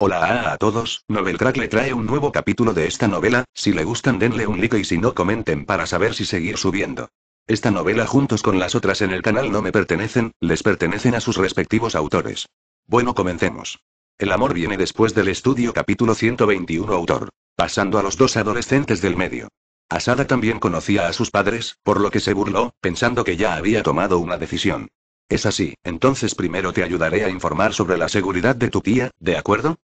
Hola a todos, Novelcrack le trae un nuevo capítulo de esta novela, si le gustan denle un like y si no comenten para saber si seguir subiendo. Esta novela juntos con las otras en el canal no me pertenecen, les pertenecen a sus respectivos autores. Bueno comencemos. El amor viene después del estudio capítulo 121 autor. Pasando a los dos adolescentes del medio. Asada también conocía a sus padres, por lo que se burló, pensando que ya había tomado una decisión. Es así, entonces primero te ayudaré a informar sobre la seguridad de tu tía, ¿de acuerdo?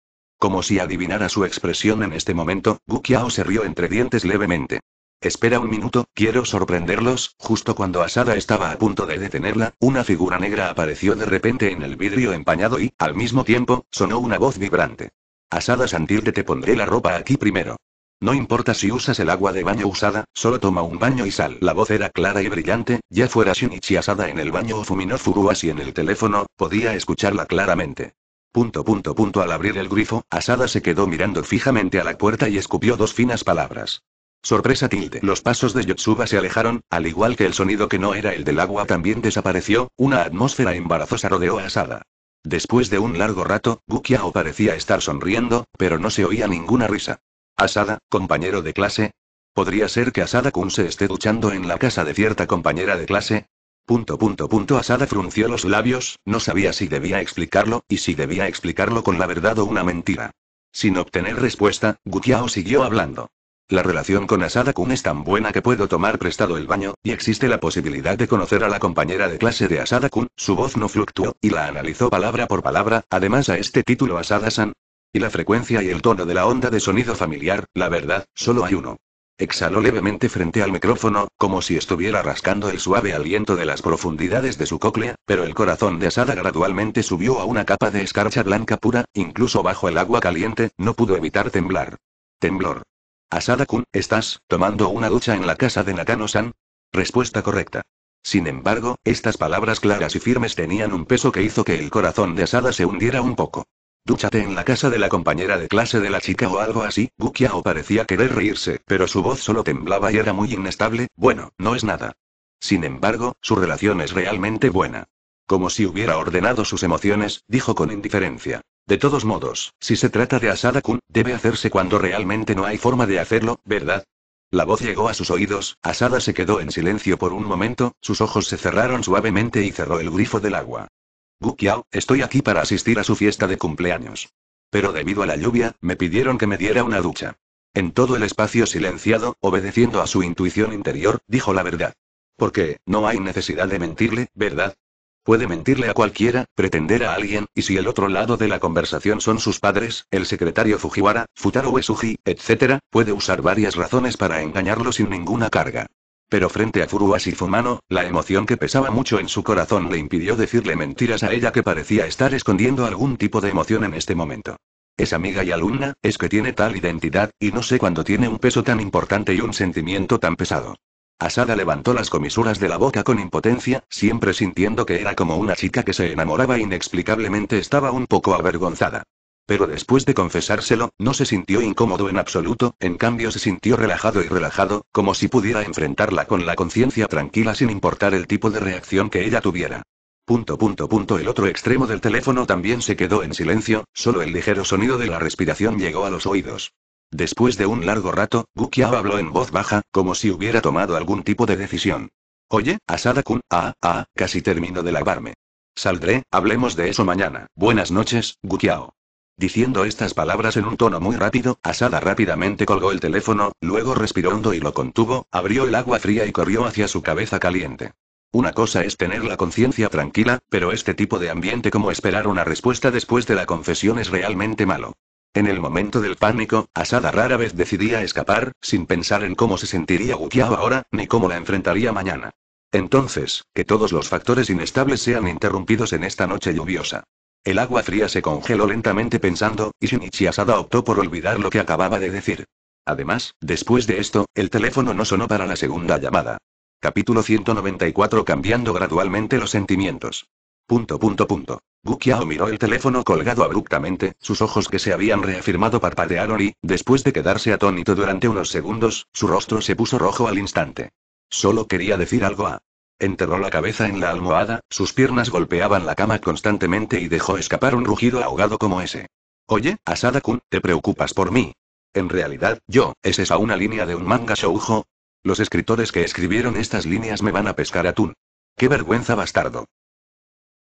Como si adivinara su expresión en este momento, Gukiao se rió entre dientes levemente. Espera un minuto, quiero sorprenderlos. Justo cuando Asada estaba a punto de detenerla, una figura negra apareció de repente en el vidrio empañado y, al mismo tiempo, sonó una voz vibrante. Asada Santilde te pondré la ropa aquí primero. No importa si usas el agua de baño usada, solo toma un baño y sal. La voz era clara y brillante, ya fuera Shinichi Asada en el baño o Fumino Furuashi en el teléfono, podía escucharla claramente. Punto punto punto al abrir el grifo, Asada se quedó mirando fijamente a la puerta y escupió dos finas palabras. Sorpresa tilde. Los pasos de Yotsuba se alejaron, al igual que el sonido que no era el del agua también desapareció, una atmósfera embarazosa rodeó a Asada. Después de un largo rato, Gukiao parecía estar sonriendo, pero no se oía ninguna risa. Asada, compañero de clase. Podría ser que Asada Kun se esté duchando en la casa de cierta compañera de clase, Punto punto punto Asada frunció los labios, no sabía si debía explicarlo, y si debía explicarlo con la verdad o una mentira. Sin obtener respuesta, Gutiao siguió hablando. La relación con Asada Kun es tan buena que puedo tomar prestado el baño, y existe la posibilidad de conocer a la compañera de clase de Asada Kun, su voz no fluctuó, y la analizó palabra por palabra, además a este título Asada-san. Y la frecuencia y el tono de la onda de sonido familiar, la verdad, solo hay uno. Exhaló levemente frente al micrófono, como si estuviera rascando el suave aliento de las profundidades de su cóclea, pero el corazón de Asada gradualmente subió a una capa de escarcha blanca pura, incluso bajo el agua caliente, no pudo evitar temblar. Temblor. Asada-kun, ¿estás tomando una ducha en la casa de Nakano-san? Respuesta correcta. Sin embargo, estas palabras claras y firmes tenían un peso que hizo que el corazón de Asada se hundiera un poco. Dúchate en la casa de la compañera de clase de la chica o algo así. Gukiao parecía querer reírse, pero su voz solo temblaba y era muy inestable. Bueno, no es nada. Sin embargo, su relación es realmente buena. Como si hubiera ordenado sus emociones, dijo con indiferencia. De todos modos, si se trata de Asada-kun, debe hacerse cuando realmente no hay forma de hacerlo, ¿verdad? La voz llegó a sus oídos, Asada se quedó en silencio por un momento, sus ojos se cerraron suavemente y cerró el grifo del agua. Gukiao, estoy aquí para asistir a su fiesta de cumpleaños. Pero debido a la lluvia, me pidieron que me diera una ducha. En todo el espacio silenciado, obedeciendo a su intuición interior, dijo la verdad. Porque, no hay necesidad de mentirle, ¿verdad? Puede mentirle a cualquiera, pretender a alguien, y si el otro lado de la conversación son sus padres, el secretario Fujiwara, Futaro Uesugi, etc., puede usar varias razones para engañarlo sin ninguna carga. Pero frente a Furua Fumano, la emoción que pesaba mucho en su corazón le impidió decirle mentiras a ella que parecía estar escondiendo algún tipo de emoción en este momento. Es amiga y alumna, es que tiene tal identidad, y no sé cuándo tiene un peso tan importante y un sentimiento tan pesado. Asada levantó las comisuras de la boca con impotencia, siempre sintiendo que era como una chica que se enamoraba inexplicablemente estaba un poco avergonzada. Pero después de confesárselo, no se sintió incómodo en absoluto, en cambio se sintió relajado y relajado, como si pudiera enfrentarla con la conciencia tranquila sin importar el tipo de reacción que ella tuviera. Punto punto punto el otro extremo del teléfono también se quedó en silencio, solo el ligero sonido de la respiración llegó a los oídos. Después de un largo rato, Gukiao habló en voz baja, como si hubiera tomado algún tipo de decisión. Oye, Asada-kun, ah, ah, casi termino de lavarme. Saldré, hablemos de eso mañana. Buenas noches, Gukiao. Diciendo estas palabras en un tono muy rápido, Asada rápidamente colgó el teléfono, luego respiró hondo y lo contuvo, abrió el agua fría y corrió hacia su cabeza caliente. Una cosa es tener la conciencia tranquila, pero este tipo de ambiente como esperar una respuesta después de la confesión es realmente malo. En el momento del pánico, Asada rara vez decidía escapar, sin pensar en cómo se sentiría Gutiao ahora, ni cómo la enfrentaría mañana. Entonces, que todos los factores inestables sean interrumpidos en esta noche lluviosa. El agua fría se congeló lentamente pensando, y Shinichi Asada optó por olvidar lo que acababa de decir. Además, después de esto, el teléfono no sonó para la segunda llamada. Capítulo 194 Cambiando gradualmente los sentimientos. Punto punto punto. Gukiao miró el teléfono colgado abruptamente, sus ojos que se habían reafirmado parpadearon y, después de quedarse atónito durante unos segundos, su rostro se puso rojo al instante. Solo quería decir algo a Enterró la cabeza en la almohada, sus piernas golpeaban la cama constantemente y dejó escapar un rugido ahogado como ese. Oye, Asada-kun, ¿te preocupas por mí? En realidad, yo, ¿es esa una línea de un manga shoujo? Los escritores que escribieron estas líneas me van a pescar atún. ¡Qué vergüenza bastardo!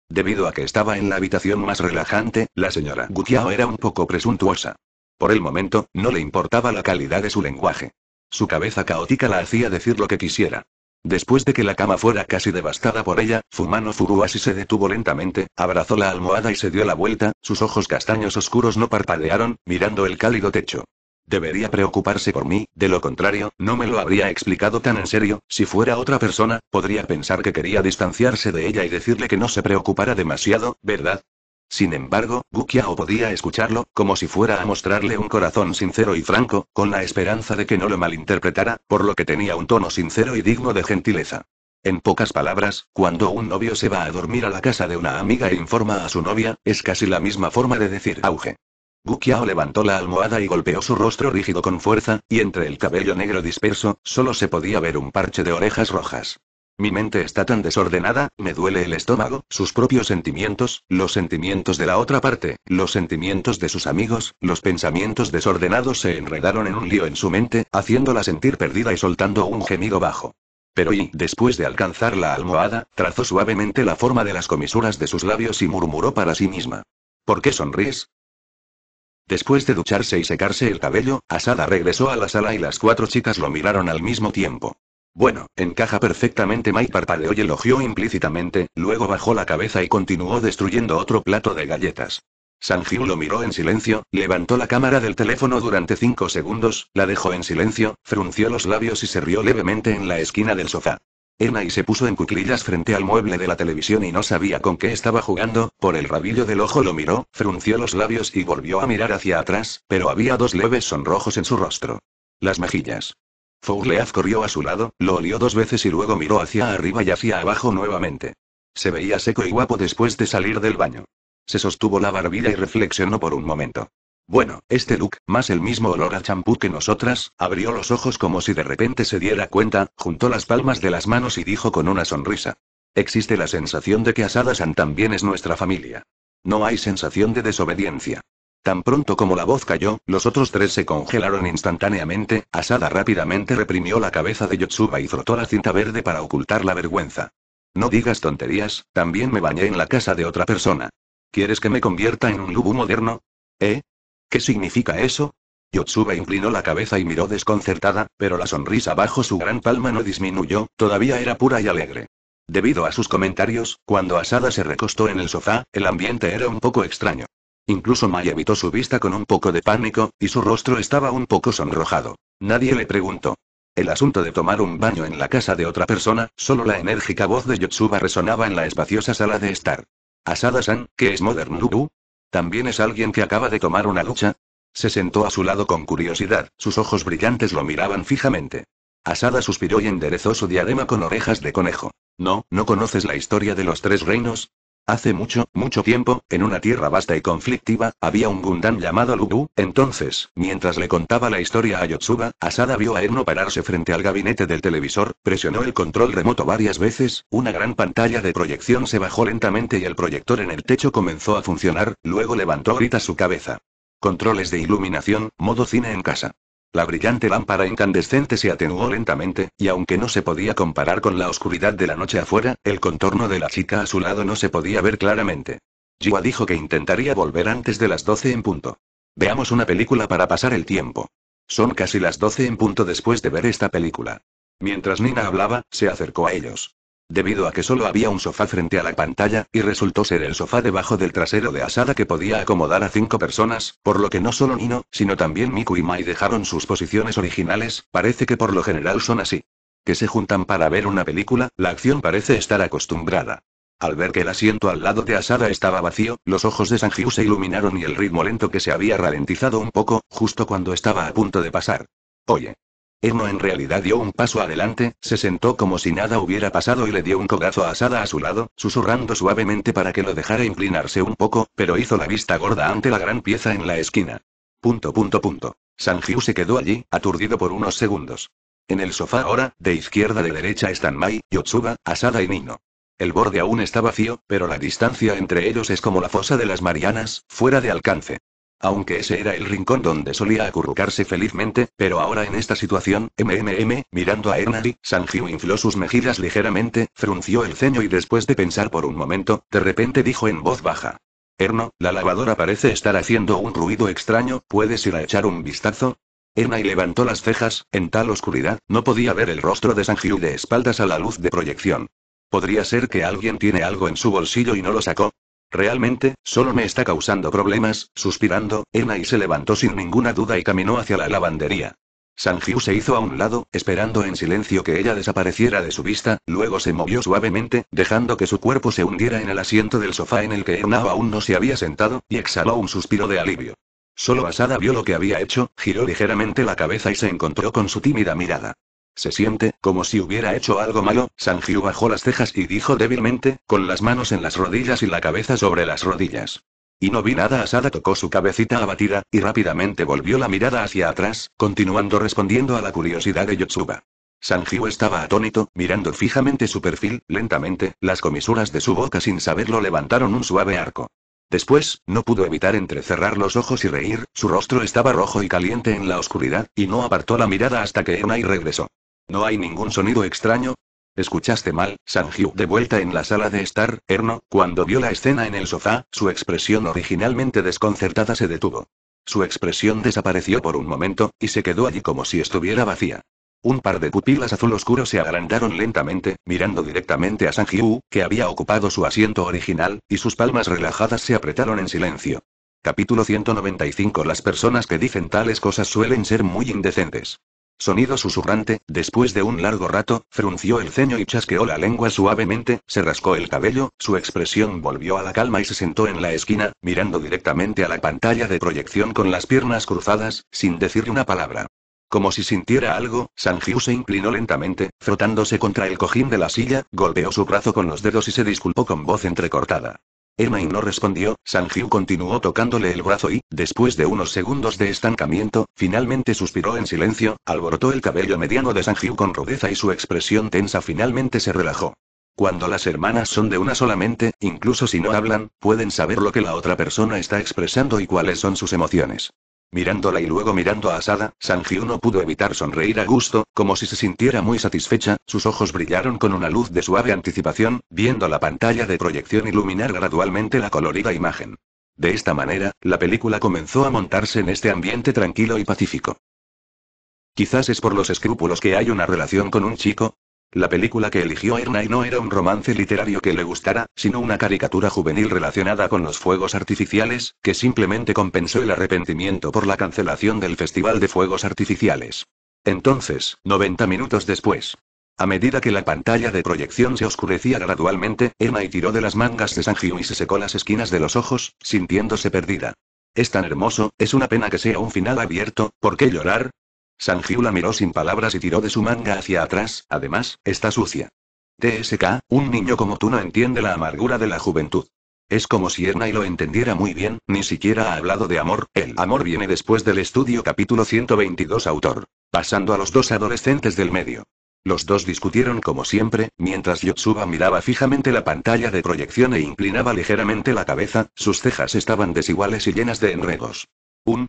Debido a que estaba en la habitación más relajante, la señora Gutiao era un poco presuntuosa. Por el momento, no le importaba la calidad de su lenguaje. Su cabeza caótica la hacía decir lo que quisiera. Después de que la cama fuera casi devastada por ella, Fumano furuasi se detuvo lentamente, abrazó la almohada y se dio la vuelta, sus ojos castaños oscuros no parpadearon, mirando el cálido techo. Debería preocuparse por mí, de lo contrario, no me lo habría explicado tan en serio, si fuera otra persona, podría pensar que quería distanciarse de ella y decirle que no se preocupara demasiado, ¿verdad? Sin embargo, Gu Qiao podía escucharlo, como si fuera a mostrarle un corazón sincero y franco, con la esperanza de que no lo malinterpretara, por lo que tenía un tono sincero y digno de gentileza. En pocas palabras, cuando un novio se va a dormir a la casa de una amiga e informa a su novia, es casi la misma forma de decir auge. Gu Qiao levantó la almohada y golpeó su rostro rígido con fuerza, y entre el cabello negro disperso, solo se podía ver un parche de orejas rojas. Mi mente está tan desordenada, me duele el estómago, sus propios sentimientos, los sentimientos de la otra parte, los sentimientos de sus amigos, los pensamientos desordenados se enredaron en un lío en su mente, haciéndola sentir perdida y soltando un gemido bajo. Pero y, después de alcanzar la almohada, trazó suavemente la forma de las comisuras de sus labios y murmuró para sí misma. ¿Por qué sonríes? Después de ducharse y secarse el cabello, Asada regresó a la sala y las cuatro chicas lo miraron al mismo tiempo. Bueno, encaja perfectamente. Mike parpadeó y elogió implícitamente, luego bajó la cabeza y continuó destruyendo otro plato de galletas. Sanjiu lo miró en silencio, levantó la cámara del teléfono durante cinco segundos, la dejó en silencio, frunció los labios y se rió levemente en la esquina del sofá. y se puso en cuclillas frente al mueble de la televisión y no sabía con qué estaba jugando, por el rabillo del ojo lo miró, frunció los labios y volvió a mirar hacia atrás, pero había dos leves sonrojos en su rostro. Las mejillas. Fouleaz corrió a su lado, lo olió dos veces y luego miró hacia arriba y hacia abajo nuevamente. Se veía seco y guapo después de salir del baño. Se sostuvo la barbilla y reflexionó por un momento. Bueno, este look, más el mismo olor a champú que nosotras, abrió los ojos como si de repente se diera cuenta, juntó las palmas de las manos y dijo con una sonrisa. Existe la sensación de que Asada San también es nuestra familia. No hay sensación de desobediencia. Tan pronto como la voz cayó, los otros tres se congelaron instantáneamente, Asada rápidamente reprimió la cabeza de Yotsuba y frotó la cinta verde para ocultar la vergüenza. No digas tonterías, también me bañé en la casa de otra persona. ¿Quieres que me convierta en un lubu moderno? ¿Eh? ¿Qué significa eso? Yotsuba inclinó la cabeza y miró desconcertada, pero la sonrisa bajo su gran palma no disminuyó, todavía era pura y alegre. Debido a sus comentarios, cuando Asada se recostó en el sofá, el ambiente era un poco extraño. Incluso Mai evitó su vista con un poco de pánico, y su rostro estaba un poco sonrojado. Nadie le preguntó. El asunto de tomar un baño en la casa de otra persona, solo la enérgica voz de Yotsuba resonaba en la espaciosa sala de estar. Asada-san, ¿qué es Modern Lu? ¿También es alguien que acaba de tomar una lucha? Se sentó a su lado con curiosidad, sus ojos brillantes lo miraban fijamente. Asada suspiró y enderezó su diadema con orejas de conejo. No, ¿no conoces la historia de los tres reinos? Hace mucho, mucho tiempo, en una tierra vasta y conflictiva, había un Gundam llamado Lugu, Entonces, mientras le contaba la historia a Yotsuba, Asada vio a Erno pararse frente al gabinete del televisor, presionó el control remoto varias veces, una gran pantalla de proyección se bajó lentamente y el proyector en el techo comenzó a funcionar, luego levantó grita su cabeza. Controles de iluminación, modo cine en casa. La brillante lámpara incandescente se atenuó lentamente, y aunque no se podía comparar con la oscuridad de la noche afuera, el contorno de la chica a su lado no se podía ver claramente. Jiwa dijo que intentaría volver antes de las 12 en punto. Veamos una película para pasar el tiempo. Son casi las 12 en punto después de ver esta película. Mientras Nina hablaba, se acercó a ellos debido a que solo había un sofá frente a la pantalla, y resultó ser el sofá debajo del trasero de Asada que podía acomodar a cinco personas, por lo que no solo Nino, sino también Miku y Mai dejaron sus posiciones originales, parece que por lo general son así. Que se juntan para ver una película, la acción parece estar acostumbrada. Al ver que el asiento al lado de Asada estaba vacío, los ojos de Sanjiu se iluminaron y el ritmo lento que se había ralentizado un poco, justo cuando estaba a punto de pasar. Oye, Erno en realidad dio un paso adelante, se sentó como si nada hubiera pasado y le dio un codazo a Asada a su lado, susurrando suavemente para que lo dejara inclinarse un poco, pero hizo la vista gorda ante la gran pieza en la esquina. Punto punto punto. Sanjiu se quedó allí, aturdido por unos segundos. En el sofá ahora, de izquierda de derecha están Mai, Yotsuba, Asada y Nino. El borde aún está vacío, pero la distancia entre ellos es como la fosa de las Marianas, fuera de alcance. Aunque ese era el rincón donde solía acurrucarse felizmente, pero ahora en esta situación, MMM, mirando a y Sanjiu infló sus mejillas ligeramente, frunció el ceño y después de pensar por un momento, de repente dijo en voz baja. Erno, la lavadora parece estar haciendo un ruido extraño, ¿puedes ir a echar un vistazo? Ernai levantó las cejas, en tal oscuridad, no podía ver el rostro de Sanjiu de espaldas a la luz de proyección. Podría ser que alguien tiene algo en su bolsillo y no lo sacó, Realmente, solo me está causando problemas, suspirando, y se levantó sin ninguna duda y caminó hacia la lavandería. Sanjiu se hizo a un lado, esperando en silencio que ella desapareciera de su vista, luego se movió suavemente, dejando que su cuerpo se hundiera en el asiento del sofá en el que Enna aún no se había sentado, y exhaló un suspiro de alivio. Solo Asada vio lo que había hecho, giró ligeramente la cabeza y se encontró con su tímida mirada. Se siente, como si hubiera hecho algo malo, Sanjiu bajó las cejas y dijo débilmente, con las manos en las rodillas y la cabeza sobre las rodillas. Y no vi nada Asada tocó su cabecita abatida, y rápidamente volvió la mirada hacia atrás, continuando respondiendo a la curiosidad de Yotsuba. Sanjiu estaba atónito, mirando fijamente su perfil, lentamente, las comisuras de su boca sin saberlo levantaron un suave arco. Después, no pudo evitar entrecerrar los ojos y reír, su rostro estaba rojo y caliente en la oscuridad, y no apartó la mirada hasta que Ernai regresó. ¿No hay ningún sonido extraño? Escuchaste mal, Sanjiu de vuelta en la sala de estar, Erno, cuando vio la escena en el sofá, su expresión originalmente desconcertada se detuvo. Su expresión desapareció por un momento, y se quedó allí como si estuviera vacía. Un par de pupilas azul oscuro se agrandaron lentamente, mirando directamente a Sanjiu, que había ocupado su asiento original, y sus palmas relajadas se apretaron en silencio. Capítulo 195 Las personas que dicen tales cosas suelen ser muy indecentes. Sonido susurrante, después de un largo rato, frunció el ceño y chasqueó la lengua suavemente, se rascó el cabello, su expresión volvió a la calma y se sentó en la esquina, mirando directamente a la pantalla de proyección con las piernas cruzadas, sin decir una palabra. Como si sintiera algo, Sanjiu se inclinó lentamente, frotándose contra el cojín de la silla, golpeó su brazo con los dedos y se disculpó con voz entrecortada y no respondió, Sanjiu continuó tocándole el brazo y, después de unos segundos de estancamiento, finalmente suspiró en silencio, alborotó el cabello mediano de Sanjiu con rudeza y su expresión tensa finalmente se relajó. Cuando las hermanas son de una solamente, incluso si no hablan, pueden saber lo que la otra persona está expresando y cuáles son sus emociones. Mirándola y luego mirando a Asada, Sanjiu no pudo evitar sonreír a gusto, como si se sintiera muy satisfecha, sus ojos brillaron con una luz de suave anticipación, viendo la pantalla de proyección iluminar gradualmente la colorida imagen. De esta manera, la película comenzó a montarse en este ambiente tranquilo y pacífico. Quizás es por los escrúpulos que hay una relación con un chico, la película que eligió y no era un romance literario que le gustara, sino una caricatura juvenil relacionada con los fuegos artificiales, que simplemente compensó el arrepentimiento por la cancelación del Festival de Fuegos Artificiales. Entonces, 90 minutos después. A medida que la pantalla de proyección se oscurecía gradualmente, y tiró de las mangas de Sanjiu y se secó las esquinas de los ojos, sintiéndose perdida. Es tan hermoso, es una pena que sea un final abierto, ¿por qué llorar? Sanjiu la miró sin palabras y tiró de su manga hacia atrás, además, está sucia. TSK, un niño como tú no entiende la amargura de la juventud. Es como si y lo entendiera muy bien, ni siquiera ha hablado de amor, el amor viene después del estudio capítulo 122 autor. Pasando a los dos adolescentes del medio. Los dos discutieron como siempre, mientras Yotsuba miraba fijamente la pantalla de proyección e inclinaba ligeramente la cabeza, sus cejas estaban desiguales y llenas de enredos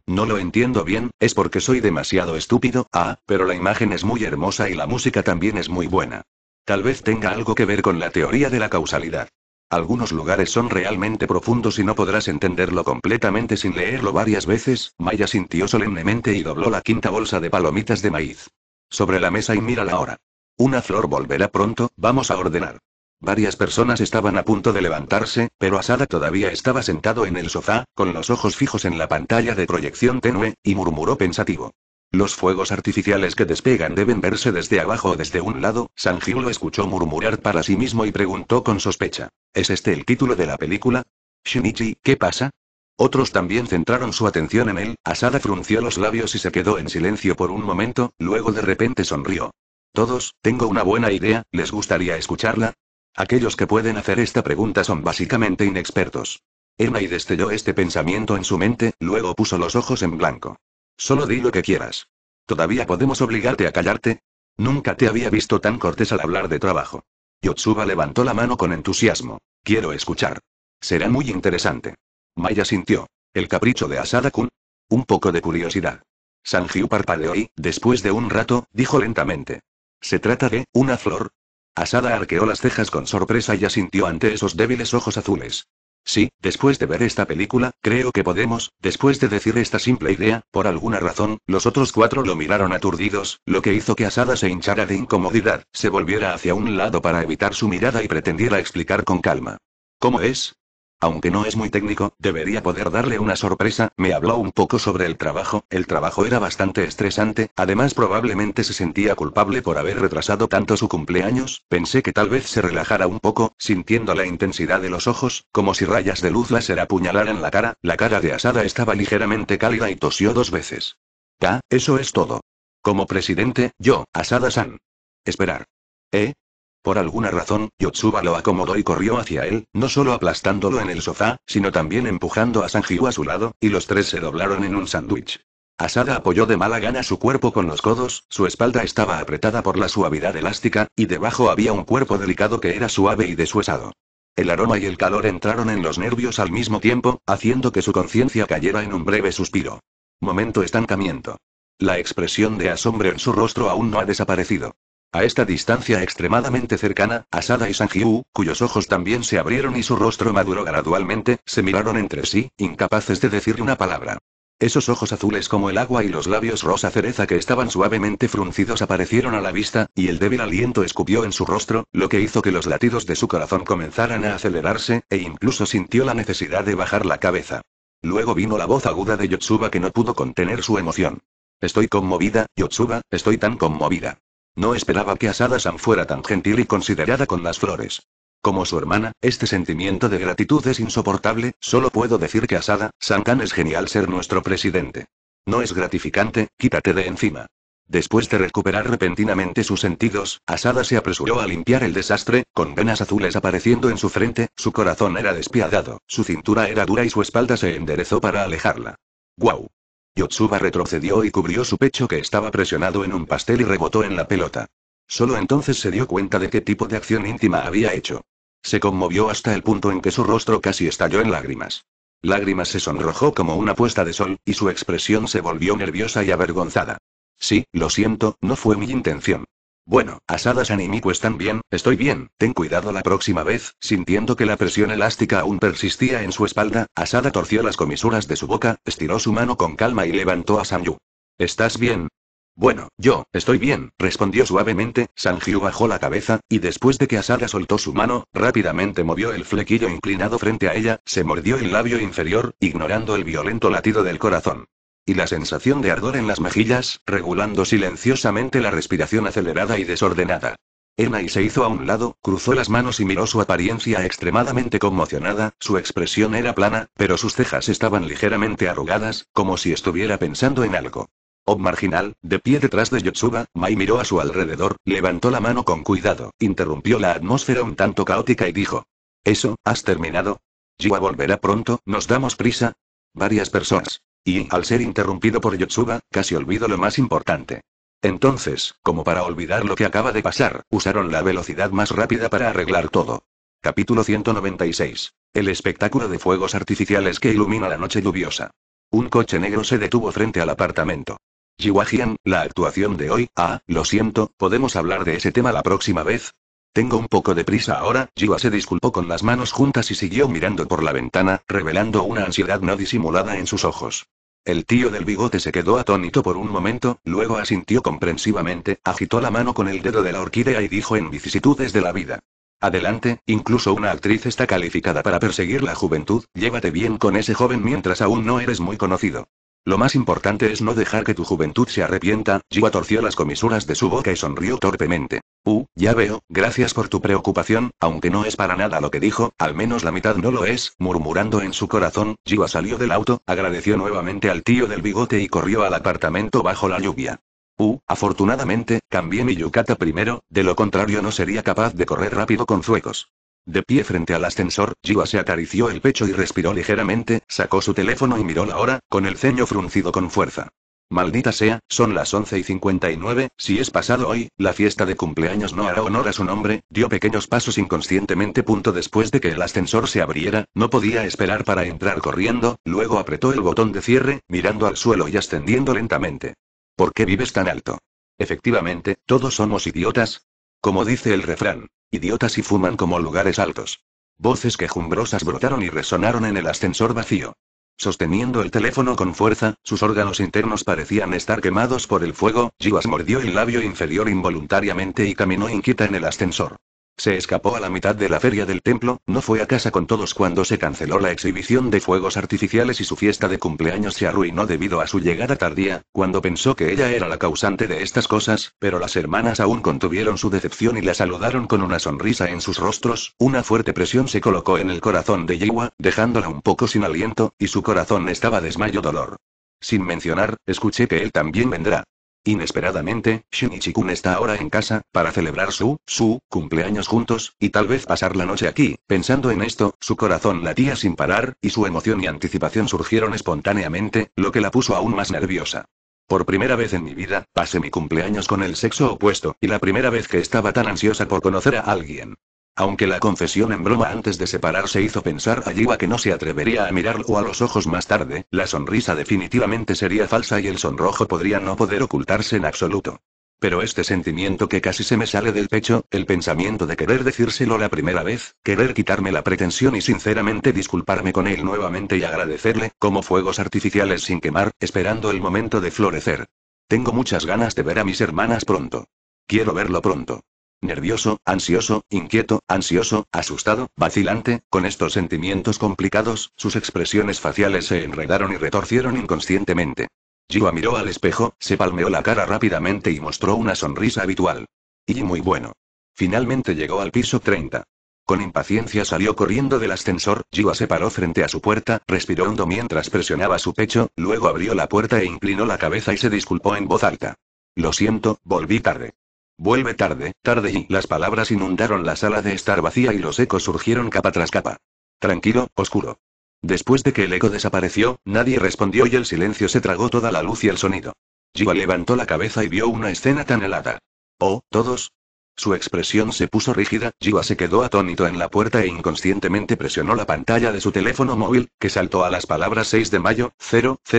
no lo entiendo bien, es porque soy demasiado estúpido, ah, pero la imagen es muy hermosa y la música también es muy buena. Tal vez tenga algo que ver con la teoría de la causalidad. Algunos lugares son realmente profundos y no podrás entenderlo completamente sin leerlo varias veces. Maya sintió solemnemente y dobló la quinta bolsa de palomitas de maíz. Sobre la mesa y mira la hora. Una flor volverá pronto, vamos a ordenar. Varias personas estaban a punto de levantarse, pero Asada todavía estaba sentado en el sofá, con los ojos fijos en la pantalla de proyección tenue, y murmuró pensativo. Los fuegos artificiales que despegan deben verse desde abajo o desde un lado, Sanji lo escuchó murmurar para sí mismo y preguntó con sospecha. ¿Es este el título de la película? Shinichi, ¿qué pasa? Otros también centraron su atención en él, Asada frunció los labios y se quedó en silencio por un momento, luego de repente sonrió. Todos, tengo una buena idea, ¿les gustaría escucharla? Aquellos que pueden hacer esta pregunta son básicamente inexpertos. Emma y destelló este pensamiento en su mente, luego puso los ojos en blanco. Solo di lo que quieras. ¿Todavía podemos obligarte a callarte? Nunca te había visto tan cortés al hablar de trabajo. Yotsuba levantó la mano con entusiasmo. Quiero escuchar. Será muy interesante. Maya sintió. ¿El capricho de Asada-kun? Un poco de curiosidad. Sanjiu parpadeó y, después de un rato, dijo lentamente. Se trata de una flor, Asada arqueó las cejas con sorpresa y asintió ante esos débiles ojos azules. Sí, después de ver esta película, creo que podemos, después de decir esta simple idea, por alguna razón, los otros cuatro lo miraron aturdidos, lo que hizo que Asada se hinchara de incomodidad, se volviera hacia un lado para evitar su mirada y pretendiera explicar con calma. ¿Cómo es? Aunque no es muy técnico, debería poder darle una sorpresa, me habló un poco sobre el trabajo, el trabajo era bastante estresante, además probablemente se sentía culpable por haber retrasado tanto su cumpleaños, pensé que tal vez se relajara un poco, sintiendo la intensidad de los ojos, como si rayas de luz láser apuñalaran la cara, la cara de asada estaba ligeramente cálida y tosió dos veces. Ta, eso es todo. Como presidente, yo, Asada San. Esperar. ¿Eh? Por alguna razón, Yotsuba lo acomodó y corrió hacia él, no solo aplastándolo en el sofá, sino también empujando a Sanjiu a su lado, y los tres se doblaron en un sándwich. Asada apoyó de mala gana su cuerpo con los codos, su espalda estaba apretada por la suavidad elástica, y debajo había un cuerpo delicado que era suave y desuesado. El aroma y el calor entraron en los nervios al mismo tiempo, haciendo que su conciencia cayera en un breve suspiro. Momento estancamiento. La expresión de asombro en su rostro aún no ha desaparecido. A esta distancia extremadamente cercana, Asada y Sanjiu, cuyos ojos también se abrieron y su rostro maduró gradualmente, se miraron entre sí, incapaces de decir una palabra. Esos ojos azules como el agua y los labios rosa cereza que estaban suavemente fruncidos aparecieron a la vista, y el débil aliento escupió en su rostro, lo que hizo que los latidos de su corazón comenzaran a acelerarse, e incluso sintió la necesidad de bajar la cabeza. Luego vino la voz aguda de Yotsuba que no pudo contener su emoción. Estoy conmovida, Yotsuba, estoy tan conmovida. No esperaba que Asada San fuera tan gentil y considerada con las flores. Como su hermana, este sentimiento de gratitud es insoportable, solo puedo decir que Asada, tan es genial ser nuestro presidente. No es gratificante, quítate de encima. Después de recuperar repentinamente sus sentidos, Asada se apresuró a limpiar el desastre, con venas azules apareciendo en su frente, su corazón era despiadado, su cintura era dura y su espalda se enderezó para alejarla. ¡Guau! Yotsuba retrocedió y cubrió su pecho que estaba presionado en un pastel y rebotó en la pelota. Solo entonces se dio cuenta de qué tipo de acción íntima había hecho. Se conmovió hasta el punto en que su rostro casi estalló en lágrimas. Lágrimas se sonrojó como una puesta de sol, y su expresión se volvió nerviosa y avergonzada. Sí, lo siento, no fue mi intención. Bueno, Asada Miku están bien, estoy bien, ten cuidado la próxima vez, sintiendo que la presión elástica aún persistía en su espalda, Asada torció las comisuras de su boca, estiró su mano con calma y levantó a Sanju. ¿Estás bien? Bueno, yo, estoy bien, respondió suavemente, Sanju bajó la cabeza, y después de que Asada soltó su mano, rápidamente movió el flequillo inclinado frente a ella, se mordió el labio inferior, ignorando el violento latido del corazón. Y la sensación de ardor en las mejillas, regulando silenciosamente la respiración acelerada y desordenada. y se hizo a un lado, cruzó las manos y miró su apariencia extremadamente conmocionada, su expresión era plana, pero sus cejas estaban ligeramente arrugadas, como si estuviera pensando en algo. Ob marginal, de pie detrás de Yotsuba, Mai miró a su alrededor, levantó la mano con cuidado, interrumpió la atmósfera un tanto caótica y dijo. Eso, ¿has terminado? Jiwa volverá pronto, ¿nos damos prisa? Varias personas. Y, al ser interrumpido por Yotsuba, casi olvido lo más importante. Entonces, como para olvidar lo que acaba de pasar, usaron la velocidad más rápida para arreglar todo. Capítulo 196. El espectáculo de fuegos artificiales que ilumina la noche lluviosa. Un coche negro se detuvo frente al apartamento. Jiwajian, la actuación de hoy, ah, lo siento, podemos hablar de ese tema la próxima vez, tengo un poco de prisa ahora, Jiwa se disculpó con las manos juntas y siguió mirando por la ventana, revelando una ansiedad no disimulada en sus ojos. El tío del bigote se quedó atónito por un momento, luego asintió comprensivamente, agitó la mano con el dedo de la orquídea y dijo en vicisitudes de la vida. Adelante, incluso una actriz está calificada para perseguir la juventud, llévate bien con ese joven mientras aún no eres muy conocido. Lo más importante es no dejar que tu juventud se arrepienta. Jiwa torció las comisuras de su boca y sonrió torpemente. Uh, ya veo, gracias por tu preocupación, aunque no es para nada lo que dijo, al menos la mitad no lo es, murmurando en su corazón, Jiwa salió del auto, agradeció nuevamente al tío del bigote y corrió al apartamento bajo la lluvia. Uh, afortunadamente, cambié mi yukata primero, de lo contrario no sería capaz de correr rápido con zuecos. De pie frente al ascensor, Jiwa se acarició el pecho y respiró ligeramente, sacó su teléfono y miró la hora, con el ceño fruncido con fuerza. Maldita sea, son las 11 y 59, si es pasado hoy, la fiesta de cumpleaños no hará honor a su nombre, dio pequeños pasos inconscientemente. Punto después de que el ascensor se abriera, no podía esperar para entrar corriendo, luego apretó el botón de cierre, mirando al suelo y ascendiendo lentamente. ¿Por qué vives tan alto? Efectivamente, todos somos idiotas, como dice el refrán, idiotas y fuman como lugares altos. Voces quejumbrosas brotaron y resonaron en el ascensor vacío. Sosteniendo el teléfono con fuerza, sus órganos internos parecían estar quemados por el fuego, Givas mordió el labio inferior involuntariamente y caminó inquieta en el ascensor. Se escapó a la mitad de la feria del templo, no fue a casa con todos cuando se canceló la exhibición de fuegos artificiales y su fiesta de cumpleaños se arruinó debido a su llegada tardía, cuando pensó que ella era la causante de estas cosas, pero las hermanas aún contuvieron su decepción y la saludaron con una sonrisa en sus rostros, una fuerte presión se colocó en el corazón de Yewa, dejándola un poco sin aliento, y su corazón estaba desmayo dolor. Sin mencionar, escuché que él también vendrá. Inesperadamente, Shinichi-kun está ahora en casa, para celebrar su, su, cumpleaños juntos, y tal vez pasar la noche aquí. Pensando en esto, su corazón latía sin parar, y su emoción y anticipación surgieron espontáneamente, lo que la puso aún más nerviosa. Por primera vez en mi vida, pasé mi cumpleaños con el sexo opuesto, y la primera vez que estaba tan ansiosa por conocer a alguien. Aunque la confesión en broma antes de separarse hizo pensar a Jiwa que no se atrevería a mirarlo a los ojos más tarde, la sonrisa definitivamente sería falsa y el sonrojo podría no poder ocultarse en absoluto. Pero este sentimiento que casi se me sale del pecho, el pensamiento de querer decírselo la primera vez, querer quitarme la pretensión y sinceramente disculparme con él nuevamente y agradecerle, como fuegos artificiales sin quemar, esperando el momento de florecer. Tengo muchas ganas de ver a mis hermanas pronto. Quiero verlo pronto. Nervioso, ansioso, inquieto, ansioso, asustado, vacilante, con estos sentimientos complicados, sus expresiones faciales se enredaron y retorcieron inconscientemente. Jiwa miró al espejo, se palmeó la cara rápidamente y mostró una sonrisa habitual. Y muy bueno. Finalmente llegó al piso 30. Con impaciencia salió corriendo del ascensor, Jiwa se paró frente a su puerta, respiró hondo mientras presionaba su pecho, luego abrió la puerta e inclinó la cabeza y se disculpó en voz alta. Lo siento, volví tarde. Vuelve tarde, tarde y las palabras inundaron la sala de estar vacía y los ecos surgieron capa tras capa. Tranquilo, oscuro. Después de que el eco desapareció, nadie respondió y el silencio se tragó toda la luz y el sonido. Jiwa levantó la cabeza y vio una escena tan helada. Oh, todos, su expresión se puso rígida, Jiwa se quedó atónito en la puerta e inconscientemente presionó la pantalla de su teléfono móvil, que saltó a las palabras 6 de mayo,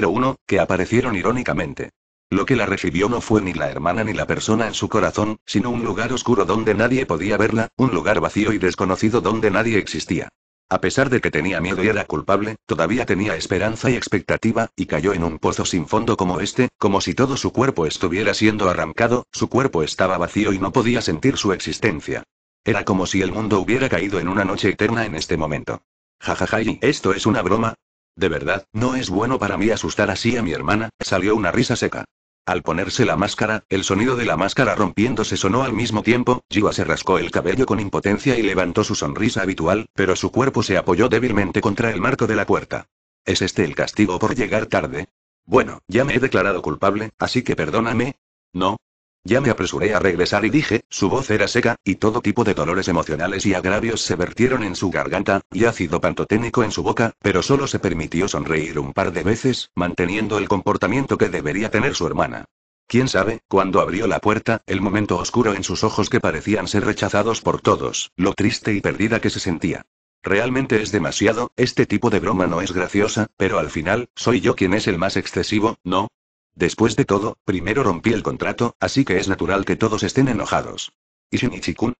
001, que aparecieron irónicamente. Lo que la recibió no fue ni la hermana ni la persona en su corazón, sino un lugar oscuro donde nadie podía verla, un lugar vacío y desconocido donde nadie existía. A pesar de que tenía miedo y era culpable, todavía tenía esperanza y expectativa, y cayó en un pozo sin fondo como este, como si todo su cuerpo estuviera siendo arrancado, su cuerpo estaba vacío y no podía sentir su existencia. Era como si el mundo hubiera caído en una noche eterna en este momento. Jajaja, y esto es una broma. De verdad, no es bueno para mí asustar así a mi hermana, salió una risa seca. Al ponerse la máscara, el sonido de la máscara rompiéndose sonó al mismo tiempo, Jiwa se rascó el cabello con impotencia y levantó su sonrisa habitual, pero su cuerpo se apoyó débilmente contra el marco de la puerta. ¿Es este el castigo por llegar tarde? Bueno, ya me he declarado culpable, así que perdóname. No, ya me apresuré a regresar y dije, su voz era seca, y todo tipo de dolores emocionales y agravios se vertieron en su garganta, y ácido pantoténico en su boca, pero solo se permitió sonreír un par de veces, manteniendo el comportamiento que debería tener su hermana. Quién sabe, cuando abrió la puerta, el momento oscuro en sus ojos que parecían ser rechazados por todos, lo triste y perdida que se sentía. Realmente es demasiado, este tipo de broma no es graciosa, pero al final, soy yo quien es el más excesivo, ¿no? Después de todo, primero rompí el contrato, así que es natural que todos estén enojados. Y Shinichikun,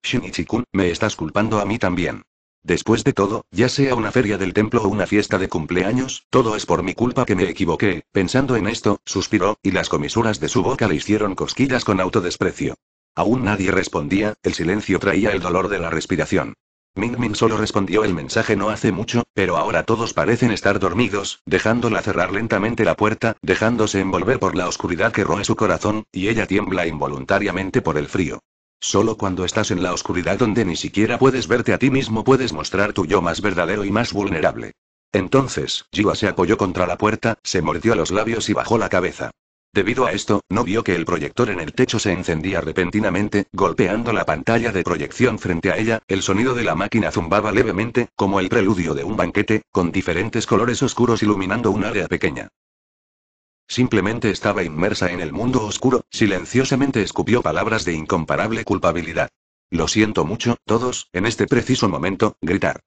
kun me estás culpando a mí también. Después de todo, ya sea una feria del templo o una fiesta de cumpleaños, todo es por mi culpa que me equivoqué. Pensando en esto, suspiró, y las comisuras de su boca le hicieron cosquillas con autodesprecio. Aún nadie respondía, el silencio traía el dolor de la respiración. Min Min solo respondió el mensaje no hace mucho, pero ahora todos parecen estar dormidos, dejándola cerrar lentamente la puerta, dejándose envolver por la oscuridad que roe su corazón, y ella tiembla involuntariamente por el frío. Solo cuando estás en la oscuridad donde ni siquiera puedes verte a ti mismo puedes mostrar tu yo más verdadero y más vulnerable. Entonces, Jiwa se apoyó contra la puerta, se mordió los labios y bajó la cabeza. Debido a esto, no vio que el proyector en el techo se encendía repentinamente, golpeando la pantalla de proyección frente a ella, el sonido de la máquina zumbaba levemente, como el preludio de un banquete, con diferentes colores oscuros iluminando un área pequeña. Simplemente estaba inmersa en el mundo oscuro, silenciosamente escupió palabras de incomparable culpabilidad. Lo siento mucho, todos, en este preciso momento, gritar.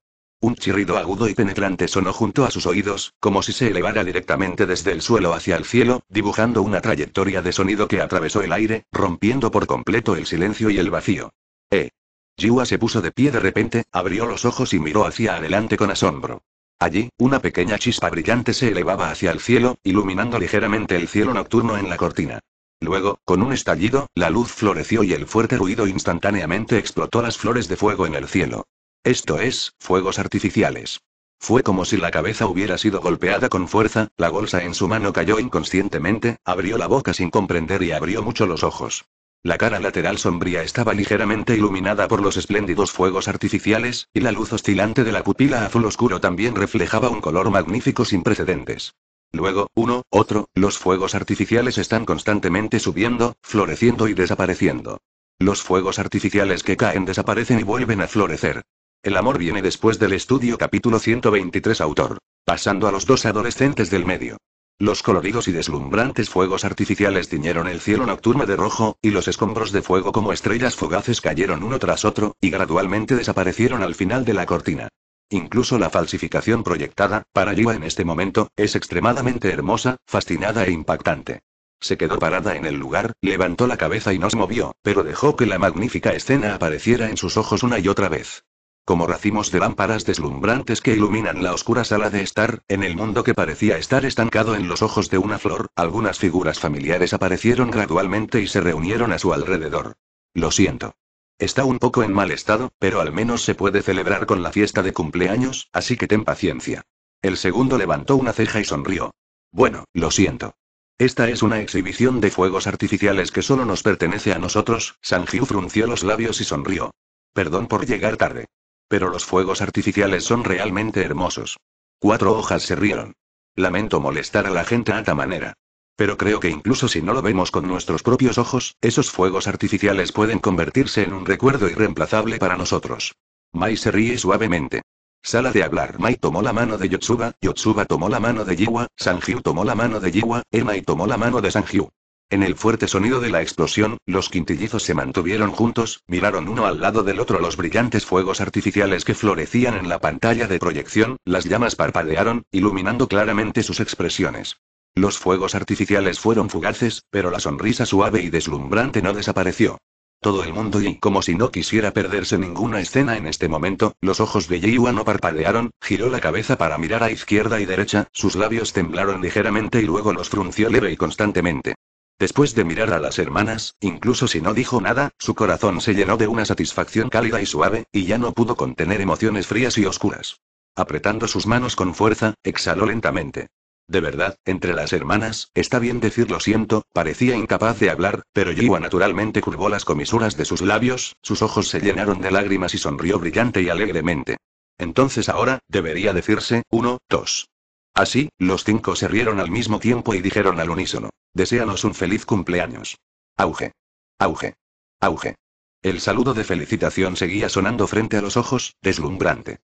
Un chirrido agudo y penetrante sonó junto a sus oídos, como si se elevara directamente desde el suelo hacia el cielo, dibujando una trayectoria de sonido que atravesó el aire, rompiendo por completo el silencio y el vacío. ¡Eh! Jiwa se puso de pie de repente, abrió los ojos y miró hacia adelante con asombro. Allí, una pequeña chispa brillante se elevaba hacia el cielo, iluminando ligeramente el cielo nocturno en la cortina. Luego, con un estallido, la luz floreció y el fuerte ruido instantáneamente explotó las flores de fuego en el cielo. Esto es, fuegos artificiales. Fue como si la cabeza hubiera sido golpeada con fuerza, la bolsa en su mano cayó inconscientemente, abrió la boca sin comprender y abrió mucho los ojos. La cara lateral sombría estaba ligeramente iluminada por los espléndidos fuegos artificiales, y la luz oscilante de la pupila azul oscuro también reflejaba un color magnífico sin precedentes. Luego, uno, otro, los fuegos artificiales están constantemente subiendo, floreciendo y desapareciendo. Los fuegos artificiales que caen desaparecen y vuelven a florecer. El amor viene después del estudio capítulo 123 autor. Pasando a los dos adolescentes del medio. Los coloridos y deslumbrantes fuegos artificiales tiñeron el cielo nocturno de rojo, y los escombros de fuego como estrellas fugaces cayeron uno tras otro, y gradualmente desaparecieron al final de la cortina. Incluso la falsificación proyectada, para Yiva en este momento, es extremadamente hermosa, fascinada e impactante. Se quedó parada en el lugar, levantó la cabeza y no se movió, pero dejó que la magnífica escena apareciera en sus ojos una y otra vez como racimos de lámparas deslumbrantes que iluminan la oscura sala de estar, en el mundo que parecía estar estancado en los ojos de una flor, algunas figuras familiares aparecieron gradualmente y se reunieron a su alrededor. Lo siento. Está un poco en mal estado, pero al menos se puede celebrar con la fiesta de cumpleaños, así que ten paciencia. El segundo levantó una ceja y sonrió. Bueno, lo siento. Esta es una exhibición de fuegos artificiales que solo nos pertenece a nosotros, Sanjiu frunció los labios y sonrió. Perdón por llegar tarde pero los fuegos artificiales son realmente hermosos. Cuatro hojas se rieron. Lamento molestar a la gente a esta manera. Pero creo que incluso si no lo vemos con nuestros propios ojos, esos fuegos artificiales pueden convertirse en un recuerdo irreemplazable para nosotros. Mai se ríe suavemente. Sala de hablar. Mai tomó la mano de Yotsuba, Yotsuba tomó la mano de Jiwa, Sanjiu tomó la mano de Jiwa, Emai tomó la mano de Sanjiu. En el fuerte sonido de la explosión, los quintillizos se mantuvieron juntos, miraron uno al lado del otro los brillantes fuegos artificiales que florecían en la pantalla de proyección, las llamas parpadearon, iluminando claramente sus expresiones. Los fuegos artificiales fueron fugaces, pero la sonrisa suave y deslumbrante no desapareció. Todo el mundo y como si no quisiera perderse ninguna escena en este momento, los ojos de Jiwa no parpadearon, giró la cabeza para mirar a izquierda y derecha, sus labios temblaron ligeramente y luego los frunció leve y constantemente. Después de mirar a las hermanas, incluso si no dijo nada, su corazón se llenó de una satisfacción cálida y suave, y ya no pudo contener emociones frías y oscuras. Apretando sus manos con fuerza, exhaló lentamente. De verdad, entre las hermanas, está bien decir lo siento, parecía incapaz de hablar, pero Yiwa naturalmente curvó las comisuras de sus labios, sus ojos se llenaron de lágrimas y sonrió brillante y alegremente. Entonces ahora, debería decirse, uno, dos. Así, los cinco se rieron al mismo tiempo y dijeron al unísono. Deseanos un feliz cumpleaños. Auge. Auge. Auge. El saludo de felicitación seguía sonando frente a los ojos, deslumbrante.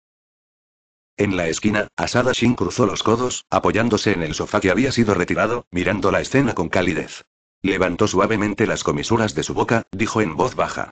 En la esquina, Asada Shin cruzó los codos, apoyándose en el sofá que había sido retirado, mirando la escena con calidez. Levantó suavemente las comisuras de su boca, dijo en voz baja.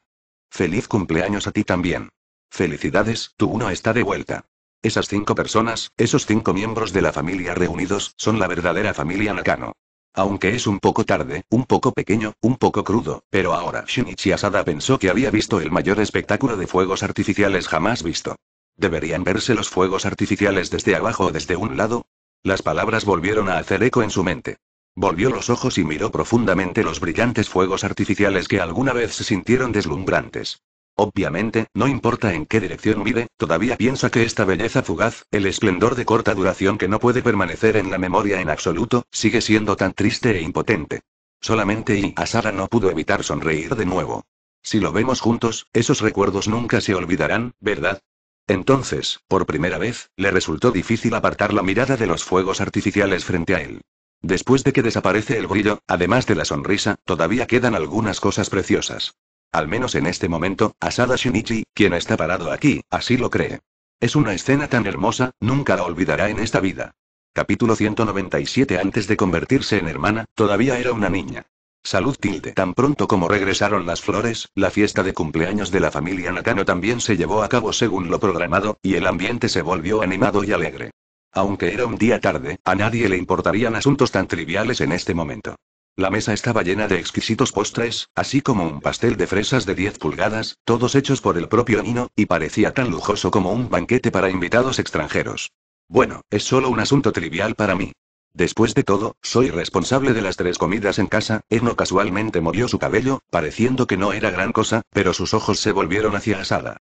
Feliz cumpleaños a ti también. Felicidades, tu uno está de vuelta. Esas cinco personas, esos cinco miembros de la familia reunidos, son la verdadera familia Nakano. Aunque es un poco tarde, un poco pequeño, un poco crudo, pero ahora Shinichi Asada pensó que había visto el mayor espectáculo de fuegos artificiales jamás visto. ¿Deberían verse los fuegos artificiales desde abajo o desde un lado? Las palabras volvieron a hacer eco en su mente. Volvió los ojos y miró profundamente los brillantes fuegos artificiales que alguna vez se sintieron deslumbrantes. Obviamente, no importa en qué dirección mire, todavía piensa que esta belleza fugaz, el esplendor de corta duración que no puede permanecer en la memoria en absoluto, sigue siendo tan triste e impotente. Solamente y a Sara no pudo evitar sonreír de nuevo. Si lo vemos juntos, esos recuerdos nunca se olvidarán, ¿verdad? Entonces, por primera vez, le resultó difícil apartar la mirada de los fuegos artificiales frente a él. Después de que desaparece el brillo, además de la sonrisa, todavía quedan algunas cosas preciosas. Al menos en este momento, Asada Shinichi, quien está parado aquí, así lo cree. Es una escena tan hermosa, nunca la olvidará en esta vida. Capítulo 197 Antes de convertirse en hermana, todavía era una niña. Salud tilde. Tan pronto como regresaron las flores, la fiesta de cumpleaños de la familia Nakano también se llevó a cabo según lo programado, y el ambiente se volvió animado y alegre. Aunque era un día tarde, a nadie le importarían asuntos tan triviales en este momento. La mesa estaba llena de exquisitos postres, así como un pastel de fresas de 10 pulgadas, todos hechos por el propio Nino, y parecía tan lujoso como un banquete para invitados extranjeros. Bueno, es solo un asunto trivial para mí. Después de todo, soy responsable de las tres comidas en casa, Eno casualmente movió su cabello, pareciendo que no era gran cosa, pero sus ojos se volvieron hacia Asada.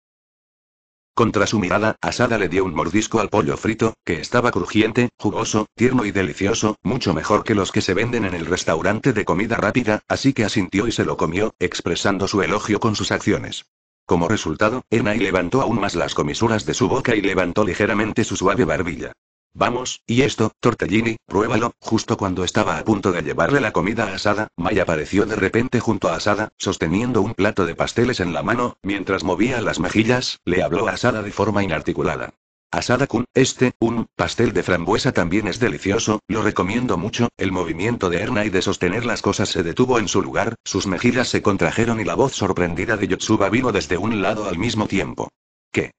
Contra su mirada, Asada le dio un mordisco al pollo frito, que estaba crujiente, jugoso, tierno y delicioso, mucho mejor que los que se venden en el restaurante de comida rápida, así que asintió y se lo comió, expresando su elogio con sus acciones. Como resultado, Enai levantó aún más las comisuras de su boca y levantó ligeramente su suave barbilla. Vamos, y esto, tortellini, pruébalo. Justo cuando estaba a punto de llevarle la comida a Asada, May apareció de repente junto a Asada, sosteniendo un plato de pasteles en la mano, mientras movía las mejillas, le habló a Asada de forma inarticulada. Asada-kun, este, un, pastel de frambuesa también es delicioso, lo recomiendo mucho. El movimiento de Erna y de sostener las cosas se detuvo en su lugar, sus mejillas se contrajeron y la voz sorprendida de Yotsuba vino desde un lado al mismo tiempo. ¿Qué?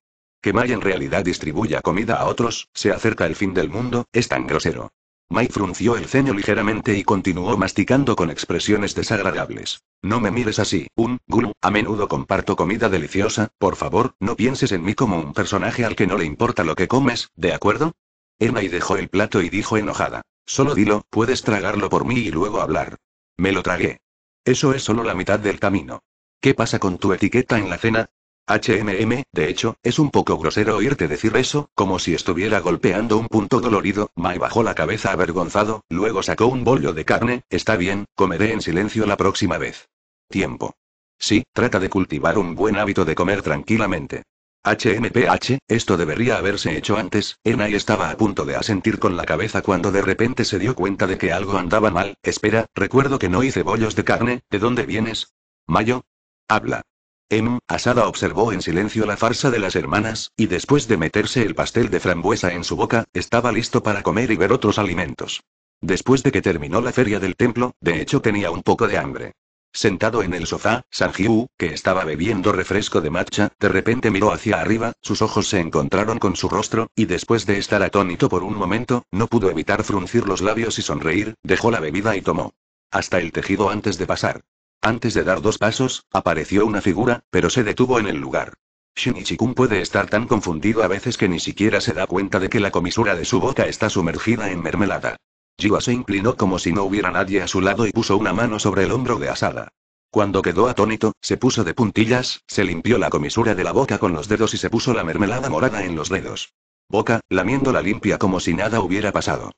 Que Mai en realidad distribuya comida a otros, se acerca el fin del mundo, es tan grosero. Mai frunció el ceño ligeramente y continuó masticando con expresiones desagradables. No me mires así, un, gulu, a menudo comparto comida deliciosa, por favor, no pienses en mí como un personaje al que no le importa lo que comes, ¿de acuerdo? Emai dejó el plato y dijo enojada. Solo dilo, puedes tragarlo por mí y luego hablar. Me lo tragué. Eso es solo la mitad del camino. ¿Qué pasa con tu etiqueta en la cena? HMM, de hecho, es un poco grosero oírte decir eso, como si estuviera golpeando un punto dolorido. Mai bajó la cabeza avergonzado, luego sacó un bollo de carne. Está bien, comeré en silencio la próxima vez. Tiempo. Sí, trata de cultivar un buen hábito de comer tranquilamente. HMPH, esto debería haberse hecho antes, Enai estaba a punto de asentir con la cabeza cuando de repente se dio cuenta de que algo andaba mal, espera, recuerdo que no hice bollos de carne, ¿de dónde vienes? Mayo. Habla. Em, asada observó en silencio la farsa de las hermanas, y después de meterse el pastel de frambuesa en su boca, estaba listo para comer y ver otros alimentos. Después de que terminó la feria del templo, de hecho tenía un poco de hambre. Sentado en el sofá, Sanjiu, que estaba bebiendo refresco de matcha, de repente miró hacia arriba, sus ojos se encontraron con su rostro, y después de estar atónito por un momento, no pudo evitar fruncir los labios y sonreír, dejó la bebida y tomó. Hasta el tejido antes de pasar. Antes de dar dos pasos, apareció una figura, pero se detuvo en el lugar. shinichi puede estar tan confundido a veces que ni siquiera se da cuenta de que la comisura de su boca está sumergida en mermelada. Jiwa se inclinó como si no hubiera nadie a su lado y puso una mano sobre el hombro de Asada. Cuando quedó atónito, se puso de puntillas, se limpió la comisura de la boca con los dedos y se puso la mermelada morada en los dedos. Boca, lamiéndola limpia como si nada hubiera pasado.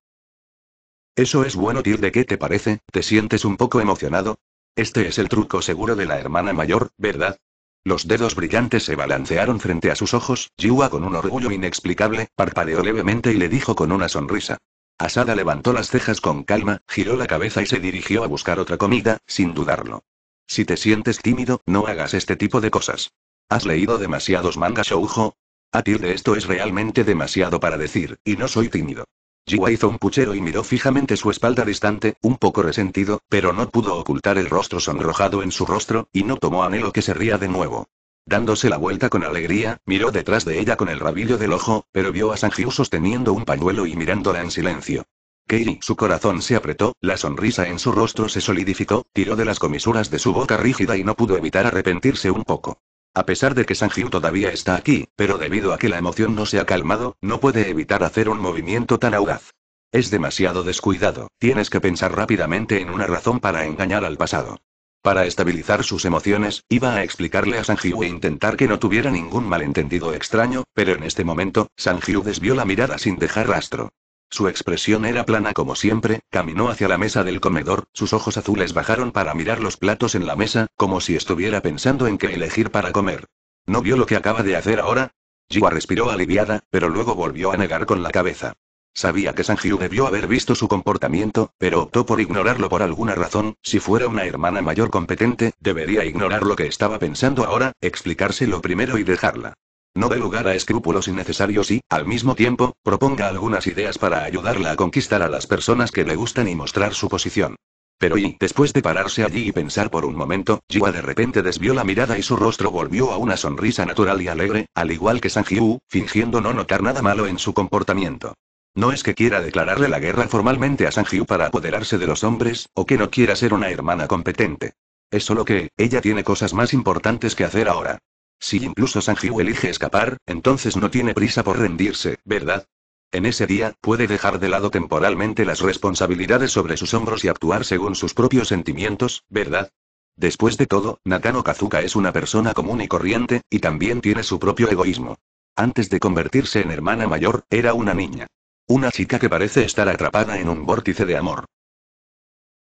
Eso es bueno, de ¿qué te parece? ¿Te sientes un poco emocionado? Este es el truco seguro de la hermana mayor, ¿verdad? Los dedos brillantes se balancearon frente a sus ojos, Jiwa con un orgullo inexplicable, parpadeó levemente y le dijo con una sonrisa. Asada levantó las cejas con calma, giró la cabeza y se dirigió a buscar otra comida, sin dudarlo. Si te sientes tímido, no hagas este tipo de cosas. ¿Has leído demasiados mangas shoujo? de esto es realmente demasiado para decir, y no soy tímido. Jiwa hizo un puchero y miró fijamente su espalda distante, un poco resentido, pero no pudo ocultar el rostro sonrojado en su rostro, y no tomó anhelo que se ría de nuevo. Dándose la vuelta con alegría, miró detrás de ella con el rabillo del ojo, pero vio a Sanjiu sosteniendo un pañuelo y mirándola en silencio. Kairi, su corazón se apretó, la sonrisa en su rostro se solidificó, tiró de las comisuras de su boca rígida y no pudo evitar arrepentirse un poco. A pesar de que Sanjiu todavía está aquí, pero debido a que la emoción no se ha calmado, no puede evitar hacer un movimiento tan audaz. Es demasiado descuidado, tienes que pensar rápidamente en una razón para engañar al pasado. Para estabilizar sus emociones, iba a explicarle a Sanjiu e intentar que no tuviera ningún malentendido extraño, pero en este momento, Sanjiu desvió la mirada sin dejar rastro. Su expresión era plana como siempre, caminó hacia la mesa del comedor, sus ojos azules bajaron para mirar los platos en la mesa, como si estuviera pensando en qué elegir para comer. ¿No vio lo que acaba de hacer ahora? Jiwa respiró aliviada, pero luego volvió a negar con la cabeza. Sabía que Sanjiu debió haber visto su comportamiento, pero optó por ignorarlo por alguna razón, si fuera una hermana mayor competente, debería ignorar lo que estaba pensando ahora, explicárselo primero y dejarla no dé lugar a escrúpulos innecesarios y, al mismo tiempo, proponga algunas ideas para ayudarla a conquistar a las personas que le gustan y mostrar su posición. Pero y, después de pararse allí y pensar por un momento, Jiwa de repente desvió la mirada y su rostro volvió a una sonrisa natural y alegre, al igual que Sanjiu, fingiendo no notar nada malo en su comportamiento. No es que quiera declararle la guerra formalmente a Sanjiu para apoderarse de los hombres, o que no quiera ser una hermana competente. Es solo que, ella tiene cosas más importantes que hacer ahora. Si incluso Sanjiu elige escapar, entonces no tiene prisa por rendirse, ¿verdad? En ese día, puede dejar de lado temporalmente las responsabilidades sobre sus hombros y actuar según sus propios sentimientos, ¿verdad? Después de todo, Nakano Kazuka es una persona común y corriente, y también tiene su propio egoísmo. Antes de convertirse en hermana mayor, era una niña. Una chica que parece estar atrapada en un vórtice de amor.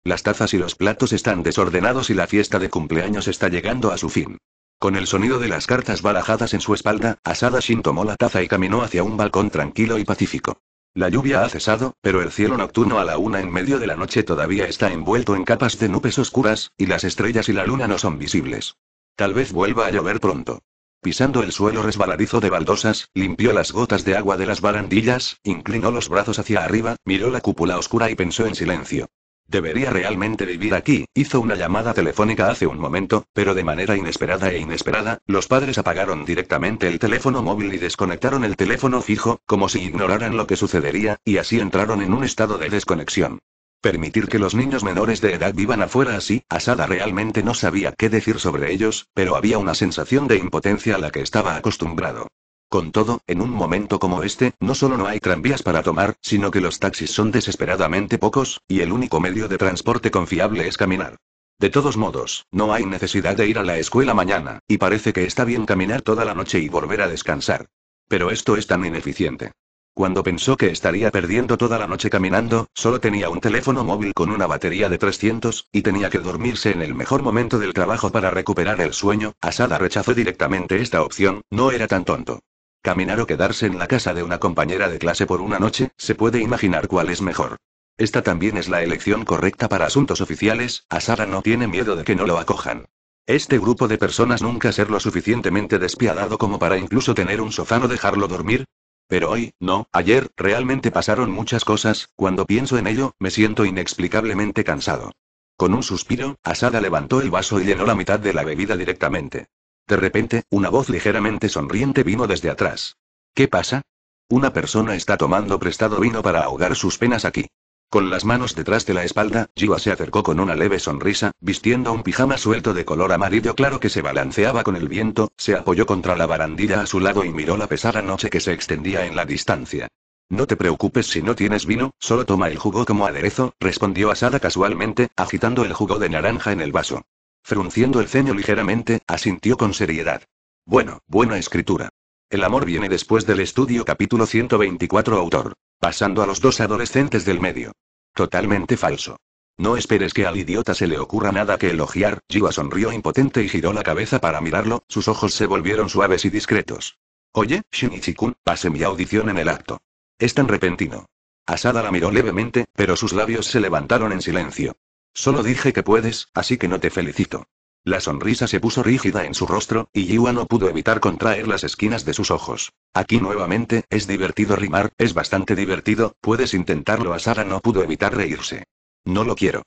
Las tazas y los platos están desordenados y la fiesta de cumpleaños está llegando a su fin. Con el sonido de las cartas barajadas en su espalda, Asada Shin tomó la taza y caminó hacia un balcón tranquilo y pacífico. La lluvia ha cesado, pero el cielo nocturno a la una en medio de la noche todavía está envuelto en capas de nubes oscuras, y las estrellas y la luna no son visibles. Tal vez vuelva a llover pronto. Pisando el suelo resbaladizo de baldosas, limpió las gotas de agua de las barandillas, inclinó los brazos hacia arriba, miró la cúpula oscura y pensó en silencio. Debería realmente vivir aquí, hizo una llamada telefónica hace un momento, pero de manera inesperada e inesperada, los padres apagaron directamente el teléfono móvil y desconectaron el teléfono fijo, como si ignoraran lo que sucedería, y así entraron en un estado de desconexión. Permitir que los niños menores de edad vivan afuera así, Asada realmente no sabía qué decir sobre ellos, pero había una sensación de impotencia a la que estaba acostumbrado. Con todo, en un momento como este, no solo no hay tranvías para tomar, sino que los taxis son desesperadamente pocos, y el único medio de transporte confiable es caminar. De todos modos, no hay necesidad de ir a la escuela mañana, y parece que está bien caminar toda la noche y volver a descansar. Pero esto es tan ineficiente. Cuando pensó que estaría perdiendo toda la noche caminando, solo tenía un teléfono móvil con una batería de 300, y tenía que dormirse en el mejor momento del trabajo para recuperar el sueño, Asada rechazó directamente esta opción, no era tan tonto. Caminar o quedarse en la casa de una compañera de clase por una noche, se puede imaginar cuál es mejor. Esta también es la elección correcta para asuntos oficiales, Asada no tiene miedo de que no lo acojan. Este grupo de personas nunca ser lo suficientemente despiadado como para incluso tener un sofá o dejarlo dormir. Pero hoy, no, ayer, realmente pasaron muchas cosas, cuando pienso en ello, me siento inexplicablemente cansado. Con un suspiro, Asada levantó el vaso y llenó la mitad de la bebida directamente. De repente, una voz ligeramente sonriente vino desde atrás. ¿Qué pasa? Una persona está tomando prestado vino para ahogar sus penas aquí. Con las manos detrás de la espalda, Jiwa se acercó con una leve sonrisa, vistiendo un pijama suelto de color amarillo claro que se balanceaba con el viento, se apoyó contra la barandilla a su lado y miró la pesada noche que se extendía en la distancia. No te preocupes si no tienes vino, solo toma el jugo como aderezo, respondió Asada casualmente, agitando el jugo de naranja en el vaso. Frunciendo el ceño ligeramente, asintió con seriedad. Bueno, buena escritura. El amor viene después del estudio capítulo 124 autor. Pasando a los dos adolescentes del medio. Totalmente falso. No esperes que al idiota se le ocurra nada que elogiar, Jiwa sonrió impotente y giró la cabeza para mirarlo, sus ojos se volvieron suaves y discretos. Oye, shinichi pase mi audición en el acto. Es tan repentino. Asada la miró levemente, pero sus labios se levantaron en silencio. Solo dije que puedes, así que no te felicito. La sonrisa se puso rígida en su rostro, y Yua no pudo evitar contraer las esquinas de sus ojos. Aquí nuevamente, es divertido rimar, es bastante divertido, puedes intentarlo. A Sara no pudo evitar reírse. No lo quiero.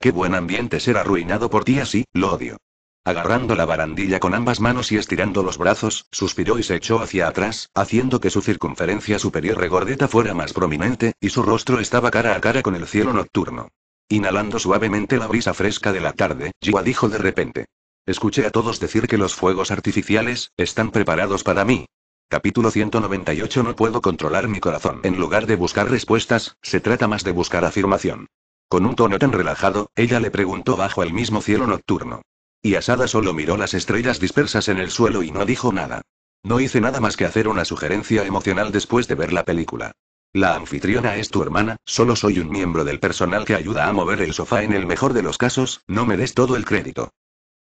Qué buen ambiente ser arruinado por ti así, lo odio. Agarrando la barandilla con ambas manos y estirando los brazos, suspiró y se echó hacia atrás, haciendo que su circunferencia superior regordeta fuera más prominente, y su rostro estaba cara a cara con el cielo nocturno. Inhalando suavemente la brisa fresca de la tarde, Jiwa dijo de repente. Escuché a todos decir que los fuegos artificiales están preparados para mí. Capítulo 198 No puedo controlar mi corazón. En lugar de buscar respuestas, se trata más de buscar afirmación. Con un tono tan relajado, ella le preguntó bajo el mismo cielo nocturno. Y Asada solo miró las estrellas dispersas en el suelo y no dijo nada. No hice nada más que hacer una sugerencia emocional después de ver la película. La anfitriona es tu hermana, solo soy un miembro del personal que ayuda a mover el sofá en el mejor de los casos, no me des todo el crédito.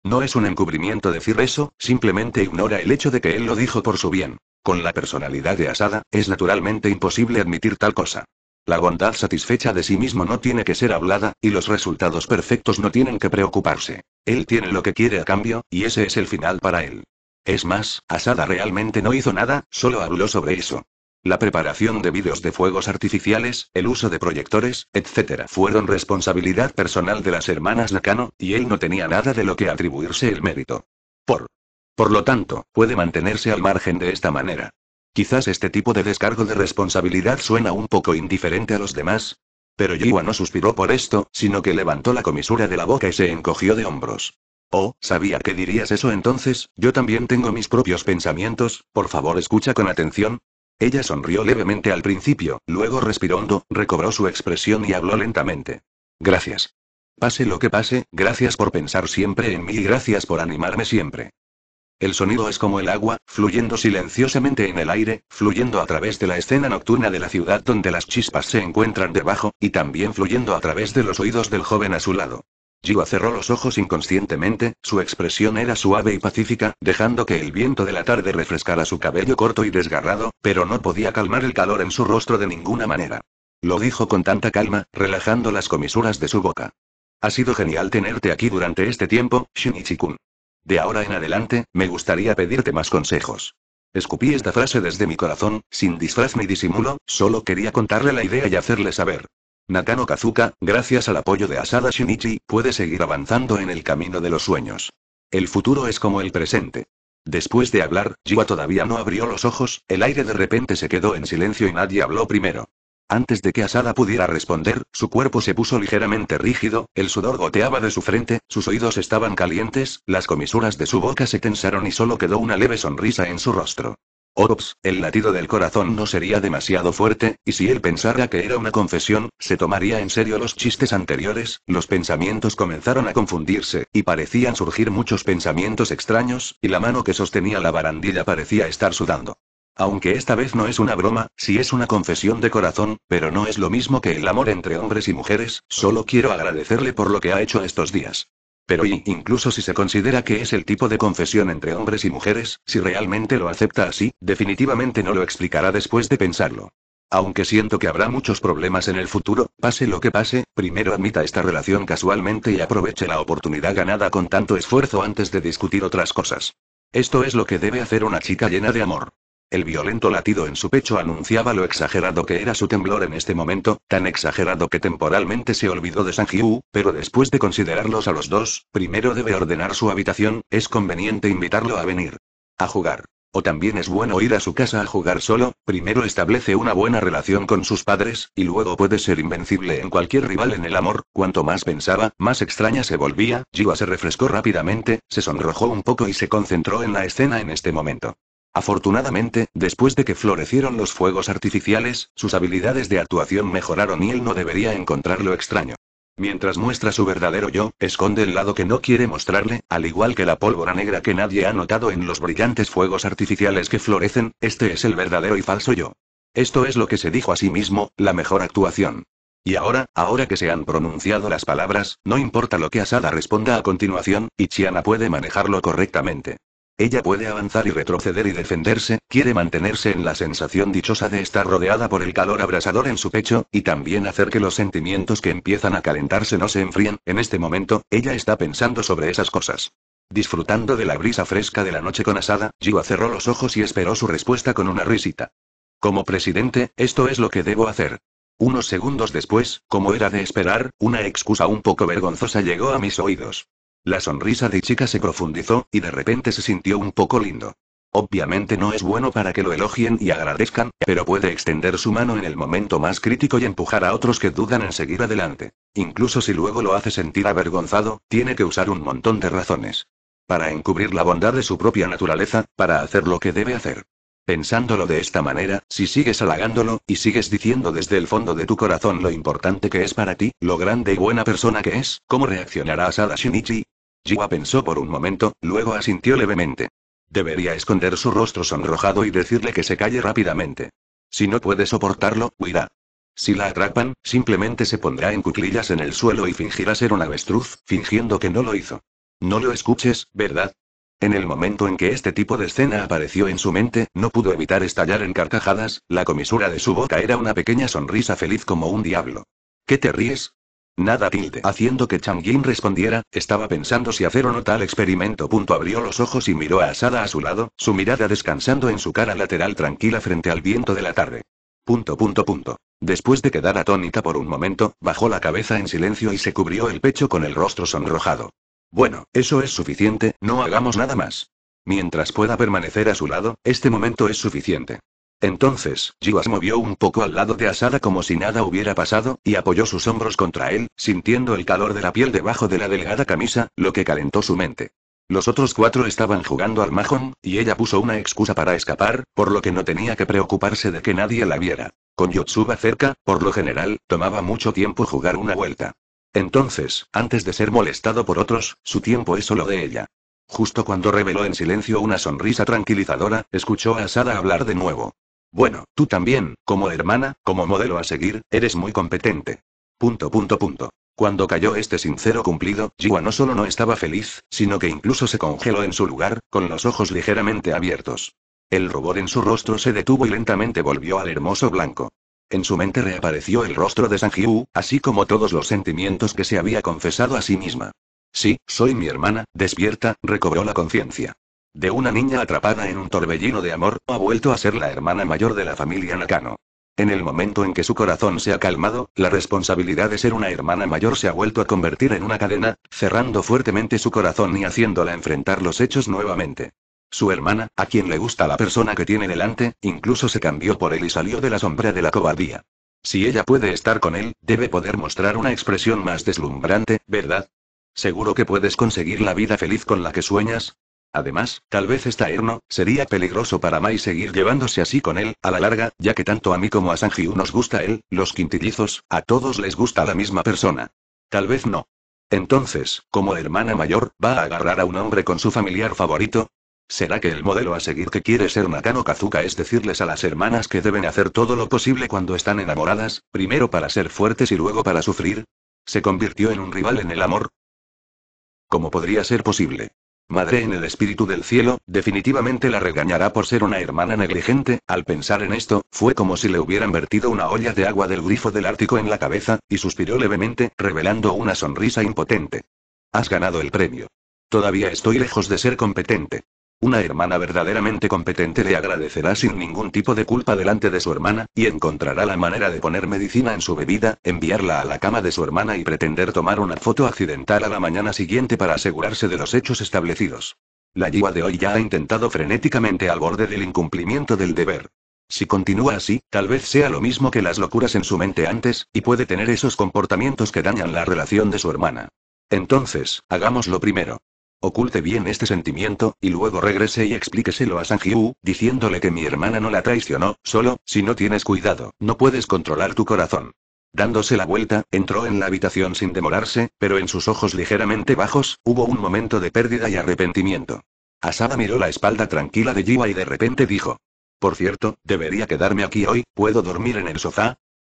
No es un encubrimiento decir eso, simplemente ignora el hecho de que él lo dijo por su bien. Con la personalidad de Asada, es naturalmente imposible admitir tal cosa. La bondad satisfecha de sí mismo no tiene que ser hablada, y los resultados perfectos no tienen que preocuparse. Él tiene lo que quiere a cambio, y ese es el final para él. Es más, Asada realmente no hizo nada, solo habló sobre eso. La preparación de vídeos de fuegos artificiales, el uso de proyectores, etc. fueron responsabilidad personal de las hermanas Nakano, y él no tenía nada de lo que atribuirse el mérito. Por. Por lo tanto, puede mantenerse al margen de esta manera. Quizás este tipo de descargo de responsabilidad suena un poco indiferente a los demás. Pero Yiwa no suspiró por esto, sino que levantó la comisura de la boca y se encogió de hombros. Oh, sabía que dirías eso entonces, yo también tengo mis propios pensamientos, por favor escucha con atención, ella sonrió levemente al principio, luego respiró hondo, recobró su expresión y habló lentamente. Gracias. Pase lo que pase, gracias por pensar siempre en mí y gracias por animarme siempre. El sonido es como el agua, fluyendo silenciosamente en el aire, fluyendo a través de la escena nocturna de la ciudad donde las chispas se encuentran debajo, y también fluyendo a través de los oídos del joven a su lado. Jiwa cerró los ojos inconscientemente, su expresión era suave y pacífica, dejando que el viento de la tarde refrescara su cabello corto y desgarrado, pero no podía calmar el calor en su rostro de ninguna manera. Lo dijo con tanta calma, relajando las comisuras de su boca. Ha sido genial tenerte aquí durante este tiempo, Shinichi-kun. De ahora en adelante, me gustaría pedirte más consejos. Escupí esta frase desde mi corazón, sin disfraz ni disimulo, solo quería contarle la idea y hacerle saber. Nakano Kazuka, gracias al apoyo de Asada Shinichi, puede seguir avanzando en el camino de los sueños. El futuro es como el presente. Después de hablar, Jiwa todavía no abrió los ojos, el aire de repente se quedó en silencio y nadie habló primero. Antes de que Asada pudiera responder, su cuerpo se puso ligeramente rígido, el sudor goteaba de su frente, sus oídos estaban calientes, las comisuras de su boca se tensaron y solo quedó una leve sonrisa en su rostro. Ops, el latido del corazón no sería demasiado fuerte, y si él pensara que era una confesión, se tomaría en serio los chistes anteriores, los pensamientos comenzaron a confundirse, y parecían surgir muchos pensamientos extraños, y la mano que sostenía la barandilla parecía estar sudando. Aunque esta vez no es una broma, si es una confesión de corazón, pero no es lo mismo que el amor entre hombres y mujeres, solo quiero agradecerle por lo que ha hecho estos días. Pero y incluso si se considera que es el tipo de confesión entre hombres y mujeres, si realmente lo acepta así, definitivamente no lo explicará después de pensarlo. Aunque siento que habrá muchos problemas en el futuro, pase lo que pase, primero admita esta relación casualmente y aproveche la oportunidad ganada con tanto esfuerzo antes de discutir otras cosas. Esto es lo que debe hacer una chica llena de amor. El violento latido en su pecho anunciaba lo exagerado que era su temblor en este momento, tan exagerado que temporalmente se olvidó de Sanjiu, pero después de considerarlos a los dos, primero debe ordenar su habitación, es conveniente invitarlo a venir. A jugar. O también es bueno ir a su casa a jugar solo, primero establece una buena relación con sus padres, y luego puede ser invencible en cualquier rival en el amor, cuanto más pensaba, más extraña se volvía, Jiwa se refrescó rápidamente, se sonrojó un poco y se concentró en la escena en este momento. Afortunadamente, después de que florecieron los fuegos artificiales, sus habilidades de actuación mejoraron y él no debería encontrar lo extraño. Mientras muestra su verdadero yo, esconde el lado que no quiere mostrarle, al igual que la pólvora negra que nadie ha notado en los brillantes fuegos artificiales que florecen, este es el verdadero y falso yo. Esto es lo que se dijo a sí mismo, la mejor actuación. Y ahora, ahora que se han pronunciado las palabras, no importa lo que Asada responda a continuación, y Chiana puede manejarlo correctamente. Ella puede avanzar y retroceder y defenderse, quiere mantenerse en la sensación dichosa de estar rodeada por el calor abrasador en su pecho, y también hacer que los sentimientos que empiezan a calentarse no se enfríen. En este momento, ella está pensando sobre esas cosas. Disfrutando de la brisa fresca de la noche con asada, Jiwa cerró los ojos y esperó su respuesta con una risita. Como presidente, esto es lo que debo hacer. Unos segundos después, como era de esperar, una excusa un poco vergonzosa llegó a mis oídos. La sonrisa de chica se profundizó, y de repente se sintió un poco lindo. Obviamente no es bueno para que lo elogien y agradezcan, pero puede extender su mano en el momento más crítico y empujar a otros que dudan en seguir adelante. Incluso si luego lo hace sentir avergonzado, tiene que usar un montón de razones. Para encubrir la bondad de su propia naturaleza, para hacer lo que debe hacer. Pensándolo de esta manera, si sigues halagándolo, y sigues diciendo desde el fondo de tu corazón lo importante que es para ti, lo grande y buena persona que es, ¿cómo reaccionará la Shinichi? Jiwa pensó por un momento, luego asintió levemente. Debería esconder su rostro sonrojado y decirle que se calle rápidamente. Si no puede soportarlo, huirá. Si la atrapan, simplemente se pondrá en cuclillas en el suelo y fingirá ser un avestruz, fingiendo que no lo hizo. No lo escuches, ¿verdad? En el momento en que este tipo de escena apareció en su mente, no pudo evitar estallar en carcajadas, la comisura de su boca era una pequeña sonrisa feliz como un diablo. ¿Qué te ríes? Nada tilde. Haciendo que Chang Yin respondiera, estaba pensando si hacer o no tal experimento. Punto abrió los ojos y miró a Asada a su lado, su mirada descansando en su cara lateral tranquila frente al viento de la tarde. Punto punto punto. Después de quedar atónita por un momento, bajó la cabeza en silencio y se cubrió el pecho con el rostro sonrojado. Bueno, eso es suficiente, no hagamos nada más. Mientras pueda permanecer a su lado, este momento es suficiente. Entonces, se movió un poco al lado de Asada como si nada hubiera pasado, y apoyó sus hombros contra él, sintiendo el calor de la piel debajo de la delgada camisa, lo que calentó su mente. Los otros cuatro estaban jugando al majón, y ella puso una excusa para escapar, por lo que no tenía que preocuparse de que nadie la viera. Con Yotsuba cerca, por lo general, tomaba mucho tiempo jugar una vuelta. Entonces, antes de ser molestado por otros, su tiempo es solo de ella. Justo cuando reveló en silencio una sonrisa tranquilizadora, escuchó a Sada hablar de nuevo. Bueno, tú también, como hermana, como modelo a seguir, eres muy competente. Punto punto punto. Cuando cayó este sincero cumplido, Jiwa no solo no estaba feliz, sino que incluso se congeló en su lugar, con los ojos ligeramente abiertos. El rubor en su rostro se detuvo y lentamente volvió al hermoso blanco. En su mente reapareció el rostro de Sanjiu, así como todos los sentimientos que se había confesado a sí misma. Sí, soy mi hermana, despierta, recobró la conciencia. De una niña atrapada en un torbellino de amor, ha vuelto a ser la hermana mayor de la familia Nakano. En el momento en que su corazón se ha calmado, la responsabilidad de ser una hermana mayor se ha vuelto a convertir en una cadena, cerrando fuertemente su corazón y haciéndola enfrentar los hechos nuevamente. Su hermana, a quien le gusta la persona que tiene delante, incluso se cambió por él y salió de la sombra de la cobardía. Si ella puede estar con él, debe poder mostrar una expresión más deslumbrante, ¿verdad? Seguro que puedes conseguir la vida feliz con la que sueñas. Además, tal vez está Erno, sería peligroso para Mai seguir llevándose así con él, a la larga, ya que tanto a mí como a Sanjiu nos gusta él, los quintillizos, a todos les gusta la misma persona. Tal vez no. Entonces, como hermana mayor, ¿va a agarrar a un hombre con su familiar favorito? ¿Será que el modelo a seguir que quiere ser Nakano Kazuka es decirles a las hermanas que deben hacer todo lo posible cuando están enamoradas, primero para ser fuertes y luego para sufrir? ¿Se convirtió en un rival en el amor? ¿Cómo podría ser posible? Madre en el espíritu del cielo, definitivamente la regañará por ser una hermana negligente, al pensar en esto, fue como si le hubieran vertido una olla de agua del grifo del Ártico en la cabeza, y suspiró levemente, revelando una sonrisa impotente. Has ganado el premio. Todavía estoy lejos de ser competente. Una hermana verdaderamente competente le agradecerá sin ningún tipo de culpa delante de su hermana, y encontrará la manera de poner medicina en su bebida, enviarla a la cama de su hermana y pretender tomar una foto accidental a la mañana siguiente para asegurarse de los hechos establecidos. La yiwa de hoy ya ha intentado frenéticamente al borde del incumplimiento del deber. Si continúa así, tal vez sea lo mismo que las locuras en su mente antes, y puede tener esos comportamientos que dañan la relación de su hermana. Entonces, hagamos lo primero. Oculte bien este sentimiento, y luego regrese y explíqueselo a Sanjiu, diciéndole que mi hermana no la traicionó, solo, si no tienes cuidado, no puedes controlar tu corazón. Dándose la vuelta, entró en la habitación sin demorarse, pero en sus ojos ligeramente bajos, hubo un momento de pérdida y arrepentimiento. Asada miró la espalda tranquila de Jiwa y de repente dijo. Por cierto, debería quedarme aquí hoy, ¿puedo dormir en el sofá?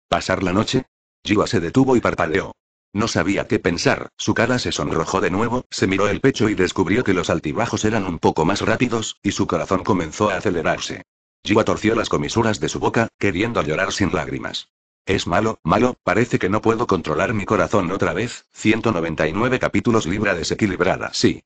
¿Pasar la noche? Jiwa se detuvo y parpadeó. No sabía qué pensar, su cara se sonrojó de nuevo, se miró el pecho y descubrió que los altibajos eran un poco más rápidos, y su corazón comenzó a acelerarse. Jiwa torció las comisuras de su boca, queriendo llorar sin lágrimas. Es malo, malo, parece que no puedo controlar mi corazón otra vez. 199 capítulos libra desequilibrada. Sí,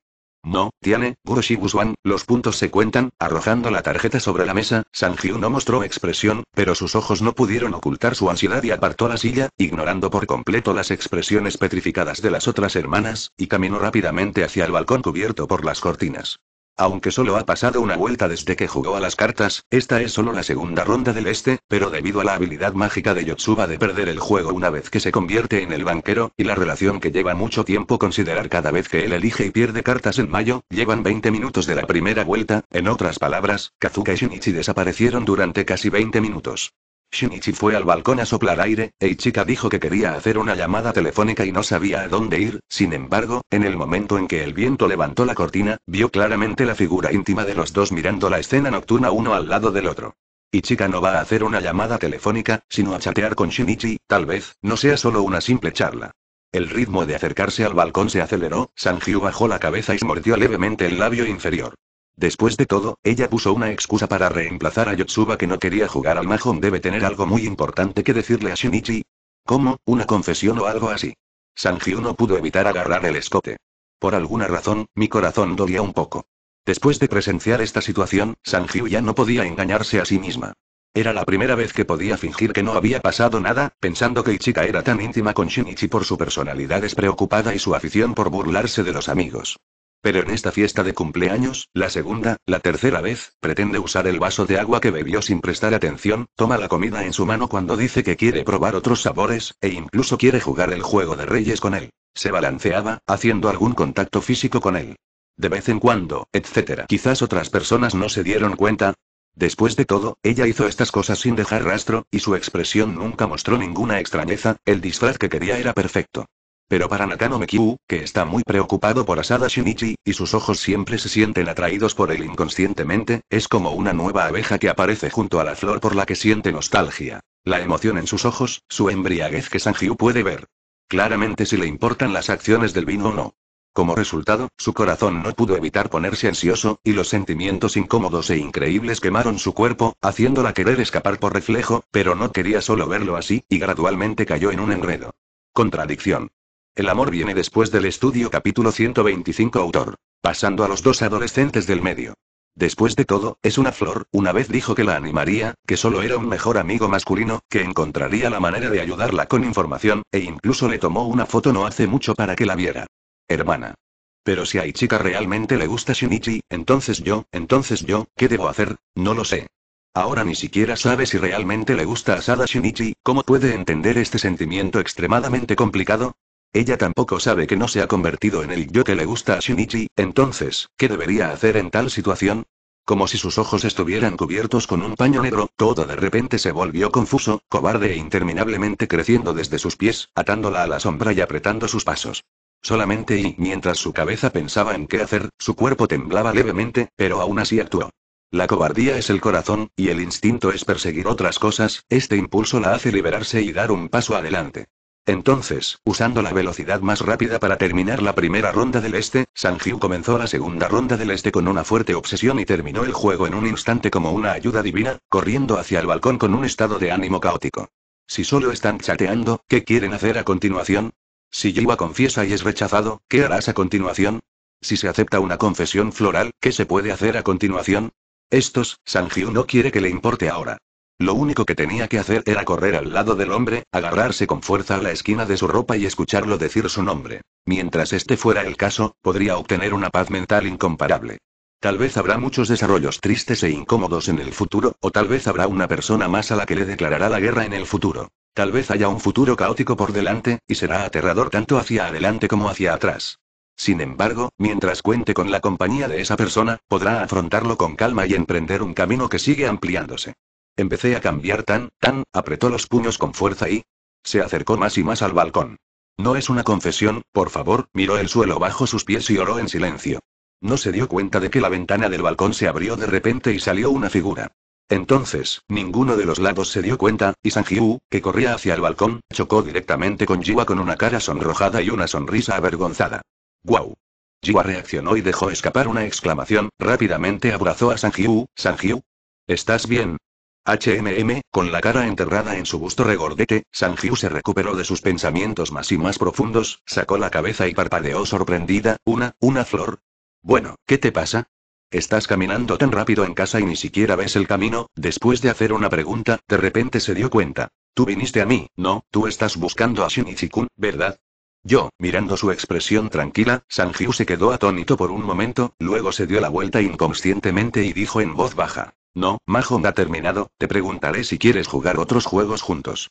no, tiene. Shibu Swan, los puntos se cuentan, arrojando la tarjeta sobre la mesa, Sanjiu no mostró expresión, pero sus ojos no pudieron ocultar su ansiedad y apartó la silla, ignorando por completo las expresiones petrificadas de las otras hermanas, y caminó rápidamente hacia el balcón cubierto por las cortinas. Aunque solo ha pasado una vuelta desde que jugó a las cartas, esta es solo la segunda ronda del este, pero debido a la habilidad mágica de Yotsuba de perder el juego una vez que se convierte en el banquero, y la relación que lleva mucho tiempo considerar cada vez que él elige y pierde cartas en mayo, llevan 20 minutos de la primera vuelta, en otras palabras, Kazuka y Shinichi desaparecieron durante casi 20 minutos. Shinichi fue al balcón a soplar aire, Ichika dijo que quería hacer una llamada telefónica y no sabía a dónde ir, sin embargo, en el momento en que el viento levantó la cortina, vio claramente la figura íntima de los dos mirando la escena nocturna uno al lado del otro. Ichika no va a hacer una llamada telefónica, sino a chatear con Shinichi, tal vez, no sea solo una simple charla. El ritmo de acercarse al balcón se aceleró, Sanjiu bajó la cabeza y se mordió levemente el labio inferior. Después de todo, ella puso una excusa para reemplazar a Yotsuba que no quería jugar al Mahon. Debe tener algo muy importante que decirle a Shinichi. ¿Cómo? ¿Una confesión o algo así? Sanjiu no pudo evitar agarrar el escote. Por alguna razón, mi corazón dolía un poco. Después de presenciar esta situación, Sanjiu ya no podía engañarse a sí misma. Era la primera vez que podía fingir que no había pasado nada, pensando que Ichika era tan íntima con Shinichi por su personalidad despreocupada y su afición por burlarse de los amigos. Pero en esta fiesta de cumpleaños, la segunda, la tercera vez, pretende usar el vaso de agua que bebió sin prestar atención, toma la comida en su mano cuando dice que quiere probar otros sabores, e incluso quiere jugar el juego de reyes con él. Se balanceaba, haciendo algún contacto físico con él. De vez en cuando, etc. Quizás otras personas no se dieron cuenta, Después de todo, ella hizo estas cosas sin dejar rastro, y su expresión nunca mostró ninguna extrañeza, el disfraz que quería era perfecto. Pero para Nakano Mekiu, que está muy preocupado por Asada Shinichi, y sus ojos siempre se sienten atraídos por él inconscientemente, es como una nueva abeja que aparece junto a la flor por la que siente nostalgia. La emoción en sus ojos, su embriaguez que Sanjiu puede ver. Claramente si le importan las acciones del vino o no. Como resultado, su corazón no pudo evitar ponerse ansioso, y los sentimientos incómodos e increíbles quemaron su cuerpo, haciéndola querer escapar por reflejo, pero no quería solo verlo así, y gradualmente cayó en un enredo. Contradicción. El amor viene después del estudio capítulo 125 autor. Pasando a los dos adolescentes del medio. Después de todo, es una flor, una vez dijo que la animaría, que solo era un mejor amigo masculino, que encontraría la manera de ayudarla con información, e incluso le tomó una foto no hace mucho para que la viera. Hermana. Pero si a Ichika realmente le gusta Shinichi, entonces yo, entonces yo, ¿qué debo hacer? No lo sé. Ahora ni siquiera sabe si realmente le gusta a Sada Shinichi, ¿cómo puede entender este sentimiento extremadamente complicado? Ella tampoco sabe que no se ha convertido en el yo que le gusta a Shinichi, entonces, ¿qué debería hacer en tal situación? Como si sus ojos estuvieran cubiertos con un paño negro, todo de repente se volvió confuso, cobarde e interminablemente creciendo desde sus pies, atándola a la sombra y apretando sus pasos. Solamente y, mientras su cabeza pensaba en qué hacer, su cuerpo temblaba levemente, pero aún así actuó. La cobardía es el corazón, y el instinto es perseguir otras cosas, este impulso la hace liberarse y dar un paso adelante. Entonces, usando la velocidad más rápida para terminar la primera ronda del este, Sanjiu comenzó la segunda ronda del este con una fuerte obsesión y terminó el juego en un instante como una ayuda divina, corriendo hacia el balcón con un estado de ánimo caótico. Si solo están chateando, ¿qué quieren hacer a continuación? Si Jiwa confiesa y es rechazado, ¿qué harás a continuación? Si se acepta una confesión floral, ¿qué se puede hacer a continuación? Estos, Sanjiu no quiere que le importe ahora. Lo único que tenía que hacer era correr al lado del hombre, agarrarse con fuerza a la esquina de su ropa y escucharlo decir su nombre. Mientras este fuera el caso, podría obtener una paz mental incomparable. Tal vez habrá muchos desarrollos tristes e incómodos en el futuro, o tal vez habrá una persona más a la que le declarará la guerra en el futuro. Tal vez haya un futuro caótico por delante, y será aterrador tanto hacia adelante como hacia atrás. Sin embargo, mientras cuente con la compañía de esa persona, podrá afrontarlo con calma y emprender un camino que sigue ampliándose. Empecé a cambiar tan, tan, apretó los puños con fuerza y... Se acercó más y más al balcón. No es una confesión, por favor, miró el suelo bajo sus pies y oró en silencio. No se dio cuenta de que la ventana del balcón se abrió de repente y salió una figura. Entonces, ninguno de los lados se dio cuenta, y Sanjiu, que corría hacia el balcón, chocó directamente con Jiwa con una cara sonrojada y una sonrisa avergonzada. ¡Guau! Jiwa reaccionó y dejó escapar una exclamación, rápidamente abrazó a Sanjiu, Sanjiu. ¿Estás bien? HMM, con la cara enterrada en su busto regordete, Sanjiu se recuperó de sus pensamientos más y más profundos, sacó la cabeza y parpadeó sorprendida, una, una flor. Bueno, ¿qué te pasa? Estás caminando tan rápido en casa y ni siquiera ves el camino, después de hacer una pregunta, de repente se dio cuenta. Tú viniste a mí, no, tú estás buscando a Shinichi-kun, ¿verdad? Yo, mirando su expresión tranquila, Sanjiu se quedó atónito por un momento, luego se dio la vuelta inconscientemente y dijo en voz baja. No, Mahon ha terminado, te preguntaré si quieres jugar otros juegos juntos.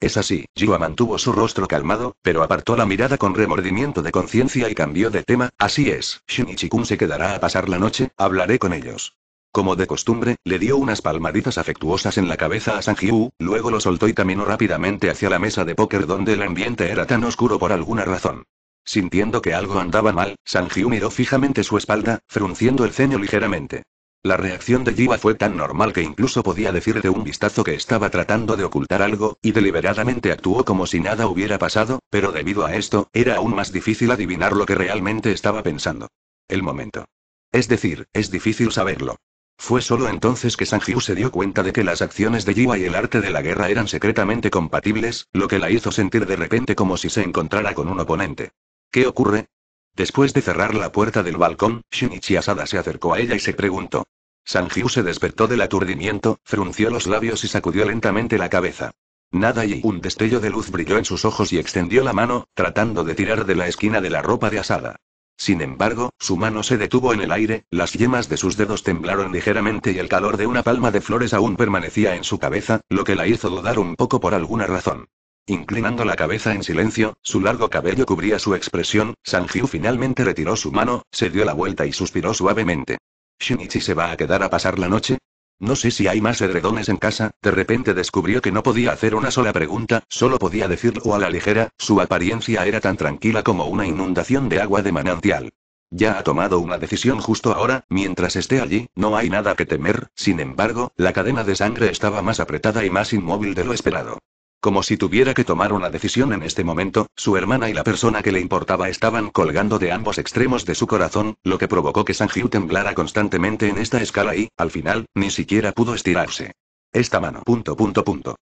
Es así, Jiwa mantuvo su rostro calmado, pero apartó la mirada con remordimiento de conciencia y cambió de tema, así es, Shinichikun kun se quedará a pasar la noche, hablaré con ellos. Como de costumbre, le dio unas palmaditas afectuosas en la cabeza a Sanjiu, luego lo soltó y caminó rápidamente hacia la mesa de póker donde el ambiente era tan oscuro por alguna razón. Sintiendo que algo andaba mal, Sanjiu miró fijamente su espalda, frunciendo el ceño ligeramente. La reacción de Jiwa fue tan normal que incluso podía decir de un vistazo que estaba tratando de ocultar algo, y deliberadamente actuó como si nada hubiera pasado, pero debido a esto, era aún más difícil adivinar lo que realmente estaba pensando. El momento. Es decir, es difícil saberlo. Fue solo entonces que Sanjiu se dio cuenta de que las acciones de Jiwa y el arte de la guerra eran secretamente compatibles, lo que la hizo sentir de repente como si se encontrara con un oponente. ¿Qué ocurre? Después de cerrar la puerta del balcón, Shinichi Asada se acercó a ella y se preguntó. Sanjiu se despertó del aturdimiento, frunció los labios y sacudió lentamente la cabeza. Nada y un destello de luz brilló en sus ojos y extendió la mano, tratando de tirar de la esquina de la ropa de Asada. Sin embargo, su mano se detuvo en el aire, las yemas de sus dedos temblaron ligeramente y el calor de una palma de flores aún permanecía en su cabeza, lo que la hizo dudar un poco por alguna razón. Inclinando la cabeza en silencio, su largo cabello cubría su expresión, Sanjiu finalmente retiró su mano, se dio la vuelta y suspiró suavemente. ¿Shinichi se va a quedar a pasar la noche? No sé si hay más edredones en casa, de repente descubrió que no podía hacer una sola pregunta, solo podía decirlo a la ligera, su apariencia era tan tranquila como una inundación de agua de manantial. Ya ha tomado una decisión justo ahora, mientras esté allí, no hay nada que temer, sin embargo, la cadena de sangre estaba más apretada y más inmóvil de lo esperado. Como si tuviera que tomar una decisión en este momento, su hermana y la persona que le importaba estaban colgando de ambos extremos de su corazón, lo que provocó que Sanjiu temblara constantemente en esta escala y, al final, ni siquiera pudo estirarse. Esta mano. Punto,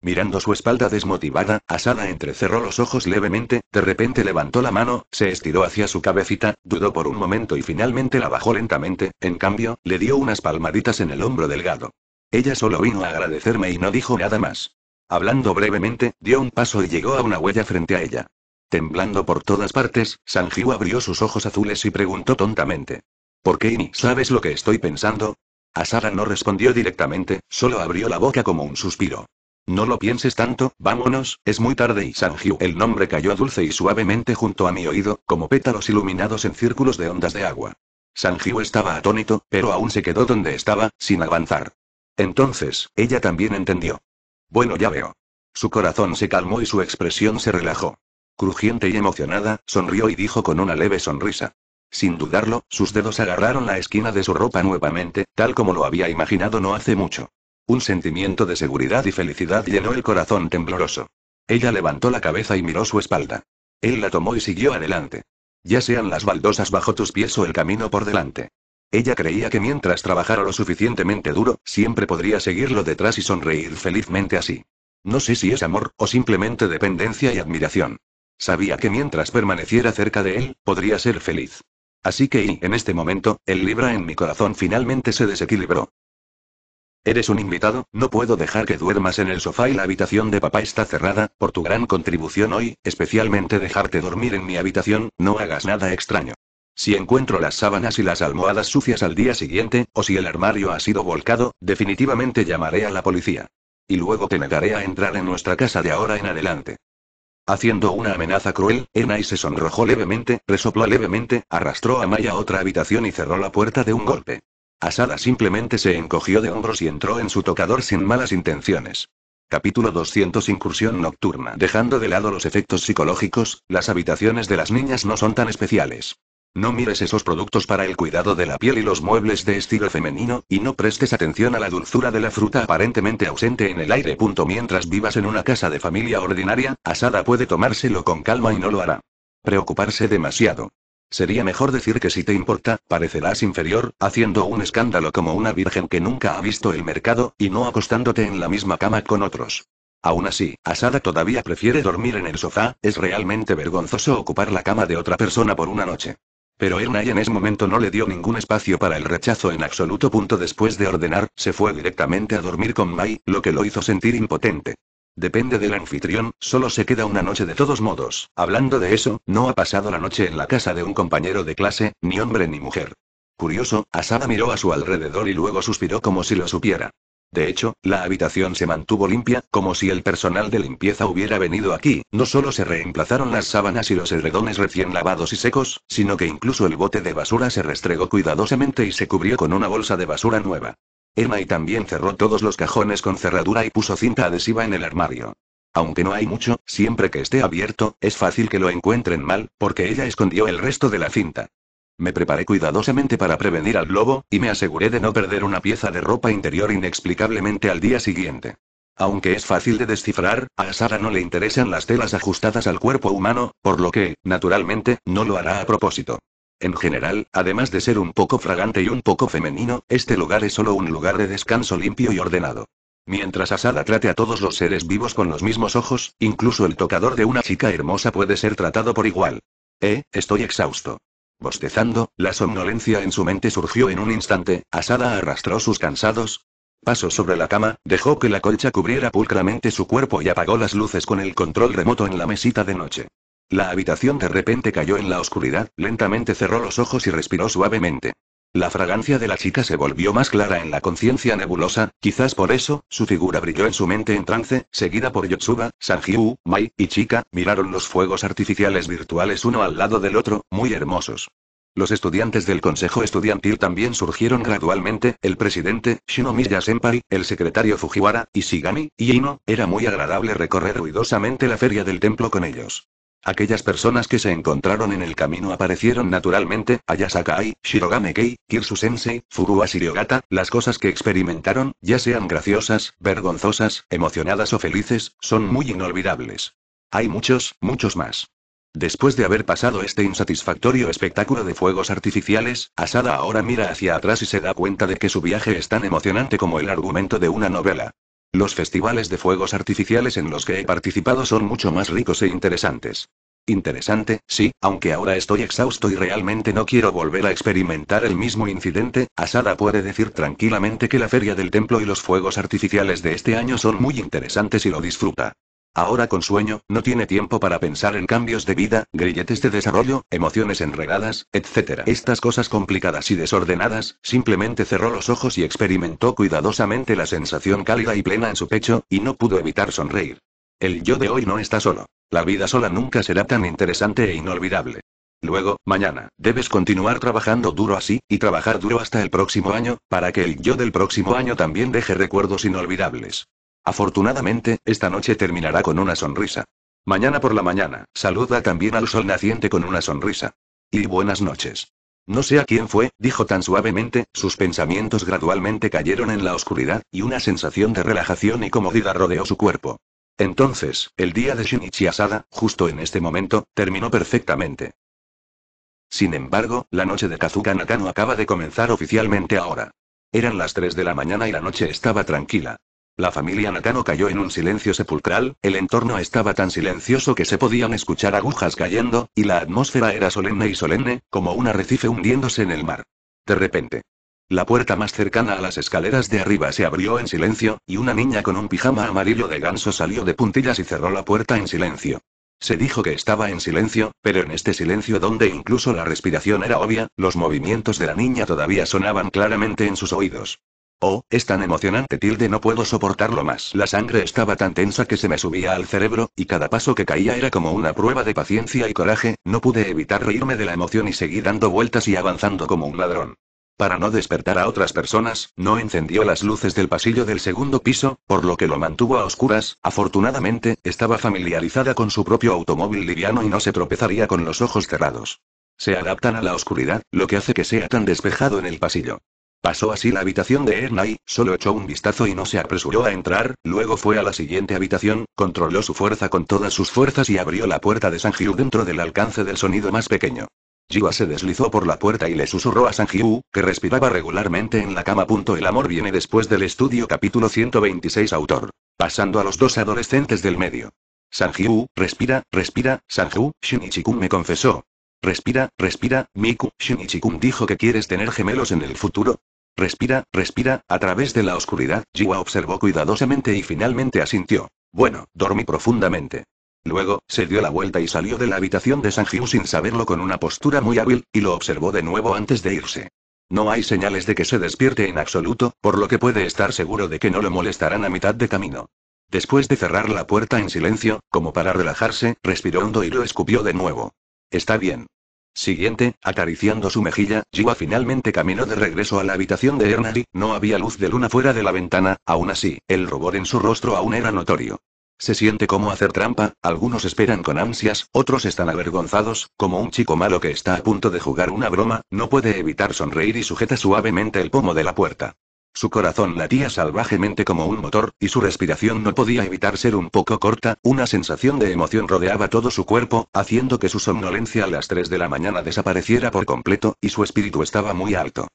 Mirando su espalda desmotivada, Asada entrecerró los ojos levemente, de repente levantó la mano, se estiró hacia su cabecita, dudó por un momento y finalmente la bajó lentamente, en cambio, le dio unas palmaditas en el hombro delgado. Ella solo vino a agradecerme y no dijo nada más. Hablando brevemente, dio un paso y llegó a una huella frente a ella. Temblando por todas partes, Sanjiu abrió sus ojos azules y preguntó tontamente. ¿Por qué ni sabes lo que estoy pensando? Asara no respondió directamente, solo abrió la boca como un suspiro. No lo pienses tanto, vámonos, es muy tarde y Sanjiu. El nombre cayó dulce y suavemente junto a mi oído, como pétalos iluminados en círculos de ondas de agua. Sanjiu estaba atónito, pero aún se quedó donde estaba, sin avanzar. Entonces, ella también entendió. Bueno, ya veo. Su corazón se calmó y su expresión se relajó. Crujiente y emocionada, sonrió y dijo con una leve sonrisa. Sin dudarlo, sus dedos agarraron la esquina de su ropa nuevamente, tal como lo había imaginado no hace mucho. Un sentimiento de seguridad y felicidad llenó el corazón tembloroso. Ella levantó la cabeza y miró su espalda. Él la tomó y siguió adelante. Ya sean las baldosas bajo tus pies o el camino por delante. Ella creía que mientras trabajara lo suficientemente duro, siempre podría seguirlo detrás y sonreír felizmente así. No sé si es amor, o simplemente dependencia y admiración. Sabía que mientras permaneciera cerca de él, podría ser feliz. Así que, en este momento, el libra en mi corazón finalmente se desequilibró. Eres un invitado, no puedo dejar que duermas en el sofá y la habitación de papá está cerrada, por tu gran contribución hoy, especialmente dejarte dormir en mi habitación, no hagas nada extraño. Si encuentro las sábanas y las almohadas sucias al día siguiente, o si el armario ha sido volcado, definitivamente llamaré a la policía. Y luego te negaré a entrar en nuestra casa de ahora en adelante. Haciendo una amenaza cruel, Enai se sonrojó levemente, resopló levemente, arrastró a Maya a otra habitación y cerró la puerta de un golpe. Asada simplemente se encogió de hombros y entró en su tocador sin malas intenciones. Capítulo 200 Incursión nocturna. Dejando de lado los efectos psicológicos, las habitaciones de las niñas no son tan especiales. No mires esos productos para el cuidado de la piel y los muebles de estilo femenino, y no prestes atención a la dulzura de la fruta aparentemente ausente en el aire. Mientras vivas en una casa de familia ordinaria, Asada puede tomárselo con calma y no lo hará. Preocuparse demasiado. Sería mejor decir que si te importa, parecerás inferior, haciendo un escándalo como una virgen que nunca ha visto el mercado, y no acostándote en la misma cama con otros. Aún así, Asada todavía prefiere dormir en el sofá, es realmente vergonzoso ocupar la cama de otra persona por una noche. Pero Ernai en ese momento no le dio ningún espacio para el rechazo en absoluto. Punto después de ordenar, se fue directamente a dormir con Mai, lo que lo hizo sentir impotente. Depende del anfitrión, solo se queda una noche de todos modos. Hablando de eso, no ha pasado la noche en la casa de un compañero de clase, ni hombre ni mujer. Curioso, Asada miró a su alrededor y luego suspiró como si lo supiera. De hecho, la habitación se mantuvo limpia, como si el personal de limpieza hubiera venido aquí. No solo se reemplazaron las sábanas y los edredones recién lavados y secos, sino que incluso el bote de basura se restregó cuidadosamente y se cubrió con una bolsa de basura nueva. Emma y también cerró todos los cajones con cerradura y puso cinta adhesiva en el armario. Aunque no hay mucho, siempre que esté abierto, es fácil que lo encuentren mal, porque ella escondió el resto de la cinta. Me preparé cuidadosamente para prevenir al globo, y me aseguré de no perder una pieza de ropa interior inexplicablemente al día siguiente. Aunque es fácil de descifrar, a Sara no le interesan las telas ajustadas al cuerpo humano, por lo que, naturalmente, no lo hará a propósito. En general, además de ser un poco fragante y un poco femenino, este lugar es solo un lugar de descanso limpio y ordenado. Mientras Asada trate a todos los seres vivos con los mismos ojos, incluso el tocador de una chica hermosa puede ser tratado por igual. Eh, estoy exhausto. Bostezando, la somnolencia en su mente surgió en un instante, Asada arrastró sus cansados Pasó sobre la cama, dejó que la colcha cubriera pulcramente su cuerpo y apagó las luces con el control remoto en la mesita de noche. La habitación de repente cayó en la oscuridad, lentamente cerró los ojos y respiró suavemente. La fragancia de la chica se volvió más clara en la conciencia nebulosa, quizás por eso, su figura brilló en su mente en trance, seguida por Yotsuba, Sanjiu, Mai y Chica, miraron los fuegos artificiales virtuales uno al lado del otro, muy hermosos. Los estudiantes del consejo estudiantil también surgieron gradualmente, el presidente, Shinomiya Senpai, el secretario Fujiwara, y y Ino, era muy agradable recorrer ruidosamente la feria del templo con ellos. Aquellas personas que se encontraron en el camino aparecieron naturalmente, Ayasakai, Shirogame Kei, Kirsu Sensei, Furua las cosas que experimentaron, ya sean graciosas, vergonzosas, emocionadas o felices, son muy inolvidables. Hay muchos, muchos más. Después de haber pasado este insatisfactorio espectáculo de fuegos artificiales, Asada ahora mira hacia atrás y se da cuenta de que su viaje es tan emocionante como el argumento de una novela. Los festivales de fuegos artificiales en los que he participado son mucho más ricos e interesantes. Interesante, sí, aunque ahora estoy exhausto y realmente no quiero volver a experimentar el mismo incidente, Asada puede decir tranquilamente que la feria del templo y los fuegos artificiales de este año son muy interesantes y lo disfruta. Ahora con sueño, no tiene tiempo para pensar en cambios de vida, grilletes de desarrollo, emociones enredadas, etc. Estas cosas complicadas y desordenadas, simplemente cerró los ojos y experimentó cuidadosamente la sensación cálida y plena en su pecho, y no pudo evitar sonreír. El yo de hoy no está solo. La vida sola nunca será tan interesante e inolvidable. Luego, mañana, debes continuar trabajando duro así, y trabajar duro hasta el próximo año, para que el yo del próximo año también deje recuerdos inolvidables. Afortunadamente, esta noche terminará con una sonrisa. Mañana por la mañana, saluda también al sol naciente con una sonrisa. Y buenas noches. No sé a quién fue, dijo tan suavemente, sus pensamientos gradualmente cayeron en la oscuridad, y una sensación de relajación y comodidad rodeó su cuerpo. Entonces, el día de Shinichi Asada, justo en este momento, terminó perfectamente. Sin embargo, la noche de Kazuka Nakano acaba de comenzar oficialmente ahora. Eran las 3 de la mañana y la noche estaba tranquila. La familia Natano cayó en un silencio sepulcral, el entorno estaba tan silencioso que se podían escuchar agujas cayendo, y la atmósfera era solemne y solemne, como un arrecife hundiéndose en el mar. De repente. La puerta más cercana a las escaleras de arriba se abrió en silencio, y una niña con un pijama amarillo de ganso salió de puntillas y cerró la puerta en silencio. Se dijo que estaba en silencio, pero en este silencio donde incluso la respiración era obvia, los movimientos de la niña todavía sonaban claramente en sus oídos. Oh, es tan emocionante tilde, no puedo soportarlo más. La sangre estaba tan tensa que se me subía al cerebro, y cada paso que caía era como una prueba de paciencia y coraje, no pude evitar reírme de la emoción y seguí dando vueltas y avanzando como un ladrón. Para no despertar a otras personas, no encendió las luces del pasillo del segundo piso, por lo que lo mantuvo a oscuras. Afortunadamente, estaba familiarizada con su propio automóvil liviano y no se tropezaría con los ojos cerrados. Se adaptan a la oscuridad, lo que hace que sea tan despejado en el pasillo. Pasó así la habitación de Ernai, solo echó un vistazo y no se apresuró a entrar, luego fue a la siguiente habitación, controló su fuerza con todas sus fuerzas y abrió la puerta de San dentro del alcance del sonido más pequeño. Jiwa se deslizó por la puerta y le susurró a Sanjiu, que respiraba regularmente en la cama. El amor viene después del estudio capítulo 126 autor. Pasando a los dos adolescentes del medio. Sanjiu, respira, respira, San Shinichikun me confesó, Respira, respira, Miku, Shinichikun dijo que quieres tener gemelos en el futuro. Respira, respira, a través de la oscuridad, Jiwa observó cuidadosamente y finalmente asintió. Bueno, dormí profundamente. Luego, se dio la vuelta y salió de la habitación de Sanjiu sin saberlo con una postura muy hábil, y lo observó de nuevo antes de irse. No hay señales de que se despierte en absoluto, por lo que puede estar seguro de que no lo molestarán a mitad de camino. Después de cerrar la puerta en silencio, como para relajarse, respiró hondo y lo escupió de nuevo. Está bien siguiente, acariciando su mejilla, Jiwa finalmente caminó de regreso a la habitación de Ernari, no había luz de luna fuera de la ventana, aún así, el rubor en su rostro aún era notorio. Se siente como hacer trampa, algunos esperan con ansias, otros están avergonzados, como un chico malo que está a punto de jugar una broma, no puede evitar sonreír y sujeta suavemente el pomo de la puerta. Su corazón latía salvajemente como un motor, y su respiración no podía evitar ser un poco corta, una sensación de emoción rodeaba todo su cuerpo, haciendo que su somnolencia a las 3 de la mañana desapareciera por completo, y su espíritu estaba muy alto.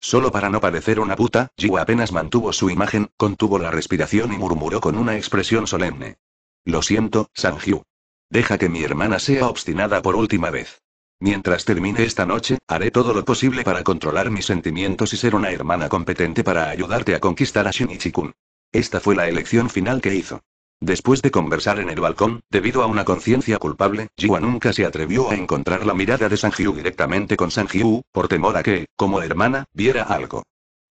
Solo para no parecer una puta, Jiwa apenas mantuvo su imagen, contuvo la respiración y murmuró con una expresión solemne. Lo siento, Sanjiu. Deja que mi hermana sea obstinada por última vez. Mientras termine esta noche, haré todo lo posible para controlar mis sentimientos y ser una hermana competente para ayudarte a conquistar a Shinichi-kun. Esta fue la elección final que hizo. Después de conversar en el balcón, debido a una conciencia culpable, Jiwa nunca se atrevió a encontrar la mirada de Sanjiu directamente con Sanjiu, por temor a que, como hermana, viera algo.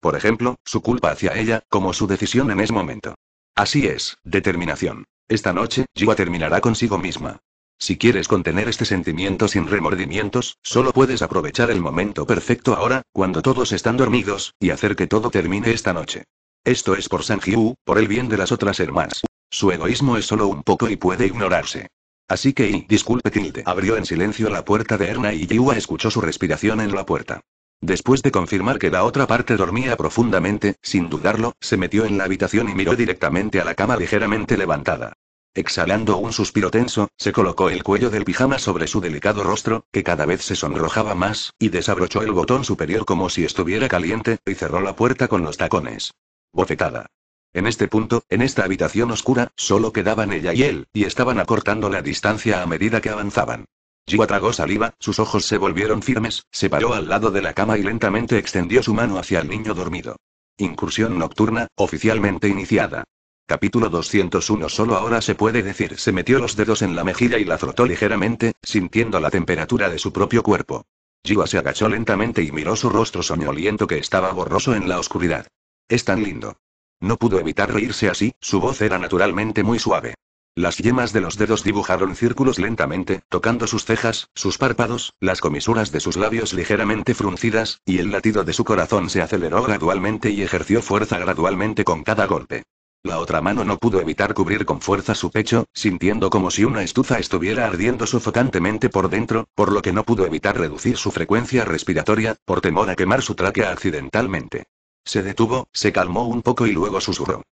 Por ejemplo, su culpa hacia ella, como su decisión en ese momento. Así es, determinación. Esta noche, Jiwa terminará consigo misma. Si quieres contener este sentimiento sin remordimientos, solo puedes aprovechar el momento perfecto ahora, cuando todos están dormidos, y hacer que todo termine esta noche. Esto es por Sanjiu, por el bien de las otras hermanas. Su egoísmo es solo un poco y puede ignorarse. Así que, y, disculpe Kilde, abrió en silencio la puerta de Erna y Yua escuchó su respiración en la puerta. Después de confirmar que la otra parte dormía profundamente, sin dudarlo, se metió en la habitación y miró directamente a la cama ligeramente levantada. Exhalando un suspiro tenso, se colocó el cuello del pijama sobre su delicado rostro, que cada vez se sonrojaba más, y desabrochó el botón superior como si estuviera caliente, y cerró la puerta con los tacones. Bofetada. En este punto, en esta habitación oscura, solo quedaban ella y él, y estaban acortando la distancia a medida que avanzaban. Jiwa tragó saliva, sus ojos se volvieron firmes, se paró al lado de la cama y lentamente extendió su mano hacia el niño dormido. Incursión nocturna, oficialmente iniciada. Capítulo 201 Solo ahora se puede decir, se metió los dedos en la mejilla y la frotó ligeramente, sintiendo la temperatura de su propio cuerpo. Jiwa se agachó lentamente y miró su rostro soñoliento que estaba borroso en la oscuridad. Es tan lindo. No pudo evitar reírse así, su voz era naturalmente muy suave. Las yemas de los dedos dibujaron círculos lentamente, tocando sus cejas, sus párpados, las comisuras de sus labios ligeramente fruncidas, y el latido de su corazón se aceleró gradualmente y ejerció fuerza gradualmente con cada golpe. La otra mano no pudo evitar cubrir con fuerza su pecho, sintiendo como si una estufa estuviera ardiendo sofocantemente por dentro, por lo que no pudo evitar reducir su frecuencia respiratoria, por temor a quemar su tráquea accidentalmente. Se detuvo, se calmó un poco y luego susurró.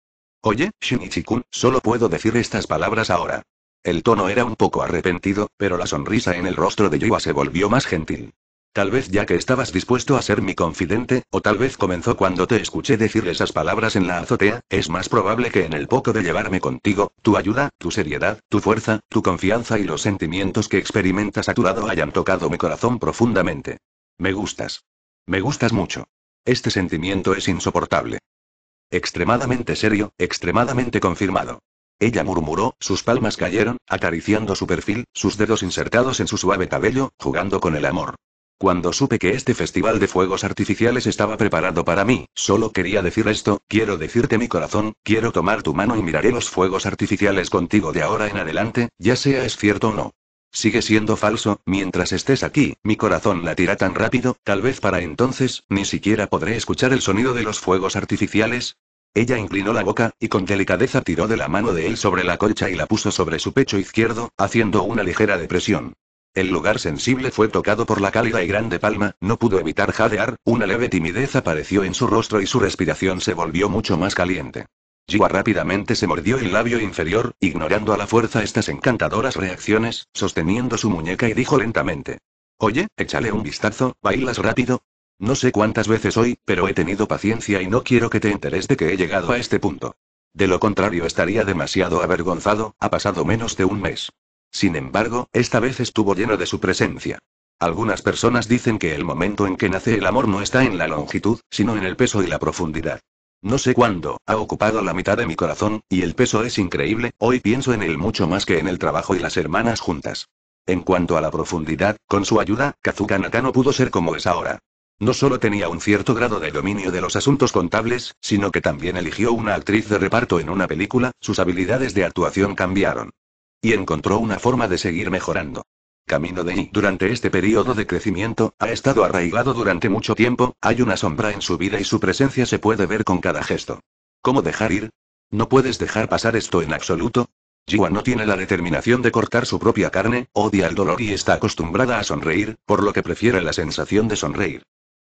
Oye, shinichi solo puedo decir estas palabras ahora. El tono era un poco arrepentido, pero la sonrisa en el rostro de Yua se volvió más gentil. Tal vez ya que estabas dispuesto a ser mi confidente, o tal vez comenzó cuando te escuché decir esas palabras en la azotea, es más probable que en el poco de llevarme contigo, tu ayuda, tu seriedad, tu fuerza, tu confianza y los sentimientos que experimentas a tu lado hayan tocado mi corazón profundamente. Me gustas. Me gustas mucho. Este sentimiento es insoportable. Extremadamente serio, extremadamente confirmado. Ella murmuró, sus palmas cayeron, acariciando su perfil, sus dedos insertados en su suave cabello, jugando con el amor. Cuando supe que este festival de fuegos artificiales estaba preparado para mí, solo quería decir esto, quiero decirte mi corazón, quiero tomar tu mano y miraré los fuegos artificiales contigo de ahora en adelante, ya sea es cierto o no. Sigue siendo falso, mientras estés aquí, mi corazón tira tan rápido, tal vez para entonces, ni siquiera podré escuchar el sonido de los fuegos artificiales. Ella inclinó la boca, y con delicadeza tiró de la mano de él sobre la colcha y la puso sobre su pecho izquierdo, haciendo una ligera depresión. El lugar sensible fue tocado por la cálida y grande palma, no pudo evitar jadear, una leve timidez apareció en su rostro y su respiración se volvió mucho más caliente. Jiwa rápidamente se mordió el labio inferior, ignorando a la fuerza estas encantadoras reacciones, sosteniendo su muñeca y dijo lentamente. Oye, échale un vistazo, ¿bailas rápido? No sé cuántas veces hoy, pero he tenido paciencia y no quiero que te enteres de que he llegado a este punto. De lo contrario estaría demasiado avergonzado, ha pasado menos de un mes. Sin embargo, esta vez estuvo lleno de su presencia. Algunas personas dicen que el momento en que nace el amor no está en la longitud, sino en el peso y la profundidad. No sé cuándo, ha ocupado la mitad de mi corazón, y el peso es increíble, hoy pienso en él mucho más que en el trabajo y las hermanas juntas. En cuanto a la profundidad, con su ayuda, Kazuka Nakano pudo ser como es ahora. No solo tenía un cierto grado de dominio de los asuntos contables, sino que también eligió una actriz de reparto en una película, sus habilidades de actuación cambiaron. Y encontró una forma de seguir mejorando. Camino de I. Durante este periodo de crecimiento, ha estado arraigado durante mucho tiempo, hay una sombra en su vida y su presencia se puede ver con cada gesto. ¿Cómo dejar ir? No puedes dejar pasar esto en absoluto, Jiwa no tiene la determinación de cortar su propia carne, odia el dolor y está acostumbrada a sonreír, por lo que prefiere la sensación de sonreír.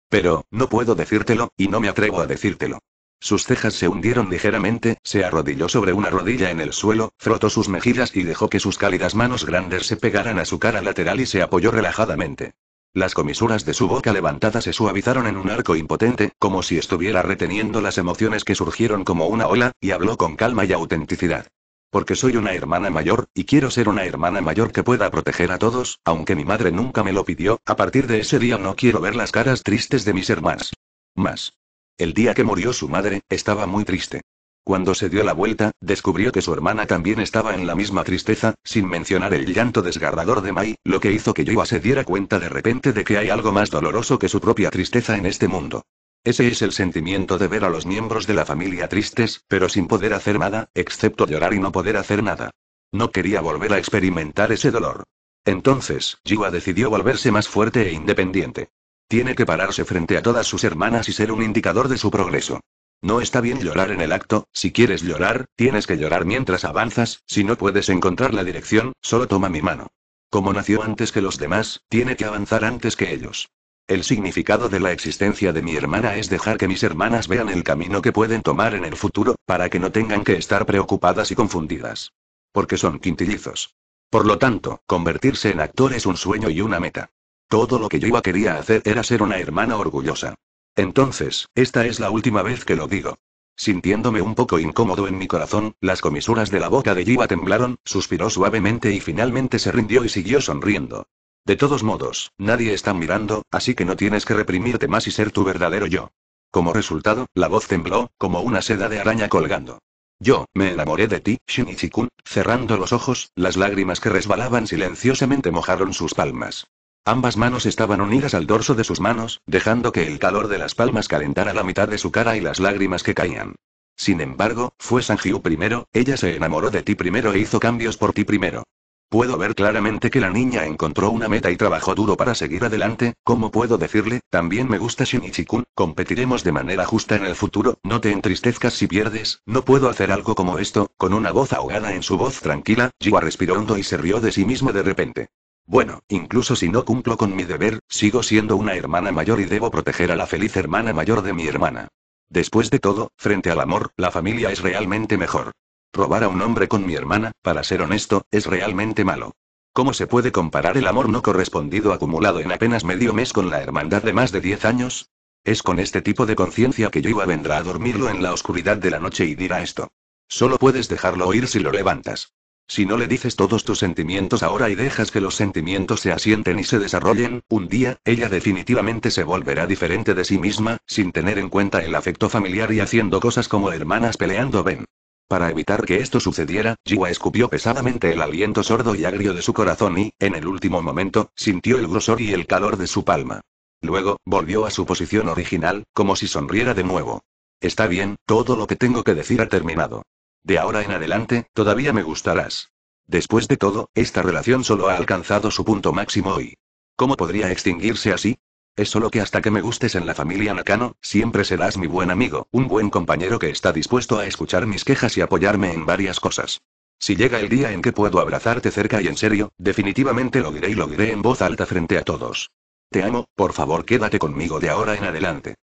Pero, no puedo decírtelo, y no me atrevo a decírtelo. Sus cejas se hundieron ligeramente, se arrodilló sobre una rodilla en el suelo, frotó sus mejillas y dejó que sus cálidas manos grandes se pegaran a su cara lateral y se apoyó relajadamente. Las comisuras de su boca levantada se suavizaron en un arco impotente, como si estuviera reteniendo las emociones que surgieron como una ola, y habló con calma y autenticidad. Porque soy una hermana mayor, y quiero ser una hermana mayor que pueda proteger a todos, aunque mi madre nunca me lo pidió, a partir de ese día no quiero ver las caras tristes de mis hermanas. Más. El día que murió su madre, estaba muy triste. Cuando se dio la vuelta, descubrió que su hermana también estaba en la misma tristeza, sin mencionar el llanto desgarrador de Mai, lo que hizo que Yua se diera cuenta de repente de que hay algo más doloroso que su propia tristeza en este mundo. Ese es el sentimiento de ver a los miembros de la familia tristes, pero sin poder hacer nada, excepto llorar y no poder hacer nada. No quería volver a experimentar ese dolor. Entonces, Jiwa decidió volverse más fuerte e independiente. Tiene que pararse frente a todas sus hermanas y ser un indicador de su progreso. No está bien llorar en el acto, si quieres llorar, tienes que llorar mientras avanzas, si no puedes encontrar la dirección, solo toma mi mano. Como nació antes que los demás, tiene que avanzar antes que ellos. El significado de la existencia de mi hermana es dejar que mis hermanas vean el camino que pueden tomar en el futuro, para que no tengan que estar preocupadas y confundidas. Porque son quintillizos. Por lo tanto, convertirse en actor es un sueño y una meta. Todo lo que iba quería hacer era ser una hermana orgullosa. Entonces, esta es la última vez que lo digo. Sintiéndome un poco incómodo en mi corazón, las comisuras de la boca de Yiva temblaron, suspiró suavemente y finalmente se rindió y siguió sonriendo. De todos modos, nadie está mirando, así que no tienes que reprimirte más y ser tu verdadero yo. Como resultado, la voz tembló, como una seda de araña colgando. Yo, me enamoré de ti, Shinichi-kun, cerrando los ojos, las lágrimas que resbalaban silenciosamente mojaron sus palmas. Ambas manos estaban unidas al dorso de sus manos, dejando que el calor de las palmas calentara la mitad de su cara y las lágrimas que caían. Sin embargo, fue Sanjiu primero, ella se enamoró de ti primero e hizo cambios por ti primero. Puedo ver claramente que la niña encontró una meta y trabajó duro para seguir adelante, como puedo decirle? También me gusta Shinichi-kun, competiremos de manera justa en el futuro, no te entristezcas si pierdes, no puedo hacer algo como esto, con una voz ahogada en su voz tranquila, Jiwa respiró hondo y se rió de sí mismo de repente. Bueno, incluso si no cumplo con mi deber, sigo siendo una hermana mayor y debo proteger a la feliz hermana mayor de mi hermana. Después de todo, frente al amor, la familia es realmente mejor. Robar a un hombre con mi hermana, para ser honesto, es realmente malo. ¿Cómo se puede comparar el amor no correspondido acumulado en apenas medio mes con la hermandad de más de 10 años? Es con este tipo de conciencia que a vendrá a dormirlo en la oscuridad de la noche y dirá esto. Solo puedes dejarlo oír si lo levantas. Si no le dices todos tus sentimientos ahora y dejas que los sentimientos se asienten y se desarrollen, un día, ella definitivamente se volverá diferente de sí misma, sin tener en cuenta el afecto familiar y haciendo cosas como hermanas peleando ven. Para evitar que esto sucediera, Jiwa escupió pesadamente el aliento sordo y agrio de su corazón y, en el último momento, sintió el grosor y el calor de su palma. Luego, volvió a su posición original, como si sonriera de nuevo. Está bien, todo lo que tengo que decir ha terminado. De ahora en adelante, todavía me gustarás. Después de todo, esta relación solo ha alcanzado su punto máximo hoy. ¿Cómo podría extinguirse así? Es solo que hasta que me gustes en la familia Nakano, siempre serás mi buen amigo, un buen compañero que está dispuesto a escuchar mis quejas y apoyarme en varias cosas. Si llega el día en que puedo abrazarte cerca y en serio, definitivamente lo diré y lo diré en voz alta frente a todos. Te amo, por favor quédate conmigo de ahora en adelante.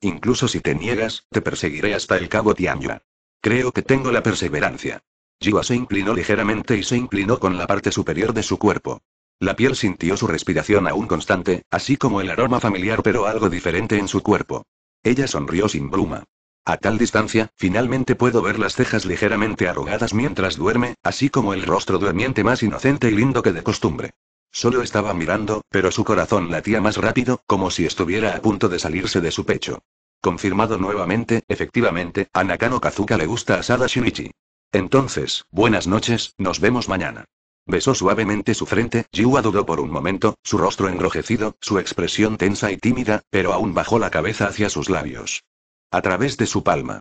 Incluso si te niegas, te perseguiré hasta el cabo Tianyuan. Creo que tengo la perseverancia. Jiwa se inclinó ligeramente y se inclinó con la parte superior de su cuerpo. La piel sintió su respiración aún constante, así como el aroma familiar pero algo diferente en su cuerpo. Ella sonrió sin bruma. A tal distancia, finalmente puedo ver las cejas ligeramente arrugadas mientras duerme, así como el rostro durmiente más inocente y lindo que de costumbre. Solo estaba mirando, pero su corazón latía más rápido, como si estuviera a punto de salirse de su pecho. Confirmado nuevamente, efectivamente, a Nakano Kazuka le gusta Asada Shinichi. Entonces, buenas noches, nos vemos mañana. Besó suavemente su frente, Jiwa dudó por un momento, su rostro enrojecido, su expresión tensa y tímida, pero aún bajó la cabeza hacia sus labios. A través de su palma.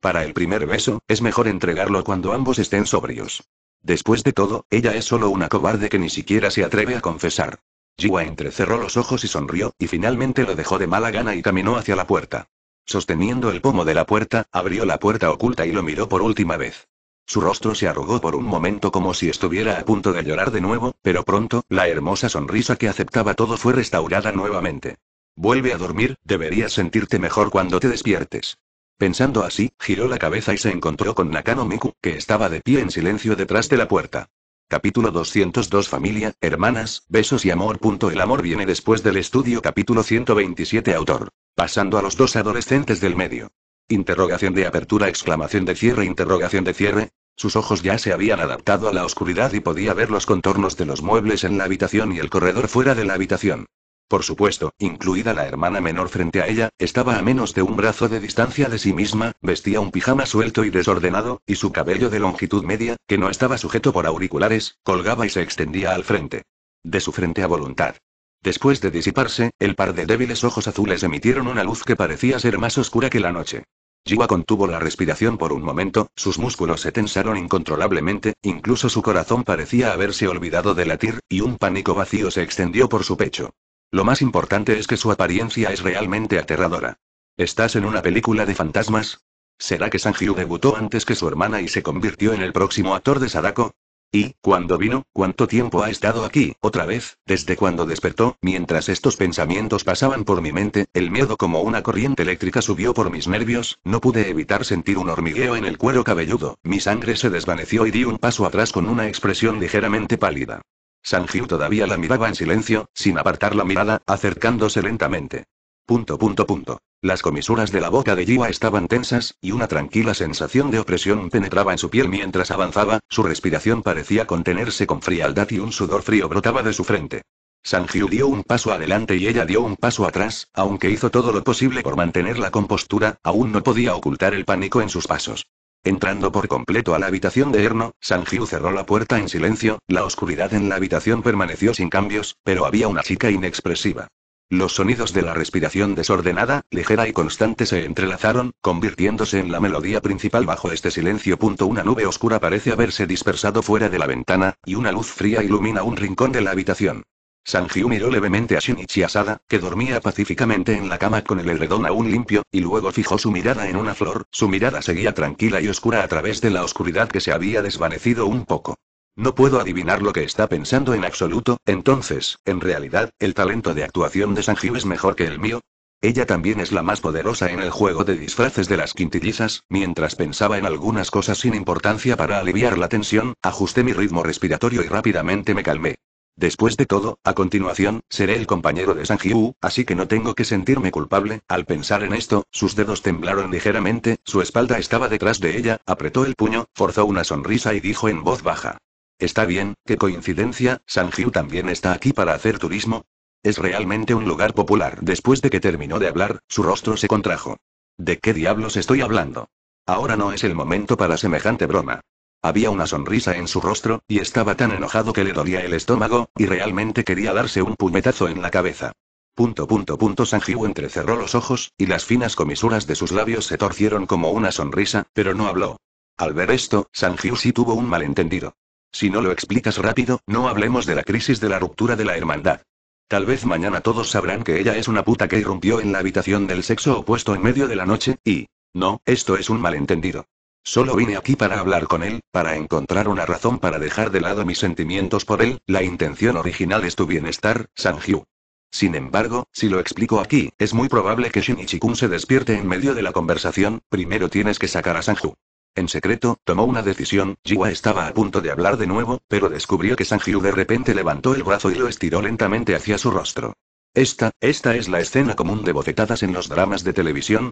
Para el primer beso, es mejor entregarlo cuando ambos estén sobrios. Después de todo, ella es solo una cobarde que ni siquiera se atreve a confesar. Jiwa entrecerró los ojos y sonrió, y finalmente lo dejó de mala gana y caminó hacia la puerta. Sosteniendo el pomo de la puerta, abrió la puerta oculta y lo miró por última vez. Su rostro se arrugó por un momento como si estuviera a punto de llorar de nuevo, pero pronto, la hermosa sonrisa que aceptaba todo fue restaurada nuevamente. Vuelve a dormir, deberías sentirte mejor cuando te despiertes. Pensando así, giró la cabeza y se encontró con Nakano Miku, que estaba de pie en silencio detrás de la puerta. Capítulo 202 Familia, hermanas, besos y amor. El amor viene después del estudio. Capítulo 127 Autor. Pasando a los dos adolescentes del medio. Interrogación de apertura, exclamación de cierre, interrogación de cierre. Sus ojos ya se habían adaptado a la oscuridad y podía ver los contornos de los muebles en la habitación y el corredor fuera de la habitación. Por supuesto, incluida la hermana menor frente a ella, estaba a menos de un brazo de distancia de sí misma, vestía un pijama suelto y desordenado, y su cabello de longitud media, que no estaba sujeto por auriculares, colgaba y se extendía al frente. De su frente a voluntad. Después de disiparse, el par de débiles ojos azules emitieron una luz que parecía ser más oscura que la noche. Jiwa contuvo la respiración por un momento, sus músculos se tensaron incontrolablemente, incluso su corazón parecía haberse olvidado de latir, y un pánico vacío se extendió por su pecho. Lo más importante es que su apariencia es realmente aterradora. ¿Estás en una película de fantasmas? ¿Será que Sanjiu debutó antes que su hermana y se convirtió en el próximo actor de Sadako? Y, cuando vino, cuánto tiempo ha estado aquí, otra vez, desde cuando despertó, mientras estos pensamientos pasaban por mi mente, el miedo como una corriente eléctrica subió por mis nervios, no pude evitar sentir un hormigueo en el cuero cabelludo, mi sangre se desvaneció y di un paso atrás con una expresión ligeramente pálida. Sanjiu todavía la miraba en silencio, sin apartar la mirada, acercándose lentamente. Punto punto punto. Las comisuras de la boca de Jiwa estaban tensas, y una tranquila sensación de opresión penetraba en su piel mientras avanzaba, su respiración parecía contenerse con frialdad y un sudor frío brotaba de su frente. Sanjiu dio un paso adelante y ella dio un paso atrás, aunque hizo todo lo posible por mantener la compostura, aún no podía ocultar el pánico en sus pasos. Entrando por completo a la habitación de Erno, Sanjiu cerró la puerta en silencio, la oscuridad en la habitación permaneció sin cambios, pero había una chica inexpresiva. Los sonidos de la respiración desordenada, ligera y constante se entrelazaron, convirtiéndose en la melodía principal bajo este silencio. Una nube oscura parece haberse dispersado fuera de la ventana, y una luz fría ilumina un rincón de la habitación. Sanjiu miró levemente a Shinichi Asada, que dormía pacíficamente en la cama con el edredón aún limpio, y luego fijó su mirada en una flor, su mirada seguía tranquila y oscura a través de la oscuridad que se había desvanecido un poco. No puedo adivinar lo que está pensando en absoluto, entonces, en realidad, el talento de actuación de Sanjiu es mejor que el mío. Ella también es la más poderosa en el juego de disfraces de las quintillizas, mientras pensaba en algunas cosas sin importancia para aliviar la tensión, ajusté mi ritmo respiratorio y rápidamente me calmé. Después de todo, a continuación, seré el compañero de Sanjiu, así que no tengo que sentirme culpable. Al pensar en esto, sus dedos temblaron ligeramente, su espalda estaba detrás de ella, apretó el puño, forzó una sonrisa y dijo en voz baja. Está bien, qué coincidencia, Sanjiu también está aquí para hacer turismo. Es realmente un lugar popular. Después de que terminó de hablar, su rostro se contrajo. ¿De qué diablos estoy hablando? Ahora no es el momento para semejante broma. Había una sonrisa en su rostro, y estaba tan enojado que le dolía el estómago, y realmente quería darse un puñetazo en la cabeza. Punto punto punto entrecerró los ojos, y las finas comisuras de sus labios se torcieron como una sonrisa, pero no habló. Al ver esto, Sanjiu sí tuvo un malentendido. Si no lo explicas rápido, no hablemos de la crisis de la ruptura de la hermandad. Tal vez mañana todos sabrán que ella es una puta que irrumpió en la habitación del sexo opuesto en medio de la noche, y... No, esto es un malentendido. Solo vine aquí para hablar con él, para encontrar una razón para dejar de lado mis sentimientos por él, la intención original es tu bienestar, Sanju. Sin embargo, si lo explico aquí, es muy probable que Shinichi-kun se despierte en medio de la conversación, primero tienes que sacar a Sanju. En secreto, tomó una decisión, Jiwa estaba a punto de hablar de nuevo, pero descubrió que Sanjiu de repente levantó el brazo y lo estiró lentamente hacia su rostro. Esta, esta es la escena común de bofetadas en los dramas de televisión,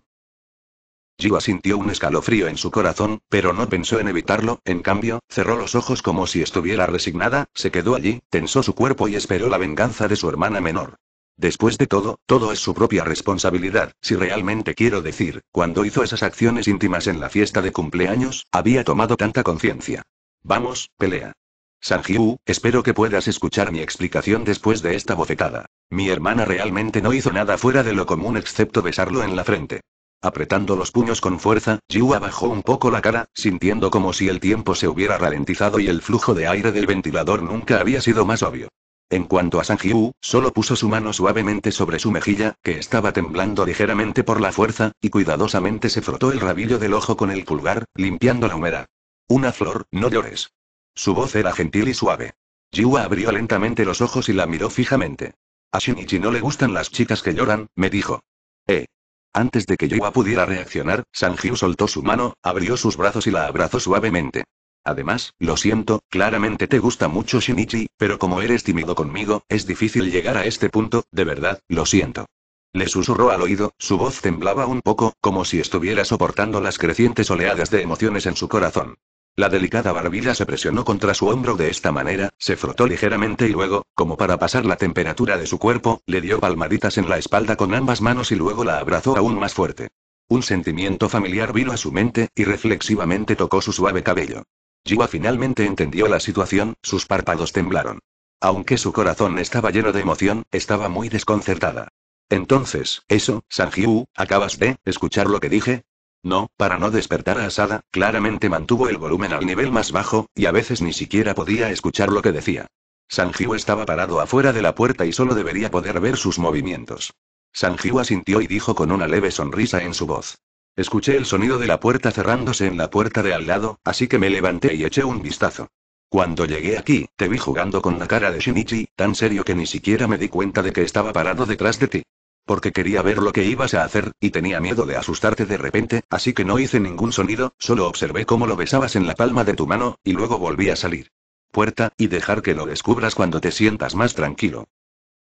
Jiwa sintió un escalofrío en su corazón, pero no pensó en evitarlo, en cambio, cerró los ojos como si estuviera resignada, se quedó allí, tensó su cuerpo y esperó la venganza de su hermana menor. Después de todo, todo es su propia responsabilidad, si realmente quiero decir, cuando hizo esas acciones íntimas en la fiesta de cumpleaños, había tomado tanta conciencia. Vamos, pelea. Sanjiu, espero que puedas escuchar mi explicación después de esta bofetada. Mi hermana realmente no hizo nada fuera de lo común excepto besarlo en la frente. Apretando los puños con fuerza, Yua bajó un poco la cara, sintiendo como si el tiempo se hubiera ralentizado y el flujo de aire del ventilador nunca había sido más obvio. En cuanto a Sanjiu, solo puso su mano suavemente sobre su mejilla, que estaba temblando ligeramente por la fuerza, y cuidadosamente se frotó el rabillo del ojo con el pulgar, limpiando la humedad. Una flor, no llores. Su voz era gentil y suave. Jiwa abrió lentamente los ojos y la miró fijamente. A Shinichi no le gustan las chicas que lloran, me dijo. Eh. Antes de que Jiwa pudiera reaccionar, Sanjiu soltó su mano, abrió sus brazos y la abrazó suavemente. Además, lo siento, claramente te gusta mucho Shinichi, pero como eres tímido conmigo, es difícil llegar a este punto, de verdad, lo siento. Le susurró al oído, su voz temblaba un poco, como si estuviera soportando las crecientes oleadas de emociones en su corazón. La delicada barbilla se presionó contra su hombro de esta manera, se frotó ligeramente y luego, como para pasar la temperatura de su cuerpo, le dio palmaditas en la espalda con ambas manos y luego la abrazó aún más fuerte. Un sentimiento familiar vino a su mente, y reflexivamente tocó su suave cabello. Jiwa finalmente entendió la situación, sus párpados temblaron. Aunque su corazón estaba lleno de emoción, estaba muy desconcertada. Entonces, eso, Sanjiu, ¿acabas de escuchar lo que dije? No, para no despertar a Asada, claramente mantuvo el volumen al nivel más bajo, y a veces ni siquiera podía escuchar lo que decía. Sanjiu estaba parado afuera de la puerta y solo debería poder ver sus movimientos. Sanjiu asintió y dijo con una leve sonrisa en su voz. Escuché el sonido de la puerta cerrándose en la puerta de al lado, así que me levanté y eché un vistazo. Cuando llegué aquí, te vi jugando con la cara de Shinichi, tan serio que ni siquiera me di cuenta de que estaba parado detrás de ti. Porque quería ver lo que ibas a hacer, y tenía miedo de asustarte de repente, así que no hice ningún sonido, solo observé cómo lo besabas en la palma de tu mano, y luego volví a salir. Puerta, y dejar que lo descubras cuando te sientas más tranquilo.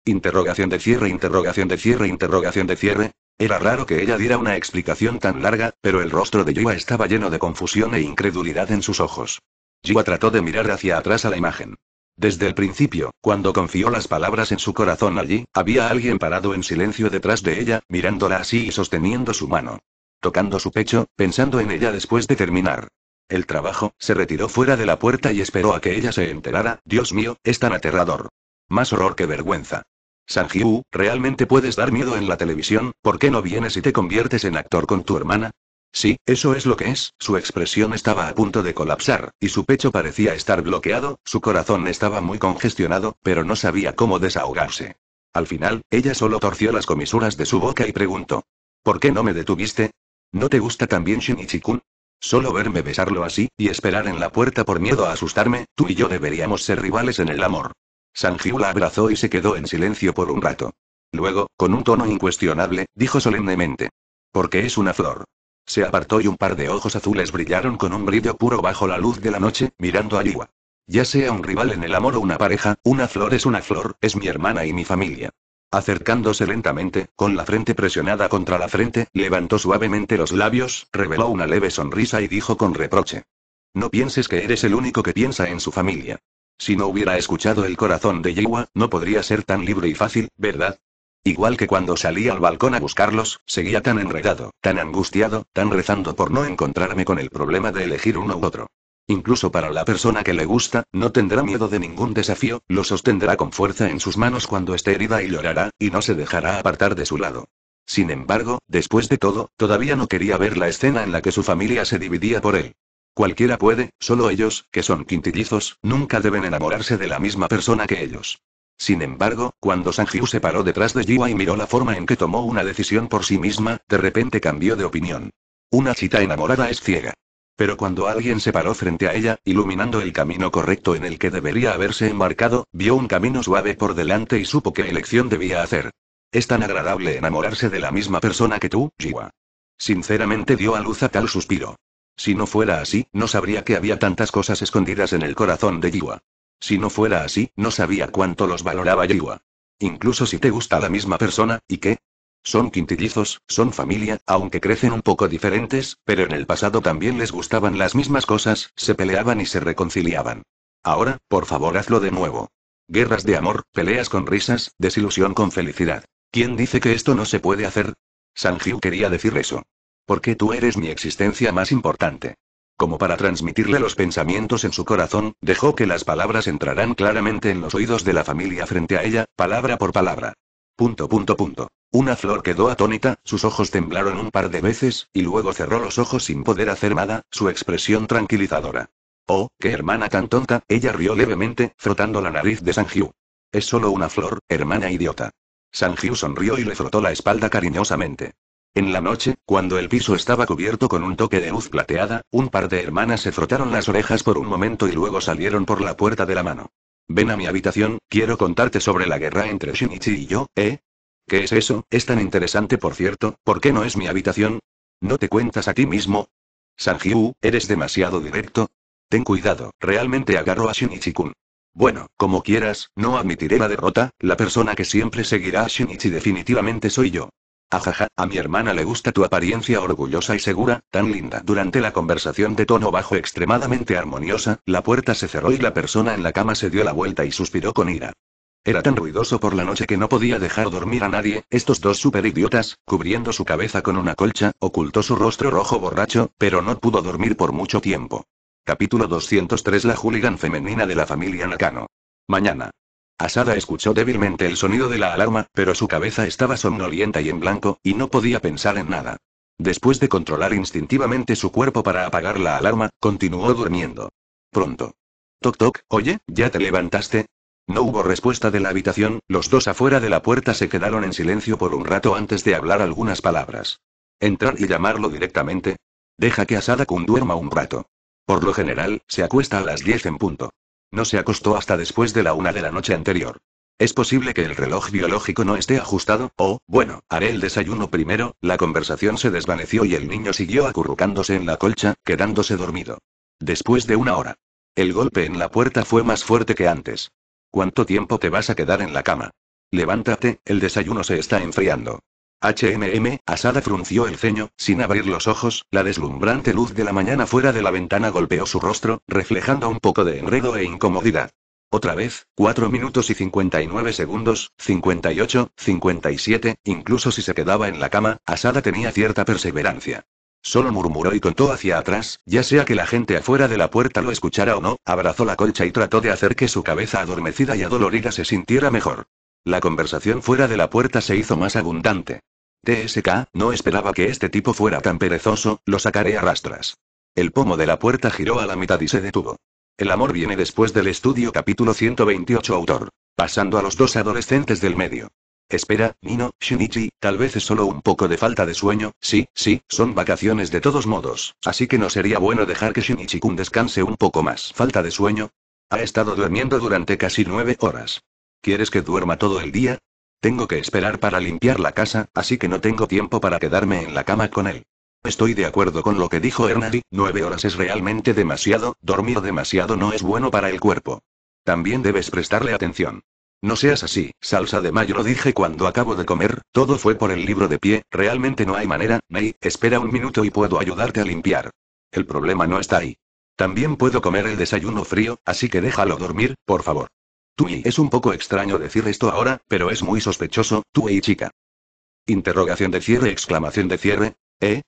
Interrogación de cierre, interrogación de cierre, interrogación de cierre, era raro que ella diera una explicación tan larga, pero el rostro de Yua estaba lleno de confusión e incredulidad en sus ojos. Yua trató de mirar hacia atrás a la imagen. Desde el principio, cuando confió las palabras en su corazón allí, había alguien parado en silencio detrás de ella, mirándola así y sosteniendo su mano. Tocando su pecho, pensando en ella después de terminar. El trabajo, se retiró fuera de la puerta y esperó a que ella se enterara, Dios mío, es tan aterrador. Más horror que vergüenza. Sanjiu, realmente puedes dar miedo en la televisión, ¿por qué no vienes y te conviertes en actor con tu hermana? Sí, eso es lo que es, su expresión estaba a punto de colapsar, y su pecho parecía estar bloqueado, su corazón estaba muy congestionado, pero no sabía cómo desahogarse. Al final, ella solo torció las comisuras de su boca y preguntó. ¿Por qué no me detuviste? ¿No te gusta también Shinichi-kun? Solo verme besarlo así, y esperar en la puerta por miedo a asustarme, tú y yo deberíamos ser rivales en el amor. Sanjiu la abrazó y se quedó en silencio por un rato. Luego, con un tono incuestionable, dijo solemnemente. Porque es una flor. Se apartó y un par de ojos azules brillaron con un brillo puro bajo la luz de la noche, mirando a Liwa. Ya sea un rival en el amor o una pareja, una flor es una flor, es mi hermana y mi familia. Acercándose lentamente, con la frente presionada contra la frente, levantó suavemente los labios, reveló una leve sonrisa y dijo con reproche. No pienses que eres el único que piensa en su familia. Si no hubiera escuchado el corazón de Yewa, no podría ser tan libre y fácil, ¿verdad? Igual que cuando salí al balcón a buscarlos, seguía tan enredado, tan angustiado, tan rezando por no encontrarme con el problema de elegir uno u otro. Incluso para la persona que le gusta, no tendrá miedo de ningún desafío, lo sostendrá con fuerza en sus manos cuando esté herida y llorará, y no se dejará apartar de su lado. Sin embargo, después de todo, todavía no quería ver la escena en la que su familia se dividía por él. Cualquiera puede, solo ellos, que son quintillizos, nunca deben enamorarse de la misma persona que ellos. Sin embargo, cuando Sanjiu se paró detrás de Jiwa y miró la forma en que tomó una decisión por sí misma, de repente cambió de opinión. Una chita enamorada es ciega. Pero cuando alguien se paró frente a ella, iluminando el camino correcto en el que debería haberse embarcado, vio un camino suave por delante y supo qué elección debía hacer. Es tan agradable enamorarse de la misma persona que tú, Jiwa. Sinceramente dio a luz a tal suspiro. Si no fuera así, no sabría que había tantas cosas escondidas en el corazón de Yiwa. Si no fuera así, no sabía cuánto los valoraba Yiwa. Incluso si te gusta la misma persona, ¿y qué? Son quintillizos, son familia, aunque crecen un poco diferentes, pero en el pasado también les gustaban las mismas cosas, se peleaban y se reconciliaban. Ahora, por favor, hazlo de nuevo. Guerras de amor, peleas con risas, desilusión con felicidad. ¿Quién dice que esto no se puede hacer? Sanjiu quería decir eso porque tú eres mi existencia más importante. Como para transmitirle los pensamientos en su corazón, dejó que las palabras entraran claramente en los oídos de la familia frente a ella, palabra por palabra. Punto, punto, punto. Una flor quedó atónita, sus ojos temblaron un par de veces, y luego cerró los ojos sin poder hacer nada, su expresión tranquilizadora. Oh, qué hermana tan tonta, ella rió levemente, frotando la nariz de Sanjiu. Es solo una flor, hermana idiota. Sanjiu sonrió y le frotó la espalda cariñosamente. En la noche, cuando el piso estaba cubierto con un toque de luz plateada, un par de hermanas se frotaron las orejas por un momento y luego salieron por la puerta de la mano. Ven a mi habitación, quiero contarte sobre la guerra entre Shinichi y yo, ¿eh? ¿Qué es eso? Es tan interesante, por cierto, ¿por qué no es mi habitación? ¿No te cuentas a ti mismo? Sanjiu, eres demasiado directo. Ten cuidado, realmente agarró a Shinichi-kun. Bueno, como quieras, no admitiré la derrota, la persona que siempre seguirá a Shinichi definitivamente soy yo. Ajaja, a mi hermana le gusta tu apariencia orgullosa y segura, tan linda. Durante la conversación de tono bajo extremadamente armoniosa, la puerta se cerró y la persona en la cama se dio la vuelta y suspiró con ira. Era tan ruidoso por la noche que no podía dejar dormir a nadie, estos dos superidiotas, cubriendo su cabeza con una colcha, ocultó su rostro rojo borracho, pero no pudo dormir por mucho tiempo. Capítulo 203 La hooligan femenina de la familia Nakano. Mañana. Asada escuchó débilmente el sonido de la alarma, pero su cabeza estaba somnolienta y en blanco, y no podía pensar en nada. Después de controlar instintivamente su cuerpo para apagar la alarma, continuó durmiendo. Pronto. Toc toc, oye, ¿ya te levantaste? No hubo respuesta de la habitación, los dos afuera de la puerta se quedaron en silencio por un rato antes de hablar algunas palabras. ¿Entrar y llamarlo directamente? Deja que Asada Kun duerma un rato. Por lo general, se acuesta a las 10 en punto. No se acostó hasta después de la una de la noche anterior. Es posible que el reloj biológico no esté ajustado, o, bueno, haré el desayuno primero, la conversación se desvaneció y el niño siguió acurrucándose en la colcha, quedándose dormido. Después de una hora. El golpe en la puerta fue más fuerte que antes. ¿Cuánto tiempo te vas a quedar en la cama? Levántate, el desayuno se está enfriando. HMM, Asada frunció el ceño, sin abrir los ojos, la deslumbrante luz de la mañana fuera de la ventana golpeó su rostro, reflejando un poco de enredo e incomodidad. Otra vez, 4 minutos y 59 segundos, 58, 57, incluso si se quedaba en la cama, Asada tenía cierta perseverancia. Solo murmuró y contó hacia atrás, ya sea que la gente afuera de la puerta lo escuchara o no, abrazó la colcha y trató de hacer que su cabeza adormecida y adolorida se sintiera mejor. La conversación fuera de la puerta se hizo más abundante. TSK, no esperaba que este tipo fuera tan perezoso, lo sacaré a rastras. El pomo de la puerta giró a la mitad y se detuvo. El amor viene después del estudio capítulo 128 autor. Pasando a los dos adolescentes del medio. Espera, Nino, Shinichi, tal vez es solo un poco de falta de sueño, sí, sí, son vacaciones de todos modos, así que no sería bueno dejar que Shinichi-kun descanse un poco más. ¿Falta de sueño? Ha estado durmiendo durante casi nueve horas. ¿Quieres que duerma todo el día? Tengo que esperar para limpiar la casa, así que no tengo tiempo para quedarme en la cama con él. Estoy de acuerdo con lo que dijo Hernadi, nueve horas es realmente demasiado, dormir demasiado no es bueno para el cuerpo. También debes prestarle atención. No seas así, salsa de mayo lo dije cuando acabo de comer, todo fue por el libro de pie, realmente no hay manera, May, espera un minuto y puedo ayudarte a limpiar. El problema no está ahí. También puedo comer el desayuno frío, así que déjalo dormir, por favor es un poco extraño decir esto ahora, pero es muy sospechoso, y chica. Interrogación de cierre, exclamación de cierre. ¿Eh?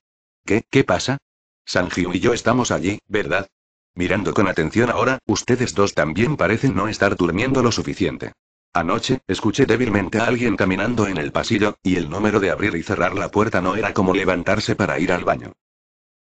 ¿Qué, qué pasa? Sanjiu y yo estamos allí, ¿verdad? Mirando con atención ahora, ustedes dos también parecen no estar durmiendo lo suficiente. Anoche, escuché débilmente a alguien caminando en el pasillo, y el número de abrir y cerrar la puerta no era como levantarse para ir al baño.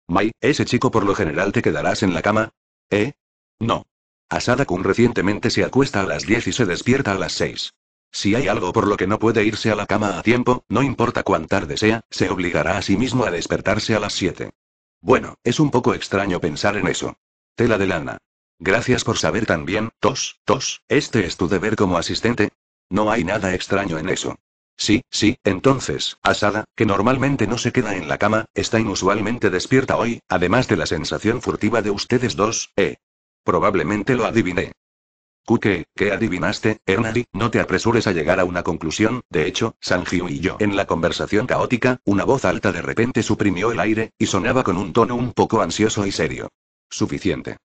Mai, ese chico por lo general te quedarás en la cama. ¿Eh? No. Asada Kun recientemente se acuesta a las 10 y se despierta a las 6. Si hay algo por lo que no puede irse a la cama a tiempo, no importa cuán tarde sea, se obligará a sí mismo a despertarse a las 7. Bueno, es un poco extraño pensar en eso. Tela de lana. Gracias por saber también, Tos, Tos, este es tu deber como asistente. No hay nada extraño en eso. Sí, sí, entonces, Asada, que normalmente no se queda en la cama, está inusualmente despierta hoy, además de la sensación furtiva de ustedes dos, eh. Probablemente lo adiviné. Kuke, ¿qué adivinaste, Hernadi? No te apresures a llegar a una conclusión, de hecho, Sanjiu y yo. En la conversación caótica, una voz alta de repente suprimió el aire, y sonaba con un tono un poco ansioso y serio. Suficiente.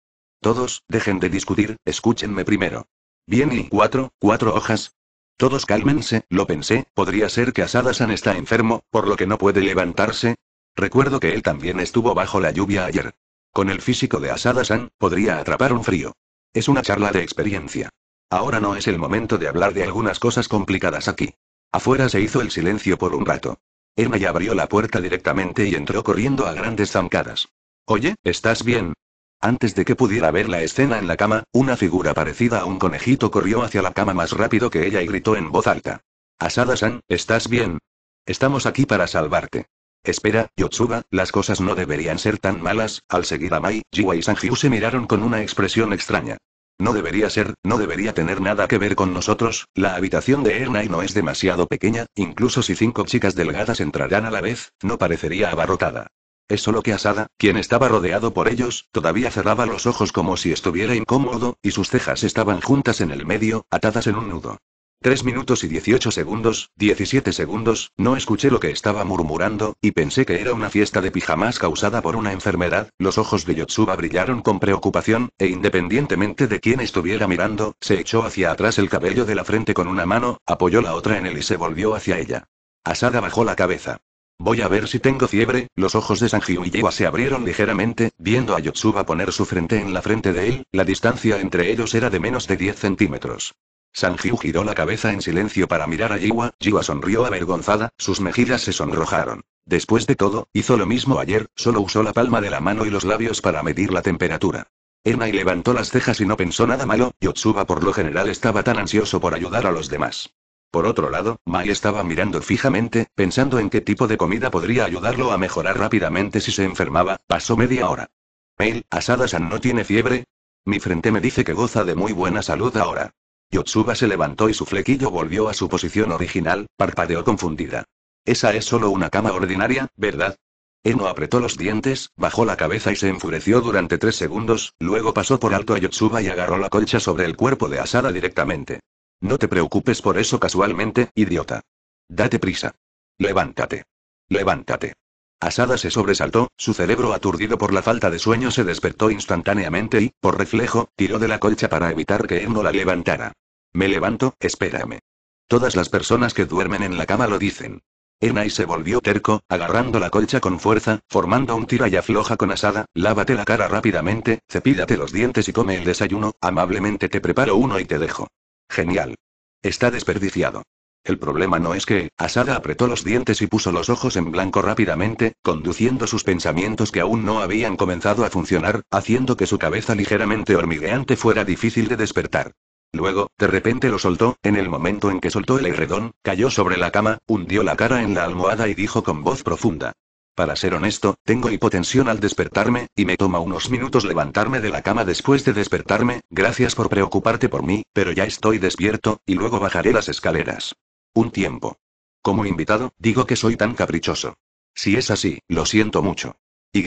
Todos, dejen de discutir, escúchenme primero. Bien y cuatro, cuatro hojas. Todos cálmense, lo pensé, podría ser que Asadasan está enfermo, por lo que no puede levantarse. Recuerdo que él también estuvo bajo la lluvia ayer. Con el físico de Asada-san, podría atrapar un frío. Es una charla de experiencia. Ahora no es el momento de hablar de algunas cosas complicadas aquí. Afuera se hizo el silencio por un rato. Emma ya abrió la puerta directamente y entró corriendo a grandes zancadas. Oye, ¿estás bien? Antes de que pudiera ver la escena en la cama, una figura parecida a un conejito corrió hacia la cama más rápido que ella y gritó en voz alta. Asada-san, ¿estás bien? Estamos aquí para salvarte. Espera, Yotsuba, las cosas no deberían ser tan malas. Al seguir a Mai, Jiwa y Sanjiu se miraron con una expresión extraña. No debería ser, no debería tener nada que ver con nosotros, la habitación de Ernai no es demasiado pequeña, incluso si cinco chicas delgadas entrarán a la vez, no parecería abarrotada. Es solo que Asada, quien estaba rodeado por ellos, todavía cerraba los ojos como si estuviera incómodo, y sus cejas estaban juntas en el medio, atadas en un nudo. 3 minutos y 18 segundos, 17 segundos, no escuché lo que estaba murmurando, y pensé que era una fiesta de pijamas causada por una enfermedad, los ojos de Yotsuba brillaron con preocupación, e independientemente de quién estuviera mirando, se echó hacia atrás el cabello de la frente con una mano, apoyó la otra en él y se volvió hacia ella. Asada bajó la cabeza. Voy a ver si tengo fiebre. Los ojos de Sanji Yewa se abrieron ligeramente, viendo a Yotsuba poner su frente en la frente de él, la distancia entre ellos era de menos de 10 centímetros. Sanjiu giró la cabeza en silencio para mirar a Jiwa. Jiwa sonrió avergonzada, sus mejillas se sonrojaron. Después de todo, hizo lo mismo ayer, solo usó la palma de la mano y los labios para medir la temperatura. Enai levantó las cejas y no pensó nada malo, Yotsuba por lo general estaba tan ansioso por ayudar a los demás. Por otro lado, Mai estaba mirando fijamente, pensando en qué tipo de comida podría ayudarlo a mejorar rápidamente si se enfermaba, pasó media hora. Mail, Asada-san no tiene fiebre. Mi frente me dice que goza de muy buena salud ahora. Yotsuba se levantó y su flequillo volvió a su posición original, parpadeó confundida. Esa es solo una cama ordinaria, ¿verdad? Eno apretó los dientes, bajó la cabeza y se enfureció durante tres segundos, luego pasó por alto a Yotsuba y agarró la colcha sobre el cuerpo de Asada directamente. No te preocupes por eso casualmente, idiota. Date prisa. Levántate. Levántate. Asada se sobresaltó, su cerebro aturdido por la falta de sueño se despertó instantáneamente y, por reflejo, tiró de la colcha para evitar que no la levantara. Me levanto, espérame. Todas las personas que duermen en la cama lo dicen. y se volvió terco, agarrando la colcha con fuerza, formando un tira y afloja con asada, lávate la cara rápidamente, cepídate los dientes y come el desayuno, amablemente te preparo uno y te dejo. Genial. Está desperdiciado. El problema no es que, Asada apretó los dientes y puso los ojos en blanco rápidamente, conduciendo sus pensamientos que aún no habían comenzado a funcionar, haciendo que su cabeza ligeramente hormigueante fuera difícil de despertar. Luego, de repente lo soltó, en el momento en que soltó el herredón, cayó sobre la cama, hundió la cara en la almohada y dijo con voz profunda. Para ser honesto, tengo hipotensión al despertarme, y me toma unos minutos levantarme de la cama después de despertarme, gracias por preocuparte por mí, pero ya estoy despierto, y luego bajaré las escaleras. Un tiempo. Como invitado, digo que soy tan caprichoso. Si es así, lo siento mucho. Y.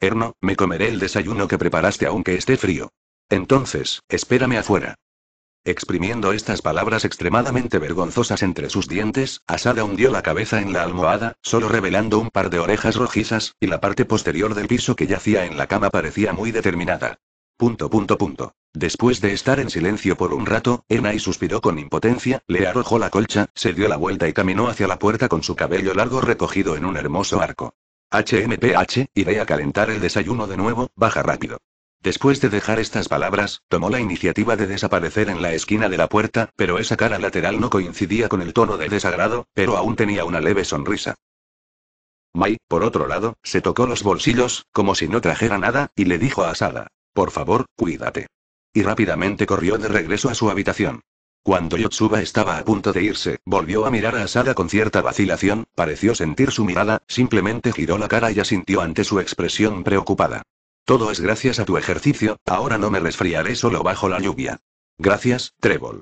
Erno, me comeré el desayuno que preparaste aunque esté frío. Entonces, espérame afuera. Exprimiendo estas palabras extremadamente vergonzosas entre sus dientes, Asada hundió la cabeza en la almohada, solo revelando un par de orejas rojizas, y la parte posterior del piso que yacía en la cama parecía muy determinada. Punto punto punto. Después de estar en silencio por un rato, Enai suspiró con impotencia, le arrojó la colcha, se dio la vuelta y caminó hacia la puerta con su cabello largo recogido en un hermoso arco. HMPH, iré a calentar el desayuno de nuevo, baja rápido. Después de dejar estas palabras, tomó la iniciativa de desaparecer en la esquina de la puerta, pero esa cara lateral no coincidía con el tono de desagrado, pero aún tenía una leve sonrisa. Mai, por otro lado, se tocó los bolsillos, como si no trajera nada, y le dijo a Asada. Por favor, cuídate. Y rápidamente corrió de regreso a su habitación. Cuando Yotsuba estaba a punto de irse, volvió a mirar a Asada con cierta vacilación, pareció sentir su mirada, simplemente giró la cara y asintió ante su expresión preocupada. Todo es gracias a tu ejercicio, ahora no me resfriaré solo bajo la lluvia. Gracias, Trébol.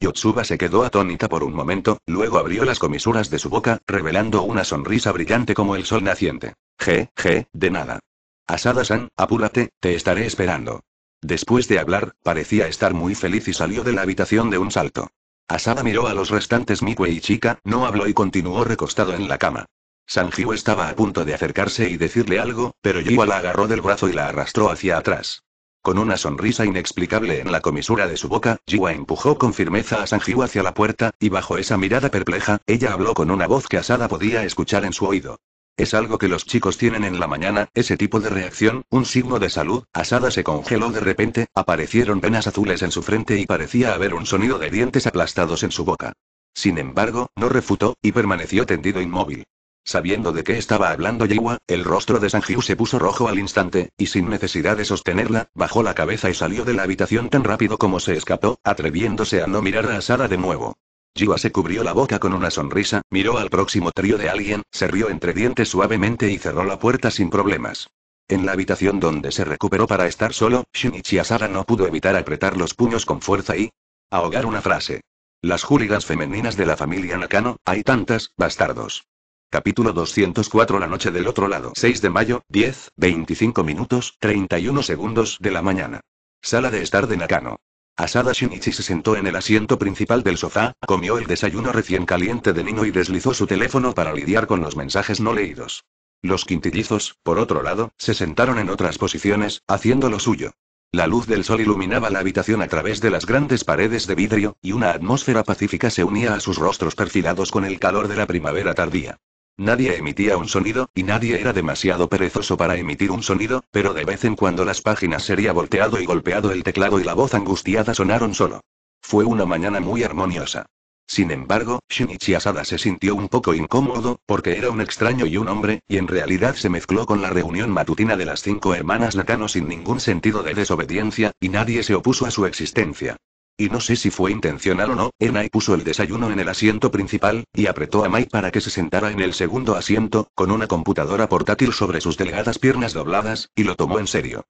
Yotsuba se quedó atónita por un momento, luego abrió las comisuras de su boca, revelando una sonrisa brillante como el sol naciente. Je, je, de nada. Asada-san, apúrate, te estaré esperando. Después de hablar, parecía estar muy feliz y salió de la habitación de un salto. Asada miró a los restantes Mikue y Chica, no habló y continuó recostado en la cama. Sanjiu estaba a punto de acercarse y decirle algo, pero Jiwa la agarró del brazo y la arrastró hacia atrás. Con una sonrisa inexplicable en la comisura de su boca, Jiwa empujó con firmeza a Sanjiu hacia la puerta, y bajo esa mirada perpleja, ella habló con una voz que Asada podía escuchar en su oído. Es algo que los chicos tienen en la mañana, ese tipo de reacción, un signo de salud. Asada se congeló de repente, aparecieron venas azules en su frente y parecía haber un sonido de dientes aplastados en su boca. Sin embargo, no refutó, y permaneció tendido inmóvil. Sabiendo de qué estaba hablando Yewa, el rostro de Sanjiu se puso rojo al instante, y sin necesidad de sostenerla, bajó la cabeza y salió de la habitación tan rápido como se escapó, atreviéndose a no mirar a Asada de nuevo. Jiwa se cubrió la boca con una sonrisa, miró al próximo trío de alguien, se rió entre dientes suavemente y cerró la puerta sin problemas. En la habitación donde se recuperó para estar solo, Shinichi Asara no pudo evitar apretar los puños con fuerza y ahogar una frase. Las júrigas femeninas de la familia Nakano, hay tantas, bastardos. Capítulo 204 La noche del otro lado 6 de mayo, 10, 25 minutos, 31 segundos de la mañana. Sala de estar de Nakano. Asada Shinichi se sentó en el asiento principal del sofá, comió el desayuno recién caliente de Nino y deslizó su teléfono para lidiar con los mensajes no leídos. Los quintillizos, por otro lado, se sentaron en otras posiciones, haciendo lo suyo. La luz del sol iluminaba la habitación a través de las grandes paredes de vidrio, y una atmósfera pacífica se unía a sus rostros perfilados con el calor de la primavera tardía. Nadie emitía un sonido, y nadie era demasiado perezoso para emitir un sonido, pero de vez en cuando las páginas sería volteado y golpeado el teclado y la voz angustiada sonaron solo. Fue una mañana muy armoniosa. Sin embargo, Shinichi Asada se sintió un poco incómodo, porque era un extraño y un hombre, y en realidad se mezcló con la reunión matutina de las cinco hermanas Nakano sin ningún sentido de desobediencia, y nadie se opuso a su existencia. Y no sé si fue intencional o no, Enai puso el desayuno en el asiento principal, y apretó a Mai para que se sentara en el segundo asiento, con una computadora portátil sobre sus delgadas piernas dobladas, y lo tomó en serio.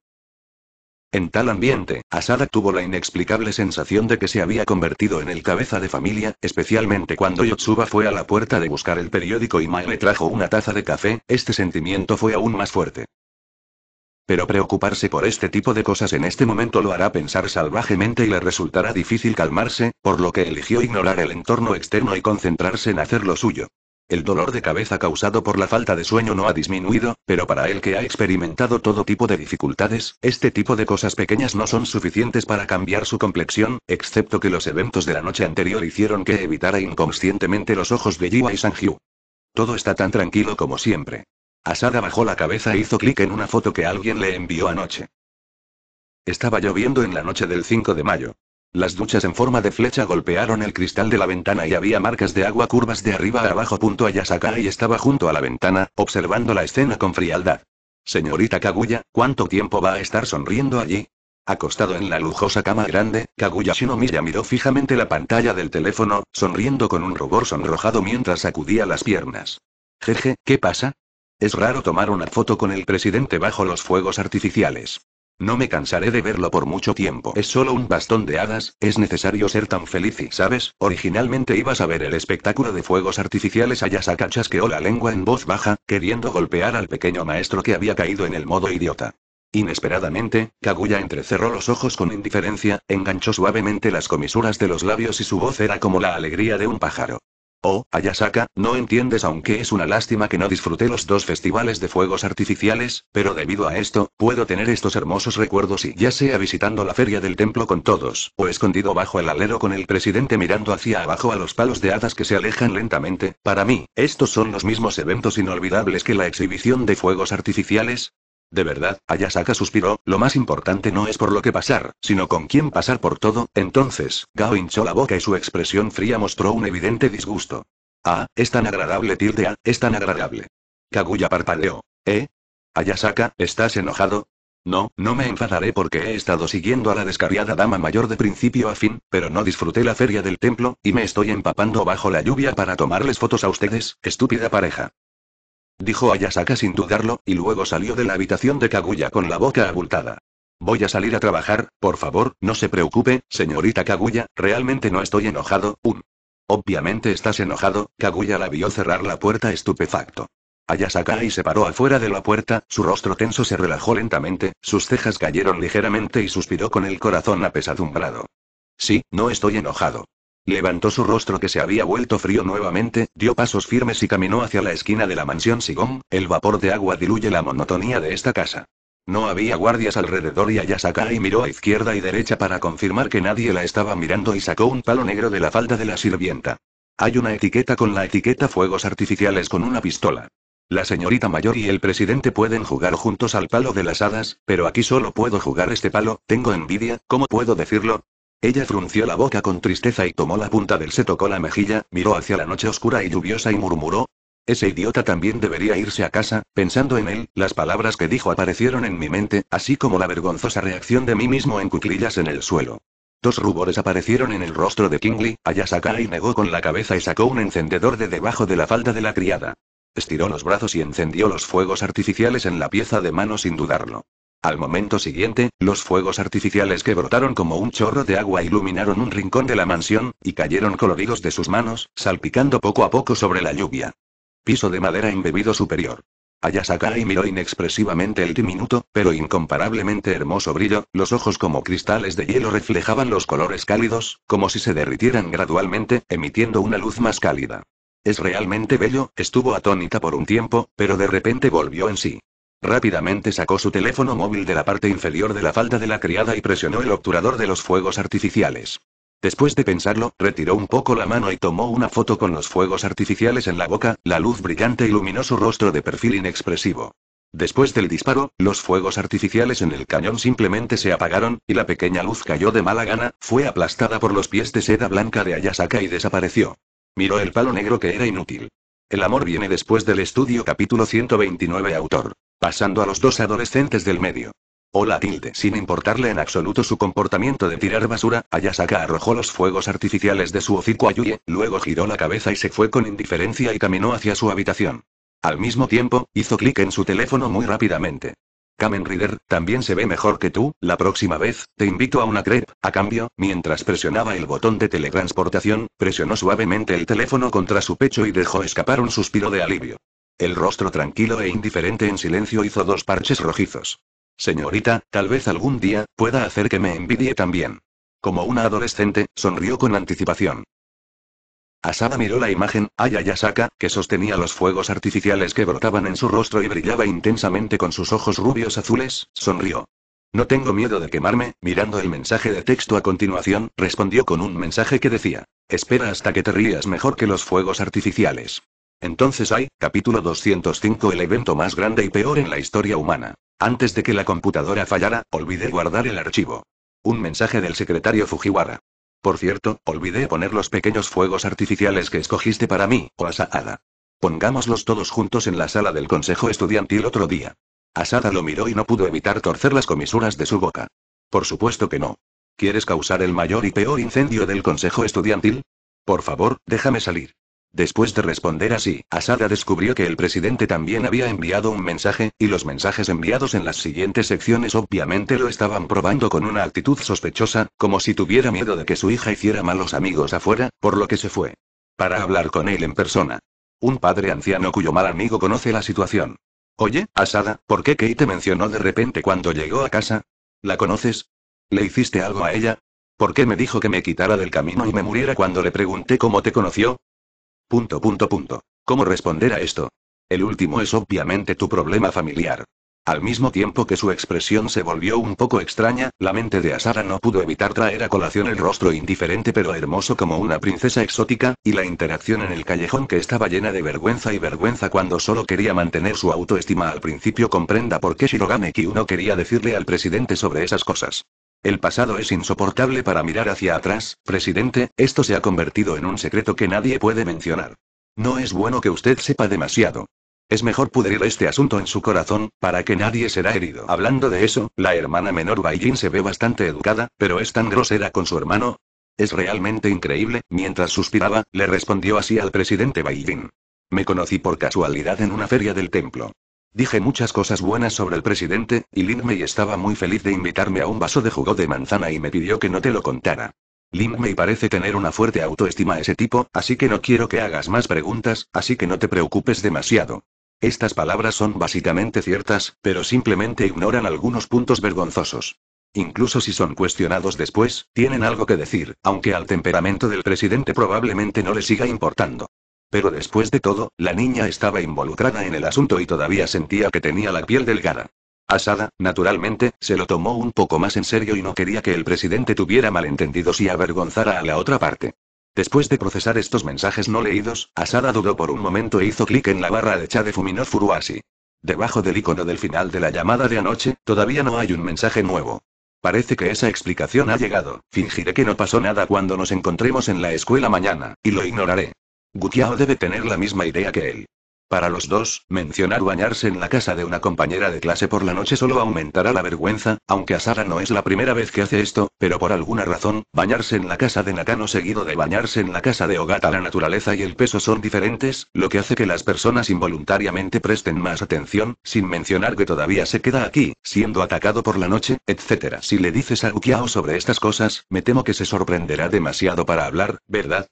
En tal ambiente, Asada tuvo la inexplicable sensación de que se había convertido en el cabeza de familia, especialmente cuando Yotsuba fue a la puerta de buscar el periódico y Mai le trajo una taza de café, este sentimiento fue aún más fuerte. Pero preocuparse por este tipo de cosas en este momento lo hará pensar salvajemente y le resultará difícil calmarse, por lo que eligió ignorar el entorno externo y concentrarse en hacer lo suyo. El dolor de cabeza causado por la falta de sueño no ha disminuido, pero para él que ha experimentado todo tipo de dificultades, este tipo de cosas pequeñas no son suficientes para cambiar su complexión, excepto que los eventos de la noche anterior hicieron que evitara inconscientemente los ojos de Jiwa y Sangyu. Todo está tan tranquilo como siempre. Asada bajó la cabeza e hizo clic en una foto que alguien le envió anoche. Estaba lloviendo en la noche del 5 de mayo. Las duchas en forma de flecha golpearon el cristal de la ventana y había marcas de agua curvas de arriba a abajo. Punto y estaba junto a la ventana, observando la escena con frialdad. Señorita Kaguya, ¿cuánto tiempo va a estar sonriendo allí? Acostado en la lujosa cama grande, Kaguya Shinomiya miró fijamente la pantalla del teléfono, sonriendo con un rubor sonrojado mientras sacudía las piernas. Jeje, ¿qué pasa? Es raro tomar una foto con el presidente bajo los fuegos artificiales. No me cansaré de verlo por mucho tiempo. Es solo un bastón de hadas, es necesario ser tan feliz y, ¿sabes? Originalmente ibas a ver el espectáculo de fuegos artificiales. allá que o la lengua en voz baja, queriendo golpear al pequeño maestro que había caído en el modo idiota. Inesperadamente, Kaguya entrecerró los ojos con indiferencia, enganchó suavemente las comisuras de los labios y su voz era como la alegría de un pájaro. Oh, Ayasaka, no entiendes aunque es una lástima que no disfruté los dos festivales de fuegos artificiales, pero debido a esto, puedo tener estos hermosos recuerdos y ya sea visitando la feria del templo con todos, o escondido bajo el alero con el presidente mirando hacia abajo a los palos de hadas que se alejan lentamente, para mí, estos son los mismos eventos inolvidables que la exhibición de fuegos artificiales, de verdad, Ayasaka suspiró, lo más importante no es por lo que pasar, sino con quién pasar por todo, entonces, Gao hinchó la boca y su expresión fría mostró un evidente disgusto. Ah, es tan agradable tilde es tan agradable. Kaguya parpadeó. ¿Eh? Ayasaka, ¿estás enojado? No, no me enfadaré porque he estado siguiendo a la descarriada dama mayor de principio a fin, pero no disfruté la feria del templo, y me estoy empapando bajo la lluvia para tomarles fotos a ustedes, estúpida pareja. Dijo Ayasaka sin dudarlo, y luego salió de la habitación de Kaguya con la boca abultada. Voy a salir a trabajar, por favor, no se preocupe, señorita Kaguya, realmente no estoy enojado, un. Obviamente estás enojado, Kaguya la vio cerrar la puerta estupefacto. Ayasaka y se paró afuera de la puerta, su rostro tenso se relajó lentamente, sus cejas cayeron ligeramente y suspiró con el corazón apesadumbrado. Sí, no estoy enojado. Levantó su rostro que se había vuelto frío nuevamente, dio pasos firmes y caminó hacia la esquina de la mansión Sigón, el vapor de agua diluye la monotonía de esta casa. No había guardias alrededor y y miró a izquierda y derecha para confirmar que nadie la estaba mirando y sacó un palo negro de la falda de la sirvienta. Hay una etiqueta con la etiqueta fuegos artificiales con una pistola. La señorita mayor y el presidente pueden jugar juntos al palo de las hadas, pero aquí solo puedo jugar este palo, tengo envidia, ¿cómo puedo decirlo? Ella frunció la boca con tristeza y tomó la punta del se tocó la mejilla, miró hacia la noche oscura y lluviosa y murmuró. Ese idiota también debería irse a casa, pensando en él, las palabras que dijo aparecieron en mi mente, así como la vergonzosa reacción de mí mismo en cuclillas en el suelo. Dos rubores aparecieron en el rostro de Kingly, Kingley, y negó con la cabeza y sacó un encendedor de debajo de la falda de la criada. Estiró los brazos y encendió los fuegos artificiales en la pieza de mano sin dudarlo. Al momento siguiente, los fuegos artificiales que brotaron como un chorro de agua iluminaron un rincón de la mansión, y cayeron coloridos de sus manos, salpicando poco a poco sobre la lluvia. Piso de madera embebido superior. Ayasakai miró inexpresivamente el diminuto, pero incomparablemente hermoso brillo, los ojos como cristales de hielo reflejaban los colores cálidos, como si se derritieran gradualmente, emitiendo una luz más cálida. Es realmente bello, estuvo atónita por un tiempo, pero de repente volvió en sí. Rápidamente sacó su teléfono móvil de la parte inferior de la falda de la criada y presionó el obturador de los fuegos artificiales. Después de pensarlo, retiró un poco la mano y tomó una foto con los fuegos artificiales en la boca, la luz brillante iluminó su rostro de perfil inexpresivo. Después del disparo, los fuegos artificiales en el cañón simplemente se apagaron, y la pequeña luz cayó de mala gana, fue aplastada por los pies de seda blanca de Ayasaka y desapareció. Miró el palo negro que era inútil. El amor viene después del estudio capítulo 129 autor. Pasando a los dos adolescentes del medio. Hola tilde. Sin importarle en absoluto su comportamiento de tirar basura, Ayasaka arrojó los fuegos artificiales de su hocico a Yuye, luego giró la cabeza y se fue con indiferencia y caminó hacia su habitación. Al mismo tiempo, hizo clic en su teléfono muy rápidamente. Kamen Rider, también se ve mejor que tú, la próxima vez, te invito a una crepe, a cambio, mientras presionaba el botón de teletransportación, presionó suavemente el teléfono contra su pecho y dejó escapar un suspiro de alivio. El rostro tranquilo e indiferente en silencio hizo dos parches rojizos. Señorita, tal vez algún día, pueda hacer que me envidie también. Como una adolescente, sonrió con anticipación. Asada miró la imagen, ayayasaka, que sostenía los fuegos artificiales que brotaban en su rostro y brillaba intensamente con sus ojos rubios azules, sonrió. No tengo miedo de quemarme, mirando el mensaje de texto a continuación, respondió con un mensaje que decía, espera hasta que te rías mejor que los fuegos artificiales. Entonces hay, capítulo 205 El evento más grande y peor en la historia humana. Antes de que la computadora fallara, olvidé guardar el archivo. Un mensaje del secretario Fujiwara. Por cierto, olvidé poner los pequeños fuegos artificiales que escogiste para mí, o Asada. Pongámoslos todos juntos en la sala del consejo estudiantil otro día. Asada lo miró y no pudo evitar torcer las comisuras de su boca. Por supuesto que no. ¿Quieres causar el mayor y peor incendio del consejo estudiantil? Por favor, déjame salir. Después de responder así, Asada descubrió que el presidente también había enviado un mensaje, y los mensajes enviados en las siguientes secciones obviamente lo estaban probando con una actitud sospechosa, como si tuviera miedo de que su hija hiciera malos amigos afuera, por lo que se fue. Para hablar con él en persona. Un padre anciano cuyo mal amigo conoce la situación. Oye, Asada, ¿por qué Kate te mencionó de repente cuando llegó a casa? ¿La conoces? ¿Le hiciste algo a ella? ¿Por qué me dijo que me quitara del camino y me muriera cuando le pregunté cómo te conoció? Punto punto punto. ¿Cómo responder a esto? El último es obviamente tu problema familiar. Al mismo tiempo que su expresión se volvió un poco extraña, la mente de Asara no pudo evitar traer a colación el rostro indiferente pero hermoso como una princesa exótica, y la interacción en el callejón que estaba llena de vergüenza y vergüenza cuando solo quería mantener su autoestima al principio comprenda por qué Shirogane Kyu no quería decirle al presidente sobre esas cosas. El pasado es insoportable para mirar hacia atrás, presidente, esto se ha convertido en un secreto que nadie puede mencionar. No es bueno que usted sepa demasiado. Es mejor pudrir este asunto en su corazón, para que nadie será herido. Hablando de eso, la hermana menor Jin se ve bastante educada, pero es tan grosera con su hermano. Es realmente increíble, mientras suspiraba, le respondió así al presidente Baijin: Me conocí por casualidad en una feria del templo. Dije muchas cosas buenas sobre el presidente, y Lindmey estaba muy feliz de invitarme a un vaso de jugo de manzana y me pidió que no te lo contara. Lindmey parece tener una fuerte autoestima ese tipo, así que no quiero que hagas más preguntas, así que no te preocupes demasiado. Estas palabras son básicamente ciertas, pero simplemente ignoran algunos puntos vergonzosos. Incluso si son cuestionados después, tienen algo que decir, aunque al temperamento del presidente probablemente no le siga importando. Pero después de todo, la niña estaba involucrada en el asunto y todavía sentía que tenía la piel delgada. Asada, naturalmente, se lo tomó un poco más en serio y no quería que el presidente tuviera malentendidos y avergonzara a la otra parte. Después de procesar estos mensajes no leídos, Asada dudó por un momento e hizo clic en la barra de chat de Fumino Furuasi. Debajo del icono del final de la llamada de anoche, todavía no hay un mensaje nuevo. Parece que esa explicación ha llegado, fingiré que no pasó nada cuando nos encontremos en la escuela mañana, y lo ignoraré. Gukiao debe tener la misma idea que él. Para los dos, mencionar bañarse en la casa de una compañera de clase por la noche solo aumentará la vergüenza, aunque a Sara no es la primera vez que hace esto, pero por alguna razón, bañarse en la casa de Nakano seguido de bañarse en la casa de Ogata la naturaleza y el peso son diferentes, lo que hace que las personas involuntariamente presten más atención, sin mencionar que todavía se queda aquí, siendo atacado por la noche, etc. Si le dices a Ukiao sobre estas cosas, me temo que se sorprenderá demasiado para hablar, ¿verdad?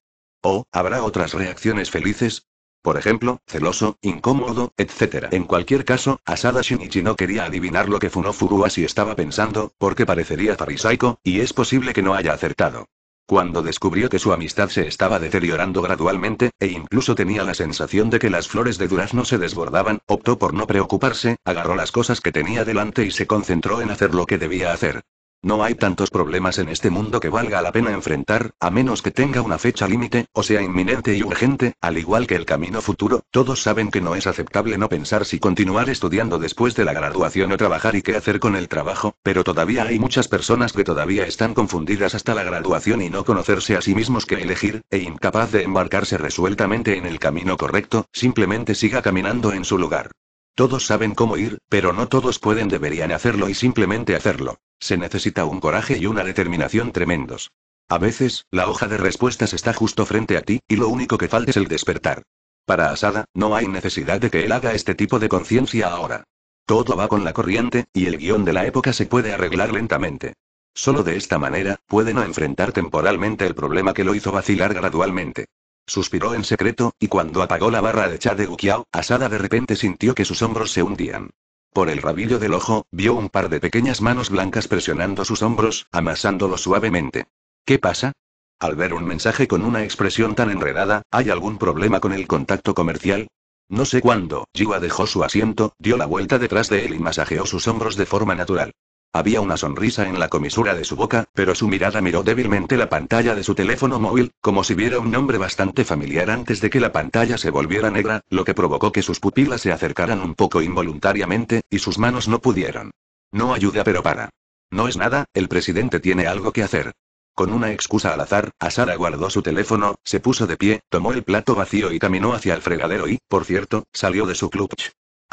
O, habrá otras reacciones felices, por ejemplo, celoso, incómodo, etc. En cualquier caso, Asada Shinichi no quería adivinar lo que Funofuru así estaba pensando, porque parecería farisaico, y es posible que no haya acertado. Cuando descubrió que su amistad se estaba deteriorando gradualmente, e incluso tenía la sensación de que las flores de durazno se desbordaban, optó por no preocuparse, agarró las cosas que tenía delante y se concentró en hacer lo que debía hacer. No hay tantos problemas en este mundo que valga la pena enfrentar, a menos que tenga una fecha límite, o sea inminente y urgente, al igual que el camino futuro, todos saben que no es aceptable no pensar si continuar estudiando después de la graduación o trabajar y qué hacer con el trabajo, pero todavía hay muchas personas que todavía están confundidas hasta la graduación y no conocerse a sí mismos que elegir, e incapaz de embarcarse resueltamente en el camino correcto, simplemente siga caminando en su lugar. Todos saben cómo ir, pero no todos pueden deberían hacerlo y simplemente hacerlo. Se necesita un coraje y una determinación tremendos. A veces, la hoja de respuestas está justo frente a ti, y lo único que falta es el despertar. Para Asada, no hay necesidad de que él haga este tipo de conciencia ahora. Todo va con la corriente, y el guión de la época se puede arreglar lentamente. Solo de esta manera, puede no enfrentar temporalmente el problema que lo hizo vacilar gradualmente. Suspiró en secreto, y cuando apagó la barra de chá de Gukiao, Asada de repente sintió que sus hombros se hundían. Por el rabillo del ojo, vio un par de pequeñas manos blancas presionando sus hombros, amasándolos suavemente. ¿Qué pasa? Al ver un mensaje con una expresión tan enredada, ¿hay algún problema con el contacto comercial? No sé cuándo, Jiwa dejó su asiento, dio la vuelta detrás de él y masajeó sus hombros de forma natural. Había una sonrisa en la comisura de su boca, pero su mirada miró débilmente la pantalla de su teléfono móvil, como si viera un nombre bastante familiar antes de que la pantalla se volviera negra, lo que provocó que sus pupilas se acercaran un poco involuntariamente, y sus manos no pudieron. No ayuda pero para. No es nada, el presidente tiene algo que hacer. Con una excusa al azar, Asara guardó su teléfono, se puso de pie, tomó el plato vacío y caminó hacia el fregadero y, por cierto, salió de su club.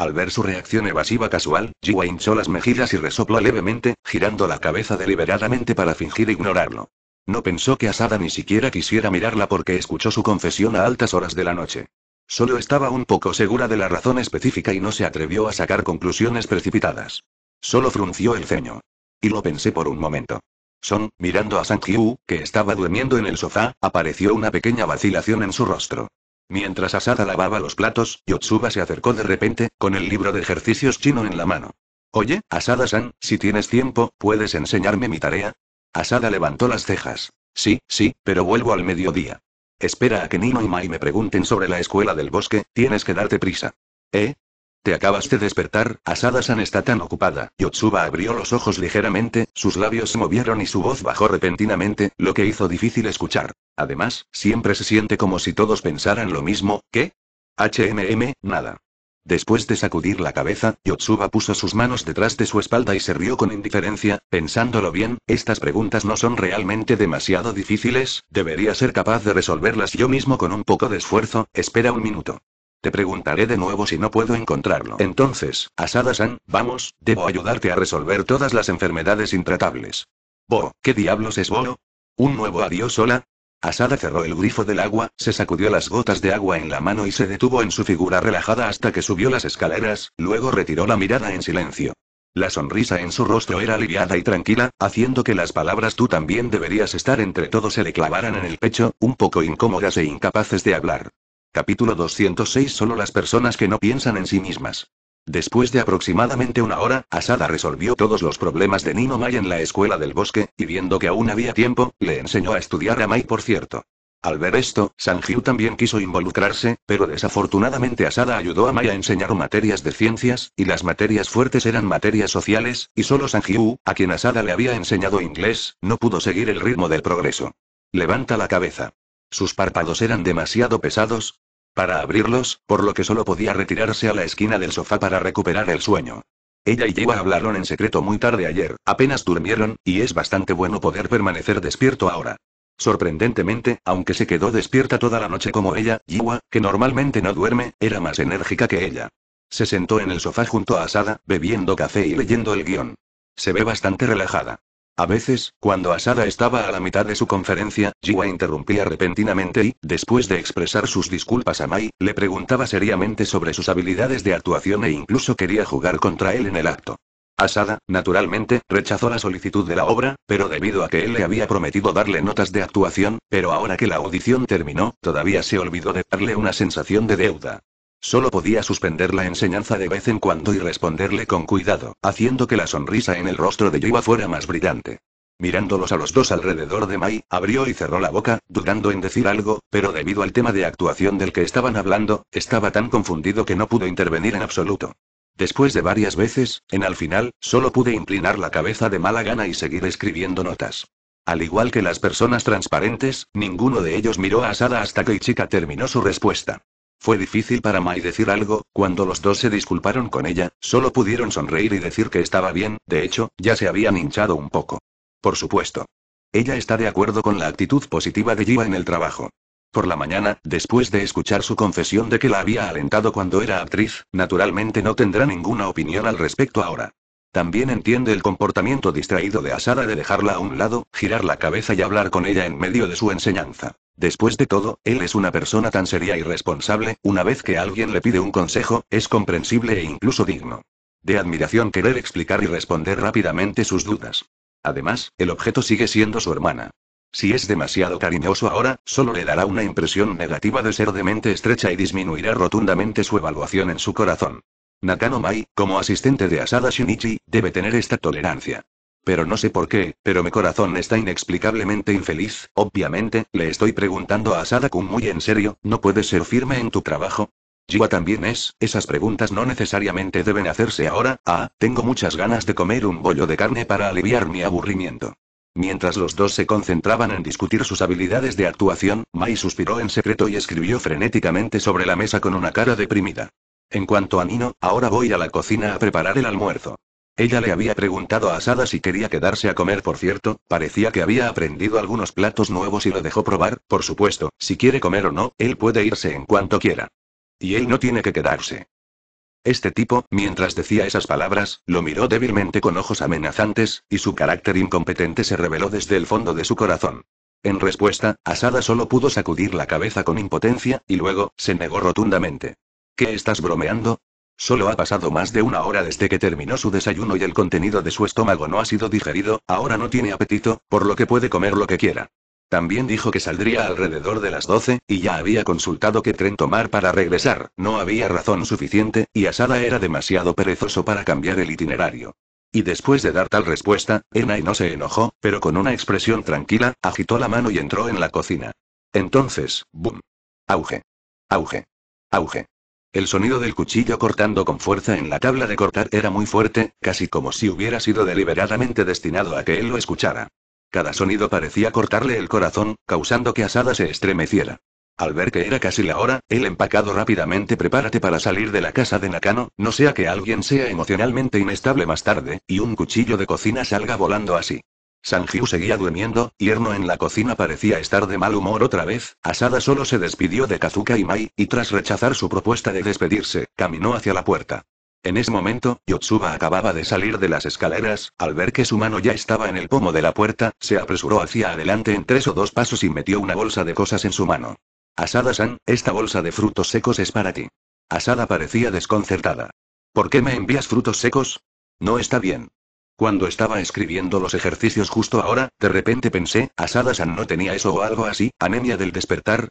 Al ver su reacción evasiva casual, Jiwa hinchó las mejillas y resopló levemente, girando la cabeza deliberadamente para fingir ignorarlo. No pensó que Asada ni siquiera quisiera mirarla porque escuchó su confesión a altas horas de la noche. Solo estaba un poco segura de la razón específica y no se atrevió a sacar conclusiones precipitadas. Solo frunció el ceño. Y lo pensé por un momento. Son, mirando a Sang-hyu, que estaba durmiendo en el sofá, apareció una pequeña vacilación en su rostro. Mientras Asada lavaba los platos, Yotsuba se acercó de repente, con el libro de ejercicios chino en la mano. Oye, Asada-san, si tienes tiempo, ¿puedes enseñarme mi tarea? Asada levantó las cejas. Sí, sí, pero vuelvo al mediodía. Espera a que Nino y Mai me pregunten sobre la escuela del bosque, tienes que darte prisa. ¿Eh? Te acabas de despertar, Asada-san está tan ocupada. Yotsuba abrió los ojos ligeramente, sus labios se movieron y su voz bajó repentinamente, lo que hizo difícil escuchar. Además, siempre se siente como si todos pensaran lo mismo, ¿qué? HMM, nada. Después de sacudir la cabeza, Yotsuba puso sus manos detrás de su espalda y se rió con indiferencia, pensándolo bien, estas preguntas no son realmente demasiado difíciles, debería ser capaz de resolverlas yo mismo con un poco de esfuerzo, espera un minuto. Te preguntaré de nuevo si no puedo encontrarlo. Entonces, Asada-san, vamos, debo ayudarte a resolver todas las enfermedades intratables. Bo, ¿qué diablos es Bo? ¿Un nuevo adiós hola. Asada cerró el grifo del agua, se sacudió las gotas de agua en la mano y se detuvo en su figura relajada hasta que subió las escaleras, luego retiró la mirada en silencio. La sonrisa en su rostro era aliviada y tranquila, haciendo que las palabras tú también deberías estar entre todos se le clavaran en el pecho, un poco incómodas e incapaces de hablar. Capítulo 206 Solo las personas que no piensan en sí mismas. Después de aproximadamente una hora, Asada resolvió todos los problemas de Nino Mai en la escuela del bosque, y viendo que aún había tiempo, le enseñó a estudiar a Mai por cierto. Al ver esto, Sanjiu también quiso involucrarse, pero desafortunadamente Asada ayudó a Mai a enseñar materias de ciencias, y las materias fuertes eran materias sociales, y solo Sanjiu, a quien Asada le había enseñado inglés, no pudo seguir el ritmo del progreso. Levanta la cabeza. Sus párpados eran demasiado pesados para abrirlos, por lo que solo podía retirarse a la esquina del sofá para recuperar el sueño. Ella y Yiwa hablaron en secreto muy tarde ayer, apenas durmieron, y es bastante bueno poder permanecer despierto ahora. Sorprendentemente, aunque se quedó despierta toda la noche como ella, Yiwa, que normalmente no duerme, era más enérgica que ella. Se sentó en el sofá junto a Asada, bebiendo café y leyendo el guión. Se ve bastante relajada. A veces, cuando Asada estaba a la mitad de su conferencia, Jiwa interrumpía repentinamente y, después de expresar sus disculpas a Mai, le preguntaba seriamente sobre sus habilidades de actuación e incluso quería jugar contra él en el acto. Asada, naturalmente, rechazó la solicitud de la obra, pero debido a que él le había prometido darle notas de actuación, pero ahora que la audición terminó, todavía se olvidó de darle una sensación de deuda. Solo podía suspender la enseñanza de vez en cuando y responderle con cuidado, haciendo que la sonrisa en el rostro de Yuba fuera más brillante. Mirándolos a los dos alrededor de Mai, abrió y cerró la boca, dudando en decir algo, pero debido al tema de actuación del que estaban hablando, estaba tan confundido que no pudo intervenir en absoluto. Después de varias veces, en al final, solo pude inclinar la cabeza de mala gana y seguir escribiendo notas. Al igual que las personas transparentes, ninguno de ellos miró a Asada hasta que Ichika terminó su respuesta. Fue difícil para Mai decir algo, cuando los dos se disculparon con ella, solo pudieron sonreír y decir que estaba bien, de hecho, ya se habían hinchado un poco. Por supuesto. Ella está de acuerdo con la actitud positiva de Jiva en el trabajo. Por la mañana, después de escuchar su confesión de que la había alentado cuando era actriz, naturalmente no tendrá ninguna opinión al respecto ahora. También entiende el comportamiento distraído de Asada de dejarla a un lado, girar la cabeza y hablar con ella en medio de su enseñanza. Después de todo, él es una persona tan seria y responsable, una vez que alguien le pide un consejo, es comprensible e incluso digno. De admiración querer explicar y responder rápidamente sus dudas. Además, el objeto sigue siendo su hermana. Si es demasiado cariñoso ahora, solo le dará una impresión negativa de ser de mente estrecha y disminuirá rotundamente su evaluación en su corazón. Nakano Mai, como asistente de Asada Shinichi, debe tener esta tolerancia. Pero no sé por qué, pero mi corazón está inexplicablemente infeliz. Obviamente, le estoy preguntando a Sadakun muy en serio, ¿no puedes ser firme en tu trabajo? Jiwa también es, esas preguntas no necesariamente deben hacerse ahora, ah, tengo muchas ganas de comer un bollo de carne para aliviar mi aburrimiento. Mientras los dos se concentraban en discutir sus habilidades de actuación, Mai suspiró en secreto y escribió frenéticamente sobre la mesa con una cara deprimida. En cuanto a Nino, ahora voy a la cocina a preparar el almuerzo. Ella le había preguntado a Asada si quería quedarse a comer, por cierto, parecía que había aprendido algunos platos nuevos y lo dejó probar, por supuesto, si quiere comer o no, él puede irse en cuanto quiera. Y él no tiene que quedarse. Este tipo, mientras decía esas palabras, lo miró débilmente con ojos amenazantes, y su carácter incompetente se reveló desde el fondo de su corazón. En respuesta, Asada solo pudo sacudir la cabeza con impotencia, y luego, se negó rotundamente. ¿Qué estás bromeando? Solo ha pasado más de una hora desde que terminó su desayuno y el contenido de su estómago no ha sido digerido, ahora no tiene apetito, por lo que puede comer lo que quiera. También dijo que saldría alrededor de las 12, y ya había consultado qué tren tomar para regresar, no había razón suficiente, y Asada era demasiado perezoso para cambiar el itinerario. Y después de dar tal respuesta, y no se enojó, pero con una expresión tranquila, agitó la mano y entró en la cocina. Entonces, ¡boom! Auge. Auge. Auge. El sonido del cuchillo cortando con fuerza en la tabla de cortar era muy fuerte, casi como si hubiera sido deliberadamente destinado a que él lo escuchara. Cada sonido parecía cortarle el corazón, causando que Asada se estremeciera. Al ver que era casi la hora, él empacado rápidamente prepárate para salir de la casa de Nakano, no sea que alguien sea emocionalmente inestable más tarde, y un cuchillo de cocina salga volando así. Sanjiu seguía durmiendo, y en la cocina parecía estar de mal humor otra vez. Asada solo se despidió de Kazuka y Mai, y tras rechazar su propuesta de despedirse, caminó hacia la puerta. En ese momento, Yotsuba acababa de salir de las escaleras, al ver que su mano ya estaba en el pomo de la puerta, se apresuró hacia adelante en tres o dos pasos y metió una bolsa de cosas en su mano. Asada-san, esta bolsa de frutos secos es para ti. Asada parecía desconcertada. ¿Por qué me envías frutos secos? No está bien. Cuando estaba escribiendo los ejercicios justo ahora, de repente pensé, Asada-san no tenía eso o algo así, anemia del despertar.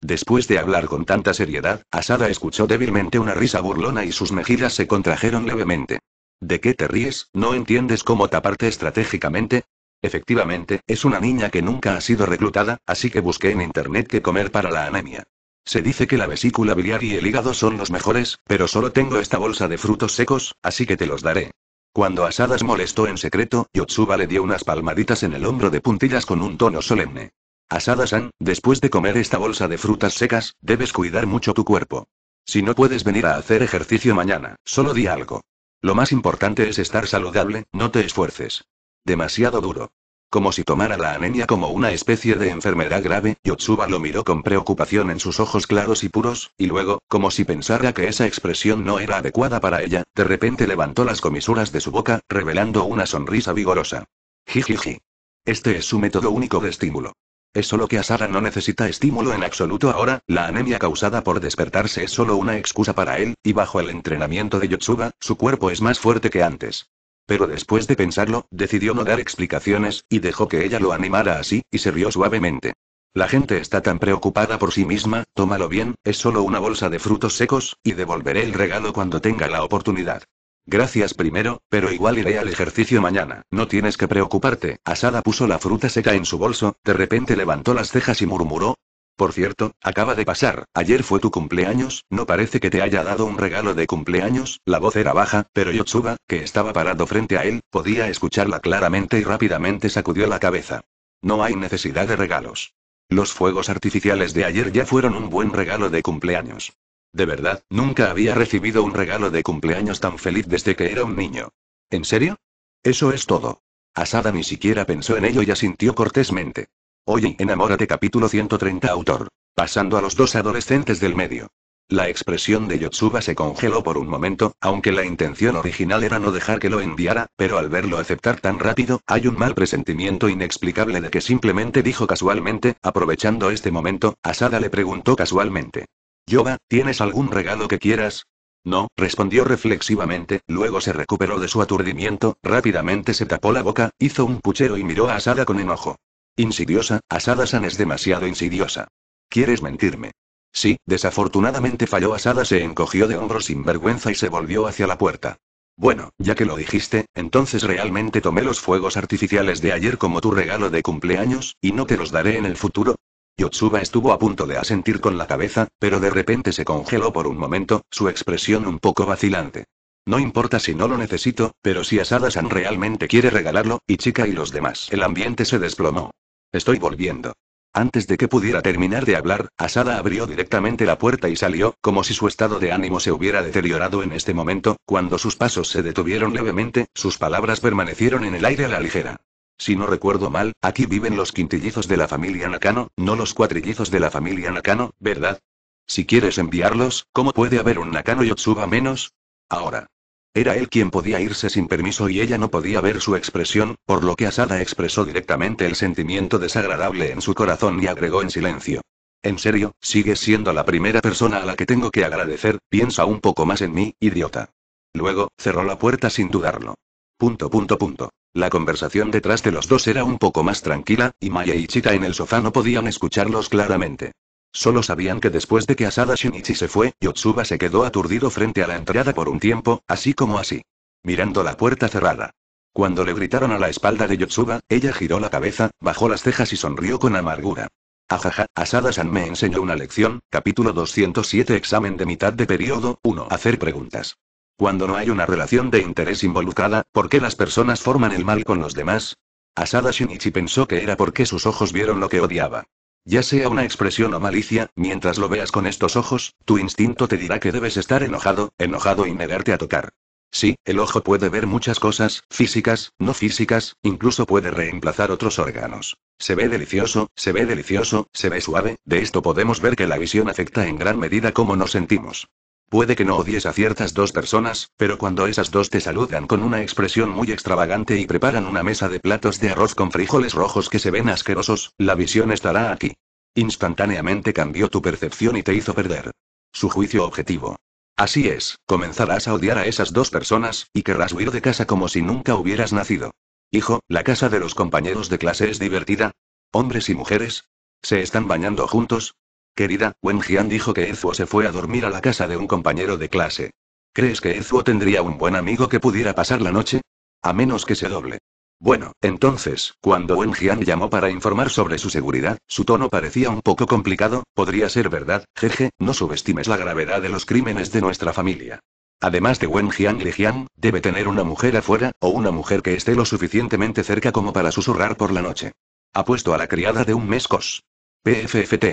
Después de hablar con tanta seriedad, Asada escuchó débilmente una risa burlona y sus mejillas se contrajeron levemente. ¿De qué te ríes? ¿No entiendes cómo taparte estratégicamente? Efectivamente, es una niña que nunca ha sido reclutada, así que busqué en internet qué comer para la anemia. Se dice que la vesícula biliar y el hígado son los mejores, pero solo tengo esta bolsa de frutos secos, así que te los daré. Cuando Asadas molestó en secreto, Yotsuba le dio unas palmaditas en el hombro de puntillas con un tono solemne. Asadasan, después de comer esta bolsa de frutas secas, debes cuidar mucho tu cuerpo. Si no puedes venir a hacer ejercicio mañana, solo di algo. Lo más importante es estar saludable, no te esfuerces. Demasiado duro. Como si tomara la anemia como una especie de enfermedad grave, Yotsuba lo miró con preocupación en sus ojos claros y puros, y luego, como si pensara que esa expresión no era adecuada para ella, de repente levantó las comisuras de su boca, revelando una sonrisa vigorosa. Jijiji. Este es su método único de estímulo. Es solo que Asara no necesita estímulo en absoluto ahora, la anemia causada por despertarse es solo una excusa para él, y bajo el entrenamiento de Yotsuba, su cuerpo es más fuerte que antes pero después de pensarlo, decidió no dar explicaciones, y dejó que ella lo animara así, y se rió suavemente. La gente está tan preocupada por sí misma, tómalo bien, es solo una bolsa de frutos secos, y devolveré el regalo cuando tenga la oportunidad. Gracias primero, pero igual iré al ejercicio mañana, no tienes que preocuparte. Asada puso la fruta seca en su bolso, de repente levantó las cejas y murmuró, por cierto, acaba de pasar, ayer fue tu cumpleaños, no parece que te haya dado un regalo de cumpleaños, la voz era baja, pero Yotsuba, que estaba parado frente a él, podía escucharla claramente y rápidamente sacudió la cabeza. No hay necesidad de regalos. Los fuegos artificiales de ayer ya fueron un buen regalo de cumpleaños. De verdad, nunca había recibido un regalo de cumpleaños tan feliz desde que era un niño. ¿En serio? Eso es todo. Asada ni siquiera pensó en ello y asintió cortésmente. Oye, enamórate capítulo 130 autor. Pasando a los dos adolescentes del medio. La expresión de Yotsuba se congeló por un momento, aunque la intención original era no dejar que lo enviara, pero al verlo aceptar tan rápido, hay un mal presentimiento inexplicable de que simplemente dijo casualmente, aprovechando este momento, Asada le preguntó casualmente. Yoba, ¿tienes algún regalo que quieras? No, respondió reflexivamente, luego se recuperó de su aturdimiento, rápidamente se tapó la boca, hizo un puchero y miró a Asada con enojo. Insidiosa, Asada-san es demasiado insidiosa. ¿Quieres mentirme? Sí, desafortunadamente falló Asada, se encogió de hombros sin vergüenza y se volvió hacia la puerta. Bueno, ya que lo dijiste, entonces realmente tomé los fuegos artificiales de ayer como tu regalo de cumpleaños, y no te los daré en el futuro. Yotsuba estuvo a punto de asentir con la cabeza, pero de repente se congeló por un momento, su expresión un poco vacilante. No importa si no lo necesito, pero si Asada-san realmente quiere regalarlo, y Chica y los demás. El ambiente se desplomó. Estoy volviendo. Antes de que pudiera terminar de hablar, Asada abrió directamente la puerta y salió, como si su estado de ánimo se hubiera deteriorado en este momento, cuando sus pasos se detuvieron levemente, sus palabras permanecieron en el aire a la ligera. Si no recuerdo mal, aquí viven los quintillizos de la familia Nakano, no los cuatrillizos de la familia Nakano, ¿verdad? Si quieres enviarlos, ¿cómo puede haber un Nakano Yotsuba menos? Ahora. Era él quien podía irse sin permiso y ella no podía ver su expresión, por lo que Asada expresó directamente el sentimiento desagradable en su corazón y agregó en silencio. En serio, sigues siendo la primera persona a la que tengo que agradecer, piensa un poco más en mí, idiota. Luego, cerró la puerta sin dudarlo. Punto punto punto. La conversación detrás de los dos era un poco más tranquila, y Maya y Chita en el sofá no podían escucharlos claramente. Solo sabían que después de que Asada Shinichi se fue, Yotsuba se quedó aturdido frente a la entrada por un tiempo, así como así. Mirando la puerta cerrada. Cuando le gritaron a la espalda de Yotsuba, ella giró la cabeza, bajó las cejas y sonrió con amargura. Ajaja, Asada-san me enseñó una lección, capítulo 207 examen de mitad de periodo, 1. Hacer preguntas. Cuando no hay una relación de interés involucrada, ¿por qué las personas forman el mal con los demás? Asada Shinichi pensó que era porque sus ojos vieron lo que odiaba. Ya sea una expresión o malicia, mientras lo veas con estos ojos, tu instinto te dirá que debes estar enojado, enojado y negarte a tocar. Sí, el ojo puede ver muchas cosas, físicas, no físicas, incluso puede reemplazar otros órganos. Se ve delicioso, se ve delicioso, se ve suave, de esto podemos ver que la visión afecta en gran medida cómo nos sentimos. Puede que no odies a ciertas dos personas, pero cuando esas dos te saludan con una expresión muy extravagante y preparan una mesa de platos de arroz con frijoles rojos que se ven asquerosos, la visión estará aquí. Instantáneamente cambió tu percepción y te hizo perder su juicio objetivo. Así es, comenzarás a odiar a esas dos personas, y querrás huir de casa como si nunca hubieras nacido. Hijo, ¿la casa de los compañeros de clase es divertida? ¿Hombres y mujeres? ¿Se están bañando juntos? Querida, Wen Jian dijo que Ezuo se fue a dormir a la casa de un compañero de clase. ¿Crees que Ezuo tendría un buen amigo que pudiera pasar la noche? A menos que se doble. Bueno, entonces, cuando Wen Jian llamó para informar sobre su seguridad, su tono parecía un poco complicado, podría ser verdad, jeje, no subestimes la gravedad de los crímenes de nuestra familia. Además de Wen Wenjian Jian, debe tener una mujer afuera, o una mujer que esté lo suficientemente cerca como para susurrar por la noche. Apuesto a la criada de un mes PFFT.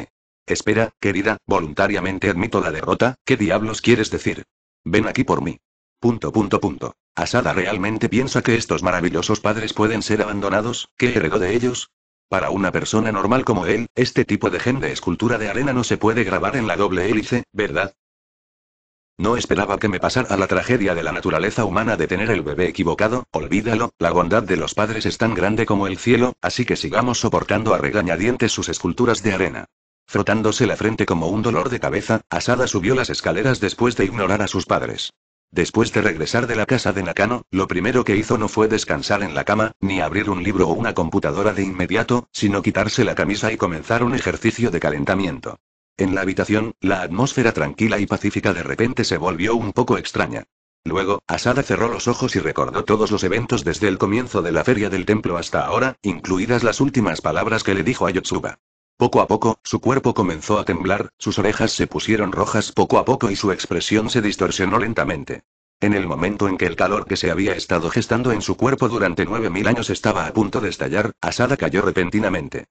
Espera, querida, voluntariamente admito la derrota, ¿qué diablos quieres decir? Ven aquí por mí. Punto, punto, punto. ¿Asada realmente piensa que estos maravillosos padres pueden ser abandonados? ¿Qué heredó de ellos? Para una persona normal como él, este tipo de gen de escultura de arena no se puede grabar en la doble hélice, ¿verdad? No esperaba que me pasara la tragedia de la naturaleza humana de tener el bebé equivocado, olvídalo, la bondad de los padres es tan grande como el cielo, así que sigamos soportando a regañadientes sus esculturas de arena. Frotándose la frente como un dolor de cabeza, Asada subió las escaleras después de ignorar a sus padres. Después de regresar de la casa de Nakano, lo primero que hizo no fue descansar en la cama, ni abrir un libro o una computadora de inmediato, sino quitarse la camisa y comenzar un ejercicio de calentamiento. En la habitación, la atmósfera tranquila y pacífica de repente se volvió un poco extraña. Luego, Asada cerró los ojos y recordó todos los eventos desde el comienzo de la feria del templo hasta ahora, incluidas las últimas palabras que le dijo a Yotsuba. Poco a poco, su cuerpo comenzó a temblar, sus orejas se pusieron rojas poco a poco y su expresión se distorsionó lentamente. En el momento en que el calor que se había estado gestando en su cuerpo durante nueve mil años estaba a punto de estallar, Asada cayó repentinamente.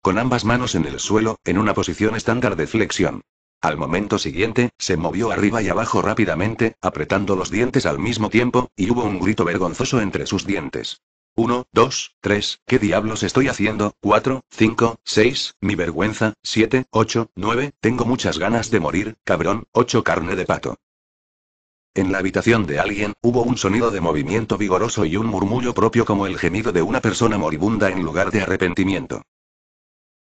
Con ambas manos en el suelo, en una posición estándar de flexión. Al momento siguiente, se movió arriba y abajo rápidamente, apretando los dientes al mismo tiempo, y hubo un grito vergonzoso entre sus dientes. 1, 2, 3, ¿qué diablos estoy haciendo? 4, 5, 6, mi vergüenza, 7, 8, 9, tengo muchas ganas de morir, cabrón, 8 carne de pato. En la habitación de alguien, hubo un sonido de movimiento vigoroso y un murmullo propio como el gemido de una persona moribunda en lugar de arrepentimiento.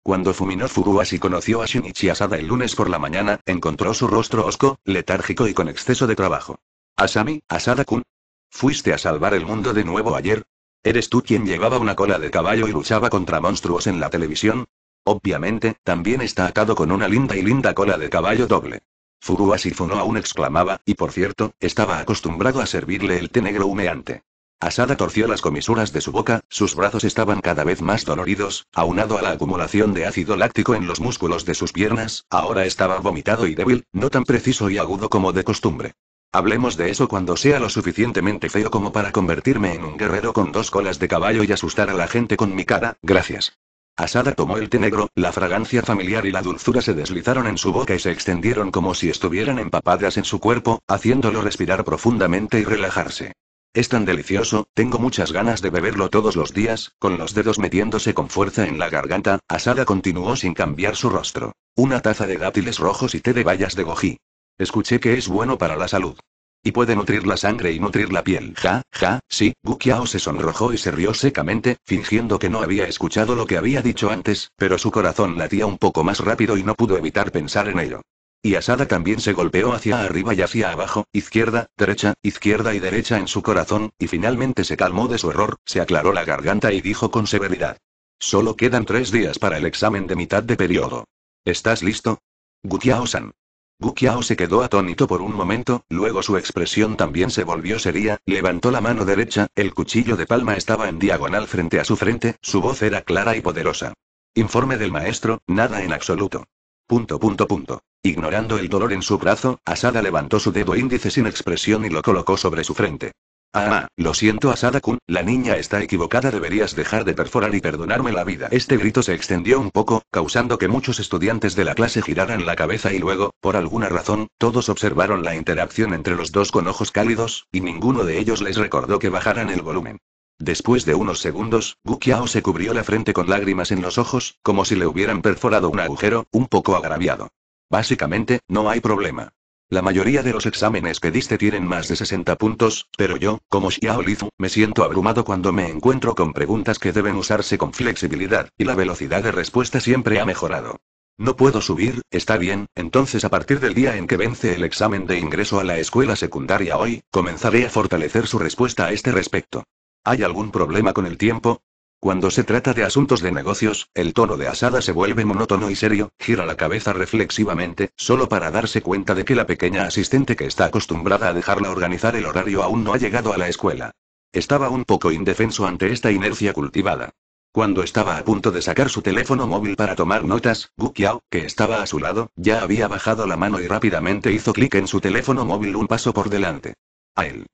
Cuando Fumino Furuashi conoció a Shinichi Asada el lunes por la mañana, encontró su rostro hosco, letárgico y con exceso de trabajo. Asami, Asada-kun. ¿Fuiste a salvar el mundo de nuevo ayer? ¿Eres tú quien llevaba una cola de caballo y luchaba contra monstruos en la televisión? Obviamente, también está atado con una linda y linda cola de caballo doble. Furua Sifono aún exclamaba, y por cierto, estaba acostumbrado a servirle el té negro humeante. Asada torció las comisuras de su boca, sus brazos estaban cada vez más doloridos, aunado a la acumulación de ácido láctico en los músculos de sus piernas, ahora estaba vomitado y débil, no tan preciso y agudo como de costumbre. Hablemos de eso cuando sea lo suficientemente feo como para convertirme en un guerrero con dos colas de caballo y asustar a la gente con mi cara, gracias. Asada tomó el té negro, la fragancia familiar y la dulzura se deslizaron en su boca y se extendieron como si estuvieran empapadas en su cuerpo, haciéndolo respirar profundamente y relajarse. Es tan delicioso, tengo muchas ganas de beberlo todos los días, con los dedos metiéndose con fuerza en la garganta, Asada continuó sin cambiar su rostro. Una taza de dátiles rojos y té de bayas de goji. Escuché que es bueno para la salud. Y puede nutrir la sangre y nutrir la piel. Ja, ja, sí. Gukiao se sonrojó y se rió secamente, fingiendo que no había escuchado lo que había dicho antes, pero su corazón latía un poco más rápido y no pudo evitar pensar en ello. Y Asada también se golpeó hacia arriba y hacia abajo, izquierda, derecha, izquierda y derecha en su corazón, y finalmente se calmó de su error, se aclaró la garganta y dijo con severidad. Solo quedan tres días para el examen de mitad de periodo. ¿Estás listo? Gukiao-san. Gukiao se quedó atónito por un momento, luego su expresión también se volvió seria, levantó la mano derecha, el cuchillo de palma estaba en diagonal frente a su frente, su voz era clara y poderosa. Informe del maestro, nada en absoluto. Punto punto punto. Ignorando el dolor en su brazo, Asada levantó su dedo índice sin expresión y lo colocó sobre su frente. Ah, lo siento Asada-kun, la niña está equivocada deberías dejar de perforar y perdonarme la vida. Este grito se extendió un poco, causando que muchos estudiantes de la clase giraran la cabeza y luego, por alguna razón, todos observaron la interacción entre los dos con ojos cálidos, y ninguno de ellos les recordó que bajaran el volumen. Después de unos segundos, Gukiao se cubrió la frente con lágrimas en los ojos, como si le hubieran perforado un agujero, un poco agraviado. Básicamente, no hay problema. La mayoría de los exámenes que diste tienen más de 60 puntos, pero yo, como Xiao Lizu, me siento abrumado cuando me encuentro con preguntas que deben usarse con flexibilidad, y la velocidad de respuesta siempre ha mejorado. No puedo subir, está bien, entonces a partir del día en que vence el examen de ingreso a la escuela secundaria hoy, comenzaré a fortalecer su respuesta a este respecto. ¿Hay algún problema con el tiempo? Cuando se trata de asuntos de negocios, el tono de Asada se vuelve monótono y serio, gira la cabeza reflexivamente, solo para darse cuenta de que la pequeña asistente que está acostumbrada a dejarla organizar el horario aún no ha llegado a la escuela. Estaba un poco indefenso ante esta inercia cultivada. Cuando estaba a punto de sacar su teléfono móvil para tomar notas, Gu que estaba a su lado, ya había bajado la mano y rápidamente hizo clic en su teléfono móvil un paso por delante. A él.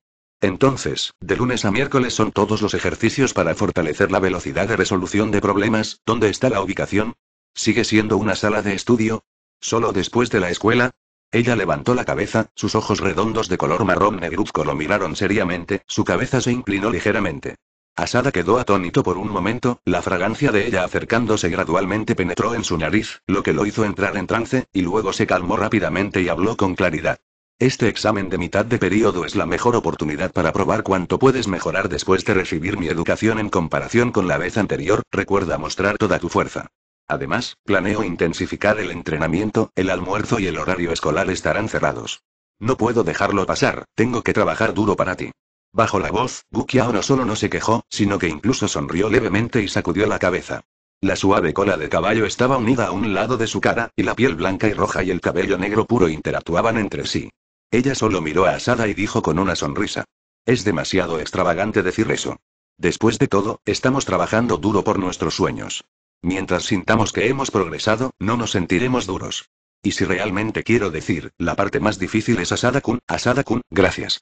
Entonces, de lunes a miércoles son todos los ejercicios para fortalecer la velocidad de resolución de problemas. ¿Dónde está la ubicación? ¿Sigue siendo una sala de estudio? ¿Solo después de la escuela? Ella levantó la cabeza, sus ojos redondos de color marrón negruzco lo miraron seriamente, su cabeza se inclinó ligeramente. Asada quedó atónito por un momento, la fragancia de ella acercándose gradualmente penetró en su nariz, lo que lo hizo entrar en trance, y luego se calmó rápidamente y habló con claridad. Este examen de mitad de periodo es la mejor oportunidad para probar cuánto puedes mejorar después de recibir mi educación en comparación con la vez anterior, recuerda mostrar toda tu fuerza. Además, planeo intensificar el entrenamiento, el almuerzo y el horario escolar estarán cerrados. No puedo dejarlo pasar, tengo que trabajar duro para ti. Bajo la voz, Gukiao no solo no se quejó, sino que incluso sonrió levemente y sacudió la cabeza. La suave cola de caballo estaba unida a un lado de su cara, y la piel blanca y roja y el cabello negro puro interactuaban entre sí. Ella solo miró a Asada y dijo con una sonrisa. Es demasiado extravagante decir eso. Después de todo, estamos trabajando duro por nuestros sueños. Mientras sintamos que hemos progresado, no nos sentiremos duros. Y si realmente quiero decir, la parte más difícil es Asada-kun, Asada-kun, gracias.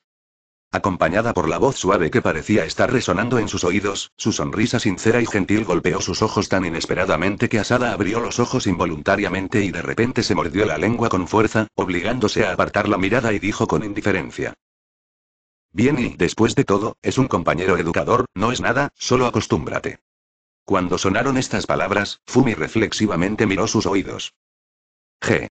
Acompañada por la voz suave que parecía estar resonando en sus oídos, su sonrisa sincera y gentil golpeó sus ojos tan inesperadamente que Asada abrió los ojos involuntariamente y de repente se mordió la lengua con fuerza, obligándose a apartar la mirada y dijo con indiferencia. Bien y, después de todo, es un compañero educador, no es nada, solo acostúmbrate. Cuando sonaron estas palabras, Fumi reflexivamente miró sus oídos. G.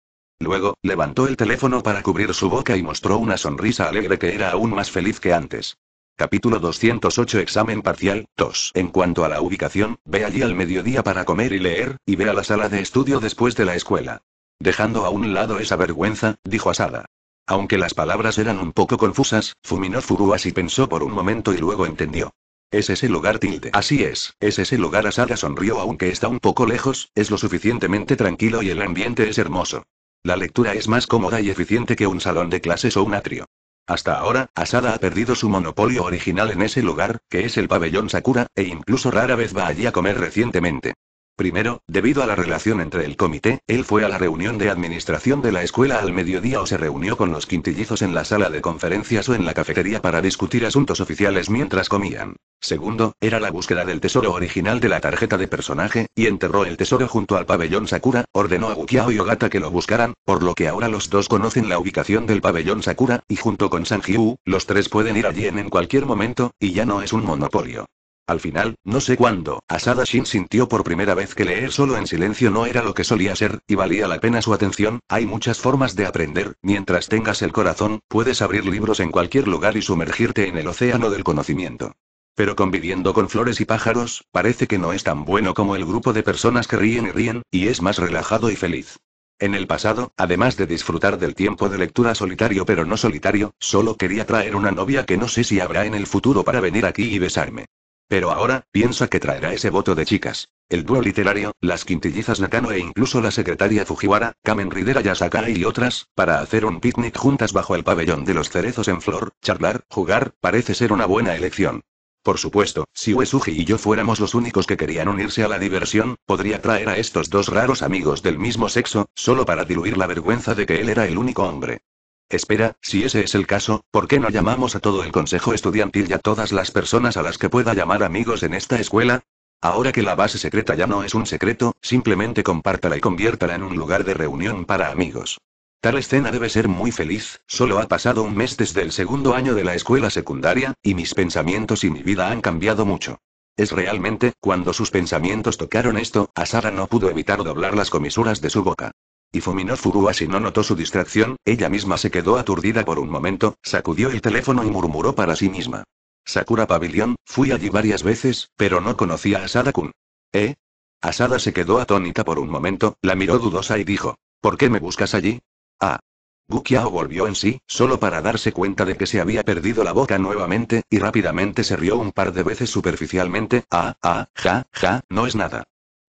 Luego, levantó el teléfono para cubrir su boca y mostró una sonrisa alegre que era aún más feliz que antes. Capítulo 208 Examen parcial, 2. En cuanto a la ubicación, ve allí al mediodía para comer y leer, y ve a la sala de estudio después de la escuela. Dejando a un lado esa vergüenza, dijo Asada. Aunque las palabras eran un poco confusas, fuminó Furuas y pensó por un momento y luego entendió. Es ese lugar tilde. Así es, es ese lugar Asada sonrió aunque está un poco lejos, es lo suficientemente tranquilo y el ambiente es hermoso. La lectura es más cómoda y eficiente que un salón de clases o un atrio. Hasta ahora, Asada ha perdido su monopolio original en ese lugar, que es el pabellón Sakura, e incluso rara vez va allí a comer recientemente. Primero, debido a la relación entre el comité, él fue a la reunión de administración de la escuela al mediodía o se reunió con los quintillizos en la sala de conferencias o en la cafetería para discutir asuntos oficiales mientras comían. Segundo, era la búsqueda del tesoro original de la tarjeta de personaje, y enterró el tesoro junto al pabellón Sakura, ordenó a Gukiao y Ogata que lo buscaran, por lo que ahora los dos conocen la ubicación del pabellón Sakura, y junto con Sanjiu, los tres pueden ir allí en cualquier momento, y ya no es un monopolio. Al final, no sé cuándo, Asada Shin sintió por primera vez que leer solo en silencio no era lo que solía ser, y valía la pena su atención, hay muchas formas de aprender, mientras tengas el corazón, puedes abrir libros en cualquier lugar y sumergirte en el océano del conocimiento. Pero conviviendo con flores y pájaros, parece que no es tan bueno como el grupo de personas que ríen y ríen, y es más relajado y feliz. En el pasado, además de disfrutar del tiempo de lectura solitario pero no solitario, solo quería traer una novia que no sé si habrá en el futuro para venir aquí y besarme. Pero ahora, piensa que traerá ese voto de chicas. El dúo literario, las quintillizas Nakano e incluso la secretaria Fujiwara, Kamen Ridera Yasaka y otras, para hacer un picnic juntas bajo el pabellón de los cerezos en flor, charlar, jugar, parece ser una buena elección. Por supuesto, si Uesugi y yo fuéramos los únicos que querían unirse a la diversión, podría traer a estos dos raros amigos del mismo sexo, solo para diluir la vergüenza de que él era el único hombre. Espera, si ese es el caso, ¿por qué no llamamos a todo el consejo estudiantil y a todas las personas a las que pueda llamar amigos en esta escuela? Ahora que la base secreta ya no es un secreto, simplemente compártala y conviértala en un lugar de reunión para amigos. Tal escena debe ser muy feliz, solo ha pasado un mes desde el segundo año de la escuela secundaria, y mis pensamientos y mi vida han cambiado mucho. Es realmente, cuando sus pensamientos tocaron esto, a Sara no pudo evitar doblar las comisuras de su boca. Y Fumino si no notó su distracción, ella misma se quedó aturdida por un momento, sacudió el teléfono y murmuró para sí misma. Sakura Pavilion, fui allí varias veces, pero no conocía a asada kun ¿Eh? Asada se quedó atónita por un momento, la miró dudosa y dijo, ¿por qué me buscas allí? Ah. Gukiao volvió en sí, solo para darse cuenta de que se había perdido la boca nuevamente, y rápidamente se rió un par de veces superficialmente, ah, ah, ja, ja, no es nada.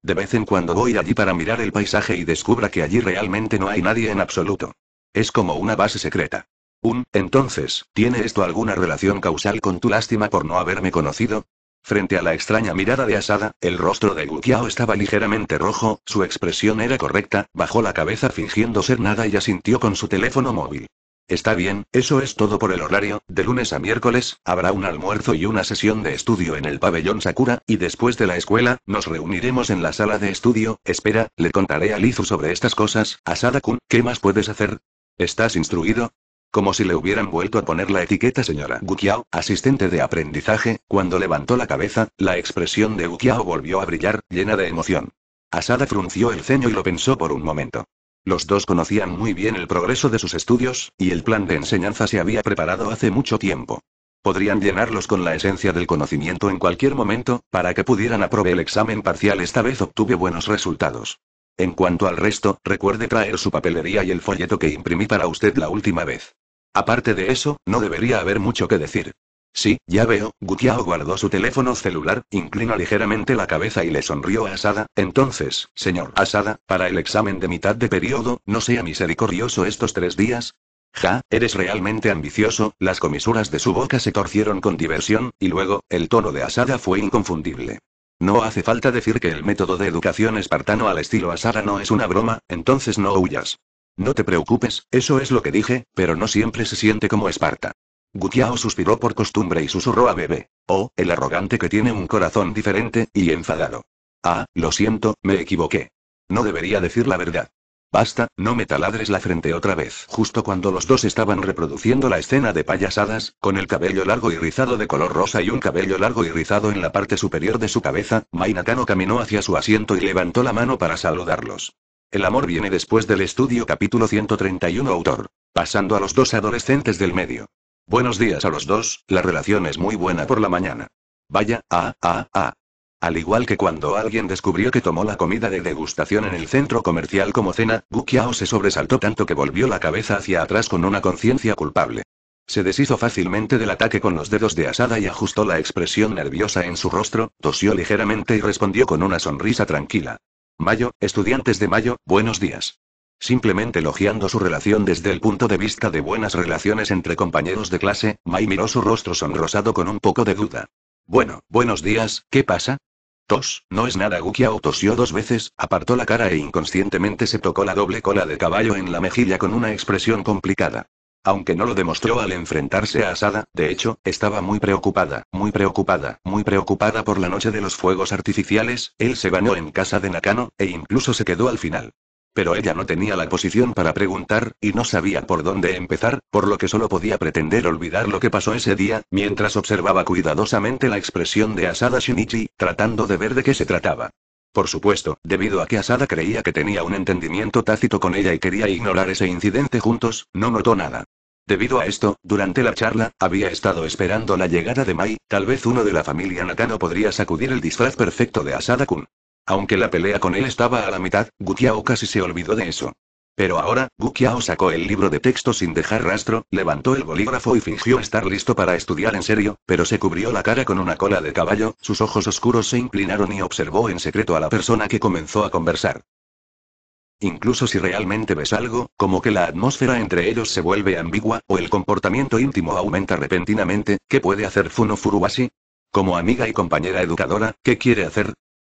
De vez en cuando voy allí para mirar el paisaje y descubra que allí realmente no hay nadie en absoluto. Es como una base secreta. Un, entonces, ¿tiene esto alguna relación causal con tu lástima por no haberme conocido? Frente a la extraña mirada de Asada, el rostro de Gukiao estaba ligeramente rojo, su expresión era correcta, bajó la cabeza fingiendo ser nada y asintió con su teléfono móvil. Está bien, eso es todo por el horario, de lunes a miércoles, habrá un almuerzo y una sesión de estudio en el pabellón Sakura, y después de la escuela, nos reuniremos en la sala de estudio, espera, le contaré a Lizu sobre estas cosas, Asada-kun, ¿qué más puedes hacer? ¿Estás instruido? Como si le hubieran vuelto a poner la etiqueta señora Gukiao, asistente de aprendizaje, cuando levantó la cabeza, la expresión de Gukiao volvió a brillar, llena de emoción. Asada frunció el ceño y lo pensó por un momento. Los dos conocían muy bien el progreso de sus estudios, y el plan de enseñanza se había preparado hace mucho tiempo. Podrían llenarlos con la esencia del conocimiento en cualquier momento, para que pudieran aprobar el examen parcial. Esta vez obtuve buenos resultados. En cuanto al resto, recuerde traer su papelería y el folleto que imprimí para usted la última vez. Aparte de eso, no debería haber mucho que decir. Sí, ya veo, Gutiao guardó su teléfono celular, inclinó ligeramente la cabeza y le sonrió a Asada. Entonces, señor Asada, para el examen de mitad de periodo, no sea misericordioso estos tres días. Ja, eres realmente ambicioso, las comisuras de su boca se torcieron con diversión, y luego, el tono de Asada fue inconfundible. No hace falta decir que el método de educación espartano al estilo Asada no es una broma, entonces no huyas. No te preocupes, eso es lo que dije, pero no siempre se siente como Esparta. Gutiao suspiró por costumbre y susurró a Bebe. Oh, el arrogante que tiene un corazón diferente, y enfadado. Ah, lo siento, me equivoqué. No debería decir la verdad. Basta, no me taladres la frente otra vez. Justo cuando los dos estaban reproduciendo la escena de payasadas, con el cabello largo y rizado de color rosa y un cabello largo y rizado en la parte superior de su cabeza, Mainatano caminó hacia su asiento y levantó la mano para saludarlos. El amor viene después del estudio capítulo 131 autor. Pasando a los dos adolescentes del medio. Buenos días a los dos, la relación es muy buena por la mañana. Vaya, ah, ah, ah. Al igual que cuando alguien descubrió que tomó la comida de degustación en el centro comercial como cena, Gu se sobresaltó tanto que volvió la cabeza hacia atrás con una conciencia culpable. Se deshizo fácilmente del ataque con los dedos de asada y ajustó la expresión nerviosa en su rostro, tosió ligeramente y respondió con una sonrisa tranquila. Mayo, estudiantes de Mayo, buenos días. Simplemente elogiando su relación desde el punto de vista de buenas relaciones entre compañeros de clase, Mai miró su rostro sonrosado con un poco de duda. Bueno, buenos días, ¿qué pasa? Tos, no es nada Gukiao tosió dos veces, apartó la cara e inconscientemente se tocó la doble cola de caballo en la mejilla con una expresión complicada. Aunque no lo demostró al enfrentarse a Asada, de hecho, estaba muy preocupada, muy preocupada, muy preocupada por la noche de los fuegos artificiales, él se bañó en casa de Nakano, e incluso se quedó al final. Pero ella no tenía la posición para preguntar, y no sabía por dónde empezar, por lo que solo podía pretender olvidar lo que pasó ese día, mientras observaba cuidadosamente la expresión de Asada Shinichi, tratando de ver de qué se trataba. Por supuesto, debido a que Asada creía que tenía un entendimiento tácito con ella y quería ignorar ese incidente juntos, no notó nada. Debido a esto, durante la charla, había estado esperando la llegada de Mai, tal vez uno de la familia Nakano podría sacudir el disfraz perfecto de Asada-kun. Aunque la pelea con él estaba a la mitad, Gukiao casi se olvidó de eso. Pero ahora, Gukiao sacó el libro de texto sin dejar rastro, levantó el bolígrafo y fingió estar listo para estudiar en serio, pero se cubrió la cara con una cola de caballo, sus ojos oscuros se inclinaron y observó en secreto a la persona que comenzó a conversar. Incluso si realmente ves algo, como que la atmósfera entre ellos se vuelve ambigua, o el comportamiento íntimo aumenta repentinamente, ¿qué puede hacer Funo Furubashi? Como amiga y compañera educadora, ¿qué quiere hacer?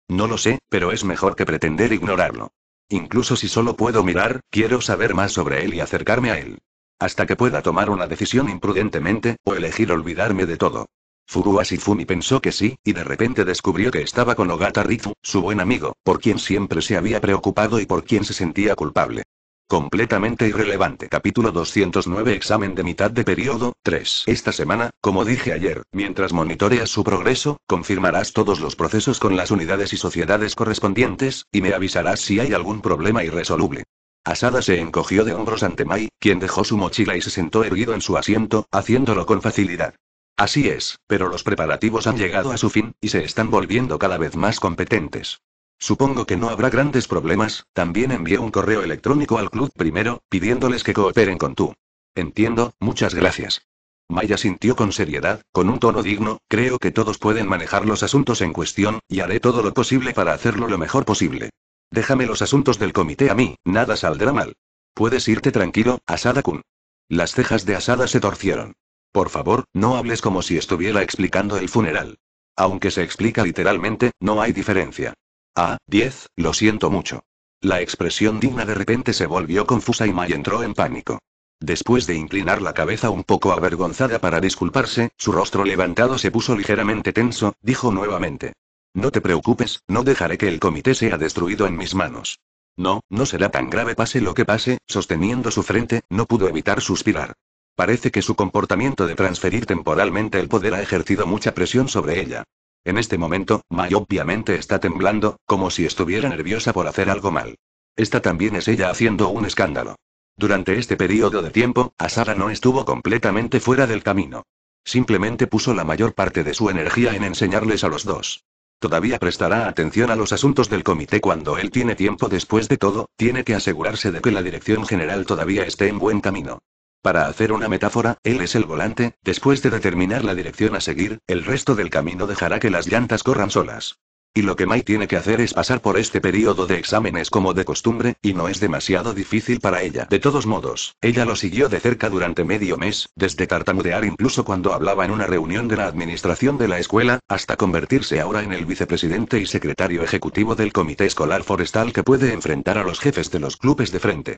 No lo sé, pero es mejor que pretender ignorarlo. Incluso si solo puedo mirar, quiero saber más sobre él y acercarme a él. Hasta que pueda tomar una decisión imprudentemente, o elegir olvidarme de todo. Furua Fumi pensó que sí, y de repente descubrió que estaba con Ogata Rizu, su buen amigo, por quien siempre se había preocupado y por quien se sentía culpable. Completamente irrelevante. Capítulo 209 Examen de mitad de periodo, 3. Esta semana, como dije ayer, mientras monitoreas su progreso, confirmarás todos los procesos con las unidades y sociedades correspondientes, y me avisarás si hay algún problema irresoluble. Asada se encogió de hombros ante Mai, quien dejó su mochila y se sentó erguido en su asiento, haciéndolo con facilidad. Así es, pero los preparativos han llegado a su fin, y se están volviendo cada vez más competentes. Supongo que no habrá grandes problemas, también envié un correo electrónico al club primero, pidiéndoles que cooperen con tú. Entiendo, muchas gracias. Maya sintió con seriedad, con un tono digno, creo que todos pueden manejar los asuntos en cuestión, y haré todo lo posible para hacerlo lo mejor posible. Déjame los asuntos del comité a mí, nada saldrá mal. Puedes irte tranquilo, Asada-kun. Las cejas de Asada se torcieron. Por favor, no hables como si estuviera explicando el funeral. Aunque se explica literalmente, no hay diferencia. Ah, 10, lo siento mucho. La expresión digna de repente se volvió confusa y May entró en pánico. Después de inclinar la cabeza un poco avergonzada para disculparse, su rostro levantado se puso ligeramente tenso, dijo nuevamente. No te preocupes, no dejaré que el comité sea destruido en mis manos. No, no será tan grave pase lo que pase, sosteniendo su frente, no pudo evitar suspirar. Parece que su comportamiento de transferir temporalmente el poder ha ejercido mucha presión sobre ella. En este momento, Mai obviamente está temblando, como si estuviera nerviosa por hacer algo mal. Esta también es ella haciendo un escándalo. Durante este periodo de tiempo, Asara no estuvo completamente fuera del camino. Simplemente puso la mayor parte de su energía en enseñarles a los dos. Todavía prestará atención a los asuntos del comité cuando él tiene tiempo después de todo, tiene que asegurarse de que la dirección general todavía esté en buen camino. Para hacer una metáfora, él es el volante, después de determinar la dirección a seguir, el resto del camino dejará que las llantas corran solas. Y lo que Mai tiene que hacer es pasar por este periodo de exámenes como de costumbre, y no es demasiado difícil para ella. De todos modos, ella lo siguió de cerca durante medio mes, desde tartamudear incluso cuando hablaba en una reunión de la administración de la escuela, hasta convertirse ahora en el vicepresidente y secretario ejecutivo del comité escolar forestal que puede enfrentar a los jefes de los clubes de frente.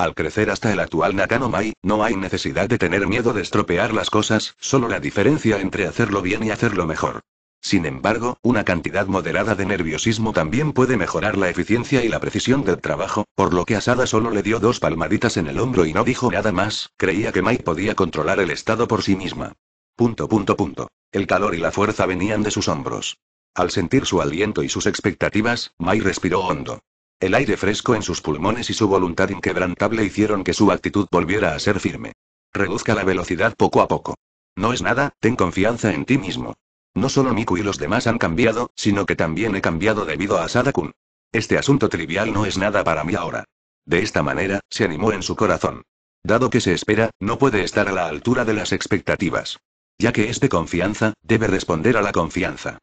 Al crecer hasta el actual Nakano Mai, no hay necesidad de tener miedo de estropear las cosas, solo la diferencia entre hacerlo bien y hacerlo mejor. Sin embargo, una cantidad moderada de nerviosismo también puede mejorar la eficiencia y la precisión del trabajo, por lo que Asada solo le dio dos palmaditas en el hombro y no dijo nada más, creía que Mai podía controlar el estado por sí misma. Punto punto punto. El calor y la fuerza venían de sus hombros. Al sentir su aliento y sus expectativas, Mai respiró hondo. El aire fresco en sus pulmones y su voluntad inquebrantable hicieron que su actitud volviera a ser firme. Reduzca la velocidad poco a poco. No es nada, ten confianza en ti mismo. No solo Miku y los demás han cambiado, sino que también he cambiado debido a Sadakun. Este asunto trivial no es nada para mí ahora. De esta manera, se animó en su corazón. Dado que se espera, no puede estar a la altura de las expectativas. Ya que es de confianza, debe responder a la confianza.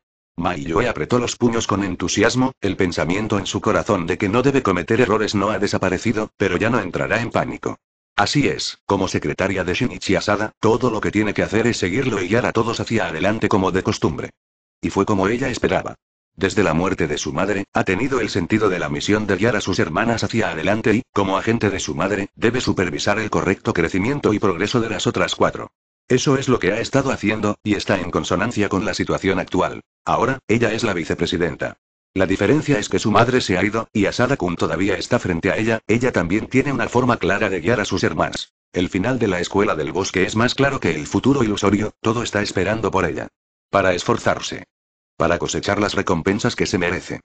Yue apretó los puños con entusiasmo, el pensamiento en su corazón de que no debe cometer errores no ha desaparecido, pero ya no entrará en pánico. Así es, como secretaria de Shinichi Asada, todo lo que tiene que hacer es seguirlo y guiar a todos hacia adelante como de costumbre. Y fue como ella esperaba. Desde la muerte de su madre, ha tenido el sentido de la misión de guiar a sus hermanas hacia adelante y, como agente de su madre, debe supervisar el correcto crecimiento y progreso de las otras cuatro. Eso es lo que ha estado haciendo, y está en consonancia con la situación actual. Ahora, ella es la vicepresidenta. La diferencia es que su madre se ha ido, y Asada Kun todavía está frente a ella, ella también tiene una forma clara de guiar a sus hermanas. El final de la escuela del bosque es más claro que el futuro ilusorio, todo está esperando por ella. Para esforzarse. Para cosechar las recompensas que se merece.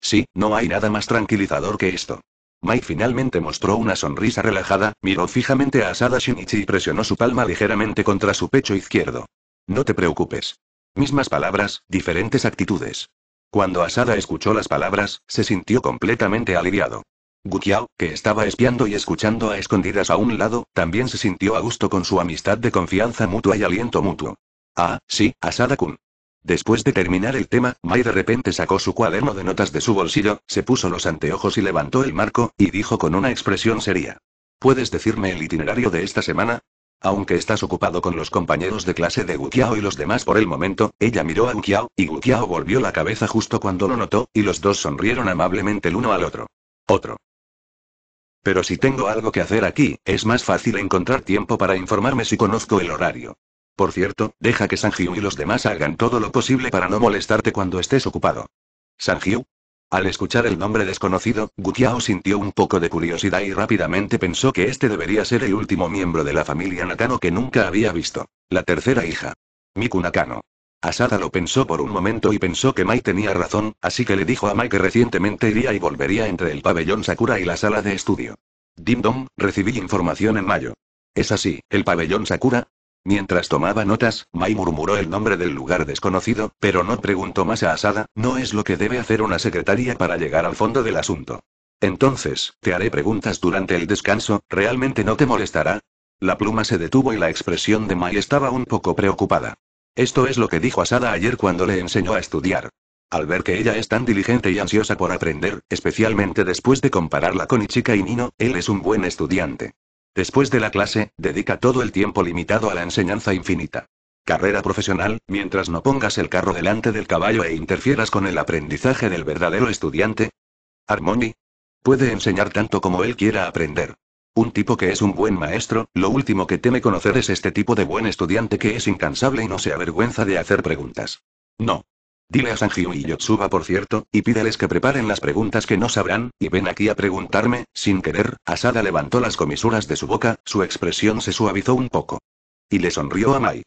Sí, no hay nada más tranquilizador que esto. Mai finalmente mostró una sonrisa relajada, miró fijamente a Asada Shinichi y presionó su palma ligeramente contra su pecho izquierdo. No te preocupes. Mismas palabras, diferentes actitudes. Cuando Asada escuchó las palabras, se sintió completamente aliviado. Gukiao, que estaba espiando y escuchando a escondidas a un lado, también se sintió a gusto con su amistad de confianza mutua y aliento mutuo. Ah, sí, Asada-kun. Después de terminar el tema, Mai de repente sacó su cuaderno de notas de su bolsillo, se puso los anteojos y levantó el marco, y dijo con una expresión seria. ¿Puedes decirme el itinerario de esta semana? Aunque estás ocupado con los compañeros de clase de Qiao y los demás por el momento, ella miró a Qiao y Qiao volvió la cabeza justo cuando lo notó, y los dos sonrieron amablemente el uno al otro. Otro. Pero si tengo algo que hacer aquí, es más fácil encontrar tiempo para informarme si conozco el horario. Por cierto, deja que Sanjiu y los demás hagan todo lo posible para no molestarte cuando estés ocupado. ¿Sanjiu? Al escuchar el nombre desconocido, Gutiao sintió un poco de curiosidad y rápidamente pensó que este debería ser el último miembro de la familia Nakano que nunca había visto. La tercera hija. Miku Nakano. Asada lo pensó por un momento y pensó que Mai tenía razón, así que le dijo a Mai que recientemente iría y volvería entre el pabellón Sakura y la sala de estudio. Dim Dom, recibí información en mayo. ¿Es así, el pabellón Sakura? Mientras tomaba notas, Mai murmuró el nombre del lugar desconocido, pero no preguntó más a Asada, no es lo que debe hacer una secretaria para llegar al fondo del asunto. Entonces, te haré preguntas durante el descanso, ¿realmente no te molestará? La pluma se detuvo y la expresión de Mai estaba un poco preocupada. Esto es lo que dijo Asada ayer cuando le enseñó a estudiar. Al ver que ella es tan diligente y ansiosa por aprender, especialmente después de compararla con Ichika y Nino, él es un buen estudiante. Después de la clase, dedica todo el tiempo limitado a la enseñanza infinita. Carrera profesional, mientras no pongas el carro delante del caballo e interfieras con el aprendizaje del verdadero estudiante. Armoni. Puede enseñar tanto como él quiera aprender. Un tipo que es un buen maestro, lo último que teme conocer es este tipo de buen estudiante que es incansable y no se avergüenza de hacer preguntas. No. Dile a Sanjiu y Yotsuba por cierto, y pídeles que preparen las preguntas que no sabrán, y ven aquí a preguntarme, sin querer, Asada levantó las comisuras de su boca, su expresión se suavizó un poco. Y le sonrió a Mai.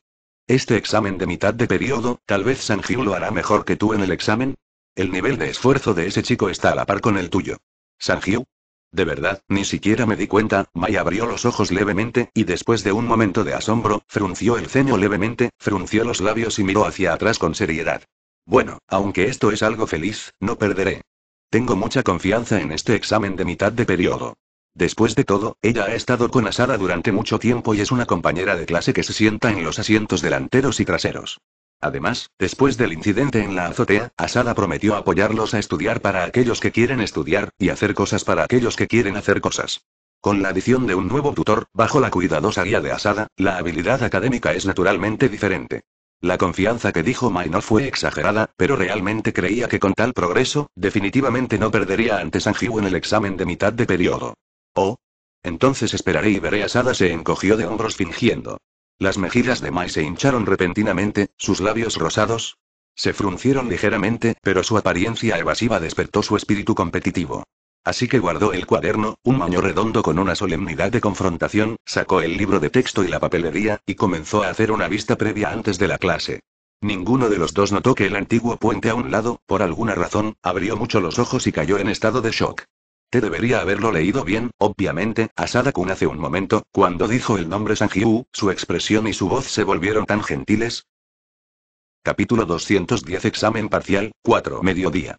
Este examen de mitad de periodo, tal vez Sanjiu lo hará mejor que tú en el examen. El nivel de esfuerzo de ese chico está a la par con el tuyo. Sanjiu. De verdad, ni siquiera me di cuenta, Mai abrió los ojos levemente, y después de un momento de asombro, frunció el ceño levemente, frunció los labios y miró hacia atrás con seriedad. Bueno, aunque esto es algo feliz, no perderé. Tengo mucha confianza en este examen de mitad de periodo. Después de todo, ella ha estado con Asada durante mucho tiempo y es una compañera de clase que se sienta en los asientos delanteros y traseros. Además, después del incidente en la azotea, Asada prometió apoyarlos a estudiar para aquellos que quieren estudiar, y hacer cosas para aquellos que quieren hacer cosas. Con la adición de un nuevo tutor, bajo la cuidadosa guía de Asada, la habilidad académica es naturalmente diferente. La confianza que dijo May no fue exagerada, pero realmente creía que con tal progreso, definitivamente no perdería ante Sanjiu en el examen de mitad de periodo. Oh. Entonces esperaré y veré. Asada se encogió de hombros fingiendo. Las mejillas de Mai se hincharon repentinamente, sus labios rosados se fruncieron ligeramente, pero su apariencia evasiva despertó su espíritu competitivo. Así que guardó el cuaderno, un maño redondo con una solemnidad de confrontación, sacó el libro de texto y la papelería, y comenzó a hacer una vista previa antes de la clase. Ninguno de los dos notó que el antiguo puente a un lado, por alguna razón, abrió mucho los ojos y cayó en estado de shock. Te debería haberlo leído bien, obviamente, a kun hace un momento, cuando dijo el nombre Sanjiu, su expresión y su voz se volvieron tan gentiles. Capítulo 210 Examen parcial, 4 Mediodía.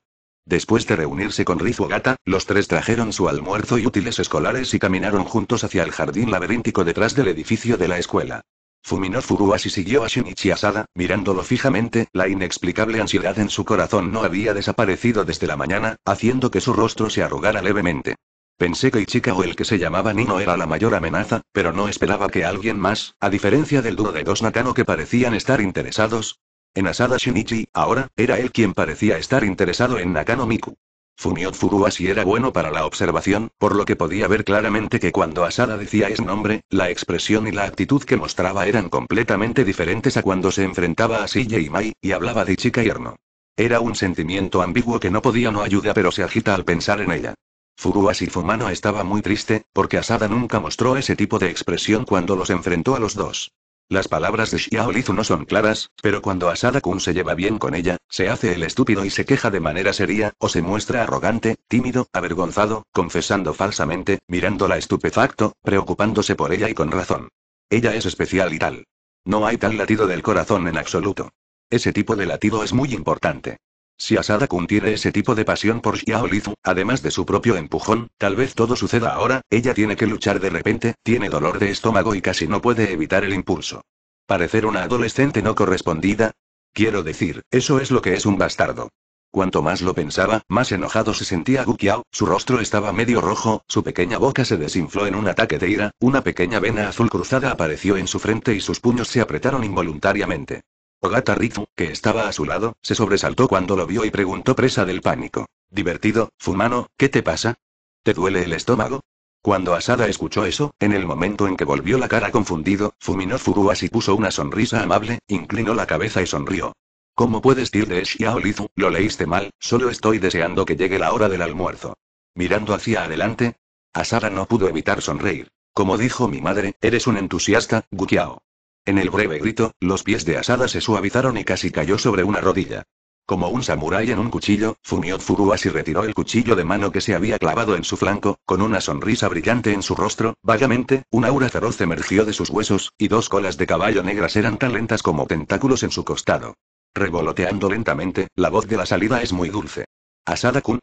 Después de reunirse con gata los tres trajeron su almuerzo y útiles escolares y caminaron juntos hacia el jardín laberíntico detrás del edificio de la escuela. Fumino Furuasi siguió a Shinichi Asada, mirándolo fijamente, la inexplicable ansiedad en su corazón no había desaparecido desde la mañana, haciendo que su rostro se arrugara levemente. Pensé que Ichika o el que se llamaba Nino era la mayor amenaza, pero no esperaba que alguien más, a diferencia del dúo de dos Nakano que parecían estar interesados, en Asada Shinichi, ahora, era él quien parecía estar interesado en Nakano Miku. Fumiot Furuasi era bueno para la observación, por lo que podía ver claramente que cuando Asada decía ese nombre, la expresión y la actitud que mostraba eran completamente diferentes a cuando se enfrentaba a Si y Mai, y hablaba de chica yerno. Era un sentimiento ambiguo que no podía no ayudar pero se agita al pensar en ella. Furuasi Fumano estaba muy triste, porque Asada nunca mostró ese tipo de expresión cuando los enfrentó a los dos. Las palabras de Xiao no son claras, pero cuando Asada Kun se lleva bien con ella, se hace el estúpido y se queja de manera seria, o se muestra arrogante, tímido, avergonzado, confesando falsamente, mirándola estupefacto, preocupándose por ella y con razón. Ella es especial y tal. No hay tal latido del corazón en absoluto. Ese tipo de latido es muy importante. Si Asada contiene ese tipo de pasión por Xiao Lizu, además de su propio empujón, tal vez todo suceda ahora, ella tiene que luchar de repente, tiene dolor de estómago y casi no puede evitar el impulso. ¿Parecer una adolescente no correspondida? Quiero decir, eso es lo que es un bastardo. Cuanto más lo pensaba, más enojado se sentía Gu su rostro estaba medio rojo, su pequeña boca se desinfló en un ataque de ira, una pequeña vena azul cruzada apareció en su frente y sus puños se apretaron involuntariamente. Ogata Rizu, que estaba a su lado, se sobresaltó cuando lo vio y preguntó presa del pánico. Divertido, Fumano, ¿qué te pasa? ¿Te duele el estómago? Cuando Asada escuchó eso, en el momento en que volvió la cara confundido, Fumino y puso una sonrisa amable, inclinó la cabeza y sonrió. ¿Cómo puedes ir de Shiao Lo leíste mal, solo estoy deseando que llegue la hora del almuerzo. Mirando hacia adelante, Asada no pudo evitar sonreír. Como dijo mi madre, eres un entusiasta, Gukiao. En el breve grito, los pies de Asada se suavizaron y casi cayó sobre una rodilla. Como un samurái en un cuchillo, Fumiot se retiró el cuchillo de mano que se había clavado en su flanco, con una sonrisa brillante en su rostro, vagamente, un aura feroz emergió de sus huesos, y dos colas de caballo negras eran tan lentas como tentáculos en su costado. Revoloteando lentamente, la voz de la salida es muy dulce. Asada-kun.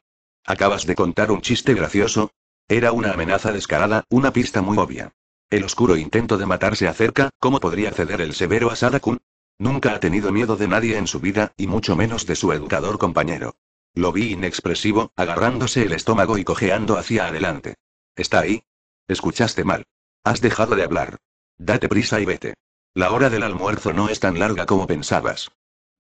¿Acabas de contar un chiste gracioso? Era una amenaza descarada, una pista muy obvia. El oscuro intento de matarse acerca, ¿cómo podría ceder el severo a Sadakun? Nunca ha tenido miedo de nadie en su vida, y mucho menos de su educador compañero. Lo vi inexpresivo, agarrándose el estómago y cojeando hacia adelante. ¿Está ahí? Escuchaste mal. Has dejado de hablar. Date prisa y vete. La hora del almuerzo no es tan larga como pensabas.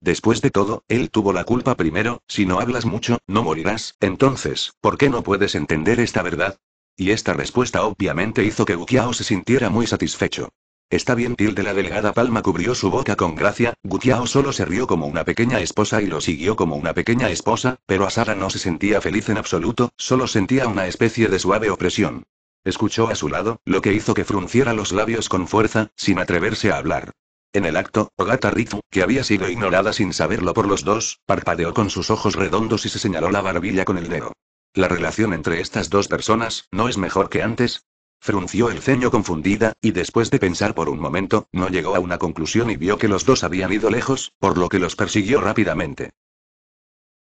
Después de todo, él tuvo la culpa primero, si no hablas mucho, no morirás, entonces, ¿por qué no puedes entender esta verdad? Y esta respuesta obviamente hizo que Gukiao se sintiera muy satisfecho. Está bien, de la delgada palma cubrió su boca con gracia, Gukiao solo se rió como una pequeña esposa y lo siguió como una pequeña esposa, pero Asara no se sentía feliz en absoluto, solo sentía una especie de suave opresión. Escuchó a su lado, lo que hizo que frunciera los labios con fuerza, sin atreverse a hablar. En el acto, Ogata Rizu, que había sido ignorada sin saberlo por los dos, parpadeó con sus ojos redondos y se señaló la barbilla con el dedo. ¿La relación entre estas dos personas no es mejor que antes? Frunció el ceño confundida, y después de pensar por un momento, no llegó a una conclusión y vio que los dos habían ido lejos, por lo que los persiguió rápidamente.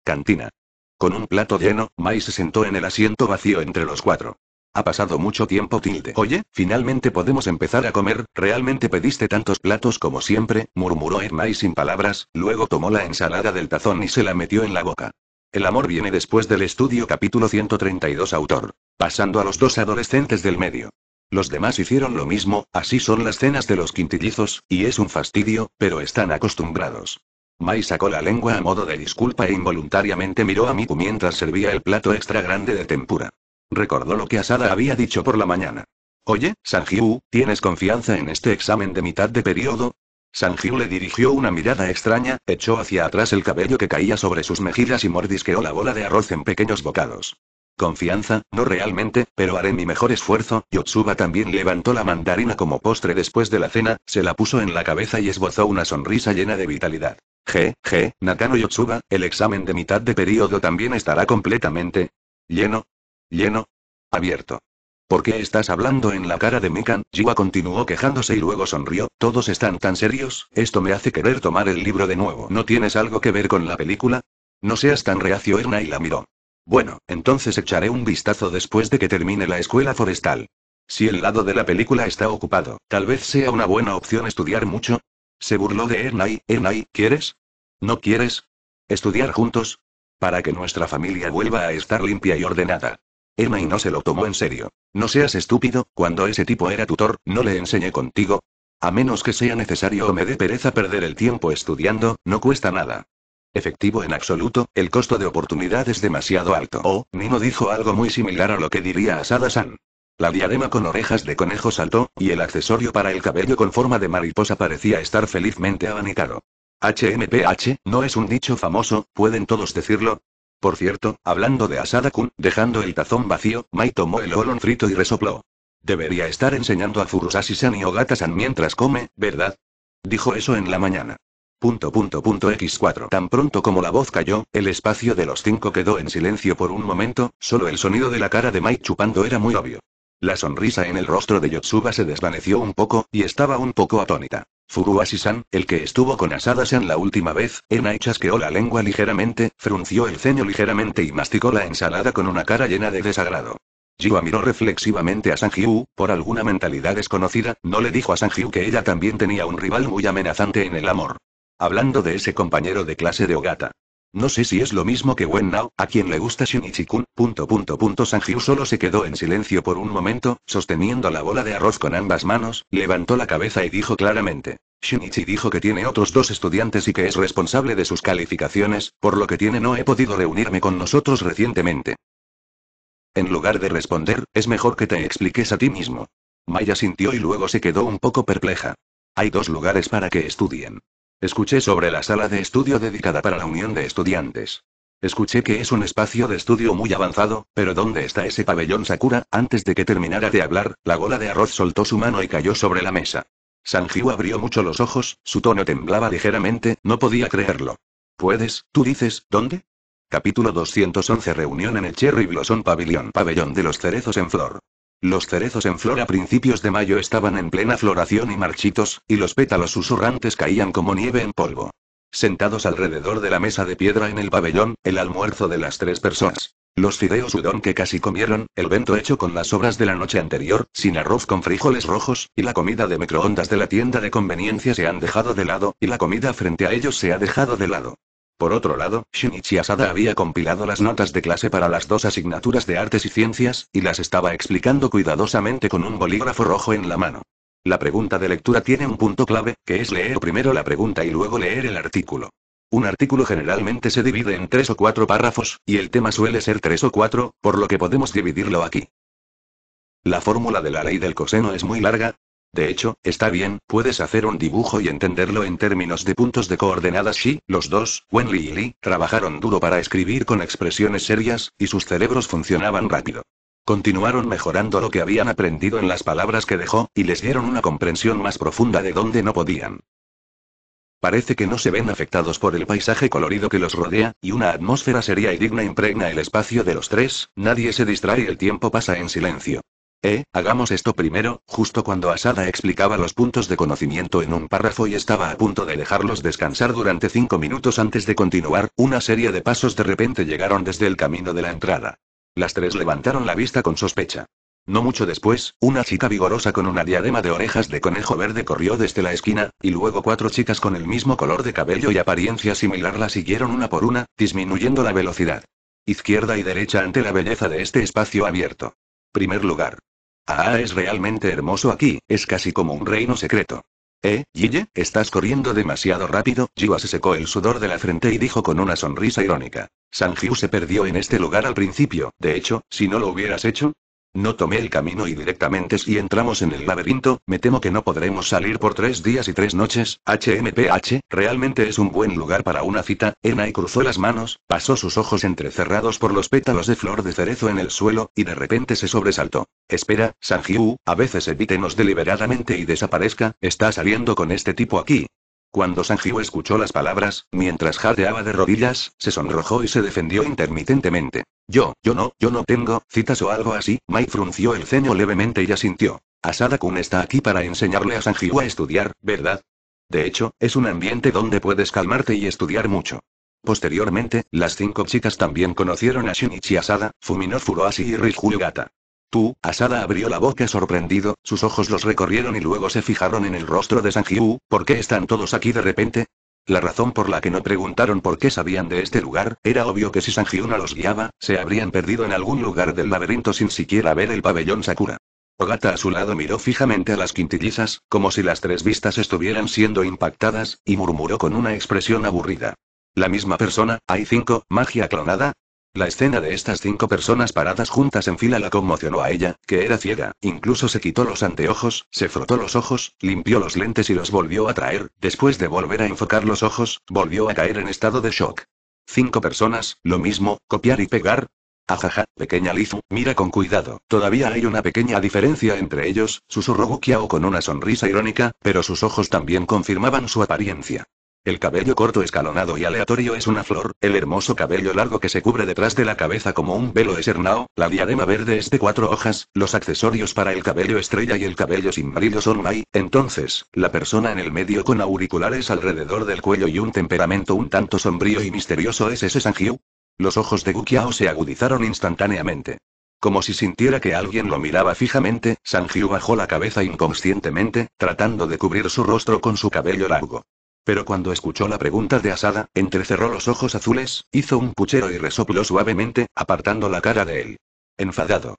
Cantina. Con un plato lleno, Mai se sentó en el asiento vacío entre los cuatro. Ha pasado mucho tiempo, Tilde. Oye, finalmente podemos empezar a comer, realmente pediste tantos platos como siempre, murmuró Mai sin palabras, luego tomó la ensalada del tazón y se la metió en la boca. El amor viene después del estudio capítulo 132 autor. Pasando a los dos adolescentes del medio. Los demás hicieron lo mismo, así son las cenas de los quintillizos, y es un fastidio, pero están acostumbrados. Mai sacó la lengua a modo de disculpa e involuntariamente miró a Miku mientras servía el plato extra grande de tempura. Recordó lo que Asada había dicho por la mañana. Oye, Sanjiu, ¿tienes confianza en este examen de mitad de periodo? Sanjiu le dirigió una mirada extraña, echó hacia atrás el cabello que caía sobre sus mejillas y mordisqueó la bola de arroz en pequeños bocados. Confianza, no realmente, pero haré mi mejor esfuerzo. Yotsuba también levantó la mandarina como postre después de la cena, se la puso en la cabeza y esbozó una sonrisa llena de vitalidad. Je, je, Nakano Yotsuba, el examen de mitad de periodo también estará completamente lleno, lleno, abierto. ¿Por qué estás hablando en la cara de Mikan? Jiwa continuó quejándose y luego sonrió. Todos están tan serios, esto me hace querer tomar el libro de nuevo. ¿No tienes algo que ver con la película? No seas tan reacio, Erna y la miró. Bueno, entonces echaré un vistazo después de que termine la escuela forestal. Si el lado de la película está ocupado, tal vez sea una buena opción estudiar mucho. Se burló de Ernai. Ernai, ¿quieres? ¿No quieres? ¿Estudiar juntos? Para que nuestra familia vuelva a estar limpia y ordenada. y no se lo tomó en serio. No seas estúpido, cuando ese tipo era tutor, no le enseñé contigo. A menos que sea necesario o me dé pereza perder el tiempo estudiando, no cuesta nada. Efectivo en absoluto, el costo de oportunidad es demasiado alto. O, oh, Nino dijo algo muy similar a lo que diría Asada-san. La diadema con orejas de conejo saltó, y el accesorio para el cabello con forma de mariposa parecía estar felizmente abanicado. HMPH, no es un dicho famoso, pueden todos decirlo, por cierto, hablando de Asada-kun, dejando el tazón vacío, Mai tomó el olón frito y resopló. Debería estar enseñando a Furusashi-san y Ogata-san mientras come, ¿verdad? Dijo eso en la mañana. punto X4. Tan pronto como la voz cayó, el espacio de los cinco quedó en silencio por un momento, solo el sonido de la cara de Mai chupando era muy obvio. La sonrisa en el rostro de Yotsuba se desvaneció un poco, y estaba un poco atónita. Furuashi-san, el que estuvo con Asada-san la última vez, que chasqueó la lengua ligeramente, frunció el ceño ligeramente y masticó la ensalada con una cara llena de desagrado. Jiwa miró reflexivamente a Sanjiu, por alguna mentalidad desconocida, no le dijo a Sanjiu que ella también tenía un rival muy amenazante en el amor. Hablando de ese compañero de clase de Ogata. No sé si es lo mismo que Wen now a quien le gusta Shinichi-kun, punto punto Sanjiu solo se quedó en silencio por un momento, sosteniendo la bola de arroz con ambas manos, levantó la cabeza y dijo claramente. Shinichi dijo que tiene otros dos estudiantes y que es responsable de sus calificaciones, por lo que tiene no he podido reunirme con nosotros recientemente. En lugar de responder, es mejor que te expliques a ti mismo. Maya sintió y luego se quedó un poco perpleja. Hay dos lugares para que estudien. Escuché sobre la sala de estudio dedicada para la unión de estudiantes. Escuché que es un espacio de estudio muy avanzado, pero ¿dónde está ese pabellón Sakura? Antes de que terminara de hablar, la gola de arroz soltó su mano y cayó sobre la mesa. Sanjiu abrió mucho los ojos, su tono temblaba ligeramente, no podía creerlo. ¿Puedes, tú dices, dónde? Capítulo 211 Reunión en el Cherry Blossom Pavilion Pabellón de los Cerezos en Flor. Los cerezos en flor a principios de mayo estaban en plena floración y marchitos, y los pétalos susurrantes caían como nieve en polvo. Sentados alrededor de la mesa de piedra en el pabellón, el almuerzo de las tres personas. Los fideos sudón que casi comieron, el vento hecho con las obras de la noche anterior, sin arroz con frijoles rojos, y la comida de microondas de la tienda de conveniencia se han dejado de lado, y la comida frente a ellos se ha dejado de lado. Por otro lado, Shinichi Asada había compilado las notas de clase para las dos asignaturas de artes y ciencias, y las estaba explicando cuidadosamente con un bolígrafo rojo en la mano. La pregunta de lectura tiene un punto clave, que es leer primero la pregunta y luego leer el artículo. Un artículo generalmente se divide en tres o cuatro párrafos, y el tema suele ser tres o cuatro, por lo que podemos dividirlo aquí. La fórmula de la ley del coseno es muy larga, de hecho, está bien, puedes hacer un dibujo y entenderlo en términos de puntos de coordenadas. Sí, los dos, Wenli y Li, trabajaron duro para escribir con expresiones serias, y sus cerebros funcionaban rápido. Continuaron mejorando lo que habían aprendido en las palabras que dejó, y les dieron una comprensión más profunda de dónde no podían. Parece que no se ven afectados por el paisaje colorido que los rodea, y una atmósfera seria y digna impregna el espacio de los tres, nadie se distrae y el tiempo pasa en silencio. Eh, hagamos esto primero, justo cuando Asada explicaba los puntos de conocimiento en un párrafo y estaba a punto de dejarlos descansar durante cinco minutos antes de continuar, una serie de pasos de repente llegaron desde el camino de la entrada. Las tres levantaron la vista con sospecha. No mucho después, una chica vigorosa con una diadema de orejas de conejo verde corrió desde la esquina, y luego cuatro chicas con el mismo color de cabello y apariencia similar la siguieron una por una, disminuyendo la velocidad. Izquierda y derecha ante la belleza de este espacio abierto. Primer lugar. Ah, es realmente hermoso aquí, es casi como un reino secreto. Eh, Gille, estás corriendo demasiado rápido. Jiwa se secó el sudor de la frente y dijo con una sonrisa irónica. Sanjiu se perdió en este lugar al principio, de hecho, si no lo hubieras hecho, no tomé el camino y directamente si entramos en el laberinto, me temo que no podremos salir por tres días y tres noches. HMPH, realmente es un buen lugar para una cita. Enai cruzó las manos, pasó sus ojos entrecerrados por los pétalos de flor de cerezo en el suelo, y de repente se sobresaltó. Espera, Sanjiu, a veces evítenos deliberadamente y desaparezca, está saliendo con este tipo aquí. Cuando Sanjiu escuchó las palabras, mientras jadeaba de rodillas, se sonrojó y se defendió intermitentemente. Yo, yo no, yo no tengo citas o algo así. Mai frunció el ceño levemente y asintió. Asada-kun está aquí para enseñarle a Sanjiu a estudiar, ¿verdad? De hecho, es un ambiente donde puedes calmarte y estudiar mucho. Posteriormente, las cinco chicas también conocieron a Shinichi Asada, Fumino Furuashi y Riju Tú, Asada abrió la boca sorprendido, sus ojos los recorrieron y luego se fijaron en el rostro de Sanjiu, ¿por qué están todos aquí de repente? La razón por la que no preguntaron por qué sabían de este lugar, era obvio que si Sanjiu no los guiaba, se habrían perdido en algún lugar del laberinto sin siquiera ver el pabellón Sakura. Ogata a su lado miró fijamente a las quintillizas, como si las tres vistas estuvieran siendo impactadas, y murmuró con una expresión aburrida. La misma persona, hay cinco, magia clonada, la escena de estas cinco personas paradas juntas en fila la conmocionó a ella, que era ciega, incluso se quitó los anteojos, se frotó los ojos, limpió los lentes y los volvió a traer, después de volver a enfocar los ojos, volvió a caer en estado de shock. Cinco personas, lo mismo, copiar y pegar. Ajaja, pequeña Lizu, mira con cuidado, todavía hay una pequeña diferencia entre ellos, susurró Gukiao con una sonrisa irónica, pero sus ojos también confirmaban su apariencia. El cabello corto escalonado y aleatorio es una flor, el hermoso cabello largo que se cubre detrás de la cabeza como un velo es hernao, la diadema verde es de cuatro hojas, los accesorios para el cabello estrella y el cabello sin brillo son mai, entonces, la persona en el medio con auriculares alrededor del cuello y un temperamento un tanto sombrío y misterioso es ese Sanjiu. Los ojos de Gukiao se agudizaron instantáneamente. Como si sintiera que alguien lo miraba fijamente, Sanjiu bajó la cabeza inconscientemente, tratando de cubrir su rostro con su cabello largo. Pero cuando escuchó la pregunta de Asada, entrecerró los ojos azules, hizo un puchero y resopló suavemente, apartando la cara de él. Enfadado.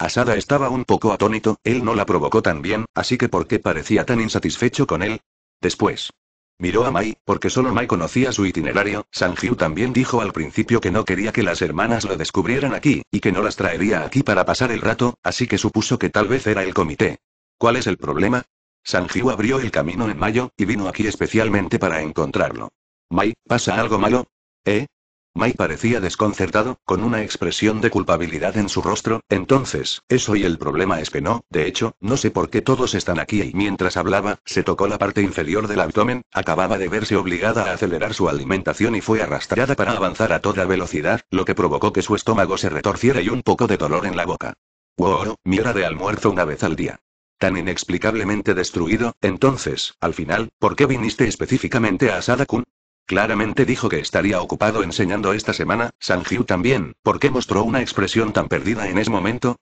Asada estaba un poco atónito, él no la provocó tan bien, así que ¿por qué parecía tan insatisfecho con él? Después. Miró a Mai, porque solo Mai conocía su itinerario, Sanjiu también dijo al principio que no quería que las hermanas lo descubrieran aquí, y que no las traería aquí para pasar el rato, así que supuso que tal vez era el comité. ¿Cuál es el problema? Sanjiu abrió el camino en mayo, y vino aquí especialmente para encontrarlo. Mai, ¿pasa algo malo? ¿Eh? Mai parecía desconcertado, con una expresión de culpabilidad en su rostro, entonces, eso y el problema es que no, de hecho, no sé por qué todos están aquí y mientras hablaba, se tocó la parte inferior del abdomen, acababa de verse obligada a acelerar su alimentación y fue arrastrada para avanzar a toda velocidad, lo que provocó que su estómago se retorciera y un poco de dolor en la boca. Wow, mira de almuerzo una vez al día tan inexplicablemente destruido, entonces, al final, ¿por qué viniste específicamente a Asada-kun? Claramente dijo que estaría ocupado enseñando esta semana, Sanjiu también, ¿por qué mostró una expresión tan perdida en ese momento?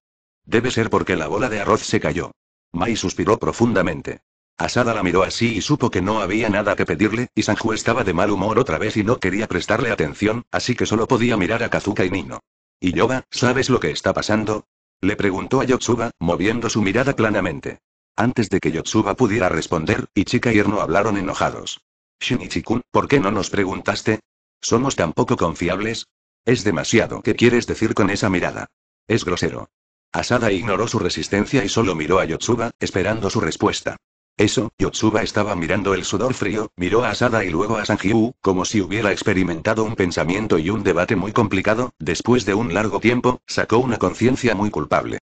Debe ser porque la bola de arroz se cayó. Mai suspiró profundamente. Asada la miró así y supo que no había nada que pedirle, y Sanju estaba de mal humor otra vez y no quería prestarle atención, así que solo podía mirar a Kazuka y Nino. Y Yoga, ¿sabes lo que está pasando? Le preguntó a Yotsuba, moviendo su mirada planamente. Antes de que Yotsuba pudiera responder, Ichika y Erno hablaron enojados. Shinichi-kun, ¿por qué no nos preguntaste? ¿Somos tan poco confiables? Es demasiado. ¿Qué quieres decir con esa mirada? Es grosero. Asada ignoró su resistencia y solo miró a Yotsuba, esperando su respuesta. Eso, Yotsuba estaba mirando el sudor frío, miró a Asada y luego a Sanjiu, como si hubiera experimentado un pensamiento y un debate muy complicado, después de un largo tiempo, sacó una conciencia muy culpable.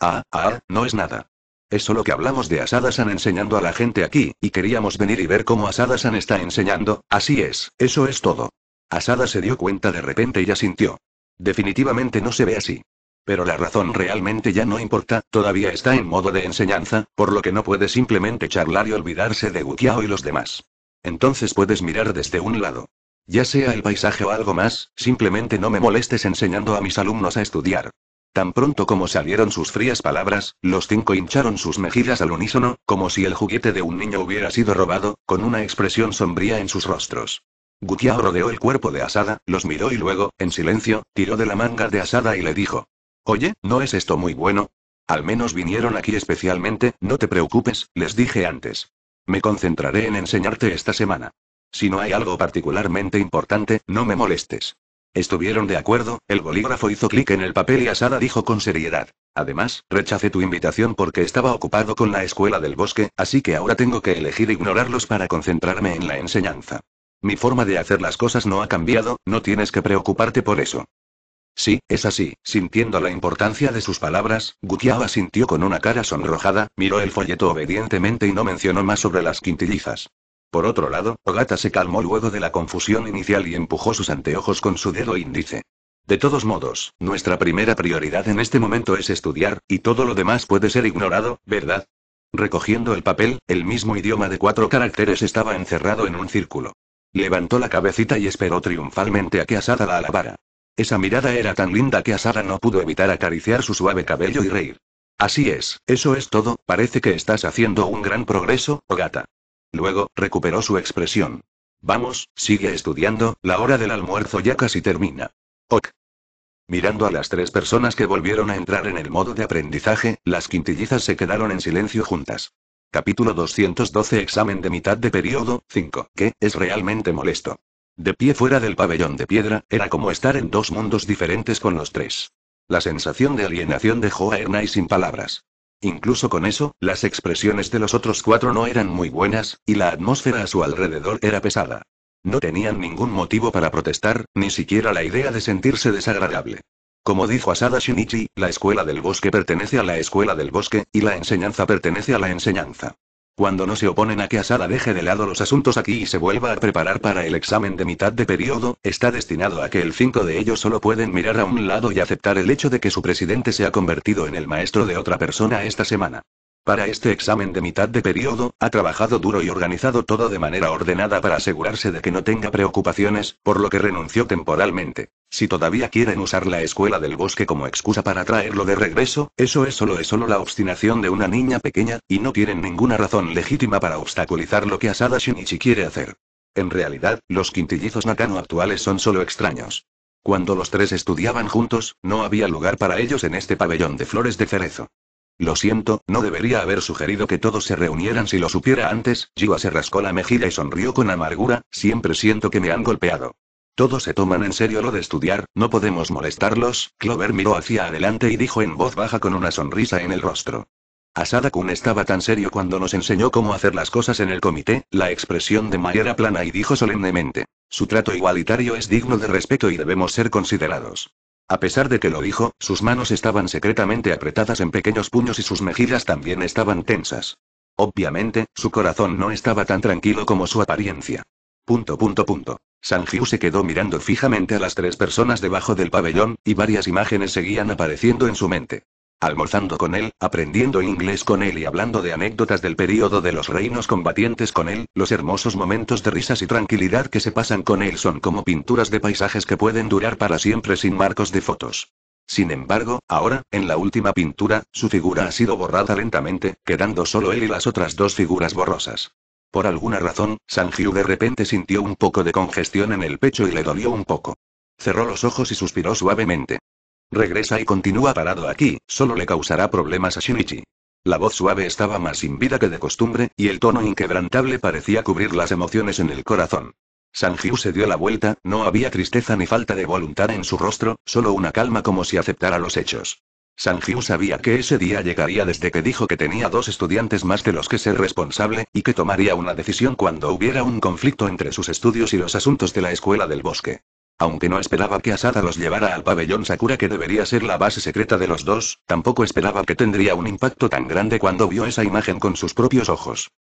Ah, ah, ah no es nada. Es solo que hablamos de Asada-san enseñando a la gente aquí, y queríamos venir y ver cómo Asada-san está enseñando, así es, eso es todo. Asada se dio cuenta de repente y asintió. Definitivamente no se ve así. Pero la razón realmente ya no importa, todavía está en modo de enseñanza, por lo que no puede simplemente charlar y olvidarse de Gutiao y los demás. Entonces puedes mirar desde un lado. Ya sea el paisaje o algo más, simplemente no me molestes enseñando a mis alumnos a estudiar. Tan pronto como salieron sus frías palabras, los cinco hincharon sus mejillas al unísono, como si el juguete de un niño hubiera sido robado, con una expresión sombría en sus rostros. Gutiao rodeó el cuerpo de Asada, los miró y luego, en silencio, tiró de la manga de Asada y le dijo, Oye, ¿no es esto muy bueno? Al menos vinieron aquí especialmente, no te preocupes, les dije antes. Me concentraré en enseñarte esta semana. Si no hay algo particularmente importante, no me molestes. Estuvieron de acuerdo, el bolígrafo hizo clic en el papel y Asada dijo con seriedad. Además, rechacé tu invitación porque estaba ocupado con la escuela del bosque, así que ahora tengo que elegir ignorarlos para concentrarme en la enseñanza. Mi forma de hacer las cosas no ha cambiado, no tienes que preocuparte por eso. Sí, es así. Sintiendo la importancia de sus palabras, Gutiao asintió con una cara sonrojada, miró el folleto obedientemente y no mencionó más sobre las quintillizas. Por otro lado, Ogata se calmó luego de la confusión inicial y empujó sus anteojos con su dedo índice. De todos modos, nuestra primera prioridad en este momento es estudiar, y todo lo demás puede ser ignorado, ¿verdad? Recogiendo el papel, el mismo idioma de cuatro caracteres estaba encerrado en un círculo. Levantó la cabecita y esperó triunfalmente a que Asada la alabara. Esa mirada era tan linda que Asara no pudo evitar acariciar su suave cabello y reír. Así es, eso es todo, parece que estás haciendo un gran progreso, Ogata. Luego, recuperó su expresión. Vamos, sigue estudiando, la hora del almuerzo ya casi termina. Ok. Mirando a las tres personas que volvieron a entrar en el modo de aprendizaje, las quintillizas se quedaron en silencio juntas. Capítulo 212 Examen de mitad de periodo, 5, que es realmente molesto. De pie fuera del pabellón de piedra, era como estar en dos mundos diferentes con los tres. La sensación de alienación dejó a Ernai sin palabras. Incluso con eso, las expresiones de los otros cuatro no eran muy buenas, y la atmósfera a su alrededor era pesada. No tenían ningún motivo para protestar, ni siquiera la idea de sentirse desagradable. Como dijo Asada Shinichi, la escuela del bosque pertenece a la escuela del bosque, y la enseñanza pertenece a la enseñanza. Cuando no se oponen a que Asada deje de lado los asuntos aquí y se vuelva a preparar para el examen de mitad de periodo, está destinado a que el 5 de ellos solo pueden mirar a un lado y aceptar el hecho de que su presidente se ha convertido en el maestro de otra persona esta semana. Para este examen de mitad de periodo, ha trabajado duro y organizado todo de manera ordenada para asegurarse de que no tenga preocupaciones, por lo que renunció temporalmente. Si todavía quieren usar la escuela del bosque como excusa para traerlo de regreso, eso es solo solo la obstinación de una niña pequeña, y no tienen ninguna razón legítima para obstaculizar lo que Asada Shinichi quiere hacer. En realidad, los quintillizos Nakano actuales son solo extraños. Cuando los tres estudiaban juntos, no había lugar para ellos en este pabellón de flores de cerezo. Lo siento, no debería haber sugerido que todos se reunieran si lo supiera antes. Jiwa se rascó la mejilla y sonrió con amargura, siempre siento que me han golpeado. Todos se toman en serio lo de estudiar, no podemos molestarlos. Clover miró hacia adelante y dijo en voz baja con una sonrisa en el rostro. Asada Kun estaba tan serio cuando nos enseñó cómo hacer las cosas en el comité, la expresión de May era plana y dijo solemnemente. Su trato igualitario es digno de respeto y debemos ser considerados. A pesar de que lo dijo, sus manos estaban secretamente apretadas en pequeños puños y sus mejillas también estaban tensas. Obviamente, su corazón no estaba tan tranquilo como su apariencia. Punto punto punto. Sanjiu se quedó mirando fijamente a las tres personas debajo del pabellón, y varias imágenes seguían apareciendo en su mente. Almorzando con él, aprendiendo inglés con él y hablando de anécdotas del período de los reinos combatientes con él, los hermosos momentos de risas y tranquilidad que se pasan con él son como pinturas de paisajes que pueden durar para siempre sin marcos de fotos. Sin embargo, ahora, en la última pintura, su figura ha sido borrada lentamente, quedando solo él y las otras dos figuras borrosas. Por alguna razón, Sanjiu de repente sintió un poco de congestión en el pecho y le dolió un poco. Cerró los ojos y suspiró suavemente. Regresa y continúa parado aquí, solo le causará problemas a Shinichi. La voz suave estaba más sin vida que de costumbre, y el tono inquebrantable parecía cubrir las emociones en el corazón. Sanjiu se dio la vuelta, no había tristeza ni falta de voluntad en su rostro, solo una calma como si aceptara los hechos. Sanjiu sabía que ese día llegaría desde que dijo que tenía dos estudiantes más de los que ser responsable, y que tomaría una decisión cuando hubiera un conflicto entre sus estudios y los asuntos de la escuela del bosque. Aunque no esperaba que Asada los llevara al pabellón Sakura que debería ser la base secreta de los dos, tampoco esperaba que tendría un impacto tan grande cuando vio esa imagen con sus propios ojos.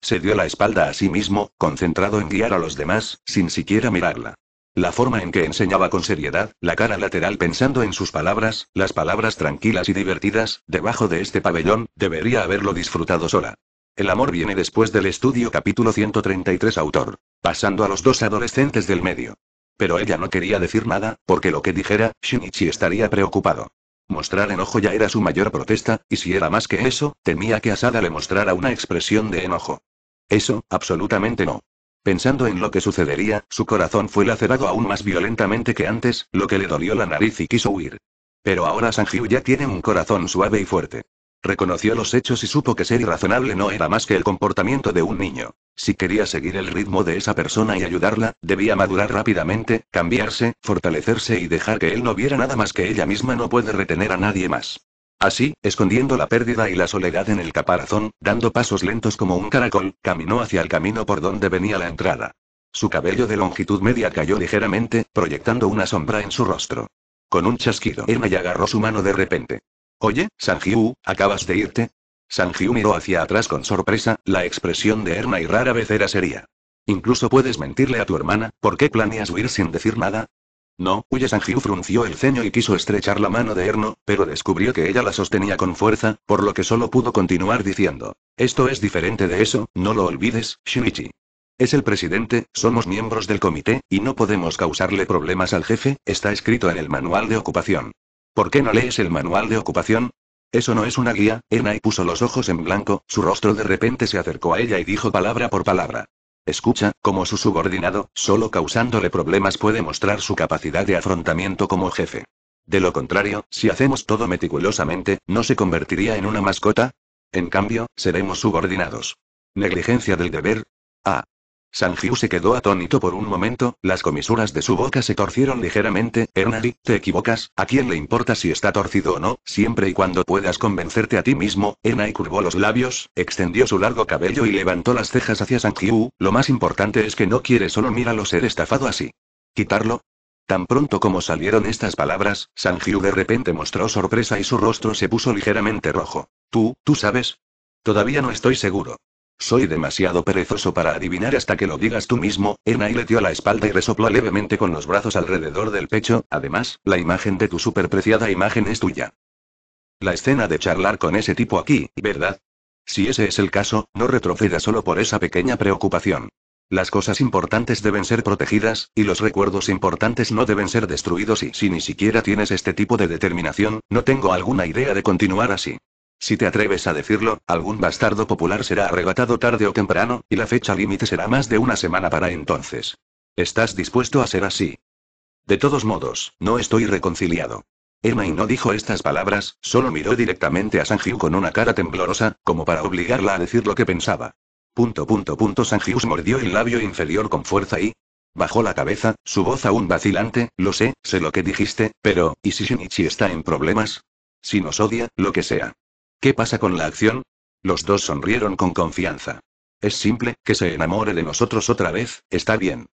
Se dio la espalda a sí mismo, concentrado en guiar a los demás, sin siquiera mirarla. La forma en que enseñaba con seriedad, la cara lateral pensando en sus palabras, las palabras tranquilas y divertidas, debajo de este pabellón, debería haberlo disfrutado sola. El amor viene después del estudio capítulo 133 autor. Pasando a los dos adolescentes del medio. Pero ella no quería decir nada, porque lo que dijera, Shinichi estaría preocupado. Mostrar enojo ya era su mayor protesta, y si era más que eso, temía que Asada le mostrara una expresión de enojo. Eso, absolutamente no. Pensando en lo que sucedería, su corazón fue lacerado aún más violentamente que antes, lo que le dolió la nariz y quiso huir. Pero ahora Sanjiu ya tiene un corazón suave y fuerte. Reconoció los hechos y supo que ser irrazonable no era más que el comportamiento de un niño. Si quería seguir el ritmo de esa persona y ayudarla, debía madurar rápidamente, cambiarse, fortalecerse y dejar que él no viera nada más que ella misma no puede retener a nadie más. Así, escondiendo la pérdida y la soledad en el caparazón, dando pasos lentos como un caracol, caminó hacia el camino por donde venía la entrada. Su cabello de longitud media cayó ligeramente, proyectando una sombra en su rostro. Con un chasquido, Emma agarró su mano de repente. Oye, Sanjiu, ¿acabas de irte? Sanjiu miró hacia atrás con sorpresa, la expresión de Erna y rara vez era seria. Incluso puedes mentirle a tu hermana, ¿por qué planeas huir sin decir nada? No, Huye Sanjiu frunció el ceño y quiso estrechar la mano de Erno, pero descubrió que ella la sostenía con fuerza, por lo que solo pudo continuar diciendo. Esto es diferente de eso, no lo olvides, Shinichi. Es el presidente, somos miembros del comité, y no podemos causarle problemas al jefe, está escrito en el manual de ocupación. ¿Por qué no lees el manual de ocupación? Eso no es una guía, y puso los ojos en blanco, su rostro de repente se acercó a ella y dijo palabra por palabra. Escucha, como su subordinado, solo causándole problemas puede mostrar su capacidad de afrontamiento como jefe. De lo contrario, si hacemos todo meticulosamente, ¿no se convertiría en una mascota? En cambio, seremos subordinados. ¿Negligencia del deber? Ah, Sanjiu se quedó atónito por un momento, las comisuras de su boca se torcieron ligeramente. Hernadi, te equivocas, ¿a quién le importa si está torcido o no? Siempre y cuando puedas convencerte a ti mismo. Ernai curvó los labios, extendió su largo cabello y levantó las cejas hacia Sanjiu. Lo más importante es que no quiere solo míralo ser estafado así. ¿Quitarlo? Tan pronto como salieron estas palabras, Sanjiu de repente mostró sorpresa y su rostro se puso ligeramente rojo. Tú, tú sabes. Todavía no estoy seguro. Soy demasiado perezoso para adivinar hasta que lo digas tú mismo. y le dio la espalda y resopló levemente con los brazos alrededor del pecho. Además, la imagen de tu superpreciada imagen es tuya. La escena de charlar con ese tipo aquí, ¿verdad? Si ese es el caso, no retroceda solo por esa pequeña preocupación. Las cosas importantes deben ser protegidas, y los recuerdos importantes no deben ser destruidos y si ni siquiera tienes este tipo de determinación, no tengo alguna idea de continuar así. Si te atreves a decirlo, algún bastardo popular será arrebatado tarde o temprano, y la fecha límite será más de una semana para entonces. ¿Estás dispuesto a ser así? De todos modos, no estoy reconciliado. Emma no dijo estas palabras, solo miró directamente a Sanjiu con una cara temblorosa, como para obligarla a decir lo que pensaba. Punto punto punto mordió el labio inferior con fuerza y... Bajó la cabeza, su voz aún vacilante, lo sé, sé lo que dijiste, pero, ¿y si Shinichi está en problemas? Si nos odia, lo que sea. ¿Qué pasa con la acción? Los dos sonrieron con confianza. Es simple, que se enamore de nosotros otra vez, está bien.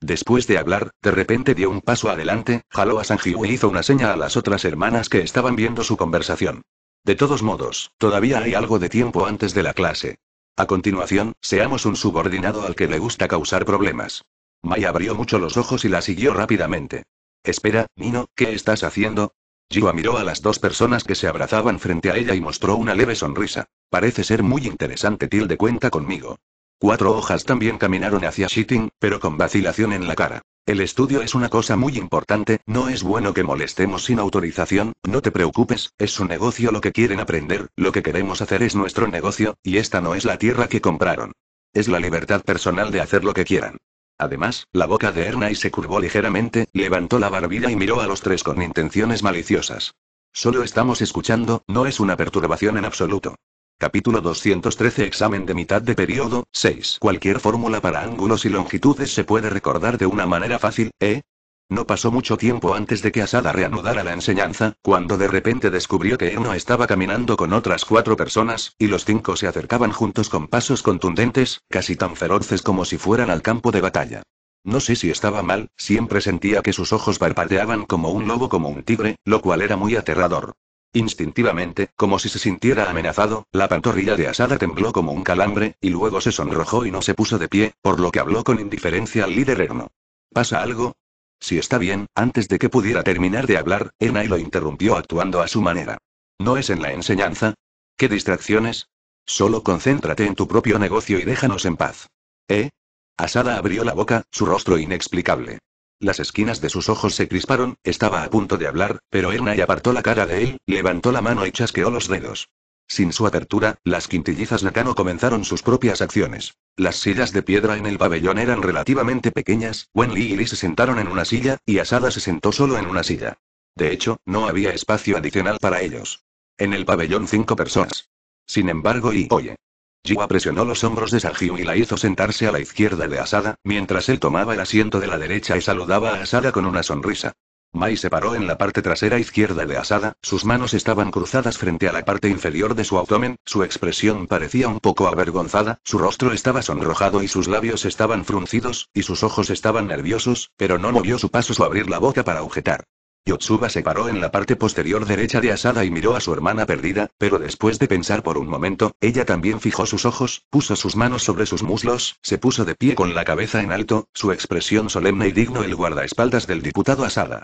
Después de hablar, de repente dio un paso adelante, jaló a Sanjiu y e hizo una seña a las otras hermanas que estaban viendo su conversación. De todos modos, todavía hay algo de tiempo antes de la clase. A continuación, seamos un subordinado al que le gusta causar problemas. Mai abrió mucho los ojos y la siguió rápidamente. Espera, Nino, ¿qué estás haciendo? Jiwa miró a las dos personas que se abrazaban frente a ella y mostró una leve sonrisa. Parece ser muy interesante tilde cuenta conmigo. Cuatro hojas también caminaron hacia Shitting, pero con vacilación en la cara. El estudio es una cosa muy importante, no es bueno que molestemos sin autorización, no te preocupes, es su negocio lo que quieren aprender, lo que queremos hacer es nuestro negocio, y esta no es la tierra que compraron. Es la libertad personal de hacer lo que quieran. Además, la boca de y se curvó ligeramente, levantó la barbilla y miró a los tres con intenciones maliciosas. Solo estamos escuchando, no es una perturbación en absoluto. Capítulo 213 Examen de mitad de periodo, 6. Cualquier fórmula para ángulos y longitudes se puede recordar de una manera fácil, ¿eh? No pasó mucho tiempo antes de que Asada reanudara la enseñanza, cuando de repente descubrió que Erno estaba caminando con otras cuatro personas, y los cinco se acercaban juntos con pasos contundentes, casi tan feroces como si fueran al campo de batalla. No sé si estaba mal, siempre sentía que sus ojos parpadeaban como un lobo como un tigre, lo cual era muy aterrador. Instintivamente, como si se sintiera amenazado, la pantorrilla de Asada tembló como un calambre, y luego se sonrojó y no se puso de pie, por lo que habló con indiferencia al líder Erno. ¿Pasa algo? Si está bien, antes de que pudiera terminar de hablar, Enai lo interrumpió actuando a su manera. ¿No es en la enseñanza? ¿Qué distracciones? Solo concéntrate en tu propio negocio y déjanos en paz. ¿Eh? Asada abrió la boca, su rostro inexplicable. Las esquinas de sus ojos se crisparon, estaba a punto de hablar, pero Ernai apartó la cara de él, levantó la mano y chasqueó los dedos. Sin su apertura, las quintillizas Nakano comenzaron sus propias acciones. Las sillas de piedra en el pabellón eran relativamente pequeñas, Li y Lee se sentaron en una silla, y Asada se sentó solo en una silla. De hecho, no había espacio adicional para ellos. En el pabellón cinco personas. Sin embargo, y oye. Jiwa presionó los hombros de Sajiu y la hizo sentarse a la izquierda de Asada, mientras él tomaba el asiento de la derecha y saludaba a Asada con una sonrisa. Mai se paró en la parte trasera izquierda de Asada, sus manos estaban cruzadas frente a la parte inferior de su abdomen, su expresión parecía un poco avergonzada, su rostro estaba sonrojado y sus labios estaban fruncidos, y sus ojos estaban nerviosos, pero no movió su paso o abrir la boca para objetar. Yotsuba se paró en la parte posterior derecha de Asada y miró a su hermana perdida, pero después de pensar por un momento, ella también fijó sus ojos, puso sus manos sobre sus muslos, se puso de pie con la cabeza en alto, su expresión solemne y digno el guardaespaldas del diputado Asada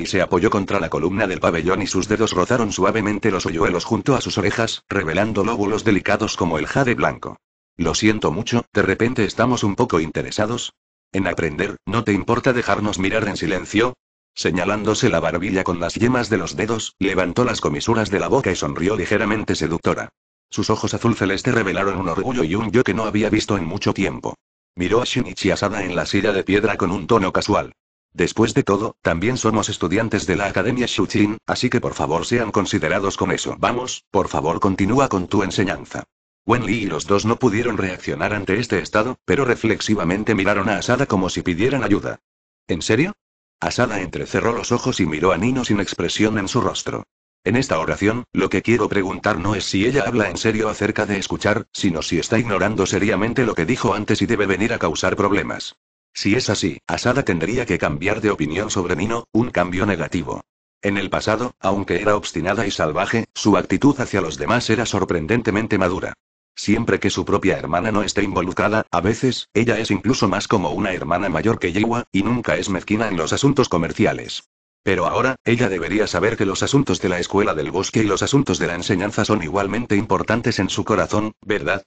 y se apoyó contra la columna del pabellón y sus dedos rozaron suavemente los hoyuelos junto a sus orejas, revelando lóbulos delicados como el jade blanco. Lo siento mucho, de repente estamos un poco interesados. En aprender, ¿no te importa dejarnos mirar en silencio? Señalándose la barbilla con las yemas de los dedos, levantó las comisuras de la boca y sonrió ligeramente seductora. Sus ojos azul celeste revelaron un orgullo y un yo que no había visto en mucho tiempo. Miró a Shinichi asada en la silla de piedra con un tono casual. Después de todo, también somos estudiantes de la Academia Shuchin, así que por favor sean considerados con eso. Vamos, por favor continúa con tu enseñanza. Wen Li y los dos no pudieron reaccionar ante este estado, pero reflexivamente miraron a Asada como si pidieran ayuda. ¿En serio? Asada entrecerró los ojos y miró a Nino sin expresión en su rostro. En esta oración, lo que quiero preguntar no es si ella habla en serio acerca de escuchar, sino si está ignorando seriamente lo que dijo antes y debe venir a causar problemas. Si es así, Asada tendría que cambiar de opinión sobre Nino, un cambio negativo. En el pasado, aunque era obstinada y salvaje, su actitud hacia los demás era sorprendentemente madura. Siempre que su propia hermana no esté involucrada, a veces, ella es incluso más como una hermana mayor que Yewa, y nunca es mezquina en los asuntos comerciales. Pero ahora, ella debería saber que los asuntos de la escuela del bosque y los asuntos de la enseñanza son igualmente importantes en su corazón, ¿verdad?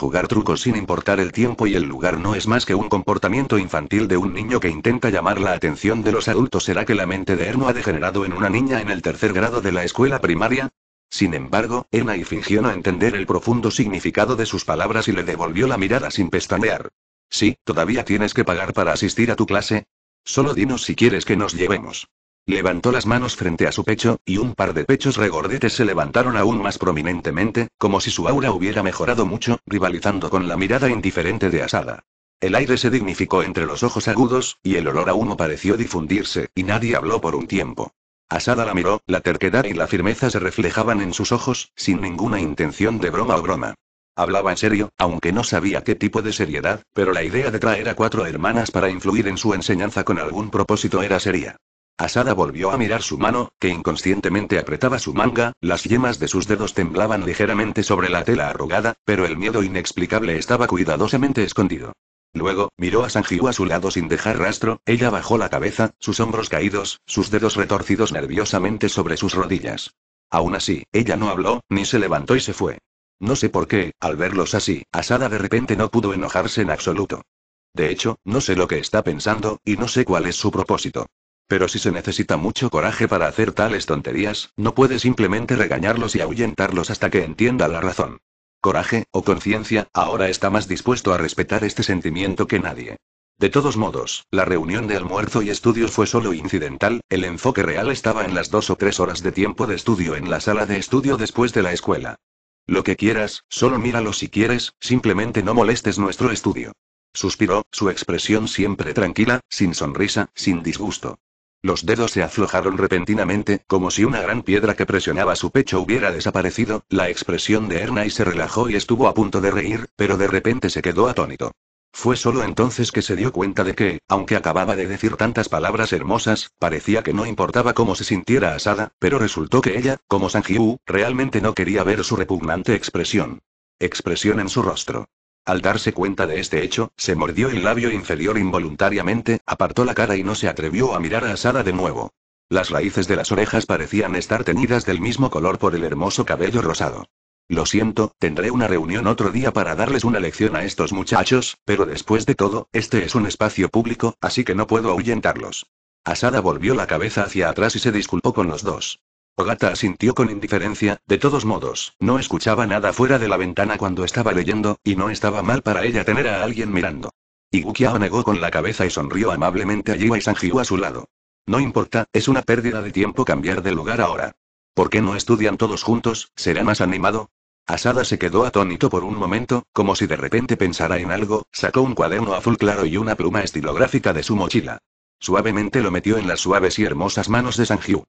Jugar trucos sin importar el tiempo y el lugar no es más que un comportamiento infantil de un niño que intenta llamar la atención de los adultos. ¿Será que la mente de Erno ha degenerado en una niña en el tercer grado de la escuela primaria? Sin embargo, y fingió no entender el profundo significado de sus palabras y le devolvió la mirada sin pestañear. Sí, todavía tienes que pagar para asistir a tu clase. Solo dinos si quieres que nos llevemos. Levantó las manos frente a su pecho, y un par de pechos regordetes se levantaron aún más prominentemente, como si su aura hubiera mejorado mucho, rivalizando con la mirada indiferente de Asada. El aire se dignificó entre los ojos agudos, y el olor a humo pareció difundirse, y nadie habló por un tiempo. Asada la miró, la terquedad y la firmeza se reflejaban en sus ojos, sin ninguna intención de broma o broma. Hablaba en serio, aunque no sabía qué tipo de seriedad, pero la idea de traer a cuatro hermanas para influir en su enseñanza con algún propósito era seria. Asada volvió a mirar su mano, que inconscientemente apretaba su manga, las yemas de sus dedos temblaban ligeramente sobre la tela arrugada, pero el miedo inexplicable estaba cuidadosamente escondido. Luego, miró a Sanjiu a su lado sin dejar rastro, ella bajó la cabeza, sus hombros caídos, sus dedos retorcidos nerviosamente sobre sus rodillas. Aún así, ella no habló, ni se levantó y se fue. No sé por qué, al verlos así, Asada de repente no pudo enojarse en absoluto. De hecho, no sé lo que está pensando, y no sé cuál es su propósito. Pero si se necesita mucho coraje para hacer tales tonterías, no puede simplemente regañarlos y ahuyentarlos hasta que entienda la razón. Coraje, o conciencia, ahora está más dispuesto a respetar este sentimiento que nadie. De todos modos, la reunión de almuerzo y estudios fue solo incidental, el enfoque real estaba en las dos o tres horas de tiempo de estudio en la sala de estudio después de la escuela. Lo que quieras, solo míralo si quieres, simplemente no molestes nuestro estudio. Suspiró, su expresión siempre tranquila, sin sonrisa, sin disgusto. Los dedos se aflojaron repentinamente, como si una gran piedra que presionaba su pecho hubiera desaparecido, la expresión de Ernai se relajó y estuvo a punto de reír, pero de repente se quedó atónito. Fue solo entonces que se dio cuenta de que, aunque acababa de decir tantas palabras hermosas, parecía que no importaba cómo se sintiera asada, pero resultó que ella, como Sanjiu, realmente no quería ver su repugnante expresión. Expresión en su rostro. Al darse cuenta de este hecho, se mordió el labio inferior involuntariamente, apartó la cara y no se atrevió a mirar a Asada de nuevo. Las raíces de las orejas parecían estar teñidas del mismo color por el hermoso cabello rosado. Lo siento, tendré una reunión otro día para darles una lección a estos muchachos, pero después de todo, este es un espacio público, así que no puedo ahuyentarlos. Asada volvió la cabeza hacia atrás y se disculpó con los dos. Ogata asintió con indiferencia, de todos modos, no escuchaba nada fuera de la ventana cuando estaba leyendo, y no estaba mal para ella tener a alguien mirando. Igukiao negó con la cabeza y sonrió amablemente a Jiwa y Sanjiu a su lado. No importa, es una pérdida de tiempo cambiar de lugar ahora. ¿Por qué no estudian todos juntos? ¿Será más animado? Asada se quedó atónito por un momento, como si de repente pensara en algo, sacó un cuaderno azul claro y una pluma estilográfica de su mochila. Suavemente lo metió en las suaves y hermosas manos de Sanjiu.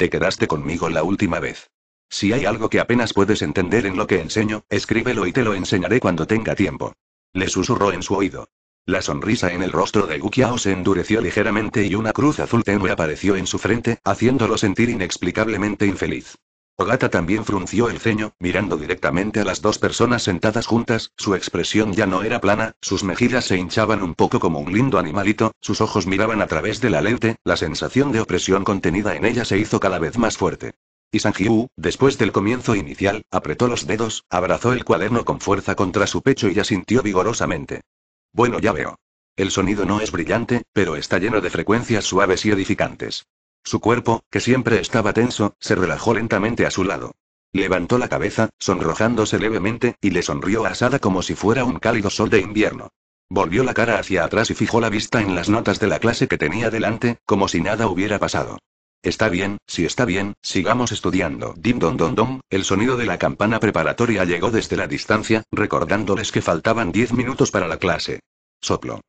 Te quedaste conmigo la última vez. Si hay algo que apenas puedes entender en lo que enseño, escríbelo y te lo enseñaré cuando tenga tiempo. Le susurró en su oído. La sonrisa en el rostro de Gukiao se endureció ligeramente y una cruz azul tenue apareció en su frente, haciéndolo sentir inexplicablemente infeliz. Ogata también frunció el ceño, mirando directamente a las dos personas sentadas juntas, su expresión ya no era plana, sus mejillas se hinchaban un poco como un lindo animalito, sus ojos miraban a través de la lente, la sensación de opresión contenida en ella se hizo cada vez más fuerte. Y Sanjiu, después del comienzo inicial, apretó los dedos, abrazó el cuaderno con fuerza contra su pecho y asintió vigorosamente. Bueno, ya veo. El sonido no es brillante, pero está lleno de frecuencias suaves y edificantes. Su cuerpo, que siempre estaba tenso, se relajó lentamente a su lado. Levantó la cabeza, sonrojándose levemente, y le sonrió asada como si fuera un cálido sol de invierno. Volvió la cara hacia atrás y fijó la vista en las notas de la clase que tenía delante, como si nada hubiera pasado. Está bien, si está bien, sigamos estudiando. Dim don don dom, el sonido de la campana preparatoria llegó desde la distancia, recordándoles que faltaban diez minutos para la clase. Soplo.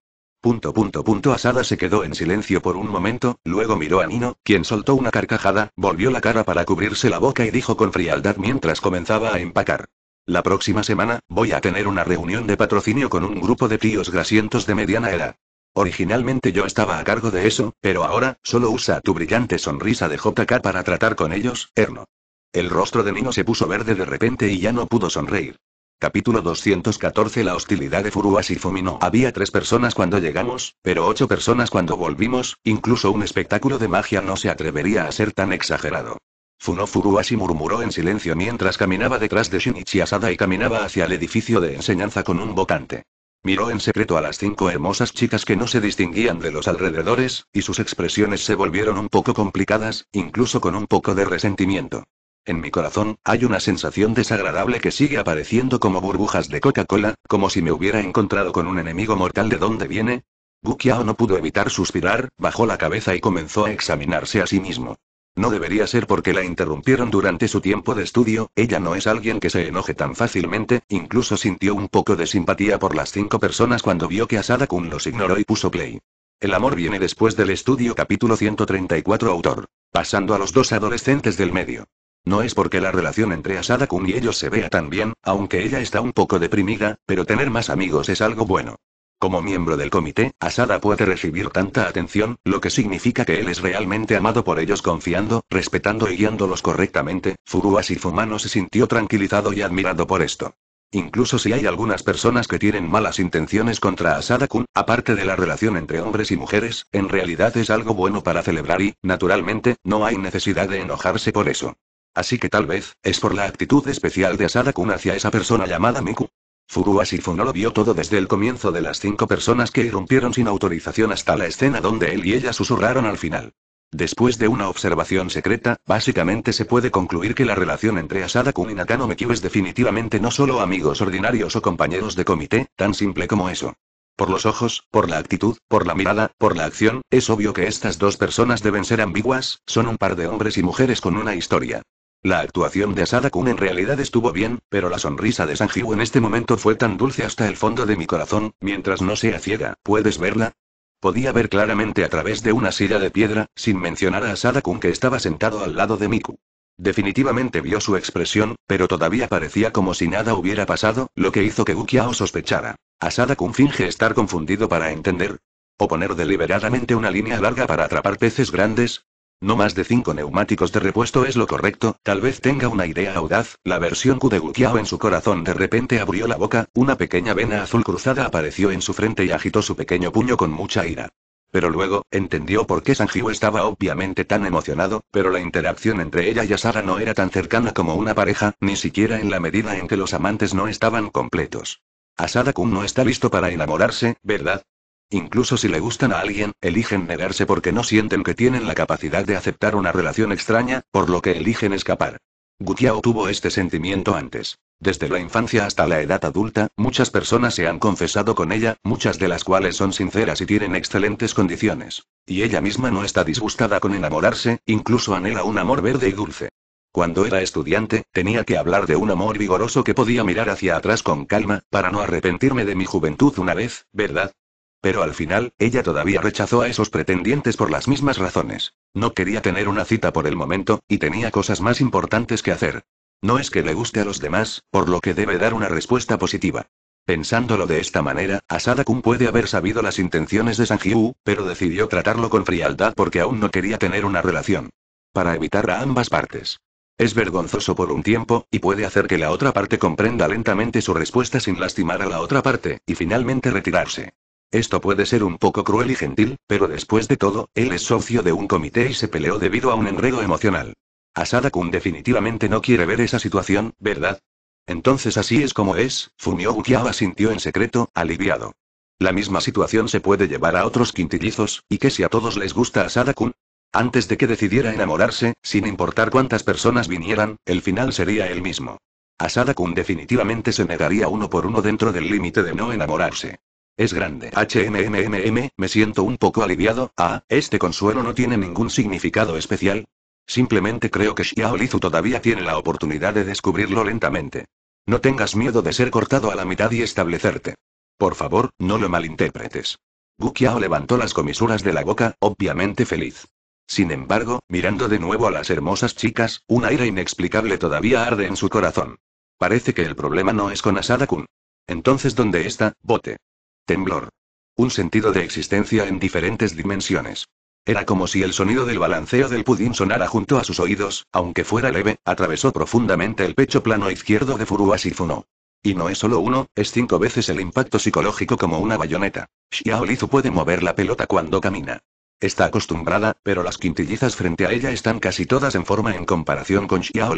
Punto punto Asada se quedó en silencio por un momento, luego miró a Nino, quien soltó una carcajada, volvió la cara para cubrirse la boca y dijo con frialdad mientras comenzaba a empacar. La próxima semana, voy a tener una reunión de patrocinio con un grupo de tíos grasientos de mediana edad. Originalmente yo estaba a cargo de eso, pero ahora, solo usa tu brillante sonrisa de JK para tratar con ellos, Erno. El rostro de Nino se puso verde de repente y ya no pudo sonreír. Capítulo 214 La hostilidad de y Fumino. Había tres personas cuando llegamos, pero ocho personas cuando volvimos, incluso un espectáculo de magia no se atrevería a ser tan exagerado. Funo Furuashi murmuró en silencio mientras caminaba detrás de Shinichi Asada y caminaba hacia el edificio de enseñanza con un bocante. Miró en secreto a las cinco hermosas chicas que no se distinguían de los alrededores, y sus expresiones se volvieron un poco complicadas, incluso con un poco de resentimiento. En mi corazón, hay una sensación desagradable que sigue apareciendo como burbujas de Coca-Cola, como si me hubiera encontrado con un enemigo mortal de dónde viene. Gukiao no pudo evitar suspirar, bajó la cabeza y comenzó a examinarse a sí mismo. No debería ser porque la interrumpieron durante su tiempo de estudio, ella no es alguien que se enoje tan fácilmente, incluso sintió un poco de simpatía por las cinco personas cuando vio que Asada-kun los ignoró y puso play. El amor viene después del estudio capítulo 134 autor. Pasando a los dos adolescentes del medio. No es porque la relación entre Asada-kun y ellos se vea tan bien, aunque ella está un poco deprimida, pero tener más amigos es algo bueno. Como miembro del comité, Asada puede recibir tanta atención, lo que significa que él es realmente amado por ellos confiando, respetando y guiándolos correctamente. y Fumano se sintió tranquilizado y admirado por esto. Incluso si hay algunas personas que tienen malas intenciones contra Asada-kun, aparte de la relación entre hombres y mujeres, en realidad es algo bueno para celebrar y, naturalmente, no hay necesidad de enojarse por eso. Así que tal vez, es por la actitud especial de Asada hacia esa persona llamada Miku. Furua no lo vio todo desde el comienzo de las cinco personas que irrumpieron sin autorización hasta la escena donde él y ella susurraron al final. Después de una observación secreta, básicamente se puede concluir que la relación entre Asada y Nakano Miku es definitivamente no solo amigos ordinarios o compañeros de comité, tan simple como eso. Por los ojos, por la actitud, por la mirada, por la acción, es obvio que estas dos personas deben ser ambiguas, son un par de hombres y mujeres con una historia. La actuación de Asada-kun en realidad estuvo bien, pero la sonrisa de Sanjiu en este momento fue tan dulce hasta el fondo de mi corazón, mientras no sea ciega, ¿puedes verla? Podía ver claramente a través de una silla de piedra, sin mencionar a Asada-kun que estaba sentado al lado de Miku. Definitivamente vio su expresión, pero todavía parecía como si nada hubiera pasado, lo que hizo que Gukiao sospechara. Asada-kun finge estar confundido para entender. O poner deliberadamente una línea larga para atrapar peces grandes, no más de cinco neumáticos de repuesto es lo correcto, tal vez tenga una idea audaz, la versión Q de en su corazón de repente abrió la boca, una pequeña vena azul cruzada apareció en su frente y agitó su pequeño puño con mucha ira. Pero luego, entendió por qué Sanjiu estaba obviamente tan emocionado, pero la interacción entre ella y Asada no era tan cercana como una pareja, ni siquiera en la medida en que los amantes no estaban completos. Asada-kun no está listo para enamorarse, ¿verdad? Incluso si le gustan a alguien, eligen negarse porque no sienten que tienen la capacidad de aceptar una relación extraña, por lo que eligen escapar. Gutiao tuvo este sentimiento antes. Desde la infancia hasta la edad adulta, muchas personas se han confesado con ella, muchas de las cuales son sinceras y tienen excelentes condiciones. Y ella misma no está disgustada con enamorarse, incluso anhela un amor verde y dulce. Cuando era estudiante, tenía que hablar de un amor vigoroso que podía mirar hacia atrás con calma, para no arrepentirme de mi juventud una vez, ¿verdad? Pero al final, ella todavía rechazó a esos pretendientes por las mismas razones. No quería tener una cita por el momento, y tenía cosas más importantes que hacer. No es que le guste a los demás, por lo que debe dar una respuesta positiva. Pensándolo de esta manera, Asada Kun puede haber sabido las intenciones de Sanjiu, pero decidió tratarlo con frialdad porque aún no quería tener una relación. Para evitar a ambas partes. Es vergonzoso por un tiempo, y puede hacer que la otra parte comprenda lentamente su respuesta sin lastimar a la otra parte, y finalmente retirarse. Esto puede ser un poco cruel y gentil, pero después de todo, él es socio de un comité y se peleó debido a un enredo emocional. Asada-kun definitivamente no quiere ver esa situación, ¿verdad? Entonces así es como es, Fumio Ukiawa sintió en secreto, aliviado. La misma situación se puede llevar a otros quintillizos, y que si a todos les gusta Asada-kun, antes de que decidiera enamorarse, sin importar cuántas personas vinieran, el final sería el mismo. Asada-kun definitivamente se negaría uno por uno dentro del límite de no enamorarse. Es grande. HMMMM, me siento un poco aliviado. Ah, este consuelo no tiene ningún significado especial. Simplemente creo que Xiao Lizu todavía tiene la oportunidad de descubrirlo lentamente. No tengas miedo de ser cortado a la mitad y establecerte. Por favor, no lo malinterpretes. Xiao levantó las comisuras de la boca, obviamente feliz. Sin embargo, mirando de nuevo a las hermosas chicas, un aire inexplicable todavía arde en su corazón. Parece que el problema no es con Asada-kun. Entonces, ¿dónde está, bote? Temblor. Un sentido de existencia en diferentes dimensiones. Era como si el sonido del balanceo del pudín sonara junto a sus oídos, aunque fuera leve, atravesó profundamente el pecho plano izquierdo de Shifuno. Y no es solo uno, es cinco veces el impacto psicológico como una bayoneta. Xiao puede mover la pelota cuando camina. Está acostumbrada, pero las quintillizas frente a ella están casi todas en forma en comparación con Xiao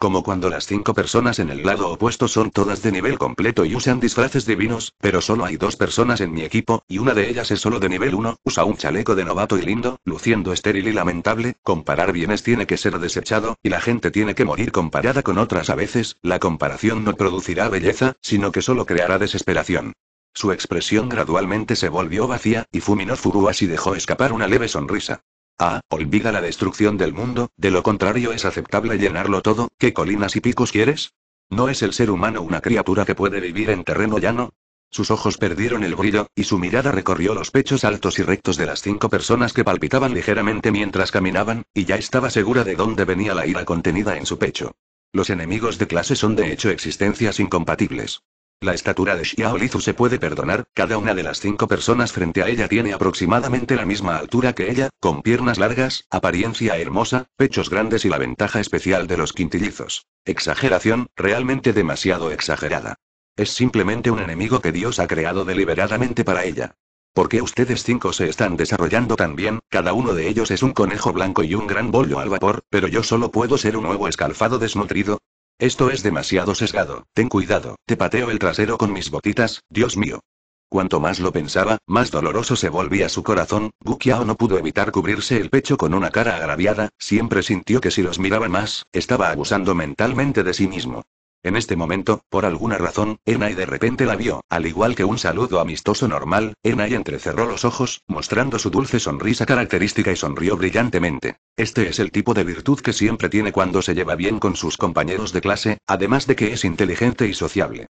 como cuando las cinco personas en el lado opuesto son todas de nivel completo y usan disfraces divinos, pero solo hay dos personas en mi equipo, y una de ellas es solo de nivel 1, usa un chaleco de novato y lindo, luciendo estéril y lamentable, comparar bienes tiene que ser desechado, y la gente tiene que morir comparada con otras a veces, la comparación no producirá belleza, sino que solo creará desesperación. Su expresión gradualmente se volvió vacía, y Fumino y dejó escapar una leve sonrisa. Ah, olvida la destrucción del mundo, de lo contrario es aceptable llenarlo todo, ¿qué colinas y picos quieres? ¿No es el ser humano una criatura que puede vivir en terreno llano? Sus ojos perdieron el brillo, y su mirada recorrió los pechos altos y rectos de las cinco personas que palpitaban ligeramente mientras caminaban, y ya estaba segura de dónde venía la ira contenida en su pecho. Los enemigos de clase son de hecho existencias incompatibles. La estatura de Xiaolizu se puede perdonar, cada una de las cinco personas frente a ella tiene aproximadamente la misma altura que ella, con piernas largas, apariencia hermosa, pechos grandes y la ventaja especial de los quintillizos. Exageración, realmente demasiado exagerada. Es simplemente un enemigo que Dios ha creado deliberadamente para ella. ¿Por qué ustedes cinco se están desarrollando tan bien? Cada uno de ellos es un conejo blanco y un gran bollo al vapor, pero yo solo puedo ser un nuevo escalfado desnutrido, esto es demasiado sesgado, ten cuidado, te pateo el trasero con mis botitas, Dios mío. Cuanto más lo pensaba, más doloroso se volvía su corazón. Gukiao no pudo evitar cubrirse el pecho con una cara agraviada, siempre sintió que si los miraba más, estaba abusando mentalmente de sí mismo. En este momento, por alguna razón, y de repente la vio, al igual que un saludo amistoso normal, Enai entrecerró los ojos, mostrando su dulce sonrisa característica y sonrió brillantemente. Este es el tipo de virtud que siempre tiene cuando se lleva bien con sus compañeros de clase, además de que es inteligente y sociable.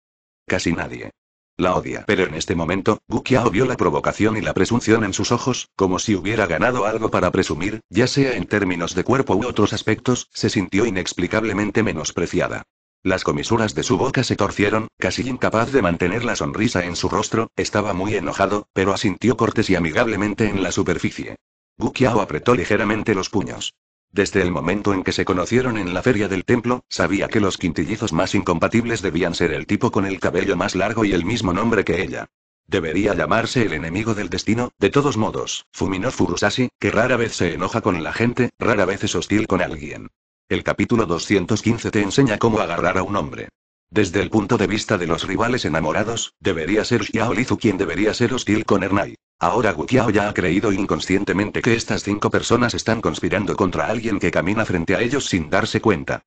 Casi nadie. La odia. Pero en este momento, Gukiao vio la provocación y la presunción en sus ojos, como si hubiera ganado algo para presumir, ya sea en términos de cuerpo u otros aspectos, se sintió inexplicablemente menospreciada. Las comisuras de su boca se torcieron, casi incapaz de mantener la sonrisa en su rostro, estaba muy enojado, pero asintió cortes y amigablemente en la superficie. Gukiao apretó ligeramente los puños. Desde el momento en que se conocieron en la feria del templo, sabía que los quintillizos más incompatibles debían ser el tipo con el cabello más largo y el mismo nombre que ella. Debería llamarse el enemigo del destino, de todos modos, fuminó Furusasi, que rara vez se enoja con la gente, rara vez es hostil con alguien. El capítulo 215 te enseña cómo agarrar a un hombre. Desde el punto de vista de los rivales enamorados, debería ser Xiao Lizu quien debería ser hostil con Ernai. Ahora Xiao ya ha creído inconscientemente que estas cinco personas están conspirando contra alguien que camina frente a ellos sin darse cuenta.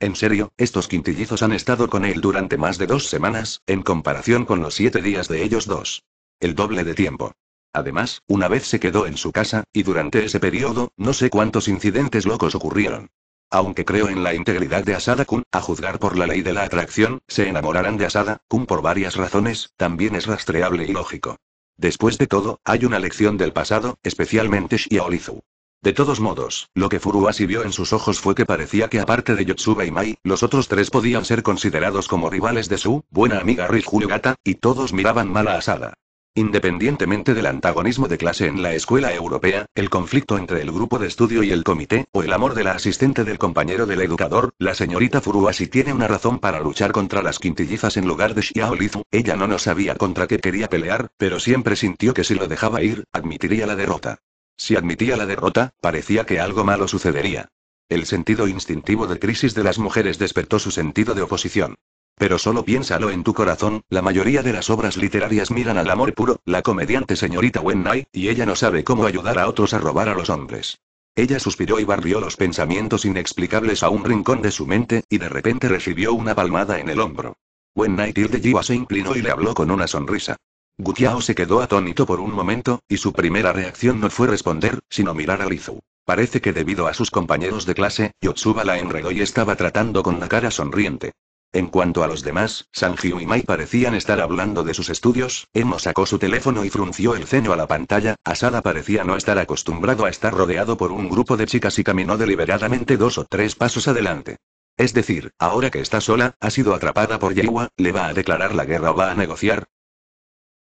En serio, estos quintillizos han estado con él durante más de dos semanas, en comparación con los siete días de ellos dos. El doble de tiempo. Además, una vez se quedó en su casa, y durante ese periodo, no sé cuántos incidentes locos ocurrieron. Aunque creo en la integridad de Asada-kun, a juzgar por la ley de la atracción, se enamorarán de Asada-kun por varias razones, también es rastreable y lógico. Después de todo, hay una lección del pasado, especialmente Shiaolizu. De todos modos, lo que Furuasi vio en sus ojos fue que parecía que aparte de Yotsuba y Mai, los otros tres podían ser considerados como rivales de su buena amiga Ryuju y todos miraban mal a Asada. Independientemente del antagonismo de clase en la escuela europea, el conflicto entre el grupo de estudio y el comité, o el amor de la asistente del compañero del educador, la señorita Furuasi tiene una razón para luchar contra las quintillizas en lugar de Xiaolizu. Ella no nos sabía contra qué quería pelear, pero siempre sintió que si lo dejaba ir, admitiría la derrota. Si admitía la derrota, parecía que algo malo sucedería. El sentido instintivo de crisis de las mujeres despertó su sentido de oposición. Pero solo piénsalo en tu corazón, la mayoría de las obras literarias miran al amor puro, la comediante señorita Wennai, y ella no sabe cómo ayudar a otros a robar a los hombres. Ella suspiró y barrió los pensamientos inexplicables a un rincón de su mente, y de repente recibió una palmada en el hombro. Wennai Tildejiwa se inclinó y le habló con una sonrisa. Gutiao se quedó atónito por un momento, y su primera reacción no fue responder, sino mirar a Lizu. Parece que debido a sus compañeros de clase, Yotsuba la enredó y estaba tratando con la cara sonriente. En cuanto a los demás, Sanjiu y Mai parecían estar hablando de sus estudios, Emo sacó su teléfono y frunció el ceño a la pantalla, Asada parecía no estar acostumbrado a estar rodeado por un grupo de chicas y caminó deliberadamente dos o tres pasos adelante. Es decir, ahora que está sola, ha sido atrapada por Yewa, ¿le va a declarar la guerra o va a negociar?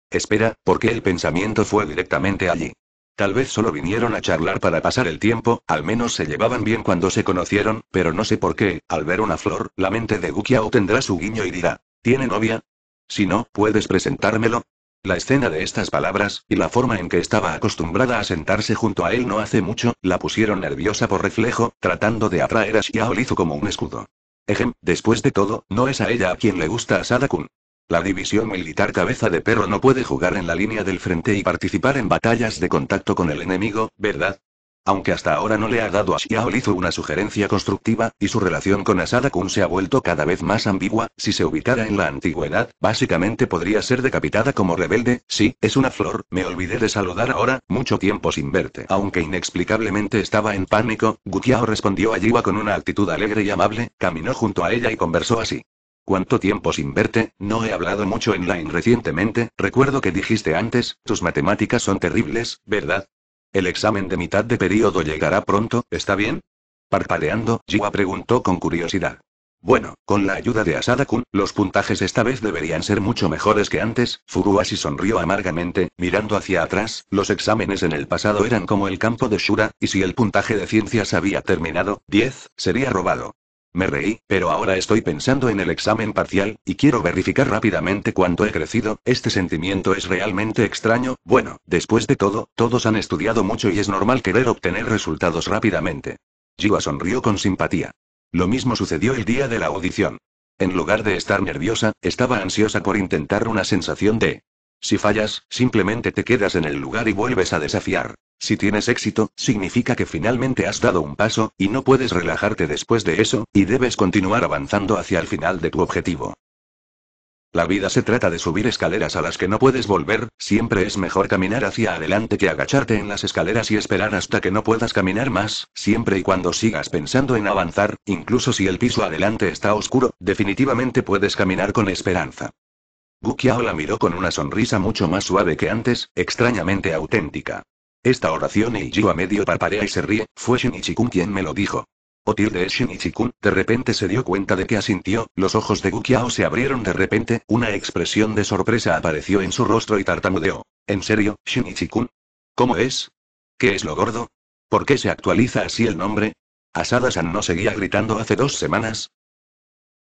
Espera, porque el pensamiento fue directamente allí. Tal vez solo vinieron a charlar para pasar el tiempo, al menos se llevaban bien cuando se conocieron, pero no sé por qué, al ver una flor, la mente de Gukiao tendrá su guiño y dirá, ¿tiene novia? Si no, ¿puedes presentármelo? La escena de estas palabras, y la forma en que estaba acostumbrada a sentarse junto a él no hace mucho, la pusieron nerviosa por reflejo, tratando de atraer a Xiao Lizo como un escudo. Ejem, después de todo, no es a ella a quien le gusta a Sadakun. La división militar cabeza de perro no puede jugar en la línea del frente y participar en batallas de contacto con el enemigo, ¿verdad? Aunque hasta ahora no le ha dado a Xiao Lizu una sugerencia constructiva, y su relación con Asada Kun se ha vuelto cada vez más ambigua, si se ubicara en la antigüedad, básicamente podría ser decapitada como rebelde, sí, es una flor, me olvidé de saludar ahora, mucho tiempo sin verte. Aunque inexplicablemente estaba en pánico, Gutiao respondió a Jiwa con una actitud alegre y amable, caminó junto a ella y conversó así. Cuánto tiempo sin verte, no he hablado mucho en line recientemente, recuerdo que dijiste antes, tus matemáticas son terribles, ¿verdad? El examen de mitad de periodo llegará pronto, ¿está bien? Parpadeando, Jiwa preguntó con curiosidad. Bueno, con la ayuda de Asada-kun, los puntajes esta vez deberían ser mucho mejores que antes. Furuashi sonrió amargamente, mirando hacia atrás. Los exámenes en el pasado eran como el campo de Shura, y si el puntaje de ciencias había terminado, 10, sería robado. Me reí, pero ahora estoy pensando en el examen parcial, y quiero verificar rápidamente cuánto he crecido, este sentimiento es realmente extraño, bueno, después de todo, todos han estudiado mucho y es normal querer obtener resultados rápidamente. Jiwa sonrió con simpatía. Lo mismo sucedió el día de la audición. En lugar de estar nerviosa, estaba ansiosa por intentar una sensación de si fallas, simplemente te quedas en el lugar y vuelves a desafiar. Si tienes éxito, significa que finalmente has dado un paso, y no puedes relajarte después de eso, y debes continuar avanzando hacia el final de tu objetivo. La vida se trata de subir escaleras a las que no puedes volver, siempre es mejor caminar hacia adelante que agacharte en las escaleras y esperar hasta que no puedas caminar más, siempre y cuando sigas pensando en avanzar, incluso si el piso adelante está oscuro, definitivamente puedes caminar con esperanza. Gukiao la miró con una sonrisa mucho más suave que antes, extrañamente auténtica. Esta oración y yo a medio parpadea y se ríe, fue Shinichikun quien me lo dijo. O de es Shinichikun, de repente se dio cuenta de que asintió, los ojos de Gukiao se abrieron de repente, una expresión de sorpresa apareció en su rostro y tartamudeó. ¿En serio, Shinichikun? ¿Cómo es? ¿Qué es lo gordo? ¿Por qué se actualiza así el nombre? Asada-san no seguía gritando hace dos semanas,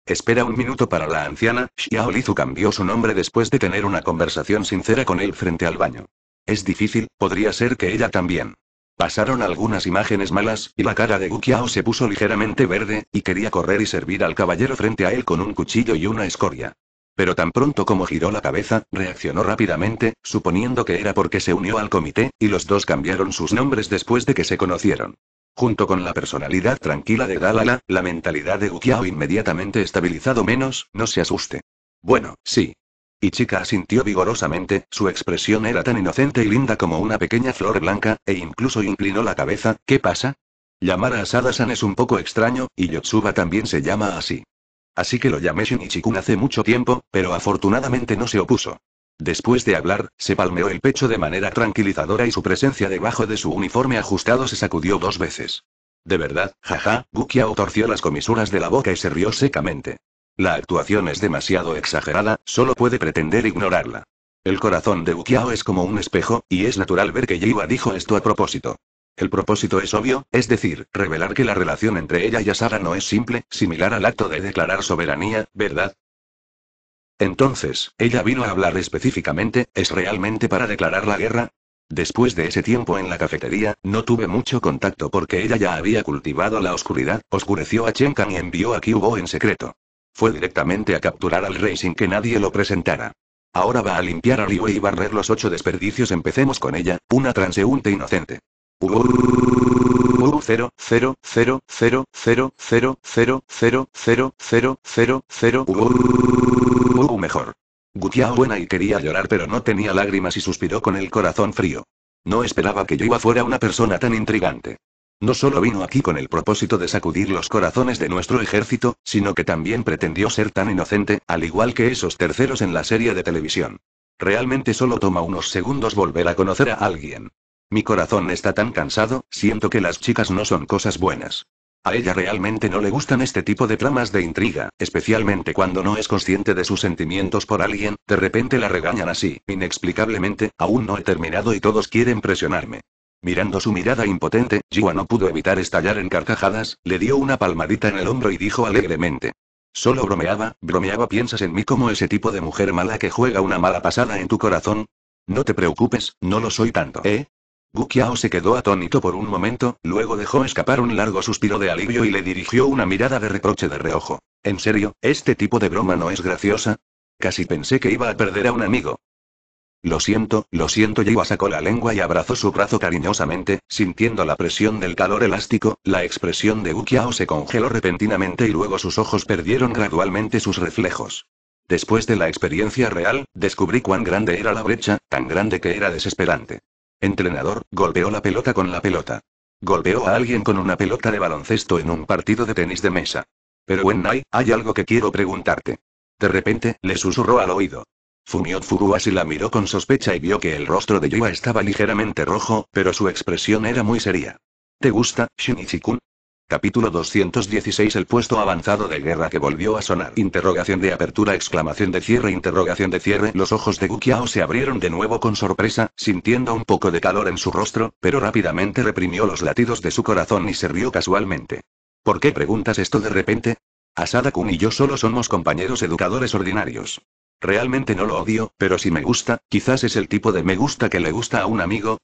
Espera un minuto para la anciana, Xiao Lizu cambió su nombre después de tener una conversación sincera con él frente al baño. Es difícil, podría ser que ella también. Pasaron algunas imágenes malas, y la cara de Gukiao se puso ligeramente verde, y quería correr y servir al caballero frente a él con un cuchillo y una escoria. Pero tan pronto como giró la cabeza, reaccionó rápidamente, suponiendo que era porque se unió al comité, y los dos cambiaron sus nombres después de que se conocieron. Junto con la personalidad tranquila de Dalala, la mentalidad de Ukiao inmediatamente estabilizado menos, no se asuste. Bueno, sí. Y chica asintió vigorosamente, su expresión era tan inocente y linda como una pequeña flor blanca, e incluso inclinó la cabeza, ¿qué pasa? Llamar a Sada-san es un poco extraño, y Yotsuba también se llama así. Así que lo llamé Shinichikun hace mucho tiempo, pero afortunadamente no se opuso. Después de hablar, se palmeó el pecho de manera tranquilizadora y su presencia debajo de su uniforme ajustado se sacudió dos veces. De verdad, jaja, Gukiao torció las comisuras de la boca y se rió secamente. La actuación es demasiado exagerada, solo puede pretender ignorarla. El corazón de Gukiao es como un espejo, y es natural ver que Yiwa dijo esto a propósito. El propósito es obvio, es decir, revelar que la relación entre ella y Asara no es simple, similar al acto de declarar soberanía, ¿verdad? Entonces, ella vino a hablar específicamente, ¿es realmente para declarar la guerra? Después de ese tiempo en la cafetería, no tuve mucho contacto porque ella ya había cultivado la oscuridad, oscureció a Chenkan y envió a Kyubo en secreto. Fue directamente a capturar al rey sin que nadie lo presentara. Ahora va a limpiar a Wei y barrer los ocho desperdicios. Empecemos con ella, una transeúnte inocente mejor. Gutiao buena y quería llorar pero no tenía lágrimas y suspiró con el corazón frío. No esperaba que iba fuera una persona tan intrigante. No solo vino aquí con el propósito de sacudir los corazones de nuestro ejército, sino que también pretendió ser tan inocente, al igual que esos terceros en la serie de televisión. Realmente solo toma unos segundos volver a conocer a alguien. Mi corazón está tan cansado, siento que las chicas no son cosas buenas. A ella realmente no le gustan este tipo de tramas de intriga, especialmente cuando no es consciente de sus sentimientos por alguien, de repente la regañan así, inexplicablemente, aún no he terminado y todos quieren presionarme. Mirando su mirada impotente, Jiwa no pudo evitar estallar en carcajadas, le dio una palmadita en el hombro y dijo alegremente. Solo bromeaba, bromeaba piensas en mí como ese tipo de mujer mala que juega una mala pasada en tu corazón. No te preocupes, no lo soy tanto, ¿eh? Qiao se quedó atónito por un momento, luego dejó escapar un largo suspiro de alivio y le dirigió una mirada de reproche de reojo. ¿En serio, este tipo de broma no es graciosa? Casi pensé que iba a perder a un amigo. Lo siento, lo siento. Yiwa sacó la lengua y abrazó su brazo cariñosamente, sintiendo la presión del calor elástico, la expresión de ukiao se congeló repentinamente y luego sus ojos perdieron gradualmente sus reflejos. Después de la experiencia real, descubrí cuán grande era la brecha, tan grande que era desesperante. Entrenador, golpeó la pelota con la pelota. Golpeó a alguien con una pelota de baloncesto en un partido de tenis de mesa. Pero Wennai, hay algo que quiero preguntarte. De repente, le susurró al oído. Fumio se la miró con sospecha y vio que el rostro de Yua estaba ligeramente rojo, pero su expresión era muy seria. ¿Te gusta, Shinichi-kun? Capítulo 216 El puesto avanzado de guerra que volvió a sonar. Interrogación de apertura, exclamación de cierre, interrogación de cierre. Los ojos de Gukiao se abrieron de nuevo con sorpresa, sintiendo un poco de calor en su rostro, pero rápidamente reprimió los latidos de su corazón y se rió casualmente. ¿Por qué preguntas esto de repente? Asada Kun y yo solo somos compañeros educadores ordinarios. Realmente no lo odio, pero si me gusta, quizás es el tipo de me gusta que le gusta a un amigo,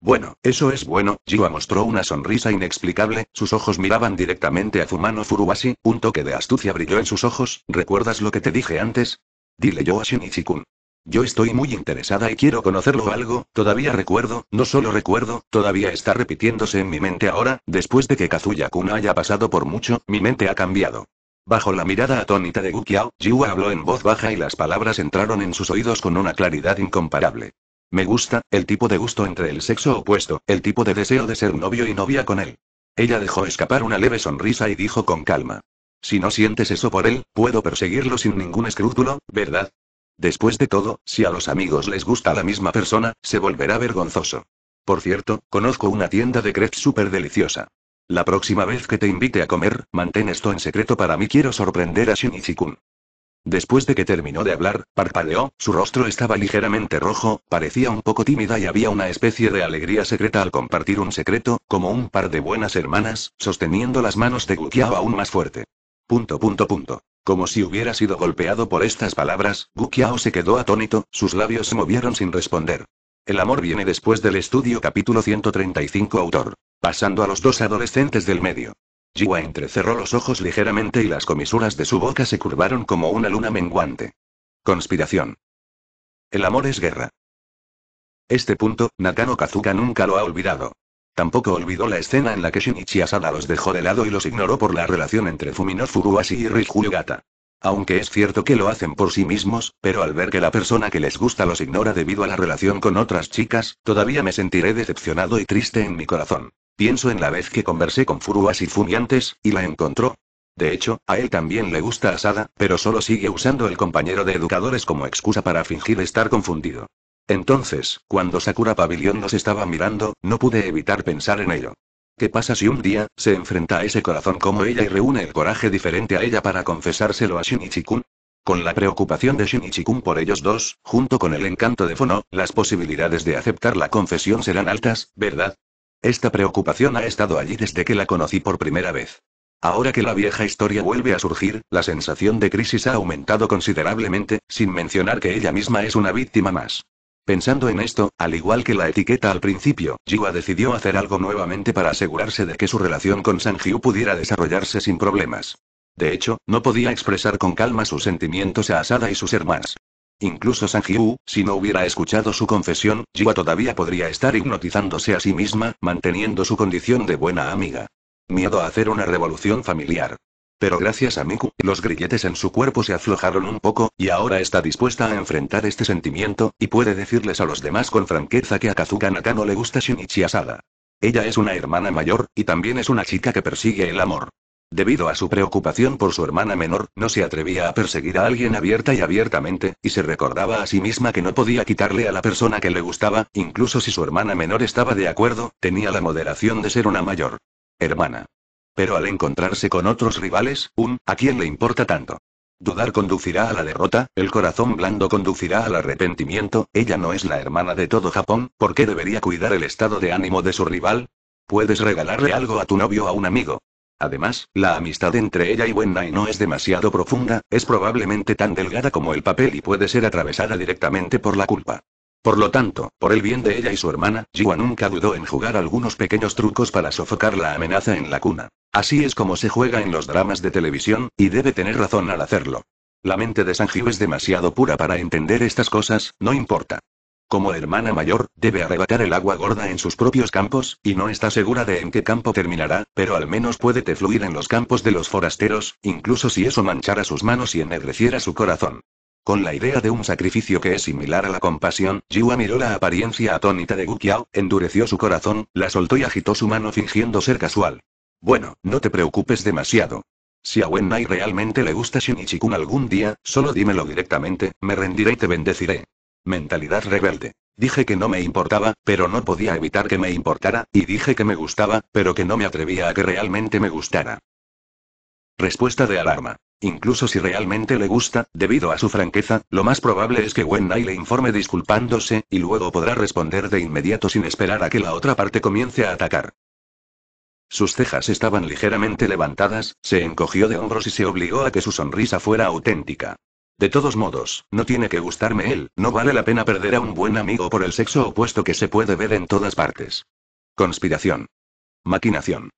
bueno, eso es bueno, Jiwa mostró una sonrisa inexplicable, sus ojos miraban directamente a mano Furubashi, un toque de astucia brilló en sus ojos, ¿recuerdas lo que te dije antes? Dile yo a Shinichi-kun. Yo estoy muy interesada y quiero conocerlo algo, todavía recuerdo, no solo recuerdo, todavía está repitiéndose en mi mente ahora, después de que Kazuya-kun haya pasado por mucho, mi mente ha cambiado. Bajo la mirada atónita de Gukiao, Jiwa habló en voz baja y las palabras entraron en sus oídos con una claridad incomparable. Me gusta, el tipo de gusto entre el sexo opuesto, el tipo de deseo de ser novio y novia con él. Ella dejó escapar una leve sonrisa y dijo con calma. Si no sientes eso por él, puedo perseguirlo sin ningún escrúpulo, ¿verdad? Después de todo, si a los amigos les gusta la misma persona, se volverá vergonzoso. Por cierto, conozco una tienda de crepes súper deliciosa. La próxima vez que te invite a comer, mantén esto en secreto para mí. Quiero sorprender a Shinichi-kun. Después de que terminó de hablar, parpadeó, su rostro estaba ligeramente rojo, parecía un poco tímida y había una especie de alegría secreta al compartir un secreto, como un par de buenas hermanas, sosteniendo las manos de Gukiao aún más fuerte. Punto punto punto. Como si hubiera sido golpeado por estas palabras, Gukiao se quedó atónito, sus labios se movieron sin responder. El amor viene después del estudio capítulo 135 autor. Pasando a los dos adolescentes del medio. Jiwa entrecerró los ojos ligeramente y las comisuras de su boca se curvaron como una luna menguante. Conspiración. El amor es guerra. Este punto, Nakano Kazuka nunca lo ha olvidado. Tampoco olvidó la escena en la que Shinichi Asada los dejó de lado y los ignoró por la relación entre Fumino Furuasi y Riju Gata. Aunque es cierto que lo hacen por sí mismos, pero al ver que la persona que les gusta los ignora debido a la relación con otras chicas, todavía me sentiré decepcionado y triste en mi corazón. Pienso en la vez que conversé con Furua y antes, y la encontró. De hecho, a él también le gusta Asada, pero solo sigue usando el compañero de educadores como excusa para fingir estar confundido. Entonces, cuando Sakura Pavilion nos estaba mirando, no pude evitar pensar en ello. ¿Qué pasa si un día, se enfrenta a ese corazón como ella y reúne el coraje diferente a ella para confesárselo a Shinichi-kun? Con la preocupación de Shinichi-kun por ellos dos, junto con el encanto de Fono, las posibilidades de aceptar la confesión serán altas, ¿verdad? Esta preocupación ha estado allí desde que la conocí por primera vez. Ahora que la vieja historia vuelve a surgir, la sensación de crisis ha aumentado considerablemente, sin mencionar que ella misma es una víctima más. Pensando en esto, al igual que la etiqueta al principio, Jiwa decidió hacer algo nuevamente para asegurarse de que su relación con Sanjiu pudiera desarrollarse sin problemas. De hecho, no podía expresar con calma sus sentimientos a Asada y sus hermanas. Incluso Sanjiu, si no hubiera escuchado su confesión, Jiwa todavía podría estar hipnotizándose a sí misma, manteniendo su condición de buena amiga. Miedo a hacer una revolución familiar. Pero gracias a Miku, los grilletes en su cuerpo se aflojaron un poco, y ahora está dispuesta a enfrentar este sentimiento, y puede decirles a los demás con franqueza que a Kazuka no le gusta Shinichi Asada. Ella es una hermana mayor, y también es una chica que persigue el amor. Debido a su preocupación por su hermana menor, no se atrevía a perseguir a alguien abierta y abiertamente, y se recordaba a sí misma que no podía quitarle a la persona que le gustaba, incluso si su hermana menor estaba de acuerdo, tenía la moderación de ser una mayor hermana. Pero al encontrarse con otros rivales, un, ¿a quién le importa tanto? Dudar conducirá a la derrota, el corazón blando conducirá al arrepentimiento, ella no es la hermana de todo Japón, ¿por qué debería cuidar el estado de ánimo de su rival? Puedes regalarle algo a tu novio o a un amigo. Además, la amistad entre ella y Wendai no es demasiado profunda, es probablemente tan delgada como el papel y puede ser atravesada directamente por la culpa. Por lo tanto, por el bien de ella y su hermana, Jiwa nunca dudó en jugar algunos pequeños trucos para sofocar la amenaza en la cuna. Así es como se juega en los dramas de televisión, y debe tener razón al hacerlo. La mente de Sanjiu es demasiado pura para entender estas cosas, no importa. Como hermana mayor, debe arrebatar el agua gorda en sus propios campos, y no está segura de en qué campo terminará, pero al menos puede fluir en los campos de los forasteros, incluso si eso manchara sus manos y ennegreciera su corazón. Con la idea de un sacrificio que es similar a la compasión, Jiwa miró la apariencia atónita de Guqiao, endureció su corazón, la soltó y agitó su mano fingiendo ser casual. Bueno, no te preocupes demasiado. Si a Wennai realmente le gusta Shinichikun algún día, solo dímelo directamente, me rendiré y te bendeciré. Mentalidad rebelde. Dije que no me importaba, pero no podía evitar que me importara, y dije que me gustaba, pero que no me atrevía a que realmente me gustara. Respuesta de alarma. Incluso si realmente le gusta, debido a su franqueza, lo más probable es que Wenai le informe disculpándose, y luego podrá responder de inmediato sin esperar a que la otra parte comience a atacar. Sus cejas estaban ligeramente levantadas, se encogió de hombros y se obligó a que su sonrisa fuera auténtica. De todos modos, no tiene que gustarme él, no vale la pena perder a un buen amigo por el sexo opuesto que se puede ver en todas partes. Conspiración. Maquinación.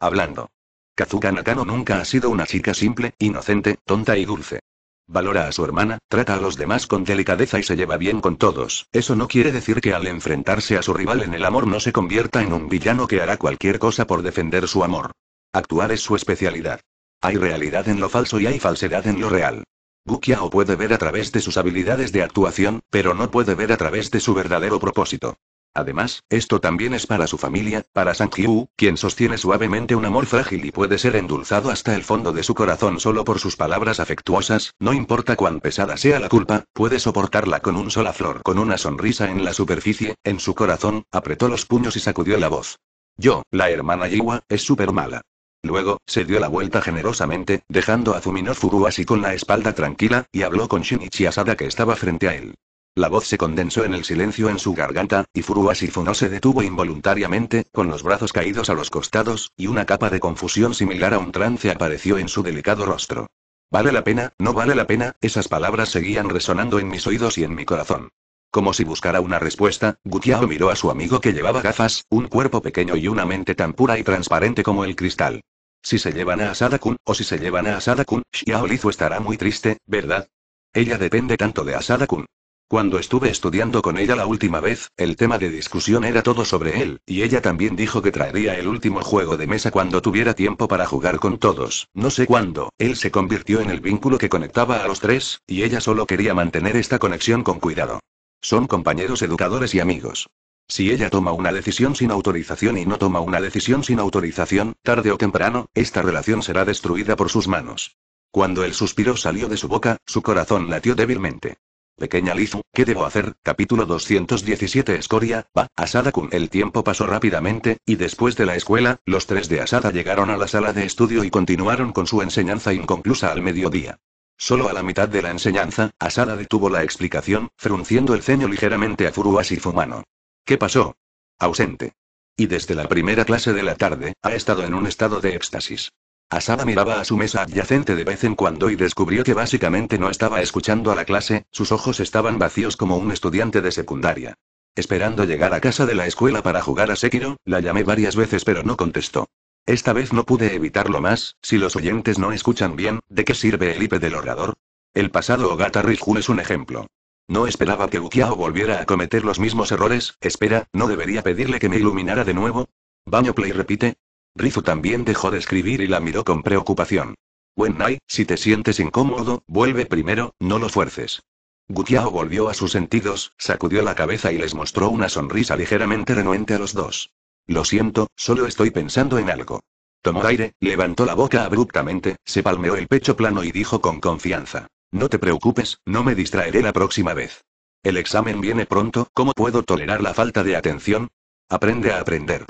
Hablando. Kazuka Nakano nunca ha sido una chica simple, inocente, tonta y dulce. Valora a su hermana, trata a los demás con delicadeza y se lleva bien con todos. Eso no quiere decir que al enfrentarse a su rival en el amor no se convierta en un villano que hará cualquier cosa por defender su amor. Actuar es su especialidad. Hay realidad en lo falso y hay falsedad en lo real. Gukiao puede ver a través de sus habilidades de actuación, pero no puede ver a través de su verdadero propósito. Además, esto también es para su familia, para Sanjiu, quien sostiene suavemente un amor frágil y puede ser endulzado hasta el fondo de su corazón solo por sus palabras afectuosas, no importa cuán pesada sea la culpa, puede soportarla con un sola flor, con una sonrisa en la superficie, en su corazón, apretó los puños y sacudió la voz. Yo, la hermana Yiwa, es súper mala. Luego, se dio la vuelta generosamente, dejando a Zuminor Furuasi con la espalda tranquila, y habló con Shinichi Asada que estaba frente a él. La voz se condensó en el silencio en su garganta, y Furuasi Funo se detuvo involuntariamente, con los brazos caídos a los costados, y una capa de confusión similar a un trance apareció en su delicado rostro. ¿Vale la pena? ¿No vale la pena? Esas palabras seguían resonando en mis oídos y en mi corazón. Como si buscara una respuesta, Gutiao miró a su amigo que llevaba gafas, un cuerpo pequeño y una mente tan pura y transparente como el cristal. Si se llevan a asada o si se llevan a Asada-kun, Xiao estará muy triste, ¿verdad? Ella depende tanto de Asada-kun. Cuando estuve estudiando con ella la última vez, el tema de discusión era todo sobre él, y ella también dijo que traería el último juego de mesa cuando tuviera tiempo para jugar con todos. No sé cuándo, él se convirtió en el vínculo que conectaba a los tres, y ella solo quería mantener esta conexión con cuidado. Son compañeros educadores y amigos. Si ella toma una decisión sin autorización y no toma una decisión sin autorización, tarde o temprano, esta relación será destruida por sus manos. Cuando el suspiro salió de su boca, su corazón latió débilmente. Pequeña Lizu, ¿qué debo hacer? Capítulo 217 Escoria, va, Asada-kun. El tiempo pasó rápidamente, y después de la escuela, los tres de Asada llegaron a la sala de estudio y continuaron con su enseñanza inconclusa al mediodía. Solo a la mitad de la enseñanza, Asada detuvo la explicación, frunciendo el ceño ligeramente a y Fumano. ¿Qué pasó? Ausente. Y desde la primera clase de la tarde, ha estado en un estado de éxtasis. Asada miraba a su mesa adyacente de vez en cuando y descubrió que básicamente no estaba escuchando a la clase, sus ojos estaban vacíos como un estudiante de secundaria. Esperando llegar a casa de la escuela para jugar a Sekiro, la llamé varias veces pero no contestó. Esta vez no pude evitarlo más, si los oyentes no escuchan bien, ¿de qué sirve el hipe del orador? El pasado Ogata Rijun es un ejemplo. No esperaba que Ukiao volviera a cometer los mismos errores, espera, ¿no debería pedirle que me iluminara de nuevo? Baño Play repite. Rizu también dejó de escribir y la miró con preocupación. Wennai, si te sientes incómodo, vuelve primero, no lo fuerces. Gutiao volvió a sus sentidos, sacudió la cabeza y les mostró una sonrisa ligeramente renuente a los dos. Lo siento, solo estoy pensando en algo. Tomó aire, levantó la boca abruptamente, se palmeó el pecho plano y dijo con confianza. No te preocupes, no me distraeré la próxima vez. El examen viene pronto, ¿cómo puedo tolerar la falta de atención? Aprende a aprender.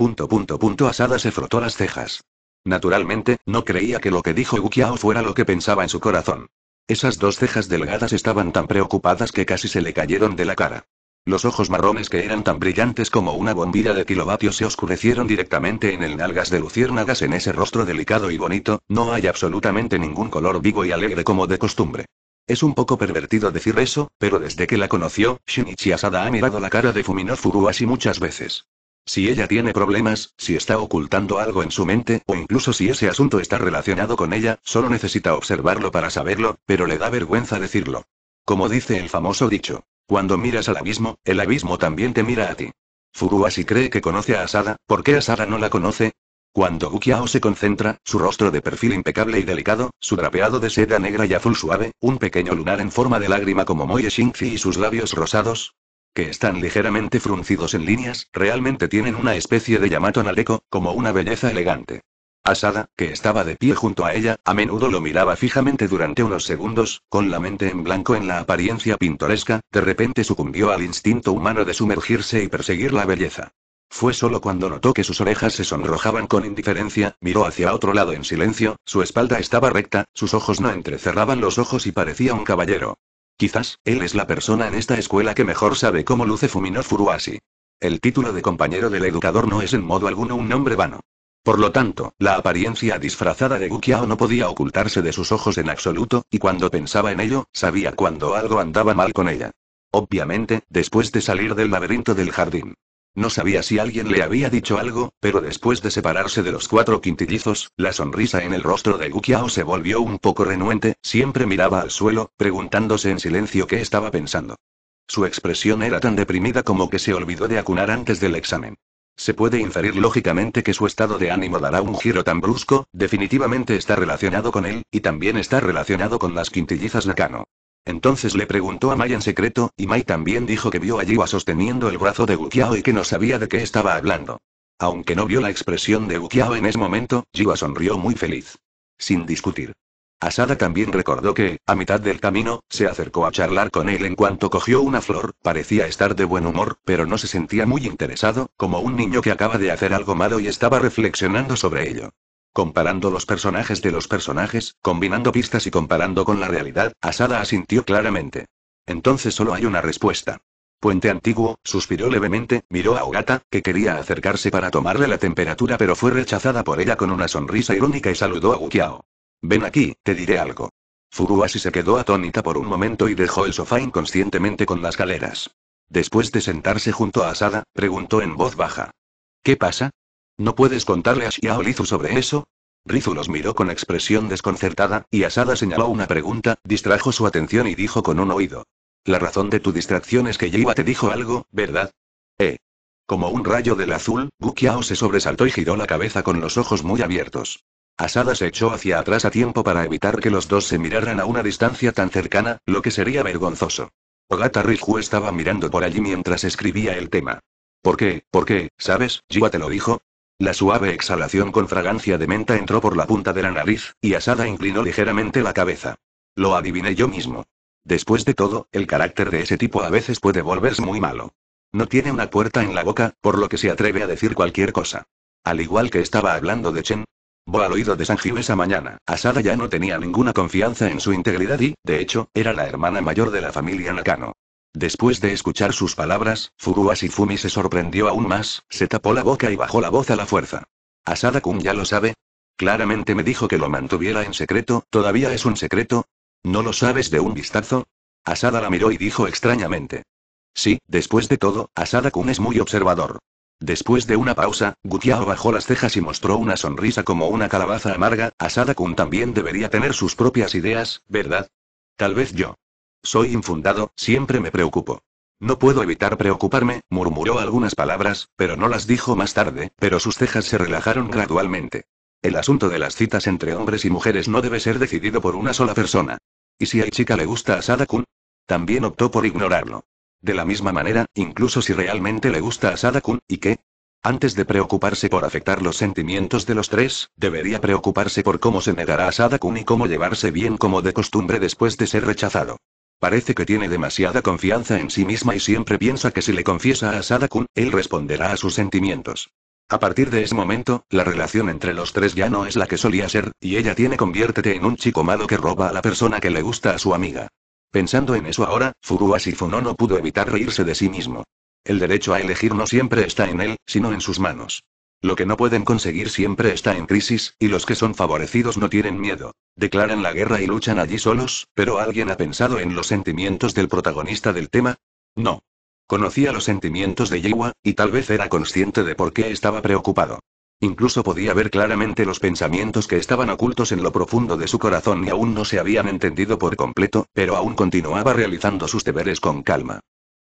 Asada se frotó las cejas. Naturalmente, no creía que lo que dijo Gukiao fuera lo que pensaba en su corazón. Esas dos cejas delgadas estaban tan preocupadas que casi se le cayeron de la cara. Los ojos marrones que eran tan brillantes como una bombilla de kilovatios se oscurecieron directamente en el nalgas de luciérnagas en ese rostro delicado y bonito, no hay absolutamente ningún color vivo y alegre como de costumbre. Es un poco pervertido decir eso, pero desde que la conoció, Shinichi Asada ha mirado la cara de Fumino Furuasi muchas veces. Si ella tiene problemas, si está ocultando algo en su mente, o incluso si ese asunto está relacionado con ella, solo necesita observarlo para saberlo, pero le da vergüenza decirlo. Como dice el famoso dicho, cuando miras al abismo, el abismo también te mira a ti. Furuashi cree que conoce a Asada, ¿por qué Asada no la conoce? Cuando Gukiao se concentra, su rostro de perfil impecable y delicado, su drapeado de seda negra y azul suave, un pequeño lunar en forma de lágrima como Moye Shinzi y sus labios rosados, que están ligeramente fruncidos en líneas, realmente tienen una especie de Yamato Nareko, como una belleza elegante. Asada, que estaba de pie junto a ella, a menudo lo miraba fijamente durante unos segundos, con la mente en blanco en la apariencia pintoresca, de repente sucumbió al instinto humano de sumergirse y perseguir la belleza. Fue solo cuando notó que sus orejas se sonrojaban con indiferencia, miró hacia otro lado en silencio, su espalda estaba recta, sus ojos no entrecerraban los ojos y parecía un caballero. Quizás, él es la persona en esta escuela que mejor sabe cómo luce Fumino Furuasi. El título de compañero del educador no es en modo alguno un nombre vano. Por lo tanto, la apariencia disfrazada de Gukiao no podía ocultarse de sus ojos en absoluto, y cuando pensaba en ello, sabía cuando algo andaba mal con ella. Obviamente, después de salir del laberinto del jardín. No sabía si alguien le había dicho algo, pero después de separarse de los cuatro quintillizos, la sonrisa en el rostro de Gukiao se volvió un poco renuente, siempre miraba al suelo, preguntándose en silencio qué estaba pensando. Su expresión era tan deprimida como que se olvidó de acunar antes del examen. Se puede inferir lógicamente que su estado de ánimo dará un giro tan brusco, definitivamente está relacionado con él, y también está relacionado con las quintillizas Nakano. Entonces le preguntó a Mai en secreto, y Mai también dijo que vio a Jiwa sosteniendo el brazo de Gukiao y que no sabía de qué estaba hablando. Aunque no vio la expresión de Gukiao en ese momento, Jiwa sonrió muy feliz. Sin discutir. Asada también recordó que, a mitad del camino, se acercó a charlar con él en cuanto cogió una flor, parecía estar de buen humor, pero no se sentía muy interesado, como un niño que acaba de hacer algo malo y estaba reflexionando sobre ello. Comparando los personajes de los personajes, combinando pistas y comparando con la realidad, Asada asintió claramente. Entonces solo hay una respuesta. Puente antiguo, suspiró levemente, miró a Ogata, que quería acercarse para tomarle la temperatura pero fue rechazada por ella con una sonrisa irónica y saludó a Gukiao. Ven aquí, te diré algo. Furuasi se quedó atónita por un momento y dejó el sofá inconscientemente con las galeras. Después de sentarse junto a Asada, preguntó en voz baja. ¿Qué pasa? ¿No puedes contarle a Xiao Lizu sobre eso? Rizu los miró con expresión desconcertada, y Asada señaló una pregunta, distrajo su atención y dijo con un oído. La razón de tu distracción es que Yeiba te dijo algo, ¿verdad? Eh. Como un rayo del azul, Gukiao se sobresaltó y giró la cabeza con los ojos muy abiertos. Asada se echó hacia atrás a tiempo para evitar que los dos se miraran a una distancia tan cercana, lo que sería vergonzoso. Ogata Riju estaba mirando por allí mientras escribía el tema. ¿Por qué? ¿Por qué? ¿Sabes? Jiwa te lo dijo. La suave exhalación con fragancia de menta entró por la punta de la nariz, y Asada inclinó ligeramente la cabeza. Lo adiviné yo mismo. Después de todo, el carácter de ese tipo a veces puede volverse muy malo. No tiene una puerta en la boca, por lo que se atreve a decir cualquier cosa. Al igual que estaba hablando de Chen, Bo al oído de Sanjiu esa mañana, Asada ya no tenía ninguna confianza en su integridad y, de hecho, era la hermana mayor de la familia Nakano. Después de escuchar sus palabras, y Fumi se sorprendió aún más, se tapó la boca y bajó la voz a la fuerza. ¿Asada-kun ya lo sabe? Claramente me dijo que lo mantuviera en secreto, ¿todavía es un secreto? ¿No lo sabes de un vistazo? Asada la miró y dijo extrañamente. Sí, después de todo, Asada-kun es muy observador. Después de una pausa, Gutiao bajó las cejas y mostró una sonrisa como una calabaza amarga, Asada Kun también debería tener sus propias ideas, ¿verdad? Tal vez yo. Soy infundado, siempre me preocupo. No puedo evitar preocuparme, murmuró algunas palabras, pero no las dijo más tarde, pero sus cejas se relajaron gradualmente. El asunto de las citas entre hombres y mujeres no debe ser decidido por una sola persona. ¿Y si a chica le gusta a kun También optó por ignorarlo. De la misma manera, incluso si realmente le gusta a Sadakun, ¿y qué? Antes de preocuparse por afectar los sentimientos de los tres, debería preocuparse por cómo se negará a Sadakun y cómo llevarse bien como de costumbre después de ser rechazado. Parece que tiene demasiada confianza en sí misma y siempre piensa que si le confiesa a Sadakun, él responderá a sus sentimientos. A partir de ese momento, la relación entre los tres ya no es la que solía ser, y ella tiene conviértete en un chico malo que roba a la persona que le gusta a su amiga. Pensando en eso ahora, Furu no pudo evitar reírse de sí mismo. El derecho a elegir no siempre está en él, sino en sus manos. Lo que no pueden conseguir siempre está en crisis, y los que son favorecidos no tienen miedo. Declaran la guerra y luchan allí solos, pero ¿alguien ha pensado en los sentimientos del protagonista del tema? No. Conocía los sentimientos de Yewa, y tal vez era consciente de por qué estaba preocupado. Incluso podía ver claramente los pensamientos que estaban ocultos en lo profundo de su corazón y aún no se habían entendido por completo, pero aún continuaba realizando sus deberes con calma.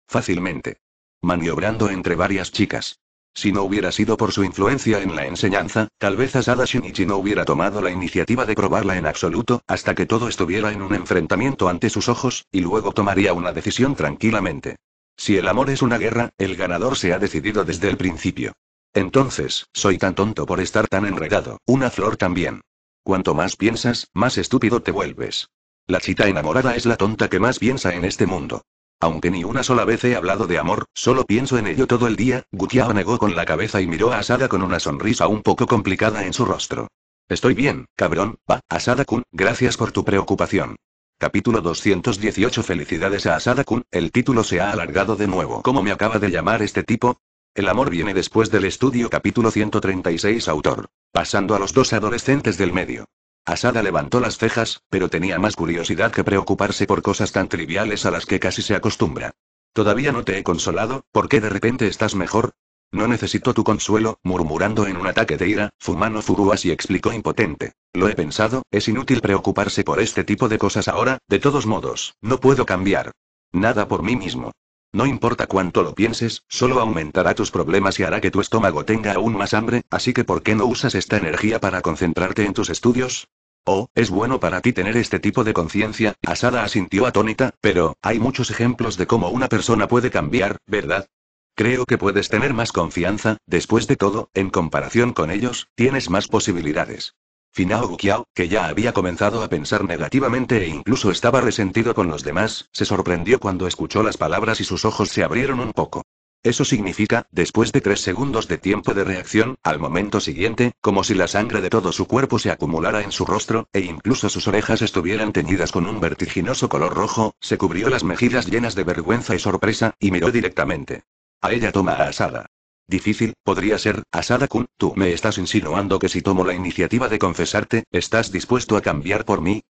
Fácilmente. Maniobrando entre varias chicas. Si no hubiera sido por su influencia en la enseñanza, tal vez Asada Shinichi no hubiera tomado la iniciativa de probarla en absoluto, hasta que todo estuviera en un enfrentamiento ante sus ojos, y luego tomaría una decisión tranquilamente. Si el amor es una guerra, el ganador se ha decidido desde el principio. Entonces, soy tan tonto por estar tan enredado, una flor también. Cuanto más piensas, más estúpido te vuelves. La chita enamorada es la tonta que más piensa en este mundo. Aunque ni una sola vez he hablado de amor, solo pienso en ello todo el día, Gutiao negó con la cabeza y miró a Asada con una sonrisa un poco complicada en su rostro. Estoy bien, cabrón, va, Asada-kun, gracias por tu preocupación. Capítulo 218 Felicidades a Asada-kun, el título se ha alargado de nuevo. ¿Cómo me acaba de llamar este tipo? El amor viene después del estudio capítulo 136 autor. Pasando a los dos adolescentes del medio. Asada levantó las cejas, pero tenía más curiosidad que preocuparse por cosas tan triviales a las que casi se acostumbra. Todavía no te he consolado, ¿por qué de repente estás mejor? No necesito tu consuelo, murmurando en un ataque de ira, Fumano y explicó impotente. Lo he pensado, es inútil preocuparse por este tipo de cosas ahora, de todos modos, no puedo cambiar. Nada por mí mismo. No importa cuánto lo pienses, solo aumentará tus problemas y hará que tu estómago tenga aún más hambre, así que ¿por qué no usas esta energía para concentrarte en tus estudios? Oh, es bueno para ti tener este tipo de conciencia, Asada asintió atónita, pero, hay muchos ejemplos de cómo una persona puede cambiar, ¿verdad? Creo que puedes tener más confianza, después de todo, en comparación con ellos, tienes más posibilidades. Finao Gukiao, que ya había comenzado a pensar negativamente e incluso estaba resentido con los demás, se sorprendió cuando escuchó las palabras y sus ojos se abrieron un poco. Eso significa, después de tres segundos de tiempo de reacción, al momento siguiente, como si la sangre de todo su cuerpo se acumulara en su rostro, e incluso sus orejas estuvieran teñidas con un vertiginoso color rojo, se cubrió las mejillas llenas de vergüenza y sorpresa, y miró directamente. A ella toma asada. Difícil, podría ser, Asada-kun, tú me estás insinuando que si tomo la iniciativa de confesarte, ¿estás dispuesto a cambiar por mí?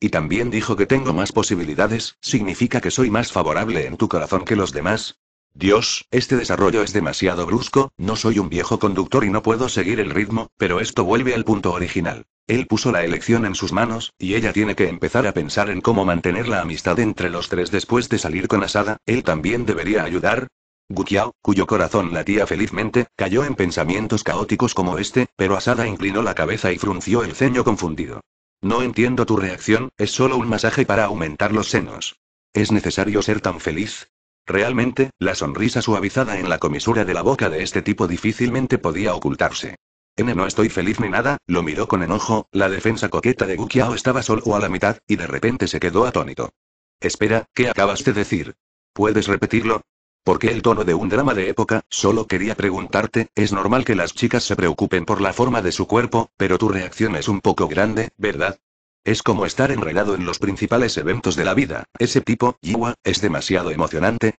Y también dijo que tengo más posibilidades, ¿significa que soy más favorable en tu corazón que los demás? Dios, este desarrollo es demasiado brusco, no soy un viejo conductor y no puedo seguir el ritmo, pero esto vuelve al punto original. Él puso la elección en sus manos, y ella tiene que empezar a pensar en cómo mantener la amistad entre los tres después de salir con Asada, él también debería ayudar, Guqiao, cuyo corazón latía felizmente, cayó en pensamientos caóticos como este, pero Asada inclinó la cabeza y frunció el ceño confundido. No entiendo tu reacción, es solo un masaje para aumentar los senos. ¿Es necesario ser tan feliz? Realmente, la sonrisa suavizada en la comisura de la boca de este tipo difícilmente podía ocultarse. N no estoy feliz ni nada, lo miró con enojo, la defensa coqueta de Guqiao estaba solo a la mitad, y de repente se quedó atónito. Espera, ¿qué acabas de decir? ¿Puedes repetirlo? Porque el tono de un drama de época, solo quería preguntarte, es normal que las chicas se preocupen por la forma de su cuerpo, pero tu reacción es un poco grande, ¿verdad? Es como estar enredado en los principales eventos de la vida, ese tipo, Iwa, es demasiado emocionante.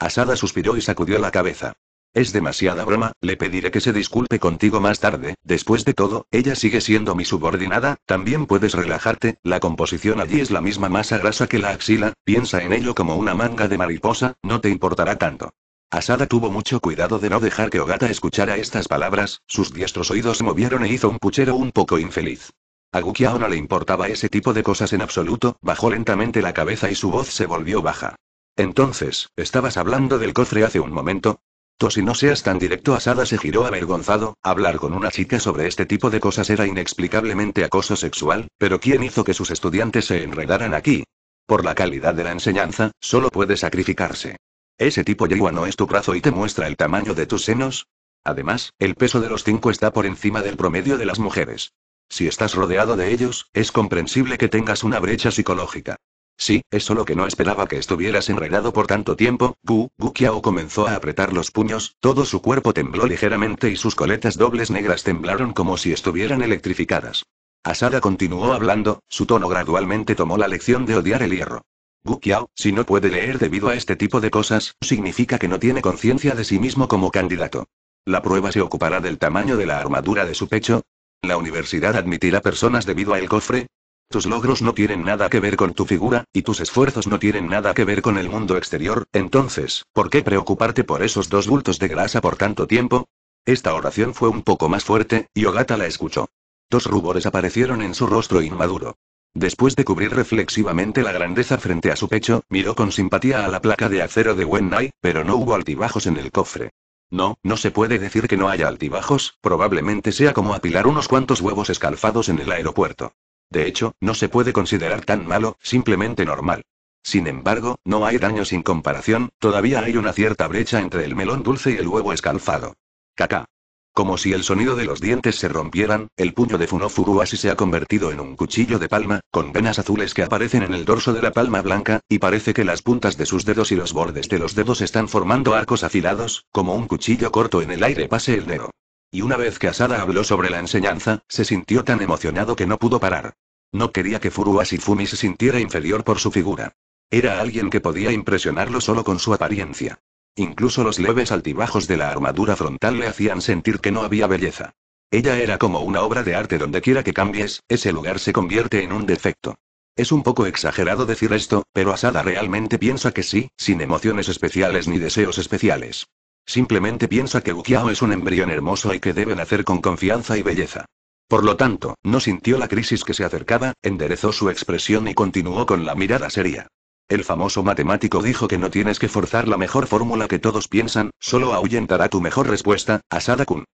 Asada suspiró y sacudió la cabeza. Es demasiada broma, le pediré que se disculpe contigo más tarde, después de todo, ella sigue siendo mi subordinada, también puedes relajarte, la composición allí es la misma masa grasa que la axila, piensa en ello como una manga de mariposa, no te importará tanto. Asada tuvo mucho cuidado de no dejar que Ogata escuchara estas palabras, sus diestros oídos se movieron e hizo un puchero un poco infeliz. A Gukiao no le importaba ese tipo de cosas en absoluto, bajó lentamente la cabeza y su voz se volvió baja. Entonces, ¿estabas hablando del cofre hace un momento? si no seas tan directo. Asada se giró avergonzado, hablar con una chica sobre este tipo de cosas era inexplicablemente acoso sexual, pero ¿quién hizo que sus estudiantes se enredaran aquí? Por la calidad de la enseñanza, solo puede sacrificarse. Ese tipo yegua no es tu brazo y te muestra el tamaño de tus senos. Además, el peso de los cinco está por encima del promedio de las mujeres. Si estás rodeado de ellos, es comprensible que tengas una brecha psicológica. Sí, es solo que no esperaba que estuvieras enredado por tanto tiempo. Gu, Gu Kiao comenzó a apretar los puños, todo su cuerpo tembló ligeramente y sus coletas dobles negras temblaron como si estuvieran electrificadas. Asada continuó hablando, su tono gradualmente tomó la lección de odiar el hierro. Gu si no puede leer debido a este tipo de cosas, significa que no tiene conciencia de sí mismo como candidato. La prueba se ocupará del tamaño de la armadura de su pecho. La universidad admitirá personas debido al cofre. Tus logros no tienen nada que ver con tu figura, y tus esfuerzos no tienen nada que ver con el mundo exterior, entonces, ¿por qué preocuparte por esos dos bultos de grasa por tanto tiempo? Esta oración fue un poco más fuerte, y Ogata la escuchó. Dos rubores aparecieron en su rostro inmaduro. Después de cubrir reflexivamente la grandeza frente a su pecho, miró con simpatía a la placa de acero de Wennai, pero no hubo altibajos en el cofre. No, no se puede decir que no haya altibajos, probablemente sea como apilar unos cuantos huevos escalfados en el aeropuerto. De hecho, no se puede considerar tan malo, simplemente normal. Sin embargo, no hay daño sin comparación, todavía hay una cierta brecha entre el melón dulce y el huevo escalfado. Caca. Como si el sonido de los dientes se rompieran, el puño de Funofuru así se ha convertido en un cuchillo de palma, con venas azules que aparecen en el dorso de la palma blanca, y parece que las puntas de sus dedos y los bordes de los dedos están formando arcos afilados, como un cuchillo corto en el aire pase el dedo. Y una vez que Asada habló sobre la enseñanza, se sintió tan emocionado que no pudo parar. No quería que Furu Fumi se sintiera inferior por su figura. Era alguien que podía impresionarlo solo con su apariencia. Incluso los leves altibajos de la armadura frontal le hacían sentir que no había belleza. Ella era como una obra de arte donde quiera que cambies, ese lugar se convierte en un defecto. Es un poco exagerado decir esto, pero Asada realmente piensa que sí, sin emociones especiales ni deseos especiales. Simplemente piensa que Ukiao es un embrión hermoso y que debe nacer con confianza y belleza. Por lo tanto, no sintió la crisis que se acercaba, enderezó su expresión y continuó con la mirada seria. El famoso matemático dijo que no tienes que forzar la mejor fórmula que todos piensan, solo ahuyentará tu mejor respuesta, Asada-kun.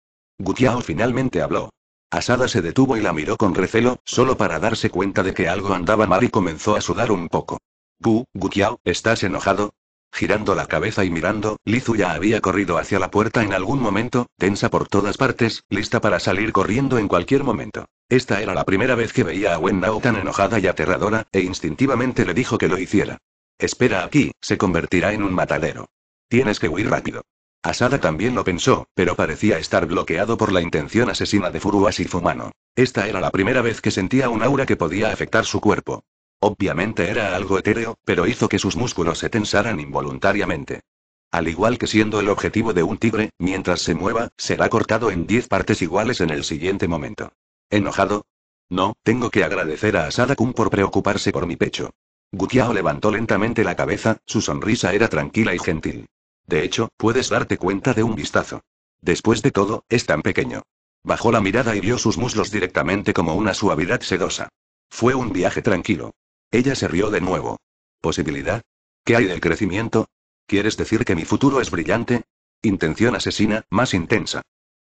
Qiao finalmente habló. Asada se detuvo y la miró con recelo, solo para darse cuenta de que algo andaba mal y comenzó a sudar un poco. Gu Qiao, ¿estás enojado? Girando la cabeza y mirando, Lizu ya había corrido hacia la puerta en algún momento, tensa por todas partes, lista para salir corriendo en cualquier momento. Esta era la primera vez que veía a Wen Nao tan enojada y aterradora, e instintivamente le dijo que lo hiciera. Espera aquí, se convertirá en un matadero. Tienes que huir rápido. Asada también lo pensó, pero parecía estar bloqueado por la intención asesina de y Fumano. Esta era la primera vez que sentía un aura que podía afectar su cuerpo. Obviamente era algo etéreo, pero hizo que sus músculos se tensaran involuntariamente. Al igual que siendo el objetivo de un tigre, mientras se mueva, será cortado en diez partes iguales en el siguiente momento. ¿Enojado? No, tengo que agradecer a Asada Kun por preocuparse por mi pecho. Gutiao levantó lentamente la cabeza, su sonrisa era tranquila y gentil. De hecho, puedes darte cuenta de un vistazo. Después de todo, es tan pequeño. Bajó la mirada y vio sus muslos directamente como una suavidad sedosa. Fue un viaje tranquilo. Ella se rió de nuevo. ¿Posibilidad? ¿Qué hay del crecimiento? ¿Quieres decir que mi futuro es brillante? Intención asesina, más intensa.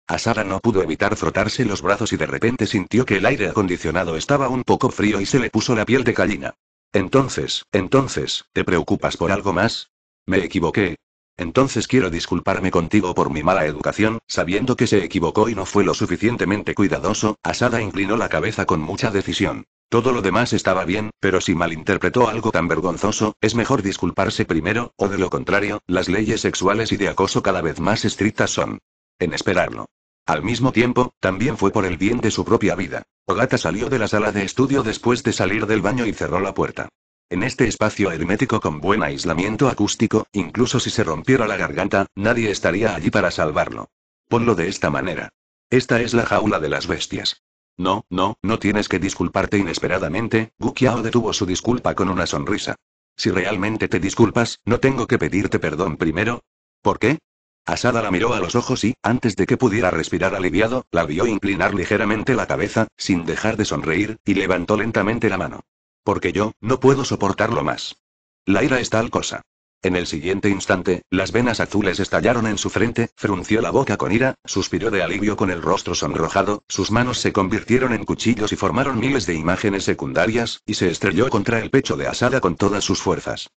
Asada no pudo evitar frotarse los brazos y de repente sintió que el aire acondicionado estaba un poco frío y se le puso la piel de gallina. Entonces, entonces, ¿te preocupas por algo más? Me equivoqué. Entonces quiero disculparme contigo por mi mala educación, sabiendo que se equivocó y no fue lo suficientemente cuidadoso, Asada inclinó la cabeza con mucha decisión. Todo lo demás estaba bien, pero si malinterpretó algo tan vergonzoso, es mejor disculparse primero, o de lo contrario, las leyes sexuales y de acoso cada vez más estrictas son. En esperarlo. Al mismo tiempo, también fue por el bien de su propia vida. Ogata salió de la sala de estudio después de salir del baño y cerró la puerta. En este espacio hermético con buen aislamiento acústico, incluso si se rompiera la garganta, nadie estaría allí para salvarlo. Ponlo de esta manera. Esta es la jaula de las bestias. No, no, no tienes que disculparte inesperadamente, Guquiao detuvo su disculpa con una sonrisa. Si realmente te disculpas, ¿no tengo que pedirte perdón primero? ¿Por qué? Asada la miró a los ojos y, antes de que pudiera respirar aliviado, la vio inclinar ligeramente la cabeza, sin dejar de sonreír, y levantó lentamente la mano. Porque yo, no puedo soportarlo más. La ira es tal cosa. En el siguiente instante, las venas azules estallaron en su frente, frunció la boca con ira, suspiró de alivio con el rostro sonrojado, sus manos se convirtieron en cuchillos y formaron miles de imágenes secundarias, y se estrelló contra el pecho de Asada con todas sus fuerzas.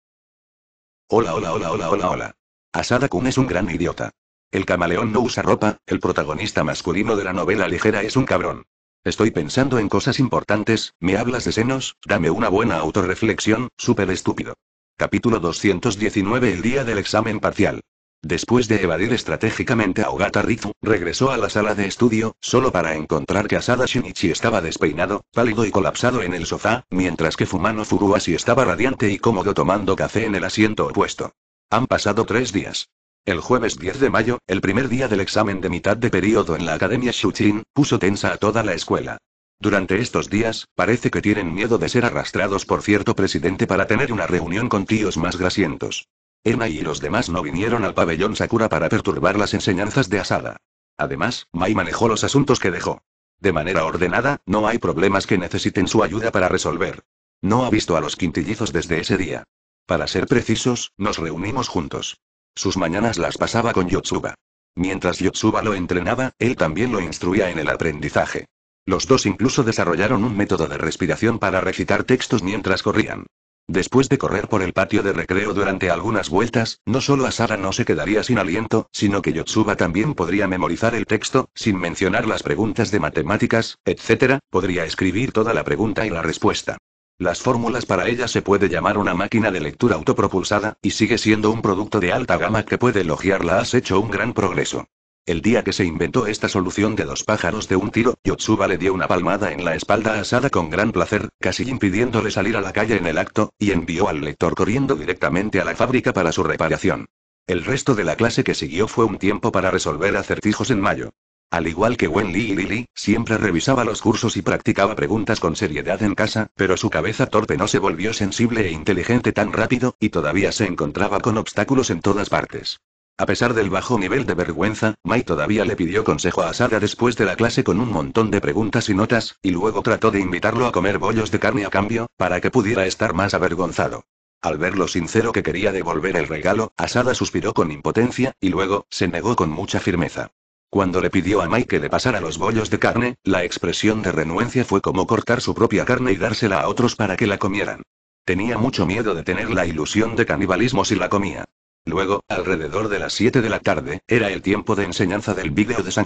Hola, hola, hola, hola, hola, hola. Asada Kun es un gran idiota. El camaleón no usa ropa, el protagonista masculino de la novela ligera es un cabrón. Estoy pensando en cosas importantes, me hablas de senos, dame una buena autorreflexión, súper estúpido. Capítulo 219 El día del examen parcial. Después de evadir estratégicamente a Ogata Rizu, regresó a la sala de estudio, solo para encontrar que Asada Shinichi estaba despeinado, pálido y colapsado en el sofá, mientras que Fumano Furuasi estaba radiante y cómodo tomando café en el asiento opuesto. Han pasado tres días. El jueves 10 de mayo, el primer día del examen de mitad de periodo en la Academia Shuchin, puso tensa a toda la escuela. Durante estos días, parece que tienen miedo de ser arrastrados por cierto presidente para tener una reunión con tíos más grasientos. Emma y los demás no vinieron al pabellón Sakura para perturbar las enseñanzas de Asada. Además, Mai manejó los asuntos que dejó. De manera ordenada, no hay problemas que necesiten su ayuda para resolver. No ha visto a los quintillizos desde ese día. Para ser precisos, nos reunimos juntos. Sus mañanas las pasaba con Yotsuba. Mientras Yotsuba lo entrenaba, él también lo instruía en el aprendizaje. Los dos incluso desarrollaron un método de respiración para recitar textos mientras corrían. Después de correr por el patio de recreo durante algunas vueltas, no solo Asara no se quedaría sin aliento, sino que Yotsuba también podría memorizar el texto, sin mencionar las preguntas de matemáticas, etc., podría escribir toda la pregunta y la respuesta. Las fórmulas para ella se puede llamar una máquina de lectura autopropulsada, y sigue siendo un producto de alta gama que puede elogiarla. has hecho un gran progreso. El día que se inventó esta solución de dos pájaros de un tiro, Yotsuba le dio una palmada en la espalda asada con gran placer, casi impidiéndole salir a la calle en el acto, y envió al lector corriendo directamente a la fábrica para su reparación. El resto de la clase que siguió fue un tiempo para resolver acertijos en mayo. Al igual que Wen y Lili, siempre revisaba los cursos y practicaba preguntas con seriedad en casa, pero su cabeza torpe no se volvió sensible e inteligente tan rápido, y todavía se encontraba con obstáculos en todas partes. A pesar del bajo nivel de vergüenza, Mai todavía le pidió consejo a Asada después de la clase con un montón de preguntas y notas, y luego trató de invitarlo a comer bollos de carne a cambio, para que pudiera estar más avergonzado. Al ver lo sincero que quería devolver el regalo, Asada suspiró con impotencia, y luego, se negó con mucha firmeza. Cuando le pidió a Mai que le pasara los bollos de carne, la expresión de renuencia fue como cortar su propia carne y dársela a otros para que la comieran. Tenía mucho miedo de tener la ilusión de canibalismo si la comía. Luego, alrededor de las 7 de la tarde, era el tiempo de enseñanza del vídeo de San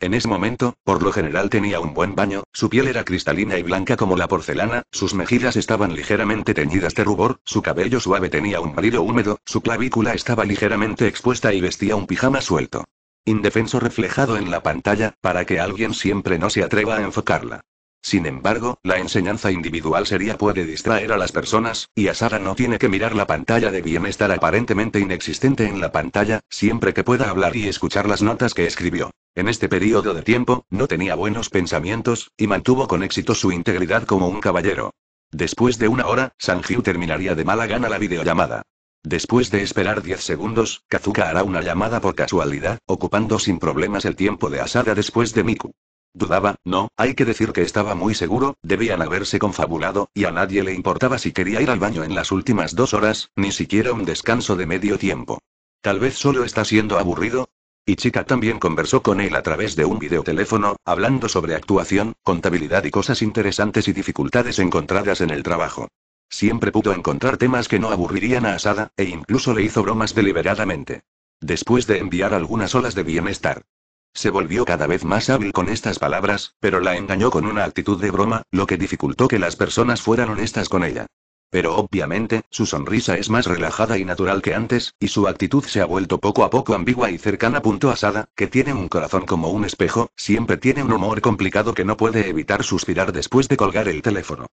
En ese momento, por lo general tenía un buen baño, su piel era cristalina y blanca como la porcelana, sus mejillas estaban ligeramente teñidas de rubor, su cabello suave tenía un brillo húmedo, su clavícula estaba ligeramente expuesta y vestía un pijama suelto. Indefenso reflejado en la pantalla, para que alguien siempre no se atreva a enfocarla. Sin embargo, la enseñanza individual sería puede distraer a las personas, y Asada no tiene que mirar la pantalla de bienestar aparentemente inexistente en la pantalla, siempre que pueda hablar y escuchar las notas que escribió. En este periodo de tiempo, no tenía buenos pensamientos, y mantuvo con éxito su integridad como un caballero. Después de una hora, Sanjiu terminaría de mala gana la videollamada. Después de esperar 10 segundos, Kazuka hará una llamada por casualidad, ocupando sin problemas el tiempo de Asada después de Miku. Dudaba, no, hay que decir que estaba muy seguro, debían haberse confabulado, y a nadie le importaba si quería ir al baño en las últimas dos horas, ni siquiera un descanso de medio tiempo. Tal vez solo está siendo aburrido, y Chica también conversó con él a través de un videoteléfono, hablando sobre actuación, contabilidad y cosas interesantes y dificultades encontradas en el trabajo. Siempre pudo encontrar temas que no aburrirían a Asada, e incluso le hizo bromas deliberadamente. Después de enviar algunas olas de bienestar. Se volvió cada vez más hábil con estas palabras, pero la engañó con una actitud de broma, lo que dificultó que las personas fueran honestas con ella. Pero obviamente, su sonrisa es más relajada y natural que antes, y su actitud se ha vuelto poco a poco ambigua y cercana. a asada, que tiene un corazón como un espejo, siempre tiene un humor complicado que no puede evitar suspirar después de colgar el teléfono.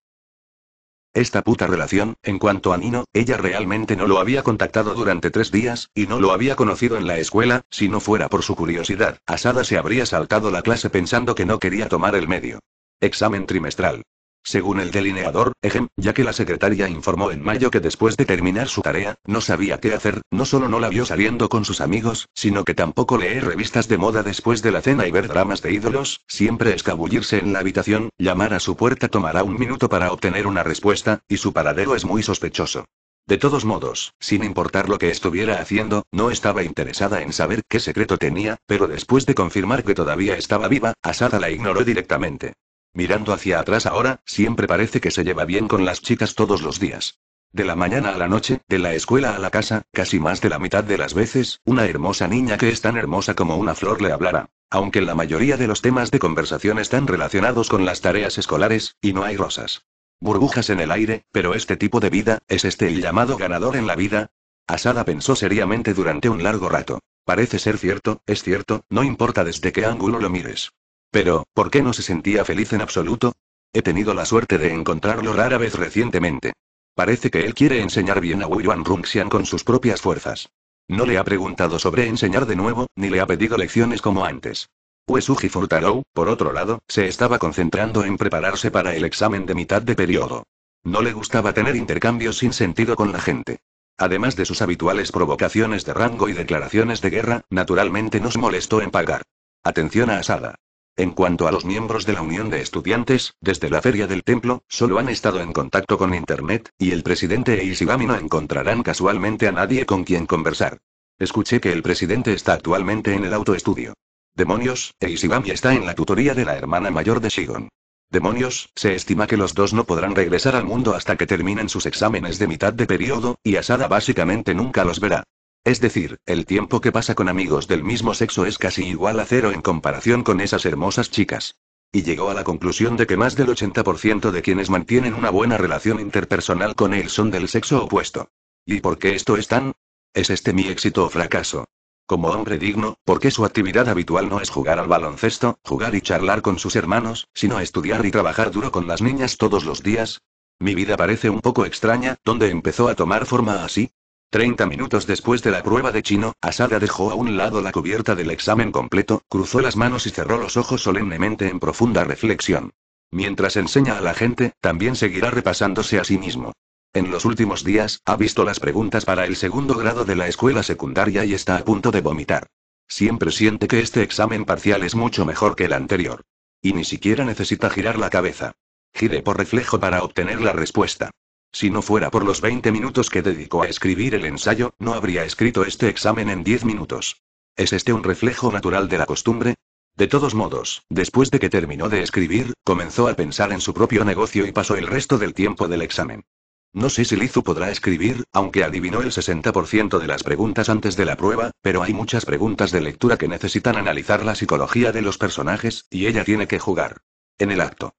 Esta puta relación, en cuanto a Nino, ella realmente no lo había contactado durante tres días, y no lo había conocido en la escuela, si no fuera por su curiosidad, Asada se habría saltado la clase pensando que no quería tomar el medio. Examen trimestral. Según el delineador, Ejem, ya que la secretaria informó en mayo que después de terminar su tarea, no sabía qué hacer, no solo no la vio saliendo con sus amigos, sino que tampoco lee revistas de moda después de la cena y ver dramas de ídolos, siempre escabullirse en la habitación, llamar a su puerta tomará un minuto para obtener una respuesta, y su paradero es muy sospechoso. De todos modos, sin importar lo que estuviera haciendo, no estaba interesada en saber qué secreto tenía, pero después de confirmar que todavía estaba viva, Asada la ignoró directamente. Mirando hacia atrás ahora, siempre parece que se lleva bien con las chicas todos los días. De la mañana a la noche, de la escuela a la casa, casi más de la mitad de las veces, una hermosa niña que es tan hermosa como una flor le hablará. Aunque la mayoría de los temas de conversación están relacionados con las tareas escolares, y no hay rosas. Burbujas en el aire, pero este tipo de vida, ¿es este el llamado ganador en la vida? Asada pensó seriamente durante un largo rato. Parece ser cierto, es cierto, no importa desde qué ángulo lo mires. Pero, ¿por qué no se sentía feliz en absoluto? He tenido la suerte de encontrarlo rara vez recientemente. Parece que él quiere enseñar bien a Wuyuan Runxian con sus propias fuerzas. No le ha preguntado sobre enseñar de nuevo, ni le ha pedido lecciones como antes. Huesuji Furtarou, por otro lado, se estaba concentrando en prepararse para el examen de mitad de periodo. No le gustaba tener intercambios sin sentido con la gente. Además de sus habituales provocaciones de rango y declaraciones de guerra, naturalmente nos molestó en pagar. Atención a Asada. En cuanto a los miembros de la Unión de Estudiantes, desde la Feria del Templo, solo han estado en contacto con Internet, y el presidente e Isigami no encontrarán casualmente a nadie con quien conversar. Escuché que el presidente está actualmente en el autoestudio. Demonios, e está en la tutoría de la hermana mayor de Shigon. Demonios, se estima que los dos no podrán regresar al mundo hasta que terminen sus exámenes de mitad de periodo, y Asada básicamente nunca los verá. Es decir, el tiempo que pasa con amigos del mismo sexo es casi igual a cero en comparación con esas hermosas chicas. Y llegó a la conclusión de que más del 80% de quienes mantienen una buena relación interpersonal con él son del sexo opuesto. ¿Y por qué esto es tan? ¿Es este mi éxito o fracaso? Como hombre digno, ¿por qué su actividad habitual no es jugar al baloncesto, jugar y charlar con sus hermanos, sino estudiar y trabajar duro con las niñas todos los días? Mi vida parece un poco extraña, ¿dónde empezó a tomar forma así? Treinta minutos después de la prueba de chino, Asada dejó a un lado la cubierta del examen completo, cruzó las manos y cerró los ojos solemnemente en profunda reflexión. Mientras enseña a la gente, también seguirá repasándose a sí mismo. En los últimos días, ha visto las preguntas para el segundo grado de la escuela secundaria y está a punto de vomitar. Siempre siente que este examen parcial es mucho mejor que el anterior. Y ni siquiera necesita girar la cabeza. Gire por reflejo para obtener la respuesta. Si no fuera por los 20 minutos que dedicó a escribir el ensayo, no habría escrito este examen en 10 minutos. ¿Es este un reflejo natural de la costumbre? De todos modos, después de que terminó de escribir, comenzó a pensar en su propio negocio y pasó el resto del tiempo del examen. No sé si Lizu podrá escribir, aunque adivinó el 60% de las preguntas antes de la prueba, pero hay muchas preguntas de lectura que necesitan analizar la psicología de los personajes, y ella tiene que jugar. En el acto.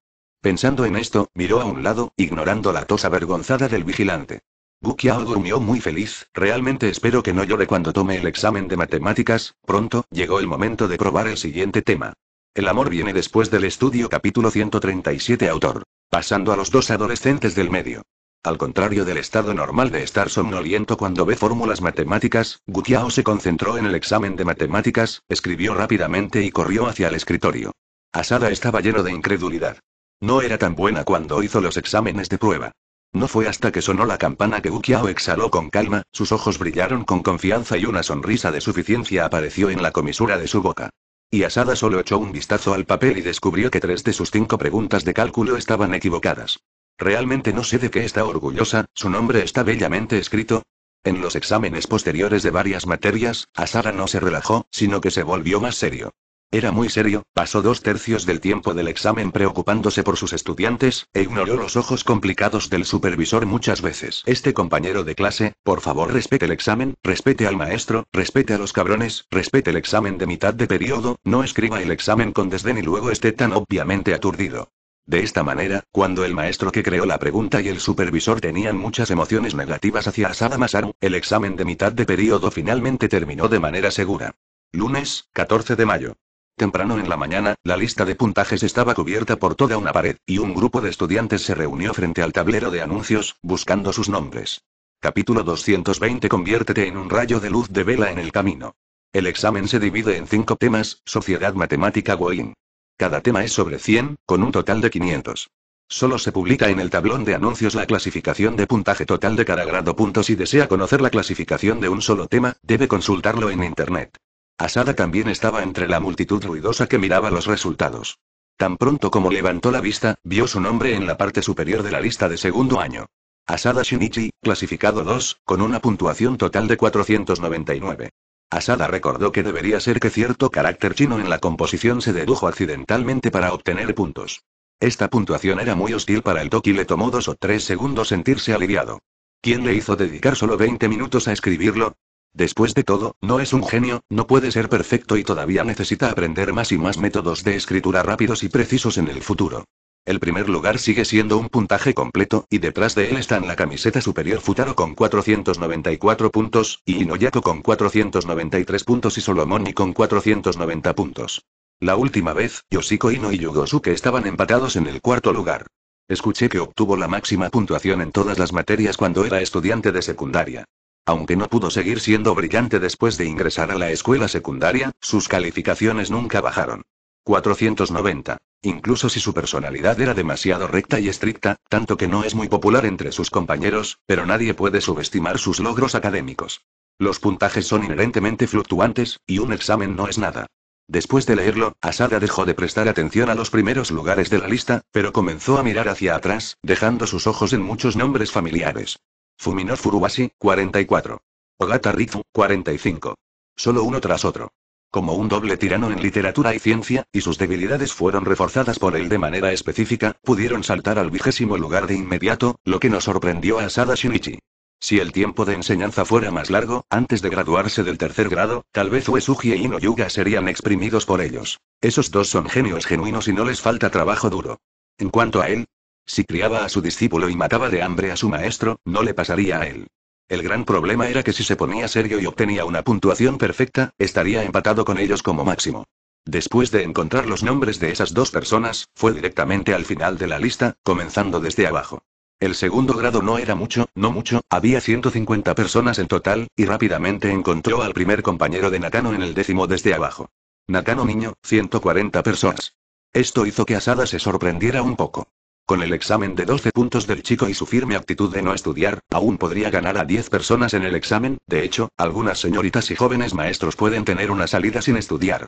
Pensando en esto, miró a un lado, ignorando la tos avergonzada del vigilante. Gu durmió muy feliz, realmente espero que no llore cuando tome el examen de matemáticas, pronto, llegó el momento de probar el siguiente tema. El amor viene después del estudio capítulo 137 autor. Pasando a los dos adolescentes del medio. Al contrario del estado normal de estar somnoliento cuando ve fórmulas matemáticas, Gutiao se concentró en el examen de matemáticas, escribió rápidamente y corrió hacia el escritorio. Asada estaba lleno de incredulidad. No era tan buena cuando hizo los exámenes de prueba. No fue hasta que sonó la campana que Ukiao exhaló con calma, sus ojos brillaron con confianza y una sonrisa de suficiencia apareció en la comisura de su boca. Y Asada solo echó un vistazo al papel y descubrió que tres de sus cinco preguntas de cálculo estaban equivocadas. Realmente no sé de qué está orgullosa, su nombre está bellamente escrito. En los exámenes posteriores de varias materias, Asada no se relajó, sino que se volvió más serio. Era muy serio, pasó dos tercios del tiempo del examen preocupándose por sus estudiantes, e ignoró los ojos complicados del supervisor muchas veces. Este compañero de clase, por favor respete el examen, respete al maestro, respete a los cabrones, respete el examen de mitad de periodo, no escriba el examen con desdén y luego esté tan obviamente aturdido. De esta manera, cuando el maestro que creó la pregunta y el supervisor tenían muchas emociones negativas hacia Asada Masaru, el examen de mitad de periodo finalmente terminó de manera segura. Lunes, 14 de mayo. Temprano en la mañana, la lista de puntajes estaba cubierta por toda una pared, y un grupo de estudiantes se reunió frente al tablero de anuncios, buscando sus nombres. Capítulo 220 Conviértete en un rayo de luz de vela en el camino. El examen se divide en cinco temas, Sociedad Matemática Goin. Cada tema es sobre 100, con un total de 500. Solo se publica en el tablón de anuncios la clasificación de puntaje total de cada grado. Si desea conocer la clasificación de un solo tema, debe consultarlo en Internet. Asada también estaba entre la multitud ruidosa que miraba los resultados. Tan pronto como levantó la vista, vio su nombre en la parte superior de la lista de segundo año. Asada Shinichi, clasificado 2, con una puntuación total de 499. Asada recordó que debería ser que cierto carácter chino en la composición se dedujo accidentalmente para obtener puntos. Esta puntuación era muy hostil para el Toki y le tomó dos o tres segundos sentirse aliviado. ¿Quién le hizo dedicar solo 20 minutos a escribirlo? Después de todo, no es un genio, no puede ser perfecto y todavía necesita aprender más y más métodos de escritura rápidos y precisos en el futuro. El primer lugar sigue siendo un puntaje completo, y detrás de él están la camiseta superior Futaro con 494 puntos, y Inoyako con 493 puntos y Solomoni con 490 puntos. La última vez, Yoshiko Ino y Yugosuke estaban empatados en el cuarto lugar. Escuché que obtuvo la máxima puntuación en todas las materias cuando era estudiante de secundaria. Aunque no pudo seguir siendo brillante después de ingresar a la escuela secundaria, sus calificaciones nunca bajaron. 490. Incluso si su personalidad era demasiado recta y estricta, tanto que no es muy popular entre sus compañeros, pero nadie puede subestimar sus logros académicos. Los puntajes son inherentemente fluctuantes, y un examen no es nada. Después de leerlo, Asada dejó de prestar atención a los primeros lugares de la lista, pero comenzó a mirar hacia atrás, dejando sus ojos en muchos nombres familiares. Fumino Furubashi, 44. Ogata Ritsu, 45. Solo uno tras otro. Como un doble tirano en literatura y ciencia, y sus debilidades fueron reforzadas por él de manera específica, pudieron saltar al vigésimo lugar de inmediato, lo que nos sorprendió a Sadashinichi. Shinichi. Si el tiempo de enseñanza fuera más largo, antes de graduarse del tercer grado, tal vez Uesugi e Yuga serían exprimidos por ellos. Esos dos son genios genuinos y no les falta trabajo duro. En cuanto a él, si criaba a su discípulo y mataba de hambre a su maestro, no le pasaría a él. El gran problema era que si se ponía serio y obtenía una puntuación perfecta, estaría empatado con ellos como máximo. Después de encontrar los nombres de esas dos personas, fue directamente al final de la lista, comenzando desde abajo. El segundo grado no era mucho, no mucho, había 150 personas en total, y rápidamente encontró al primer compañero de Nakano en el décimo desde abajo. Nakano niño, 140 personas. Esto hizo que Asada se sorprendiera un poco. Con el examen de 12 puntos del chico y su firme actitud de no estudiar, aún podría ganar a 10 personas en el examen, de hecho, algunas señoritas y jóvenes maestros pueden tener una salida sin estudiar.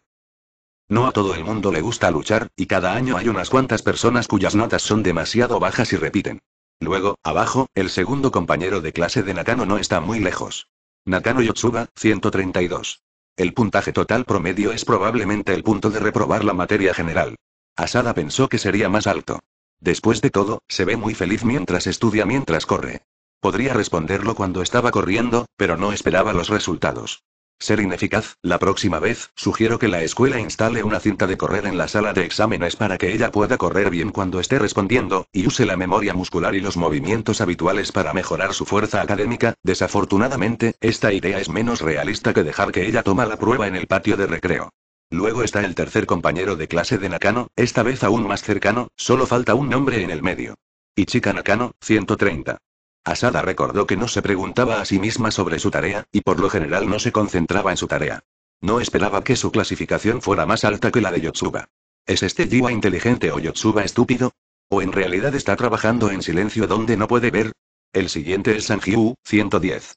No a todo el mundo le gusta luchar, y cada año hay unas cuantas personas cuyas notas son demasiado bajas y repiten. Luego, abajo, el segundo compañero de clase de Nakano no está muy lejos. Nakano Yotsuba, 132. El puntaje total promedio es probablemente el punto de reprobar la materia general. Asada pensó que sería más alto. Después de todo, se ve muy feliz mientras estudia mientras corre. Podría responderlo cuando estaba corriendo, pero no esperaba los resultados. Ser ineficaz, la próxima vez, sugiero que la escuela instale una cinta de correr en la sala de exámenes para que ella pueda correr bien cuando esté respondiendo, y use la memoria muscular y los movimientos habituales para mejorar su fuerza académica. Desafortunadamente, esta idea es menos realista que dejar que ella toma la prueba en el patio de recreo. Luego está el tercer compañero de clase de Nakano, esta vez aún más cercano, solo falta un nombre en el medio. Ichika Nakano, 130. Asada recordó que no se preguntaba a sí misma sobre su tarea, y por lo general no se concentraba en su tarea. No esperaba que su clasificación fuera más alta que la de Yotsuba. ¿Es este Jiwa inteligente o Yotsuba estúpido? ¿O en realidad está trabajando en silencio donde no puede ver? El siguiente es Sanjiu, 110.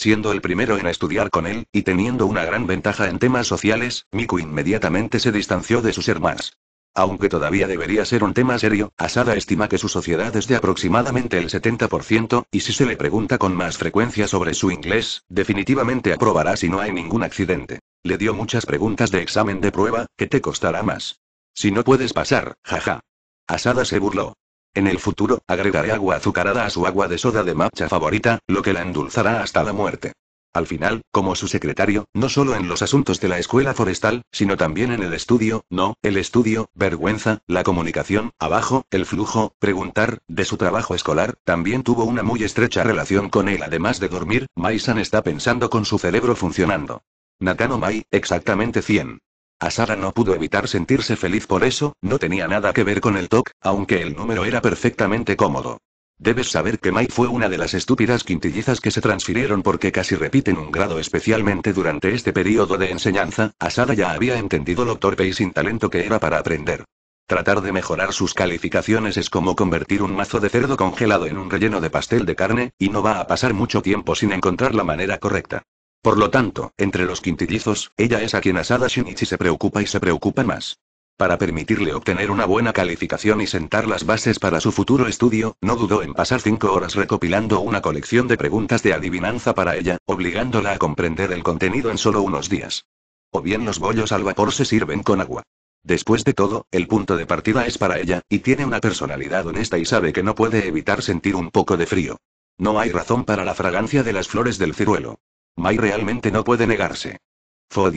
Siendo el primero en estudiar con él, y teniendo una gran ventaja en temas sociales, Miku inmediatamente se distanció de sus hermanas. Aunque todavía debería ser un tema serio, Asada estima que su sociedad es de aproximadamente el 70%, y si se le pregunta con más frecuencia sobre su inglés, definitivamente aprobará si no hay ningún accidente. Le dio muchas preguntas de examen de prueba, que te costará más. Si no puedes pasar, jaja. Asada se burló. En el futuro, agregaré agua azucarada a su agua de soda de matcha favorita, lo que la endulzará hasta la muerte. Al final, como su secretario, no solo en los asuntos de la escuela forestal, sino también en el estudio, no, el estudio, vergüenza, la comunicación, abajo, el flujo, preguntar, de su trabajo escolar, también tuvo una muy estrecha relación con él. Además de dormir, Maisan está pensando con su cerebro funcionando. Nakano Mai, exactamente 100. Asada no pudo evitar sentirse feliz por eso, no tenía nada que ver con el TOC, aunque el número era perfectamente cómodo. Debes saber que Mai fue una de las estúpidas quintillizas que se transfirieron porque casi repiten un grado especialmente durante este periodo de enseñanza, Asada ya había entendido lo torpe y sin talento que era para aprender. Tratar de mejorar sus calificaciones es como convertir un mazo de cerdo congelado en un relleno de pastel de carne, y no va a pasar mucho tiempo sin encontrar la manera correcta. Por lo tanto, entre los quintillizos, ella es a quien Asada Shinichi se preocupa y se preocupa más. Para permitirle obtener una buena calificación y sentar las bases para su futuro estudio, no dudó en pasar cinco horas recopilando una colección de preguntas de adivinanza para ella, obligándola a comprender el contenido en solo unos días. O bien los bollos al vapor se sirven con agua. Después de todo, el punto de partida es para ella, y tiene una personalidad honesta y sabe que no puede evitar sentir un poco de frío. No hay razón para la fragancia de las flores del ciruelo. Mai realmente no puede negarse.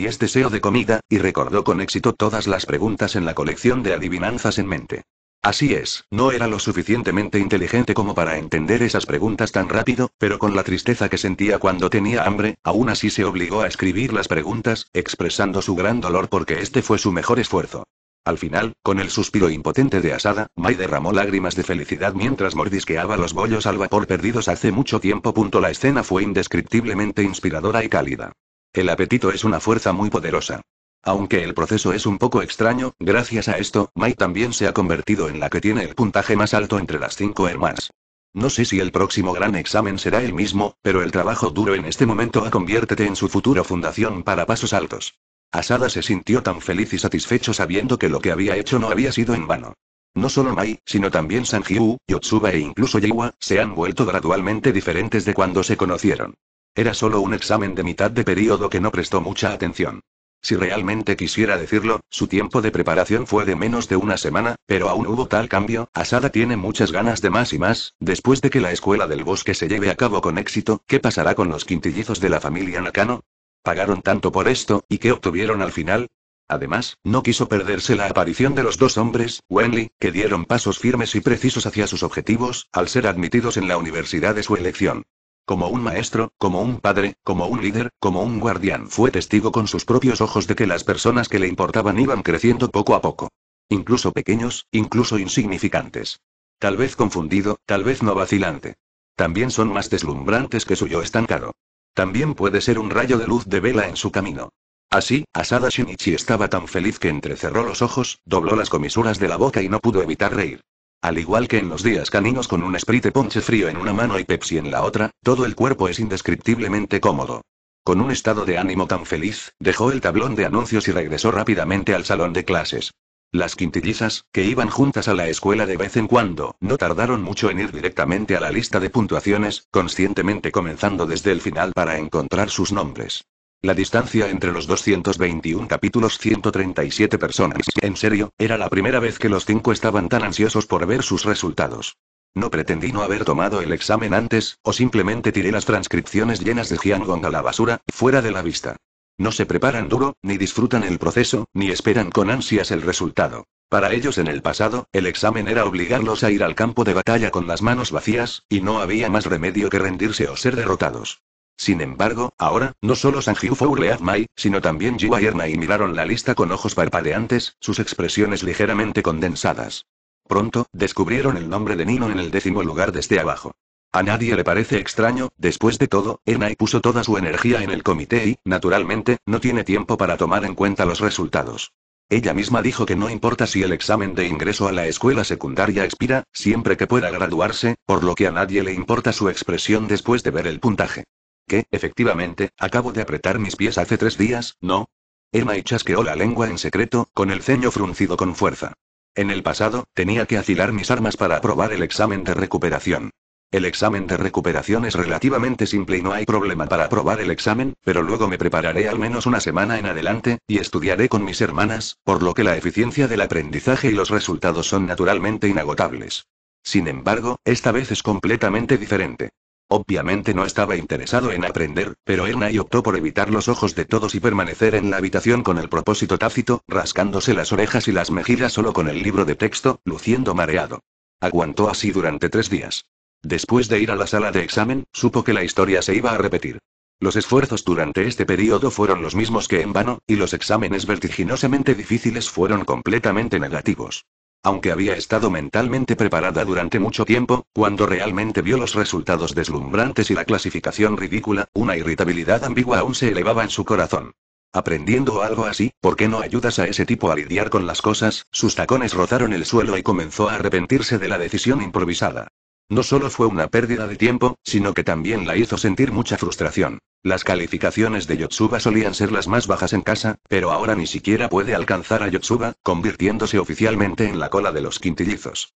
es deseo de comida, y recordó con éxito todas las preguntas en la colección de adivinanzas en mente. Así es, no era lo suficientemente inteligente como para entender esas preguntas tan rápido, pero con la tristeza que sentía cuando tenía hambre, aún así se obligó a escribir las preguntas, expresando su gran dolor porque este fue su mejor esfuerzo. Al final, con el suspiro impotente de Asada, Mai derramó lágrimas de felicidad mientras mordisqueaba los bollos al vapor perdidos hace mucho tiempo. La escena fue indescriptiblemente inspiradora y cálida. El apetito es una fuerza muy poderosa. Aunque el proceso es un poco extraño, gracias a esto, Mai también se ha convertido en la que tiene el puntaje más alto entre las cinco hermanas. No sé si el próximo gran examen será el mismo, pero el trabajo duro en este momento ha conviértete en su futuro fundación para pasos altos. Asada se sintió tan feliz y satisfecho sabiendo que lo que había hecho no había sido en vano. No solo Mai, sino también Sanjiu, Yotsuba e incluso Yewa, se han vuelto gradualmente diferentes de cuando se conocieron. Era solo un examen de mitad de periodo que no prestó mucha atención. Si realmente quisiera decirlo, su tiempo de preparación fue de menos de una semana, pero aún hubo tal cambio, Asada tiene muchas ganas de más y más, después de que la escuela del bosque se lleve a cabo con éxito, ¿qué pasará con los quintillizos de la familia Nakano? Pagaron tanto por esto, ¿y qué obtuvieron al final? Además, no quiso perderse la aparición de los dos hombres, Wenli, que dieron pasos firmes y precisos hacia sus objetivos, al ser admitidos en la universidad de su elección. Como un maestro, como un padre, como un líder, como un guardián, fue testigo con sus propios ojos de que las personas que le importaban iban creciendo poco a poco. Incluso pequeños, incluso insignificantes. Tal vez confundido, tal vez no vacilante. También son más deslumbrantes que su yo estancado. También puede ser un rayo de luz de vela en su camino. Así, Asada Shinichi estaba tan feliz que entrecerró los ojos, dobló las comisuras de la boca y no pudo evitar reír. Al igual que en los días caninos con un sprite ponche frío en una mano y Pepsi en la otra, todo el cuerpo es indescriptiblemente cómodo. Con un estado de ánimo tan feliz, dejó el tablón de anuncios y regresó rápidamente al salón de clases. Las quintillizas, que iban juntas a la escuela de vez en cuando, no tardaron mucho en ir directamente a la lista de puntuaciones, conscientemente comenzando desde el final para encontrar sus nombres. La distancia entre los 221 capítulos 137 personas, en serio, era la primera vez que los cinco estaban tan ansiosos por ver sus resultados. No pretendí no haber tomado el examen antes, o simplemente tiré las transcripciones llenas de Jiangong a la basura, fuera de la vista. No se preparan duro, ni disfrutan el proceso, ni esperan con ansias el resultado. Para ellos en el pasado, el examen era obligarlos a ir al campo de batalla con las manos vacías, y no había más remedio que rendirse o ser derrotados. Sin embargo, ahora, no solo Sanjiu Mai, sino también Jiwa y miraron la lista con ojos parpadeantes, sus expresiones ligeramente condensadas. Pronto, descubrieron el nombre de Nino en el décimo lugar desde abajo. A nadie le parece extraño, después de todo, y puso toda su energía en el comité y, naturalmente, no tiene tiempo para tomar en cuenta los resultados. Ella misma dijo que no importa si el examen de ingreso a la escuela secundaria expira, siempre que pueda graduarse, por lo que a nadie le importa su expresión después de ver el puntaje. Que, efectivamente, acabo de apretar mis pies hace tres días, ¿no? Emma y chasqueó la lengua en secreto, con el ceño fruncido con fuerza. En el pasado, tenía que afilar mis armas para aprobar el examen de recuperación. El examen de recuperación es relativamente simple y no hay problema para aprobar el examen, pero luego me prepararé al menos una semana en adelante, y estudiaré con mis hermanas, por lo que la eficiencia del aprendizaje y los resultados son naturalmente inagotables. Sin embargo, esta vez es completamente diferente. Obviamente no estaba interesado en aprender, pero Ernai optó por evitar los ojos de todos y permanecer en la habitación con el propósito tácito, rascándose las orejas y las mejillas solo con el libro de texto, luciendo mareado. Aguantó así durante tres días. Después de ir a la sala de examen, supo que la historia se iba a repetir. Los esfuerzos durante este periodo fueron los mismos que en vano, y los exámenes vertiginosamente difíciles fueron completamente negativos. Aunque había estado mentalmente preparada durante mucho tiempo, cuando realmente vio los resultados deslumbrantes y la clasificación ridícula, una irritabilidad ambigua aún se elevaba en su corazón. Aprendiendo algo así, ¿por qué no ayudas a ese tipo a lidiar con las cosas? Sus tacones rozaron el suelo y comenzó a arrepentirse de la decisión improvisada. No solo fue una pérdida de tiempo, sino que también la hizo sentir mucha frustración. Las calificaciones de Yotsuba solían ser las más bajas en casa, pero ahora ni siquiera puede alcanzar a Yotsuba, convirtiéndose oficialmente en la cola de los quintillizos.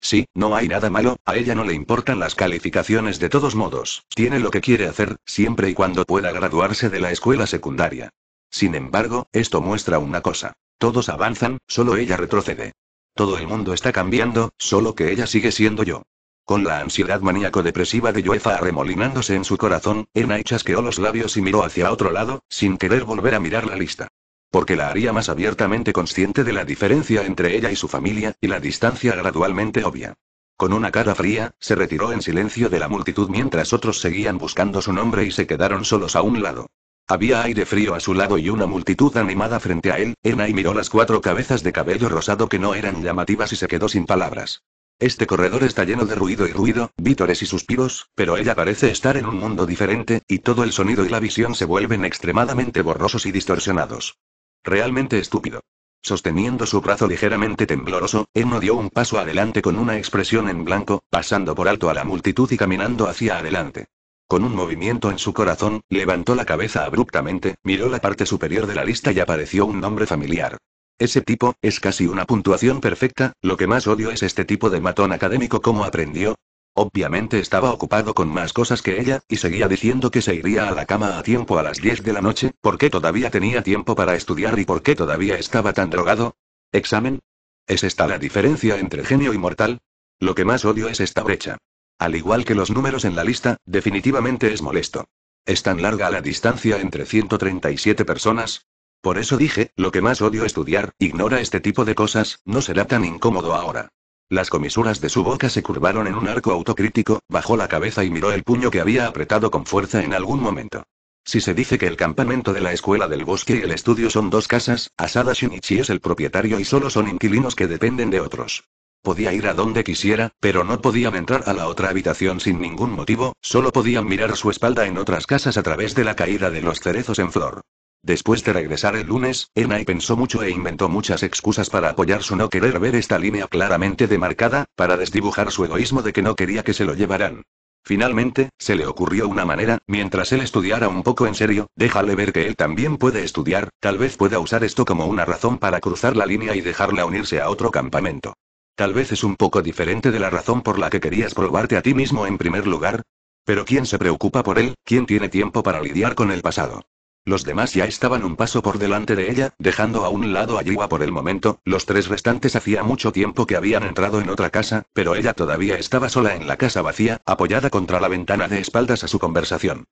Sí, no hay nada malo, a ella no le importan las calificaciones de todos modos, tiene lo que quiere hacer, siempre y cuando pueda graduarse de la escuela secundaria. Sin embargo, esto muestra una cosa. Todos avanzan, solo ella retrocede. Todo el mundo está cambiando, solo que ella sigue siendo yo. Con la ansiedad maníaco-depresiva de Yuefa arremolinándose en su corazón, Enai chasqueó los labios y miró hacia otro lado, sin querer volver a mirar la lista. Porque la haría más abiertamente consciente de la diferencia entre ella y su familia, y la distancia gradualmente obvia. Con una cara fría, se retiró en silencio de la multitud mientras otros seguían buscando su nombre y se quedaron solos a un lado. Había aire frío a su lado y una multitud animada frente a él, y miró las cuatro cabezas de cabello rosado que no eran llamativas y se quedó sin palabras. Este corredor está lleno de ruido y ruido, vítores y suspiros, pero ella parece estar en un mundo diferente, y todo el sonido y la visión se vuelven extremadamente borrosos y distorsionados. Realmente estúpido. Sosteniendo su brazo ligeramente tembloroso, Eno dio un paso adelante con una expresión en blanco, pasando por alto a la multitud y caminando hacia adelante. Con un movimiento en su corazón, levantó la cabeza abruptamente, miró la parte superior de la lista y apareció un nombre familiar. Ese tipo, es casi una puntuación perfecta, lo que más odio es este tipo de matón académico como aprendió. Obviamente estaba ocupado con más cosas que ella, y seguía diciendo que se iría a la cama a tiempo a las 10 de la noche, porque todavía tenía tiempo para estudiar y por qué todavía estaba tan drogado. ¿Examen? ¿Es esta la diferencia entre genio y mortal? Lo que más odio es esta brecha. Al igual que los números en la lista, definitivamente es molesto. Es tan larga la distancia entre 137 personas. Por eso dije, lo que más odio estudiar, ignora este tipo de cosas, no será tan incómodo ahora. Las comisuras de su boca se curvaron en un arco autocrítico, bajó la cabeza y miró el puño que había apretado con fuerza en algún momento. Si se dice que el campamento de la escuela del bosque y el estudio son dos casas, Asada Shinichi es el propietario y solo son inquilinos que dependen de otros. Podía ir a donde quisiera, pero no podían entrar a la otra habitación sin ningún motivo, solo podían mirar su espalda en otras casas a través de la caída de los cerezos en flor. Después de regresar el lunes, Enai pensó mucho e inventó muchas excusas para apoyar su no querer ver esta línea claramente demarcada, para desdibujar su egoísmo de que no quería que se lo llevaran. Finalmente, se le ocurrió una manera, mientras él estudiara un poco en serio, déjale ver que él también puede estudiar, tal vez pueda usar esto como una razón para cruzar la línea y dejarla unirse a otro campamento. Tal vez es un poco diferente de la razón por la que querías probarte a ti mismo en primer lugar. Pero ¿quién se preocupa por él? ¿Quién tiene tiempo para lidiar con el pasado? Los demás ya estaban un paso por delante de ella, dejando a un lado a Yiwa por el momento, los tres restantes hacía mucho tiempo que habían entrado en otra casa, pero ella todavía estaba sola en la casa vacía, apoyada contra la ventana de espaldas a su conversación.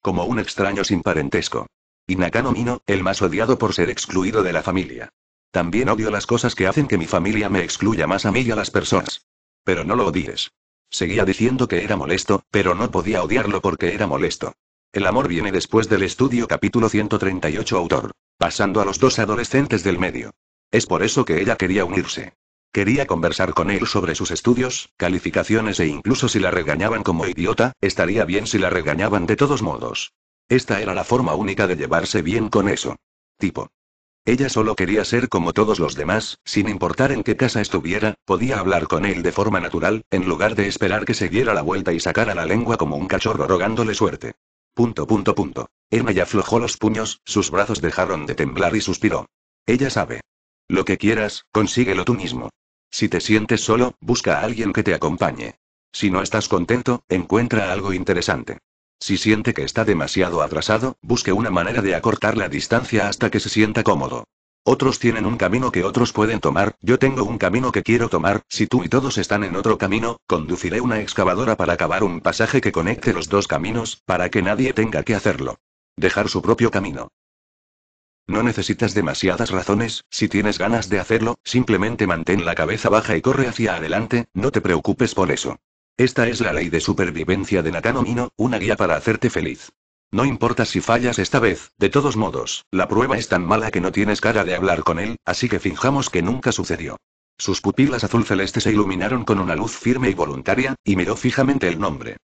Como un extraño sin parentesco. Y Nakano Mino, el más odiado por ser excluido de la familia. También odio las cosas que hacen que mi familia me excluya más a mí y a las personas. Pero no lo odies. Seguía diciendo que era molesto, pero no podía odiarlo porque era molesto. El amor viene después del estudio capítulo 138 autor, pasando a los dos adolescentes del medio. Es por eso que ella quería unirse. Quería conversar con él sobre sus estudios, calificaciones e incluso si la regañaban como idiota, estaría bien si la regañaban de todos modos. Esta era la forma única de llevarse bien con eso. Tipo, ella solo quería ser como todos los demás, sin importar en qué casa estuviera, podía hablar con él de forma natural, en lugar de esperar que se diera la vuelta y sacara la lengua como un cachorro rogándole suerte. Punto punto punto. Emma ya aflojó los puños, sus brazos dejaron de temblar y suspiró. Ella sabe. Lo que quieras, consíguelo tú mismo. Si te sientes solo, busca a alguien que te acompañe. Si no estás contento, encuentra algo interesante. Si siente que está demasiado atrasado, busque una manera de acortar la distancia hasta que se sienta cómodo. Otros tienen un camino que otros pueden tomar, yo tengo un camino que quiero tomar, si tú y todos están en otro camino, conduciré una excavadora para cavar un pasaje que conecte los dos caminos, para que nadie tenga que hacerlo. Dejar su propio camino. No necesitas demasiadas razones, si tienes ganas de hacerlo, simplemente mantén la cabeza baja y corre hacia adelante, no te preocupes por eso. Esta es la ley de supervivencia de Nakano Mino, una guía para hacerte feliz. No importa si fallas esta vez, de todos modos, la prueba es tan mala que no tienes cara de hablar con él, así que fijamos que nunca sucedió. Sus pupilas azul celeste se iluminaron con una luz firme y voluntaria, y miró fijamente el nombre.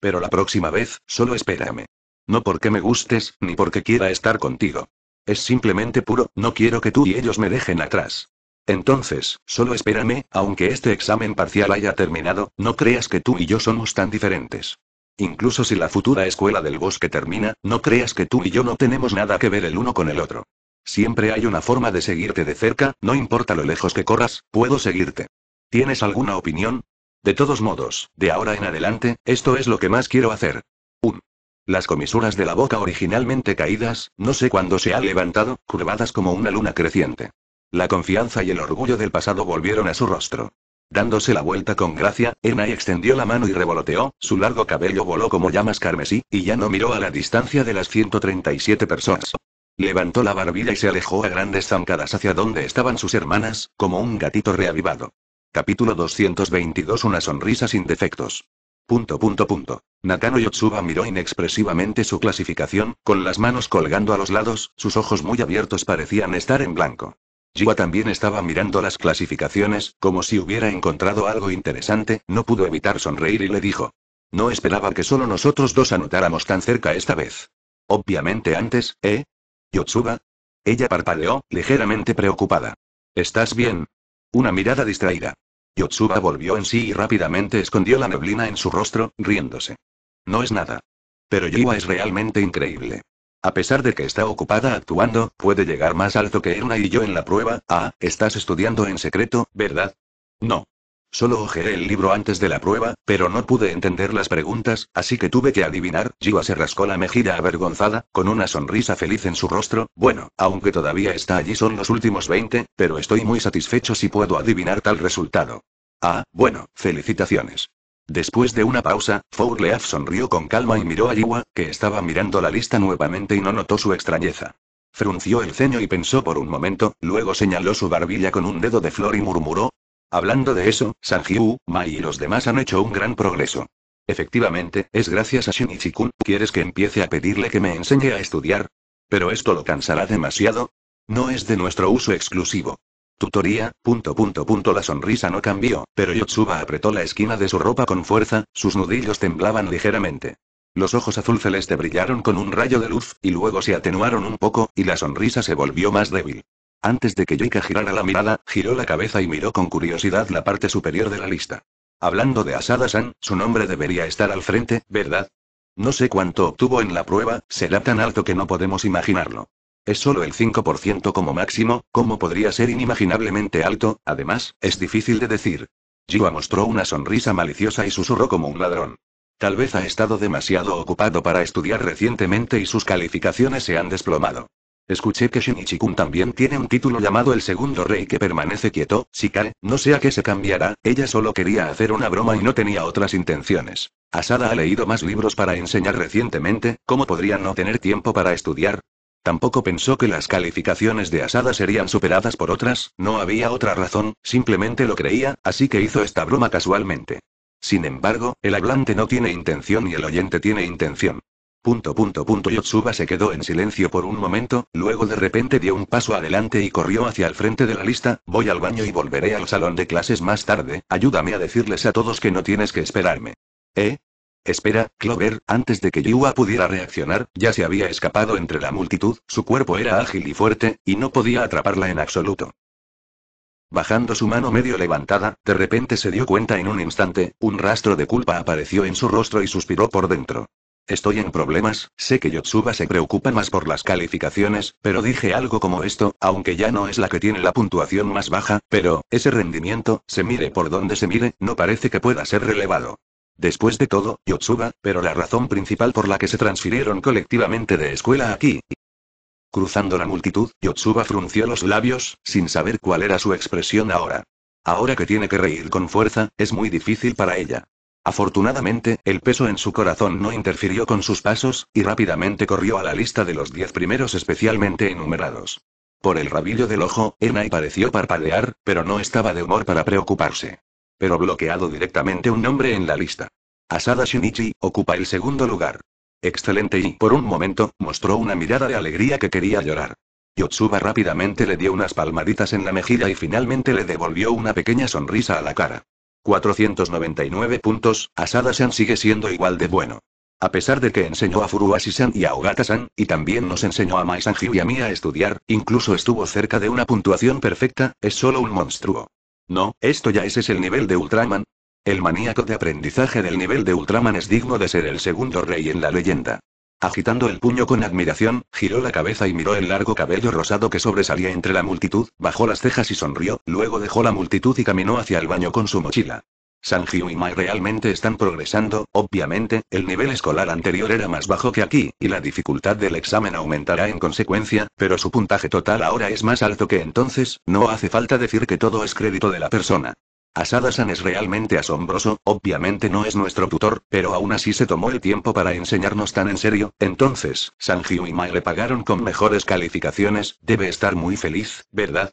Pero la próxima vez, solo espérame. No porque me gustes, ni porque quiera estar contigo. Es simplemente puro, no quiero que tú y ellos me dejen atrás. Entonces, solo espérame, aunque este examen parcial haya terminado, no creas que tú y yo somos tan diferentes. Incluso si la futura escuela del bosque termina, no creas que tú y yo no tenemos nada que ver el uno con el otro. Siempre hay una forma de seguirte de cerca, no importa lo lejos que corras, puedo seguirte. ¿Tienes alguna opinión? De todos modos, de ahora en adelante, esto es lo que más quiero hacer. 1. Las comisuras de la boca originalmente caídas, no sé cuándo se ha levantado, curvadas como una luna creciente. La confianza y el orgullo del pasado volvieron a su rostro. Dándose la vuelta con gracia, Enai extendió la mano y revoloteó, su largo cabello voló como llamas carmesí, y ya no miró a la distancia de las 137 personas. Levantó la barbilla y se alejó a grandes zancadas hacia donde estaban sus hermanas, como un gatito reavivado. Capítulo 222 Una sonrisa sin defectos. Punto punto punto. Nakano Yotsuba miró inexpresivamente su clasificación, con las manos colgando a los lados, sus ojos muy abiertos parecían estar en blanco. Jiwa también estaba mirando las clasificaciones, como si hubiera encontrado algo interesante, no pudo evitar sonreír y le dijo. No esperaba que solo nosotros dos anotáramos tan cerca esta vez. Obviamente antes, ¿eh? Yotsuba. Ella parpadeó, ligeramente preocupada. ¿Estás bien? Una mirada distraída. Yotsuba volvió en sí y rápidamente escondió la neblina en su rostro, riéndose. No es nada. Pero Jiwa es realmente increíble. A pesar de que está ocupada actuando, puede llegar más alto que Erna y yo en la prueba. Ah, estás estudiando en secreto, ¿verdad? No. Solo ojeé el libro antes de la prueba, pero no pude entender las preguntas, así que tuve que adivinar. Jiwa se rascó la mejilla avergonzada, con una sonrisa feliz en su rostro. Bueno, aunque todavía está allí son los últimos 20, pero estoy muy satisfecho si puedo adivinar tal resultado. Ah, bueno, felicitaciones. Después de una pausa, Fourleaf sonrió con calma y miró a Yiwa, que estaba mirando la lista nuevamente y no notó su extrañeza. Frunció el ceño y pensó por un momento, luego señaló su barbilla con un dedo de flor y murmuró. Hablando de eso, Sanjiu, Mai y los demás han hecho un gran progreso. Efectivamente, es gracias a shinichi ¿Quieres que empiece a pedirle que me enseñe a estudiar? Pero esto lo cansará demasiado. No es de nuestro uso exclusivo. Tutoría, punto punto punto la sonrisa no cambió, pero Yotsuba apretó la esquina de su ropa con fuerza, sus nudillos temblaban ligeramente. Los ojos azul celeste brillaron con un rayo de luz, y luego se atenuaron un poco, y la sonrisa se volvió más débil. Antes de que Yoika girara la mirada, giró la cabeza y miró con curiosidad la parte superior de la lista. Hablando de Asada-san, su nombre debería estar al frente, ¿verdad? No sé cuánto obtuvo en la prueba, será tan alto que no podemos imaginarlo. Es solo el 5% como máximo, como podría ser inimaginablemente alto, además, es difícil de decir. Jiwa mostró una sonrisa maliciosa y susurró como un ladrón. Tal vez ha estado demasiado ocupado para estudiar recientemente y sus calificaciones se han desplomado. Escuché que Shinichi-kun también tiene un título llamado El Segundo Rey que permanece quieto, si cae, no a qué se cambiará, ella solo quería hacer una broma y no tenía otras intenciones. Asada ha leído más libros para enseñar recientemente, ¿cómo podría no tener tiempo para estudiar? Tampoco pensó que las calificaciones de Asada serían superadas por otras, no había otra razón, simplemente lo creía, así que hizo esta broma casualmente. Sin embargo, el hablante no tiene intención y el oyente tiene intención. Punto punto punto Yotsuba se quedó en silencio por un momento, luego de repente dio un paso adelante y corrió hacia el frente de la lista, voy al baño y volveré al salón de clases más tarde, ayúdame a decirles a todos que no tienes que esperarme. ¿Eh? Espera, Clover, antes de que Yua pudiera reaccionar, ya se había escapado entre la multitud, su cuerpo era ágil y fuerte, y no podía atraparla en absoluto. Bajando su mano medio levantada, de repente se dio cuenta en un instante, un rastro de culpa apareció en su rostro y suspiró por dentro. Estoy en problemas, sé que Yotsuba se preocupa más por las calificaciones, pero dije algo como esto, aunque ya no es la que tiene la puntuación más baja, pero, ese rendimiento, se mire por donde se mire, no parece que pueda ser relevado. Después de todo, Yotsuba, pero la razón principal por la que se transfirieron colectivamente de escuela aquí. Cruzando la multitud, Yotsuba frunció los labios, sin saber cuál era su expresión ahora. Ahora que tiene que reír con fuerza, es muy difícil para ella. Afortunadamente, el peso en su corazón no interfirió con sus pasos, y rápidamente corrió a la lista de los diez primeros especialmente enumerados. Por el rabillo del ojo, Enai pareció parpadear, pero no estaba de humor para preocuparse pero bloqueado directamente un nombre en la lista. Asada Shinichi ocupa el segundo lugar. Excelente y, por un momento, mostró una mirada de alegría que quería llorar. Yotsuba rápidamente le dio unas palmaditas en la mejilla y finalmente le devolvió una pequeña sonrisa a la cara. 499 puntos, Asada-san sigue siendo igual de bueno. A pesar de que enseñó a Furuashi-san y a Ogata-san, y también nos enseñó a mai San y a a estudiar, incluso estuvo cerca de una puntuación perfecta, es solo un monstruo. No, esto ya ese es el nivel de Ultraman. El maníaco de aprendizaje del nivel de Ultraman es digno de ser el segundo rey en la leyenda. Agitando el puño con admiración, giró la cabeza y miró el largo cabello rosado que sobresalía entre la multitud, bajó las cejas y sonrió, luego dejó la multitud y caminó hacia el baño con su mochila. Sanjiu y Mai realmente están progresando, obviamente, el nivel escolar anterior era más bajo que aquí, y la dificultad del examen aumentará en consecuencia, pero su puntaje total ahora es más alto que entonces, no hace falta decir que todo es crédito de la persona. Asada-san es realmente asombroso, obviamente no es nuestro tutor, pero aún así se tomó el tiempo para enseñarnos tan en serio, entonces, Sanjiu y Mai le pagaron con mejores calificaciones, debe estar muy feliz, ¿verdad?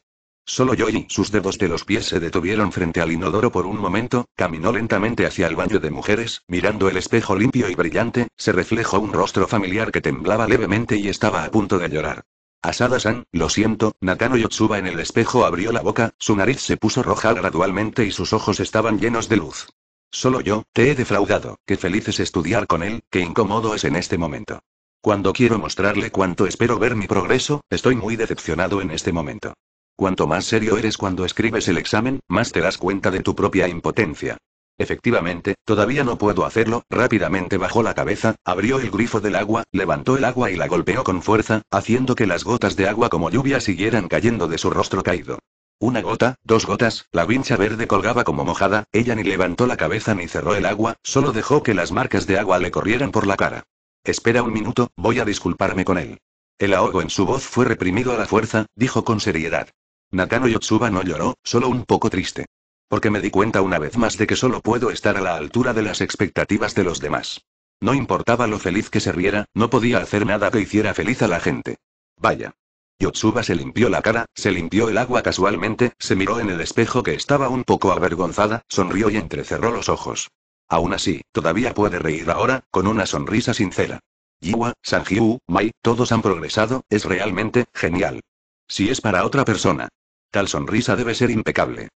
Solo yo y sus dedos de los pies se detuvieron frente al inodoro por un momento, caminó lentamente hacia el baño de mujeres, mirando el espejo limpio y brillante, se reflejó un rostro familiar que temblaba levemente y estaba a punto de llorar. Asada-san, lo siento, Nakano Yotsuba en el espejo abrió la boca, su nariz se puso roja gradualmente y sus ojos estaban llenos de luz. Solo yo, te he defraudado, qué feliz es estudiar con él, qué incómodo es en este momento. Cuando quiero mostrarle cuánto espero ver mi progreso, estoy muy decepcionado en este momento. Cuanto más serio eres cuando escribes el examen, más te das cuenta de tu propia impotencia. Efectivamente, todavía no puedo hacerlo, rápidamente bajó la cabeza, abrió el grifo del agua, levantó el agua y la golpeó con fuerza, haciendo que las gotas de agua como lluvia siguieran cayendo de su rostro caído. Una gota, dos gotas, la vincha verde colgaba como mojada, ella ni levantó la cabeza ni cerró el agua, solo dejó que las marcas de agua le corrieran por la cara. Espera un minuto, voy a disculparme con él. El ahogo en su voz fue reprimido a la fuerza, dijo con seriedad. Nakano Yotsuba no lloró, solo un poco triste. Porque me di cuenta una vez más de que solo puedo estar a la altura de las expectativas de los demás. No importaba lo feliz que se riera, no podía hacer nada que hiciera feliz a la gente. Vaya. Yotsuba se limpió la cara, se limpió el agua casualmente, se miró en el espejo que estaba un poco avergonzada, sonrió y entrecerró los ojos. Aún así, todavía puede reír ahora, con una sonrisa sincera. Jiwa, Sanjiu, Mai, todos han progresado, es realmente genial. Si es para otra persona. Tal sonrisa debe ser impecable.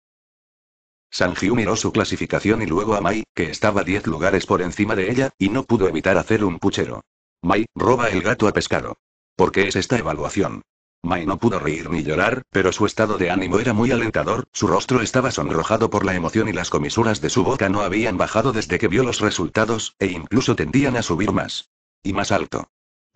Sanjiu miró su clasificación y luego a Mai, que estaba 10 lugares por encima de ella, y no pudo evitar hacer un puchero. Mai, roba el gato a pescado. ¿Por qué es esta evaluación? Mai no pudo reír ni llorar, pero su estado de ánimo era muy alentador, su rostro estaba sonrojado por la emoción y las comisuras de su boca no habían bajado desde que vio los resultados, e incluso tendían a subir más. Y más alto.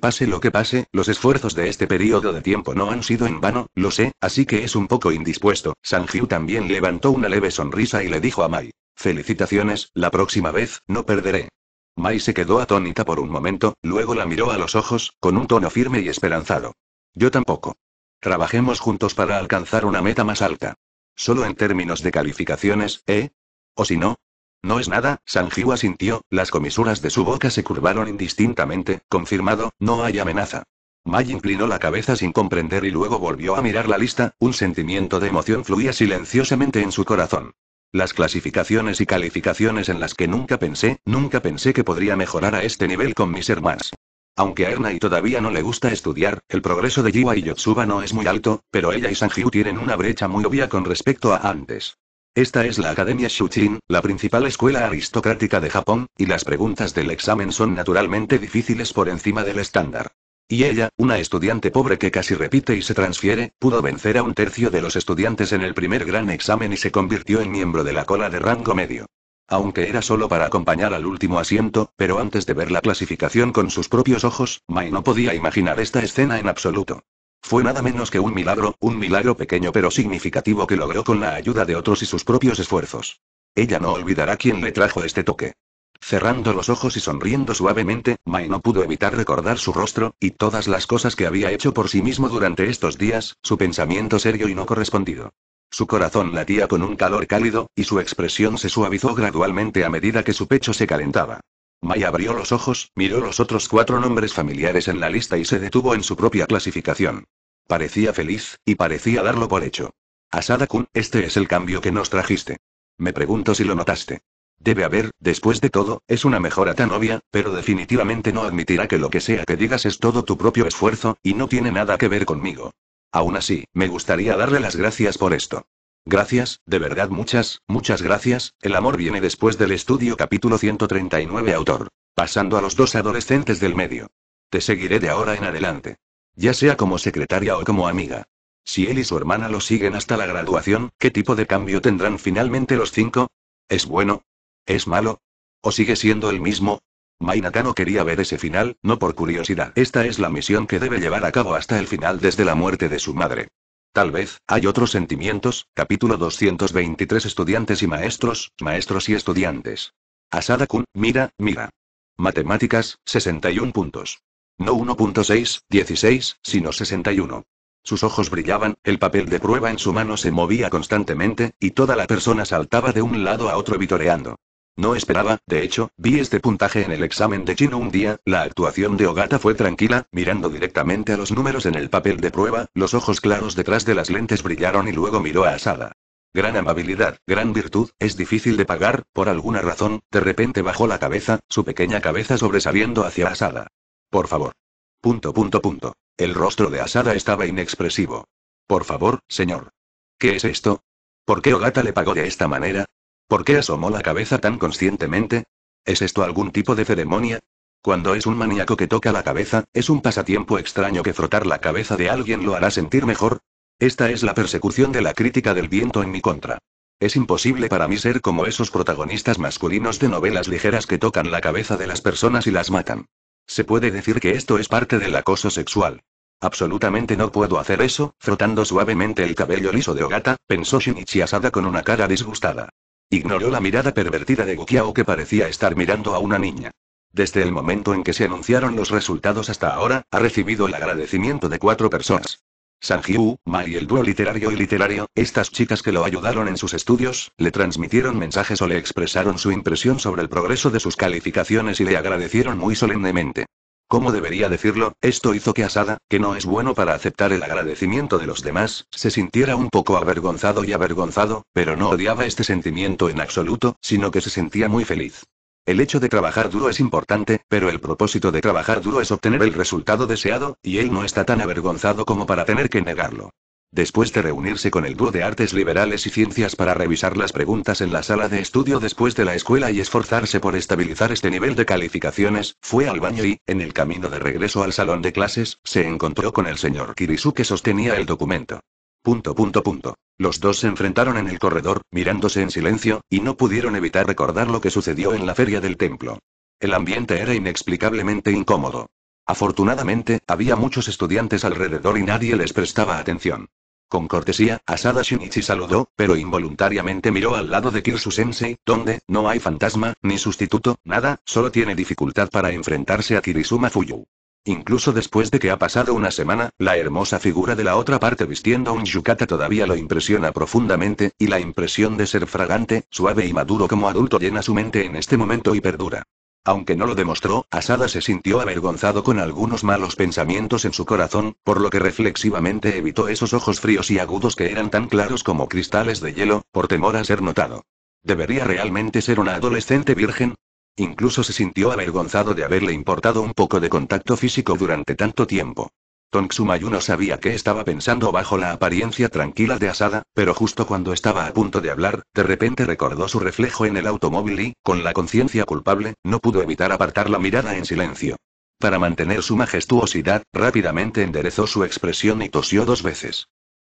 Pase lo que pase, los esfuerzos de este periodo de tiempo no han sido en vano, lo sé, así que es un poco indispuesto. Sanjiu también levantó una leve sonrisa y le dijo a Mai. Felicitaciones, la próxima vez, no perderé. Mai se quedó atónita por un momento, luego la miró a los ojos, con un tono firme y esperanzado. Yo tampoco. Trabajemos juntos para alcanzar una meta más alta. Solo en términos de calificaciones, ¿eh? O si no, no es nada, Sanjiu asintió, las comisuras de su boca se curvaron indistintamente, confirmado, no hay amenaza. Mai inclinó la cabeza sin comprender y luego volvió a mirar la lista, un sentimiento de emoción fluía silenciosamente en su corazón. Las clasificaciones y calificaciones en las que nunca pensé, nunca pensé que podría mejorar a este nivel con mis hermanas. Aunque a y todavía no le gusta estudiar, el progreso de Jiwa y Yotsuba no es muy alto, pero ella y Sanjiu tienen una brecha muy obvia con respecto a antes. Esta es la Academia Shuchin, la principal escuela aristocrática de Japón, y las preguntas del examen son naturalmente difíciles por encima del estándar. Y ella, una estudiante pobre que casi repite y se transfiere, pudo vencer a un tercio de los estudiantes en el primer gran examen y se convirtió en miembro de la cola de rango medio. Aunque era solo para acompañar al último asiento, pero antes de ver la clasificación con sus propios ojos, Mai no podía imaginar esta escena en absoluto. Fue nada menos que un milagro, un milagro pequeño pero significativo que logró con la ayuda de otros y sus propios esfuerzos. Ella no olvidará quién le trajo este toque. Cerrando los ojos y sonriendo suavemente, Mai no pudo evitar recordar su rostro, y todas las cosas que había hecho por sí mismo durante estos días, su pensamiento serio y no correspondido. Su corazón latía con un calor cálido, y su expresión se suavizó gradualmente a medida que su pecho se calentaba. Mai abrió los ojos, miró los otros cuatro nombres familiares en la lista y se detuvo en su propia clasificación. Parecía feliz, y parecía darlo por hecho. Asada-kun, este es el cambio que nos trajiste. Me pregunto si lo notaste. Debe haber, después de todo, es una mejora tan obvia, pero definitivamente no admitirá que lo que sea que digas es todo tu propio esfuerzo, y no tiene nada que ver conmigo. Aún así, me gustaría darle las gracias por esto. Gracias, de verdad muchas, muchas gracias, el amor viene después del estudio capítulo 139 autor. Pasando a los dos adolescentes del medio. Te seguiré de ahora en adelante. Ya sea como secretaria o como amiga. Si él y su hermana lo siguen hasta la graduación, ¿qué tipo de cambio tendrán finalmente los cinco? ¿Es bueno? ¿Es malo? ¿O sigue siendo el mismo? Mainaka no quería ver ese final, no por curiosidad. Esta es la misión que debe llevar a cabo hasta el final desde la muerte de su madre. Tal vez, hay otros sentimientos, capítulo 223 Estudiantes y maestros, maestros y estudiantes. Asada-kun, mira, mira. Matemáticas, 61 puntos. No 1.6, 16, sino 61. Sus ojos brillaban, el papel de prueba en su mano se movía constantemente, y toda la persona saltaba de un lado a otro vitoreando. No esperaba, de hecho, vi este puntaje en el examen de chino un día, la actuación de Ogata fue tranquila, mirando directamente a los números en el papel de prueba, los ojos claros detrás de las lentes brillaron y luego miró a Asada. Gran amabilidad, gran virtud, es difícil de pagar, por alguna razón, de repente bajó la cabeza, su pequeña cabeza sobresaliendo hacia Asada. Por favor. Punto punto punto. El rostro de Asada estaba inexpresivo. Por favor, señor. ¿Qué es esto? ¿Por qué Ogata le pagó de esta manera? ¿Por qué asomó la cabeza tan conscientemente? ¿Es esto algún tipo de ceremonia? Cuando es un maníaco que toca la cabeza, es un pasatiempo extraño que frotar la cabeza de alguien lo hará sentir mejor. Esta es la persecución de la crítica del viento en mi contra. Es imposible para mí ser como esos protagonistas masculinos de novelas ligeras que tocan la cabeza de las personas y las matan. Se puede decir que esto es parte del acoso sexual. Absolutamente no puedo hacer eso, frotando suavemente el cabello liso de Ogata, pensó Shinichi Asada con una cara disgustada. Ignoró la mirada pervertida de Gokiao que parecía estar mirando a una niña. Desde el momento en que se anunciaron los resultados hasta ahora, ha recibido el agradecimiento de cuatro personas. Sanjiu, Mai y el dúo literario y literario, estas chicas que lo ayudaron en sus estudios, le transmitieron mensajes o le expresaron su impresión sobre el progreso de sus calificaciones y le agradecieron muy solemnemente. ¿Cómo debería decirlo? Esto hizo que Asada, que no es bueno para aceptar el agradecimiento de los demás, se sintiera un poco avergonzado y avergonzado, pero no odiaba este sentimiento en absoluto, sino que se sentía muy feliz. El hecho de trabajar duro es importante, pero el propósito de trabajar duro es obtener el resultado deseado, y él no está tan avergonzado como para tener que negarlo. Después de reunirse con el dúo de artes liberales y ciencias para revisar las preguntas en la sala de estudio después de la escuela y esforzarse por estabilizar este nivel de calificaciones, fue al baño y, en el camino de regreso al salón de clases, se encontró con el señor Kirisu que sostenía el documento. Punto, punto, punto. Los dos se enfrentaron en el corredor, mirándose en silencio, y no pudieron evitar recordar lo que sucedió en la feria del templo. El ambiente era inexplicablemente incómodo. Afortunadamente, había muchos estudiantes alrededor y nadie les prestaba atención. Con cortesía, Asada Shinichi saludó, pero involuntariamente miró al lado de Kirsu-sensei, donde, no hay fantasma, ni sustituto, nada, solo tiene dificultad para enfrentarse a Kirisuma Fuyu. Incluso después de que ha pasado una semana, la hermosa figura de la otra parte vistiendo un yukata todavía lo impresiona profundamente, y la impresión de ser fragante, suave y maduro como adulto llena su mente en este momento y perdura. Aunque no lo demostró, Asada se sintió avergonzado con algunos malos pensamientos en su corazón, por lo que reflexivamente evitó esos ojos fríos y agudos que eran tan claros como cristales de hielo, por temor a ser notado. ¿Debería realmente ser una adolescente virgen? Incluso se sintió avergonzado de haberle importado un poco de contacto físico durante tanto tiempo. Tonksumayuno no sabía qué estaba pensando bajo la apariencia tranquila de Asada, pero justo cuando estaba a punto de hablar, de repente recordó su reflejo en el automóvil y, con la conciencia culpable, no pudo evitar apartar la mirada en silencio. Para mantener su majestuosidad, rápidamente enderezó su expresión y tosió dos veces.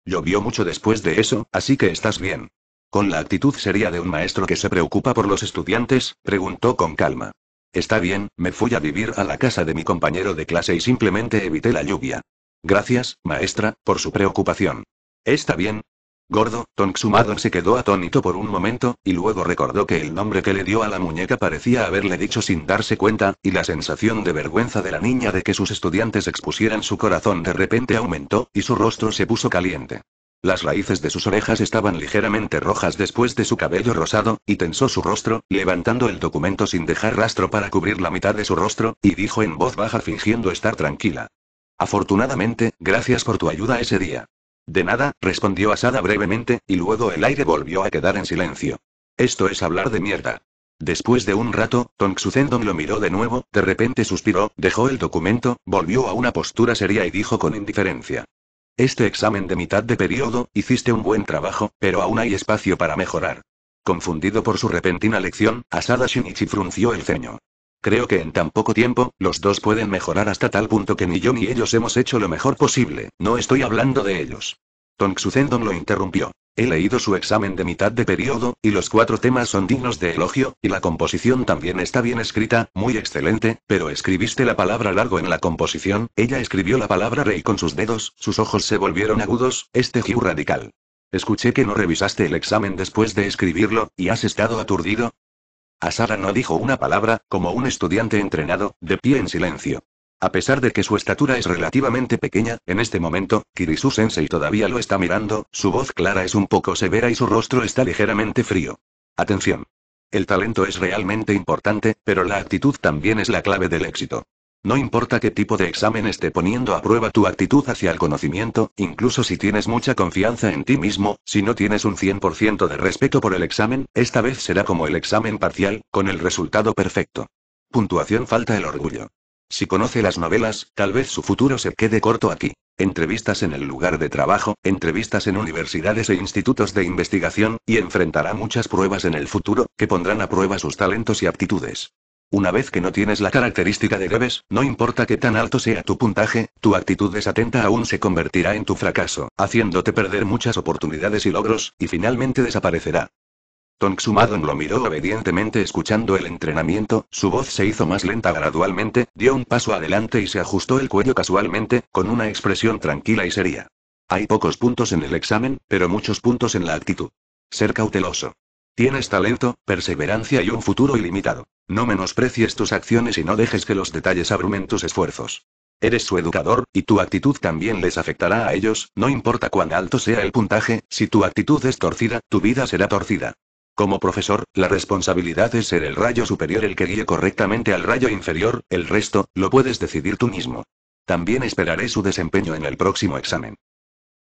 Llovió mucho después de eso, así que estás bien. Con la actitud seria de un maestro que se preocupa por los estudiantes, preguntó con calma. Está bien, me fui a vivir a la casa de mi compañero de clase y simplemente evité la lluvia. Gracias, maestra, por su preocupación. ¿Está bien? Gordo, Tonksumado se quedó atónito por un momento, y luego recordó que el nombre que le dio a la muñeca parecía haberle dicho sin darse cuenta, y la sensación de vergüenza de la niña de que sus estudiantes expusieran su corazón de repente aumentó, y su rostro se puso caliente. Las raíces de sus orejas estaban ligeramente rojas después de su cabello rosado, y tensó su rostro, levantando el documento sin dejar rastro para cubrir la mitad de su rostro, y dijo en voz baja fingiendo estar tranquila. Afortunadamente, gracias por tu ayuda ese día. De nada, respondió Asada brevemente, y luego el aire volvió a quedar en silencio. Esto es hablar de mierda. Después de un rato, Zendon lo miró de nuevo, de repente suspiró, dejó el documento, volvió a una postura seria y dijo con indiferencia. Este examen de mitad de periodo, hiciste un buen trabajo, pero aún hay espacio para mejorar. Confundido por su repentina lección, Asada Shinichi frunció el ceño. Creo que en tan poco tiempo, los dos pueden mejorar hasta tal punto que ni yo ni ellos hemos hecho lo mejor posible, no estoy hablando de ellos. Zendon lo interrumpió. He leído su examen de mitad de periodo, y los cuatro temas son dignos de elogio, y la composición también está bien escrita, muy excelente, pero escribiste la palabra largo en la composición, ella escribió la palabra rey con sus dedos, sus ojos se volvieron agudos, este giro radical. Escuché que no revisaste el examen después de escribirlo, y has estado aturdido. Asara no dijo una palabra, como un estudiante entrenado, de pie en silencio. A pesar de que su estatura es relativamente pequeña, en este momento, Kirisu Sensei todavía lo está mirando, su voz clara es un poco severa y su rostro está ligeramente frío. Atención. El talento es realmente importante, pero la actitud también es la clave del éxito. No importa qué tipo de examen esté poniendo a prueba tu actitud hacia el conocimiento, incluso si tienes mucha confianza en ti mismo, si no tienes un 100% de respeto por el examen, esta vez será como el examen parcial, con el resultado perfecto. Puntuación falta el orgullo. Si conoce las novelas, tal vez su futuro se quede corto aquí. Entrevistas en el lugar de trabajo, entrevistas en universidades e institutos de investigación, y enfrentará muchas pruebas en el futuro, que pondrán a prueba sus talentos y aptitudes. Una vez que no tienes la característica de Debes, no importa qué tan alto sea tu puntaje, tu actitud desatenta aún se convertirá en tu fracaso, haciéndote perder muchas oportunidades y logros, y finalmente desaparecerá. Sumadon lo miró obedientemente escuchando el entrenamiento, su voz se hizo más lenta gradualmente, dio un paso adelante y se ajustó el cuello casualmente, con una expresión tranquila y seria. Hay pocos puntos en el examen, pero muchos puntos en la actitud. Ser cauteloso. Tienes talento, perseverancia y un futuro ilimitado. No menosprecies tus acciones y no dejes que los detalles abrumen tus esfuerzos. Eres su educador, y tu actitud también les afectará a ellos, no importa cuán alto sea el puntaje, si tu actitud es torcida, tu vida será torcida. Como profesor, la responsabilidad es ser el rayo superior el que guíe correctamente al rayo inferior, el resto, lo puedes decidir tú mismo. También esperaré su desempeño en el próximo examen.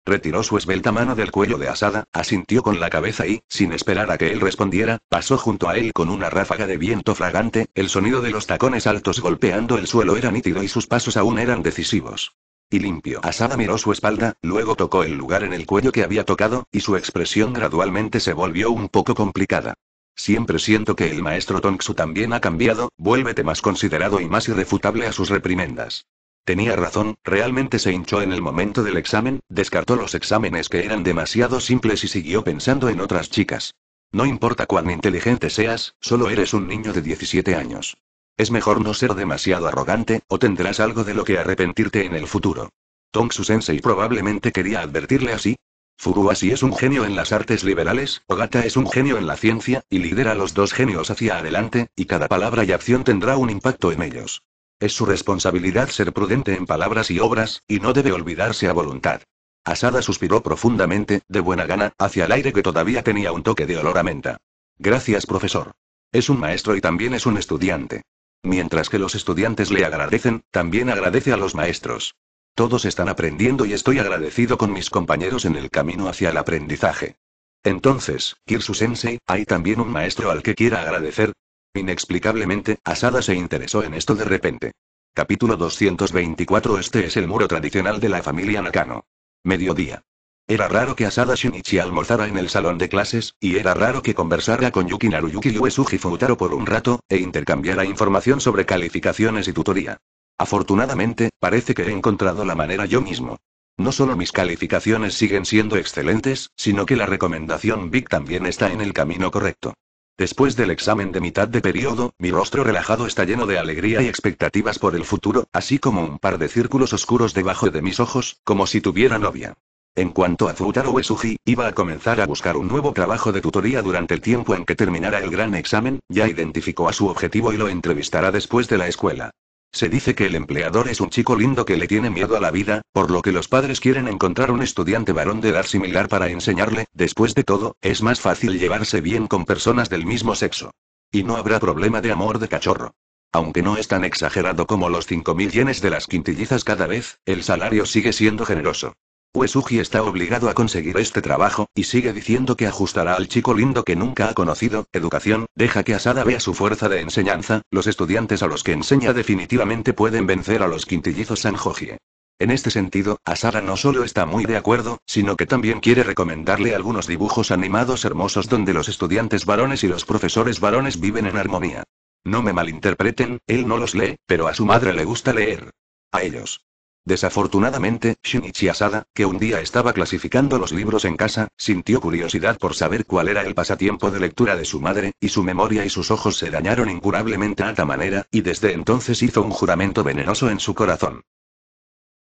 Retiró su esbelta mano del cuello de Asada, asintió con la cabeza y, sin esperar a que él respondiera, pasó junto a él con una ráfaga de viento fragante, el sonido de los tacones altos golpeando el suelo era nítido y sus pasos aún eran decisivos y limpio. Asada miró su espalda, luego tocó el lugar en el cuello que había tocado, y su expresión gradualmente se volvió un poco complicada. Siempre siento que el maestro Tonksu también ha cambiado, vuélvete más considerado y más irrefutable a sus reprimendas. Tenía razón, realmente se hinchó en el momento del examen, descartó los exámenes que eran demasiado simples y siguió pensando en otras chicas. No importa cuán inteligente seas, solo eres un niño de 17 años. Es mejor no ser demasiado arrogante, o tendrás algo de lo que arrepentirte en el futuro. Tongsu Sensei probablemente quería advertirle así. Furuasi es un genio en las artes liberales, Ogata es un genio en la ciencia, y lidera a los dos genios hacia adelante, y cada palabra y acción tendrá un impacto en ellos. Es su responsabilidad ser prudente en palabras y obras, y no debe olvidarse a voluntad. Asada suspiró profundamente, de buena gana, hacia el aire que todavía tenía un toque de olor a menta. Gracias, profesor. Es un maestro y también es un estudiante. Mientras que los estudiantes le agradecen, también agradece a los maestros. Todos están aprendiendo y estoy agradecido con mis compañeros en el camino hacia el aprendizaje. Entonces, Kirsu Sensei, ¿hay también un maestro al que quiera agradecer? Inexplicablemente, Asada se interesó en esto de repente. Capítulo 224 Este es el muro tradicional de la familia Nakano. Mediodía. Era raro que Asada Shinichi almorzara en el salón de clases, y era raro que conversara con Yuki Naruyuki y Futaro por un rato, e intercambiara información sobre calificaciones y tutoría. Afortunadamente, parece que he encontrado la manera yo mismo. No solo mis calificaciones siguen siendo excelentes, sino que la recomendación Big también está en el camino correcto. Después del examen de mitad de periodo, mi rostro relajado está lleno de alegría y expectativas por el futuro, así como un par de círculos oscuros debajo de mis ojos, como si tuviera novia. En cuanto a Zutaro Uesugi, iba a comenzar a buscar un nuevo trabajo de tutoría durante el tiempo en que terminara el gran examen, ya identificó a su objetivo y lo entrevistará después de la escuela. Se dice que el empleador es un chico lindo que le tiene miedo a la vida, por lo que los padres quieren encontrar un estudiante varón de edad similar para enseñarle, después de todo, es más fácil llevarse bien con personas del mismo sexo. Y no habrá problema de amor de cachorro. Aunque no es tan exagerado como los 5.000 yenes de las quintillizas cada vez, el salario sigue siendo generoso. Uesugi está obligado a conseguir este trabajo, y sigue diciendo que ajustará al chico lindo que nunca ha conocido, educación, deja que Asada vea su fuerza de enseñanza, los estudiantes a los que enseña definitivamente pueden vencer a los quintillizos Sanjogie. En este sentido, Asada no solo está muy de acuerdo, sino que también quiere recomendarle algunos dibujos animados hermosos donde los estudiantes varones y los profesores varones viven en armonía. No me malinterpreten, él no los lee, pero a su madre le gusta leer. A ellos. Desafortunadamente, Shinichi Asada, que un día estaba clasificando los libros en casa, sintió curiosidad por saber cuál era el pasatiempo de lectura de su madre, y su memoria y sus ojos se dañaron incurablemente a alta manera, y desde entonces hizo un juramento venenoso en su corazón.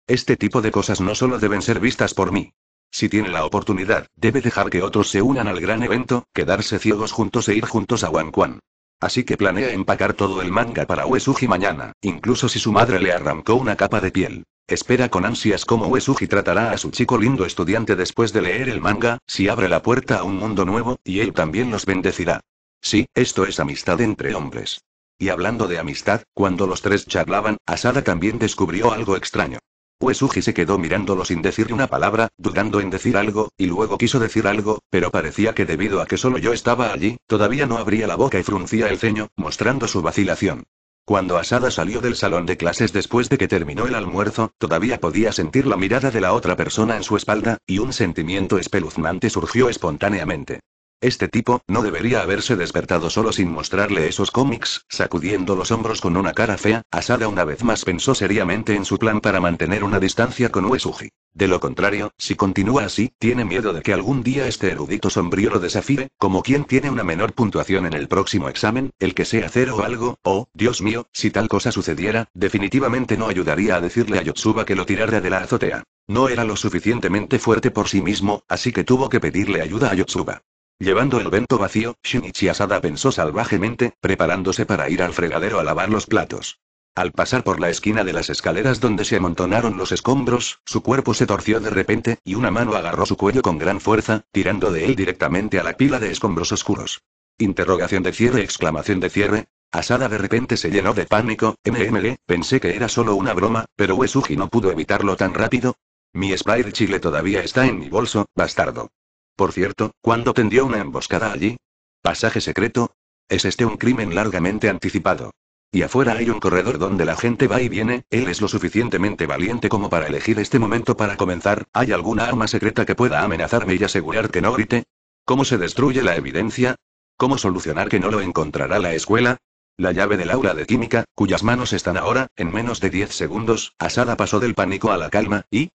Este tipo de cosas no solo deben ser vistas por mí. Si tiene la oportunidad, debe dejar que otros se unan al gran evento, quedarse ciegos juntos e ir juntos a Wanquan. Así que planea empacar todo el manga para Uesugi mañana, incluso si su madre le arrancó una capa de piel. Espera con ansias cómo Uesugi tratará a su chico lindo estudiante después de leer el manga, si abre la puerta a un mundo nuevo, y él también los bendecirá. Sí, esto es amistad entre hombres. Y hablando de amistad, cuando los tres charlaban, Asada también descubrió algo extraño. Uesugi se quedó mirándolo sin decir una palabra, dudando en decir algo, y luego quiso decir algo, pero parecía que debido a que solo yo estaba allí, todavía no abría la boca y fruncía el ceño, mostrando su vacilación. Cuando Asada salió del salón de clases después de que terminó el almuerzo, todavía podía sentir la mirada de la otra persona en su espalda, y un sentimiento espeluznante surgió espontáneamente. Este tipo, no debería haberse despertado solo sin mostrarle esos cómics, sacudiendo los hombros con una cara fea, Asada una vez más pensó seriamente en su plan para mantener una distancia con Uesugi. De lo contrario, si continúa así, tiene miedo de que algún día este erudito sombrío lo desafíe, como quien tiene una menor puntuación en el próximo examen, el que sea cero o algo, o, Dios mío, si tal cosa sucediera, definitivamente no ayudaría a decirle a Yotsuba que lo tirara de la azotea. No era lo suficientemente fuerte por sí mismo, así que tuvo que pedirle ayuda a Yotsuba. Llevando el vento vacío, Shinichi Asada pensó salvajemente, preparándose para ir al fregadero a lavar los platos. Al pasar por la esquina de las escaleras donde se amontonaron los escombros, su cuerpo se torció de repente, y una mano agarró su cuello con gran fuerza, tirando de él directamente a la pila de escombros oscuros. Interrogación de cierre, exclamación de cierre. Asada de repente se llenó de pánico, MML, pensé que era solo una broma, pero Uesugi no pudo evitarlo tan rápido. Mi Sprite Chile todavía está en mi bolso, bastardo. Por cierto, ¿cuándo tendió una emboscada allí? ¿Pasaje secreto? ¿Es este un crimen largamente anticipado? Y afuera hay un corredor donde la gente va y viene, él es lo suficientemente valiente como para elegir este momento para comenzar, ¿hay alguna arma secreta que pueda amenazarme y asegurar que no grite? ¿Cómo se destruye la evidencia? ¿Cómo solucionar que no lo encontrará la escuela? La llave del aula de química, cuyas manos están ahora, en menos de 10 segundos, Asada pasó del pánico a la calma, y,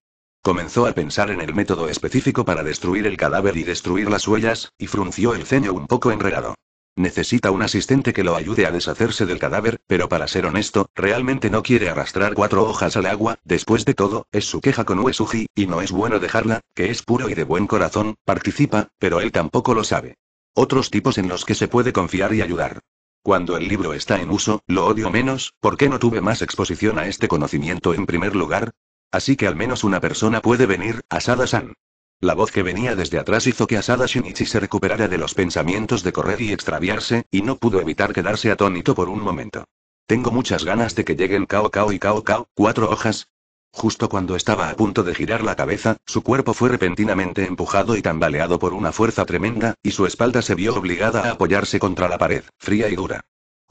Comenzó a pensar en el método específico para destruir el cadáver y destruir las huellas, y frunció el ceño un poco enredado. Necesita un asistente que lo ayude a deshacerse del cadáver, pero para ser honesto, realmente no quiere arrastrar cuatro hojas al agua, después de todo, es su queja con Uesugi, y no es bueno dejarla, que es puro y de buen corazón, participa, pero él tampoco lo sabe. Otros tipos en los que se puede confiar y ayudar. Cuando el libro está en uso, lo odio menos, ¿por qué no tuve más exposición a este conocimiento en primer lugar? Así que al menos una persona puede venir, Asada-san. La voz que venía desde atrás hizo que Asada Shinichi se recuperara de los pensamientos de correr y extraviarse, y no pudo evitar quedarse atónito por un momento. Tengo muchas ganas de que lleguen Kao Kao y Kao Kao, cuatro hojas. Justo cuando estaba a punto de girar la cabeza, su cuerpo fue repentinamente empujado y tambaleado por una fuerza tremenda, y su espalda se vio obligada a apoyarse contra la pared, fría y dura.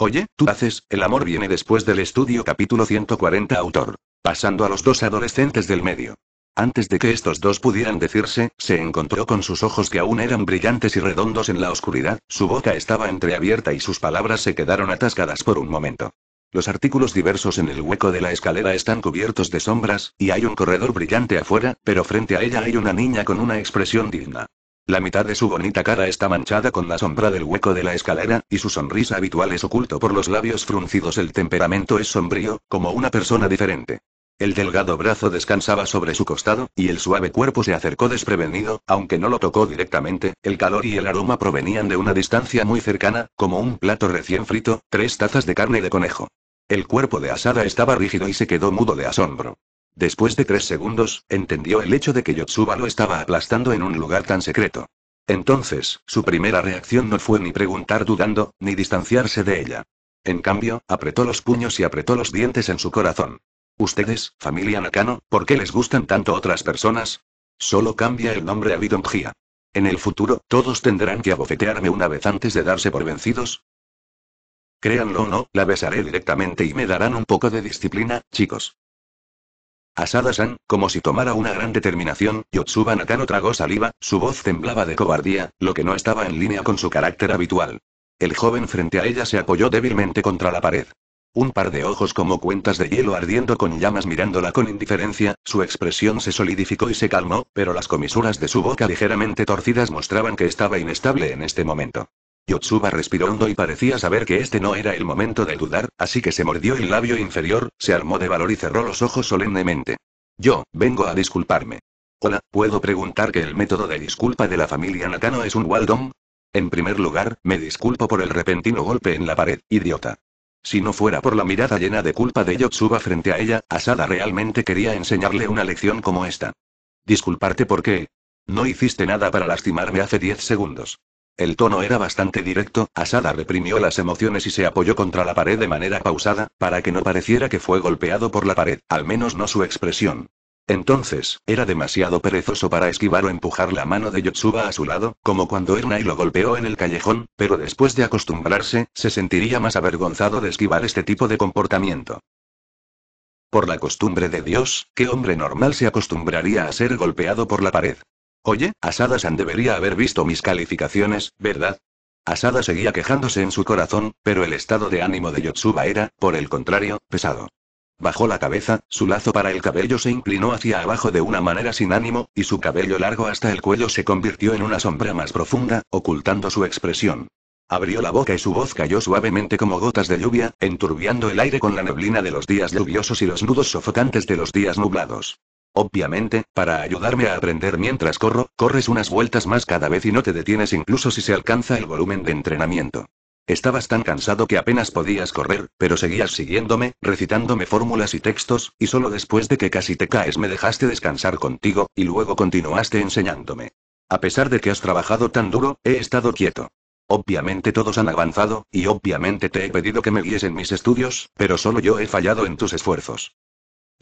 Oye, tú haces, el amor viene después del estudio capítulo 140 autor. Pasando a los dos adolescentes del medio. Antes de que estos dos pudieran decirse, se encontró con sus ojos que aún eran brillantes y redondos en la oscuridad, su boca estaba entreabierta y sus palabras se quedaron atascadas por un momento. Los artículos diversos en el hueco de la escalera están cubiertos de sombras, y hay un corredor brillante afuera, pero frente a ella hay una niña con una expresión digna. La mitad de su bonita cara está manchada con la sombra del hueco de la escalera, y su sonrisa habitual es oculto por los labios fruncidos. El temperamento es sombrío, como una persona diferente. El delgado brazo descansaba sobre su costado, y el suave cuerpo se acercó desprevenido, aunque no lo tocó directamente, el calor y el aroma provenían de una distancia muy cercana, como un plato recién frito, tres tazas de carne de conejo. El cuerpo de Asada estaba rígido y se quedó mudo de asombro. Después de tres segundos, entendió el hecho de que Yotsuba lo estaba aplastando en un lugar tan secreto. Entonces, su primera reacción no fue ni preguntar dudando, ni distanciarse de ella. En cambio, apretó los puños y apretó los dientes en su corazón. Ustedes, familia Nakano, ¿por qué les gustan tanto otras personas? Solo cambia el nombre a Bidonjia. En el futuro, todos tendrán que abofetearme una vez antes de darse por vencidos. Créanlo o no, la besaré directamente y me darán un poco de disciplina, chicos. Asada-san, como si tomara una gran determinación, Yotsuba Nakano tragó saliva, su voz temblaba de cobardía, lo que no estaba en línea con su carácter habitual. El joven frente a ella se apoyó débilmente contra la pared. Un par de ojos como cuentas de hielo ardiendo con llamas mirándola con indiferencia, su expresión se solidificó y se calmó, pero las comisuras de su boca ligeramente torcidas mostraban que estaba inestable en este momento. Yotsuba respiró hondo y parecía saber que este no era el momento de dudar, así que se mordió el labio inferior, se armó de valor y cerró los ojos solemnemente. Yo, vengo a disculparme. Hola, ¿puedo preguntar que el método de disculpa de la familia Nakano es un Waldom? En primer lugar, me disculpo por el repentino golpe en la pared, idiota. Si no fuera por la mirada llena de culpa de Yotsuba frente a ella, Asada realmente quería enseñarle una lección como esta. Disculparte porque... No hiciste nada para lastimarme hace 10 segundos. El tono era bastante directo, Asada reprimió las emociones y se apoyó contra la pared de manera pausada, para que no pareciera que fue golpeado por la pared, al menos no su expresión. Entonces, era demasiado perezoso para esquivar o empujar la mano de Yotsuba a su lado, como cuando y lo golpeó en el callejón, pero después de acostumbrarse, se sentiría más avergonzado de esquivar este tipo de comportamiento. Por la costumbre de Dios, ¿qué hombre normal se acostumbraría a ser golpeado por la pared? Oye, Asada-san debería haber visto mis calificaciones, ¿verdad? Asada seguía quejándose en su corazón, pero el estado de ánimo de Yotsuba era, por el contrario, pesado. Bajó la cabeza, su lazo para el cabello se inclinó hacia abajo de una manera sin ánimo, y su cabello largo hasta el cuello se convirtió en una sombra más profunda, ocultando su expresión. Abrió la boca y su voz cayó suavemente como gotas de lluvia, enturbiando el aire con la neblina de los días lluviosos y los nudos sofocantes de los días nublados. Obviamente, para ayudarme a aprender mientras corro, corres unas vueltas más cada vez y no te detienes incluso si se alcanza el volumen de entrenamiento. Estabas tan cansado que apenas podías correr, pero seguías siguiéndome, recitándome fórmulas y textos, y solo después de que casi te caes me dejaste descansar contigo, y luego continuaste enseñándome. A pesar de que has trabajado tan duro, he estado quieto. Obviamente todos han avanzado, y obviamente te he pedido que me guíes en mis estudios, pero solo yo he fallado en tus esfuerzos.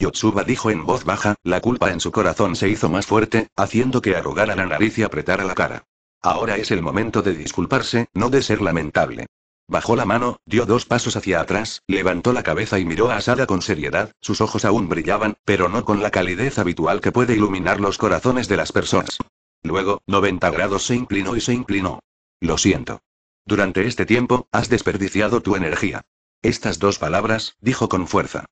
Yotsuba dijo en voz baja, la culpa en su corazón se hizo más fuerte, haciendo que arrugara la nariz y apretara la cara. Ahora es el momento de disculparse, no de ser lamentable. Bajó la mano, dio dos pasos hacia atrás, levantó la cabeza y miró a Asada con seriedad, sus ojos aún brillaban, pero no con la calidez habitual que puede iluminar los corazones de las personas. Luego, 90 grados se inclinó y se inclinó. Lo siento. Durante este tiempo, has desperdiciado tu energía. Estas dos palabras, dijo con fuerza.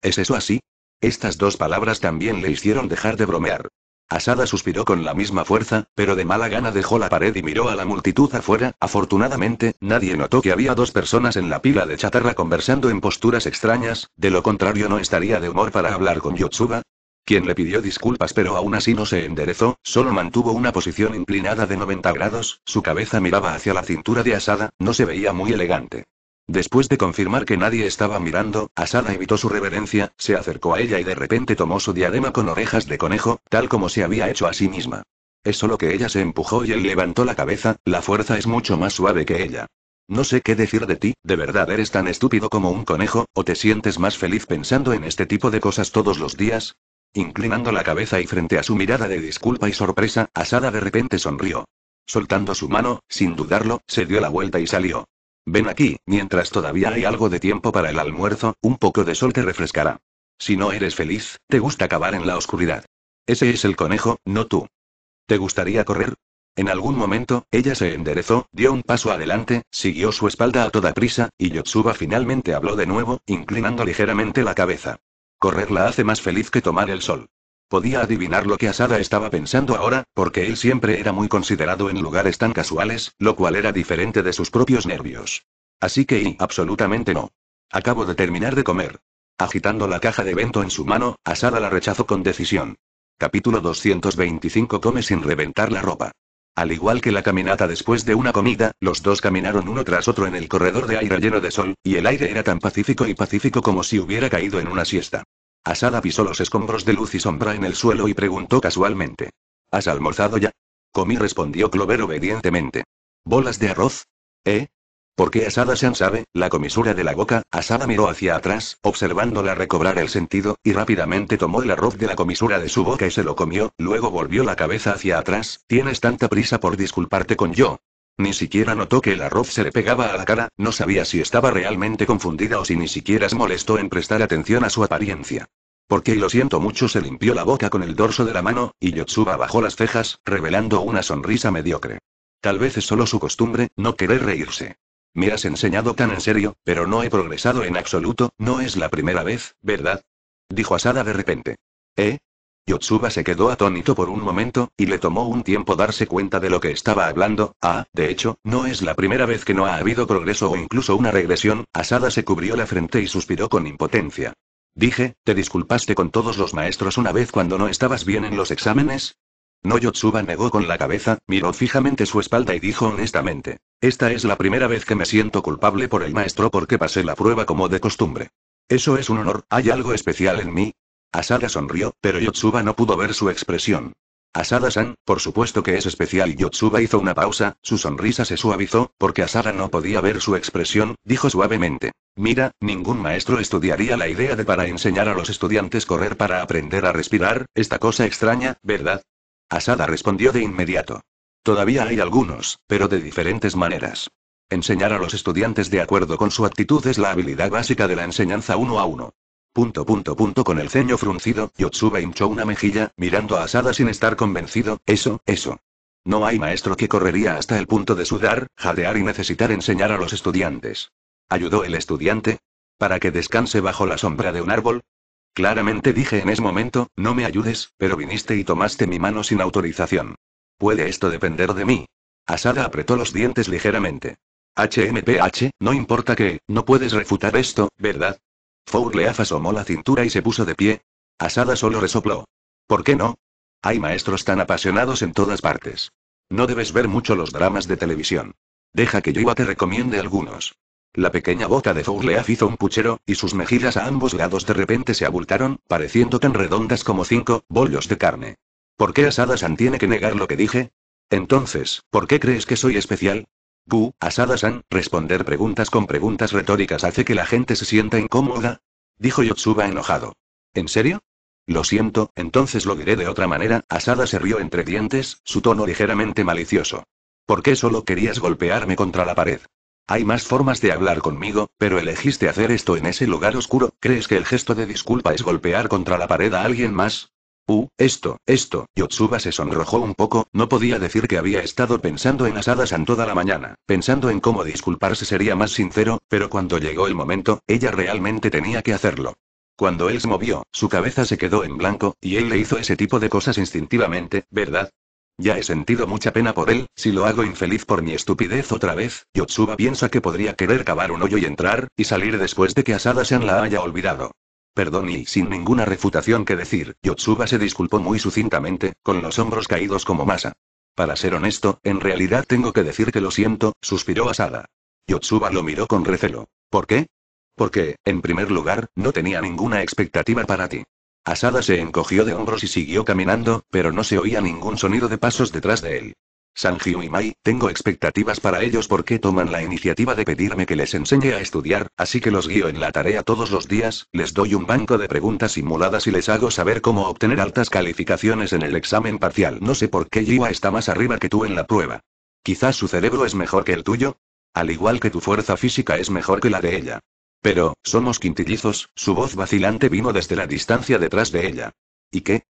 ¿Es eso así? Estas dos palabras también le hicieron dejar de bromear. Asada suspiró con la misma fuerza, pero de mala gana dejó la pared y miró a la multitud afuera. Afortunadamente, nadie notó que había dos personas en la pila de chatarra conversando en posturas extrañas, de lo contrario no estaría de humor para hablar con Yotsuba, quien le pidió disculpas pero aún así no se enderezó, solo mantuvo una posición inclinada de 90 grados, su cabeza miraba hacia la cintura de Asada, no se veía muy elegante. Después de confirmar que nadie estaba mirando, Asada evitó su reverencia, se acercó a ella y de repente tomó su diadema con orejas de conejo, tal como se había hecho a sí misma. Es solo que ella se empujó y él levantó la cabeza, la fuerza es mucho más suave que ella. No sé qué decir de ti, de verdad eres tan estúpido como un conejo, o te sientes más feliz pensando en este tipo de cosas todos los días. Inclinando la cabeza y frente a su mirada de disculpa y sorpresa, Asada de repente sonrió. Soltando su mano, sin dudarlo, se dio la vuelta y salió. Ven aquí, mientras todavía hay algo de tiempo para el almuerzo, un poco de sol te refrescará. Si no eres feliz, te gusta cavar en la oscuridad. Ese es el conejo, no tú. ¿Te gustaría correr? En algún momento, ella se enderezó, dio un paso adelante, siguió su espalda a toda prisa, y Yotsuba finalmente habló de nuevo, inclinando ligeramente la cabeza. Correr la hace más feliz que tomar el sol. Podía adivinar lo que Asada estaba pensando ahora, porque él siempre era muy considerado en lugares tan casuales, lo cual era diferente de sus propios nervios. Así que y absolutamente no. Acabo de terminar de comer. Agitando la caja de vento en su mano, Asada la rechazó con decisión. Capítulo 225 Come sin reventar la ropa. Al igual que la caminata después de una comida, los dos caminaron uno tras otro en el corredor de aire lleno de sol, y el aire era tan pacífico y pacífico como si hubiera caído en una siesta. Asada pisó los escombros de luz y sombra en el suelo y preguntó casualmente. ¿Has almorzado ya? Comí respondió Clover obedientemente. ¿Bolas de arroz? ¿Eh? qué Asada se sabe, la comisura de la boca, Asada miró hacia atrás, observándola recobrar el sentido, y rápidamente tomó el arroz de la comisura de su boca y se lo comió, luego volvió la cabeza hacia atrás, ¿tienes tanta prisa por disculparte con yo? Ni siquiera notó que el arroz se le pegaba a la cara, no sabía si estaba realmente confundida o si ni siquiera se molestó en prestar atención a su apariencia. Porque lo siento mucho se limpió la boca con el dorso de la mano, y Yotsuba bajó las cejas, revelando una sonrisa mediocre. Tal vez es solo su costumbre, no querer reírse. Me has enseñado tan en serio, pero no he progresado en absoluto, no es la primera vez, ¿verdad? Dijo Asada de repente. ¿Eh? Yotsuba se quedó atónito por un momento, y le tomó un tiempo darse cuenta de lo que estaba hablando. Ah, de hecho, no es la primera vez que no ha habido progreso o incluso una regresión. Asada se cubrió la frente y suspiró con impotencia. Dije, ¿te disculpaste con todos los maestros una vez cuando no estabas bien en los exámenes? No Yotsuba negó con la cabeza, miró fijamente su espalda y dijo honestamente, esta es la primera vez que me siento culpable por el maestro porque pasé la prueba como de costumbre. Eso es un honor, hay algo especial en mí, Asada sonrió, pero Yotsuba no pudo ver su expresión. Asada-san, por supuesto que es especial. y Yotsuba hizo una pausa, su sonrisa se suavizó, porque Asada no podía ver su expresión, dijo suavemente. Mira, ningún maestro estudiaría la idea de para enseñar a los estudiantes correr para aprender a respirar, esta cosa extraña, ¿verdad? Asada respondió de inmediato. Todavía hay algunos, pero de diferentes maneras. Enseñar a los estudiantes de acuerdo con su actitud es la habilidad básica de la enseñanza uno a uno. Punto punto punto con el ceño fruncido, Yotsuba hinchó una mejilla, mirando a Asada sin estar convencido, eso, eso. No hay maestro que correría hasta el punto de sudar, jadear y necesitar enseñar a los estudiantes. ¿Ayudó el estudiante? ¿Para que descanse bajo la sombra de un árbol? Claramente dije en ese momento, no me ayudes, pero viniste y tomaste mi mano sin autorización. ¿Puede esto depender de mí? Asada apretó los dientes ligeramente. HMPH, no importa qué. no puedes refutar esto, ¿verdad? leaf asomó la cintura y se puso de pie. Asada solo resopló. ¿Por qué no? Hay maestros tan apasionados en todas partes. No debes ver mucho los dramas de televisión. Deja que yo te recomiende algunos. La pequeña bota de leaf hizo un puchero, y sus mejillas a ambos lados de repente se abultaron, pareciendo tan redondas como cinco bollos de carne. ¿Por qué Asada-san tiene que negar lo que dije? Entonces, ¿por qué crees que soy especial? Pu, Asada-san, responder preguntas con preguntas retóricas hace que la gente se sienta incómoda. Dijo Yotsuba enojado. ¿En serio? Lo siento, entonces lo diré de otra manera. Asada se rió entre dientes, su tono ligeramente malicioso. ¿Por qué solo querías golpearme contra la pared? Hay más formas de hablar conmigo, pero elegiste hacer esto en ese lugar oscuro. ¿Crees que el gesto de disculpa es golpear contra la pared a alguien más? Uh, esto, esto, Yotsuba se sonrojó un poco, no podía decir que había estado pensando en asadas en toda la mañana, pensando en cómo disculparse sería más sincero, pero cuando llegó el momento, ella realmente tenía que hacerlo. Cuando él se movió, su cabeza se quedó en blanco, y él le hizo ese tipo de cosas instintivamente, ¿verdad? Ya he sentido mucha pena por él, si lo hago infeliz por mi estupidez otra vez, Yotsuba piensa que podría querer cavar un hoyo y entrar, y salir después de que Asada-san la haya olvidado. Perdón y sin ninguna refutación que decir, Yotsuba se disculpó muy sucintamente, con los hombros caídos como masa. Para ser honesto, en realidad tengo que decir que lo siento, suspiró Asada. Yotsuba lo miró con recelo. ¿Por qué? Porque, en primer lugar, no tenía ninguna expectativa para ti. Asada se encogió de hombros y siguió caminando, pero no se oía ningún sonido de pasos detrás de él. Sanjiu y Mai, tengo expectativas para ellos porque toman la iniciativa de pedirme que les enseñe a estudiar, así que los guío en la tarea todos los días, les doy un banco de preguntas simuladas y les hago saber cómo obtener altas calificaciones en el examen parcial. No sé por qué Jiwa está más arriba que tú en la prueba. Quizás su cerebro es mejor que el tuyo. Al igual que tu fuerza física es mejor que la de ella. Pero, somos quintillizos, su voz vacilante vino desde la distancia detrás de ella. ¿Y qué?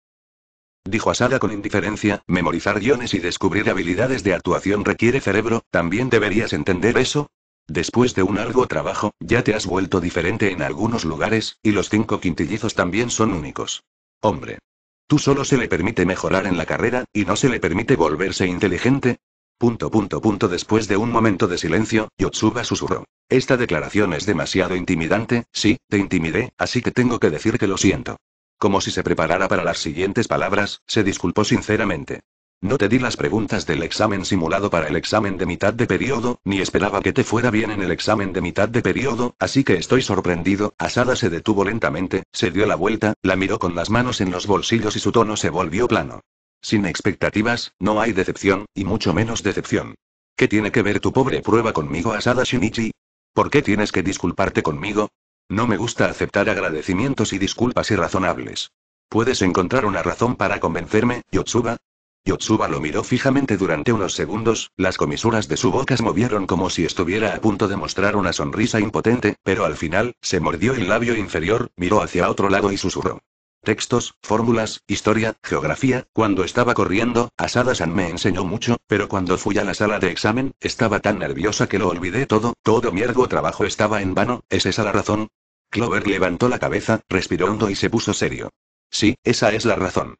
dijo Asada con indiferencia, memorizar guiones y descubrir habilidades de actuación requiere cerebro, ¿también deberías entender eso? Después de un largo trabajo, ya te has vuelto diferente en algunos lugares, y los cinco quintillizos también son únicos. Hombre. Tú solo se le permite mejorar en la carrera, y no se le permite volverse inteligente. Punto punto punto después de un momento de silencio, Yotsuba susurró. Esta declaración es demasiado intimidante, sí, te intimidé, así que tengo que decir que lo siento. Como si se preparara para las siguientes palabras, se disculpó sinceramente. No te di las preguntas del examen simulado para el examen de mitad de periodo, ni esperaba que te fuera bien en el examen de mitad de periodo, así que estoy sorprendido. Asada se detuvo lentamente, se dio la vuelta, la miró con las manos en los bolsillos y su tono se volvió plano. Sin expectativas, no hay decepción, y mucho menos decepción. ¿Qué tiene que ver tu pobre prueba conmigo, Asada Shinichi? ¿Por qué tienes que disculparte conmigo? No me gusta aceptar agradecimientos y disculpas irrazonables. ¿Puedes encontrar una razón para convencerme, Yotsuba? Yotsuba lo miró fijamente durante unos segundos, las comisuras de su boca se movieron como si estuviera a punto de mostrar una sonrisa impotente, pero al final, se mordió el labio inferior, miró hacia otro lado y susurró. Textos, fórmulas, historia, geografía, cuando estaba corriendo, Asada-san me enseñó mucho, pero cuando fui a la sala de examen, estaba tan nerviosa que lo olvidé todo, todo mierdo trabajo estaba en vano, ¿es esa la razón? Clover levantó la cabeza, respiró hondo y se puso serio. Sí, esa es la razón.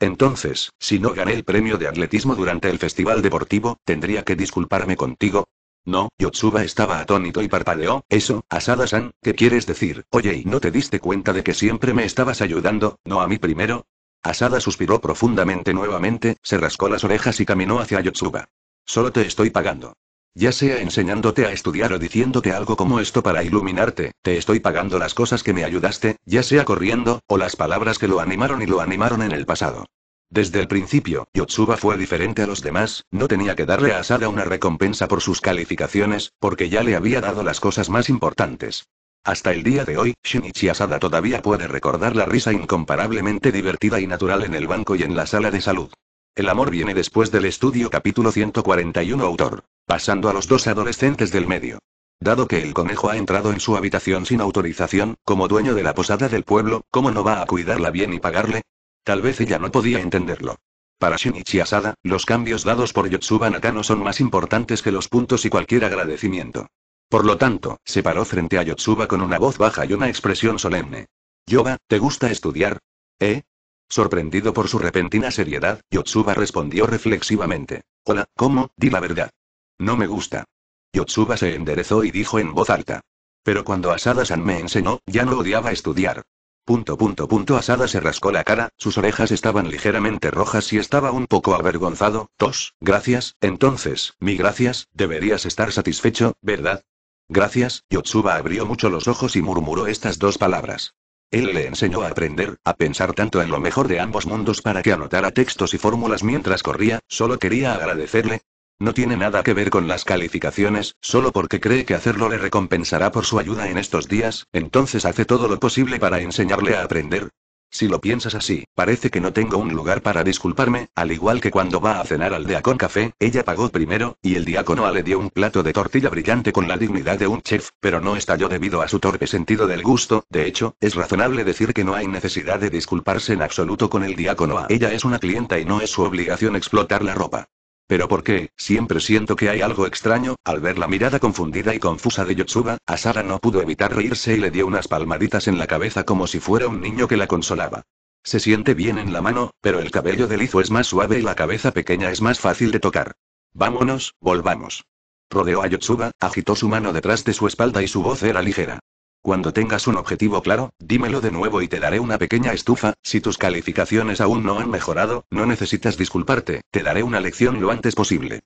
Entonces, si no gané el premio de atletismo durante el festival deportivo, ¿tendría que disculparme contigo? No, Yotsuba estaba atónito y parpadeó. Eso, Asada-san, ¿qué quieres decir? Oye, ¿y no te diste cuenta de que siempre me estabas ayudando, no a mí primero? Asada suspiró profundamente nuevamente, se rascó las orejas y caminó hacia Yotsuba. Solo te estoy pagando. Ya sea enseñándote a estudiar o diciéndote algo como esto para iluminarte, te estoy pagando las cosas que me ayudaste, ya sea corriendo, o las palabras que lo animaron y lo animaron en el pasado. Desde el principio, Yotsuba fue diferente a los demás, no tenía que darle a Asada una recompensa por sus calificaciones, porque ya le había dado las cosas más importantes. Hasta el día de hoy, Shinichi Asada todavía puede recordar la risa incomparablemente divertida y natural en el banco y en la sala de salud. El amor viene después del estudio capítulo 141 autor. Pasando a los dos adolescentes del medio. Dado que el conejo ha entrado en su habitación sin autorización, como dueño de la posada del pueblo, ¿cómo no va a cuidarla bien y pagarle? Tal vez ella no podía entenderlo. Para Shinichi Asada, los cambios dados por Yotsuba Nakano son más importantes que los puntos y cualquier agradecimiento. Por lo tanto, se paró frente a Yotsuba con una voz baja y una expresión solemne. Yoba, ¿te gusta estudiar? ¿Eh? Sorprendido por su repentina seriedad, Yotsuba respondió reflexivamente. Hola, ¿cómo? Di la verdad. No me gusta. Yotsuba se enderezó y dijo en voz alta. Pero cuando Asada-san me enseñó, ya no odiaba estudiar. Punto punto punto Asada se rascó la cara, sus orejas estaban ligeramente rojas y estaba un poco avergonzado. Tos, gracias, entonces, mi gracias, deberías estar satisfecho, ¿verdad? Gracias, Yotsuba abrió mucho los ojos y murmuró estas dos palabras. Él le enseñó a aprender, a pensar tanto en lo mejor de ambos mundos para que anotara textos y fórmulas mientras corría, solo quería agradecerle, no tiene nada que ver con las calificaciones, solo porque cree que hacerlo le recompensará por su ayuda en estos días, entonces hace todo lo posible para enseñarle a aprender. Si lo piensas así, parece que no tengo un lugar para disculparme, al igual que cuando va a cenar al con Café, ella pagó primero, y el diácono le dio un plato de tortilla brillante con la dignidad de un chef, pero no estalló debido a su torpe sentido del gusto, de hecho, es razonable decir que no hay necesidad de disculparse en absoluto con el diácono A. Ella es una clienta y no es su obligación explotar la ropa. Pero qué, siempre siento que hay algo extraño, al ver la mirada confundida y confusa de Yotsuba, Asara no pudo evitar reírse y le dio unas palmaditas en la cabeza como si fuera un niño que la consolaba. Se siente bien en la mano, pero el cabello de lizo es más suave y la cabeza pequeña es más fácil de tocar. Vámonos, volvamos. Rodeó a Yotsuba, agitó su mano detrás de su espalda y su voz era ligera. Cuando tengas un objetivo claro, dímelo de nuevo y te daré una pequeña estufa, si tus calificaciones aún no han mejorado, no necesitas disculparte, te daré una lección lo antes posible.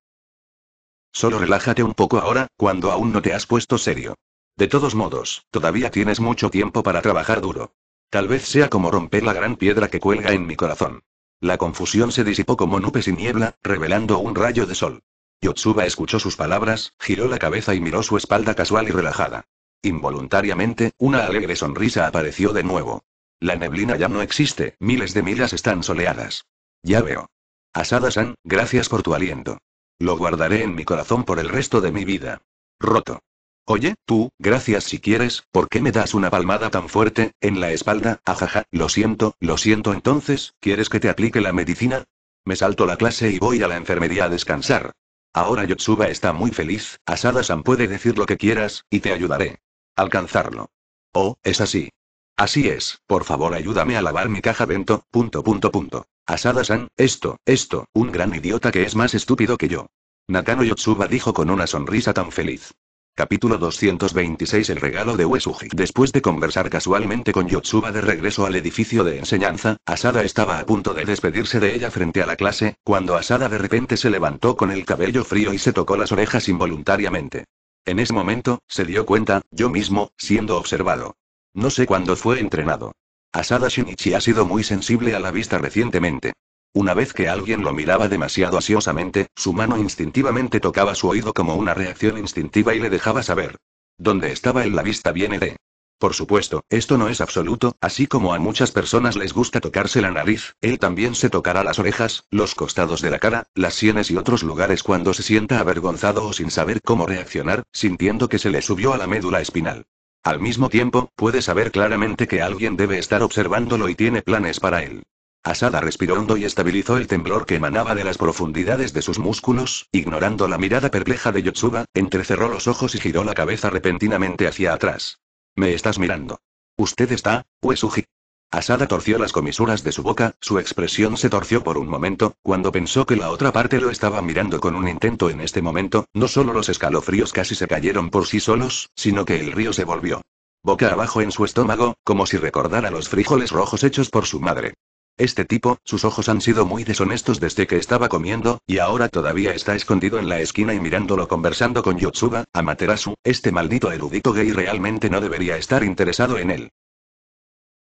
Solo relájate un poco ahora, cuando aún no te has puesto serio. De todos modos, todavía tienes mucho tiempo para trabajar duro. Tal vez sea como romper la gran piedra que cuelga en mi corazón. La confusión se disipó como nubes y niebla, revelando un rayo de sol. Yotsuba escuchó sus palabras, giró la cabeza y miró su espalda casual y relajada. Involuntariamente, una alegre sonrisa apareció de nuevo. La neblina ya no existe, miles de millas están soleadas. Ya veo. Asada-san, gracias por tu aliento. Lo guardaré en mi corazón por el resto de mi vida. Roto. Oye, tú, gracias si quieres, ¿por qué me das una palmada tan fuerte, en la espalda? Ajaja, lo siento, lo siento entonces, ¿quieres que te aplique la medicina? Me salto la clase y voy a la enfermería a descansar. Ahora Yotsuba está muy feliz, Asada-san puede decir lo que quieras, y te ayudaré. Alcanzarlo. Oh, es así. Así es, por favor ayúdame a lavar mi caja bento, punto punto punto. Asada-san, esto, esto, un gran idiota que es más estúpido que yo. Nakano Yotsuba dijo con una sonrisa tan feliz. Capítulo 226 El regalo de Uesugi Después de conversar casualmente con Yotsuba de regreso al edificio de enseñanza, Asada estaba a punto de despedirse de ella frente a la clase, cuando Asada de repente se levantó con el cabello frío y se tocó las orejas involuntariamente. En ese momento, se dio cuenta, yo mismo, siendo observado. No sé cuándo fue entrenado. Asada Shinichi ha sido muy sensible a la vista recientemente. Una vez que alguien lo miraba demasiado ansiosamente, su mano instintivamente tocaba su oído como una reacción instintiva y le dejaba saber. ¿Dónde estaba en la vista viene de. Por supuesto, esto no es absoluto, así como a muchas personas les gusta tocarse la nariz, él también se tocará las orejas, los costados de la cara, las sienes y otros lugares cuando se sienta avergonzado o sin saber cómo reaccionar, sintiendo que se le subió a la médula espinal. Al mismo tiempo, puede saber claramente que alguien debe estar observándolo y tiene planes para él. Asada respiró hondo y estabilizó el temblor que emanaba de las profundidades de sus músculos, ignorando la mirada perpleja de Yotsuba, entrecerró los ojos y giró la cabeza repentinamente hacia atrás. Me estás mirando. Usted está, Uesugi. Asada torció las comisuras de su boca, su expresión se torció por un momento, cuando pensó que la otra parte lo estaba mirando con un intento en este momento, no solo los escalofríos casi se cayeron por sí solos, sino que el río se volvió. Boca abajo en su estómago, como si recordara los frijoles rojos hechos por su madre. Este tipo, sus ojos han sido muy deshonestos desde que estaba comiendo, y ahora todavía está escondido en la esquina y mirándolo conversando con Yotsuba, Amaterasu, este maldito erudito gay realmente no debería estar interesado en él.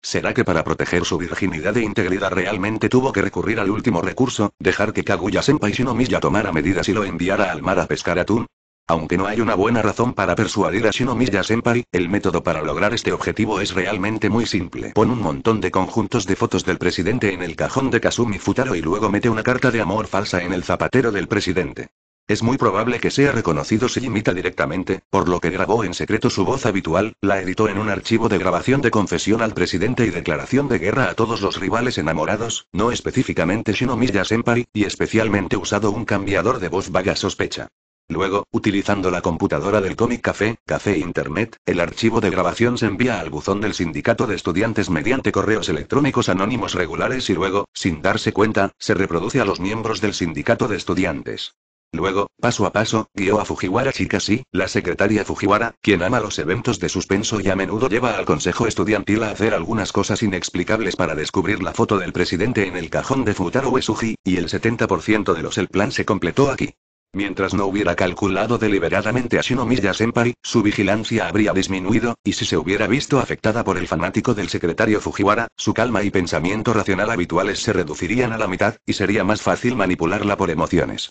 ¿Será que para proteger su virginidad e integridad realmente tuvo que recurrir al último recurso, dejar que Kaguya-senpai Shinomiya tomara medidas y lo enviara al mar a pescar atún? Aunque no hay una buena razón para persuadir a Shinomiya Senpai, el método para lograr este objetivo es realmente muy simple. Pon un montón de conjuntos de fotos del presidente en el cajón de Kazumi Futaro y luego mete una carta de amor falsa en el zapatero del presidente. Es muy probable que sea reconocido si imita directamente, por lo que grabó en secreto su voz habitual, la editó en un archivo de grabación de confesión al presidente y declaración de guerra a todos los rivales enamorados, no específicamente Shinomiya Senpai, y especialmente usado un cambiador de voz vaga sospecha. Luego, utilizando la computadora del cómic Café, Café Internet, el archivo de grabación se envía al buzón del sindicato de estudiantes mediante correos electrónicos anónimos regulares y luego, sin darse cuenta, se reproduce a los miembros del sindicato de estudiantes. Luego, paso a paso, guió a Fujiwara Chikasi, la secretaria Fujiwara, quien ama los eventos de suspenso y a menudo lleva al consejo estudiantil a hacer algunas cosas inexplicables para descubrir la foto del presidente en el cajón de Futaro Uesugi, y el 70% de los el plan se completó aquí. Mientras no hubiera calculado deliberadamente a Shinomiya Senpai, su vigilancia habría disminuido, y si se hubiera visto afectada por el fanático del secretario Fujiwara, su calma y pensamiento racional habituales se reducirían a la mitad, y sería más fácil manipularla por emociones.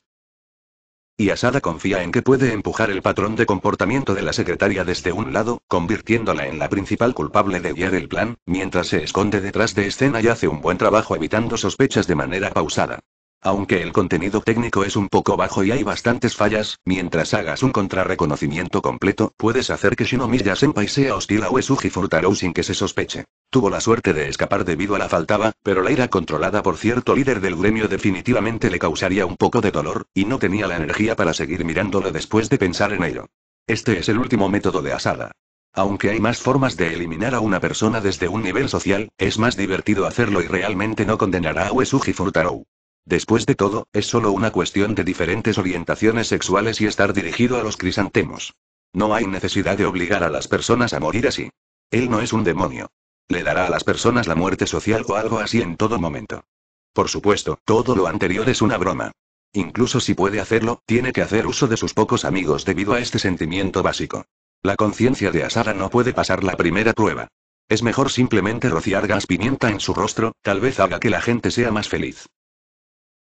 Y Asada confía en que puede empujar el patrón de comportamiento de la secretaria desde un lado, convirtiéndola en la principal culpable de guiar el plan, mientras se esconde detrás de escena y hace un buen trabajo evitando sospechas de manera pausada. Aunque el contenido técnico es un poco bajo y hay bastantes fallas, mientras hagas un contrarreconocimiento completo, puedes hacer que Shinomiya Senpai sea hostil a Uesugi furtaro sin que se sospeche. Tuvo la suerte de escapar debido a la faltaba, pero la ira controlada por cierto líder del gremio definitivamente le causaría un poco de dolor, y no tenía la energía para seguir mirándolo después de pensar en ello. Este es el último método de Asada. Aunque hay más formas de eliminar a una persona desde un nivel social, es más divertido hacerlo y realmente no condenará a Uesugi furtaro Después de todo, es solo una cuestión de diferentes orientaciones sexuales y estar dirigido a los crisantemos. No hay necesidad de obligar a las personas a morir así. Él no es un demonio. Le dará a las personas la muerte social o algo así en todo momento. Por supuesto, todo lo anterior es una broma. Incluso si puede hacerlo, tiene que hacer uso de sus pocos amigos debido a este sentimiento básico. La conciencia de Asara no puede pasar la primera prueba. Es mejor simplemente rociar gas pimienta en su rostro, tal vez haga que la gente sea más feliz.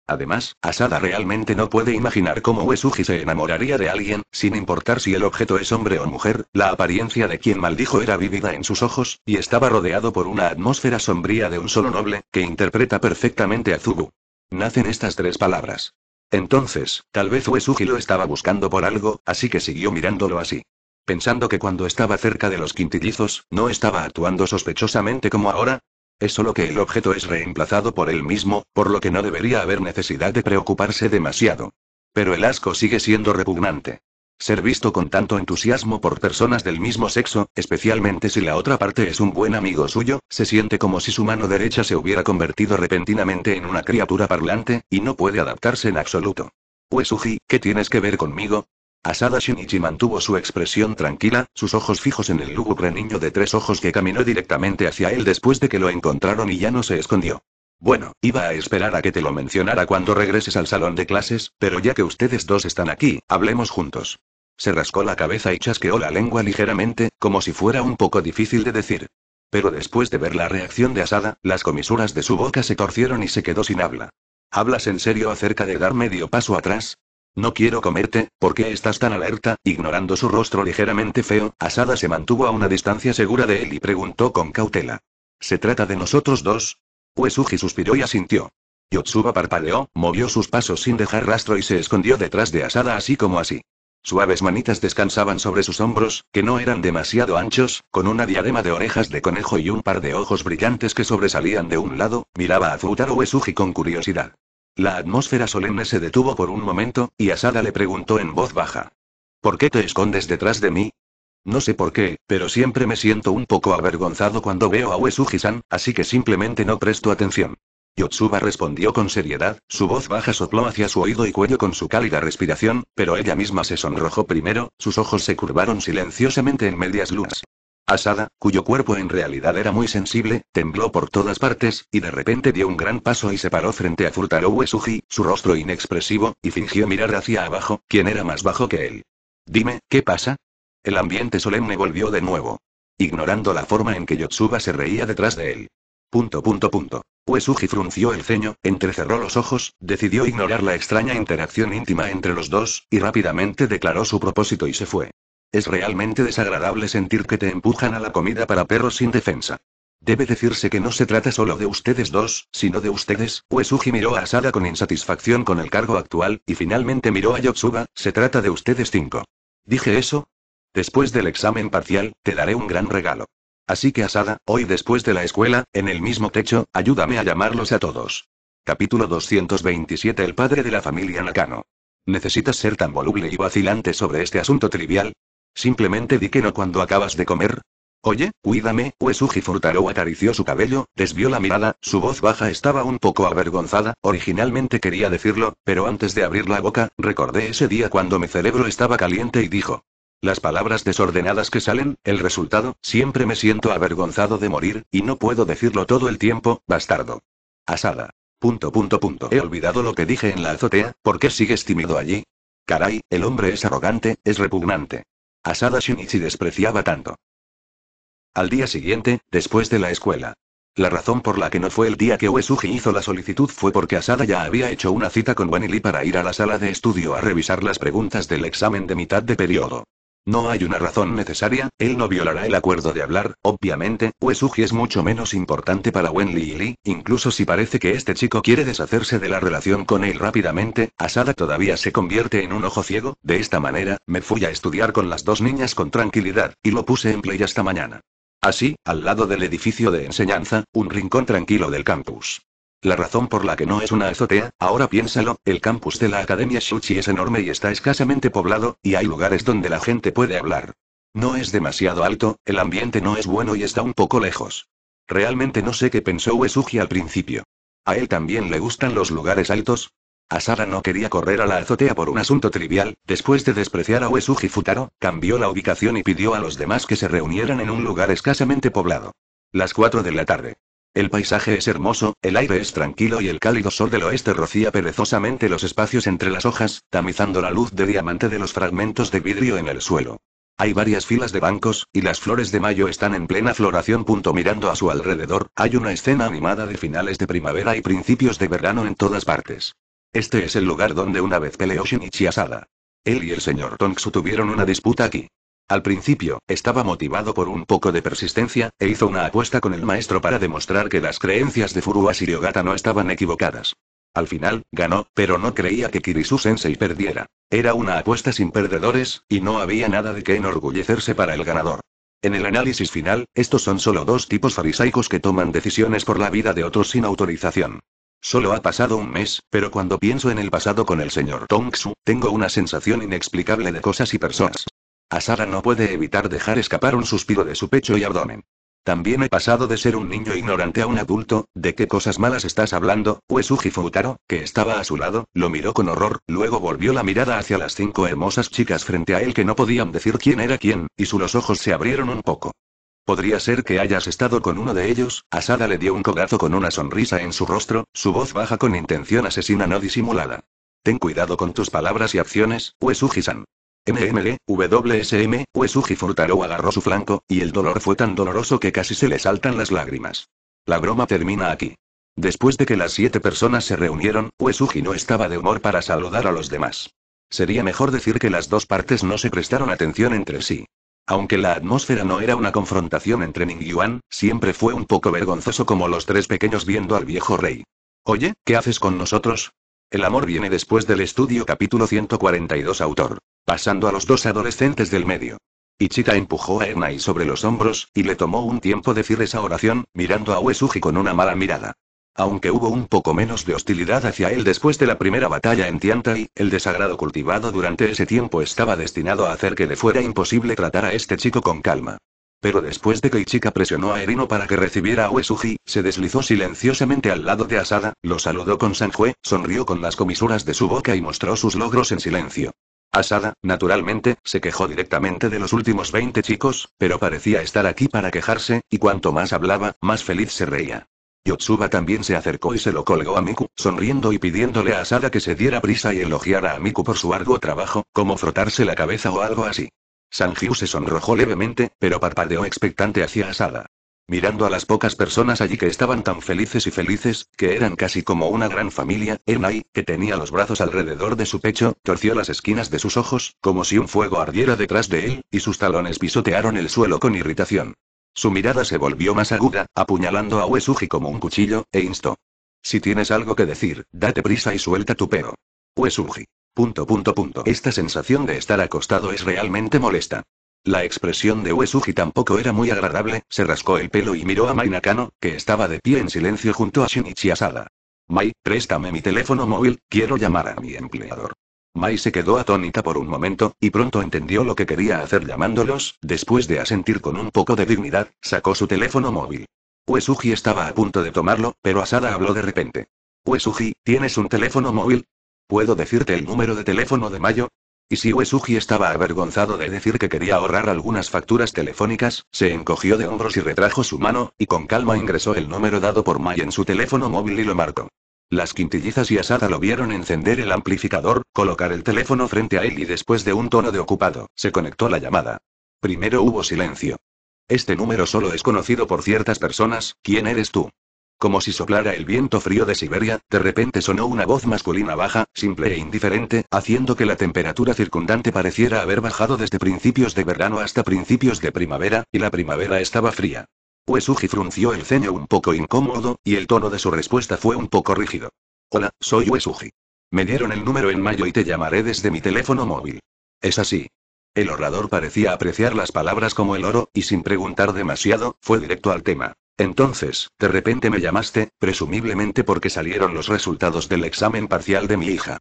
Además, Asada realmente no puede imaginar cómo Uesugi se enamoraría de alguien, sin importar si el objeto es hombre o mujer, la apariencia de quien maldijo era vívida en sus ojos, y estaba rodeado por una atmósfera sombría de un solo noble, que interpreta perfectamente a Zubu. Nacen estas tres palabras. Entonces, tal vez Uesugi lo estaba buscando por algo, así que siguió mirándolo así. Pensando que cuando estaba cerca de los quintillizos, no estaba actuando sospechosamente como ahora, es solo que el objeto es reemplazado por él mismo, por lo que no debería haber necesidad de preocuparse demasiado. Pero el asco sigue siendo repugnante. Ser visto con tanto entusiasmo por personas del mismo sexo, especialmente si la otra parte es un buen amigo suyo, se siente como si su mano derecha se hubiera convertido repentinamente en una criatura parlante, y no puede adaptarse en absoluto. Uesugi, ¿qué tienes que ver conmigo? Asada Shinichi mantuvo su expresión tranquila, sus ojos fijos en el lúgubre niño de tres ojos que caminó directamente hacia él después de que lo encontraron y ya no se escondió. Bueno, iba a esperar a que te lo mencionara cuando regreses al salón de clases, pero ya que ustedes dos están aquí, hablemos juntos. Se rascó la cabeza y chasqueó la lengua ligeramente, como si fuera un poco difícil de decir. Pero después de ver la reacción de Asada, las comisuras de su boca se torcieron y se quedó sin habla. ¿Hablas en serio acerca de dar medio paso atrás? No quiero comerte, ¿por qué estás tan alerta? Ignorando su rostro ligeramente feo, Asada se mantuvo a una distancia segura de él y preguntó con cautela. ¿Se trata de nosotros dos? Uesugi suspiró y asintió. Yotsuba parpadeó, movió sus pasos sin dejar rastro y se escondió detrás de Asada así como así. Suaves manitas descansaban sobre sus hombros, que no eran demasiado anchos, con una diadema de orejas de conejo y un par de ojos brillantes que sobresalían de un lado, miraba a Futaro Uesugi con curiosidad. La atmósfera solemne se detuvo por un momento, y Asada le preguntó en voz baja. ¿Por qué te escondes detrás de mí? No sé por qué, pero siempre me siento un poco avergonzado cuando veo a Uesugi-san, así que simplemente no presto atención. Yotsuba respondió con seriedad, su voz baja sopló hacia su oído y cuello con su cálida respiración, pero ella misma se sonrojó primero, sus ojos se curvaron silenciosamente en medias lunas. Asada, cuyo cuerpo en realidad era muy sensible, tembló por todas partes, y de repente dio un gran paso y se paró frente a Furtaro Uesugi, su rostro inexpresivo, y fingió mirar hacia abajo, quien era más bajo que él. Dime, ¿qué pasa? El ambiente solemne volvió de nuevo. Ignorando la forma en que Yotsuba se reía detrás de él. Punto punto punto. Uesugi frunció el ceño, entrecerró los ojos, decidió ignorar la extraña interacción íntima entre los dos, y rápidamente declaró su propósito y se fue. Es realmente desagradable sentir que te empujan a la comida para perros sin defensa. Debe decirse que no se trata solo de ustedes dos, sino de ustedes, Uesugi miró a Asada con insatisfacción con el cargo actual, y finalmente miró a Yotsuba, se trata de ustedes cinco. ¿Dije eso? Después del examen parcial, te daré un gran regalo. Así que Asada, hoy después de la escuela, en el mismo techo, ayúdame a llamarlos a todos. Capítulo 227 El padre de la familia Nakano. ¿Necesitas ser tan voluble y vacilante sobre este asunto trivial? Simplemente di que no cuando acabas de comer. Oye, cuídame, Uesugi Furtaro acarició su cabello, desvió la mirada, su voz baja estaba un poco avergonzada, originalmente quería decirlo, pero antes de abrir la boca, recordé ese día cuando mi cerebro estaba caliente y dijo. Las palabras desordenadas que salen, el resultado, siempre me siento avergonzado de morir, y no puedo decirlo todo el tiempo, bastardo. Asada. Punto punto punto. He olvidado lo que dije en la azotea, ¿por qué sigues tímido allí? Caray, el hombre es arrogante, es repugnante. Asada Shinichi despreciaba tanto. Al día siguiente, después de la escuela. La razón por la que no fue el día que Uesugi hizo la solicitud fue porque Asada ya había hecho una cita con Wanili para ir a la sala de estudio a revisar las preguntas del examen de mitad de periodo. No hay una razón necesaria, él no violará el acuerdo de hablar, obviamente, Uesugi pues es mucho menos importante para Wenli y Lee, incluso si parece que este chico quiere deshacerse de la relación con él rápidamente, Asada todavía se convierte en un ojo ciego, de esta manera, me fui a estudiar con las dos niñas con tranquilidad, y lo puse en play hasta mañana. Así, al lado del edificio de enseñanza, un rincón tranquilo del campus. La razón por la que no es una azotea, ahora piénsalo, el campus de la Academia Shuchi es enorme y está escasamente poblado, y hay lugares donde la gente puede hablar. No es demasiado alto, el ambiente no es bueno y está un poco lejos. Realmente no sé qué pensó Uesugi al principio. ¿A él también le gustan los lugares altos? Asara no quería correr a la azotea por un asunto trivial, después de despreciar a Uesugi Futaro, cambió la ubicación y pidió a los demás que se reunieran en un lugar escasamente poblado. Las 4 de la tarde. El paisaje es hermoso, el aire es tranquilo y el cálido sol del oeste rocía perezosamente los espacios entre las hojas, tamizando la luz de diamante de los fragmentos de vidrio en el suelo. Hay varias filas de bancos, y las flores de mayo están en plena floración. mirando a su alrededor, hay una escena animada de finales de primavera y principios de verano en todas partes. Este es el lugar donde una vez peleó Shinichi Asada. Él y el señor Tonksu tuvieron una disputa aquí. Al principio, estaba motivado por un poco de persistencia, e hizo una apuesta con el maestro para demostrar que las creencias de Furu Shiryogata no estaban equivocadas. Al final, ganó, pero no creía que Kirisu Sensei perdiera. Era una apuesta sin perdedores, y no había nada de qué enorgullecerse para el ganador. En el análisis final, estos son solo dos tipos farisaicos que toman decisiones por la vida de otros sin autorización. Solo ha pasado un mes, pero cuando pienso en el pasado con el señor Tongsu, tengo una sensación inexplicable de cosas y personas. Asada no puede evitar dejar escapar un suspiro de su pecho y abdomen. También he pasado de ser un niño ignorante a un adulto, ¿de qué cosas malas estás hablando? Uesugi Futaro, que estaba a su lado, lo miró con horror, luego volvió la mirada hacia las cinco hermosas chicas frente a él que no podían decir quién era quién, y sus ojos se abrieron un poco. Podría ser que hayas estado con uno de ellos, Asada le dio un cogazo con una sonrisa en su rostro, su voz baja con intención asesina no disimulada. Ten cuidado con tus palabras y acciones, uesugi san MML, WSM, Uesugi Furtaro agarró su flanco, y el dolor fue tan doloroso que casi se le saltan las lágrimas. La broma termina aquí. Después de que las siete personas se reunieron, Uesugi no estaba de humor para saludar a los demás. Sería mejor decir que las dos partes no se prestaron atención entre sí. Aunque la atmósfera no era una confrontación entre Ning Yuan, siempre fue un poco vergonzoso como los tres pequeños viendo al viejo rey. Oye, ¿qué haces con nosotros? El amor viene después del estudio capítulo 142 autor pasando a los dos adolescentes del medio. Ichita empujó a Ernai sobre los hombros, y le tomó un tiempo decir esa oración, mirando a Uesugi con una mala mirada. Aunque hubo un poco menos de hostilidad hacia él después de la primera batalla en Tiantai, el desagrado cultivado durante ese tiempo estaba destinado a hacer que le fuera imposible tratar a este chico con calma. Pero después de que Ichika presionó a Erino para que recibiera a Uesugi, se deslizó silenciosamente al lado de Asada, lo saludó con Sanjue, sonrió con las comisuras de su boca y mostró sus logros en silencio. Asada, naturalmente, se quejó directamente de los últimos 20 chicos, pero parecía estar aquí para quejarse, y cuanto más hablaba, más feliz se reía. Yotsuba también se acercó y se lo colgó a Miku, sonriendo y pidiéndole a Asada que se diera prisa y elogiara a Miku por su arduo trabajo, como frotarse la cabeza o algo así. Sanjiu se sonrojó levemente, pero parpadeó expectante hacia Asada. Mirando a las pocas personas allí que estaban tan felices y felices, que eran casi como una gran familia, Enai, que tenía los brazos alrededor de su pecho, torció las esquinas de sus ojos, como si un fuego ardiera detrás de él, y sus talones pisotearon el suelo con irritación. Su mirada se volvió más aguda, apuñalando a Uesugi como un cuchillo, e instó. Si tienes algo que decir, date prisa y suelta tu pelo. Uesugi. Punto punto punto. Esta sensación de estar acostado es realmente molesta. La expresión de Uesugi tampoco era muy agradable, se rascó el pelo y miró a Mai Nakano, que estaba de pie en silencio junto a Shinichi Asada. Mai, préstame mi teléfono móvil, quiero llamar a mi empleador. Mai se quedó atónita por un momento, y pronto entendió lo que quería hacer llamándolos, después de asentir con un poco de dignidad, sacó su teléfono móvil. Uesugi estaba a punto de tomarlo, pero Asada habló de repente. Uesugi, ¿tienes un teléfono móvil? ¿Puedo decirte el número de teléfono de Mayo? y si Uesugi estaba avergonzado de decir que quería ahorrar algunas facturas telefónicas, se encogió de hombros y retrajo su mano, y con calma ingresó el número dado por Mai en su teléfono móvil y lo marcó. Las quintillizas y Asada lo vieron encender el amplificador, colocar el teléfono frente a él y después de un tono de ocupado, se conectó la llamada. Primero hubo silencio. Este número solo es conocido por ciertas personas, ¿quién eres tú? Como si soplara el viento frío de Siberia, de repente sonó una voz masculina baja, simple e indiferente, haciendo que la temperatura circundante pareciera haber bajado desde principios de verano hasta principios de primavera, y la primavera estaba fría. Uesugi frunció el ceño un poco incómodo, y el tono de su respuesta fue un poco rígido. Hola, soy Uesugi. Me dieron el número en mayo y te llamaré desde mi teléfono móvil. Es así. El orador parecía apreciar las palabras como el oro, y sin preguntar demasiado, fue directo al tema. Entonces, de repente me llamaste, presumiblemente porque salieron los resultados del examen parcial de mi hija.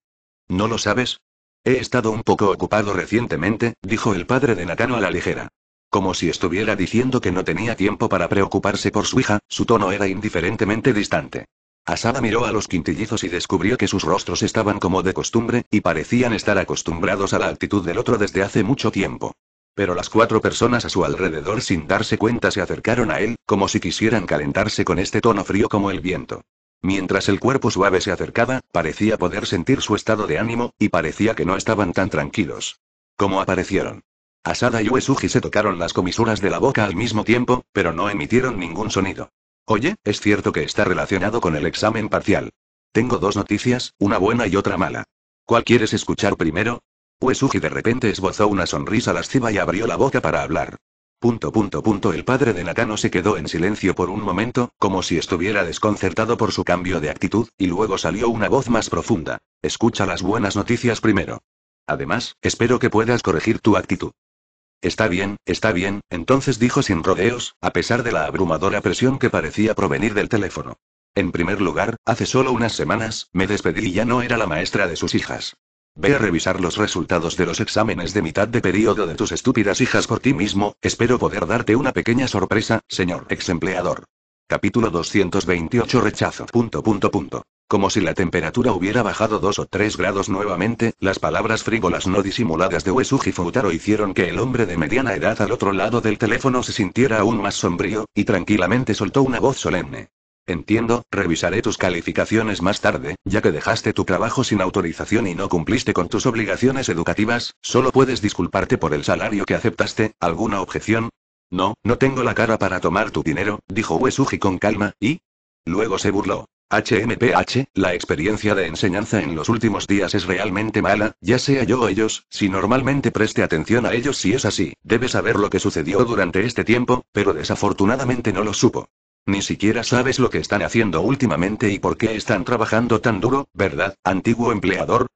¿No lo sabes? He estado un poco ocupado recientemente, dijo el padre de Nakano a la ligera. Como si estuviera diciendo que no tenía tiempo para preocuparse por su hija, su tono era indiferentemente distante. Asada miró a los quintillizos y descubrió que sus rostros estaban como de costumbre, y parecían estar acostumbrados a la actitud del otro desde hace mucho tiempo. Pero las cuatro personas a su alrededor sin darse cuenta se acercaron a él, como si quisieran calentarse con este tono frío como el viento. Mientras el cuerpo suave se acercaba, parecía poder sentir su estado de ánimo, y parecía que no estaban tan tranquilos. ¿Cómo aparecieron. Asada y Uesugi se tocaron las comisuras de la boca al mismo tiempo, pero no emitieron ningún sonido. Oye, es cierto que está relacionado con el examen parcial. Tengo dos noticias, una buena y otra mala. ¿Cuál quieres escuchar primero? Uesugi de repente esbozó una sonrisa lasciva y abrió la boca para hablar. Punto punto punto el padre de Nakano se quedó en silencio por un momento, como si estuviera desconcertado por su cambio de actitud, y luego salió una voz más profunda. Escucha las buenas noticias primero. Además, espero que puedas corregir tu actitud. Está bien, está bien, entonces dijo sin rodeos, a pesar de la abrumadora presión que parecía provenir del teléfono. En primer lugar, hace solo unas semanas, me despedí y ya no era la maestra de sus hijas. Ve a revisar los resultados de los exámenes de mitad de periodo de tus estúpidas hijas por ti mismo, espero poder darte una pequeña sorpresa, señor ex empleador. Capítulo 228 Rechazo. Como si la temperatura hubiera bajado dos o tres grados nuevamente, las palabras frívolas no disimuladas de Uesugi Futaro hicieron que el hombre de mediana edad al otro lado del teléfono se sintiera aún más sombrío, y tranquilamente soltó una voz solemne. Entiendo, revisaré tus calificaciones más tarde, ya que dejaste tu trabajo sin autorización y no cumpliste con tus obligaciones educativas, solo puedes disculparte por el salario que aceptaste, ¿alguna objeción? No, no tengo la cara para tomar tu dinero, dijo Uesugi con calma, y... Luego se burló. HMPH, la experiencia de enseñanza en los últimos días es realmente mala, ya sea yo o ellos, si normalmente preste atención a ellos si es así, debe saber lo que sucedió durante este tiempo, pero desafortunadamente no lo supo. Ni siquiera sabes lo que están haciendo últimamente y por qué están trabajando tan duro, ¿verdad, antiguo empleador?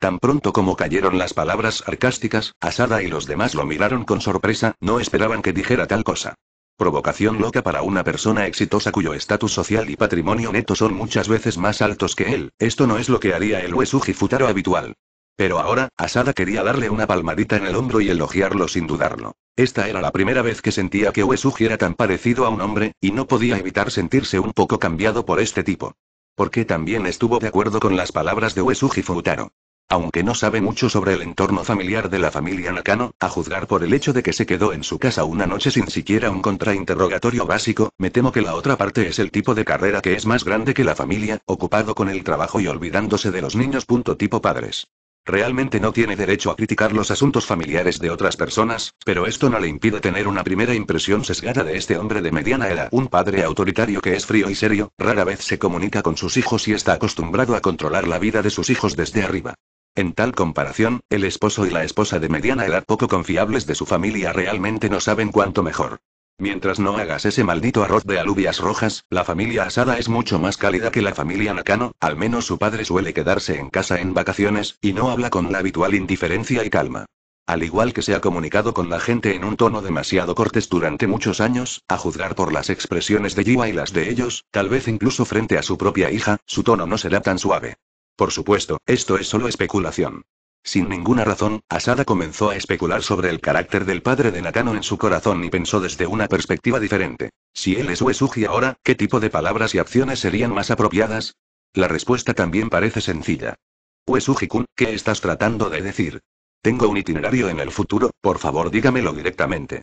Tan pronto como cayeron las palabras sarcásticas, Asada y los demás lo miraron con sorpresa, no esperaban que dijera tal cosa. Provocación loca para una persona exitosa cuyo estatus social y patrimonio neto son muchas veces más altos que él, esto no es lo que haría el Uesugi Futaro habitual. Pero ahora, Asada quería darle una palmadita en el hombro y elogiarlo sin dudarlo. Esta era la primera vez que sentía que Uesugi era tan parecido a un hombre, y no podía evitar sentirse un poco cambiado por este tipo. Porque también estuvo de acuerdo con las palabras de Uesugi Futaro. Aunque no sabe mucho sobre el entorno familiar de la familia Nakano, a juzgar por el hecho de que se quedó en su casa una noche sin siquiera un contrainterrogatorio básico, me temo que la otra parte es el tipo de carrera que es más grande que la familia, ocupado con el trabajo y olvidándose de los niños. tipo padres. Realmente no tiene derecho a criticar los asuntos familiares de otras personas, pero esto no le impide tener una primera impresión sesgada de este hombre de mediana edad. Un padre autoritario que es frío y serio, rara vez se comunica con sus hijos y está acostumbrado a controlar la vida de sus hijos desde arriba. En tal comparación, el esposo y la esposa de mediana edad poco confiables de su familia realmente no saben cuánto mejor. Mientras no hagas ese maldito arroz de alubias rojas, la familia Asada es mucho más cálida que la familia Nakano, al menos su padre suele quedarse en casa en vacaciones, y no habla con la habitual indiferencia y calma. Al igual que se ha comunicado con la gente en un tono demasiado cortés durante muchos años, a juzgar por las expresiones de Jiwa y las de ellos, tal vez incluso frente a su propia hija, su tono no será tan suave. Por supuesto, esto es solo especulación. Sin ninguna razón, Asada comenzó a especular sobre el carácter del padre de Nakano en su corazón y pensó desde una perspectiva diferente. Si él es Uesugi ahora, ¿qué tipo de palabras y acciones serían más apropiadas? La respuesta también parece sencilla. Uesugi-kun, ¿qué estás tratando de decir? Tengo un itinerario en el futuro, por favor dígamelo directamente.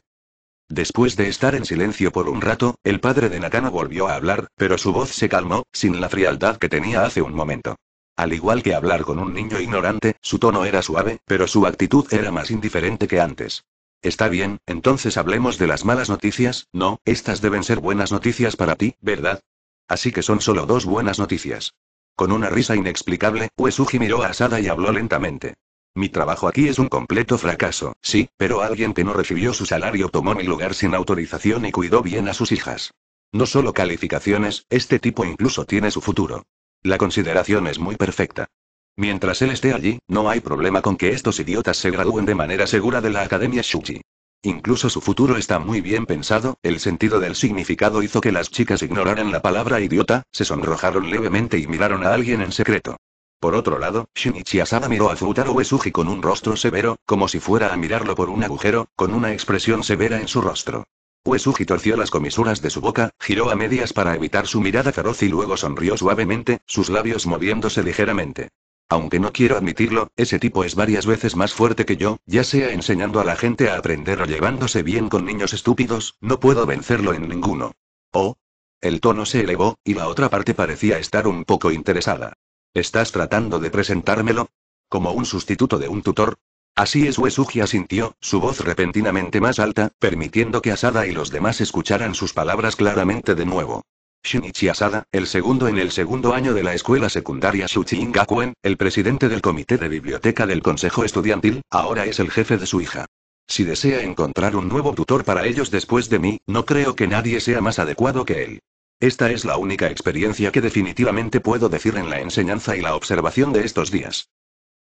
Después de estar en silencio por un rato, el padre de Nakano volvió a hablar, pero su voz se calmó, sin la frialdad que tenía hace un momento. Al igual que hablar con un niño ignorante, su tono era suave, pero su actitud era más indiferente que antes. Está bien, entonces hablemos de las malas noticias, no, estas deben ser buenas noticias para ti, ¿verdad? Así que son solo dos buenas noticias. Con una risa inexplicable, Uesugi miró a Asada y habló lentamente. Mi trabajo aquí es un completo fracaso, sí, pero alguien que no recibió su salario tomó mi lugar sin autorización y cuidó bien a sus hijas. No solo calificaciones, este tipo incluso tiene su futuro. La consideración es muy perfecta. Mientras él esté allí, no hay problema con que estos idiotas se gradúen de manera segura de la Academia Shuji. Incluso su futuro está muy bien pensado, el sentido del significado hizo que las chicas ignoraran la palabra idiota, se sonrojaron levemente y miraron a alguien en secreto. Por otro lado, Shinichi Asada miró a Futaro Uesugi con un rostro severo, como si fuera a mirarlo por un agujero, con una expresión severa en su rostro. Uesugi torció las comisuras de su boca, giró a medias para evitar su mirada feroz y luego sonrió suavemente, sus labios moviéndose ligeramente. Aunque no quiero admitirlo, ese tipo es varias veces más fuerte que yo, ya sea enseñando a la gente a aprender o llevándose bien con niños estúpidos, no puedo vencerlo en ninguno. Oh. El tono se elevó, y la otra parte parecía estar un poco interesada. ¿Estás tratando de presentármelo? ¿Como un sustituto de un tutor? Así es, Uesugi sintió, su voz repentinamente más alta, permitiendo que Asada y los demás escucharan sus palabras claramente de nuevo. Shinichi Asada, el segundo en el segundo año de la escuela secundaria Shuchin Gakuen, el presidente del comité de biblioteca del consejo estudiantil, ahora es el jefe de su hija. Si desea encontrar un nuevo tutor para ellos después de mí, no creo que nadie sea más adecuado que él. Esta es la única experiencia que definitivamente puedo decir en la enseñanza y la observación de estos días.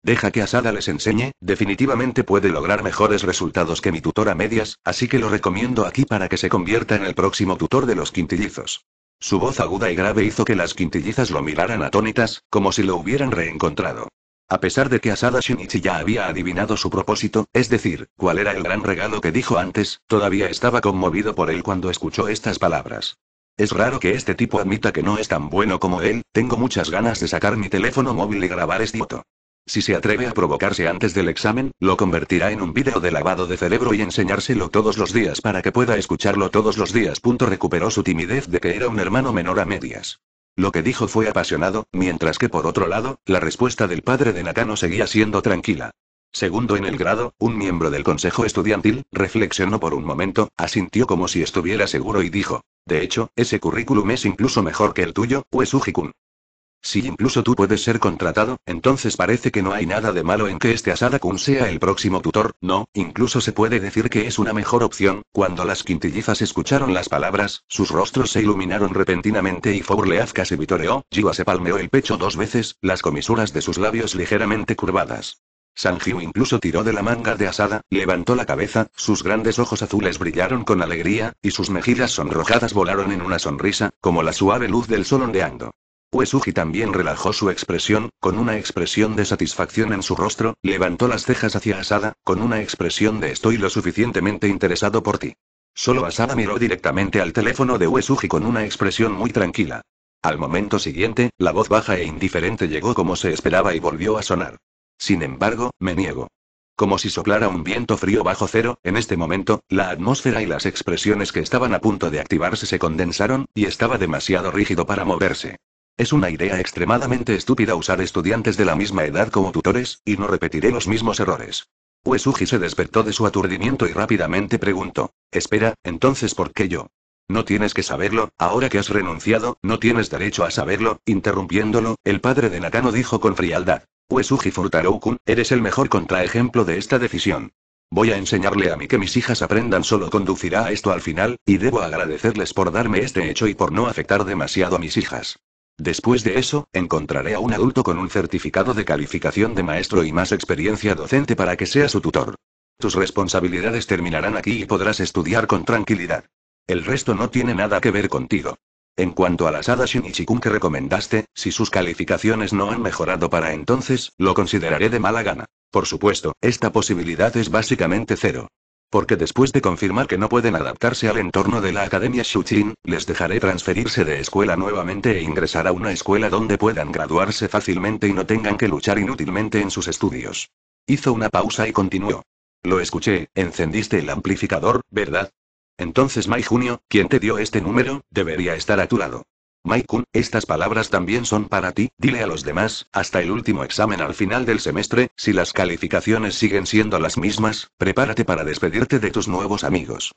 Deja que Asada les enseñe, definitivamente puede lograr mejores resultados que mi tutor a medias, así que lo recomiendo aquí para que se convierta en el próximo tutor de los quintillizos. Su voz aguda y grave hizo que las quintillizas lo miraran atónitas, como si lo hubieran reencontrado. A pesar de que Asada Shinichi ya había adivinado su propósito, es decir, cuál era el gran regalo que dijo antes, todavía estaba conmovido por él cuando escuchó estas palabras. Es raro que este tipo admita que no es tan bueno como él, tengo muchas ganas de sacar mi teléfono móvil y grabar este foto. Si se atreve a provocarse antes del examen, lo convertirá en un vídeo de lavado de cerebro y enseñárselo todos los días para que pueda escucharlo todos los días. Punto recuperó su timidez de que era un hermano menor a medias. Lo que dijo fue apasionado, mientras que por otro lado, la respuesta del padre de Nakano seguía siendo tranquila. Segundo en el grado, un miembro del consejo estudiantil, reflexionó por un momento, asintió como si estuviera seguro y dijo, de hecho, ese currículum es incluso mejor que el tuyo, uesugi kun si incluso tú puedes ser contratado, entonces parece que no hay nada de malo en que este Asada Kun sea el próximo tutor, no, incluso se puede decir que es una mejor opción. Cuando las quintillizas escucharon las palabras, sus rostros se iluminaron repentinamente y leazka se vitoreó, Jiwa se palmeó el pecho dos veces, las comisuras de sus labios ligeramente curvadas. Sanjiu incluso tiró de la manga de Asada, levantó la cabeza, sus grandes ojos azules brillaron con alegría, y sus mejillas sonrojadas volaron en una sonrisa, como la suave luz del sol ondeando. Uesugi también relajó su expresión, con una expresión de satisfacción en su rostro, levantó las cejas hacia Asada, con una expresión de estoy lo suficientemente interesado por ti. Solo Asada miró directamente al teléfono de Uesugi con una expresión muy tranquila. Al momento siguiente, la voz baja e indiferente llegó como se esperaba y volvió a sonar. Sin embargo, me niego. Como si soplara un viento frío bajo cero, en este momento, la atmósfera y las expresiones que estaban a punto de activarse se condensaron, y estaba demasiado rígido para moverse. Es una idea extremadamente estúpida usar estudiantes de la misma edad como tutores, y no repetiré los mismos errores. Uesugi se despertó de su aturdimiento y rápidamente preguntó, espera, entonces ¿por qué yo? No tienes que saberlo, ahora que has renunciado, no tienes derecho a saberlo, interrumpiéndolo, el padre de Nakano dijo con frialdad. Uesugi furtarou eres el mejor contraejemplo de esta decisión. Voy a enseñarle a mí que mis hijas aprendan solo conducirá a esto al final, y debo agradecerles por darme este hecho y por no afectar demasiado a mis hijas. Después de eso, encontraré a un adulto con un certificado de calificación de maestro y más experiencia docente para que sea su tutor. Tus responsabilidades terminarán aquí y podrás estudiar con tranquilidad. El resto no tiene nada que ver contigo. En cuanto a las hadas Shinichikun que recomendaste, si sus calificaciones no han mejorado para entonces, lo consideraré de mala gana. Por supuesto, esta posibilidad es básicamente cero. Porque después de confirmar que no pueden adaptarse al entorno de la Academia Shuchin, les dejaré transferirse de escuela nuevamente e ingresar a una escuela donde puedan graduarse fácilmente y no tengan que luchar inútilmente en sus estudios. Hizo una pausa y continuó. Lo escuché, encendiste el amplificador, ¿verdad? Entonces Mai Junio, quien te dio este número, debería estar a tu lado. Maikun, estas palabras también son para ti, dile a los demás, hasta el último examen al final del semestre, si las calificaciones siguen siendo las mismas, prepárate para despedirte de tus nuevos amigos.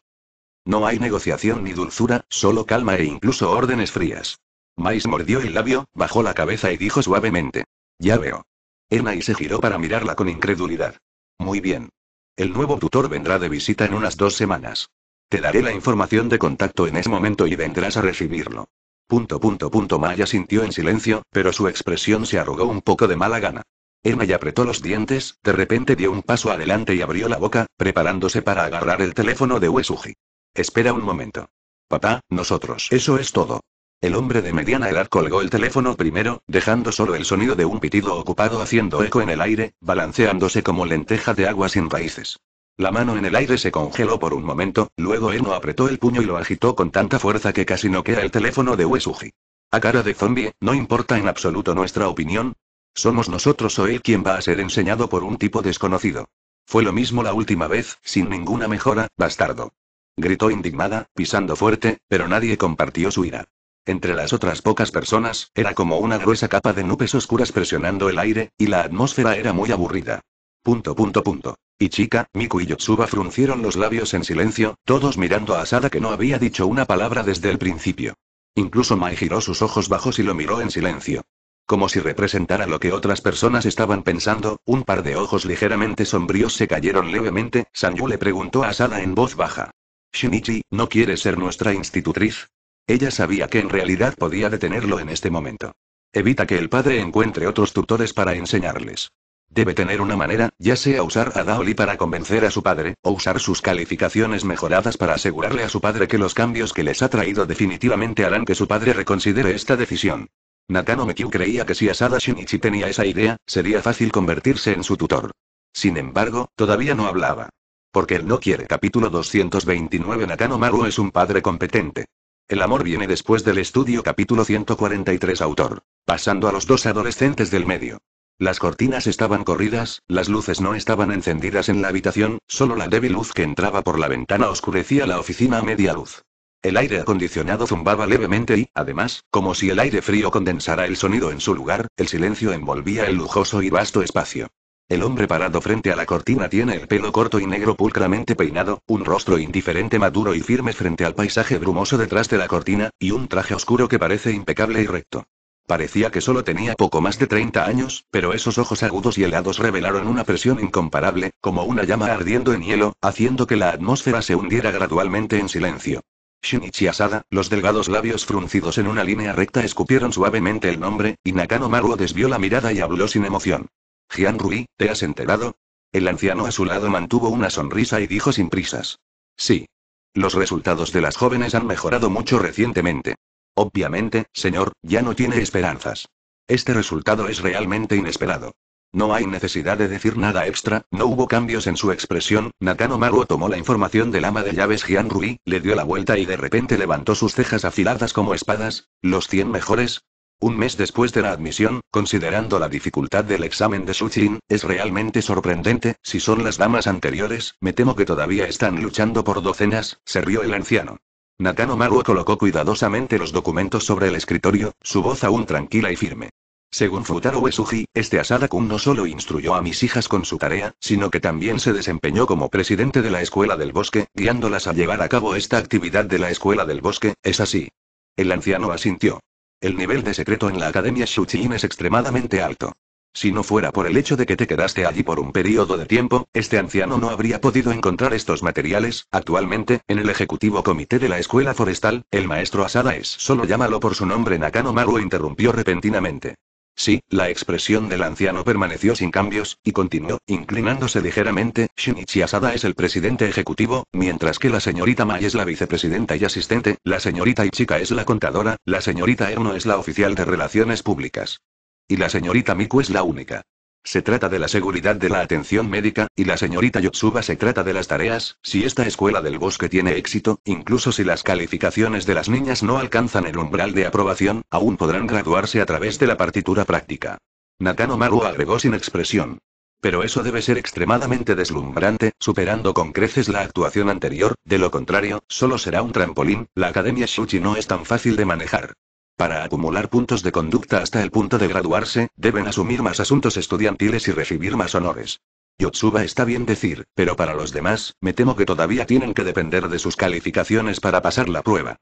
No hay negociación ni dulzura, solo calma e incluso órdenes frías. Mais mordió el labio, bajó la cabeza y dijo suavemente. Ya veo. y se giró para mirarla con incredulidad. Muy bien. El nuevo tutor vendrá de visita en unas dos semanas. Te daré la información de contacto en ese momento y vendrás a recibirlo. Punto punto punto Maya sintió en silencio, pero su expresión se arrugó un poco de mala gana. Emma ya apretó los dientes, de repente dio un paso adelante y abrió la boca, preparándose para agarrar el teléfono de Uesugi. Espera un momento. Papá, nosotros. Eso es todo. El hombre de mediana edad colgó el teléfono primero, dejando solo el sonido de un pitido ocupado haciendo eco en el aire, balanceándose como lenteja de agua sin raíces. La mano en el aire se congeló por un momento, luego no apretó el puño y lo agitó con tanta fuerza que casi noquea el teléfono de Uesugi. A cara de zombie, no importa en absoluto nuestra opinión. Somos nosotros o él quien va a ser enseñado por un tipo desconocido. Fue lo mismo la última vez, sin ninguna mejora, bastardo. Gritó indignada, pisando fuerte, pero nadie compartió su ira. Entre las otras pocas personas, era como una gruesa capa de nubes oscuras presionando el aire, y la atmósfera era muy aburrida. Punto punto punto. Y chica, Miku y Yotsuba fruncieron los labios en silencio, todos mirando a Asada que no había dicho una palabra desde el principio. Incluso Mai giró sus ojos bajos y lo miró en silencio. Como si representara lo que otras personas estaban pensando, un par de ojos ligeramente sombríos se cayeron levemente, Sanyu le preguntó a Asada en voz baja. Shinichi, ¿no quieres ser nuestra institutriz? Ella sabía que en realidad podía detenerlo en este momento. Evita que el padre encuentre otros tutores para enseñarles. Debe tener una manera, ya sea usar a Daoli para convencer a su padre, o usar sus calificaciones mejoradas para asegurarle a su padre que los cambios que les ha traído definitivamente harán que su padre reconsidere esta decisión. Natano Mekyu creía que si Asada Shinichi tenía esa idea, sería fácil convertirse en su tutor. Sin embargo, todavía no hablaba. Porque él no quiere. Capítulo 229 Nakano Maru es un padre competente. El amor viene después del estudio capítulo 143 autor. Pasando a los dos adolescentes del medio. Las cortinas estaban corridas, las luces no estaban encendidas en la habitación, solo la débil luz que entraba por la ventana oscurecía la oficina a media luz. El aire acondicionado zumbaba levemente y, además, como si el aire frío condensara el sonido en su lugar, el silencio envolvía el lujoso y vasto espacio. El hombre parado frente a la cortina tiene el pelo corto y negro pulcramente peinado, un rostro indiferente maduro y firme frente al paisaje brumoso detrás de la cortina, y un traje oscuro que parece impecable y recto. Parecía que solo tenía poco más de 30 años, pero esos ojos agudos y helados revelaron una presión incomparable, como una llama ardiendo en hielo, haciendo que la atmósfera se hundiera gradualmente en silencio. Shinichi Asada, los delgados labios fruncidos en una línea recta escupieron suavemente el nombre, y Nakano Maruo desvió la mirada y habló sin emoción. Jian Rui, ¿te has enterado? El anciano a su lado mantuvo una sonrisa y dijo sin prisas. Sí. Los resultados de las jóvenes han mejorado mucho recientemente. Obviamente, señor, ya no tiene esperanzas. Este resultado es realmente inesperado. No hay necesidad de decir nada extra, no hubo cambios en su expresión. Nakano Maruo tomó la información del ama de llaves Gian Rui, le dio la vuelta y de repente levantó sus cejas afiladas como espadas. ¿Los 100 mejores? Un mes después de la admisión, considerando la dificultad del examen de Suchin, es realmente sorprendente. Si son las damas anteriores, me temo que todavía están luchando por docenas, se rió el anciano. Nakano Maruo colocó cuidadosamente los documentos sobre el escritorio, su voz aún tranquila y firme. Según Futaro Uesugi, este Asada-kun no solo instruyó a mis hijas con su tarea, sino que también se desempeñó como presidente de la Escuela del Bosque, guiándolas a llevar a cabo esta actividad de la Escuela del Bosque, ¿es así? El anciano asintió. El nivel de secreto en la Academia Shuchiin es extremadamente alto. Si no fuera por el hecho de que te quedaste allí por un periodo de tiempo, este anciano no habría podido encontrar estos materiales. Actualmente, en el ejecutivo comité de la escuela forestal, el maestro Asada es. Solo llámalo por su nombre Nakano Maru interrumpió repentinamente. Sí, la expresión del anciano permaneció sin cambios, y continuó, inclinándose ligeramente, Shinichi Asada es el presidente ejecutivo, mientras que la señorita Mai es la vicepresidenta y asistente, la señorita Ichika es la contadora, la señorita Erno es la oficial de relaciones públicas. Y la señorita Miku es la única. Se trata de la seguridad de la atención médica, y la señorita Yotsuba se trata de las tareas, si esta escuela del bosque tiene éxito, incluso si las calificaciones de las niñas no alcanzan el umbral de aprobación, aún podrán graduarse a través de la partitura práctica. Nakano Maru agregó sin expresión. Pero eso debe ser extremadamente deslumbrante, superando con creces la actuación anterior, de lo contrario, solo será un trampolín, la Academia Shuchi no es tan fácil de manejar. Para acumular puntos de conducta hasta el punto de graduarse, deben asumir más asuntos estudiantiles y recibir más honores. Yotsuba está bien decir, pero para los demás, me temo que todavía tienen que depender de sus calificaciones para pasar la prueba.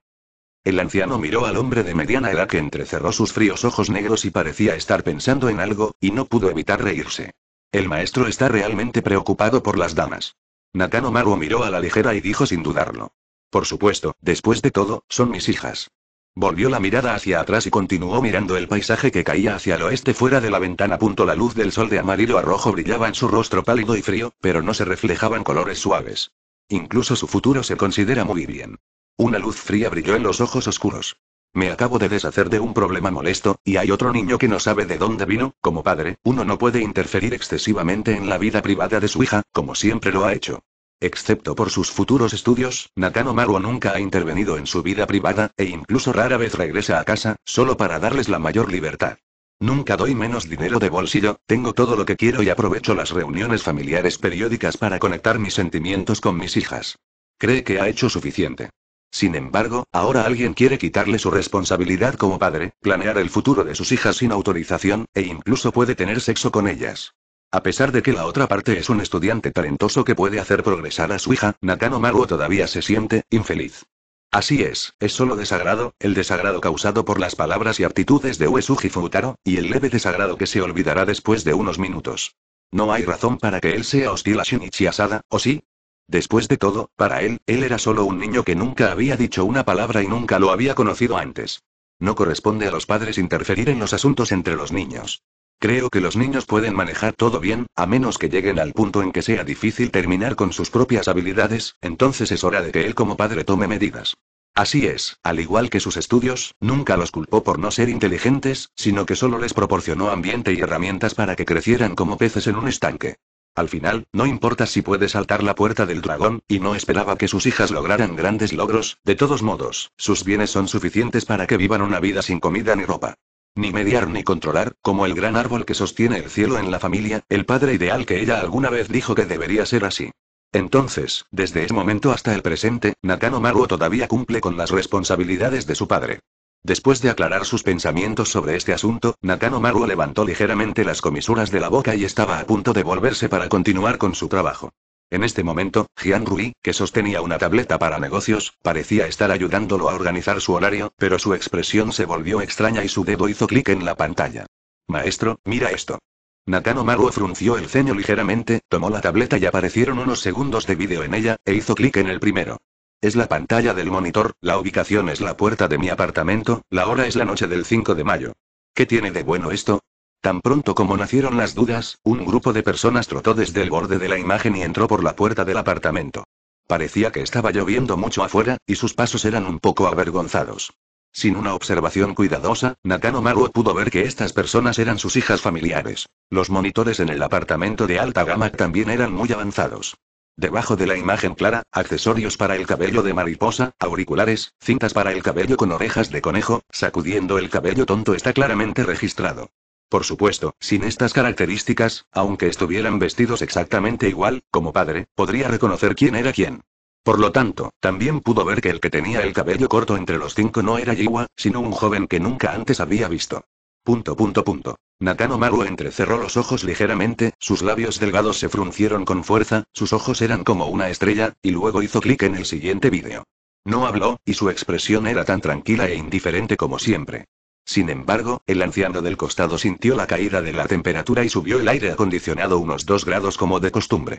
El anciano miró al hombre de mediana edad que entrecerró sus fríos ojos negros y parecía estar pensando en algo, y no pudo evitar reírse. El maestro está realmente preocupado por las damas. Nakano Maru miró a la ligera y dijo sin dudarlo. Por supuesto, después de todo, son mis hijas. Volvió la mirada hacia atrás y continuó mirando el paisaje que caía hacia el oeste fuera de la ventana. Punto la luz del sol de amarillo a rojo brillaba en su rostro pálido y frío, pero no se reflejaban colores suaves. Incluso su futuro se considera muy bien. Una luz fría brilló en los ojos oscuros. Me acabo de deshacer de un problema molesto, y hay otro niño que no sabe de dónde vino, como padre, uno no puede interferir excesivamente en la vida privada de su hija, como siempre lo ha hecho. Excepto por sus futuros estudios, Nakano Maru nunca ha intervenido en su vida privada, e incluso rara vez regresa a casa, solo para darles la mayor libertad. Nunca doy menos dinero de bolsillo, tengo todo lo que quiero y aprovecho las reuniones familiares periódicas para conectar mis sentimientos con mis hijas. Cree que ha hecho suficiente. Sin embargo, ahora alguien quiere quitarle su responsabilidad como padre, planear el futuro de sus hijas sin autorización, e incluso puede tener sexo con ellas. A pesar de que la otra parte es un estudiante talentoso que puede hacer progresar a su hija, Nakano Mago todavía se siente infeliz. Así es, es solo desagrado, el desagrado causado por las palabras y actitudes de Uesugi Futaro, y el leve desagrado que se olvidará después de unos minutos. No hay razón para que él sea hostil a Shinichi Asada, ¿o sí? Después de todo, para él, él era solo un niño que nunca había dicho una palabra y nunca lo había conocido antes. No corresponde a los padres interferir en los asuntos entre los niños. Creo que los niños pueden manejar todo bien, a menos que lleguen al punto en que sea difícil terminar con sus propias habilidades, entonces es hora de que él como padre tome medidas. Así es, al igual que sus estudios, nunca los culpó por no ser inteligentes, sino que solo les proporcionó ambiente y herramientas para que crecieran como peces en un estanque. Al final, no importa si puede saltar la puerta del dragón, y no esperaba que sus hijas lograran grandes logros, de todos modos, sus bienes son suficientes para que vivan una vida sin comida ni ropa. Ni mediar ni controlar, como el gran árbol que sostiene el cielo en la familia, el padre ideal que ella alguna vez dijo que debería ser así. Entonces, desde ese momento hasta el presente, Nakano Maruo todavía cumple con las responsabilidades de su padre. Después de aclarar sus pensamientos sobre este asunto, Nakano Maruo levantó ligeramente las comisuras de la boca y estaba a punto de volverse para continuar con su trabajo. En este momento, Jian Rui, que sostenía una tableta para negocios, parecía estar ayudándolo a organizar su horario, pero su expresión se volvió extraña y su dedo hizo clic en la pantalla. Maestro, mira esto. Natano Maru frunció el ceño ligeramente, tomó la tableta y aparecieron unos segundos de vídeo en ella, e hizo clic en el primero. Es la pantalla del monitor, la ubicación es la puerta de mi apartamento, la hora es la noche del 5 de mayo. ¿Qué tiene de bueno esto? Tan pronto como nacieron las dudas, un grupo de personas trotó desde el borde de la imagen y entró por la puerta del apartamento. Parecía que estaba lloviendo mucho afuera, y sus pasos eran un poco avergonzados. Sin una observación cuidadosa, Nakano Maru pudo ver que estas personas eran sus hijas familiares. Los monitores en el apartamento de alta gama también eran muy avanzados. Debajo de la imagen clara, accesorios para el cabello de mariposa, auriculares, cintas para el cabello con orejas de conejo, sacudiendo el cabello tonto está claramente registrado. Por supuesto, sin estas características, aunque estuvieran vestidos exactamente igual, como padre, podría reconocer quién era quién. Por lo tanto, también pudo ver que el que tenía el cabello corto entre los cinco no era Yiwa, sino un joven que nunca antes había visto. Punto punto punto. Nakano entrecerró los ojos ligeramente, sus labios delgados se fruncieron con fuerza, sus ojos eran como una estrella, y luego hizo clic en el siguiente vídeo. No habló, y su expresión era tan tranquila e indiferente como siempre. Sin embargo, el anciano del costado sintió la caída de la temperatura y subió el aire acondicionado unos 2 grados como de costumbre.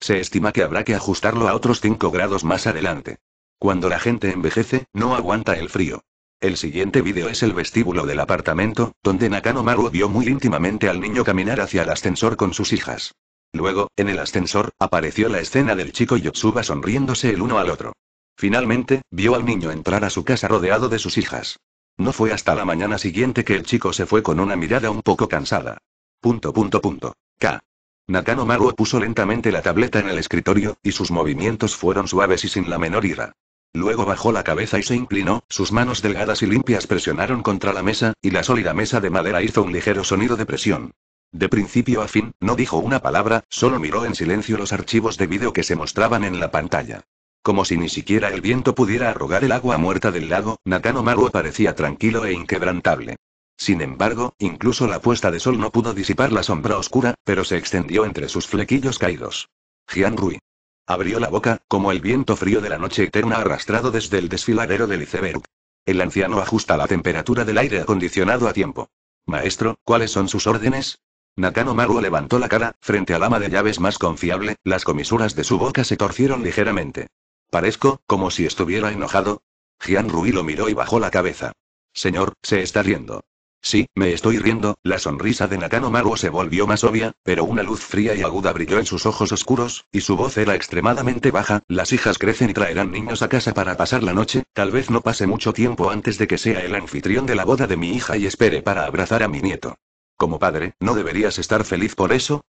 Se estima que habrá que ajustarlo a otros 5 grados más adelante. Cuando la gente envejece, no aguanta el frío. El siguiente vídeo es el vestíbulo del apartamento, donde Nakano Maru vio muy íntimamente al niño caminar hacia el ascensor con sus hijas. Luego, en el ascensor, apareció la escena del chico y Yotsuba sonriéndose el uno al otro. Finalmente, vio al niño entrar a su casa rodeado de sus hijas. No fue hasta la mañana siguiente que el chico se fue con una mirada un poco cansada. Punto punto punto. K. Nakano Maruo puso lentamente la tableta en el escritorio, y sus movimientos fueron suaves y sin la menor ira. Luego bajó la cabeza y se inclinó, sus manos delgadas y limpias presionaron contra la mesa, y la sólida mesa de madera hizo un ligero sonido de presión. De principio a fin, no dijo una palabra, solo miró en silencio los archivos de vídeo que se mostraban en la pantalla. Como si ni siquiera el viento pudiera arrogar el agua muerta del lago, Natano Maruo parecía tranquilo e inquebrantable. Sin embargo, incluso la puesta de sol no pudo disipar la sombra oscura, pero se extendió entre sus flequillos caídos. Jian Rui. Abrió la boca, como el viento frío de la noche eterna arrastrado desde el desfiladero del iceberg. El anciano ajusta la temperatura del aire acondicionado a tiempo. Maestro, ¿cuáles son sus órdenes? Natano Maruo levantó la cara, frente al ama de llaves más confiable, las comisuras de su boca se torcieron ligeramente. Parezco, como si estuviera enojado. Gian Rui lo miró y bajó la cabeza. Señor, se está riendo. Sí, me estoy riendo, la sonrisa de Nakano Mago se volvió más obvia, pero una luz fría y aguda brilló en sus ojos oscuros, y su voz era extremadamente baja, las hijas crecen y traerán niños a casa para pasar la noche, tal vez no pase mucho tiempo antes de que sea el anfitrión de la boda de mi hija y espere para abrazar a mi nieto. Como padre, ¿no deberías estar feliz por eso?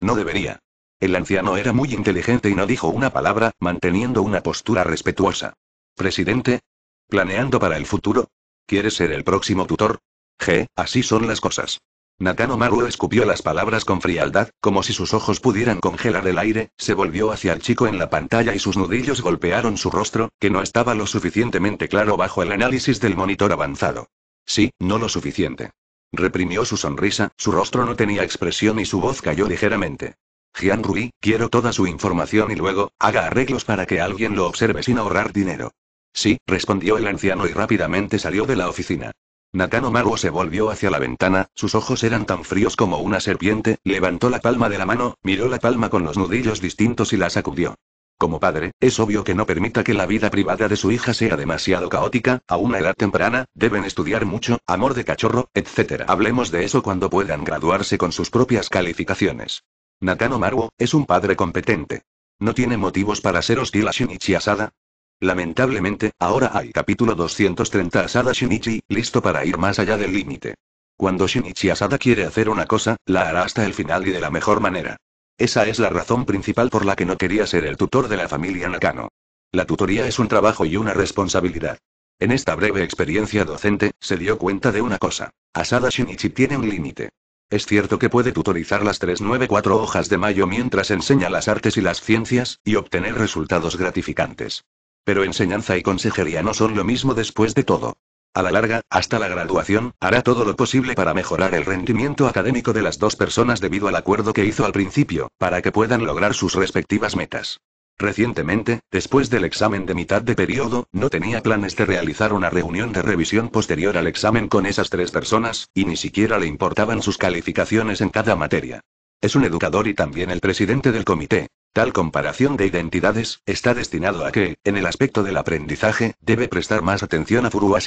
No debería. El anciano era muy inteligente y no dijo una palabra, manteniendo una postura respetuosa. Presidente. ¿Planeando para el futuro? ¿Quieres ser el próximo tutor? G, así son las cosas. Natano Maru escupió las palabras con frialdad, como si sus ojos pudieran congelar el aire, se volvió hacia el chico en la pantalla y sus nudillos golpearon su rostro, que no estaba lo suficientemente claro bajo el análisis del monitor avanzado. Sí, no lo suficiente. Reprimió su sonrisa, su rostro no tenía expresión y su voz cayó ligeramente. Jian Rui, quiero toda su información y luego, haga arreglos para que alguien lo observe sin ahorrar dinero. Sí, respondió el anciano y rápidamente salió de la oficina. Nakano Mago se volvió hacia la ventana, sus ojos eran tan fríos como una serpiente, levantó la palma de la mano, miró la palma con los nudillos distintos y la sacudió. Como padre, es obvio que no permita que la vida privada de su hija sea demasiado caótica, a una edad temprana, deben estudiar mucho, amor de cachorro, etc. Hablemos de eso cuando puedan graduarse con sus propias calificaciones. Nakano Maruo, es un padre competente. No tiene motivos para ser hostil a Shinichi Asada. Lamentablemente, ahora hay capítulo 230 Asada Shinichi, listo para ir más allá del límite. Cuando Shinichi Asada quiere hacer una cosa, la hará hasta el final y de la mejor manera. Esa es la razón principal por la que no quería ser el tutor de la familia Nakano. La tutoría es un trabajo y una responsabilidad. En esta breve experiencia docente, se dio cuenta de una cosa. Asada Shinichi tiene un límite. Es cierto que puede tutorizar las 394 hojas de mayo mientras enseña las artes y las ciencias, y obtener resultados gratificantes. Pero enseñanza y consejería no son lo mismo después de todo. A la larga, hasta la graduación, hará todo lo posible para mejorar el rendimiento académico de las dos personas debido al acuerdo que hizo al principio, para que puedan lograr sus respectivas metas. Recientemente, después del examen de mitad de periodo, no tenía planes de realizar una reunión de revisión posterior al examen con esas tres personas, y ni siquiera le importaban sus calificaciones en cada materia. Es un educador y también el presidente del comité. Tal comparación de identidades está destinado a que, en el aspecto del aprendizaje, debe prestar más atención a Furua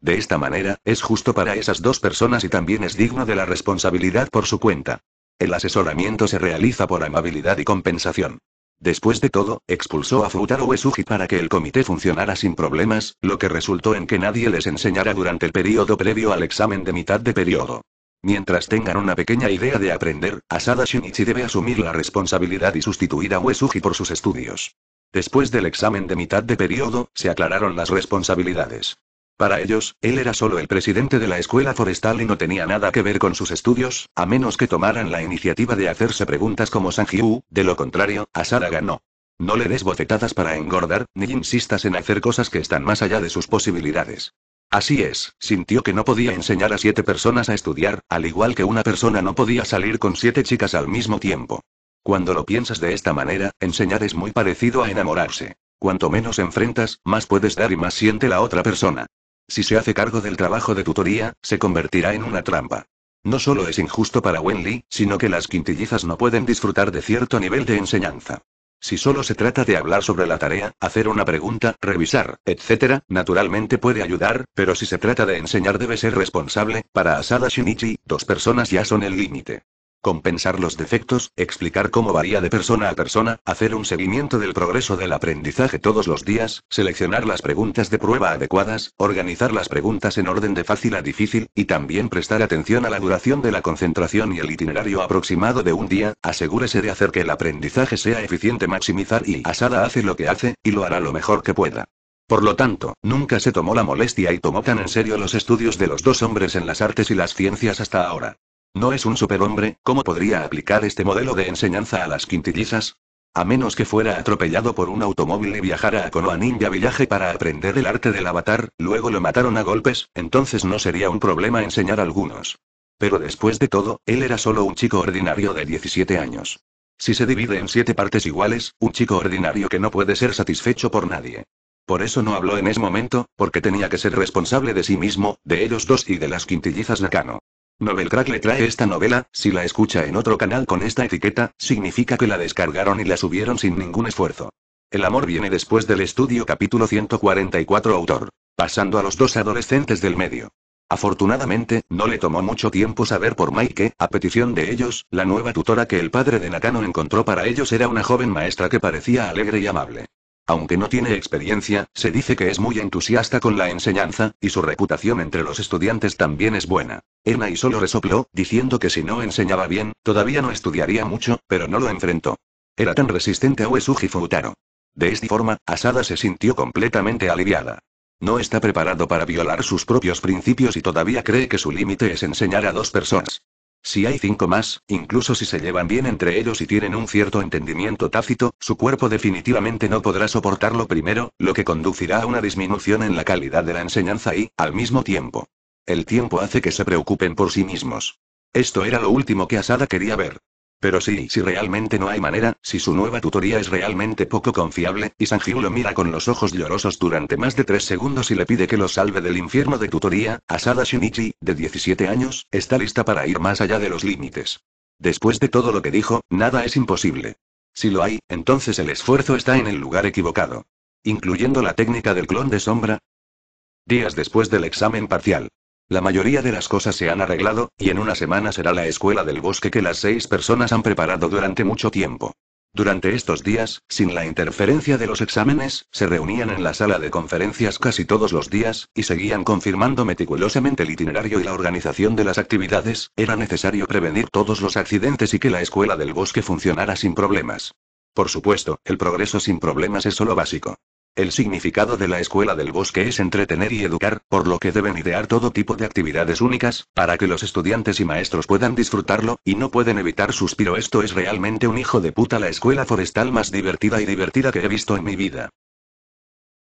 De esta manera, es justo para esas dos personas y también es digno de la responsabilidad por su cuenta. El asesoramiento se realiza por amabilidad y compensación. Después de todo, expulsó a Futaro Uesugi para que el comité funcionara sin problemas, lo que resultó en que nadie les enseñara durante el periodo previo al examen de mitad de periodo. Mientras tengan una pequeña idea de aprender, Asada Shinichi debe asumir la responsabilidad y sustituir a Uesugi por sus estudios. Después del examen de mitad de periodo, se aclararon las responsabilidades. Para ellos, él era solo el presidente de la escuela forestal y no tenía nada que ver con sus estudios, a menos que tomaran la iniciativa de hacerse preguntas como Sanjiu, de lo contrario, a Sara no. No le des bofetadas para engordar, ni insistas en hacer cosas que están más allá de sus posibilidades. Así es, sintió que no podía enseñar a siete personas a estudiar, al igual que una persona no podía salir con siete chicas al mismo tiempo. Cuando lo piensas de esta manera, enseñar es muy parecido a enamorarse. Cuanto menos enfrentas, más puedes dar y más siente la otra persona. Si se hace cargo del trabajo de tutoría, se convertirá en una trampa. No solo es injusto para Wenli, sino que las quintillizas no pueden disfrutar de cierto nivel de enseñanza. Si solo se trata de hablar sobre la tarea, hacer una pregunta, revisar, etc., naturalmente puede ayudar, pero si se trata de enseñar debe ser responsable, para Asada Shinichi, dos personas ya son el límite compensar los defectos, explicar cómo varía de persona a persona, hacer un seguimiento del progreso del aprendizaje todos los días, seleccionar las preguntas de prueba adecuadas, organizar las preguntas en orden de fácil a difícil, y también prestar atención a la duración de la concentración y el itinerario aproximado de un día, asegúrese de hacer que el aprendizaje sea eficiente, maximizar y Asada hace lo que hace, y lo hará lo mejor que pueda. Por lo tanto, nunca se tomó la molestia y tomó tan en serio los estudios de los dos hombres en las artes y las ciencias hasta ahora. No es un superhombre, ¿cómo podría aplicar este modelo de enseñanza a las quintillizas? A menos que fuera atropellado por un automóvil y viajara a Konoha Ninja Village para aprender el arte del avatar, luego lo mataron a golpes, entonces no sería un problema enseñar a algunos. Pero después de todo, él era solo un chico ordinario de 17 años. Si se divide en siete partes iguales, un chico ordinario que no puede ser satisfecho por nadie. Por eso no habló en ese momento, porque tenía que ser responsable de sí mismo, de ellos dos y de las quintillizas Nakano. Novelcrack le trae esta novela, si la escucha en otro canal con esta etiqueta, significa que la descargaron y la subieron sin ningún esfuerzo. El amor viene después del estudio capítulo 144 autor. Pasando a los dos adolescentes del medio. Afortunadamente, no le tomó mucho tiempo saber por Mike que, a petición de ellos, la nueva tutora que el padre de Nakano encontró para ellos era una joven maestra que parecía alegre y amable. Aunque no tiene experiencia, se dice que es muy entusiasta con la enseñanza, y su reputación entre los estudiantes también es buena. y solo resopló, diciendo que si no enseñaba bien, todavía no estudiaría mucho, pero no lo enfrentó. Era tan resistente a Uesugi Futaro. De esta forma, Asada se sintió completamente aliviada. No está preparado para violar sus propios principios y todavía cree que su límite es enseñar a dos personas. Si hay cinco más, incluso si se llevan bien entre ellos y tienen un cierto entendimiento tácito, su cuerpo definitivamente no podrá soportarlo primero, lo que conducirá a una disminución en la calidad de la enseñanza y, al mismo tiempo, el tiempo hace que se preocupen por sí mismos. Esto era lo último que Asada quería ver. Pero sí, si realmente no hay manera, si su nueva tutoría es realmente poco confiable, y Sanjiu lo mira con los ojos llorosos durante más de tres segundos y le pide que lo salve del infierno de tutoría, Asada Shinichi, de 17 años, está lista para ir más allá de los límites. Después de todo lo que dijo, nada es imposible. Si lo hay, entonces el esfuerzo está en el lugar equivocado. Incluyendo la técnica del clon de sombra. Días después del examen parcial. La mayoría de las cosas se han arreglado, y en una semana será la escuela del bosque que las seis personas han preparado durante mucho tiempo. Durante estos días, sin la interferencia de los exámenes, se reunían en la sala de conferencias casi todos los días, y seguían confirmando meticulosamente el itinerario y la organización de las actividades, era necesario prevenir todos los accidentes y que la escuela del bosque funcionara sin problemas. Por supuesto, el progreso sin problemas es solo básico. El significado de la escuela del bosque es entretener y educar, por lo que deben idear todo tipo de actividades únicas, para que los estudiantes y maestros puedan disfrutarlo, y no pueden evitar suspiro. Esto es realmente un hijo de puta la escuela forestal más divertida y divertida que he visto en mi vida.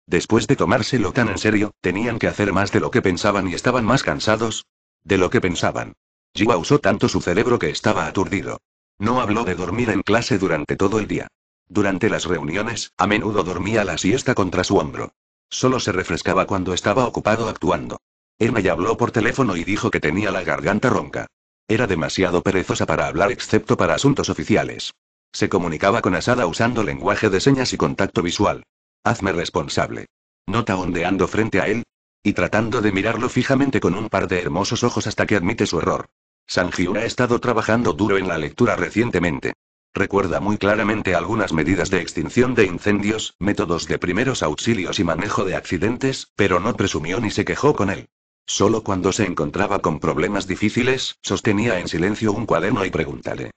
Después de tomárselo tan en serio, tenían que hacer más de lo que pensaban y estaban más cansados de lo que pensaban. Jiwa usó tanto su cerebro que estaba aturdido. No habló de dormir en clase durante todo el día. Durante las reuniones, a menudo dormía la siesta contra su hombro. Solo se refrescaba cuando estaba ocupado actuando. ya habló por teléfono y dijo que tenía la garganta ronca. Era demasiado perezosa para hablar excepto para asuntos oficiales. Se comunicaba con Asada usando lenguaje de señas y contacto visual. Hazme responsable. Nota ondeando frente a él. Y tratando de mirarlo fijamente con un par de hermosos ojos hasta que admite su error. Sanjiura ha estado trabajando duro en la lectura recientemente. Recuerda muy claramente algunas medidas de extinción de incendios, métodos de primeros auxilios y manejo de accidentes, pero no presumió ni se quejó con él. Solo cuando se encontraba con problemas difíciles, sostenía en silencio un cuaderno y pregúntale.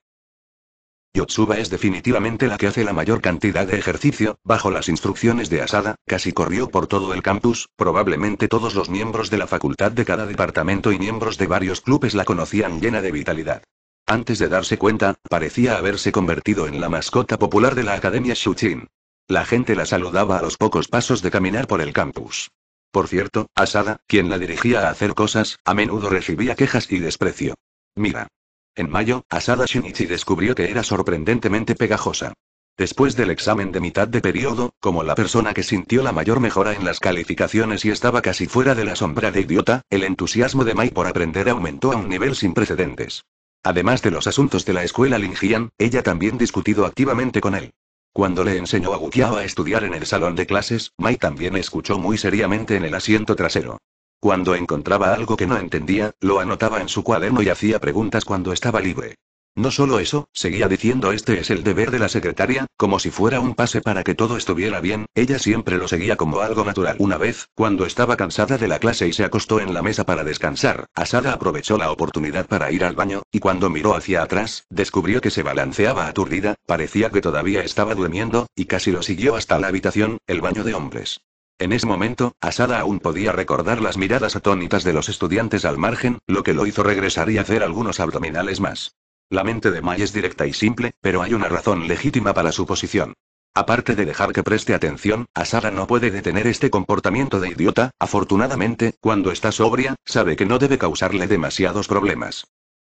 Yotsuba es definitivamente la que hace la mayor cantidad de ejercicio, bajo las instrucciones de Asada, casi corrió por todo el campus, probablemente todos los miembros de la facultad de cada departamento y miembros de varios clubes la conocían llena de vitalidad. Antes de darse cuenta, parecía haberse convertido en la mascota popular de la Academia Shuchin. La gente la saludaba a los pocos pasos de caminar por el campus. Por cierto, Asada, quien la dirigía a hacer cosas, a menudo recibía quejas y desprecio. Mira. En mayo, Asada Shinichi descubrió que era sorprendentemente pegajosa. Después del examen de mitad de periodo, como la persona que sintió la mayor mejora en las calificaciones y estaba casi fuera de la sombra de idiota, el entusiasmo de Mai por aprender aumentó a un nivel sin precedentes. Además de los asuntos de la escuela Lingian, ella también discutido activamente con él. Cuando le enseñó a Wukiao a estudiar en el salón de clases, Mai también escuchó muy seriamente en el asiento trasero. Cuando encontraba algo que no entendía, lo anotaba en su cuaderno y hacía preguntas cuando estaba libre. No solo eso, seguía diciendo este es el deber de la secretaria, como si fuera un pase para que todo estuviera bien, ella siempre lo seguía como algo natural. Una vez, cuando estaba cansada de la clase y se acostó en la mesa para descansar, Asada aprovechó la oportunidad para ir al baño, y cuando miró hacia atrás, descubrió que se balanceaba aturdida, parecía que todavía estaba durmiendo, y casi lo siguió hasta la habitación, el baño de hombres. En ese momento, Asada aún podía recordar las miradas atónitas de los estudiantes al margen, lo que lo hizo regresar y hacer algunos abdominales más. La mente de Mai es directa y simple, pero hay una razón legítima para su posición. Aparte de dejar que preste atención, Asada no puede detener este comportamiento de idiota, afortunadamente, cuando está sobria, sabe que no debe causarle demasiados problemas.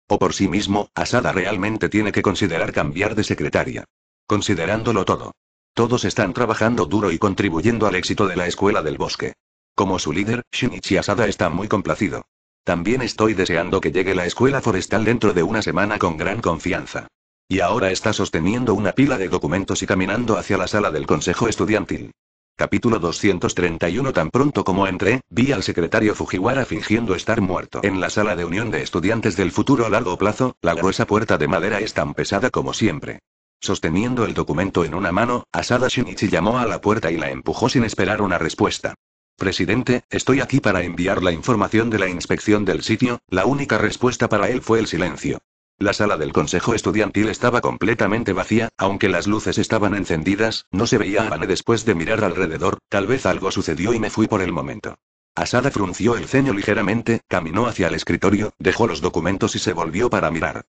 O por sí mismo, Asada realmente tiene que considerar cambiar de secretaria. Considerándolo todo. Todos están trabajando duro y contribuyendo al éxito de la escuela del bosque. Como su líder, Shinichi Asada está muy complacido. También estoy deseando que llegue la escuela forestal dentro de una semana con gran confianza. Y ahora está sosteniendo una pila de documentos y caminando hacia la sala del Consejo Estudiantil. Capítulo 231 Tan pronto como entré, vi al secretario Fujiwara fingiendo estar muerto. En la sala de unión de estudiantes del futuro a largo plazo, la gruesa puerta de madera es tan pesada como siempre. Sosteniendo el documento en una mano, Asada Shinichi llamó a la puerta y la empujó sin esperar una respuesta. Presidente, estoy aquí para enviar la información de la inspección del sitio, la única respuesta para él fue el silencio. La sala del consejo estudiantil estaba completamente vacía, aunque las luces estaban encendidas, no se veía a después de mirar alrededor, tal vez algo sucedió y me fui por el momento. Asada frunció el ceño ligeramente, caminó hacia el escritorio, dejó los documentos y se volvió para mirar.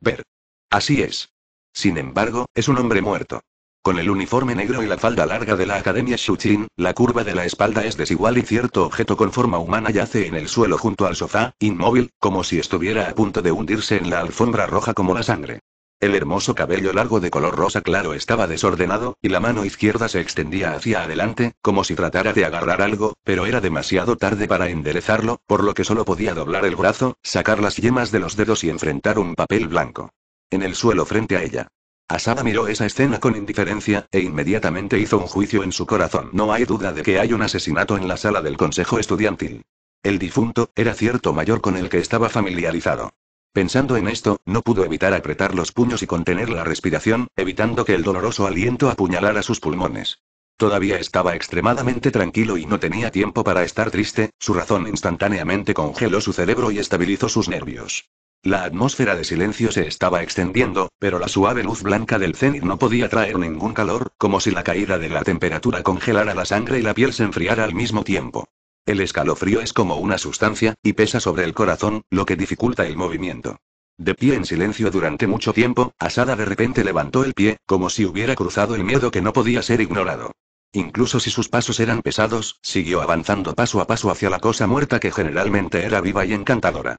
Ver. Así es. Sin embargo, es un hombre muerto. Con el uniforme negro y la falda larga de la Academia Shuchin, la curva de la espalda es desigual y cierto objeto con forma humana yace en el suelo junto al sofá, inmóvil, como si estuviera a punto de hundirse en la alfombra roja como la sangre. El hermoso cabello largo de color rosa claro estaba desordenado, y la mano izquierda se extendía hacia adelante, como si tratara de agarrar algo, pero era demasiado tarde para enderezarlo, por lo que solo podía doblar el brazo, sacar las yemas de los dedos y enfrentar un papel blanco. En el suelo frente a ella. Asada miró esa escena con indiferencia, e inmediatamente hizo un juicio en su corazón. No hay duda de que hay un asesinato en la sala del Consejo Estudiantil. El difunto, era cierto mayor con el que estaba familiarizado. Pensando en esto, no pudo evitar apretar los puños y contener la respiración, evitando que el doloroso aliento apuñalara sus pulmones. Todavía estaba extremadamente tranquilo y no tenía tiempo para estar triste, su razón instantáneamente congeló su cerebro y estabilizó sus nervios. La atmósfera de silencio se estaba extendiendo, pero la suave luz blanca del cenit no podía traer ningún calor, como si la caída de la temperatura congelara la sangre y la piel se enfriara al mismo tiempo. El escalofrío es como una sustancia, y pesa sobre el corazón, lo que dificulta el movimiento. De pie en silencio durante mucho tiempo, Asada de repente levantó el pie, como si hubiera cruzado el miedo que no podía ser ignorado. Incluso si sus pasos eran pesados, siguió avanzando paso a paso hacia la cosa muerta que generalmente era viva y encantadora.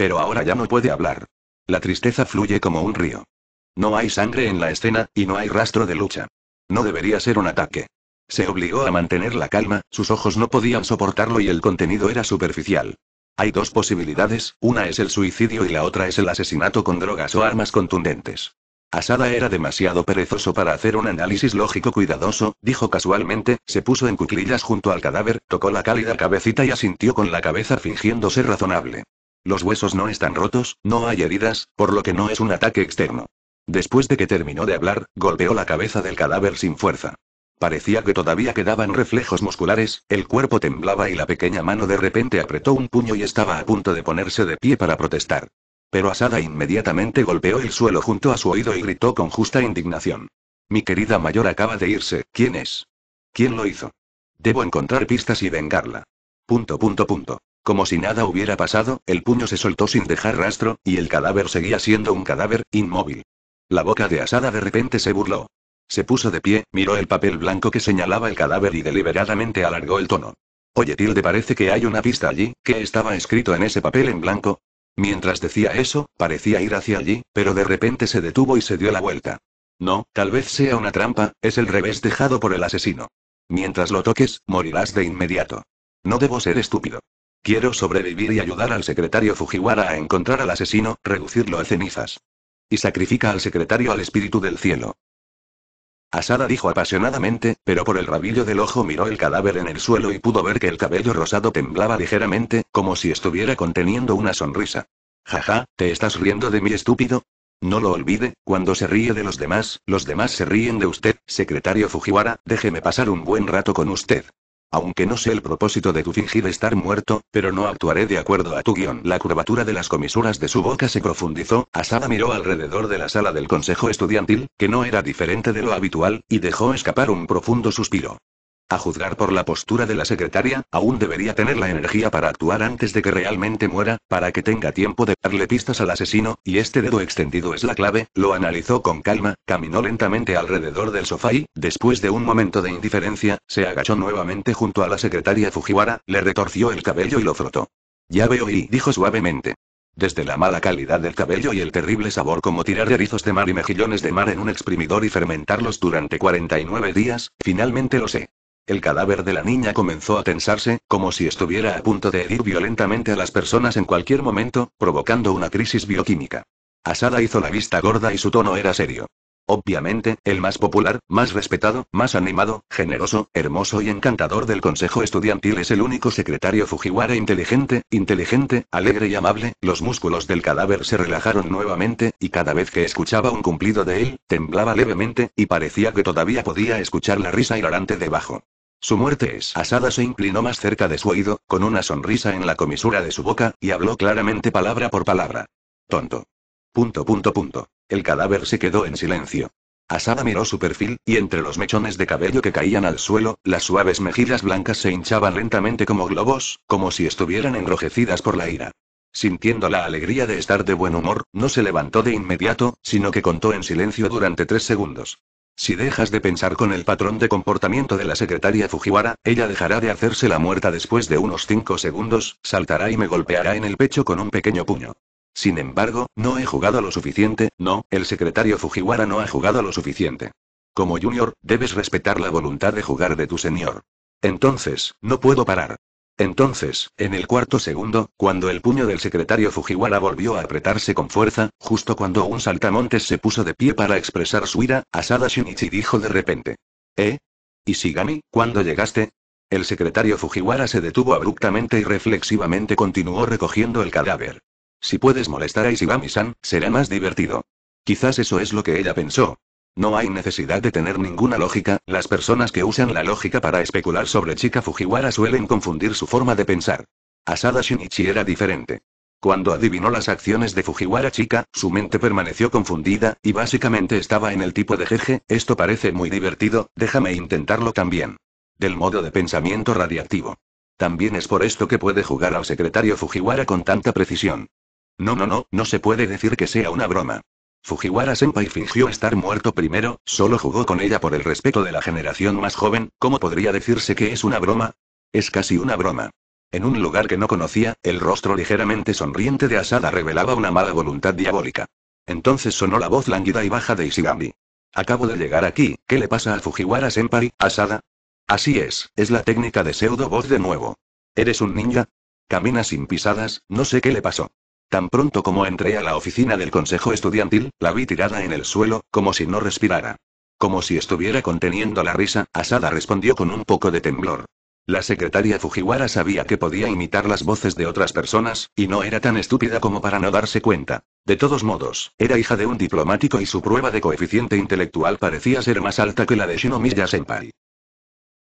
Pero ahora ya no puede hablar. La tristeza fluye como un río. No hay sangre en la escena, y no hay rastro de lucha. No debería ser un ataque. Se obligó a mantener la calma, sus ojos no podían soportarlo y el contenido era superficial. Hay dos posibilidades, una es el suicidio y la otra es el asesinato con drogas o armas contundentes. Asada era demasiado perezoso para hacer un análisis lógico cuidadoso, dijo casualmente, se puso en cuclillas junto al cadáver, tocó la cálida cabecita y asintió con la cabeza fingiéndose razonable. Los huesos no están rotos, no hay heridas, por lo que no es un ataque externo. Después de que terminó de hablar, golpeó la cabeza del cadáver sin fuerza. Parecía que todavía quedaban reflejos musculares, el cuerpo temblaba y la pequeña mano de repente apretó un puño y estaba a punto de ponerse de pie para protestar. Pero Asada inmediatamente golpeó el suelo junto a su oído y gritó con justa indignación. Mi querida mayor acaba de irse, ¿quién es? ¿Quién lo hizo? Debo encontrar pistas y vengarla. Punto, punto, punto. Como si nada hubiera pasado, el puño se soltó sin dejar rastro, y el cadáver seguía siendo un cadáver, inmóvil. La boca de Asada de repente se burló. Se puso de pie, miró el papel blanco que señalaba el cadáver y deliberadamente alargó el tono. Oye Tilde parece que hay una pista allí, que estaba escrito en ese papel en blanco? Mientras decía eso, parecía ir hacia allí, pero de repente se detuvo y se dio la vuelta. No, tal vez sea una trampa, es el revés dejado por el asesino. Mientras lo toques, morirás de inmediato. No debo ser estúpido. Quiero sobrevivir y ayudar al secretario Fujiwara a encontrar al asesino, reducirlo a cenizas. Y sacrifica al secretario al espíritu del cielo. Asada dijo apasionadamente, pero por el rabillo del ojo miró el cadáver en el suelo y pudo ver que el cabello rosado temblaba ligeramente, como si estuviera conteniendo una sonrisa. Jaja, ¿te estás riendo de mí estúpido? No lo olvide, cuando se ríe de los demás, los demás se ríen de usted, secretario Fujiwara, déjeme pasar un buen rato con usted. Aunque no sé el propósito de tu fingir estar muerto, pero no actuaré de acuerdo a tu guión. La curvatura de las comisuras de su boca se profundizó, Asada miró alrededor de la sala del consejo estudiantil, que no era diferente de lo habitual, y dejó escapar un profundo suspiro. A juzgar por la postura de la secretaria, aún debería tener la energía para actuar antes de que realmente muera, para que tenga tiempo de darle pistas al asesino, y este dedo extendido es la clave, lo analizó con calma, caminó lentamente alrededor del sofá y, después de un momento de indiferencia, se agachó nuevamente junto a la secretaria Fujiwara, le retorció el cabello y lo frotó. Ya veo y dijo suavemente. Desde la mala calidad del cabello y el terrible sabor como tirar erizos de mar y mejillones de mar en un exprimidor y fermentarlos durante 49 días, finalmente lo sé. El cadáver de la niña comenzó a tensarse, como si estuviera a punto de herir violentamente a las personas en cualquier momento, provocando una crisis bioquímica. Asada hizo la vista gorda y su tono era serio. Obviamente, el más popular, más respetado, más animado, generoso, hermoso y encantador del Consejo Estudiantil es el único secretario Fujiwara inteligente, inteligente, alegre y amable, los músculos del cadáver se relajaron nuevamente, y cada vez que escuchaba un cumplido de él, temblaba levemente, y parecía que todavía podía escuchar la risa hilarante debajo. Su muerte es. Asada se inclinó más cerca de su oído, con una sonrisa en la comisura de su boca, y habló claramente palabra por palabra. Tonto. Punto punto punto. El cadáver se quedó en silencio. Asada miró su perfil, y entre los mechones de cabello que caían al suelo, las suaves mejillas blancas se hinchaban lentamente como globos, como si estuvieran enrojecidas por la ira. Sintiendo la alegría de estar de buen humor, no se levantó de inmediato, sino que contó en silencio durante tres segundos. Si dejas de pensar con el patrón de comportamiento de la secretaria Fujiwara, ella dejará de hacerse la muerta después de unos cinco segundos, saltará y me golpeará en el pecho con un pequeño puño. Sin embargo, no he jugado lo suficiente, no, el secretario Fujiwara no ha jugado lo suficiente. Como junior, debes respetar la voluntad de jugar de tu señor. Entonces, no puedo parar. Entonces, en el cuarto segundo, cuando el puño del secretario Fujiwara volvió a apretarse con fuerza, justo cuando un saltamontes se puso de pie para expresar su ira, Asada Shinichi dijo de repente. ¿Eh? ¿Y Sigami? ¿cuándo llegaste? El secretario Fujiwara se detuvo abruptamente y reflexivamente continuó recogiendo el cadáver. Si puedes molestar a Ishigami-san, será más divertido. Quizás eso es lo que ella pensó. No hay necesidad de tener ninguna lógica, las personas que usan la lógica para especular sobre Chica Fujiwara suelen confundir su forma de pensar. Asada Shinichi era diferente. Cuando adivinó las acciones de Fujiwara Chica, su mente permaneció confundida, y básicamente estaba en el tipo de jeje, esto parece muy divertido, déjame intentarlo también. Del modo de pensamiento radiactivo. También es por esto que puede jugar al secretario Fujiwara con tanta precisión. No, no, no, no se puede decir que sea una broma. Fujiwara Senpai fingió estar muerto primero, solo jugó con ella por el respeto de la generación más joven, ¿cómo podría decirse que es una broma? Es casi una broma. En un lugar que no conocía, el rostro ligeramente sonriente de Asada revelaba una mala voluntad diabólica. Entonces sonó la voz lánguida y baja de Isigami. Acabo de llegar aquí, ¿qué le pasa a Fujiwara Senpai, Asada? Así es, es la técnica de pseudo voz de nuevo. ¿Eres un ninja? Camina sin pisadas, no sé qué le pasó. Tan pronto como entré a la oficina del Consejo Estudiantil, la vi tirada en el suelo, como si no respirara. Como si estuviera conteniendo la risa, Asada respondió con un poco de temblor. La secretaria Fujiwara sabía que podía imitar las voces de otras personas, y no era tan estúpida como para no darse cuenta. De todos modos, era hija de un diplomático y su prueba de coeficiente intelectual parecía ser más alta que la de Shinomiya Senpai.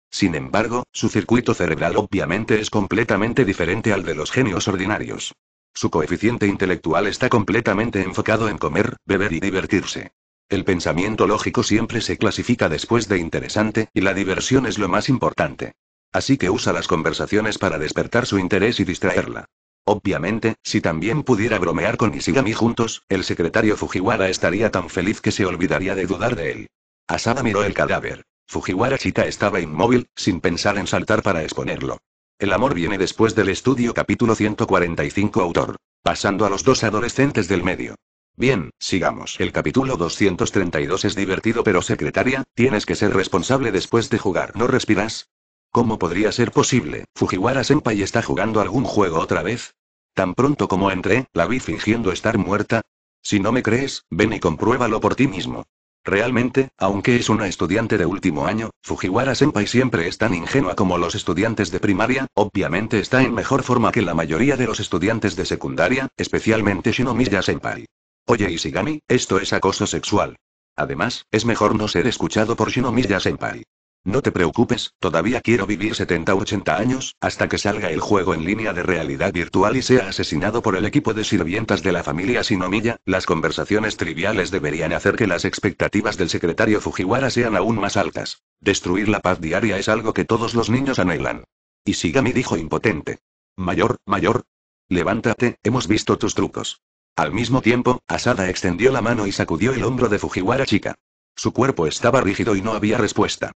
Sin embargo, su circuito cerebral obviamente es completamente diferente al de los genios ordinarios. Su coeficiente intelectual está completamente enfocado en comer, beber y divertirse. El pensamiento lógico siempre se clasifica después de interesante, y la diversión es lo más importante. Así que usa las conversaciones para despertar su interés y distraerla. Obviamente, si también pudiera bromear con Isigami juntos, el secretario Fujiwara estaría tan feliz que se olvidaría de dudar de él. Asada miró el cadáver. Fujiwara Chita estaba inmóvil, sin pensar en saltar para exponerlo. El amor viene después del estudio capítulo 145 autor. Pasando a los dos adolescentes del medio. Bien, sigamos. El capítulo 232 es divertido pero secretaria, tienes que ser responsable después de jugar. ¿No respiras? ¿Cómo podría ser posible? ¿Fujiwara Senpai está jugando algún juego otra vez? Tan pronto como entré, la vi fingiendo estar muerta. Si no me crees, ven y compruébalo por ti mismo. Realmente, aunque es una estudiante de último año, Fujiwara Senpai siempre es tan ingenua como los estudiantes de primaria, obviamente está en mejor forma que la mayoría de los estudiantes de secundaria, especialmente Shinomiya Senpai. Oye Isigami, esto es acoso sexual. Además, es mejor no ser escuchado por Shinomiya Senpai. No te preocupes, todavía quiero vivir 70 o 80 años, hasta que salga el juego en línea de realidad virtual y sea asesinado por el equipo de sirvientas de la familia Sinomilla. las conversaciones triviales deberían hacer que las expectativas del secretario Fujiwara sean aún más altas. Destruir la paz diaria es algo que todos los niños anhelan. Y Sigami dijo impotente. Mayor, mayor. Levántate, hemos visto tus trucos. Al mismo tiempo, Asada extendió la mano y sacudió el hombro de Fujiwara chica. Su cuerpo estaba rígido y no había respuesta.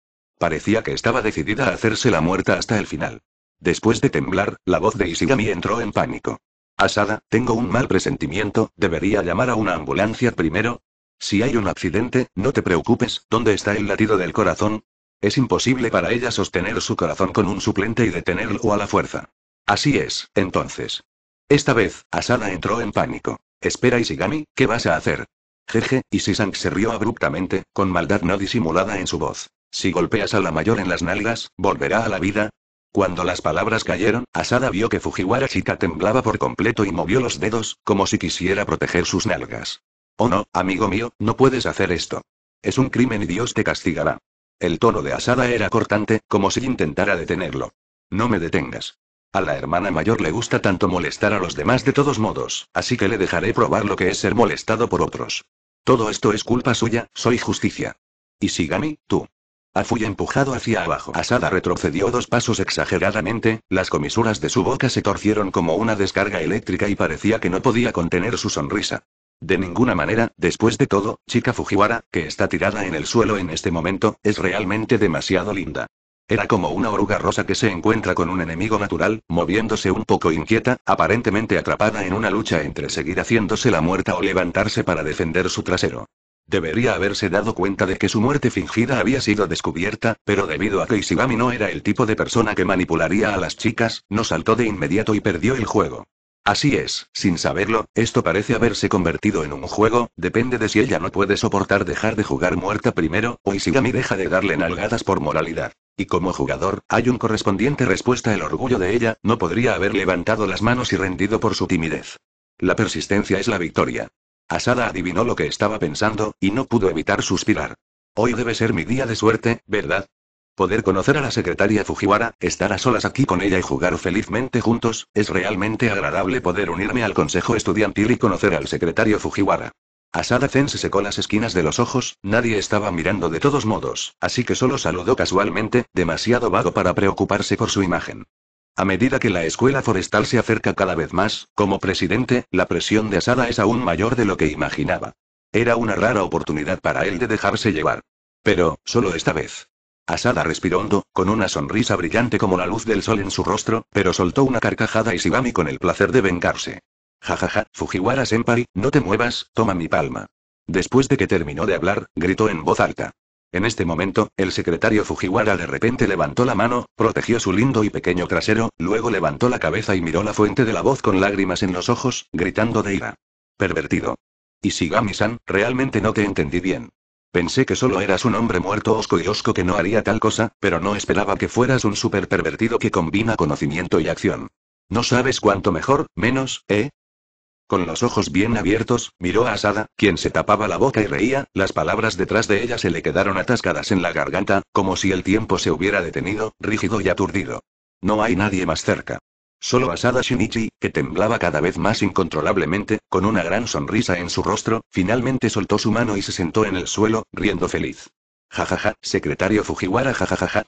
Parecía que estaba decidida a hacerse la muerta hasta el final. Después de temblar, la voz de Isigami entró en pánico. Asada, tengo un mal presentimiento, debería llamar a una ambulancia primero. Si hay un accidente, no te preocupes, ¿dónde está el latido del corazón? Es imposible para ella sostener su corazón con un suplente y detenerlo a la fuerza. Así es, entonces. Esta vez, Asada entró en pánico. Espera Isigami, ¿qué vas a hacer? Jeje, Isisang se rió abruptamente, con maldad no disimulada en su voz. Si golpeas a la mayor en las nalgas, volverá a la vida. Cuando las palabras cayeron, Asada vio que Fujiwara Chica temblaba por completo y movió los dedos, como si quisiera proteger sus nalgas. Oh no, amigo mío, no puedes hacer esto. Es un crimen y Dios te castigará. El tono de Asada era cortante, como si intentara detenerlo. No me detengas. A la hermana mayor le gusta tanto molestar a los demás de todos modos, así que le dejaré probar lo que es ser molestado por otros. Todo esto es culpa suya, soy justicia. Y Sigami, tú fui empujado hacia abajo. Asada retrocedió dos pasos exageradamente, las comisuras de su boca se torcieron como una descarga eléctrica y parecía que no podía contener su sonrisa. De ninguna manera, después de todo, chica Fujiwara, que está tirada en el suelo en este momento, es realmente demasiado linda. Era como una oruga rosa que se encuentra con un enemigo natural, moviéndose un poco inquieta, aparentemente atrapada en una lucha entre seguir haciéndose la muerta o levantarse para defender su trasero. Debería haberse dado cuenta de que su muerte fingida había sido descubierta, pero debido a que Isigami no era el tipo de persona que manipularía a las chicas, no saltó de inmediato y perdió el juego. Así es, sin saberlo, esto parece haberse convertido en un juego, depende de si ella no puede soportar dejar de jugar muerta primero, o Isigami deja de darle nalgadas por moralidad. Y como jugador, hay un correspondiente respuesta el orgullo de ella, no podría haber levantado las manos y rendido por su timidez. La persistencia es la victoria. Asada adivinó lo que estaba pensando, y no pudo evitar suspirar. Hoy debe ser mi día de suerte, ¿verdad? Poder conocer a la secretaria Fujiwara, estar a solas aquí con ella y jugar felizmente juntos, es realmente agradable poder unirme al consejo estudiantil y conocer al secretario Fujiwara. Asada Zen se secó las esquinas de los ojos, nadie estaba mirando de todos modos, así que solo saludó casualmente, demasiado vago para preocuparse por su imagen. A medida que la escuela forestal se acerca cada vez más, como presidente, la presión de Asada es aún mayor de lo que imaginaba. Era una rara oportunidad para él de dejarse llevar. Pero, solo esta vez. Asada respiró hondo, con una sonrisa brillante como la luz del sol en su rostro, pero soltó una carcajada y Shibami con el placer de vengarse. Jajaja, Fujiwara Senpai, no te muevas, toma mi palma. Después de que terminó de hablar, gritó en voz alta. En este momento, el secretario Fujiwara de repente levantó la mano, protegió su lindo y pequeño trasero, luego levantó la cabeza y miró la fuente de la voz con lágrimas en los ojos, gritando de ira. Pervertido. Y Sigami-san, realmente no te entendí bien. Pensé que solo eras un hombre muerto osco y osco que no haría tal cosa, pero no esperaba que fueras un super pervertido que combina conocimiento y acción. No sabes cuánto mejor, menos, ¿eh? Con los ojos bien abiertos, miró a Asada, quien se tapaba la boca y reía, las palabras detrás de ella se le quedaron atascadas en la garganta, como si el tiempo se hubiera detenido, rígido y aturdido. No hay nadie más cerca. Solo Asada Shinichi, que temblaba cada vez más incontrolablemente, con una gran sonrisa en su rostro, finalmente soltó su mano y se sentó en el suelo, riendo feliz. Jajaja, secretario Fujiwara jajajaja.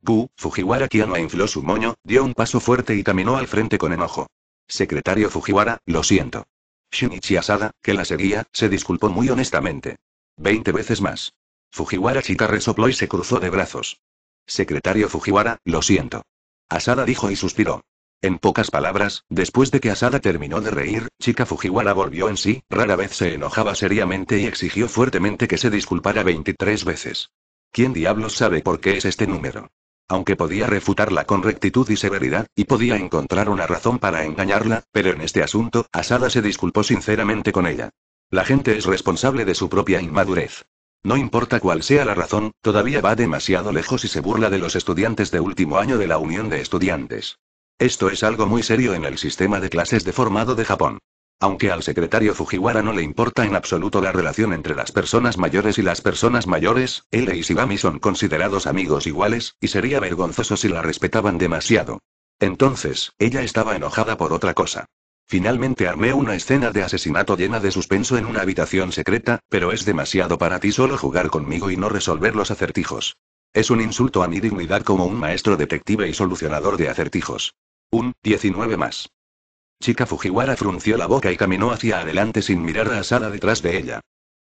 Gu, Fujiwara Kiyama infló su moño, dio un paso fuerte y caminó al frente con enojo. Secretario Fujiwara, lo siento. Shinichi Asada, que la seguía, se disculpó muy honestamente. Veinte veces más. Fujiwara chica resopló y se cruzó de brazos. Secretario Fujiwara, lo siento. Asada dijo y suspiró. En pocas palabras, después de que Asada terminó de reír, Chica Fujiwara volvió en sí, rara vez se enojaba seriamente y exigió fuertemente que se disculpara 23 veces. ¿Quién diablos sabe por qué es este número? Aunque podía refutarla con rectitud y severidad, y podía encontrar una razón para engañarla, pero en este asunto, Asada se disculpó sinceramente con ella. La gente es responsable de su propia inmadurez. No importa cuál sea la razón, todavía va demasiado lejos y se burla de los estudiantes de último año de la Unión de Estudiantes. Esto es algo muy serio en el sistema de clases de formado de Japón. Aunque al secretario Fujiwara no le importa en absoluto la relación entre las personas mayores y las personas mayores, él y Isigami son considerados amigos iguales, y sería vergonzoso si la respetaban demasiado. Entonces, ella estaba enojada por otra cosa. Finalmente armé una escena de asesinato llena de suspenso en una habitación secreta, pero es demasiado para ti solo jugar conmigo y no resolver los acertijos. Es un insulto a mi dignidad como un maestro detective y solucionador de acertijos. Un 19 más. Chica Fujiwara frunció la boca y caminó hacia adelante sin mirar a Asada detrás de ella.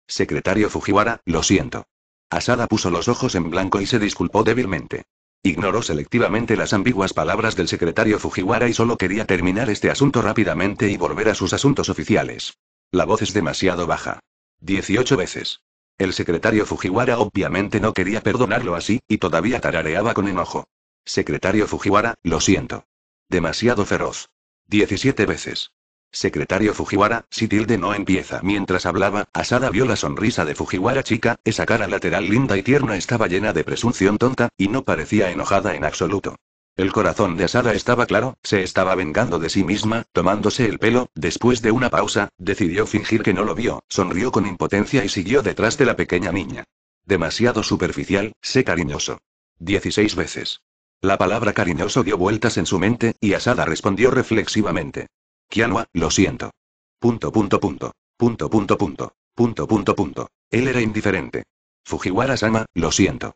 Secretario Fujiwara, lo siento. Asada puso los ojos en blanco y se disculpó débilmente. Ignoró selectivamente las ambiguas palabras del secretario Fujiwara y solo quería terminar este asunto rápidamente y volver a sus asuntos oficiales. La voz es demasiado baja. Dieciocho veces. El secretario Fujiwara obviamente no quería perdonarlo así, y todavía tarareaba con enojo. Secretario Fujiwara, lo siento. Demasiado feroz. 17 veces. Secretario Fujiwara, si tilde no empieza. Mientras hablaba, Asada vio la sonrisa de Fujiwara chica, esa cara lateral linda y tierna estaba llena de presunción tonta, y no parecía enojada en absoluto. El corazón de Asada estaba claro, se estaba vengando de sí misma, tomándose el pelo, después de una pausa, decidió fingir que no lo vio, sonrió con impotencia y siguió detrás de la pequeña niña. Demasiado superficial, sé cariñoso. 16 veces. La palabra cariñoso dio vueltas en su mente, y Asada respondió reflexivamente. Kianua, lo siento. Punto, punto, punto. Punto, punto, punto. Punto, punto, punto. Él era indiferente. Fujiwara-sama, lo siento.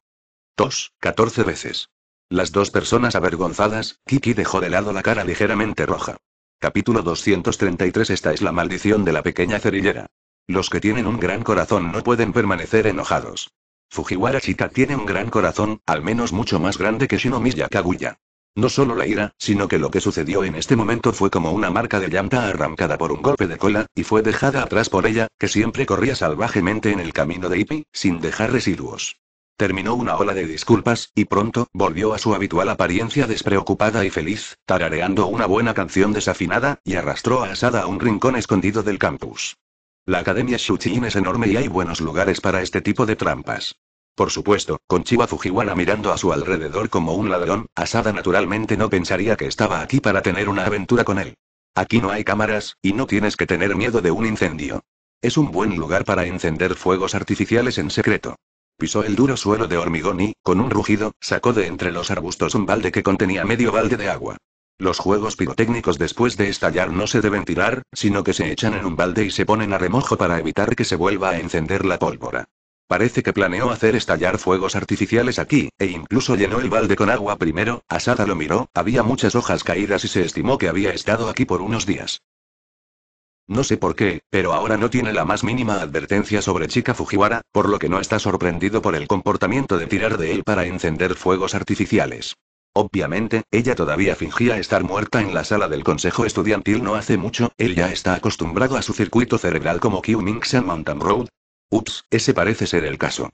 Tos, 14 veces. Las dos personas avergonzadas, Kiki dejó de lado la cara ligeramente roja. Capítulo 233 Esta es la maldición de la pequeña cerillera. Los que tienen un gran corazón no pueden permanecer enojados. Fujiwara Shika tiene un gran corazón, al menos mucho más grande que Shinomiya Kaguya. No solo la ira, sino que lo que sucedió en este momento fue como una marca de llanta arrancada por un golpe de cola, y fue dejada atrás por ella, que siempre corría salvajemente en el camino de Ipi, sin dejar residuos. Terminó una ola de disculpas, y pronto, volvió a su habitual apariencia despreocupada y feliz, tarareando una buena canción desafinada, y arrastró a Asada a un rincón escondido del campus. La Academia Shuchin es enorme y hay buenos lugares para este tipo de trampas. Por supuesto, con Chiwa Fujiwara mirando a su alrededor como un ladrón, Asada naturalmente no pensaría que estaba aquí para tener una aventura con él. Aquí no hay cámaras, y no tienes que tener miedo de un incendio. Es un buen lugar para encender fuegos artificiales en secreto. Pisó el duro suelo de hormigón y, con un rugido, sacó de entre los arbustos un balde que contenía medio balde de agua. Los juegos pirotécnicos después de estallar no se deben tirar, sino que se echan en un balde y se ponen a remojo para evitar que se vuelva a encender la pólvora. Parece que planeó hacer estallar fuegos artificiales aquí, e incluso llenó el balde con agua primero, Asada lo miró, había muchas hojas caídas y se estimó que había estado aquí por unos días. No sé por qué, pero ahora no tiene la más mínima advertencia sobre Chica Fujiwara, por lo que no está sorprendido por el comportamiento de tirar de él para encender fuegos artificiales. Obviamente, ella todavía fingía estar muerta en la sala del consejo estudiantil no hace mucho, él ya está acostumbrado a su circuito cerebral como Kyu ming Mountain Road, Ups, ese parece ser el caso.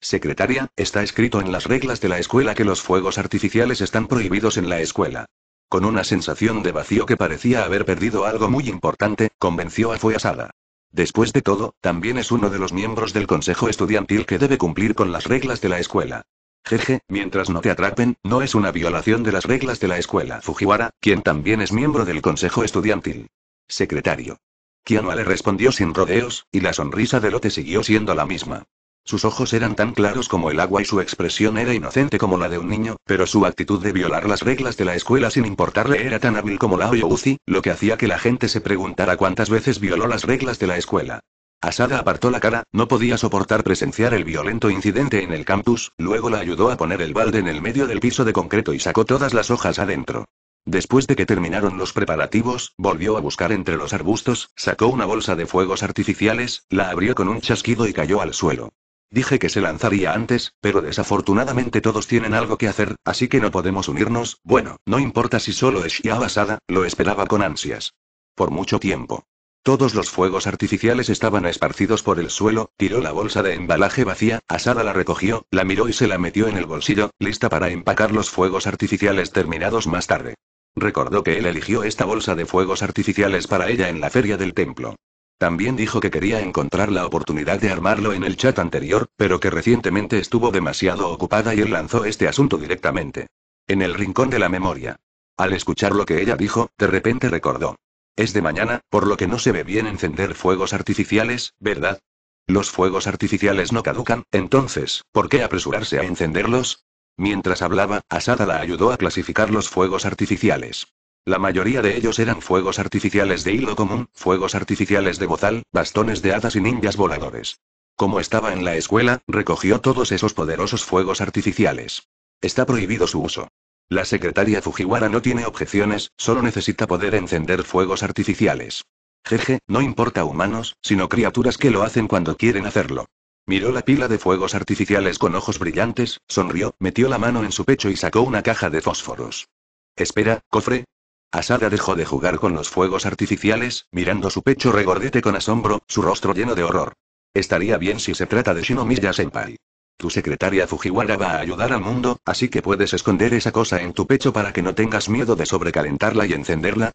Secretaria, está escrito en las reglas de la escuela que los fuegos artificiales están prohibidos en la escuela. Con una sensación de vacío que parecía haber perdido algo muy importante, convenció a Fueasada. Después de todo, también es uno de los miembros del consejo estudiantil que debe cumplir con las reglas de la escuela. Jeje, mientras no te atrapen, no es una violación de las reglas de la escuela. Fujiwara, quien también es miembro del consejo estudiantil. Secretario. Kianoa le respondió sin rodeos, y la sonrisa de Lote siguió siendo la misma. Sus ojos eran tan claros como el agua y su expresión era inocente como la de un niño, pero su actitud de violar las reglas de la escuela sin importarle era tan hábil como la Uzi, lo que hacía que la gente se preguntara cuántas veces violó las reglas de la escuela. Asada apartó la cara, no podía soportar presenciar el violento incidente en el campus, luego la ayudó a poner el balde en el medio del piso de concreto y sacó todas las hojas adentro. Después de que terminaron los preparativos, volvió a buscar entre los arbustos, sacó una bolsa de fuegos artificiales, la abrió con un chasquido y cayó al suelo. Dije que se lanzaría antes, pero desafortunadamente todos tienen algo que hacer, así que no podemos unirnos, bueno, no importa si solo es ya basada, lo esperaba con ansias. Por mucho tiempo. Todos los fuegos artificiales estaban esparcidos por el suelo, tiró la bolsa de embalaje vacía, Asada la recogió, la miró y se la metió en el bolsillo, lista para empacar los fuegos artificiales terminados más tarde. Recordó que él eligió esta bolsa de fuegos artificiales para ella en la feria del templo. También dijo que quería encontrar la oportunidad de armarlo en el chat anterior, pero que recientemente estuvo demasiado ocupada y él lanzó este asunto directamente. En el rincón de la memoria. Al escuchar lo que ella dijo, de repente recordó. Es de mañana, por lo que no se ve bien encender fuegos artificiales, ¿verdad? Los fuegos artificiales no caducan, entonces, ¿por qué apresurarse a encenderlos? Mientras hablaba, Asada la ayudó a clasificar los fuegos artificiales. La mayoría de ellos eran fuegos artificiales de hilo común, fuegos artificiales de bozal, bastones de hadas y ninjas voladores. Como estaba en la escuela, recogió todos esos poderosos fuegos artificiales. Está prohibido su uso. La secretaria Fujiwara no tiene objeciones, solo necesita poder encender fuegos artificiales. Jeje, no importa humanos, sino criaturas que lo hacen cuando quieren hacerlo. Miró la pila de fuegos artificiales con ojos brillantes, sonrió, metió la mano en su pecho y sacó una caja de fósforos. Espera, cofre. Asada dejó de jugar con los fuegos artificiales, mirando su pecho regordete con asombro, su rostro lleno de horror. Estaría bien si se trata de Shinomiya Senpai. Tu secretaria Fujiwara va a ayudar al mundo, así que puedes esconder esa cosa en tu pecho para que no tengas miedo de sobrecalentarla y encenderla.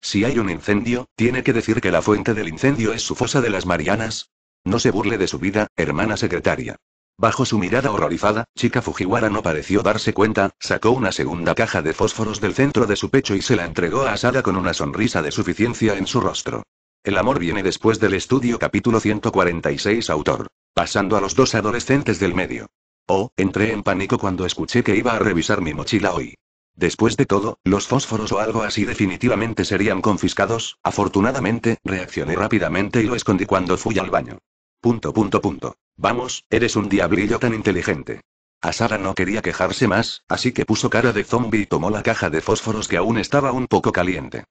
Si hay un incendio, tiene que decir que la fuente del incendio es su fosa de las Marianas, no se burle de su vida, hermana secretaria. Bajo su mirada horrorizada, chica Fujiwara no pareció darse cuenta, sacó una segunda caja de fósforos del centro de su pecho y se la entregó a Asada con una sonrisa de suficiencia en su rostro. El amor viene después del estudio capítulo 146 autor. Pasando a los dos adolescentes del medio. Oh, entré en pánico cuando escuché que iba a revisar mi mochila hoy. Después de todo, los fósforos o algo así definitivamente serían confiscados, afortunadamente, reaccioné rápidamente y lo escondí cuando fui al baño. Punto punto punto. Vamos, eres un diablillo tan inteligente. Asara no quería quejarse más, así que puso cara de zombie y tomó la caja de fósforos que aún estaba un poco caliente.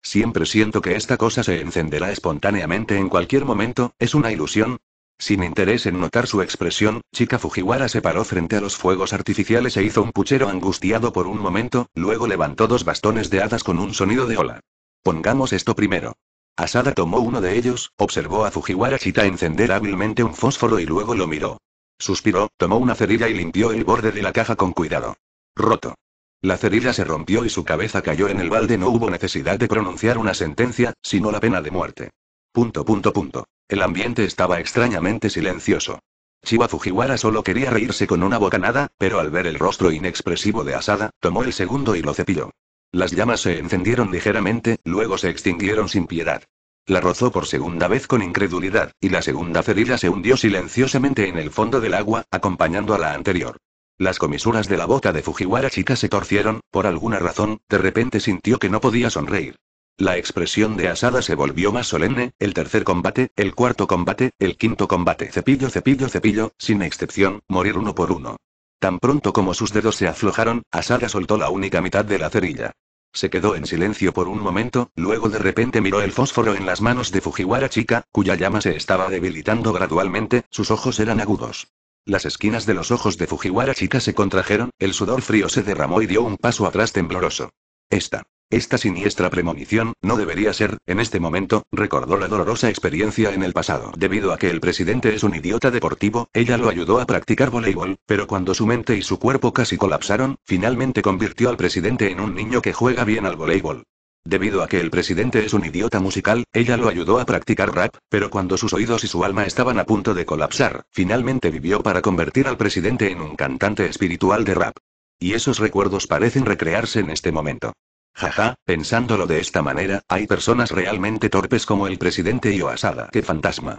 Siempre siento que esta cosa se encenderá espontáneamente en cualquier momento, es una ilusión. Sin interés en notar su expresión, chica Fujiwara se paró frente a los fuegos artificiales e hizo un puchero angustiado por un momento, luego levantó dos bastones de hadas con un sonido de ola. Pongamos esto primero. Asada tomó uno de ellos, observó a Fujiwara Chita encender hábilmente un fósforo y luego lo miró. Suspiró, tomó una cerilla y limpió el borde de la caja con cuidado. Roto. La cerilla se rompió y su cabeza cayó en el balde. No hubo necesidad de pronunciar una sentencia, sino la pena de muerte. Punto, punto, punto. El ambiente estaba extrañamente silencioso. Chiba Fujiwara solo quería reírse con una bocanada, pero al ver el rostro inexpresivo de Asada, tomó el segundo y lo cepilló. Las llamas se encendieron ligeramente, luego se extinguieron sin piedad. La rozó por segunda vez con incredulidad, y la segunda ferida se hundió silenciosamente en el fondo del agua, acompañando a la anterior. Las comisuras de la boca de Fujiwara chica se torcieron, por alguna razón, de repente sintió que no podía sonreír. La expresión de Asada se volvió más solemne, el tercer combate, el cuarto combate, el quinto combate, cepillo, cepillo, cepillo, sin excepción, morir uno por uno. Tan pronto como sus dedos se aflojaron, Asada soltó la única mitad de la cerilla. Se quedó en silencio por un momento, luego de repente miró el fósforo en las manos de Fujiwara chica, cuya llama se estaba debilitando gradualmente, sus ojos eran agudos. Las esquinas de los ojos de Fujiwara chica se contrajeron, el sudor frío se derramó y dio un paso atrás tembloroso. Esta. Esta siniestra premonición, no debería ser, en este momento, recordó la dolorosa experiencia en el pasado. Debido a que el presidente es un idiota deportivo, ella lo ayudó a practicar voleibol, pero cuando su mente y su cuerpo casi colapsaron, finalmente convirtió al presidente en un niño que juega bien al voleibol. Debido a que el presidente es un idiota musical, ella lo ayudó a practicar rap, pero cuando sus oídos y su alma estaban a punto de colapsar, finalmente vivió para convertir al presidente en un cantante espiritual de rap. Y esos recuerdos parecen recrearse en este momento. Jaja, pensándolo de esta manera, hay personas realmente torpes como el presidente Yoasada. ¡Qué fantasma!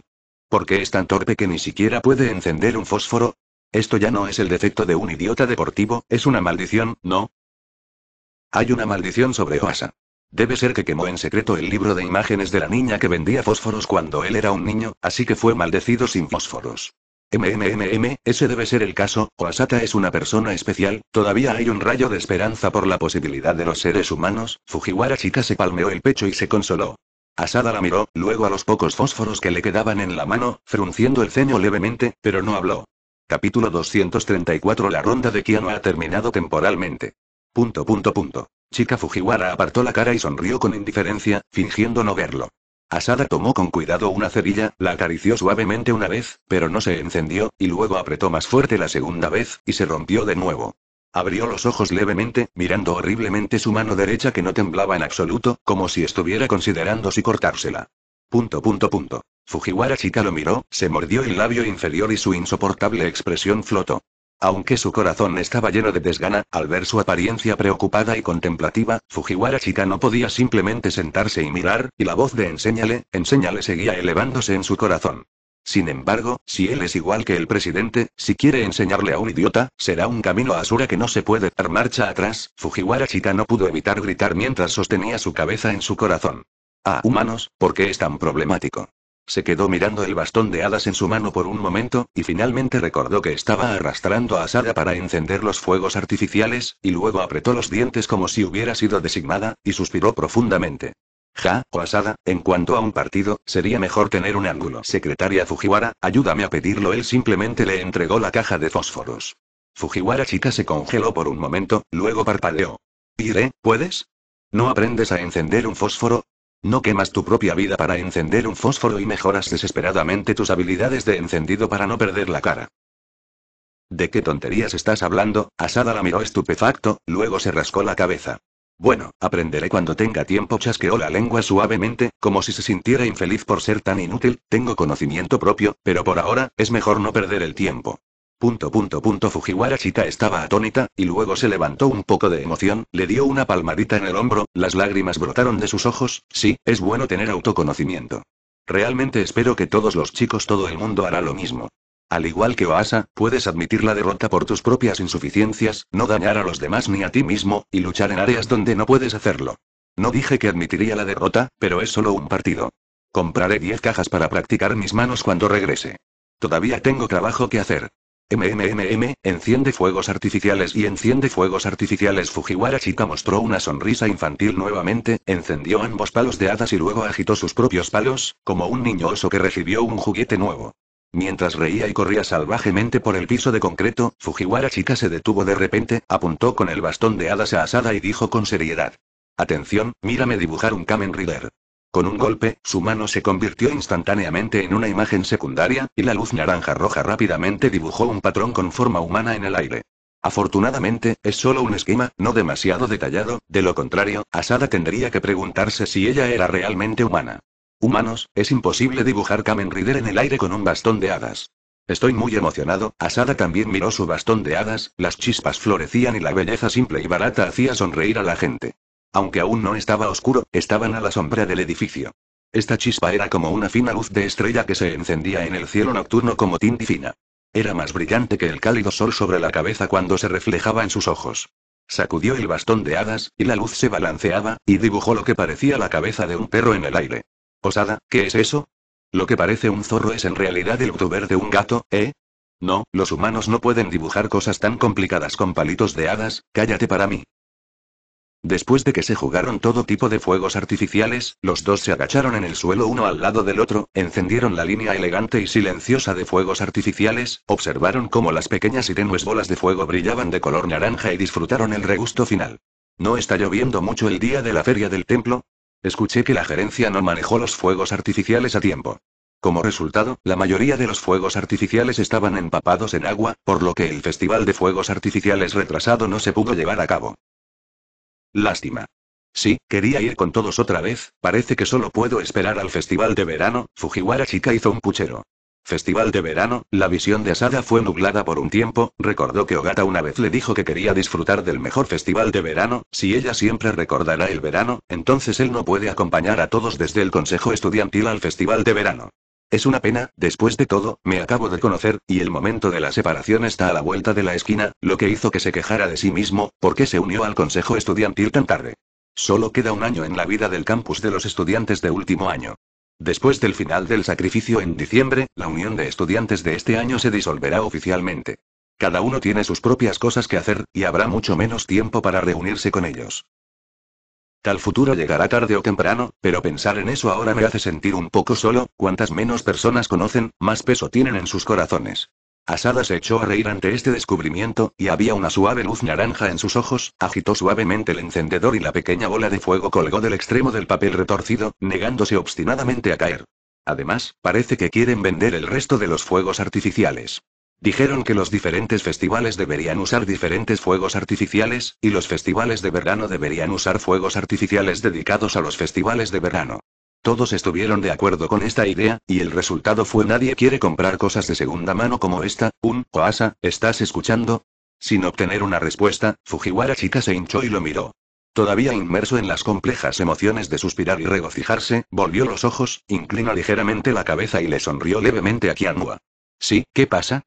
¿Por qué es tan torpe que ni siquiera puede encender un fósforo? Esto ya no es el defecto de un idiota deportivo, es una maldición, ¿no? Hay una maldición sobre Oasa. Debe ser que quemó en secreto el libro de imágenes de la niña que vendía fósforos cuando él era un niño, así que fue maldecido sin fósforos. MMMM, ese debe ser el caso, o Asata es una persona especial, todavía hay un rayo de esperanza por la posibilidad de los seres humanos, Fujiwara chica se palmeó el pecho y se consoló. Asada la miró, luego a los pocos fósforos que le quedaban en la mano, frunciendo el ceño levemente, pero no habló. Capítulo 234 La ronda de Kiano ha terminado temporalmente. Punto punto punto. Chica Fujiwara apartó la cara y sonrió con indiferencia, fingiendo no verlo. Asada tomó con cuidado una cerilla, la acarició suavemente una vez, pero no se encendió, y luego apretó más fuerte la segunda vez, y se rompió de nuevo. Abrió los ojos levemente, mirando horriblemente su mano derecha que no temblaba en absoluto, como si estuviera considerando si cortársela. Punto punto punto. Fujiwara chica lo miró, se mordió el labio inferior y su insoportable expresión flotó. Aunque su corazón estaba lleno de desgana, al ver su apariencia preocupada y contemplativa, Fujiwara Chika no podía simplemente sentarse y mirar, y la voz de Enséñale, Enséñale seguía elevándose en su corazón. Sin embargo, si él es igual que el presidente, si quiere enseñarle a un idiota, será un camino a Asura que no se puede dar marcha atrás. Fujiwara Chika no pudo evitar gritar mientras sostenía su cabeza en su corazón. Ah, humanos, ¿por qué es tan problemático? Se quedó mirando el bastón de hadas en su mano por un momento, y finalmente recordó que estaba arrastrando a Asada para encender los fuegos artificiales, y luego apretó los dientes como si hubiera sido designada, y suspiró profundamente. Ja, o Asada, en cuanto a un partido, sería mejor tener un ángulo. Secretaria Fujiwara, ayúdame a pedirlo. Él simplemente le entregó la caja de fósforos. Fujiwara chica se congeló por un momento, luego parpadeó. Iré, ¿puedes? No aprendes a encender un fósforo, no quemas tu propia vida para encender un fósforo y mejoras desesperadamente tus habilidades de encendido para no perder la cara. ¿De qué tonterías estás hablando? Asada la miró estupefacto, luego se rascó la cabeza. Bueno, aprenderé cuando tenga tiempo. Chasqueó la lengua suavemente, como si se sintiera infeliz por ser tan inútil. Tengo conocimiento propio, pero por ahora, es mejor no perder el tiempo. Punto punto punto Fujiwara Chita estaba atónita, y luego se levantó un poco de emoción, le dio una palmadita en el hombro, las lágrimas brotaron de sus ojos, sí, es bueno tener autoconocimiento. Realmente espero que todos los chicos todo el mundo hará lo mismo. Al igual que Oasa, puedes admitir la derrota por tus propias insuficiencias, no dañar a los demás ni a ti mismo, y luchar en áreas donde no puedes hacerlo. No dije que admitiría la derrota, pero es solo un partido. Compraré 10 cajas para practicar mis manos cuando regrese. Todavía tengo trabajo que hacer. MMMM, enciende fuegos artificiales y enciende fuegos artificiales. Fujiwara Chica mostró una sonrisa infantil nuevamente, encendió ambos palos de hadas y luego agitó sus propios palos, como un niño oso que recibió un juguete nuevo. Mientras reía y corría salvajemente por el piso de concreto, Fujiwara Chica se detuvo de repente, apuntó con el bastón de hadas a Asada y dijo con seriedad. Atención, mírame dibujar un Kamen Rider. Con un golpe, su mano se convirtió instantáneamente en una imagen secundaria, y la luz naranja roja rápidamente dibujó un patrón con forma humana en el aire. Afortunadamente, es solo un esquema, no demasiado detallado, de lo contrario, Asada tendría que preguntarse si ella era realmente humana. Humanos, es imposible dibujar Kamen Rider en el aire con un bastón de hadas. Estoy muy emocionado, Asada también miró su bastón de hadas, las chispas florecían y la belleza simple y barata hacía sonreír a la gente. Aunque aún no estaba oscuro, estaban a la sombra del edificio. Esta chispa era como una fina luz de estrella que se encendía en el cielo nocturno como fina. Era más brillante que el cálido sol sobre la cabeza cuando se reflejaba en sus ojos. Sacudió el bastón de hadas, y la luz se balanceaba, y dibujó lo que parecía la cabeza de un perro en el aire. Osada, ¿qué es eso? Lo que parece un zorro es en realidad el tuber de un gato, ¿eh? No, los humanos no pueden dibujar cosas tan complicadas con palitos de hadas, cállate para mí. Después de que se jugaron todo tipo de fuegos artificiales, los dos se agacharon en el suelo uno al lado del otro, encendieron la línea elegante y silenciosa de fuegos artificiales, observaron cómo las pequeñas y tenues bolas de fuego brillaban de color naranja y disfrutaron el regusto final. ¿No está lloviendo mucho el día de la feria del templo? Escuché que la gerencia no manejó los fuegos artificiales a tiempo. Como resultado, la mayoría de los fuegos artificiales estaban empapados en agua, por lo que el festival de fuegos artificiales retrasado no se pudo llevar a cabo. Lástima. Sí, quería ir con todos otra vez, parece que solo puedo esperar al festival de verano, Fujiwara chica hizo un puchero. Festival de verano, la visión de Asada fue nublada por un tiempo, recordó que Ogata una vez le dijo que quería disfrutar del mejor festival de verano, si ella siempre recordará el verano, entonces él no puede acompañar a todos desde el consejo estudiantil al festival de verano. Es una pena, después de todo, me acabo de conocer, y el momento de la separación está a la vuelta de la esquina, lo que hizo que se quejara de sí mismo, porque se unió al consejo estudiantil tan tarde. Solo queda un año en la vida del campus de los estudiantes de último año. Después del final del sacrificio en diciembre, la unión de estudiantes de este año se disolverá oficialmente. Cada uno tiene sus propias cosas que hacer, y habrá mucho menos tiempo para reunirse con ellos. Tal futuro llegará tarde o temprano, pero pensar en eso ahora me hace sentir un poco solo, cuantas menos personas conocen, más peso tienen en sus corazones. Asada se echó a reír ante este descubrimiento, y había una suave luz naranja en sus ojos, agitó suavemente el encendedor y la pequeña bola de fuego colgó del extremo del papel retorcido, negándose obstinadamente a caer. Además, parece que quieren vender el resto de los fuegos artificiales. Dijeron que los diferentes festivales deberían usar diferentes fuegos artificiales, y los festivales de verano deberían usar fuegos artificiales dedicados a los festivales de verano. Todos estuvieron de acuerdo con esta idea, y el resultado fue nadie quiere comprar cosas de segunda mano como esta, un, asa, ¿estás escuchando? Sin obtener una respuesta, Fujiwara Chica se hinchó y lo miró. Todavía inmerso en las complejas emociones de suspirar y regocijarse, volvió los ojos, inclinó ligeramente la cabeza y le sonrió levemente a Kianua. Sí, ¿qué pasa?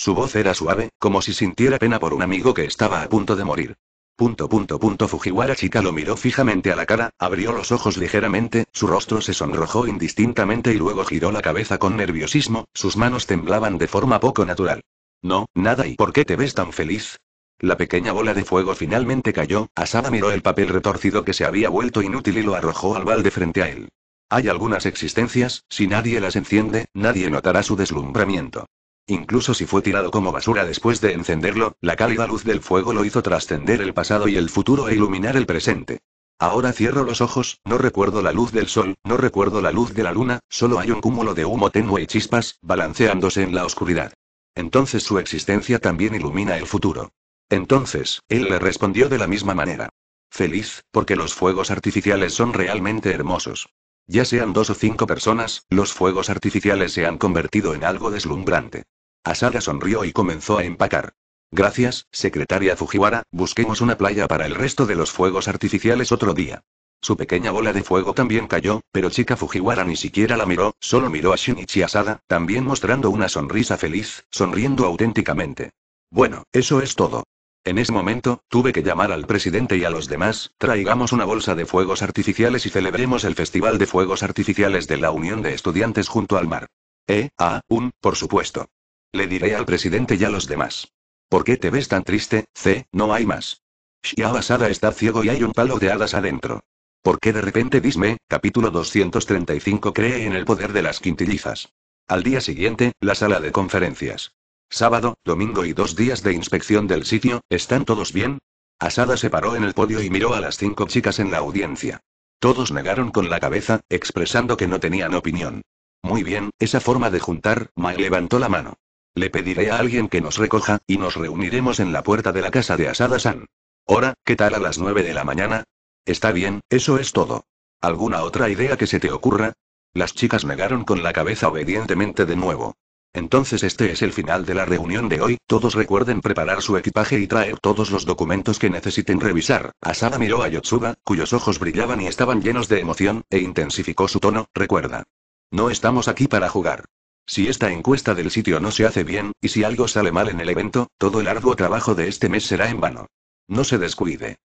Su voz era suave, como si sintiera pena por un amigo que estaba a punto de morir. Punto punto punto Fujiwara chica lo miró fijamente a la cara, abrió los ojos ligeramente, su rostro se sonrojó indistintamente y luego giró la cabeza con nerviosismo, sus manos temblaban de forma poco natural. No, nada y ¿por qué te ves tan feliz? La pequeña bola de fuego finalmente cayó, Asada miró el papel retorcido que se había vuelto inútil y lo arrojó al balde frente a él. Hay algunas existencias, si nadie las enciende, nadie notará su deslumbramiento. Incluso si fue tirado como basura después de encenderlo, la cálida luz del fuego lo hizo trascender el pasado y el futuro e iluminar el presente. Ahora cierro los ojos, no recuerdo la luz del sol, no recuerdo la luz de la luna, solo hay un cúmulo de humo tenue y chispas, balanceándose en la oscuridad. Entonces su existencia también ilumina el futuro. Entonces, él le respondió de la misma manera. Feliz, porque los fuegos artificiales son realmente hermosos. Ya sean dos o cinco personas, los fuegos artificiales se han convertido en algo deslumbrante. Asada sonrió y comenzó a empacar. Gracias, secretaria Fujiwara, busquemos una playa para el resto de los fuegos artificiales otro día. Su pequeña bola de fuego también cayó, pero chica Fujiwara ni siquiera la miró, solo miró a Shinichi Asada, también mostrando una sonrisa feliz, sonriendo auténticamente. Bueno, eso es todo. En ese momento, tuve que llamar al presidente y a los demás, traigamos una bolsa de fuegos artificiales y celebremos el Festival de Fuegos Artificiales de la Unión de Estudiantes junto al mar. Eh, a ah, un, por supuesto. Le diré al presidente y a los demás. ¿Por qué te ves tan triste, C? No hay más. Shia Asada está ciego y hay un palo de hadas adentro. ¿Por qué de repente Disme, capítulo 235 cree en el poder de las quintillizas? Al día siguiente, la sala de conferencias. Sábado, domingo y dos días de inspección del sitio, ¿están todos bien? Asada se paró en el podio y miró a las cinco chicas en la audiencia. Todos negaron con la cabeza, expresando que no tenían opinión. Muy bien, esa forma de juntar, Mai levantó la mano. Le pediré a alguien que nos recoja, y nos reuniremos en la puerta de la casa de Asada-san. Hora, ¿qué tal a las nueve de la mañana? Está bien, eso es todo. ¿Alguna otra idea que se te ocurra? Las chicas negaron con la cabeza obedientemente de nuevo. Entonces este es el final de la reunión de hoy, todos recuerden preparar su equipaje y traer todos los documentos que necesiten revisar. Asada miró a Yotsuba, cuyos ojos brillaban y estaban llenos de emoción, e intensificó su tono, recuerda. No estamos aquí para jugar. Si esta encuesta del sitio no se hace bien, y si algo sale mal en el evento, todo el arduo trabajo de este mes será en vano. No se descuide.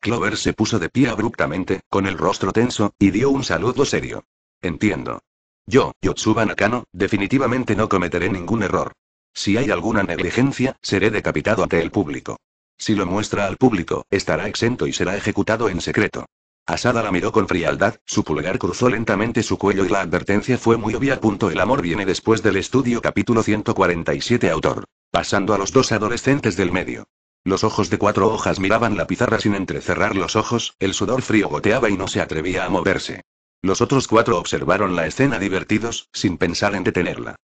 Clover se puso de pie abruptamente, con el rostro tenso, y dio un saludo serio. Entiendo. Yo, Yotsuba Nakano, definitivamente no cometeré ningún error. Si hay alguna negligencia, seré decapitado ante el público. Si lo muestra al público, estará exento y será ejecutado en secreto. Asada la miró con frialdad, su pulgar cruzó lentamente su cuello y la advertencia fue muy obvia. El amor viene después del estudio capítulo 147 autor. Pasando a los dos adolescentes del medio. Los ojos de cuatro hojas miraban la pizarra sin entrecerrar los ojos, el sudor frío goteaba y no se atrevía a moverse. Los otros cuatro observaron la escena divertidos, sin pensar en detenerla.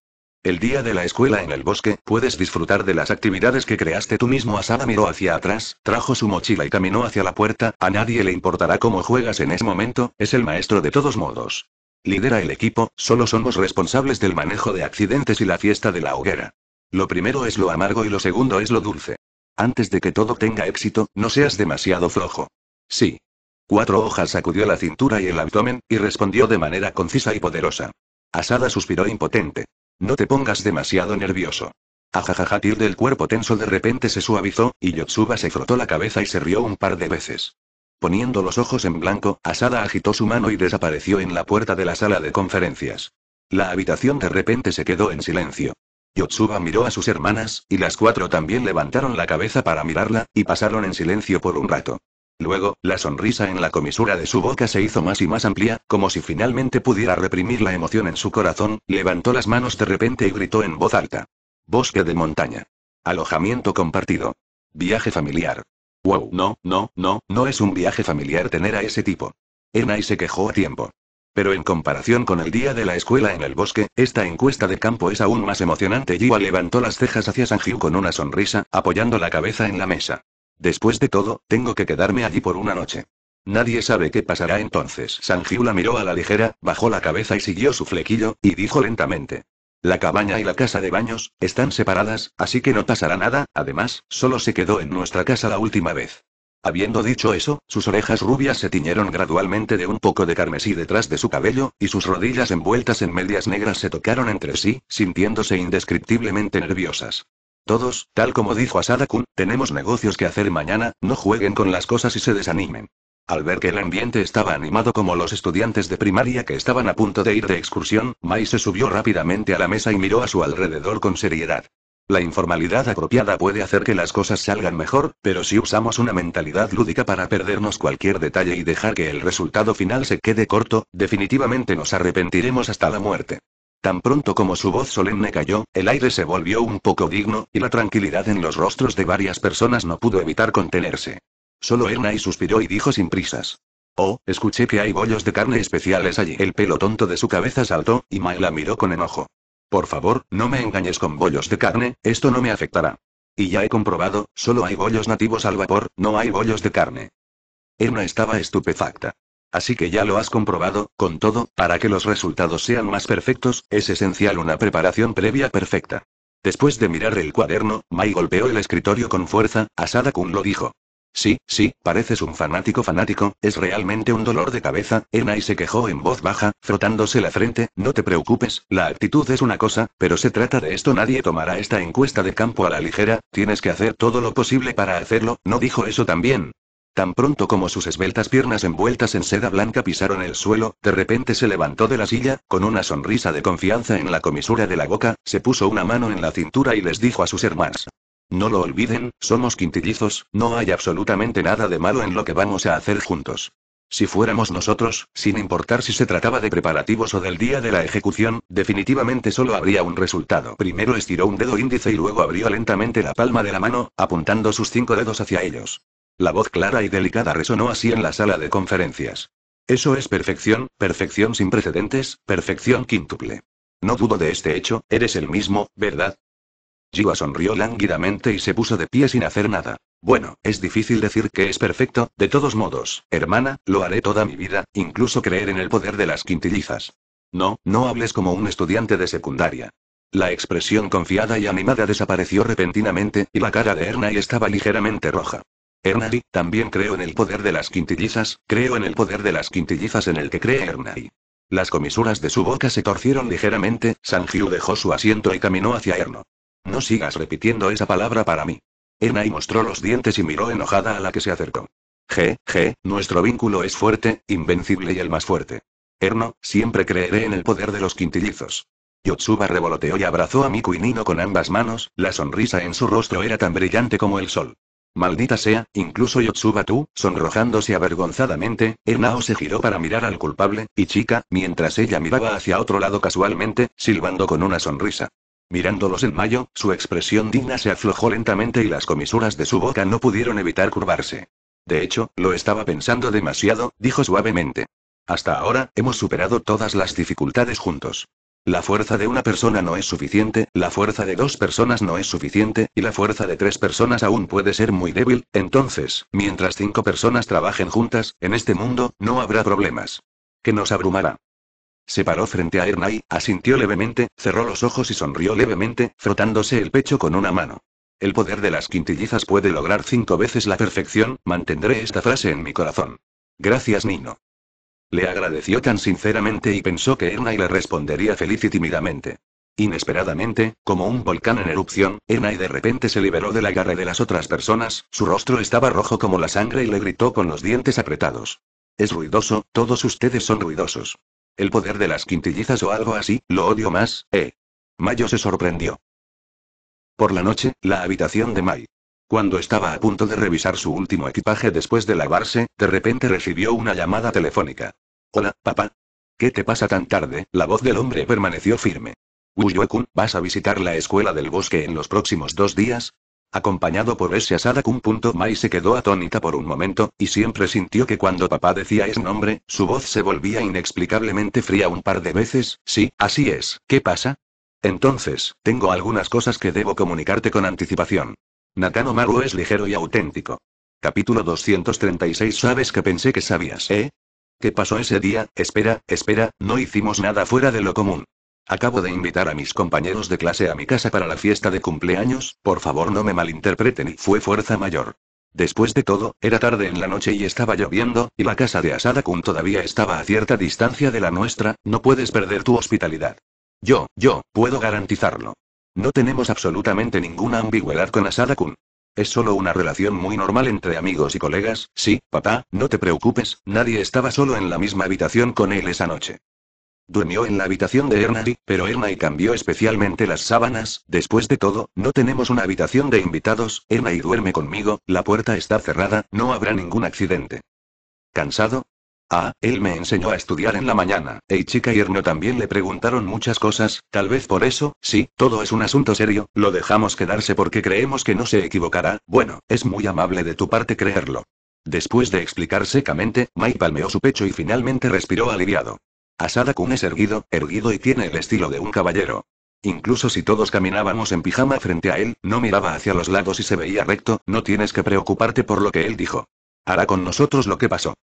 El día de la escuela en el bosque, puedes disfrutar de las actividades que creaste tú mismo. Asada miró hacia atrás, trajo su mochila y caminó hacia la puerta. A nadie le importará cómo juegas en ese momento, es el maestro de todos modos. Lidera el equipo, solo somos responsables del manejo de accidentes y la fiesta de la hoguera. Lo primero es lo amargo y lo segundo es lo dulce. Antes de que todo tenga éxito, no seas demasiado flojo. Sí. Cuatro hojas sacudió la cintura y el abdomen, y respondió de manera concisa y poderosa. Asada suspiró impotente. No te pongas demasiado nervioso. Ajajaja tir del cuerpo tenso de repente se suavizó, y Yotsuba se frotó la cabeza y se rió un par de veces. Poniendo los ojos en blanco, Asada agitó su mano y desapareció en la puerta de la sala de conferencias. La habitación de repente se quedó en silencio. Yotsuba miró a sus hermanas, y las cuatro también levantaron la cabeza para mirarla, y pasaron en silencio por un rato. Luego, la sonrisa en la comisura de su boca se hizo más y más amplia, como si finalmente pudiera reprimir la emoción en su corazón, levantó las manos de repente y gritó en voz alta. Bosque de montaña. Alojamiento compartido. Viaje familiar. Wow, no, no, no, no es un viaje familiar tener a ese tipo. y se quejó a tiempo. Pero en comparación con el día de la escuela en el bosque, esta encuesta de campo es aún más emocionante. Jiwa levantó las cejas hacia Sanjiu con una sonrisa, apoyando la cabeza en la mesa. Después de todo, tengo que quedarme allí por una noche. Nadie sabe qué pasará entonces. Sanjiu la miró a la ligera, bajó la cabeza y siguió su flequillo, y dijo lentamente. La cabaña y la casa de baños, están separadas, así que no pasará nada, además, solo se quedó en nuestra casa la última vez. Habiendo dicho eso, sus orejas rubias se tiñeron gradualmente de un poco de carmesí detrás de su cabello, y sus rodillas envueltas en medias negras se tocaron entre sí, sintiéndose indescriptiblemente nerviosas. Todos, tal como dijo Asada-kun, tenemos negocios que hacer mañana, no jueguen con las cosas y se desanimen. Al ver que el ambiente estaba animado como los estudiantes de primaria que estaban a punto de ir de excursión, Mai se subió rápidamente a la mesa y miró a su alrededor con seriedad. La informalidad apropiada puede hacer que las cosas salgan mejor, pero si usamos una mentalidad lúdica para perdernos cualquier detalle y dejar que el resultado final se quede corto, definitivamente nos arrepentiremos hasta la muerte. Tan pronto como su voz solemne cayó, el aire se volvió un poco digno, y la tranquilidad en los rostros de varias personas no pudo evitar contenerse. Solo y suspiró y dijo sin prisas. Oh, escuché que hay bollos de carne especiales allí. El pelo tonto de su cabeza saltó, y Mai la miró con enojo. Por favor, no me engañes con bollos de carne, esto no me afectará. Y ya he comprobado, solo hay bollos nativos al vapor, no hay bollos de carne. Erna estaba estupefacta. Así que ya lo has comprobado, con todo, para que los resultados sean más perfectos, es esencial una preparación previa perfecta. Después de mirar el cuaderno, Mai golpeó el escritorio con fuerza, Asada Kun lo dijo. Sí, sí, pareces un fanático fanático, es realmente un dolor de cabeza, Enai se quejó en voz baja, frotándose la frente, no te preocupes, la actitud es una cosa, pero se trata de esto, nadie tomará esta encuesta de campo a la ligera, tienes que hacer todo lo posible para hacerlo, ¿no dijo eso también? Tan pronto como sus esbeltas piernas envueltas en seda blanca pisaron el suelo, de repente se levantó de la silla, con una sonrisa de confianza en la comisura de la boca, se puso una mano en la cintura y les dijo a sus hermanas. No lo olviden, somos quintillizos, no hay absolutamente nada de malo en lo que vamos a hacer juntos. Si fuéramos nosotros, sin importar si se trataba de preparativos o del día de la ejecución, definitivamente solo habría un resultado. Primero estiró un dedo índice y luego abrió lentamente la palma de la mano, apuntando sus cinco dedos hacia ellos. La voz clara y delicada resonó así en la sala de conferencias. Eso es perfección, perfección sin precedentes, perfección quíntuple. No dudo de este hecho, eres el mismo, ¿verdad? Jiwa sonrió lánguidamente y se puso de pie sin hacer nada. Bueno, es difícil decir que es perfecto, de todos modos, hermana, lo haré toda mi vida, incluso creer en el poder de las quintillizas. No, no hables como un estudiante de secundaria. La expresión confiada y animada desapareció repentinamente, y la cara de Erna estaba ligeramente roja. Ernadi también creo en el poder de las quintillizas, creo en el poder de las quintillizas en el que cree Ernadi. Las comisuras de su boca se torcieron ligeramente, Sanjiu dejó su asiento y caminó hacia Erno. No sigas repitiendo esa palabra para mí. Ernai mostró los dientes y miró enojada a la que se acercó. G, G, nuestro vínculo es fuerte, invencible y el más fuerte. Erno, siempre creeré en el poder de los quintillizos. Yotsuba revoloteó y abrazó a Miku y Nino con ambas manos, la sonrisa en su rostro era tan brillante como el sol. Maldita sea, incluso Yotsuba tú, sonrojándose avergonzadamente, Ernao se giró para mirar al culpable, y chica, mientras ella miraba hacia otro lado casualmente, silbando con una sonrisa. Mirándolos en mayo, su expresión digna se aflojó lentamente y las comisuras de su boca no pudieron evitar curvarse. De hecho, lo estaba pensando demasiado, dijo suavemente. Hasta ahora, hemos superado todas las dificultades juntos. La fuerza de una persona no es suficiente, la fuerza de dos personas no es suficiente, y la fuerza de tres personas aún puede ser muy débil, entonces, mientras cinco personas trabajen juntas, en este mundo, no habrá problemas. Que nos abrumará. Se paró frente a Ernai, asintió levemente, cerró los ojos y sonrió levemente, frotándose el pecho con una mano. El poder de las quintillizas puede lograr cinco veces la perfección, mantendré esta frase en mi corazón. Gracias Nino. Le agradeció tan sinceramente y pensó que Ernai le respondería feliz y tímidamente. Inesperadamente, como un volcán en erupción, Ernai de repente se liberó del agarre de las otras personas, su rostro estaba rojo como la sangre y le gritó con los dientes apretados. Es ruidoso, todos ustedes son ruidosos. El poder de las quintillizas o algo así, lo odio más, eh. Mayo se sorprendió. Por la noche, la habitación de Mai. Cuando estaba a punto de revisar su último equipaje después de lavarse, de repente recibió una llamada telefónica. Hola, papá. ¿Qué te pasa tan tarde? La voz del hombre permaneció firme. wuyo ¿vas a visitar la escuela del bosque en los próximos dos días? Acompañado por ese Asada-kun. Mai se quedó atónita por un momento, y siempre sintió que cuando papá decía ese nombre, su voz se volvía inexplicablemente fría un par de veces. Sí, así es. ¿Qué pasa? Entonces, tengo algunas cosas que debo comunicarte con anticipación. Nakano Maru es ligero y auténtico. Capítulo 236 Sabes que pensé que sabías, ¿eh? ¿Qué pasó ese día? Espera, espera, no hicimos nada fuera de lo común. Acabo de invitar a mis compañeros de clase a mi casa para la fiesta de cumpleaños, por favor no me malinterpreten y fue fuerza mayor. Después de todo, era tarde en la noche y estaba lloviendo, y la casa de Asada Kun todavía estaba a cierta distancia de la nuestra, no puedes perder tu hospitalidad. Yo, yo, puedo garantizarlo. No tenemos absolutamente ninguna ambigüedad con Asada-kun. Es solo una relación muy normal entre amigos y colegas, sí, papá, no te preocupes, nadie estaba solo en la misma habitación con él esa noche. Durmió en la habitación de Ernadi, pero y cambió especialmente las sábanas, después de todo, no tenemos una habitación de invitados, y duerme conmigo, la puerta está cerrada, no habrá ningún accidente. ¿Cansado? Ah, él me enseñó a estudiar en la mañana. Chica y Erno también le preguntaron muchas cosas, tal vez por eso, sí, todo es un asunto serio, lo dejamos quedarse porque creemos que no se equivocará. Bueno, es muy amable de tu parte creerlo. Después de explicar secamente, Mai palmeó su pecho y finalmente respiró aliviado. Asada Kun es erguido, erguido y tiene el estilo de un caballero. Incluso si todos caminábamos en pijama frente a él, no miraba hacia los lados y se veía recto, no tienes que preocuparte por lo que él dijo. Hará con nosotros lo que pasó.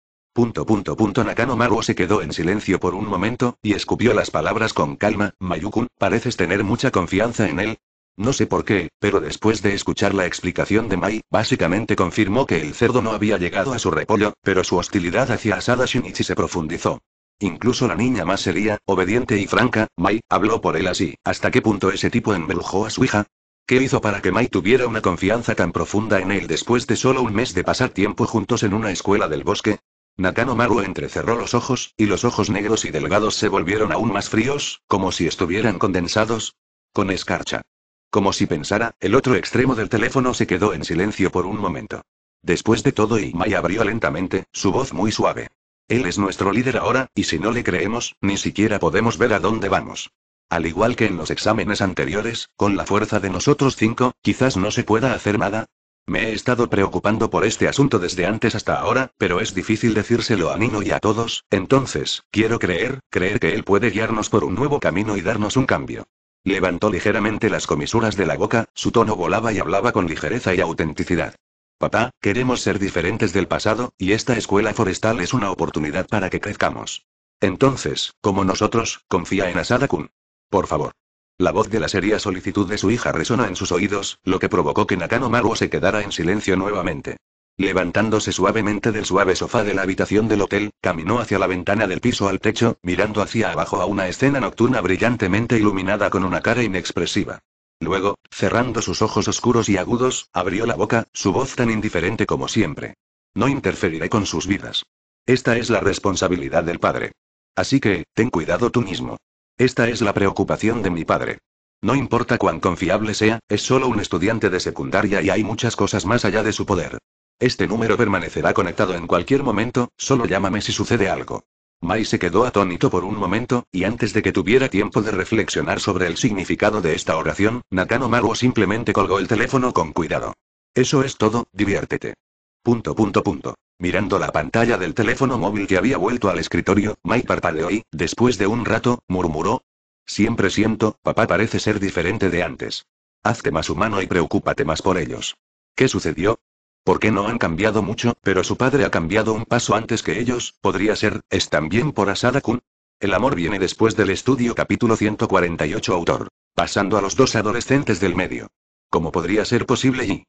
Nakano Maruo se quedó en silencio por un momento, y escupió las palabras con calma, Mayukun, pareces tener mucha confianza en él. No sé por qué, pero después de escuchar la explicación de Mai, básicamente confirmó que el cerdo no había llegado a su repollo, pero su hostilidad hacia Asada Shinichi se profundizó. Incluso la niña más seria, obediente y franca, Mai, habló por él así. ¿Hasta qué punto ese tipo embrujó a su hija? ¿Qué hizo para que Mai tuviera una confianza tan profunda en él después de solo un mes de pasar tiempo juntos en una escuela del bosque? Nakano Maru entrecerró los ojos, y los ojos negros y delgados se volvieron aún más fríos, como si estuvieran condensados. Con escarcha. Como si pensara, el otro extremo del teléfono se quedó en silencio por un momento. Después de todo, Imai abrió lentamente, su voz muy suave. Él es nuestro líder ahora, y si no le creemos, ni siquiera podemos ver a dónde vamos. Al igual que en los exámenes anteriores, con la fuerza de nosotros cinco, quizás no se pueda hacer nada, me he estado preocupando por este asunto desde antes hasta ahora, pero es difícil decírselo a Nino y a todos, entonces, quiero creer, creer que él puede guiarnos por un nuevo camino y darnos un cambio. Levantó ligeramente las comisuras de la boca, su tono volaba y hablaba con ligereza y autenticidad. Papá, queremos ser diferentes del pasado, y esta escuela forestal es una oportunidad para que crezcamos. Entonces, como nosotros, confía en Asada-kun. Por favor. La voz de la seria solicitud de su hija resonó en sus oídos, lo que provocó que Nakano Maruo se quedara en silencio nuevamente. Levantándose suavemente del suave sofá de la habitación del hotel, caminó hacia la ventana del piso al techo, mirando hacia abajo a una escena nocturna brillantemente iluminada con una cara inexpresiva. Luego, cerrando sus ojos oscuros y agudos, abrió la boca, su voz tan indiferente como siempre. No interferiré con sus vidas. Esta es la responsabilidad del padre. Así que, ten cuidado tú mismo. Esta es la preocupación de mi padre. No importa cuán confiable sea, es solo un estudiante de secundaria y hay muchas cosas más allá de su poder. Este número permanecerá conectado en cualquier momento, solo llámame si sucede algo. Mai se quedó atónito por un momento, y antes de que tuviera tiempo de reflexionar sobre el significado de esta oración, Nakano Mago simplemente colgó el teléfono con cuidado. Eso es todo, diviértete. Punto punto Mirando la pantalla del teléfono móvil que había vuelto al escritorio, Mike parpadeó y, después de un rato, murmuró. Siempre siento, papá parece ser diferente de antes. Hazte más humano y preocúpate más por ellos. ¿Qué sucedió? ¿Por qué no han cambiado mucho, pero su padre ha cambiado un paso antes que ellos? Podría ser, es también por Asada Kun. El amor viene después del estudio capítulo 148 autor. Pasando a los dos adolescentes del medio. ¿Cómo podría ser posible y?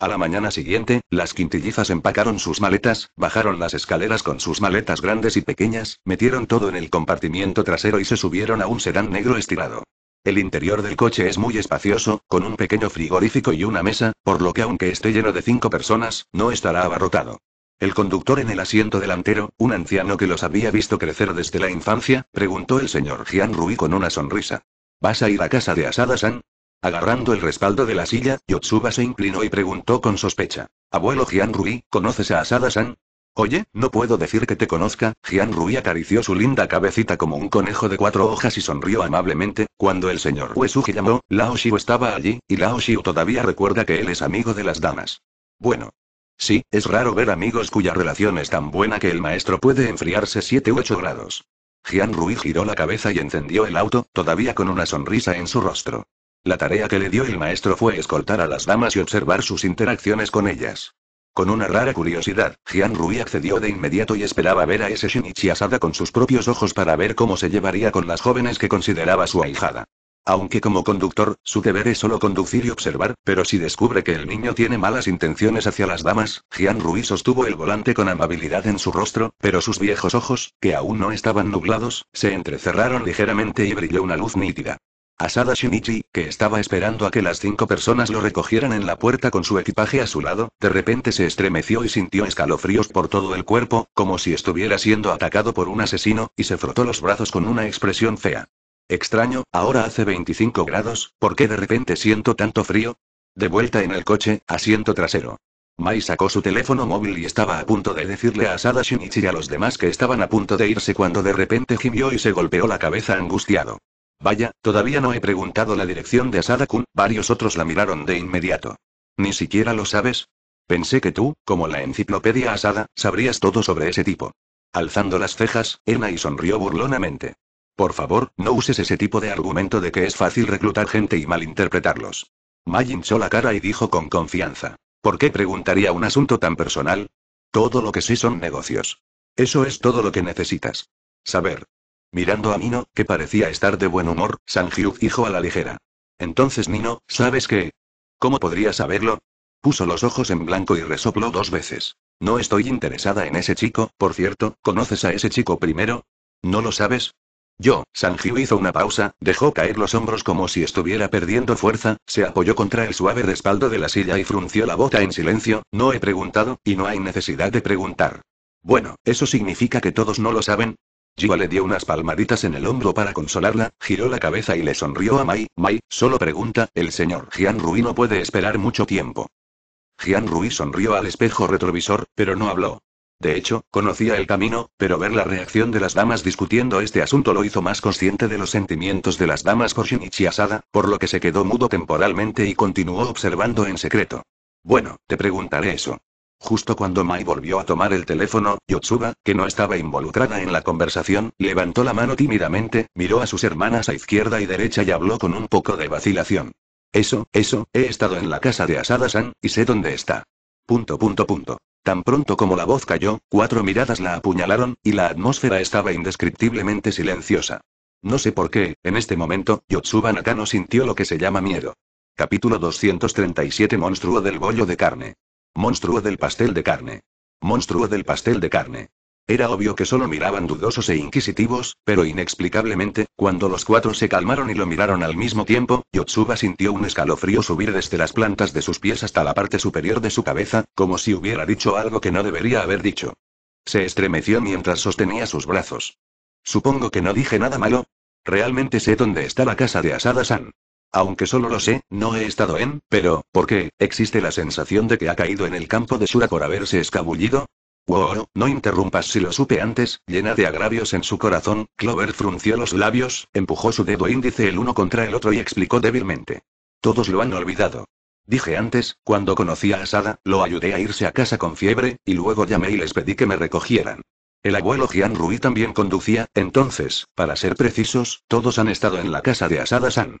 A la mañana siguiente, las quintillizas empacaron sus maletas, bajaron las escaleras con sus maletas grandes y pequeñas, metieron todo en el compartimiento trasero y se subieron a un sedán negro estirado. El interior del coche es muy espacioso, con un pequeño frigorífico y una mesa, por lo que aunque esté lleno de cinco personas, no estará abarrotado. El conductor en el asiento delantero, un anciano que los había visto crecer desde la infancia, preguntó el señor Jian Rui con una sonrisa. ¿Vas a ir a casa de Asada-san? Agarrando el respaldo de la silla, Yotsuba se inclinó y preguntó con sospecha. Abuelo Rui, ¿conoces a Asada-san? Oye, no puedo decir que te conozca, Rui acarició su linda cabecita como un conejo de cuatro hojas y sonrió amablemente, cuando el señor Uesugi llamó, Lao estaba allí, y Lao todavía recuerda que él es amigo de las damas. Bueno. Sí, es raro ver amigos cuya relación es tan buena que el maestro puede enfriarse 7 u 8 grados. Jian Rui giró la cabeza y encendió el auto, todavía con una sonrisa en su rostro. La tarea que le dio el maestro fue escoltar a las damas y observar sus interacciones con ellas. Con una rara curiosidad, Jian Rui accedió de inmediato y esperaba ver a ese Shinichi Asada con sus propios ojos para ver cómo se llevaría con las jóvenes que consideraba su ahijada. Aunque como conductor, su deber es solo conducir y observar, pero si descubre que el niño tiene malas intenciones hacia las damas, Jian Rui sostuvo el volante con amabilidad en su rostro, pero sus viejos ojos, que aún no estaban nublados, se entrecerraron ligeramente y brilló una luz nítida. Asada Shinichi, que estaba esperando a que las cinco personas lo recogieran en la puerta con su equipaje a su lado, de repente se estremeció y sintió escalofríos por todo el cuerpo, como si estuviera siendo atacado por un asesino, y se frotó los brazos con una expresión fea. Extraño, ahora hace 25 grados, ¿por qué de repente siento tanto frío? De vuelta en el coche, asiento trasero. Mai sacó su teléfono móvil y estaba a punto de decirle a Asada Shinichi y a los demás que estaban a punto de irse cuando de repente gimió y se golpeó la cabeza angustiado. Vaya, todavía no he preguntado la dirección de Asada-kun. Varios otros la miraron de inmediato. ¿Ni siquiera lo sabes? Pensé que tú, como la enciclopedia Asada, sabrías todo sobre ese tipo. Alzando las cejas, y sonrió burlonamente. Por favor, no uses ese tipo de argumento de que es fácil reclutar gente y malinterpretarlos. May hinchó la cara y dijo con confianza. ¿Por qué preguntaría un asunto tan personal? Todo lo que sí son negocios. Eso es todo lo que necesitas. Saber. Mirando a Nino, que parecía estar de buen humor, Sanjiu dijo a la ligera. Entonces Nino, ¿sabes qué? ¿Cómo podría saberlo? Puso los ojos en blanco y resopló dos veces. No estoy interesada en ese chico, por cierto, ¿conoces a ese chico primero? ¿No lo sabes? Yo, Sanjiu hizo una pausa, dejó caer los hombros como si estuviera perdiendo fuerza, se apoyó contra el suave respaldo de la silla y frunció la bota en silencio, no he preguntado, y no hay necesidad de preguntar. Bueno, ¿eso significa que todos no lo saben? Jiwa le dio unas palmaditas en el hombro para consolarla, giró la cabeza y le sonrió a Mai. Mai, solo pregunta, el señor Jian Rui no puede esperar mucho tiempo. Jian Rui sonrió al espejo retrovisor, pero no habló. De hecho, conocía el camino, pero ver la reacción de las damas discutiendo este asunto lo hizo más consciente de los sentimientos de las damas por Shinichi Asada, por lo que se quedó mudo temporalmente y continuó observando en secreto. Bueno, te preguntaré eso. Justo cuando Mai volvió a tomar el teléfono, Yotsuba, que no estaba involucrada en la conversación, levantó la mano tímidamente, miró a sus hermanas a izquierda y derecha y habló con un poco de vacilación. Eso, eso, he estado en la casa de Asada-san, y sé dónde está. Punto, punto, punto. Tan pronto como la voz cayó, cuatro miradas la apuñalaron, y la atmósfera estaba indescriptiblemente silenciosa. No sé por qué, en este momento, Yotsuba Nakano sintió lo que se llama miedo. Capítulo 237 Monstruo del bollo de carne. Monstruo del pastel de carne. Monstruo del pastel de carne. Era obvio que solo miraban dudosos e inquisitivos, pero inexplicablemente, cuando los cuatro se calmaron y lo miraron al mismo tiempo, Yotsuba sintió un escalofrío subir desde las plantas de sus pies hasta la parte superior de su cabeza, como si hubiera dicho algo que no debería haber dicho. Se estremeció mientras sostenía sus brazos. Supongo que no dije nada malo. Realmente sé dónde está la casa de Asada-san. Aunque solo lo sé, no he estado en, pero, ¿por qué? ¿Existe la sensación de que ha caído en el campo de Shura por haberse escabullido? Wow, no interrumpas si lo supe antes, llena de agravios en su corazón, Clover frunció los labios, empujó su dedo índice el uno contra el otro y explicó débilmente. Todos lo han olvidado. Dije antes, cuando conocí a Asada, lo ayudé a irse a casa con fiebre, y luego llamé y les pedí que me recogieran. El abuelo Jian Rui también conducía, entonces, para ser precisos, todos han estado en la casa de Asada-san.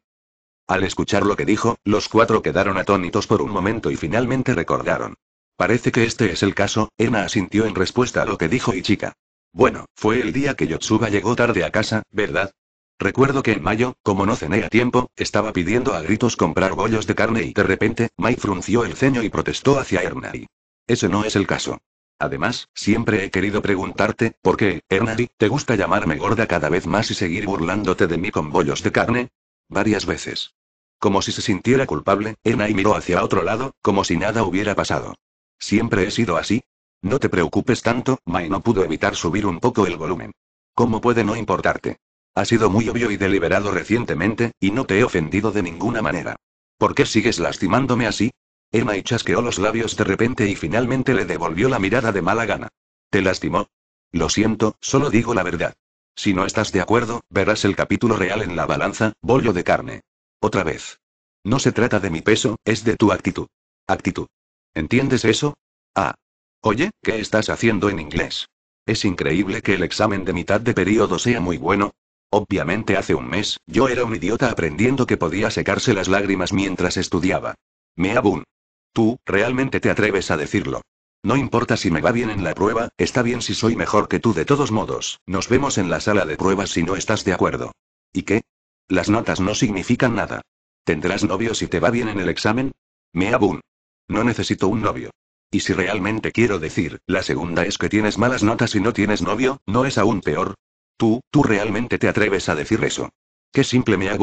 Al escuchar lo que dijo, los cuatro quedaron atónitos por un momento y finalmente recordaron. Parece que este es el caso, Ena asintió en respuesta a lo que dijo Ichika. Bueno, fue el día que Yotsuba llegó tarde a casa, ¿verdad? Recuerdo que en mayo, como no cené a tiempo, estaba pidiendo a gritos comprar bollos de carne y de repente, Mai frunció el ceño y protestó hacia Ernai. Ese no es el caso. Además, siempre he querido preguntarte, ¿por qué, Ernai, te gusta llamarme gorda cada vez más y seguir burlándote de mí con bollos de carne? Varias veces. Como si se sintiera culpable, y miró hacia otro lado, como si nada hubiera pasado. ¿Siempre he sido así? No te preocupes tanto, Mai no pudo evitar subir un poco el volumen. ¿Cómo puede no importarte? Ha sido muy obvio y deliberado recientemente, y no te he ofendido de ninguna manera. ¿Por qué sigues lastimándome así? y chasqueó los labios de repente y finalmente le devolvió la mirada de mala gana. ¿Te lastimó? Lo siento, solo digo la verdad. Si no estás de acuerdo, verás el capítulo real en la balanza, bollo de carne. Otra vez. No se trata de mi peso, es de tu actitud. Actitud. ¿Entiendes eso? Ah. Oye, ¿qué estás haciendo en inglés? Es increíble que el examen de mitad de periodo sea muy bueno. Obviamente hace un mes, yo era un idiota aprendiendo que podía secarse las lágrimas mientras estudiaba. Me abun. Tú, realmente te atreves a decirlo. No importa si me va bien en la prueba, está bien si soy mejor que tú de todos modos, nos vemos en la sala de pruebas si no estás de acuerdo. ¿Y qué? Las notas no significan nada. ¿Tendrás novio si te va bien en el examen? Me abun. No necesito un novio. Y si realmente quiero decir, la segunda es que tienes malas notas y no tienes novio, ¿no es aún peor? Tú, tú realmente te atreves a decir eso. Qué simple me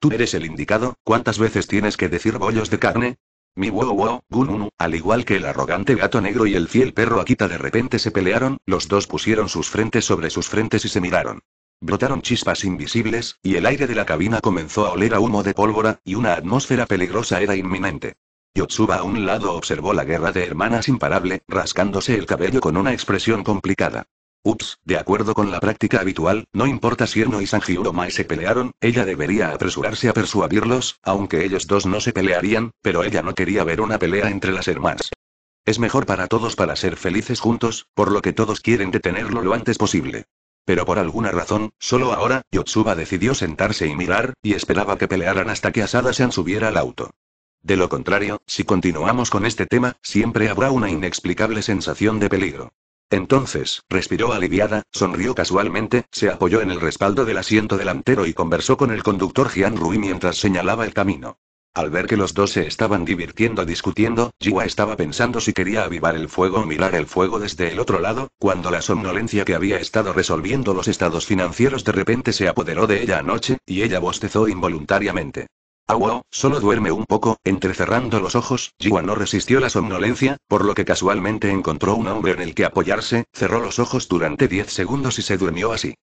Tú eres el indicado, ¿cuántas veces tienes que decir bollos de carne? Mi wow wow, Gununu, al igual que el arrogante gato negro y el fiel perro Akita de repente se pelearon, los dos pusieron sus frentes sobre sus frentes y se miraron. Brotaron chispas invisibles, y el aire de la cabina comenzó a oler a humo de pólvora, y una atmósfera peligrosa era inminente. Yotsuba a un lado observó la guerra de hermanas imparable, rascándose el cabello con una expresión complicada. Ups, de acuerdo con la práctica habitual, no importa si Erno y Sanji Udomai se pelearon, ella debería apresurarse a persuadirlos, aunque ellos dos no se pelearían, pero ella no quería ver una pelea entre las hermanas. Es mejor para todos para ser felices juntos, por lo que todos quieren detenerlo lo antes posible. Pero por alguna razón, solo ahora, Yotsuba decidió sentarse y mirar, y esperaba que pelearan hasta que asada se subiera al auto. De lo contrario, si continuamos con este tema, siempre habrá una inexplicable sensación de peligro. Entonces, respiró aliviada, sonrió casualmente, se apoyó en el respaldo del asiento delantero y conversó con el conductor Jian Rui mientras señalaba el camino. Al ver que los dos se estaban divirtiendo discutiendo, Jiwa estaba pensando si quería avivar el fuego o mirar el fuego desde el otro lado, cuando la somnolencia que había estado resolviendo los estados financieros de repente se apoderó de ella anoche, y ella bostezó involuntariamente. Awo, solo duerme un poco, entrecerrando los ojos, Jiwa no resistió la somnolencia, por lo que casualmente encontró un hombre en el que apoyarse, cerró los ojos durante 10 segundos y se durmió así.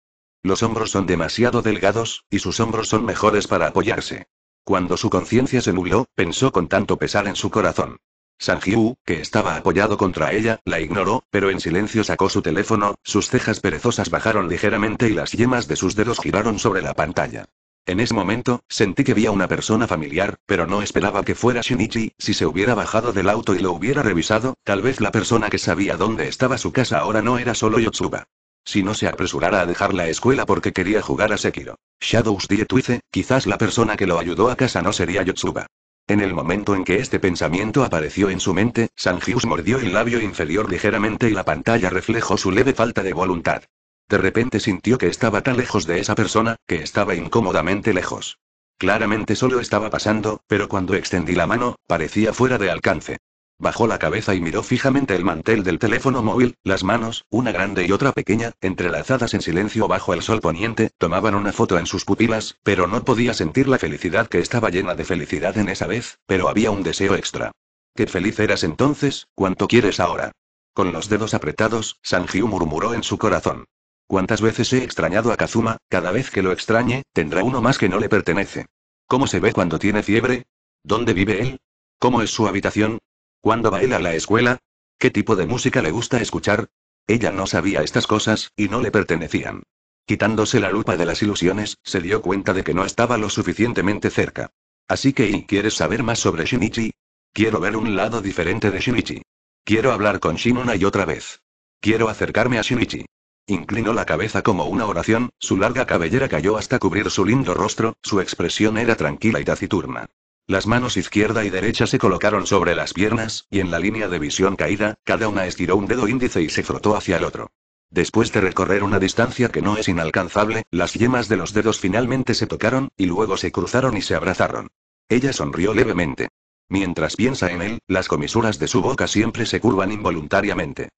Los hombros son demasiado delgados, y sus hombros son mejores para apoyarse. Cuando su conciencia se nubló, pensó con tanto pesar en su corazón. Sanjiu, que estaba apoyado contra ella, la ignoró, pero en silencio sacó su teléfono, sus cejas perezosas bajaron ligeramente y las yemas de sus dedos giraron sobre la pantalla. En ese momento, sentí que vi una persona familiar, pero no esperaba que fuera Shinichi, si se hubiera bajado del auto y lo hubiera revisado, tal vez la persona que sabía dónde estaba su casa ahora no era solo Yotsuba. Si no se apresurara a dejar la escuela porque quería jugar a Sekiro. Shadows Die quizás la persona que lo ayudó a casa no sería Yotsuba. En el momento en que este pensamiento apareció en su mente, Sanjius mordió el labio inferior ligeramente y la pantalla reflejó su leve falta de voluntad. De repente sintió que estaba tan lejos de esa persona, que estaba incómodamente lejos. Claramente solo estaba pasando, pero cuando extendí la mano, parecía fuera de alcance. Bajó la cabeza y miró fijamente el mantel del teléfono móvil, las manos, una grande y otra pequeña, entrelazadas en silencio bajo el sol poniente, tomaban una foto en sus pupilas, pero no podía sentir la felicidad que estaba llena de felicidad en esa vez, pero había un deseo extra. Qué feliz eras entonces, cuánto quieres ahora. Con los dedos apretados, Sanjiu murmuró en su corazón. Cuántas veces he extrañado a Kazuma, cada vez que lo extrañe, tendrá uno más que no le pertenece. ¿Cómo se ve cuando tiene fiebre? ¿Dónde vive él? ¿Cómo es su habitación? ¿Cuándo va él a la escuela? ¿Qué tipo de música le gusta escuchar? Ella no sabía estas cosas, y no le pertenecían. Quitándose la lupa de las ilusiones, se dio cuenta de que no estaba lo suficientemente cerca. Así que, ¿y quieres saber más sobre Shinichi? Quiero ver un lado diferente de Shinichi. Quiero hablar con Shin y otra vez. Quiero acercarme a Shinichi. Inclinó la cabeza como una oración, su larga cabellera cayó hasta cubrir su lindo rostro, su expresión era tranquila y taciturna. Las manos izquierda y derecha se colocaron sobre las piernas, y en la línea de visión caída, cada una estiró un dedo índice y se frotó hacia el otro. Después de recorrer una distancia que no es inalcanzable, las yemas de los dedos finalmente se tocaron, y luego se cruzaron y se abrazaron. Ella sonrió levemente. Mientras piensa en él, las comisuras de su boca siempre se curvan involuntariamente.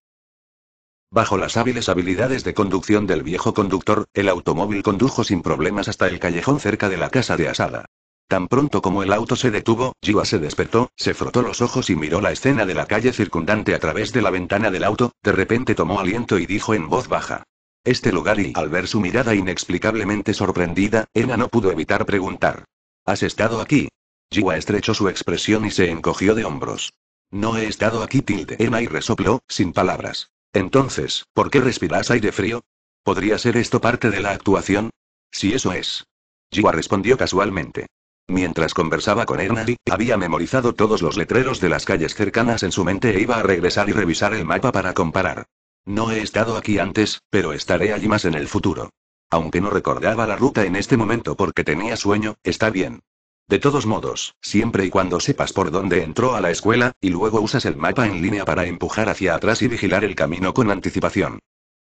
Bajo las hábiles habilidades de conducción del viejo conductor, el automóvil condujo sin problemas hasta el callejón cerca de la casa de Asada. Tan pronto como el auto se detuvo, Jiwa se despertó, se frotó los ojos y miró la escena de la calle circundante a través de la ventana del auto, de repente tomó aliento y dijo en voz baja. Este lugar y al ver su mirada inexplicablemente sorprendida, Ena no pudo evitar preguntar. ¿Has estado aquí? Jiwa estrechó su expresión y se encogió de hombros. No he estado aquí tilde. Ena y resopló, sin palabras. Entonces, ¿por qué respiras aire frío? ¿Podría ser esto parte de la actuación? Si eso es. Jiwa respondió casualmente. Mientras conversaba con Ernadi, había memorizado todos los letreros de las calles cercanas en su mente e iba a regresar y revisar el mapa para comparar. No he estado aquí antes, pero estaré allí más en el futuro. Aunque no recordaba la ruta en este momento porque tenía sueño, está bien. De todos modos, siempre y cuando sepas por dónde entró a la escuela, y luego usas el mapa en línea para empujar hacia atrás y vigilar el camino con anticipación.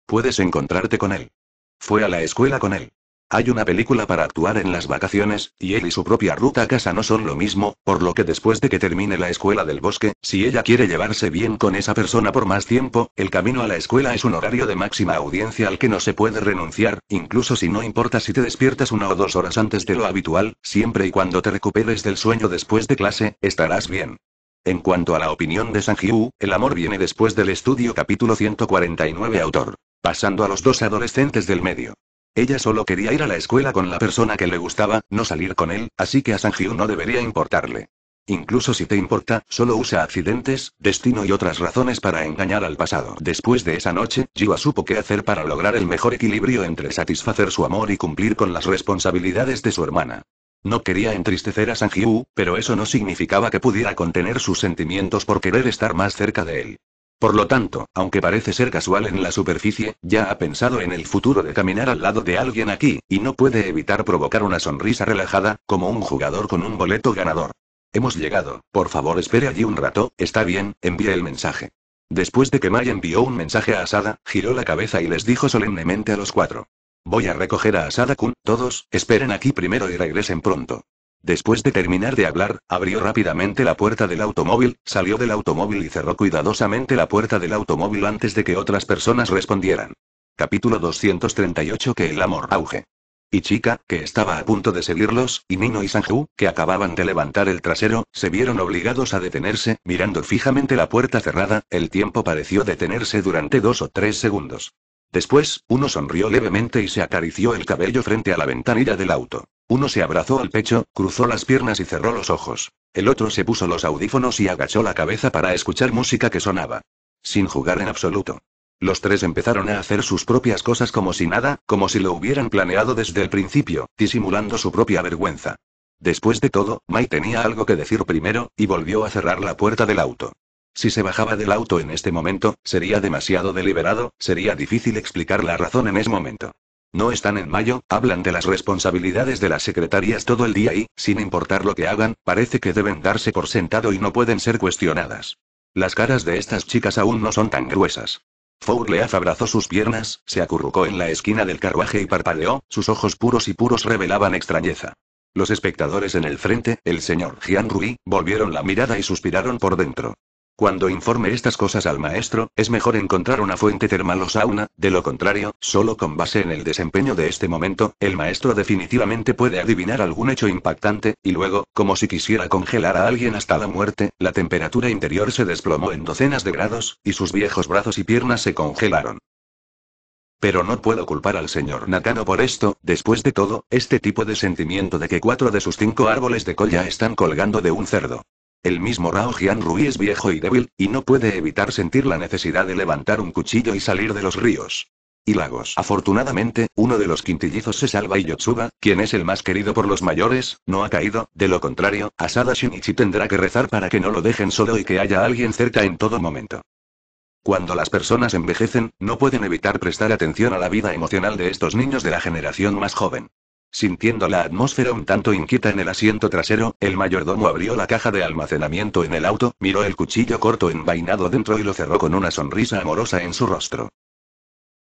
Puedes encontrarte con él. Fue a la escuela con él. Hay una película para actuar en las vacaciones, y él y su propia ruta a casa no son lo mismo, por lo que después de que termine la escuela del bosque, si ella quiere llevarse bien con esa persona por más tiempo, el camino a la escuela es un horario de máxima audiencia al que no se puede renunciar, incluso si no importa si te despiertas una o dos horas antes de lo habitual, siempre y cuando te recuperes del sueño después de clase, estarás bien. En cuanto a la opinión de Sanjiu, el amor viene después del estudio capítulo 149 autor. Pasando a los dos adolescentes del medio. Ella solo quería ir a la escuela con la persona que le gustaba, no salir con él, así que a Sanjiu no debería importarle. Incluso si te importa, solo usa accidentes, destino y otras razones para engañar al pasado. Después de esa noche, Jiwa supo qué hacer para lograr el mejor equilibrio entre satisfacer su amor y cumplir con las responsabilidades de su hermana. No quería entristecer a Sanjiu, pero eso no significaba que pudiera contener sus sentimientos por querer estar más cerca de él. Por lo tanto, aunque parece ser casual en la superficie, ya ha pensado en el futuro de caminar al lado de alguien aquí, y no puede evitar provocar una sonrisa relajada, como un jugador con un boleto ganador. Hemos llegado, por favor espere allí un rato, está bien, envíe el mensaje. Después de que Maya envió un mensaje a Asada, giró la cabeza y les dijo solemnemente a los cuatro. Voy a recoger a Asada-kun, todos, esperen aquí primero y regresen pronto. Después de terminar de hablar, abrió rápidamente la puerta del automóvil, salió del automóvil y cerró cuidadosamente la puerta del automóvil antes de que otras personas respondieran. Capítulo 238 Que el amor auge. Y Chica, que estaba a punto de seguirlos, y Nino y Sanju, que acababan de levantar el trasero, se vieron obligados a detenerse, mirando fijamente la puerta cerrada, el tiempo pareció detenerse durante dos o tres segundos. Después, uno sonrió levemente y se acarició el cabello frente a la ventanilla del auto. Uno se abrazó al pecho, cruzó las piernas y cerró los ojos. El otro se puso los audífonos y agachó la cabeza para escuchar música que sonaba. Sin jugar en absoluto. Los tres empezaron a hacer sus propias cosas como si nada, como si lo hubieran planeado desde el principio, disimulando su propia vergüenza. Después de todo, Mai tenía algo que decir primero, y volvió a cerrar la puerta del auto. Si se bajaba del auto en este momento, sería demasiado deliberado, sería difícil explicar la razón en ese momento. No están en mayo, hablan de las responsabilidades de las secretarias todo el día y, sin importar lo que hagan, parece que deben darse por sentado y no pueden ser cuestionadas. Las caras de estas chicas aún no son tan gruesas. leaf abrazó sus piernas, se acurrucó en la esquina del carruaje y parpadeó, sus ojos puros y puros revelaban extrañeza. Los espectadores en el frente, el señor Gian Rui, volvieron la mirada y suspiraron por dentro. Cuando informe estas cosas al maestro, es mejor encontrar una fuente termal o sauna, de lo contrario, solo con base en el desempeño de este momento, el maestro definitivamente puede adivinar algún hecho impactante, y luego, como si quisiera congelar a alguien hasta la muerte, la temperatura interior se desplomó en docenas de grados, y sus viejos brazos y piernas se congelaron. Pero no puedo culpar al señor Nakano por esto, después de todo, este tipo de sentimiento de que cuatro de sus cinco árboles de colla están colgando de un cerdo. El mismo Rao Jian Rui es viejo y débil, y no puede evitar sentir la necesidad de levantar un cuchillo y salir de los ríos y lagos. Afortunadamente, uno de los quintillizos se salva y Yotsuba, quien es el más querido por los mayores, no ha caído, de lo contrario, Asada Shinichi tendrá que rezar para que no lo dejen solo y que haya alguien cerca en todo momento. Cuando las personas envejecen, no pueden evitar prestar atención a la vida emocional de estos niños de la generación más joven. Sintiendo la atmósfera un tanto inquieta en el asiento trasero, el mayordomo abrió la caja de almacenamiento en el auto, miró el cuchillo corto envainado dentro y lo cerró con una sonrisa amorosa en su rostro.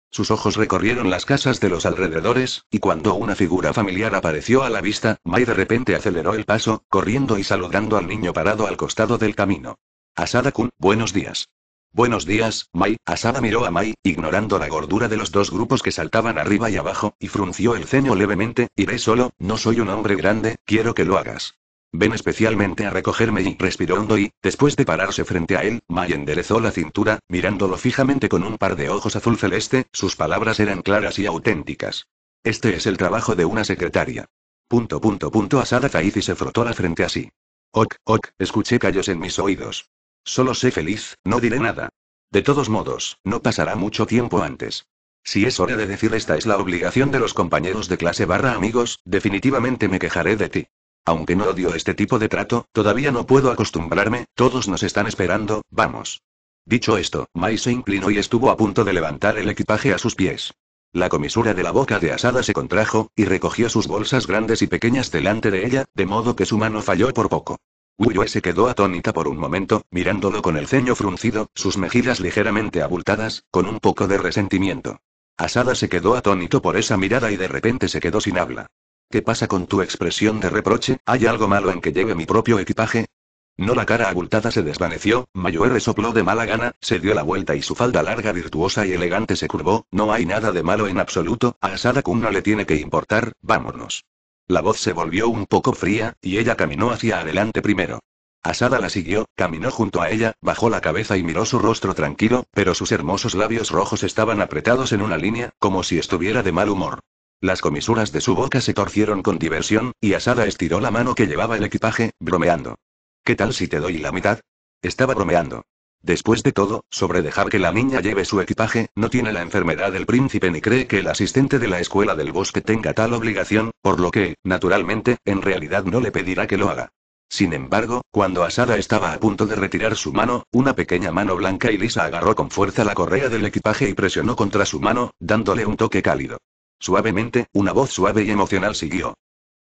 Sus ojos recorrieron las casas de los alrededores, y cuando una figura familiar apareció a la vista, Mai de repente aceleró el paso, corriendo y saludando al niño parado al costado del camino. Asada-kun, buenos días. Buenos días, Mai. Asada miró a Mai, ignorando la gordura de los dos grupos que saltaban arriba y abajo, y frunció el ceño levemente, Y ve solo, no soy un hombre grande, quiero que lo hagas. Ven especialmente a recogerme y respiró hondo y, después de pararse frente a él, Mai enderezó la cintura, mirándolo fijamente con un par de ojos azul celeste, sus palabras eran claras y auténticas. Este es el trabajo de una secretaria. Punto punto punto Asada y se frotó la frente así. Ok, ok, escuché callos en mis oídos. Solo sé feliz, no diré nada. De todos modos, no pasará mucho tiempo antes. Si es hora de decir esta es la obligación de los compañeros de clase barra amigos, definitivamente me quejaré de ti. Aunque no odio este tipo de trato, todavía no puedo acostumbrarme, todos nos están esperando, vamos. Dicho esto, Mai se inclinó y estuvo a punto de levantar el equipaje a sus pies. La comisura de la boca de Asada se contrajo, y recogió sus bolsas grandes y pequeñas delante de ella, de modo que su mano falló por poco. Uyue se quedó atónita por un momento, mirándolo con el ceño fruncido, sus mejillas ligeramente abultadas, con un poco de resentimiento. Asada se quedó atónito por esa mirada y de repente se quedó sin habla. ¿Qué pasa con tu expresión de reproche? ¿Hay algo malo en que lleve mi propio equipaje? No la cara abultada se desvaneció, Mayue sopló de mala gana, se dio la vuelta y su falda larga virtuosa y elegante se curvó, no hay nada de malo en absoluto, a Asada Kun no le tiene que importar, vámonos. La voz se volvió un poco fría, y ella caminó hacia adelante primero. Asada la siguió, caminó junto a ella, bajó la cabeza y miró su rostro tranquilo, pero sus hermosos labios rojos estaban apretados en una línea, como si estuviera de mal humor. Las comisuras de su boca se torcieron con diversión, y Asada estiró la mano que llevaba el equipaje, bromeando. ¿Qué tal si te doy la mitad? Estaba bromeando. Después de todo, sobre dejar que la niña lleve su equipaje, no tiene la enfermedad del príncipe ni cree que el asistente de la escuela del bosque tenga tal obligación, por lo que, naturalmente, en realidad no le pedirá que lo haga. Sin embargo, cuando Asada estaba a punto de retirar su mano, una pequeña mano blanca y lisa agarró con fuerza la correa del equipaje y presionó contra su mano, dándole un toque cálido. Suavemente, una voz suave y emocional siguió.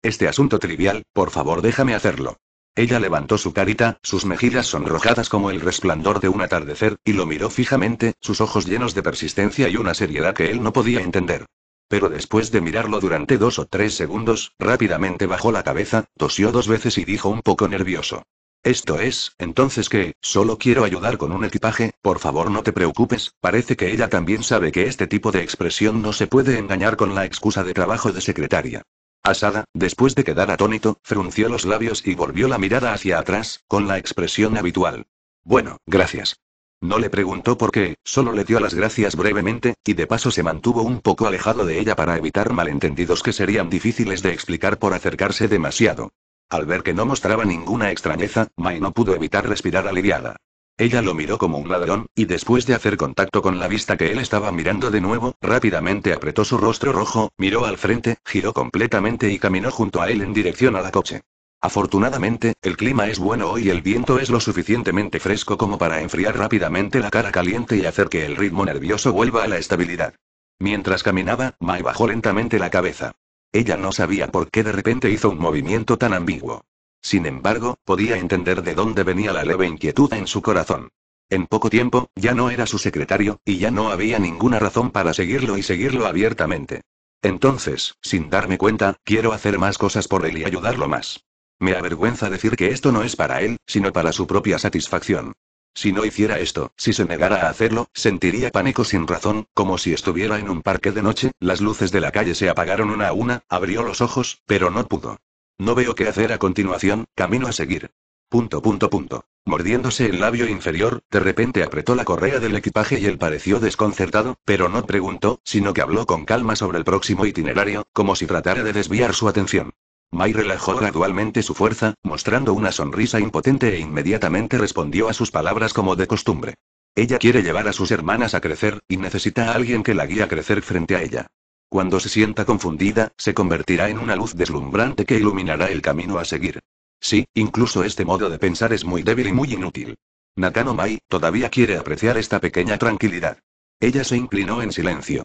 Este asunto trivial, por favor déjame hacerlo. Ella levantó su carita, sus mejillas sonrojadas como el resplandor de un atardecer, y lo miró fijamente, sus ojos llenos de persistencia y una seriedad que él no podía entender. Pero después de mirarlo durante dos o tres segundos, rápidamente bajó la cabeza, tosió dos veces y dijo un poco nervioso. Esto es, entonces que, solo quiero ayudar con un equipaje, por favor no te preocupes, parece que ella también sabe que este tipo de expresión no se puede engañar con la excusa de trabajo de secretaria. Asada, después de quedar atónito, frunció los labios y volvió la mirada hacia atrás, con la expresión habitual. Bueno, gracias. No le preguntó por qué, solo le dio las gracias brevemente, y de paso se mantuvo un poco alejado de ella para evitar malentendidos que serían difíciles de explicar por acercarse demasiado. Al ver que no mostraba ninguna extrañeza, Mai no pudo evitar respirar aliviada. Ella lo miró como un ladrón, y después de hacer contacto con la vista que él estaba mirando de nuevo, rápidamente apretó su rostro rojo, miró al frente, giró completamente y caminó junto a él en dirección a la coche. Afortunadamente, el clima es bueno hoy y el viento es lo suficientemente fresco como para enfriar rápidamente la cara caliente y hacer que el ritmo nervioso vuelva a la estabilidad. Mientras caminaba, Mai bajó lentamente la cabeza. Ella no sabía por qué de repente hizo un movimiento tan ambiguo. Sin embargo, podía entender de dónde venía la leve inquietud en su corazón. En poco tiempo, ya no era su secretario, y ya no había ninguna razón para seguirlo y seguirlo abiertamente. Entonces, sin darme cuenta, quiero hacer más cosas por él y ayudarlo más. Me avergüenza decir que esto no es para él, sino para su propia satisfacción. Si no hiciera esto, si se negara a hacerlo, sentiría pánico sin razón, como si estuviera en un parque de noche, las luces de la calle se apagaron una a una, abrió los ojos, pero no pudo. No veo qué hacer a continuación, camino a seguir. Punto punto punto. Mordiéndose el labio inferior, de repente apretó la correa del equipaje y él pareció desconcertado, pero no preguntó, sino que habló con calma sobre el próximo itinerario, como si tratara de desviar su atención. May relajó gradualmente su fuerza, mostrando una sonrisa impotente e inmediatamente respondió a sus palabras como de costumbre. Ella quiere llevar a sus hermanas a crecer, y necesita a alguien que la guíe a crecer frente a ella. Cuando se sienta confundida, se convertirá en una luz deslumbrante que iluminará el camino a seguir. Sí, incluso este modo de pensar es muy débil y muy inútil. Nakano Mai todavía quiere apreciar esta pequeña tranquilidad. Ella se inclinó en silencio.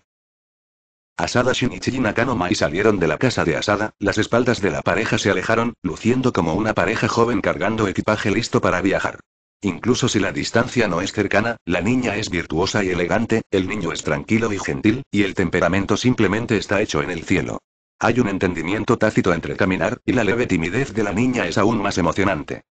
Asada Shinichi y Nakano Mai salieron de la casa de Asada, las espaldas de la pareja se alejaron, luciendo como una pareja joven cargando equipaje listo para viajar. Incluso si la distancia no es cercana, la niña es virtuosa y elegante, el niño es tranquilo y gentil, y el temperamento simplemente está hecho en el cielo. Hay un entendimiento tácito entre caminar, y la leve timidez de la niña es aún más emocionante.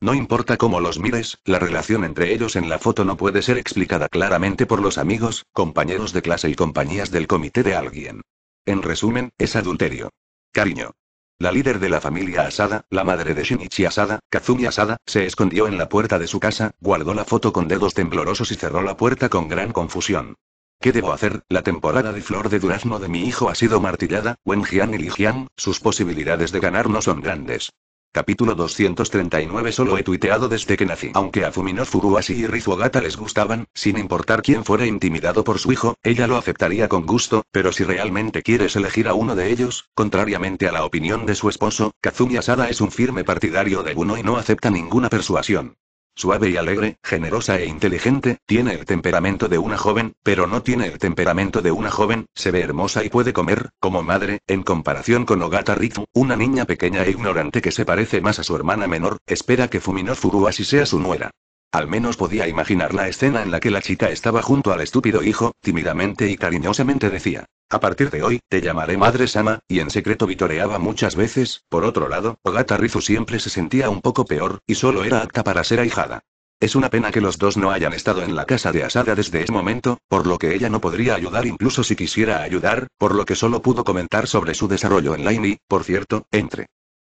No importa cómo los mires, la relación entre ellos en la foto no puede ser explicada claramente por los amigos, compañeros de clase y compañías del comité de alguien. En resumen, es adulterio. Cariño. La líder de la familia Asada, la madre de Shinichi Asada, Kazumi Asada, se escondió en la puerta de su casa, guardó la foto con dedos temblorosos y cerró la puerta con gran confusión. ¿Qué debo hacer? La temporada de flor de durazno de mi hijo ha sido martillada, Jian y Li Jian, sus posibilidades de ganar no son grandes. Capítulo 239 Solo he tuiteado desde que nací. Aunque a Fumino Furuasi y Rizuogata les gustaban, sin importar quién fuera intimidado por su hijo, ella lo aceptaría con gusto, pero si realmente quieres elegir a uno de ellos, contrariamente a la opinión de su esposo, Kazumi Asada es un firme partidario de uno y no acepta ninguna persuasión. Suave y alegre, generosa e inteligente, tiene el temperamento de una joven, pero no tiene el temperamento de una joven, se ve hermosa y puede comer, como madre, en comparación con Ogata Rizu, una niña pequeña e ignorante que se parece más a su hermana menor, espera que Fumino así sea su nuera. Al menos podía imaginar la escena en la que la chica estaba junto al estúpido hijo, tímidamente y cariñosamente decía. A partir de hoy, te llamaré Madre Sama, y en secreto vitoreaba muchas veces. Por otro lado, Ogata Rizu siempre se sentía un poco peor, y solo era apta para ser ahijada. Es una pena que los dos no hayan estado en la casa de Asada desde ese momento, por lo que ella no podría ayudar incluso si quisiera ayudar, por lo que solo pudo comentar sobre su desarrollo en Line y, por cierto, entre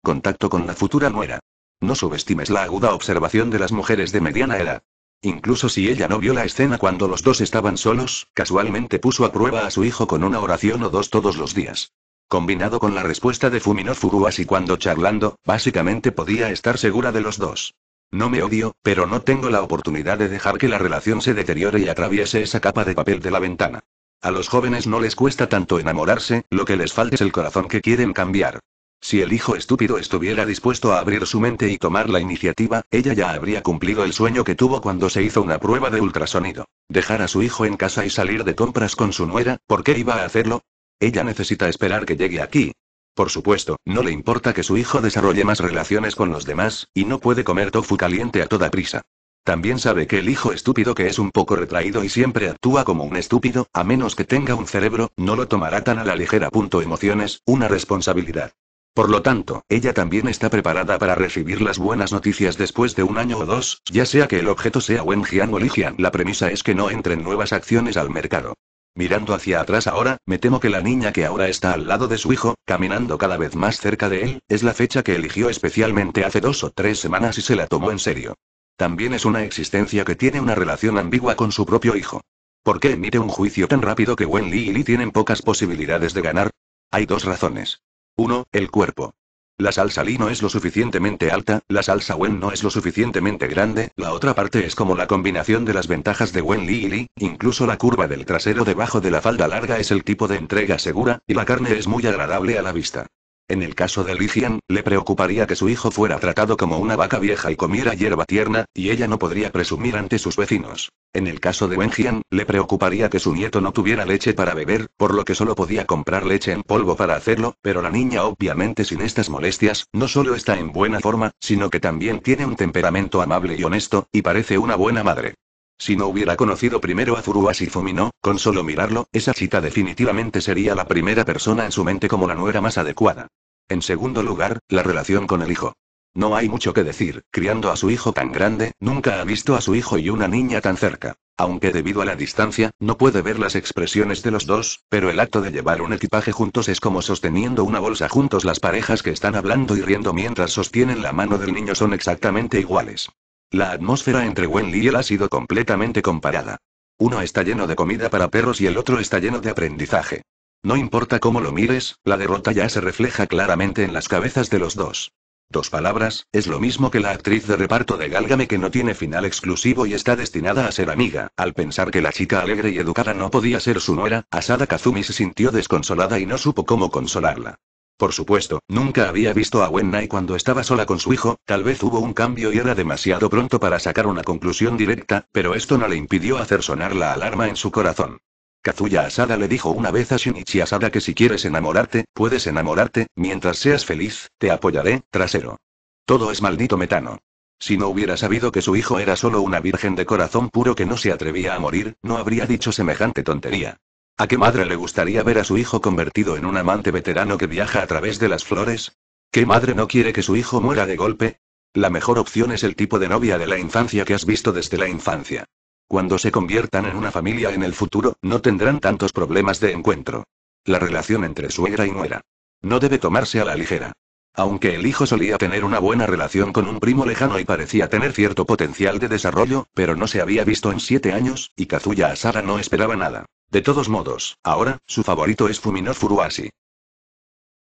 contacto con la futura nuera. No subestimes la aguda observación de las mujeres de mediana edad. Incluso si ella no vio la escena cuando los dos estaban solos, casualmente puso a prueba a su hijo con una oración o dos todos los días. Combinado con la respuesta de Fumino y cuando charlando, básicamente podía estar segura de los dos. No me odio, pero no tengo la oportunidad de dejar que la relación se deteriore y atraviese esa capa de papel de la ventana. A los jóvenes no les cuesta tanto enamorarse, lo que les falta es el corazón que quieren cambiar. Si el hijo estúpido estuviera dispuesto a abrir su mente y tomar la iniciativa, ella ya habría cumplido el sueño que tuvo cuando se hizo una prueba de ultrasonido. Dejar a su hijo en casa y salir de compras con su nuera, ¿por qué iba a hacerlo? Ella necesita esperar que llegue aquí. Por supuesto, no le importa que su hijo desarrolle más relaciones con los demás, y no puede comer tofu caliente a toda prisa. También sabe que el hijo estúpido que es un poco retraído y siempre actúa como un estúpido, a menos que tenga un cerebro, no lo tomará tan a la ligera. Punto emociones, una responsabilidad. Por lo tanto, ella también está preparada para recibir las buenas noticias después de un año o dos, ya sea que el objeto sea Wenjian o Li Jian. La premisa es que no entren nuevas acciones al mercado. Mirando hacia atrás ahora, me temo que la niña que ahora está al lado de su hijo, caminando cada vez más cerca de él, es la fecha que eligió especialmente hace dos o tres semanas y se la tomó en serio. También es una existencia que tiene una relación ambigua con su propio hijo. ¿Por qué emite un juicio tan rápido que Wen Li y Li tienen pocas posibilidades de ganar? Hay dos razones. 1. El cuerpo. La salsa Lee no es lo suficientemente alta, la salsa Wen no es lo suficientemente grande, la otra parte es como la combinación de las ventajas de Wen Li y Li, incluso la curva del trasero debajo de la falda larga es el tipo de entrega segura, y la carne es muy agradable a la vista. En el caso de Lijian, le preocuparía que su hijo fuera tratado como una vaca vieja y comiera hierba tierna, y ella no podría presumir ante sus vecinos. En el caso de Wenjian, le preocuparía que su nieto no tuviera leche para beber, por lo que solo podía comprar leche en polvo para hacerlo, pero la niña obviamente sin estas molestias, no solo está en buena forma, sino que también tiene un temperamento amable y honesto, y parece una buena madre. Si no hubiera conocido primero a y Fumino, con solo mirarlo, esa chica definitivamente sería la primera persona en su mente como la nuera más adecuada. En segundo lugar, la relación con el hijo. No hay mucho que decir, criando a su hijo tan grande, nunca ha visto a su hijo y una niña tan cerca. Aunque debido a la distancia, no puede ver las expresiones de los dos, pero el acto de llevar un equipaje juntos es como sosteniendo una bolsa juntos. Las parejas que están hablando y riendo mientras sostienen la mano del niño son exactamente iguales. La atmósfera entre Wenli y él ha sido completamente comparada. Uno está lleno de comida para perros y el otro está lleno de aprendizaje. No importa cómo lo mires, la derrota ya se refleja claramente en las cabezas de los dos. Dos palabras, es lo mismo que la actriz de reparto de Gálgame que no tiene final exclusivo y está destinada a ser amiga, al pensar que la chica alegre y educada no podía ser su nuera, Asada Kazumi se sintió desconsolada y no supo cómo consolarla. Por supuesto, nunca había visto a Wennai cuando estaba sola con su hijo, tal vez hubo un cambio y era demasiado pronto para sacar una conclusión directa, pero esto no le impidió hacer sonar la alarma en su corazón. Kazuya Asada le dijo una vez a Shinichi Asada que si quieres enamorarte, puedes enamorarte, mientras seas feliz, te apoyaré, trasero. Todo es maldito metano. Si no hubiera sabido que su hijo era solo una virgen de corazón puro que no se atrevía a morir, no habría dicho semejante tontería. ¿A qué madre le gustaría ver a su hijo convertido en un amante veterano que viaja a través de las flores? ¿Qué madre no quiere que su hijo muera de golpe? La mejor opción es el tipo de novia de la infancia que has visto desde la infancia. Cuando se conviertan en una familia en el futuro, no tendrán tantos problemas de encuentro. La relación entre suegra y nuera. No debe tomarse a la ligera. Aunque el hijo solía tener una buena relación con un primo lejano y parecía tener cierto potencial de desarrollo, pero no se había visto en siete años, y Kazuya Asara no esperaba nada. De todos modos, ahora, su favorito es Fumino Furuasi.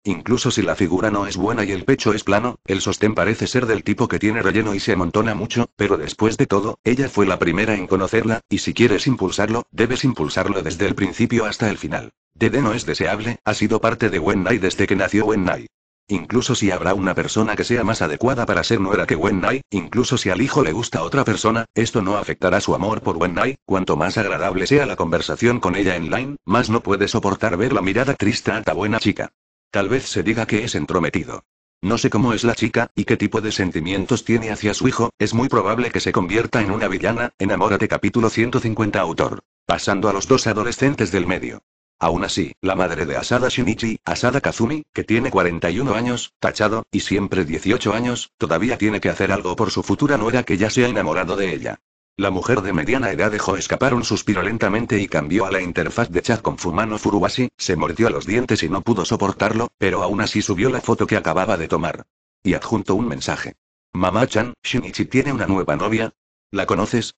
Incluso si la figura no es buena y el pecho es plano, el sostén parece ser del tipo que tiene relleno y se amontona mucho, pero después de todo, ella fue la primera en conocerla, y si quieres impulsarlo, debes impulsarlo desde el principio hasta el final. Dede no es deseable, ha sido parte de Wennai desde que nació Wennai. Incluso si habrá una persona que sea más adecuada para ser nuera que Wenai, incluso si al hijo le gusta otra persona, esto no afectará su amor por Wenai, cuanto más agradable sea la conversación con ella en line, más no puede soportar ver la mirada triste a ta buena chica. Tal vez se diga que es entrometido. No sé cómo es la chica, y qué tipo de sentimientos tiene hacia su hijo, es muy probable que se convierta en una villana, enamórate capítulo 150 autor. Pasando a los dos adolescentes del medio. Aún así, la madre de Asada Shinichi, Asada Kazumi, que tiene 41 años, tachado, y siempre 18 años, todavía tiene que hacer algo por su futura nuera que ya se ha enamorado de ella. La mujer de mediana edad dejó escapar un suspiro lentamente y cambió a la interfaz de chat con Fumano Furubashi, se mordió los dientes y no pudo soportarlo, pero aún así subió la foto que acababa de tomar. Y adjunto un mensaje. Mamá-chan, Shinichi tiene una nueva novia. ¿La conoces?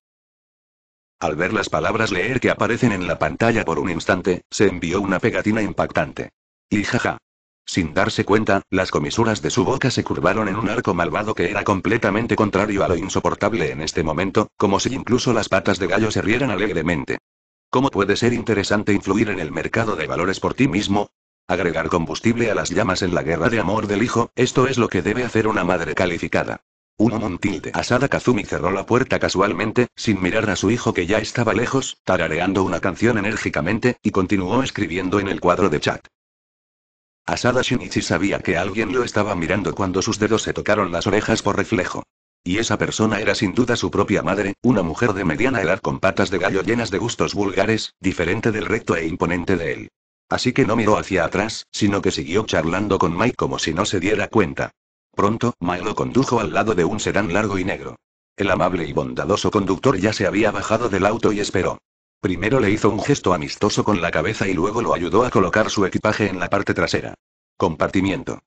Al ver las palabras leer que aparecen en la pantalla por un instante, se envió una pegatina impactante. Y jaja. Sin darse cuenta, las comisuras de su boca se curvaron en un arco malvado que era completamente contrario a lo insoportable en este momento, como si incluso las patas de gallo se rieran alegremente. ¿Cómo puede ser interesante influir en el mercado de valores por ti mismo? Agregar combustible a las llamas en la guerra de amor del hijo, esto es lo que debe hacer una madre calificada. Un Montilde Asada Kazumi cerró la puerta casualmente, sin mirar a su hijo que ya estaba lejos, tarareando una canción enérgicamente, y continuó escribiendo en el cuadro de chat. Asada Shinichi sabía que alguien lo estaba mirando cuando sus dedos se tocaron las orejas por reflejo. Y esa persona era sin duda su propia madre, una mujer de mediana edad con patas de gallo llenas de gustos vulgares, diferente del recto e imponente de él. Así que no miró hacia atrás, sino que siguió charlando con Mike como si no se diera cuenta. Pronto, Mae lo condujo al lado de un sedán largo y negro. El amable y bondadoso conductor ya se había bajado del auto y esperó. Primero le hizo un gesto amistoso con la cabeza y luego lo ayudó a colocar su equipaje en la parte trasera. Compartimiento.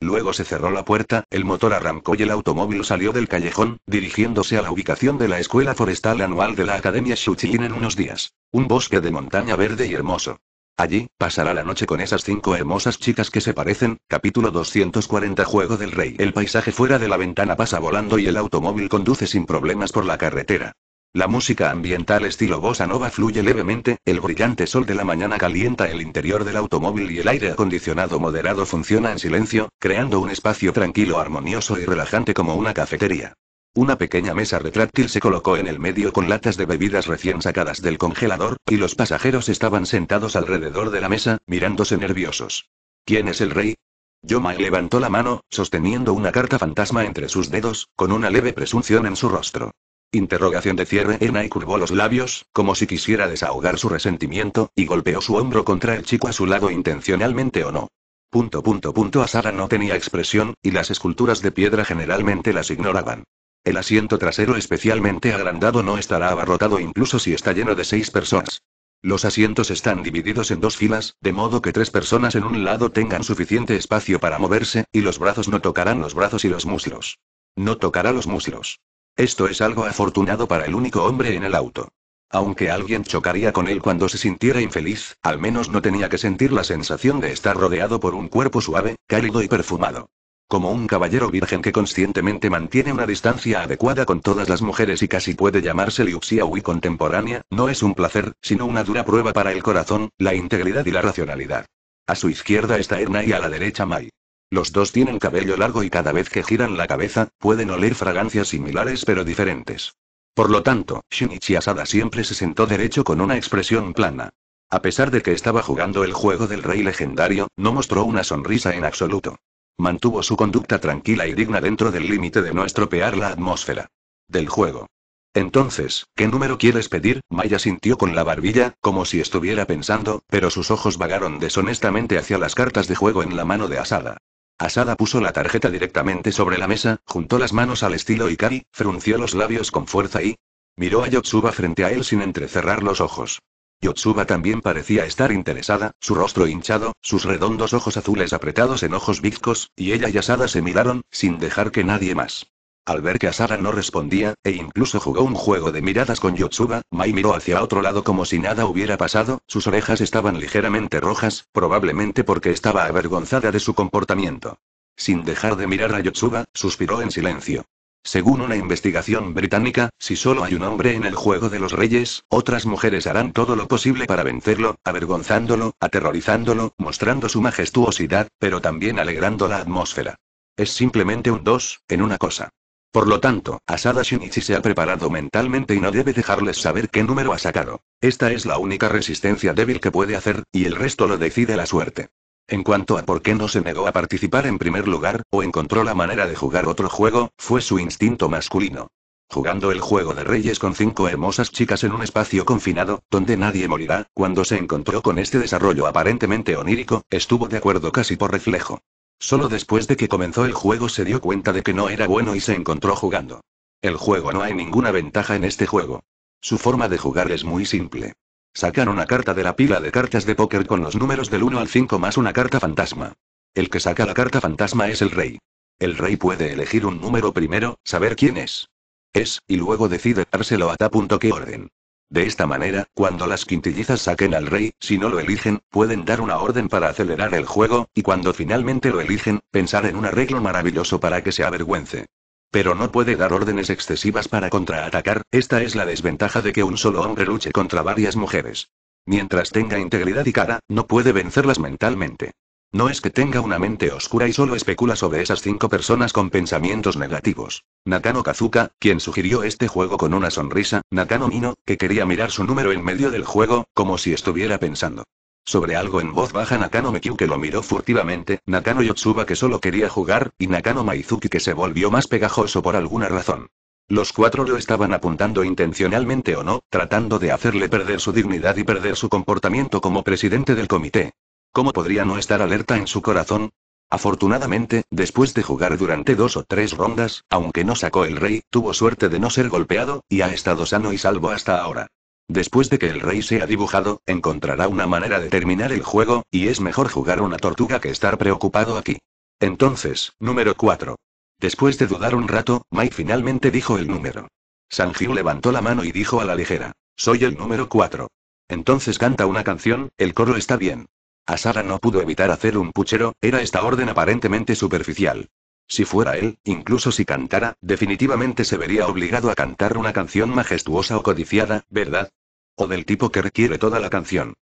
Luego se cerró la puerta, el motor arrancó y el automóvil salió del callejón, dirigiéndose a la ubicación de la escuela forestal anual de la Academia Shuchin en unos días. Un bosque de montaña verde y hermoso. Allí, pasará la noche con esas cinco hermosas chicas que se parecen. Capítulo 240 Juego del Rey. El paisaje fuera de la ventana pasa volando y el automóvil conduce sin problemas por la carretera. La música ambiental estilo bossa nova fluye levemente, el brillante sol de la mañana calienta el interior del automóvil y el aire acondicionado moderado funciona en silencio, creando un espacio tranquilo, armonioso y relajante como una cafetería. Una pequeña mesa retráctil se colocó en el medio con latas de bebidas recién sacadas del congelador, y los pasajeros estaban sentados alrededor de la mesa, mirándose nerviosos. ¿Quién es el rey? Yoma levantó la mano, sosteniendo una carta fantasma entre sus dedos, con una leve presunción en su rostro. Interrogación de cierre. Enai curvó los labios, como si quisiera desahogar su resentimiento, y golpeó su hombro contra el chico a su lado intencionalmente o no. Punto punto punto Asara no tenía expresión, y las esculturas de piedra generalmente las ignoraban. El asiento trasero especialmente agrandado no estará abarrotado incluso si está lleno de seis personas. Los asientos están divididos en dos filas, de modo que tres personas en un lado tengan suficiente espacio para moverse, y los brazos no tocarán los brazos y los muslos. No tocará los muslos. Esto es algo afortunado para el único hombre en el auto. Aunque alguien chocaría con él cuando se sintiera infeliz, al menos no tenía que sentir la sensación de estar rodeado por un cuerpo suave, cálido y perfumado. Como un caballero virgen que conscientemente mantiene una distancia adecuada con todas las mujeres y casi puede llamarse Liu Xiaoyi contemporánea, no es un placer, sino una dura prueba para el corazón, la integridad y la racionalidad. A su izquierda está Erna y a la derecha Mai. Los dos tienen cabello largo y cada vez que giran la cabeza, pueden oler fragancias similares pero diferentes. Por lo tanto, Shinichi Asada siempre se sentó derecho con una expresión plana. A pesar de que estaba jugando el juego del rey legendario, no mostró una sonrisa en absoluto. Mantuvo su conducta tranquila y digna dentro del límite de no estropear la atmósfera. Del juego. Entonces, ¿qué número quieres pedir? Maya sintió con la barbilla, como si estuviera pensando, pero sus ojos vagaron deshonestamente hacia las cartas de juego en la mano de Asada. Asada puso la tarjeta directamente sobre la mesa, juntó las manos al estilo Ikari, frunció los labios con fuerza y... Miró a Yotsuba frente a él sin entrecerrar los ojos. Yotsuba también parecía estar interesada, su rostro hinchado, sus redondos ojos azules apretados en ojos bizcos, y ella y Asada se miraron, sin dejar que nadie más. Al ver que Asada no respondía, e incluso jugó un juego de miradas con Yotsuba, Mai miró hacia otro lado como si nada hubiera pasado, sus orejas estaban ligeramente rojas, probablemente porque estaba avergonzada de su comportamiento. Sin dejar de mirar a Yotsuba, suspiró en silencio. Según una investigación británica, si solo hay un hombre en el juego de los reyes, otras mujeres harán todo lo posible para vencerlo, avergonzándolo, aterrorizándolo, mostrando su majestuosidad, pero también alegrando la atmósfera. Es simplemente un dos, en una cosa. Por lo tanto, Asada Shinichi se ha preparado mentalmente y no debe dejarles saber qué número ha sacado. Esta es la única resistencia débil que puede hacer, y el resto lo decide la suerte. En cuanto a por qué no se negó a participar en primer lugar, o encontró la manera de jugar otro juego, fue su instinto masculino. Jugando el juego de reyes con cinco hermosas chicas en un espacio confinado, donde nadie morirá, cuando se encontró con este desarrollo aparentemente onírico, estuvo de acuerdo casi por reflejo. Solo después de que comenzó el juego se dio cuenta de que no era bueno y se encontró jugando. El juego no hay ninguna ventaja en este juego. Su forma de jugar es muy simple. Sacan una carta de la pila de cartas de póker con los números del 1 al 5 más una carta fantasma. El que saca la carta fantasma es el rey. El rey puede elegir un número primero, saber quién es. Es, y luego decide dárselo a ta punto que orden. De esta manera, cuando las quintillizas saquen al rey, si no lo eligen, pueden dar una orden para acelerar el juego, y cuando finalmente lo eligen, pensar en un arreglo maravilloso para que se avergüence. Pero no puede dar órdenes excesivas para contraatacar, esta es la desventaja de que un solo hombre luche contra varias mujeres. Mientras tenga integridad y cara, no puede vencerlas mentalmente. No es que tenga una mente oscura y solo especula sobre esas cinco personas con pensamientos negativos. Nakano Kazuka, quien sugirió este juego con una sonrisa, Nakano Mino, que quería mirar su número en medio del juego, como si estuviera pensando. Sobre algo en voz baja Nakano Mekyu que lo miró furtivamente, Nakano Yotsuba que solo quería jugar, y Nakano Maizuki que se volvió más pegajoso por alguna razón. Los cuatro lo estaban apuntando intencionalmente o no, tratando de hacerle perder su dignidad y perder su comportamiento como presidente del comité. ¿Cómo podría no estar alerta en su corazón? Afortunadamente, después de jugar durante dos o tres rondas, aunque no sacó el rey, tuvo suerte de no ser golpeado, y ha estado sano y salvo hasta ahora. Después de que el rey sea dibujado, encontrará una manera de terminar el juego, y es mejor jugar una tortuga que estar preocupado aquí. Entonces, número 4. Después de dudar un rato, Mai finalmente dijo el número. Sanjiu levantó la mano y dijo a la ligera, soy el número 4. Entonces canta una canción, el coro está bien. Asara no pudo evitar hacer un puchero, era esta orden aparentemente superficial. Si fuera él, incluso si cantara, definitivamente se vería obligado a cantar una canción majestuosa o codiciada, ¿verdad? O del tipo que requiere toda la canción.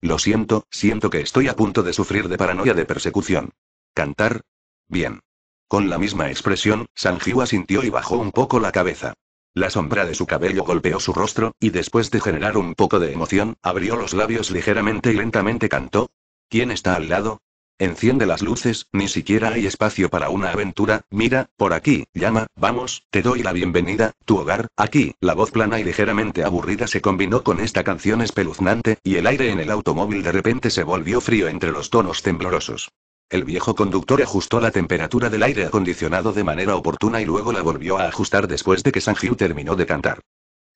Lo siento, siento que estoy a punto de sufrir de paranoia de persecución. ¿Cantar? Bien. Con la misma expresión, Sanjiwa sintió y bajó un poco la cabeza. La sombra de su cabello golpeó su rostro, y después de generar un poco de emoción, abrió los labios ligeramente y lentamente cantó. ¿Quién está al lado? Enciende las luces, ni siquiera hay espacio para una aventura, mira, por aquí, llama, vamos, te doy la bienvenida, tu hogar, aquí, la voz plana y ligeramente aburrida se combinó con esta canción espeluznante, y el aire en el automóvil de repente se volvió frío entre los tonos temblorosos. El viejo conductor ajustó la temperatura del aire acondicionado de manera oportuna y luego la volvió a ajustar después de que Sanjiu terminó de cantar.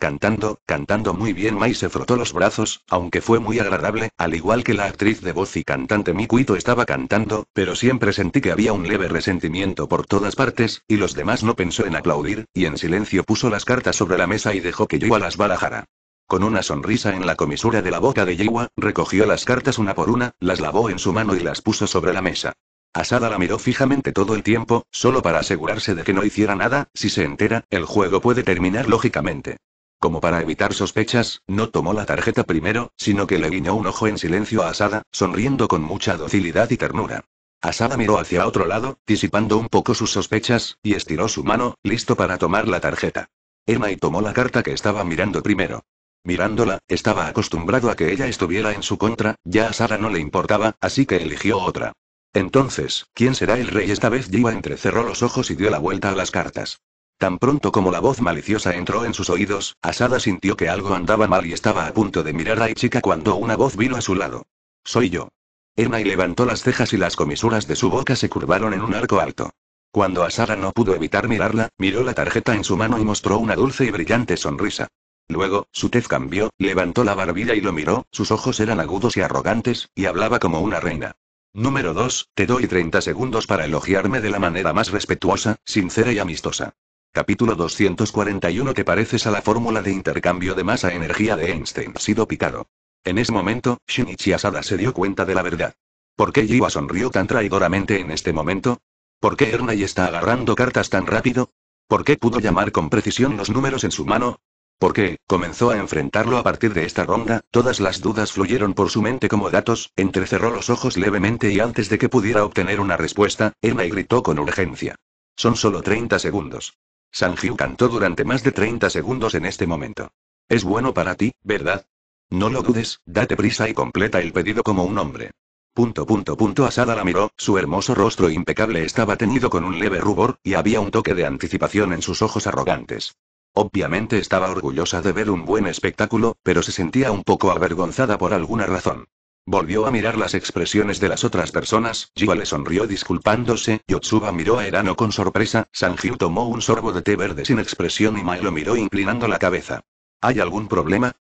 Cantando, cantando muy bien Mai se frotó los brazos, aunque fue muy agradable, al igual que la actriz de voz y cantante Mikuito estaba cantando, pero siempre sentí que había un leve resentimiento por todas partes, y los demás no pensó en aplaudir, y en silencio puso las cartas sobre la mesa y dejó que Yigua las barajara. Con una sonrisa en la comisura de la boca de yewa recogió las cartas una por una, las lavó en su mano y las puso sobre la mesa. Asada la miró fijamente todo el tiempo, solo para asegurarse de que no hiciera nada, si se entera, el juego puede terminar lógicamente. Como para evitar sospechas, no tomó la tarjeta primero, sino que le guiñó un ojo en silencio a Asada, sonriendo con mucha docilidad y ternura. Asada miró hacia otro lado, disipando un poco sus sospechas, y estiró su mano, listo para tomar la tarjeta. Emma y tomó la carta que estaba mirando primero. Mirándola, estaba acostumbrado a que ella estuviera en su contra, ya a Sara no le importaba, así que eligió otra. Entonces, ¿quién será el rey? Esta vez Jiva entrecerró los ojos y dio la vuelta a las cartas. Tan pronto como la voz maliciosa entró en sus oídos, Asada sintió que algo andaba mal y estaba a punto de mirar a Ichika cuando una voz vino a su lado. Soy yo. y levantó las cejas y las comisuras de su boca se curvaron en un arco alto. Cuando Asada no pudo evitar mirarla, miró la tarjeta en su mano y mostró una dulce y brillante sonrisa. Luego, su tez cambió, levantó la barbilla y lo miró, sus ojos eran agudos y arrogantes, y hablaba como una reina. Número 2, te doy 30 segundos para elogiarme de la manera más respetuosa, sincera y amistosa. Capítulo 241 Te pareces a la fórmula de intercambio de masa-energía de Einstein. Sido picado. En ese momento, Shinichi Asada se dio cuenta de la verdad. ¿Por qué Jiwa sonrió tan traidoramente en este momento? ¿Por qué Ernai está agarrando cartas tan rápido? ¿Por qué pudo llamar con precisión los números en su mano? ¿Por qué, comenzó a enfrentarlo a partir de esta ronda, todas las dudas fluyeron por su mente como datos, entrecerró los ojos levemente y antes de que pudiera obtener una respuesta, Ernai gritó con urgencia. Son solo 30 segundos. Sanjiu cantó durante más de 30 segundos en este momento. Es bueno para ti, ¿verdad? No lo dudes, date prisa y completa el pedido como un hombre. punto punto Asada la miró, su hermoso rostro impecable estaba teñido con un leve rubor, y había un toque de anticipación en sus ojos arrogantes. Obviamente estaba orgullosa de ver un buen espectáculo, pero se sentía un poco avergonzada por alguna razón. Volvió a mirar las expresiones de las otras personas, Jiwa le sonrió disculpándose, Yotsuba miró a Erano con sorpresa, Sanjiu tomó un sorbo de té verde sin expresión y Mai lo miró inclinando la cabeza. ¿Hay algún problema?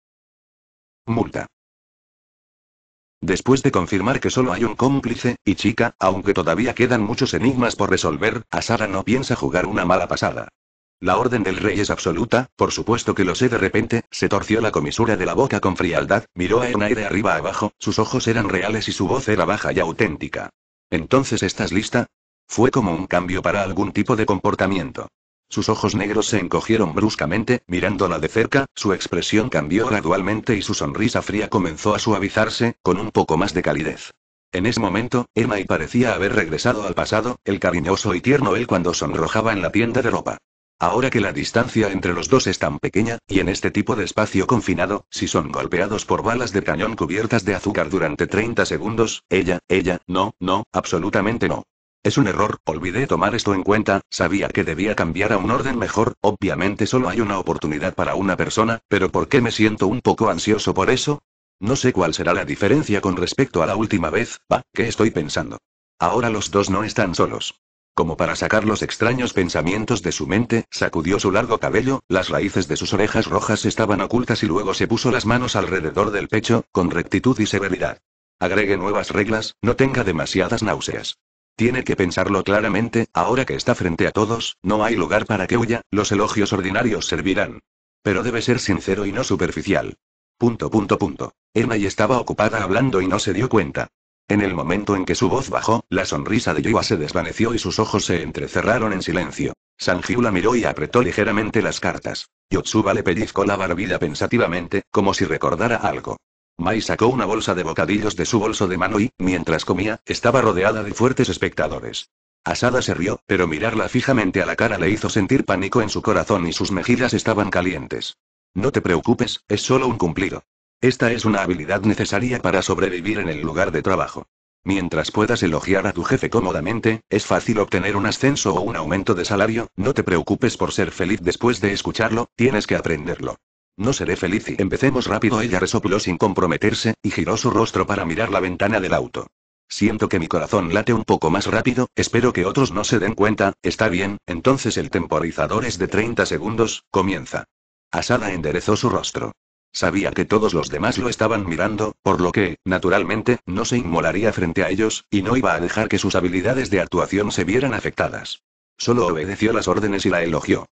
Multa. Después de confirmar que solo hay un cómplice, y chica, aunque todavía quedan muchos enigmas por resolver, Asara no piensa jugar una mala pasada. La orden del rey es absoluta, por supuesto que lo sé de repente, se torció la comisura de la boca con frialdad, miró a Ernae de arriba abajo, sus ojos eran reales y su voz era baja y auténtica. ¿Entonces estás lista? Fue como un cambio para algún tipo de comportamiento. Sus ojos negros se encogieron bruscamente, mirándola de cerca, su expresión cambió gradualmente y su sonrisa fría comenzó a suavizarse, con un poco más de calidez. En ese momento, Emma y parecía haber regresado al pasado, el cariñoso y tierno él cuando sonrojaba en la tienda de ropa. Ahora que la distancia entre los dos es tan pequeña, y en este tipo de espacio confinado, si son golpeados por balas de cañón cubiertas de azúcar durante 30 segundos, ella, ella, no, no, absolutamente no. Es un error, olvidé tomar esto en cuenta, sabía que debía cambiar a un orden mejor, obviamente solo hay una oportunidad para una persona, pero ¿por qué me siento un poco ansioso por eso? No sé cuál será la diferencia con respecto a la última vez, va, ¿qué estoy pensando? Ahora los dos no están solos. Como para sacar los extraños pensamientos de su mente, sacudió su largo cabello, las raíces de sus orejas rojas estaban ocultas y luego se puso las manos alrededor del pecho, con rectitud y severidad. Agregue nuevas reglas, no tenga demasiadas náuseas. Tiene que pensarlo claramente, ahora que está frente a todos, no hay lugar para que huya, los elogios ordinarios servirán. Pero debe ser sincero y no superficial. Punto punto punto. Emma estaba ocupada hablando y no se dio cuenta. En el momento en que su voz bajó, la sonrisa de Yua se desvaneció y sus ojos se entrecerraron en silencio. Sanjiu la miró y apretó ligeramente las cartas. Yotsuba le pellizcó la barbilla pensativamente, como si recordara algo. Mai sacó una bolsa de bocadillos de su bolso de mano y, mientras comía, estaba rodeada de fuertes espectadores. Asada se rió, pero mirarla fijamente a la cara le hizo sentir pánico en su corazón y sus mejillas estaban calientes. No te preocupes, es solo un cumplido. Esta es una habilidad necesaria para sobrevivir en el lugar de trabajo. Mientras puedas elogiar a tu jefe cómodamente, es fácil obtener un ascenso o un aumento de salario, no te preocupes por ser feliz después de escucharlo, tienes que aprenderlo. No seré feliz y empecemos rápido. Ella resopló sin comprometerse, y giró su rostro para mirar la ventana del auto. Siento que mi corazón late un poco más rápido, espero que otros no se den cuenta, está bien, entonces el temporizador es de 30 segundos, comienza. Asada enderezó su rostro. Sabía que todos los demás lo estaban mirando, por lo que, naturalmente, no se inmolaría frente a ellos, y no iba a dejar que sus habilidades de actuación se vieran afectadas. Solo obedeció las órdenes y la elogió.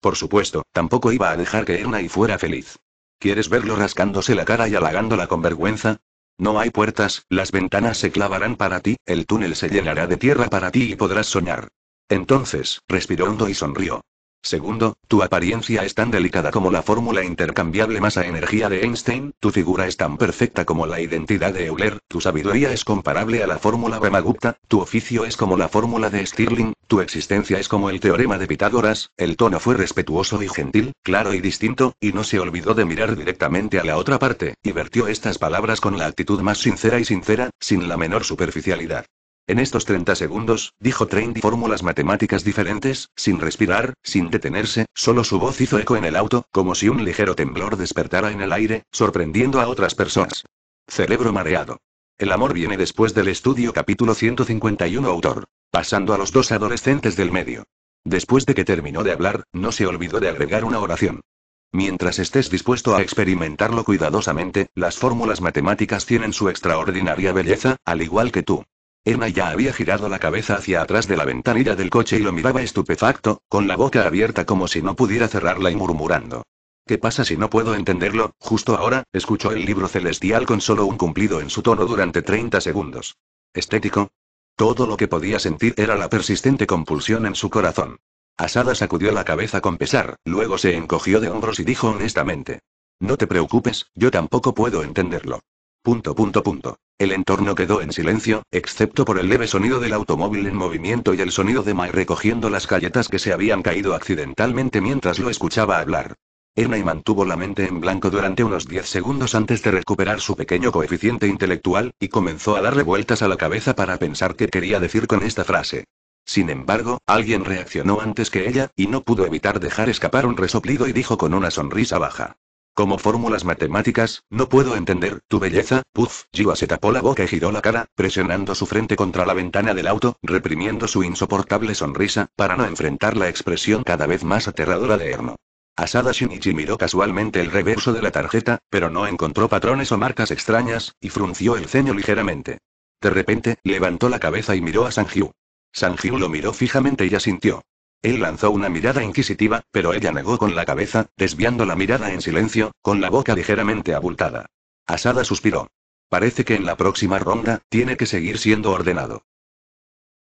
Por supuesto, tampoco iba a dejar que y fuera feliz. ¿Quieres verlo rascándose la cara y halagándola con vergüenza? No hay puertas, las ventanas se clavarán para ti, el túnel se llenará de tierra para ti y podrás soñar. Entonces, respiró hondo y sonrió. Segundo, tu apariencia es tan delicada como la fórmula intercambiable masa-energía de Einstein, tu figura es tan perfecta como la identidad de Euler, tu sabiduría es comparable a la fórmula Brahmagupta, tu oficio es como la fórmula de Stirling, tu existencia es como el teorema de Pitágoras, el tono fue respetuoso y gentil, claro y distinto, y no se olvidó de mirar directamente a la otra parte, y vertió estas palabras con la actitud más sincera y sincera, sin la menor superficialidad. En estos 30 segundos, dijo 30 fórmulas matemáticas diferentes, sin respirar, sin detenerse, solo su voz hizo eco en el auto, como si un ligero temblor despertara en el aire, sorprendiendo a otras personas. Cerebro mareado. El amor viene después del estudio capítulo 151 autor. Pasando a los dos adolescentes del medio. Después de que terminó de hablar, no se olvidó de agregar una oración. Mientras estés dispuesto a experimentarlo cuidadosamente, las fórmulas matemáticas tienen su extraordinaria belleza, al igual que tú. Emma ya había girado la cabeza hacia atrás de la ventanilla del coche y lo miraba estupefacto, con la boca abierta como si no pudiera cerrarla y murmurando. ¿Qué pasa si no puedo entenderlo? Justo ahora, escuchó el libro celestial con solo un cumplido en su tono durante 30 segundos. Estético. Todo lo que podía sentir era la persistente compulsión en su corazón. Asada sacudió la cabeza con pesar, luego se encogió de hombros y dijo honestamente. No te preocupes, yo tampoco puedo entenderlo. Punto punto punto. El entorno quedó en silencio, excepto por el leve sonido del automóvil en movimiento y el sonido de Mai recogiendo las galletas que se habían caído accidentalmente mientras lo escuchaba hablar. y mantuvo la mente en blanco durante unos 10 segundos antes de recuperar su pequeño coeficiente intelectual, y comenzó a darle vueltas a la cabeza para pensar qué quería decir con esta frase. Sin embargo, alguien reaccionó antes que ella, y no pudo evitar dejar escapar un resoplido y dijo con una sonrisa baja. Como fórmulas matemáticas, no puedo entender, tu belleza, puff, Jiwa se tapó la boca y giró la cara, presionando su frente contra la ventana del auto, reprimiendo su insoportable sonrisa, para no enfrentar la expresión cada vez más aterradora de Erno. Asada Shinichi miró casualmente el reverso de la tarjeta, pero no encontró patrones o marcas extrañas, y frunció el ceño ligeramente. De repente, levantó la cabeza y miró a Sanjiu. Sanjiu lo miró fijamente y asintió. Él lanzó una mirada inquisitiva, pero ella negó con la cabeza, desviando la mirada en silencio, con la boca ligeramente abultada. Asada suspiró. Parece que en la próxima ronda, tiene que seguir siendo ordenado.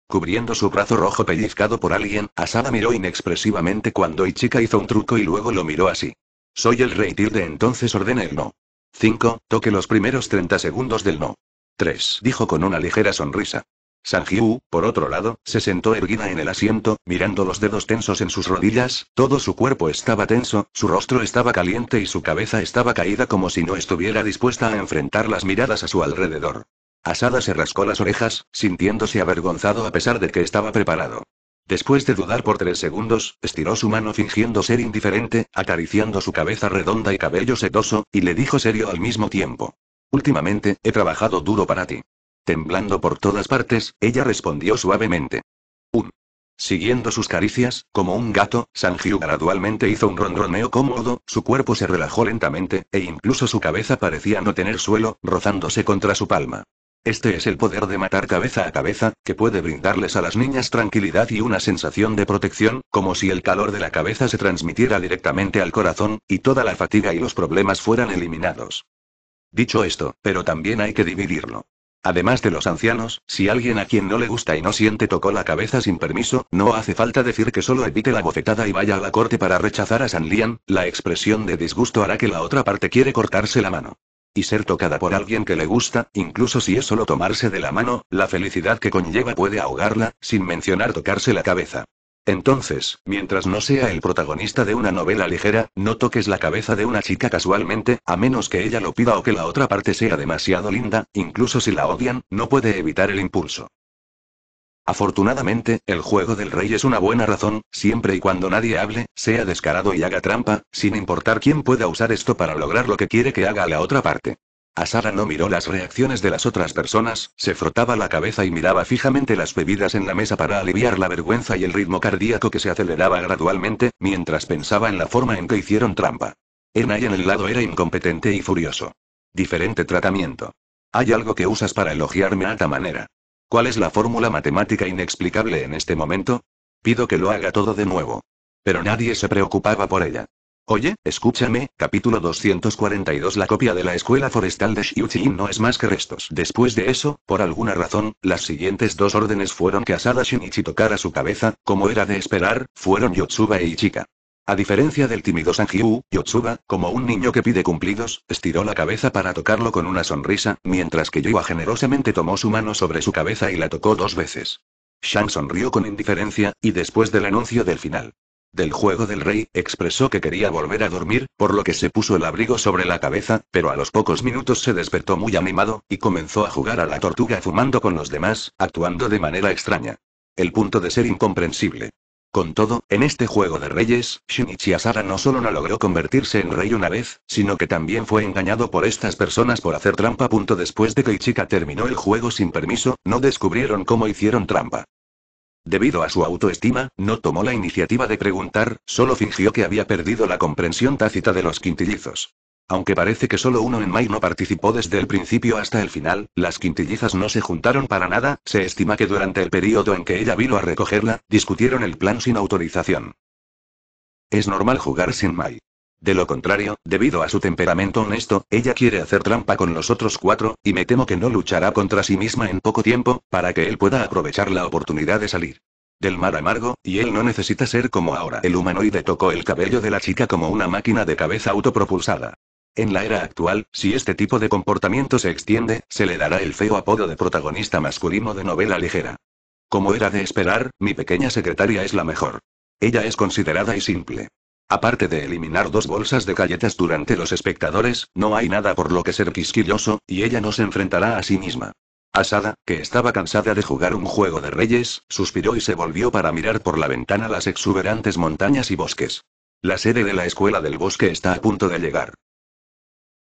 Cubriendo su brazo rojo pellizcado por alguien, Asada miró inexpresivamente cuando Ichika hizo un truco y luego lo miró así. Soy el rey de entonces ordene el no. 5. Toque los primeros 30 segundos del no. 3. Dijo con una ligera sonrisa. Sanjiu, por otro lado, se sentó erguida en el asiento, mirando los dedos tensos en sus rodillas, todo su cuerpo estaba tenso, su rostro estaba caliente y su cabeza estaba caída como si no estuviera dispuesta a enfrentar las miradas a su alrededor. Asada se rascó las orejas, sintiéndose avergonzado a pesar de que estaba preparado. Después de dudar por tres segundos, estiró su mano fingiendo ser indiferente, acariciando su cabeza redonda y cabello sedoso, y le dijo serio al mismo tiempo. Últimamente, he trabajado duro para ti. Temblando por todas partes, ella respondió suavemente. Un. Siguiendo sus caricias, como un gato, Sanjiu gradualmente hizo un ronroneo cómodo, su cuerpo se relajó lentamente, e incluso su cabeza parecía no tener suelo, rozándose contra su palma. Este es el poder de matar cabeza a cabeza, que puede brindarles a las niñas tranquilidad y una sensación de protección, como si el calor de la cabeza se transmitiera directamente al corazón, y toda la fatiga y los problemas fueran eliminados. Dicho esto, pero también hay que dividirlo. Además de los ancianos, si alguien a quien no le gusta y no siente tocó la cabeza sin permiso, no hace falta decir que solo evite la bofetada y vaya a la corte para rechazar a San Lian, la expresión de disgusto hará que la otra parte quiere cortarse la mano. Y ser tocada por alguien que le gusta, incluso si es solo tomarse de la mano, la felicidad que conlleva puede ahogarla, sin mencionar tocarse la cabeza. Entonces, mientras no sea el protagonista de una novela ligera, no toques la cabeza de una chica casualmente, a menos que ella lo pida o que la otra parte sea demasiado linda, incluso si la odian, no puede evitar el impulso. Afortunadamente, el juego del rey es una buena razón, siempre y cuando nadie hable, sea descarado y haga trampa, sin importar quién pueda usar esto para lograr lo que quiere que haga la otra parte. Asara no miró las reacciones de las otras personas, se frotaba la cabeza y miraba fijamente las bebidas en la mesa para aliviar la vergüenza y el ritmo cardíaco que se aceleraba gradualmente, mientras pensaba en la forma en que hicieron trampa. Enai en el lado era incompetente y furioso. Diferente tratamiento. Hay algo que usas para elogiarme a alta manera. ¿Cuál es la fórmula matemática inexplicable en este momento? Pido que lo haga todo de nuevo. Pero nadie se preocupaba por ella. Oye, escúchame, capítulo 242 La copia de la escuela forestal de Xiuqin no es más que restos. Después de eso, por alguna razón, las siguientes dos órdenes fueron que Asada Shinichi tocara su cabeza, como era de esperar, fueron Yotsuba e Ichika. A diferencia del tímido Sanjiu, Yotsuba, como un niño que pide cumplidos, estiró la cabeza para tocarlo con una sonrisa, mientras que Yua generosamente tomó su mano sobre su cabeza y la tocó dos veces. Shang sonrió con indiferencia, y después del anuncio del final, del juego del rey, expresó que quería volver a dormir, por lo que se puso el abrigo sobre la cabeza, pero a los pocos minutos se despertó muy animado, y comenzó a jugar a la tortuga fumando con los demás, actuando de manera extraña. El punto de ser incomprensible. Con todo, en este juego de reyes, Shinichi Asara no solo no logró convertirse en rey una vez, sino que también fue engañado por estas personas por hacer trampa. Punto después de que Ichika terminó el juego sin permiso, no descubrieron cómo hicieron trampa. Debido a su autoestima, no tomó la iniciativa de preguntar, solo fingió que había perdido la comprensión tácita de los quintillizos. Aunque parece que solo uno en Mai no participó desde el principio hasta el final, las quintillizas no se juntaron para nada, se estima que durante el periodo en que ella vino a recogerla, discutieron el plan sin autorización. Es normal jugar sin Mai. De lo contrario, debido a su temperamento honesto, ella quiere hacer trampa con los otros cuatro, y me temo que no luchará contra sí misma en poco tiempo, para que él pueda aprovechar la oportunidad de salir del mar amargo, y él no necesita ser como ahora. El humanoide tocó el cabello de la chica como una máquina de cabeza autopropulsada. En la era actual, si este tipo de comportamiento se extiende, se le dará el feo apodo de protagonista masculino de novela ligera. Como era de esperar, mi pequeña secretaria es la mejor. Ella es considerada y simple. Aparte de eliminar dos bolsas de galletas durante los espectadores, no hay nada por lo que ser quisquilloso, y ella no se enfrentará a sí misma. Asada, que estaba cansada de jugar un juego de reyes, suspiró y se volvió para mirar por la ventana las exuberantes montañas y bosques. La sede de la escuela del bosque está a punto de llegar.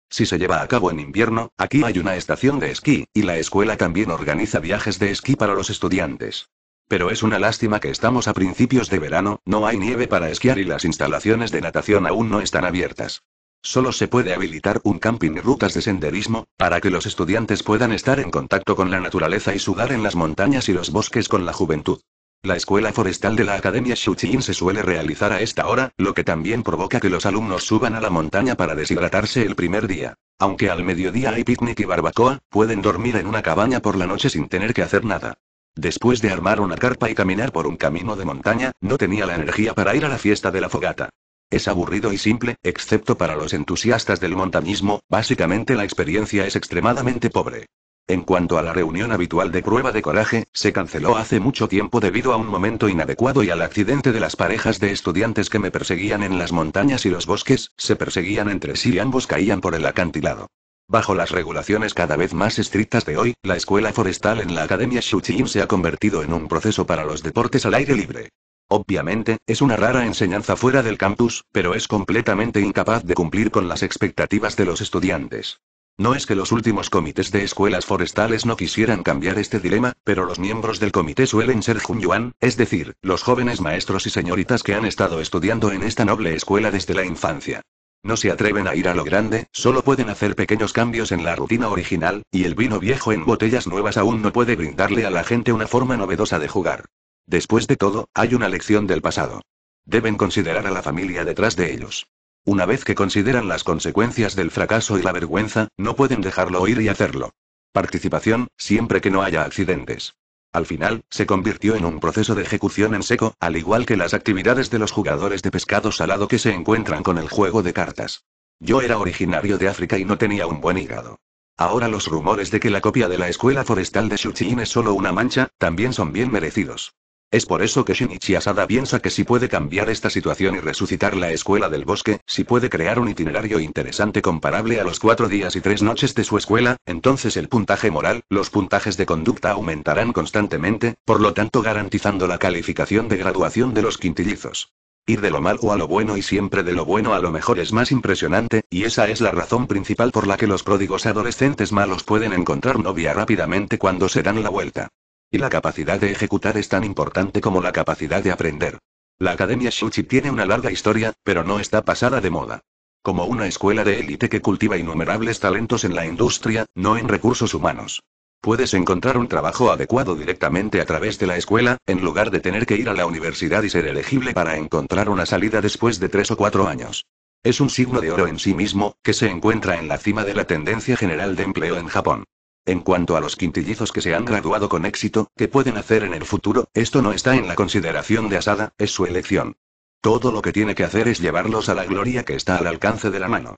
Si se lleva a cabo en invierno, aquí hay una estación de esquí, y la escuela también organiza viajes de esquí para los estudiantes. Pero es una lástima que estamos a principios de verano, no hay nieve para esquiar y las instalaciones de natación aún no están abiertas. Solo se puede habilitar un camping y rutas de senderismo, para que los estudiantes puedan estar en contacto con la naturaleza y sudar en las montañas y los bosques con la juventud. La escuela forestal de la Academia Shuchin se suele realizar a esta hora, lo que también provoca que los alumnos suban a la montaña para deshidratarse el primer día. Aunque al mediodía hay picnic y barbacoa, pueden dormir en una cabaña por la noche sin tener que hacer nada. Después de armar una carpa y caminar por un camino de montaña, no tenía la energía para ir a la fiesta de la fogata. Es aburrido y simple, excepto para los entusiastas del montañismo, básicamente la experiencia es extremadamente pobre. En cuanto a la reunión habitual de prueba de coraje, se canceló hace mucho tiempo debido a un momento inadecuado y al accidente de las parejas de estudiantes que me perseguían en las montañas y los bosques, se perseguían entre sí y ambos caían por el acantilado. Bajo las regulaciones cada vez más estrictas de hoy, la escuela forestal en la Academia Qing se ha convertido en un proceso para los deportes al aire libre. Obviamente, es una rara enseñanza fuera del campus, pero es completamente incapaz de cumplir con las expectativas de los estudiantes. No es que los últimos comités de escuelas forestales no quisieran cambiar este dilema, pero los miembros del comité suelen ser Junyuan, es decir, los jóvenes maestros y señoritas que han estado estudiando en esta noble escuela desde la infancia. No se atreven a ir a lo grande, solo pueden hacer pequeños cambios en la rutina original, y el vino viejo en botellas nuevas aún no puede brindarle a la gente una forma novedosa de jugar. Después de todo, hay una lección del pasado. Deben considerar a la familia detrás de ellos. Una vez que consideran las consecuencias del fracaso y la vergüenza, no pueden dejarlo ir y hacerlo. Participación, siempre que no haya accidentes. Al final, se convirtió en un proceso de ejecución en seco, al igual que las actividades de los jugadores de pescado salado que se encuentran con el juego de cartas. Yo era originario de África y no tenía un buen hígado. Ahora los rumores de que la copia de la escuela forestal de Shuchin es solo una mancha, también son bien merecidos. Es por eso que Shinichi Asada piensa que si puede cambiar esta situación y resucitar la escuela del bosque, si puede crear un itinerario interesante comparable a los cuatro días y tres noches de su escuela, entonces el puntaje moral, los puntajes de conducta aumentarán constantemente, por lo tanto garantizando la calificación de graduación de los quintillizos. Ir de lo malo a lo bueno y siempre de lo bueno a lo mejor es más impresionante, y esa es la razón principal por la que los pródigos adolescentes malos pueden encontrar novia rápidamente cuando se dan la vuelta. Y la capacidad de ejecutar es tan importante como la capacidad de aprender. La Academia Shuchi tiene una larga historia, pero no está pasada de moda. Como una escuela de élite que cultiva innumerables talentos en la industria, no en recursos humanos. Puedes encontrar un trabajo adecuado directamente a través de la escuela, en lugar de tener que ir a la universidad y ser elegible para encontrar una salida después de tres o cuatro años. Es un signo de oro en sí mismo, que se encuentra en la cima de la tendencia general de empleo en Japón. En cuanto a los quintillizos que se han graduado con éxito, que pueden hacer en el futuro, esto no está en la consideración de Asada, es su elección. Todo lo que tiene que hacer es llevarlos a la gloria que está al alcance de la mano.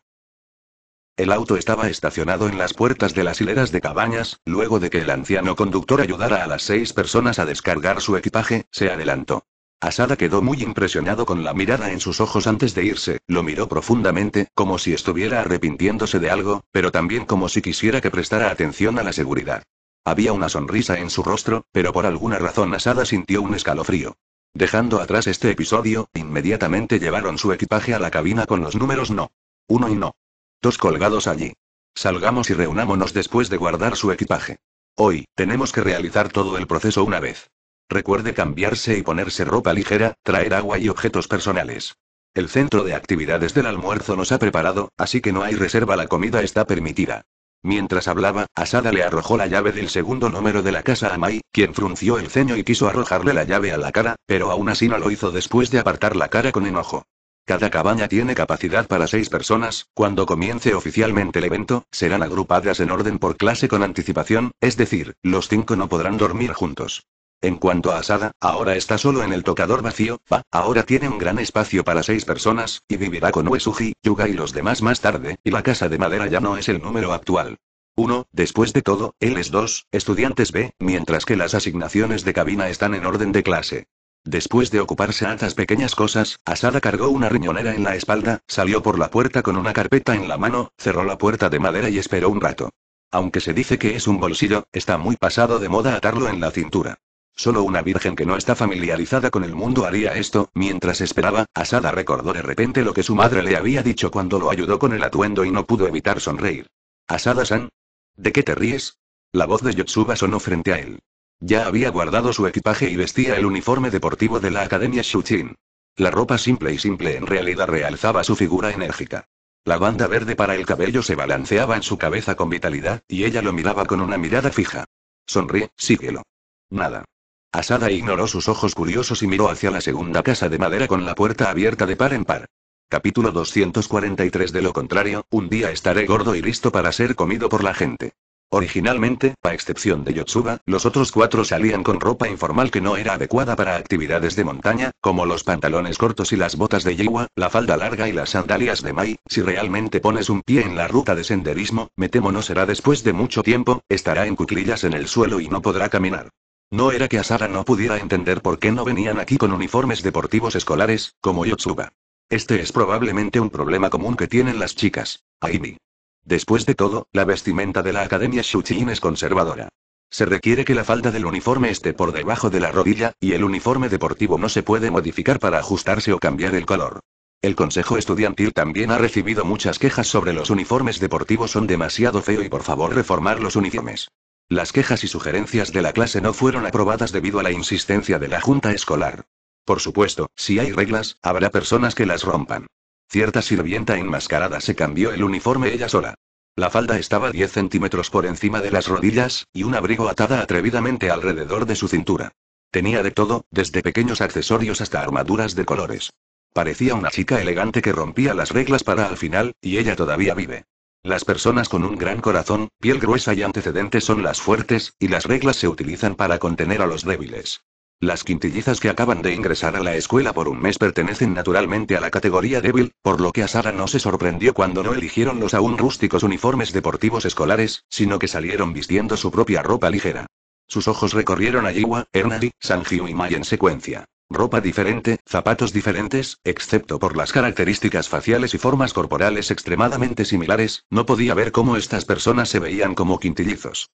El auto estaba estacionado en las puertas de las hileras de cabañas, luego de que el anciano conductor ayudara a las seis personas a descargar su equipaje, se adelantó. Asada quedó muy impresionado con la mirada en sus ojos antes de irse, lo miró profundamente, como si estuviera arrepintiéndose de algo, pero también como si quisiera que prestara atención a la seguridad. Había una sonrisa en su rostro, pero por alguna razón Asada sintió un escalofrío. Dejando atrás este episodio, inmediatamente llevaron su equipaje a la cabina con los números no. Uno y no. Dos colgados allí. Salgamos y reunámonos después de guardar su equipaje. Hoy, tenemos que realizar todo el proceso una vez. Recuerde cambiarse y ponerse ropa ligera, traer agua y objetos personales. El centro de actividades del almuerzo nos ha preparado, así que no hay reserva, la comida está permitida. Mientras hablaba, Asada le arrojó la llave del segundo número de la casa a Mai, quien frunció el ceño y quiso arrojarle la llave a la cara, pero aún así no lo hizo después de apartar la cara con enojo. Cada cabaña tiene capacidad para seis personas, cuando comience oficialmente el evento, serán agrupadas en orden por clase con anticipación, es decir, los cinco no podrán dormir juntos. En cuanto a Asada, ahora está solo en el tocador vacío, va, ahora tiene un gran espacio para seis personas, y vivirá con Uesugi, Yuga y los demás más tarde, y la casa de madera ya no es el número actual. 1. Después de todo, él es dos, estudiantes B, mientras que las asignaciones de cabina están en orden de clase. Después de ocuparse a estas pequeñas cosas, Asada cargó una riñonera en la espalda, salió por la puerta con una carpeta en la mano, cerró la puerta de madera y esperó un rato. Aunque se dice que es un bolsillo, está muy pasado de moda atarlo en la cintura. Solo una virgen que no está familiarizada con el mundo haría esto, mientras esperaba, Asada recordó de repente lo que su madre le había dicho cuando lo ayudó con el atuendo y no pudo evitar sonreír. Asada-san. ¿De qué te ríes? La voz de Yotsuba sonó frente a él. Ya había guardado su equipaje y vestía el uniforme deportivo de la Academia Shuchin. La ropa simple y simple en realidad realzaba su figura enérgica. La banda verde para el cabello se balanceaba en su cabeza con vitalidad, y ella lo miraba con una mirada fija. Sonríe, síguelo. Nada. Asada ignoró sus ojos curiosos y miró hacia la segunda casa de madera con la puerta abierta de par en par. Capítulo 243 De lo contrario, un día estaré gordo y listo para ser comido por la gente. Originalmente, a excepción de Yotsuba, los otros cuatro salían con ropa informal que no era adecuada para actividades de montaña, como los pantalones cortos y las botas de yegua, la falda larga y las sandalias de Mai. Si realmente pones un pie en la ruta de senderismo, me temo no será después de mucho tiempo, estará en cuclillas en el suelo y no podrá caminar. No era que Asara no pudiera entender por qué no venían aquí con uniformes deportivos escolares, como Yotsuba. Este es probablemente un problema común que tienen las chicas. Aimi. Después de todo, la vestimenta de la Academia Shuchin es conservadora. Se requiere que la falda del uniforme esté por debajo de la rodilla, y el uniforme deportivo no se puede modificar para ajustarse o cambiar el color. El Consejo Estudiantil también ha recibido muchas quejas sobre los uniformes deportivos son demasiado feo y por favor reformar los uniformes. Las quejas y sugerencias de la clase no fueron aprobadas debido a la insistencia de la junta escolar. Por supuesto, si hay reglas, habrá personas que las rompan. Cierta sirvienta enmascarada se cambió el uniforme ella sola. La falda estaba 10 centímetros por encima de las rodillas, y un abrigo atada atrevidamente alrededor de su cintura. Tenía de todo, desde pequeños accesorios hasta armaduras de colores. Parecía una chica elegante que rompía las reglas para al final, y ella todavía vive. Las personas con un gran corazón, piel gruesa y antecedentes son las fuertes, y las reglas se utilizan para contener a los débiles. Las quintillizas que acaban de ingresar a la escuela por un mes pertenecen naturalmente a la categoría débil, por lo que a Sara no se sorprendió cuando no eligieron los aún rústicos uniformes deportivos escolares, sino que salieron vistiendo su propia ropa ligera. Sus ojos recorrieron a Yiwa, Ernadi, Sanjiu y Mai en secuencia. Ropa diferente, zapatos diferentes, excepto por las características faciales y formas corporales extremadamente similares, no podía ver cómo estas personas se veían como quintillizos.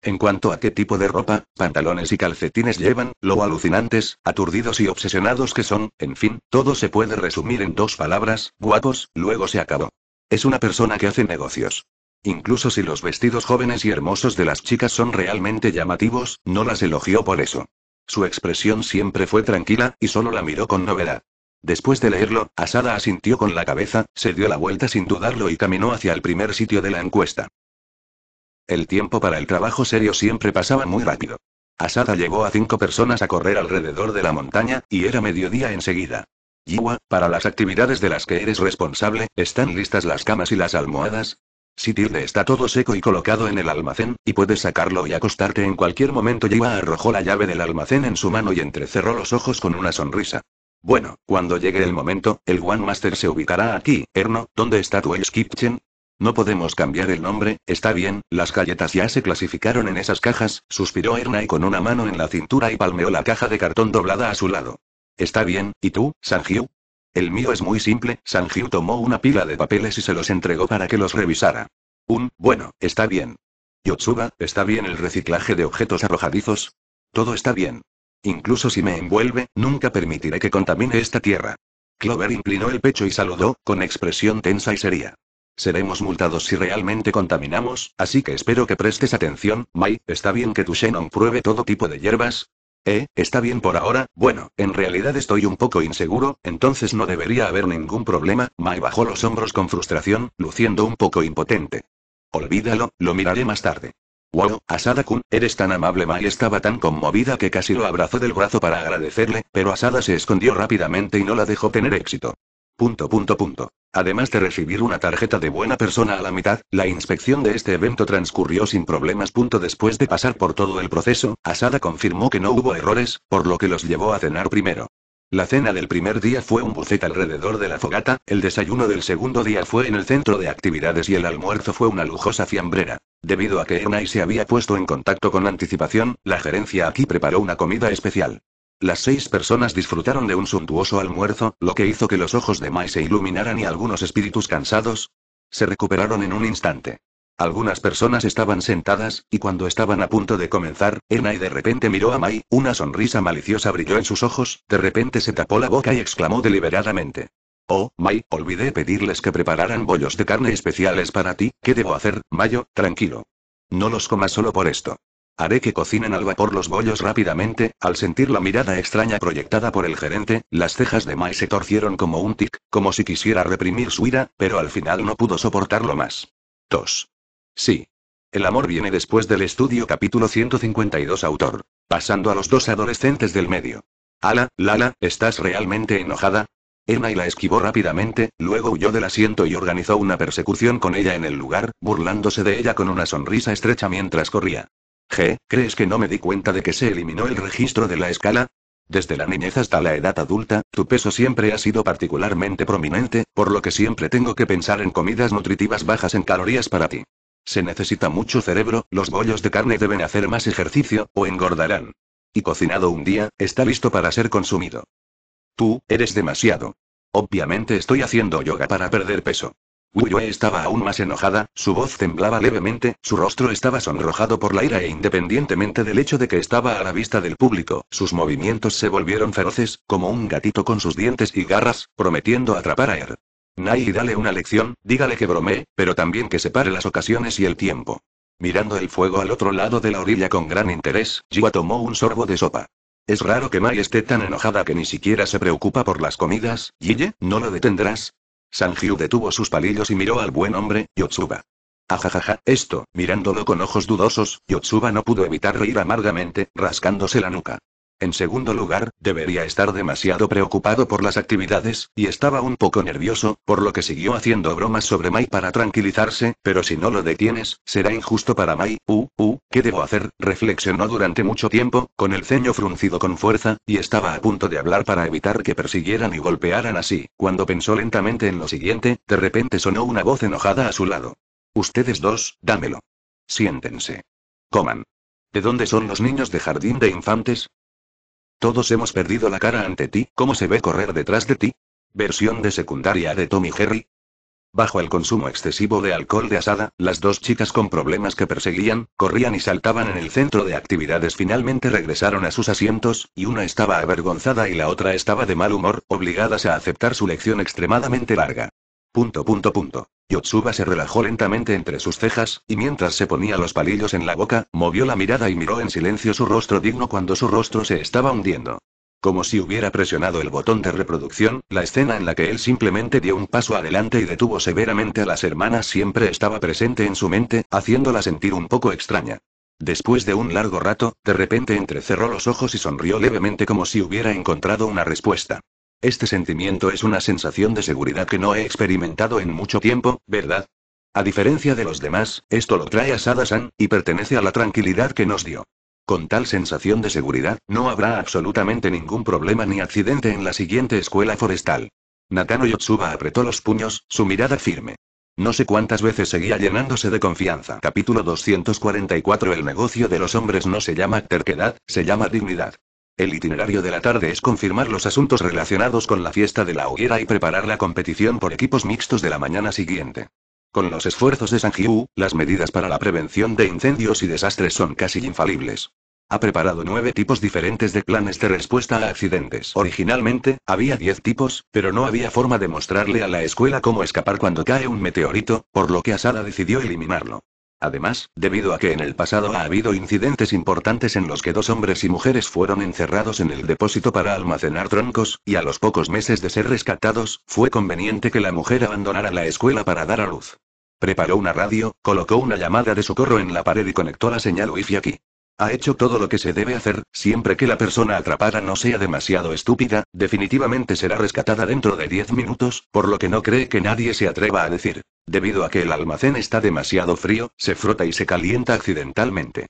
En cuanto a qué tipo de ropa, pantalones y calcetines llevan, lo alucinantes, aturdidos y obsesionados que son, en fin, todo se puede resumir en dos palabras, guapos, luego se acabó. Es una persona que hace negocios. Incluso si los vestidos jóvenes y hermosos de las chicas son realmente llamativos, no las elogió por eso. Su expresión siempre fue tranquila, y solo la miró con novedad. Después de leerlo, Asada asintió con la cabeza, se dio la vuelta sin dudarlo y caminó hacia el primer sitio de la encuesta. El tiempo para el trabajo serio siempre pasaba muy rápido. Asada llevó a cinco personas a correr alrededor de la montaña, y era mediodía enseguida. Yiwa, para las actividades de las que eres responsable, ¿están listas las camas y las almohadas? Si tilde está todo seco y colocado en el almacén, y puedes sacarlo y acostarte en cualquier momento. Yiwa arrojó la llave del almacén en su mano y entrecerró los ojos con una sonrisa. Bueno, cuando llegue el momento, el One Master se ubicará aquí, Erno, ¿dónde está tu ex kitchen? No podemos cambiar el nombre, está bien, las galletas ya se clasificaron en esas cajas, suspiró Erna y con una mano en la cintura y palmeó la caja de cartón doblada a su lado. Está bien, ¿y tú, Sanjiu? El mío es muy simple, Sanjiu tomó una pila de papeles y se los entregó para que los revisara. Un, bueno, está bien. Yotsuba, ¿está bien el reciclaje de objetos arrojadizos? Todo está bien. Incluso si me envuelve, nunca permitiré que contamine esta tierra. Clover inclinó el pecho y saludó, con expresión tensa y seria. Seremos multados si realmente contaminamos, así que espero que prestes atención, Mai, está bien que tu Shenon pruebe todo tipo de hierbas, eh, está bien por ahora, bueno, en realidad estoy un poco inseguro, entonces no debería haber ningún problema, Mai bajó los hombros con frustración, luciendo un poco impotente. Olvídalo, lo miraré más tarde. Wow, Asada-kun, eres tan amable. Mai estaba tan conmovida que casi lo abrazó del brazo para agradecerle, pero Asada se escondió rápidamente y no la dejó tener éxito. Punto punto punto. Además de recibir una tarjeta de buena persona a la mitad, la inspección de este evento transcurrió sin problemas. después de pasar por todo el proceso, Asada confirmó que no hubo errores, por lo que los llevó a cenar primero. La cena del primer día fue un bucet alrededor de la fogata, el desayuno del segundo día fue en el centro de actividades y el almuerzo fue una lujosa fiambrera. Debido a que Ernai se había puesto en contacto con anticipación, la gerencia aquí preparó una comida especial. Las seis personas disfrutaron de un suntuoso almuerzo, lo que hizo que los ojos de Mai se iluminaran y algunos espíritus cansados se recuperaron en un instante. Algunas personas estaban sentadas, y cuando estaban a punto de comenzar, Enai de repente miró a Mai, una sonrisa maliciosa brilló en sus ojos, de repente se tapó la boca y exclamó deliberadamente. Oh, Mai, olvidé pedirles que prepararan bollos de carne especiales para ti, ¿qué debo hacer, Mayo? Tranquilo. No los comas solo por esto. Haré que cocinen al vapor los bollos rápidamente, al sentir la mirada extraña proyectada por el gerente, las cejas de Mai se torcieron como un tic, como si quisiera reprimir su ira, pero al final no pudo soportarlo más. Tos. Sí. El amor viene después del estudio capítulo 152 autor. Pasando a los dos adolescentes del medio. Ala, Lala, ¿estás realmente enojada? Emma y la esquivó rápidamente, luego huyó del asiento y organizó una persecución con ella en el lugar, burlándose de ella con una sonrisa estrecha mientras corría. G, ¿crees que no me di cuenta de que se eliminó el registro de la escala? Desde la niñez hasta la edad adulta, tu peso siempre ha sido particularmente prominente, por lo que siempre tengo que pensar en comidas nutritivas bajas en calorías para ti. Se necesita mucho cerebro, los bollos de carne deben hacer más ejercicio, o engordarán. Y cocinado un día, está listo para ser consumido. Tú, eres demasiado. Obviamente estoy haciendo yoga para perder peso. Yue estaba aún más enojada, su voz temblaba levemente, su rostro estaba sonrojado por la ira e independientemente del hecho de que estaba a la vista del público, sus movimientos se volvieron feroces, como un gatito con sus dientes y garras, prometiendo atrapar a Er. Nai dale una lección, dígale que bromee, pero también que separe las ocasiones y el tiempo. Mirando el fuego al otro lado de la orilla con gran interés, Jiwa tomó un sorbo de sopa. Es raro que Mai esté tan enojada que ni siquiera se preocupa por las comidas, Guille, ¿no lo detendrás? Sanjiu detuvo sus palillos y miró al buen hombre, Yotsuba. Ajajaja, esto, mirándolo con ojos dudosos, Yotsuba no pudo evitar reír amargamente, rascándose la nuca. En segundo lugar, debería estar demasiado preocupado por las actividades, y estaba un poco nervioso, por lo que siguió haciendo bromas sobre Mai para tranquilizarse, pero si no lo detienes, será injusto para Mai. Uh, uh, ¿qué debo hacer? Reflexionó durante mucho tiempo, con el ceño fruncido con fuerza, y estaba a punto de hablar para evitar que persiguieran y golpearan así. Cuando pensó lentamente en lo siguiente, de repente sonó una voz enojada a su lado. Ustedes dos, dámelo. Siéntense. Coman. ¿De dónde son los niños de jardín de infantes? Todos hemos perdido la cara ante ti, ¿cómo se ve correr detrás de ti? Versión de secundaria de Tommy Harry. Bajo el consumo excesivo de alcohol de asada, las dos chicas con problemas que perseguían, corrían y saltaban en el centro de actividades finalmente regresaron a sus asientos, y una estaba avergonzada y la otra estaba de mal humor, obligadas a aceptar su lección extremadamente larga. Punto punto punto. Yotsuba se relajó lentamente entre sus cejas, y mientras se ponía los palillos en la boca, movió la mirada y miró en silencio su rostro digno cuando su rostro se estaba hundiendo. Como si hubiera presionado el botón de reproducción, la escena en la que él simplemente dio un paso adelante y detuvo severamente a las hermanas siempre estaba presente en su mente, haciéndola sentir un poco extraña. Después de un largo rato, de repente entrecerró los ojos y sonrió levemente como si hubiera encontrado una respuesta. Este sentimiento es una sensación de seguridad que no he experimentado en mucho tiempo, ¿verdad? A diferencia de los demás, esto lo trae a Sada-san, y pertenece a la tranquilidad que nos dio. Con tal sensación de seguridad, no habrá absolutamente ningún problema ni accidente en la siguiente escuela forestal. Nakano Yotsuba apretó los puños, su mirada firme. No sé cuántas veces seguía llenándose de confianza. Capítulo 244 El negocio de los hombres no se llama terquedad, se llama dignidad. El itinerario de la tarde es confirmar los asuntos relacionados con la fiesta de la hoguera y preparar la competición por equipos mixtos de la mañana siguiente. Con los esfuerzos de Sanjiu, las medidas para la prevención de incendios y desastres son casi infalibles. Ha preparado nueve tipos diferentes de planes de respuesta a accidentes. Originalmente, había diez tipos, pero no había forma de mostrarle a la escuela cómo escapar cuando cae un meteorito, por lo que Asada decidió eliminarlo. Además, debido a que en el pasado ha habido incidentes importantes en los que dos hombres y mujeres fueron encerrados en el depósito para almacenar troncos, y a los pocos meses de ser rescatados, fue conveniente que la mujer abandonara la escuela para dar a luz. Preparó una radio, colocó una llamada de socorro en la pared y conectó la señal wifi aquí. Ha hecho todo lo que se debe hacer, siempre que la persona atrapada no sea demasiado estúpida, definitivamente será rescatada dentro de 10 minutos, por lo que no cree que nadie se atreva a decir. Debido a que el almacén está demasiado frío, se frota y se calienta accidentalmente.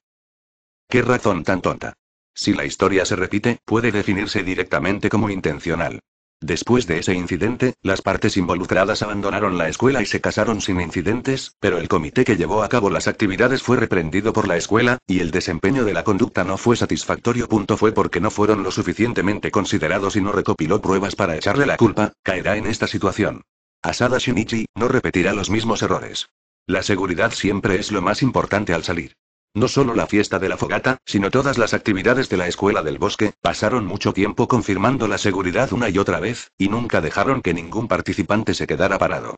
¿Qué razón tan tonta? Si la historia se repite, puede definirse directamente como intencional. Después de ese incidente, las partes involucradas abandonaron la escuela y se casaron sin incidentes, pero el comité que llevó a cabo las actividades fue reprendido por la escuela, y el desempeño de la conducta no fue satisfactorio. Punto fue porque no fueron lo suficientemente considerados y no recopiló pruebas para echarle la culpa, caerá en esta situación. Asada Shinichi, no repetirá los mismos errores. La seguridad siempre es lo más importante al salir. No solo la fiesta de la fogata, sino todas las actividades de la escuela del bosque, pasaron mucho tiempo confirmando la seguridad una y otra vez, y nunca dejaron que ningún participante se quedara parado.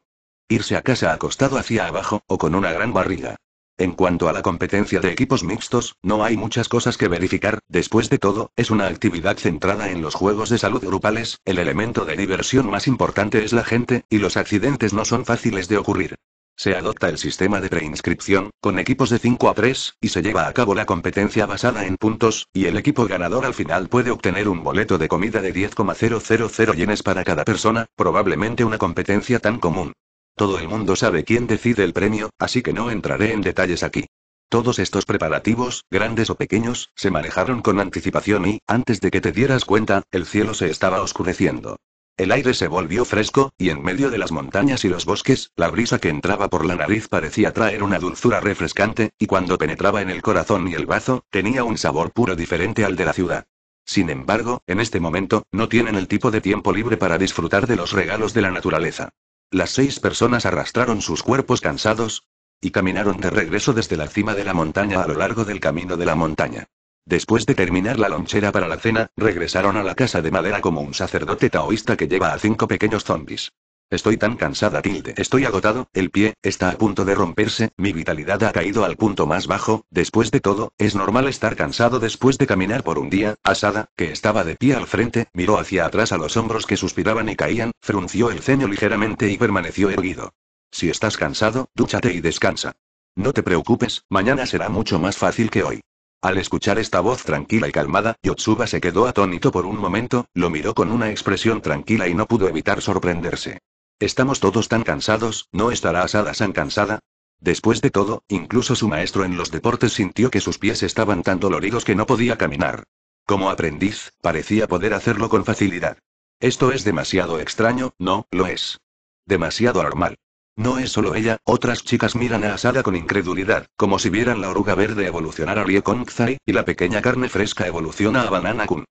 Irse a casa acostado hacia abajo, o con una gran barriga. En cuanto a la competencia de equipos mixtos, no hay muchas cosas que verificar, después de todo, es una actividad centrada en los juegos de salud grupales, el elemento de diversión más importante es la gente, y los accidentes no son fáciles de ocurrir. Se adopta el sistema de preinscripción, con equipos de 5 a 3, y se lleva a cabo la competencia basada en puntos, y el equipo ganador al final puede obtener un boleto de comida de 10,000 yenes para cada persona, probablemente una competencia tan común. Todo el mundo sabe quién decide el premio, así que no entraré en detalles aquí. Todos estos preparativos, grandes o pequeños, se manejaron con anticipación y, antes de que te dieras cuenta, el cielo se estaba oscureciendo. El aire se volvió fresco, y en medio de las montañas y los bosques, la brisa que entraba por la nariz parecía traer una dulzura refrescante, y cuando penetraba en el corazón y el bazo, tenía un sabor puro diferente al de la ciudad. Sin embargo, en este momento, no tienen el tipo de tiempo libre para disfrutar de los regalos de la naturaleza. Las seis personas arrastraron sus cuerpos cansados, y caminaron de regreso desde la cima de la montaña a lo largo del camino de la montaña. Después de terminar la lonchera para la cena, regresaron a la casa de madera como un sacerdote taoísta que lleva a cinco pequeños zombies. Estoy tan cansada, tilde. Estoy agotado, el pie está a punto de romperse, mi vitalidad ha caído al punto más bajo, después de todo, es normal estar cansado después de caminar por un día, asada, que estaba de pie al frente, miró hacia atrás a los hombros que suspiraban y caían, frunció el ceño ligeramente y permaneció erguido. Si estás cansado, dúchate y descansa. No te preocupes, mañana será mucho más fácil que hoy. Al escuchar esta voz tranquila y calmada, Yotsuba se quedó atónito por un momento, lo miró con una expresión tranquila y no pudo evitar sorprenderse. Estamos todos tan cansados, ¿no estará Asada tan cansada? Después de todo, incluso su maestro en los deportes sintió que sus pies estaban tan doloridos que no podía caminar. Como aprendiz, parecía poder hacerlo con facilidad. Esto es demasiado extraño, ¿no? Lo es. Demasiado normal. No es solo ella, otras chicas miran a Asada con incredulidad, como si vieran la oruga verde evolucionar a Zai, y la pequeña carne fresca evoluciona a Banana Kun.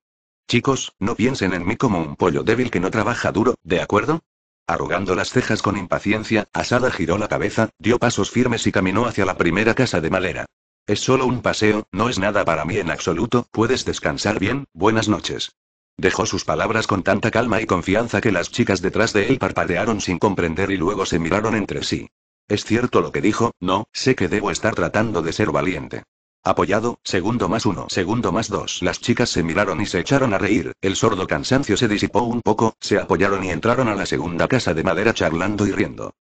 Chicos, no piensen en mí como un pollo débil que no trabaja duro, ¿de acuerdo? Arrugando las cejas con impaciencia, Asada giró la cabeza, dio pasos firmes y caminó hacia la primera casa de madera. Es solo un paseo, no es nada para mí en absoluto, puedes descansar bien, buenas noches. Dejó sus palabras con tanta calma y confianza que las chicas detrás de él parpadearon sin comprender y luego se miraron entre sí. Es cierto lo que dijo, no, sé que debo estar tratando de ser valiente. Apoyado, segundo más uno, segundo más dos. Las chicas se miraron y se echaron a reír, el sordo cansancio se disipó un poco, se apoyaron y entraron a la segunda casa de madera charlando y riendo.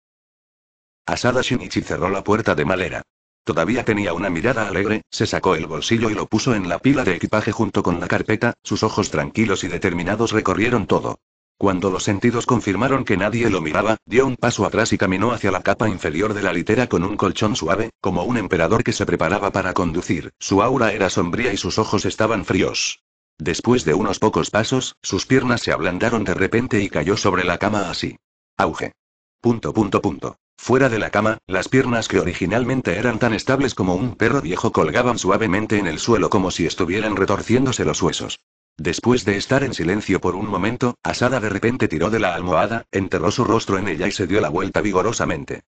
Asada Shinichi cerró la puerta de madera. Todavía tenía una mirada alegre, se sacó el bolsillo y lo puso en la pila de equipaje junto con la carpeta, sus ojos tranquilos y determinados recorrieron todo. Cuando los sentidos confirmaron que nadie lo miraba, dio un paso atrás y caminó hacia la capa inferior de la litera con un colchón suave, como un emperador que se preparaba para conducir. Su aura era sombría y sus ojos estaban fríos. Después de unos pocos pasos, sus piernas se ablandaron de repente y cayó sobre la cama así. Auge. Punto punto punto. Fuera de la cama, las piernas que originalmente eran tan estables como un perro viejo colgaban suavemente en el suelo como si estuvieran retorciéndose los huesos. Después de estar en silencio por un momento, Asada de repente tiró de la almohada, enterró su rostro en ella y se dio la vuelta vigorosamente.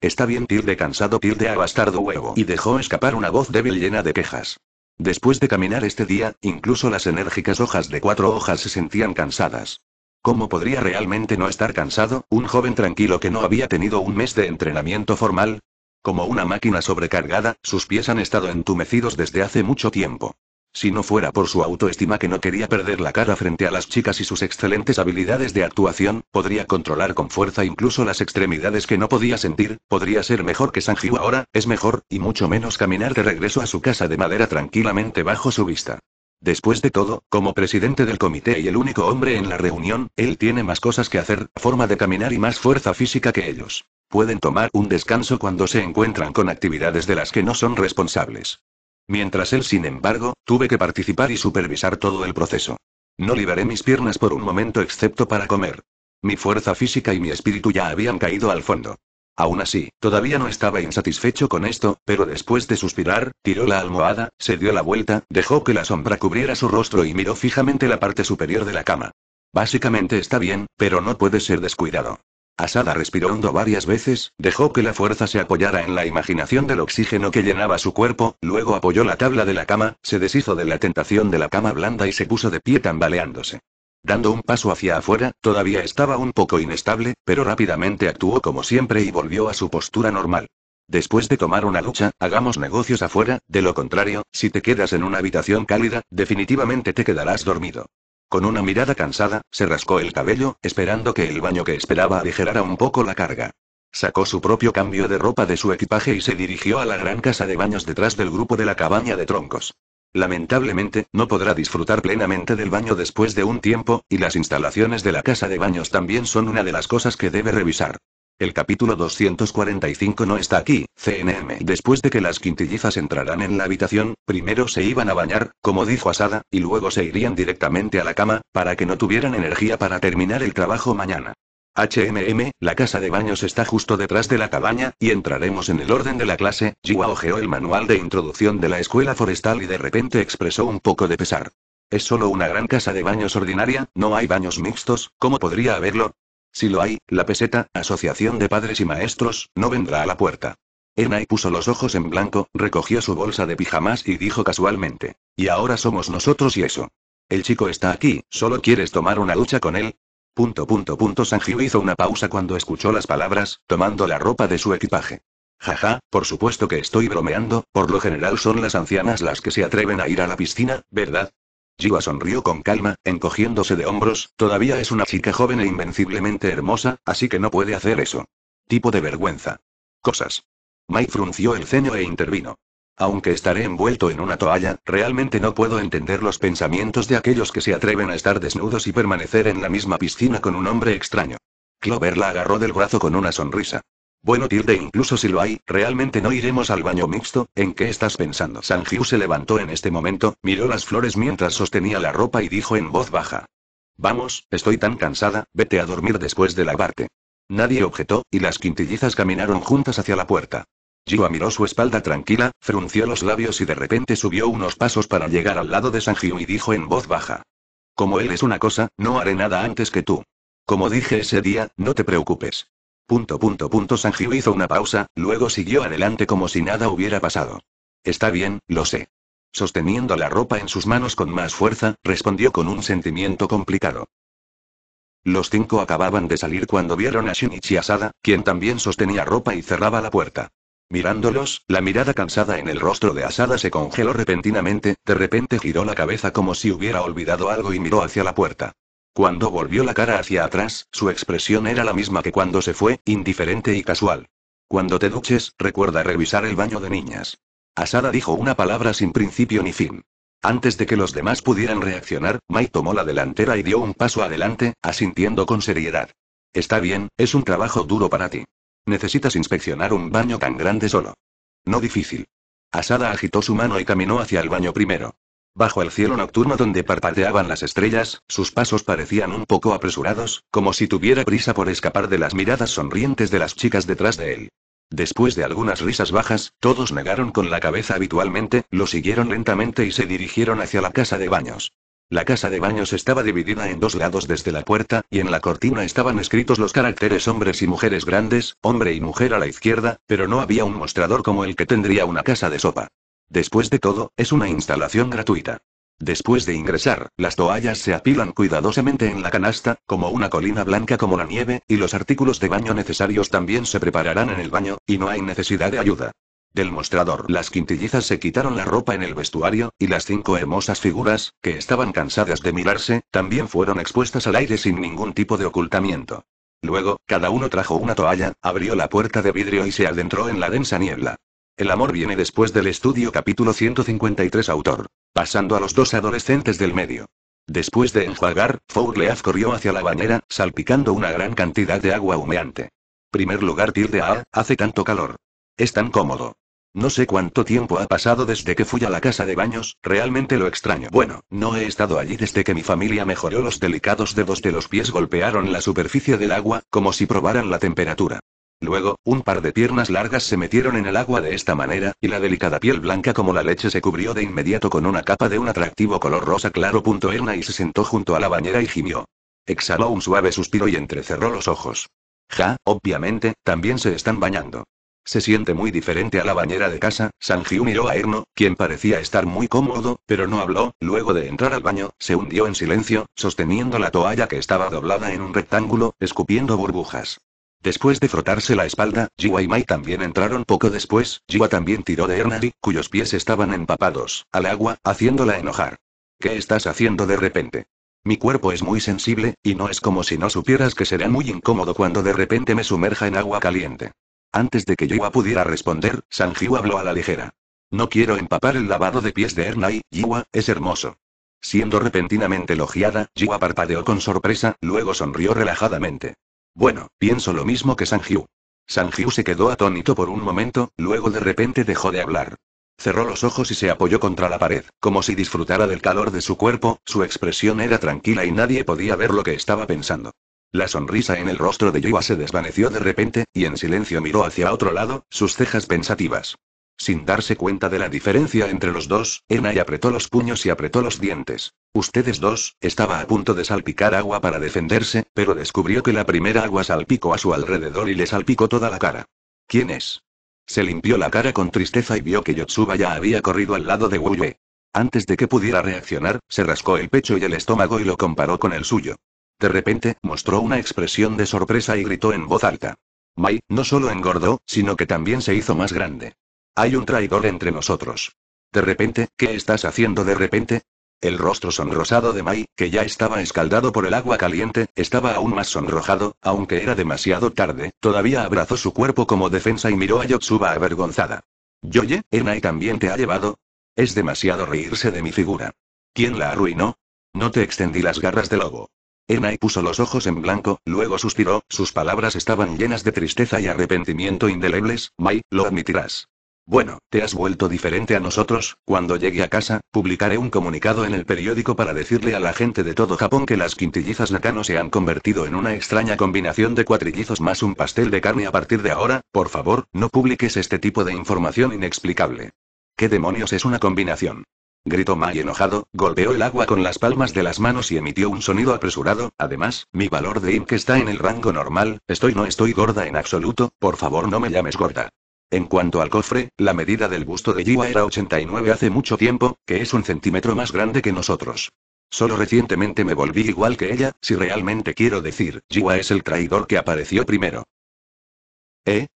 Está bien tilde cansado tilde a bastardo huevo y dejó escapar una voz débil llena de quejas. Después de caminar este día, incluso las enérgicas hojas de cuatro hojas se sentían cansadas. ¿Cómo podría realmente no estar cansado, un joven tranquilo que no había tenido un mes de entrenamiento formal? Como una máquina sobrecargada, sus pies han estado entumecidos desde hace mucho tiempo. Si no fuera por su autoestima que no quería perder la cara frente a las chicas y sus excelentes habilidades de actuación, podría controlar con fuerza incluso las extremidades que no podía sentir, podría ser mejor que Sanjiu ahora, es mejor, y mucho menos caminar de regreso a su casa de madera tranquilamente bajo su vista. Después de todo, como presidente del comité y el único hombre en la reunión, él tiene más cosas que hacer, forma de caminar y más fuerza física que ellos. Pueden tomar un descanso cuando se encuentran con actividades de las que no son responsables. Mientras él, sin embargo, tuve que participar y supervisar todo el proceso. No liberé mis piernas por un momento excepto para comer. Mi fuerza física y mi espíritu ya habían caído al fondo. Aún así, todavía no estaba insatisfecho con esto, pero después de suspirar, tiró la almohada, se dio la vuelta, dejó que la sombra cubriera su rostro y miró fijamente la parte superior de la cama. Básicamente está bien, pero no puede ser descuidado. Asada respiró hondo varias veces, dejó que la fuerza se apoyara en la imaginación del oxígeno que llenaba su cuerpo, luego apoyó la tabla de la cama, se deshizo de la tentación de la cama blanda y se puso de pie tambaleándose. Dando un paso hacia afuera, todavía estaba un poco inestable, pero rápidamente actuó como siempre y volvió a su postura normal. Después de tomar una ducha, hagamos negocios afuera, de lo contrario, si te quedas en una habitación cálida, definitivamente te quedarás dormido. Con una mirada cansada, se rascó el cabello, esperando que el baño que esperaba aligerara un poco la carga. Sacó su propio cambio de ropa de su equipaje y se dirigió a la gran casa de baños detrás del grupo de la cabaña de troncos. Lamentablemente, no podrá disfrutar plenamente del baño después de un tiempo, y las instalaciones de la casa de baños también son una de las cosas que debe revisar. El capítulo 245 no está aquí, CNM. Después de que las quintillizas entrarán en la habitación, primero se iban a bañar, como dijo Asada, y luego se irían directamente a la cama, para que no tuvieran energía para terminar el trabajo mañana. HMM, la casa de baños está justo detrás de la cabaña, y entraremos en el orden de la clase. Jiwa ojeó el manual de introducción de la escuela forestal y de repente expresó un poco de pesar. Es solo una gran casa de baños ordinaria, no hay baños mixtos, ¿cómo podría haberlo? Si lo hay, la peseta, asociación de padres y maestros, no vendrá a la puerta. Enai puso los ojos en blanco, recogió su bolsa de pijamas y dijo casualmente. Y ahora somos nosotros y eso. El chico está aquí, ¿solo quieres tomar una ducha con él? Punto punto punto Sanjiu hizo una pausa cuando escuchó las palabras, tomando la ropa de su equipaje. Jaja, por supuesto que estoy bromeando, por lo general son las ancianas las que se atreven a ir a la piscina, ¿verdad? Jiwa sonrió con calma, encogiéndose de hombros, todavía es una chica joven e invenciblemente hermosa, así que no puede hacer eso. Tipo de vergüenza. Cosas. Mai frunció el ceño e intervino. Aunque estaré envuelto en una toalla, realmente no puedo entender los pensamientos de aquellos que se atreven a estar desnudos y permanecer en la misma piscina con un hombre extraño. Clover la agarró del brazo con una sonrisa. Bueno, Tilde, incluso si lo hay, realmente no iremos al baño mixto. ¿En qué estás pensando? Sanjiu se levantó en este momento, miró las flores mientras sostenía la ropa y dijo en voz baja: Vamos, estoy tan cansada, vete a dormir después de lavarte. Nadie objetó, y las quintillizas caminaron juntas hacia la puerta. Jiwa miró su espalda tranquila, frunció los labios y de repente subió unos pasos para llegar al lado de Sanjiu y dijo en voz baja. Como él es una cosa, no haré nada antes que tú. Como dije ese día, no te preocupes. Punto punto punto Sanjiu hizo una pausa, luego siguió adelante como si nada hubiera pasado. Está bien, lo sé. Sosteniendo la ropa en sus manos con más fuerza, respondió con un sentimiento complicado. Los cinco acababan de salir cuando vieron a Shinichi Asada, quien también sostenía ropa y cerraba la puerta. Mirándolos, la mirada cansada en el rostro de Asada se congeló repentinamente, de repente giró la cabeza como si hubiera olvidado algo y miró hacia la puerta. Cuando volvió la cara hacia atrás, su expresión era la misma que cuando se fue, indiferente y casual. Cuando te duches, recuerda revisar el baño de niñas. Asada dijo una palabra sin principio ni fin. Antes de que los demás pudieran reaccionar, Mai tomó la delantera y dio un paso adelante, asintiendo con seriedad. Está bien, es un trabajo duro para ti. Necesitas inspeccionar un baño tan grande solo. No difícil. Asada agitó su mano y caminó hacia el baño primero. Bajo el cielo nocturno donde parpadeaban las estrellas, sus pasos parecían un poco apresurados, como si tuviera prisa por escapar de las miradas sonrientes de las chicas detrás de él. Después de algunas risas bajas, todos negaron con la cabeza habitualmente, lo siguieron lentamente y se dirigieron hacia la casa de baños. La casa de baños estaba dividida en dos lados desde la puerta, y en la cortina estaban escritos los caracteres hombres y mujeres grandes, hombre y mujer a la izquierda, pero no había un mostrador como el que tendría una casa de sopa. Después de todo, es una instalación gratuita. Después de ingresar, las toallas se apilan cuidadosamente en la canasta, como una colina blanca como la nieve, y los artículos de baño necesarios también se prepararán en el baño, y no hay necesidad de ayuda del mostrador. Las quintillizas se quitaron la ropa en el vestuario, y las cinco hermosas figuras, que estaban cansadas de mirarse, también fueron expuestas al aire sin ningún tipo de ocultamiento. Luego, cada uno trajo una toalla, abrió la puerta de vidrio y se adentró en la densa niebla. El amor viene después del estudio capítulo 153 autor. Pasando a los dos adolescentes del medio. Después de enjuagar, Fourleaf corrió hacia la banera salpicando una gran cantidad de agua humeante. Primer lugar tilde A, hace tanto calor. Es tan cómodo. No sé cuánto tiempo ha pasado desde que fui a la casa de baños, realmente lo extraño. Bueno, no he estado allí desde que mi familia mejoró los delicados dedos de los pies golpearon la superficie del agua, como si probaran la temperatura. Luego, un par de piernas largas se metieron en el agua de esta manera, y la delicada piel blanca como la leche se cubrió de inmediato con una capa de un atractivo color rosa claro. Erna y se sentó junto a la bañera y gimió. Exhaló un suave suspiro y entrecerró los ojos. Ja, obviamente, también se están bañando. Se siente muy diferente a la bañera de casa. Sanjiu miró a Erno, quien parecía estar muy cómodo, pero no habló. Luego de entrar al baño, se hundió en silencio, sosteniendo la toalla que estaba doblada en un rectángulo, escupiendo burbujas. Después de frotarse la espalda, Jiwa y Mai también entraron poco después. Jiwa también tiró de Hernady, cuyos pies estaban empapados, al agua, haciéndola enojar. ¿Qué estás haciendo de repente? Mi cuerpo es muy sensible, y no es como si no supieras que será muy incómodo cuando de repente me sumerja en agua caliente. Antes de que Jiwa pudiera responder, Sanjiu habló a la ligera. No quiero empapar el lavado de pies de Ernai, Jiwa, es hermoso. Siendo repentinamente elogiada, Jiwa parpadeó con sorpresa, luego sonrió relajadamente. Bueno, pienso lo mismo que Sanjiu. Sanjiu se quedó atónito por un momento, luego de repente dejó de hablar. Cerró los ojos y se apoyó contra la pared, como si disfrutara del calor de su cuerpo, su expresión era tranquila y nadie podía ver lo que estaba pensando. La sonrisa en el rostro de Yotsuba se desvaneció de repente, y en silencio miró hacia otro lado, sus cejas pensativas. Sin darse cuenta de la diferencia entre los dos, Enai apretó los puños y apretó los dientes. Ustedes dos, estaba a punto de salpicar agua para defenderse, pero descubrió que la primera agua salpicó a su alrededor y le salpicó toda la cara. ¿Quién es? Se limpió la cara con tristeza y vio que Yotsuba ya había corrido al lado de Wuye. Antes de que pudiera reaccionar, se rascó el pecho y el estómago y lo comparó con el suyo. De repente, mostró una expresión de sorpresa y gritó en voz alta. Mai, no solo engordó, sino que también se hizo más grande. Hay un traidor entre nosotros. De repente, ¿qué estás haciendo de repente? El rostro sonrosado de Mai, que ya estaba escaldado por el agua caliente, estaba aún más sonrojado, aunque era demasiado tarde, todavía abrazó su cuerpo como defensa y miró a Yotsuba avergonzada. Yoye, ¿Enai también te ha llevado? Es demasiado reírse de mi figura. ¿Quién la arruinó? No te extendí las garras de lobo y puso los ojos en blanco, luego suspiró, sus palabras estaban llenas de tristeza y arrepentimiento indelebles, Mai, lo admitirás. Bueno, te has vuelto diferente a nosotros, cuando llegue a casa, publicaré un comunicado en el periódico para decirle a la gente de todo Japón que las quintillizas Nakano se han convertido en una extraña combinación de cuatrillizos más un pastel de carne a partir de ahora, por favor, no publiques este tipo de información inexplicable. ¿Qué demonios es una combinación? gritó Mai enojado, golpeó el agua con las palmas de las manos y emitió un sonido apresurado. Además, mi valor de que está en el rango normal, estoy no estoy gorda en absoluto, por favor no me llames gorda. En cuanto al cofre, la medida del busto de Jiwa era 89 hace mucho tiempo, que es un centímetro más grande que nosotros. Solo recientemente me volví igual que ella, si realmente quiero decir, Jiwa es el traidor que apareció primero. ¿Eh?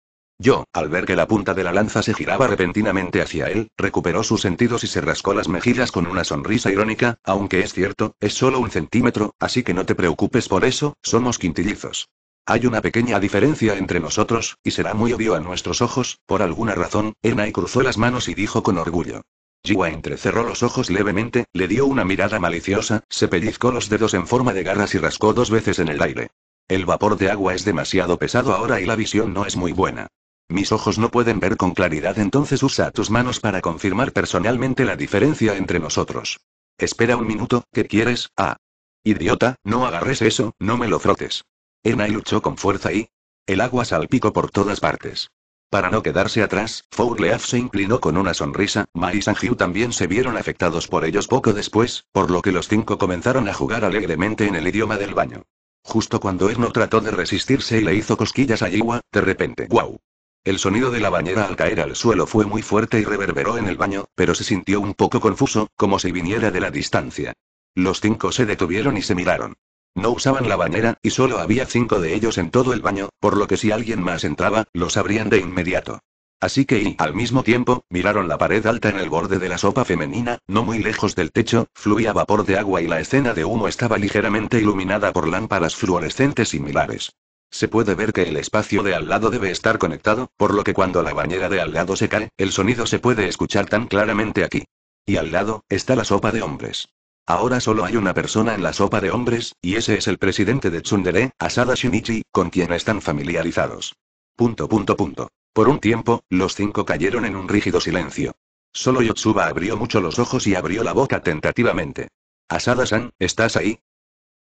Yo, al ver que la punta de la lanza se giraba repentinamente hacia él, recuperó sus sentidos y se rascó las mejillas con una sonrisa irónica, aunque es cierto, es solo un centímetro, así que no te preocupes por eso, somos quintillizos. Hay una pequeña diferencia entre nosotros, y será muy obvio a nuestros ojos, por alguna razón, Enai cruzó las manos y dijo con orgullo. Jiwa entrecerró los ojos levemente, le dio una mirada maliciosa, se pellizcó los dedos en forma de garras y rascó dos veces en el aire. El vapor de agua es demasiado pesado ahora y la visión no es muy buena. Mis ojos no pueden ver con claridad, entonces usa tus manos para confirmar personalmente la diferencia entre nosotros. Espera un minuto, ¿qué quieres? Ah. Idiota, no agarres eso, no me lo frotes. Enai luchó con fuerza y. El agua salpicó por todas partes. Para no quedarse atrás, Fourleaf se inclinó con una sonrisa, Ma y Sanjiu también se vieron afectados por ellos poco después, por lo que los cinco comenzaron a jugar alegremente en el idioma del baño. Justo cuando Erno trató de resistirse y le hizo cosquillas a Yiwa, de repente, ¡guau! El sonido de la bañera al caer al suelo fue muy fuerte y reverberó en el baño, pero se sintió un poco confuso, como si viniera de la distancia. Los cinco se detuvieron y se miraron. No usaban la bañera, y solo había cinco de ellos en todo el baño, por lo que si alguien más entraba, los abrían de inmediato. Así que y al mismo tiempo, miraron la pared alta en el borde de la sopa femenina, no muy lejos del techo, fluía vapor de agua y la escena de humo estaba ligeramente iluminada por lámparas fluorescentes similares. Se puede ver que el espacio de al lado debe estar conectado, por lo que cuando la bañera de al lado se cae, el sonido se puede escuchar tan claramente aquí. Y al lado, está la sopa de hombres. Ahora solo hay una persona en la sopa de hombres, y ese es el presidente de Tsundere, Asada Shinichi, con quien están familiarizados. Punto punto punto. Por un tiempo, los cinco cayeron en un rígido silencio. Solo Yotsuba abrió mucho los ojos y abrió la boca tentativamente. Asada-san, ¿estás ahí?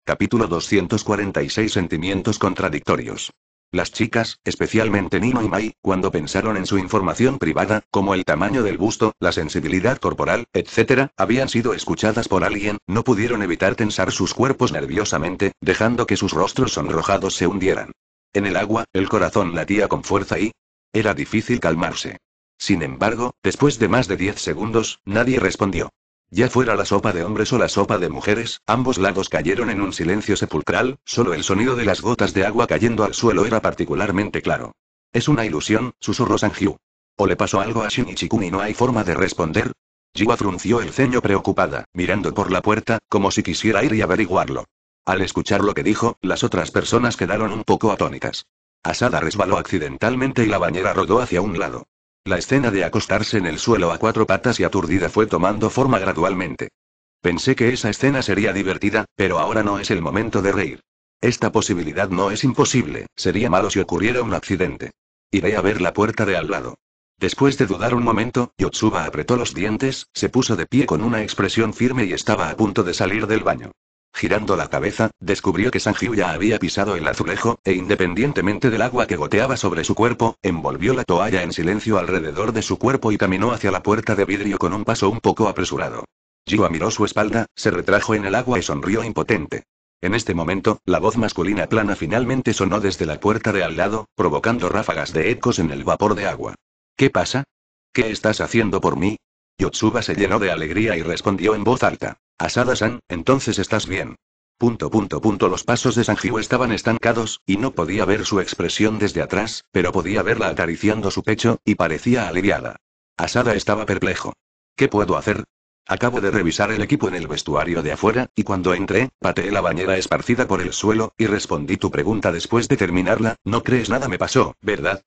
Capítulo 246 Sentimientos contradictorios. Las chicas, especialmente Nino y Mai, cuando pensaron en su información privada, como el tamaño del busto, la sensibilidad corporal, etc., habían sido escuchadas por alguien, no pudieron evitar tensar sus cuerpos nerviosamente, dejando que sus rostros sonrojados se hundieran. En el agua, el corazón latía con fuerza y... Era difícil calmarse. Sin embargo, después de más de 10 segundos, nadie respondió. Ya fuera la sopa de hombres o la sopa de mujeres, ambos lados cayeron en un silencio sepulcral, solo el sonido de las gotas de agua cayendo al suelo era particularmente claro. Es una ilusión, susurró Sanjiu. ¿O le pasó algo a Shinichikun y no hay forma de responder? Jiwa frunció el ceño preocupada, mirando por la puerta, como si quisiera ir y averiguarlo. Al escuchar lo que dijo, las otras personas quedaron un poco atónitas. Asada resbaló accidentalmente y la bañera rodó hacia un lado. La escena de acostarse en el suelo a cuatro patas y aturdida fue tomando forma gradualmente. Pensé que esa escena sería divertida, pero ahora no es el momento de reír. Esta posibilidad no es imposible, sería malo si ocurriera un accidente. Iré a ver la puerta de al lado. Después de dudar un momento, Yotsuba apretó los dientes, se puso de pie con una expresión firme y estaba a punto de salir del baño. Girando la cabeza, descubrió que Sanjiu ya había pisado el azulejo, e independientemente del agua que goteaba sobre su cuerpo, envolvió la toalla en silencio alrededor de su cuerpo y caminó hacia la puerta de vidrio con un paso un poco apresurado. Jiwa miró su espalda, se retrajo en el agua y sonrió impotente. En este momento, la voz masculina plana finalmente sonó desde la puerta de al lado, provocando ráfagas de ecos en el vapor de agua. ¿Qué pasa? ¿Qué estás haciendo por mí? Yotsuba se llenó de alegría y respondió en voz alta. Asada-san, entonces estás bien. Punto, punto, punto. Los pasos de Sanjiu estaban estancados, y no podía ver su expresión desde atrás, pero podía verla acariciando su pecho, y parecía aliviada. Asada estaba perplejo. ¿Qué puedo hacer? Acabo de revisar el equipo en el vestuario de afuera, y cuando entré, pateé la bañera esparcida por el suelo, y respondí tu pregunta después de terminarla, no crees nada me pasó, ¿verdad?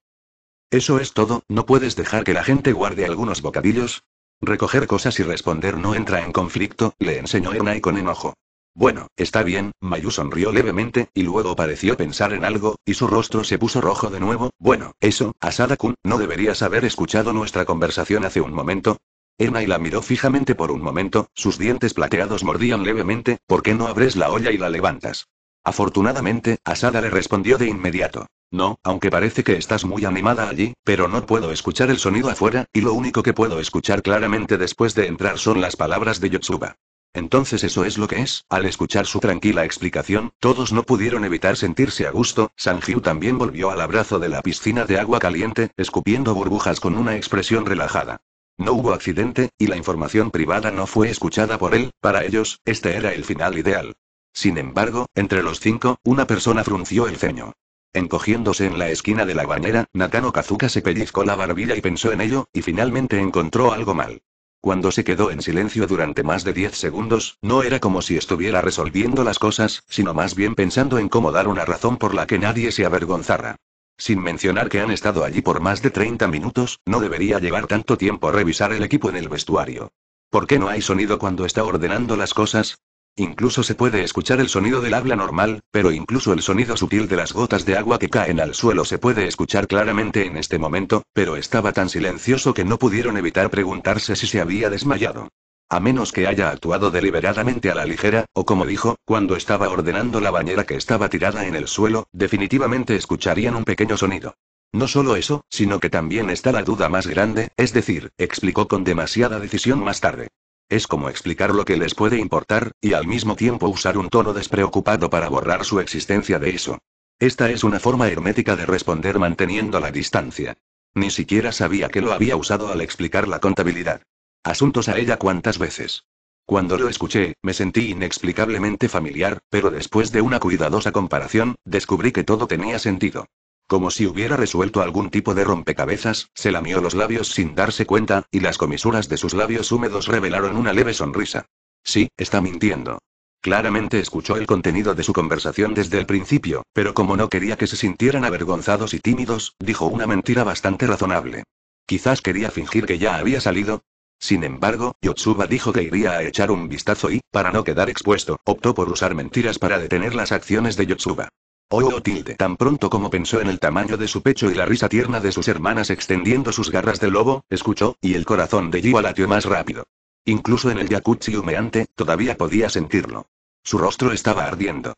Eso es todo, no puedes dejar que la gente guarde algunos bocadillos, Recoger cosas y responder no entra en conflicto, le enseñó Ernai con enojo. Bueno, está bien, Mayu sonrió levemente, y luego pareció pensar en algo, y su rostro se puso rojo de nuevo. Bueno, eso, Asada-kun, ¿no deberías haber escuchado nuestra conversación hace un momento? Ernai la miró fijamente por un momento, sus dientes plateados mordían levemente, ¿por qué no abres la olla y la levantas? Afortunadamente, Asada le respondió de inmediato. No, aunque parece que estás muy animada allí, pero no puedo escuchar el sonido afuera, y lo único que puedo escuchar claramente después de entrar son las palabras de Yotsuba. Entonces eso es lo que es, al escuchar su tranquila explicación, todos no pudieron evitar sentirse a gusto, Sanjiu también volvió al abrazo de la piscina de agua caliente, escupiendo burbujas con una expresión relajada. No hubo accidente, y la información privada no fue escuchada por él, para ellos, este era el final ideal. Sin embargo, entre los cinco, una persona frunció el ceño. Encogiéndose en la esquina de la bañera, Nakano Kazuka se pellizcó la barbilla y pensó en ello, y finalmente encontró algo mal. Cuando se quedó en silencio durante más de 10 segundos, no era como si estuviera resolviendo las cosas, sino más bien pensando en cómo dar una razón por la que nadie se avergonzara. Sin mencionar que han estado allí por más de 30 minutos, no debería llevar tanto tiempo revisar el equipo en el vestuario. ¿Por qué no hay sonido cuando está ordenando las cosas? Incluso se puede escuchar el sonido del habla normal, pero incluso el sonido sutil de las gotas de agua que caen al suelo se puede escuchar claramente en este momento, pero estaba tan silencioso que no pudieron evitar preguntarse si se había desmayado. A menos que haya actuado deliberadamente a la ligera, o como dijo, cuando estaba ordenando la bañera que estaba tirada en el suelo, definitivamente escucharían un pequeño sonido. No solo eso, sino que también está la duda más grande, es decir, explicó con demasiada decisión más tarde. Es como explicar lo que les puede importar, y al mismo tiempo usar un tono despreocupado para borrar su existencia de eso. Esta es una forma hermética de responder manteniendo la distancia. Ni siquiera sabía que lo había usado al explicar la contabilidad. Asuntos a ella cuántas veces. Cuando lo escuché, me sentí inexplicablemente familiar, pero después de una cuidadosa comparación, descubrí que todo tenía sentido. Como si hubiera resuelto algún tipo de rompecabezas, se lamió los labios sin darse cuenta, y las comisuras de sus labios húmedos revelaron una leve sonrisa. Sí, está mintiendo. Claramente escuchó el contenido de su conversación desde el principio, pero como no quería que se sintieran avergonzados y tímidos, dijo una mentira bastante razonable. Quizás quería fingir que ya había salido. Sin embargo, Yotsuba dijo que iría a echar un vistazo y, para no quedar expuesto, optó por usar mentiras para detener las acciones de Yotsuba. Oh, tilde. Tan pronto como pensó en el tamaño de su pecho y la risa tierna de sus hermanas extendiendo sus garras de lobo, escuchó, y el corazón de Jiwa latió más rápido. Incluso en el jacuzzi humeante, todavía podía sentirlo. Su rostro estaba ardiendo.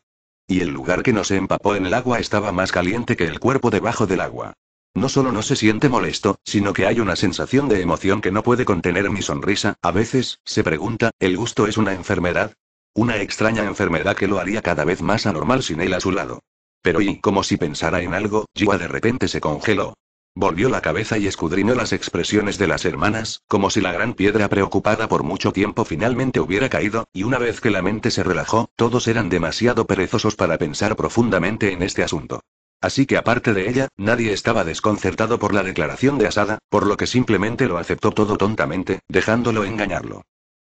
Y el lugar que no se empapó en el agua estaba más caliente que el cuerpo debajo del agua. No solo no se siente molesto, sino que hay una sensación de emoción que no puede contener mi sonrisa. A veces, se pregunta, ¿el gusto es una enfermedad? Una extraña enfermedad que lo haría cada vez más anormal sin él a su lado. Pero y, como si pensara en algo, Jua de repente se congeló. Volvió la cabeza y escudriñó las expresiones de las hermanas, como si la gran piedra preocupada por mucho tiempo finalmente hubiera caído, y una vez que la mente se relajó, todos eran demasiado perezosos para pensar profundamente en este asunto. Así que aparte de ella, nadie estaba desconcertado por la declaración de Asada, por lo que simplemente lo aceptó todo tontamente, dejándolo engañarlo.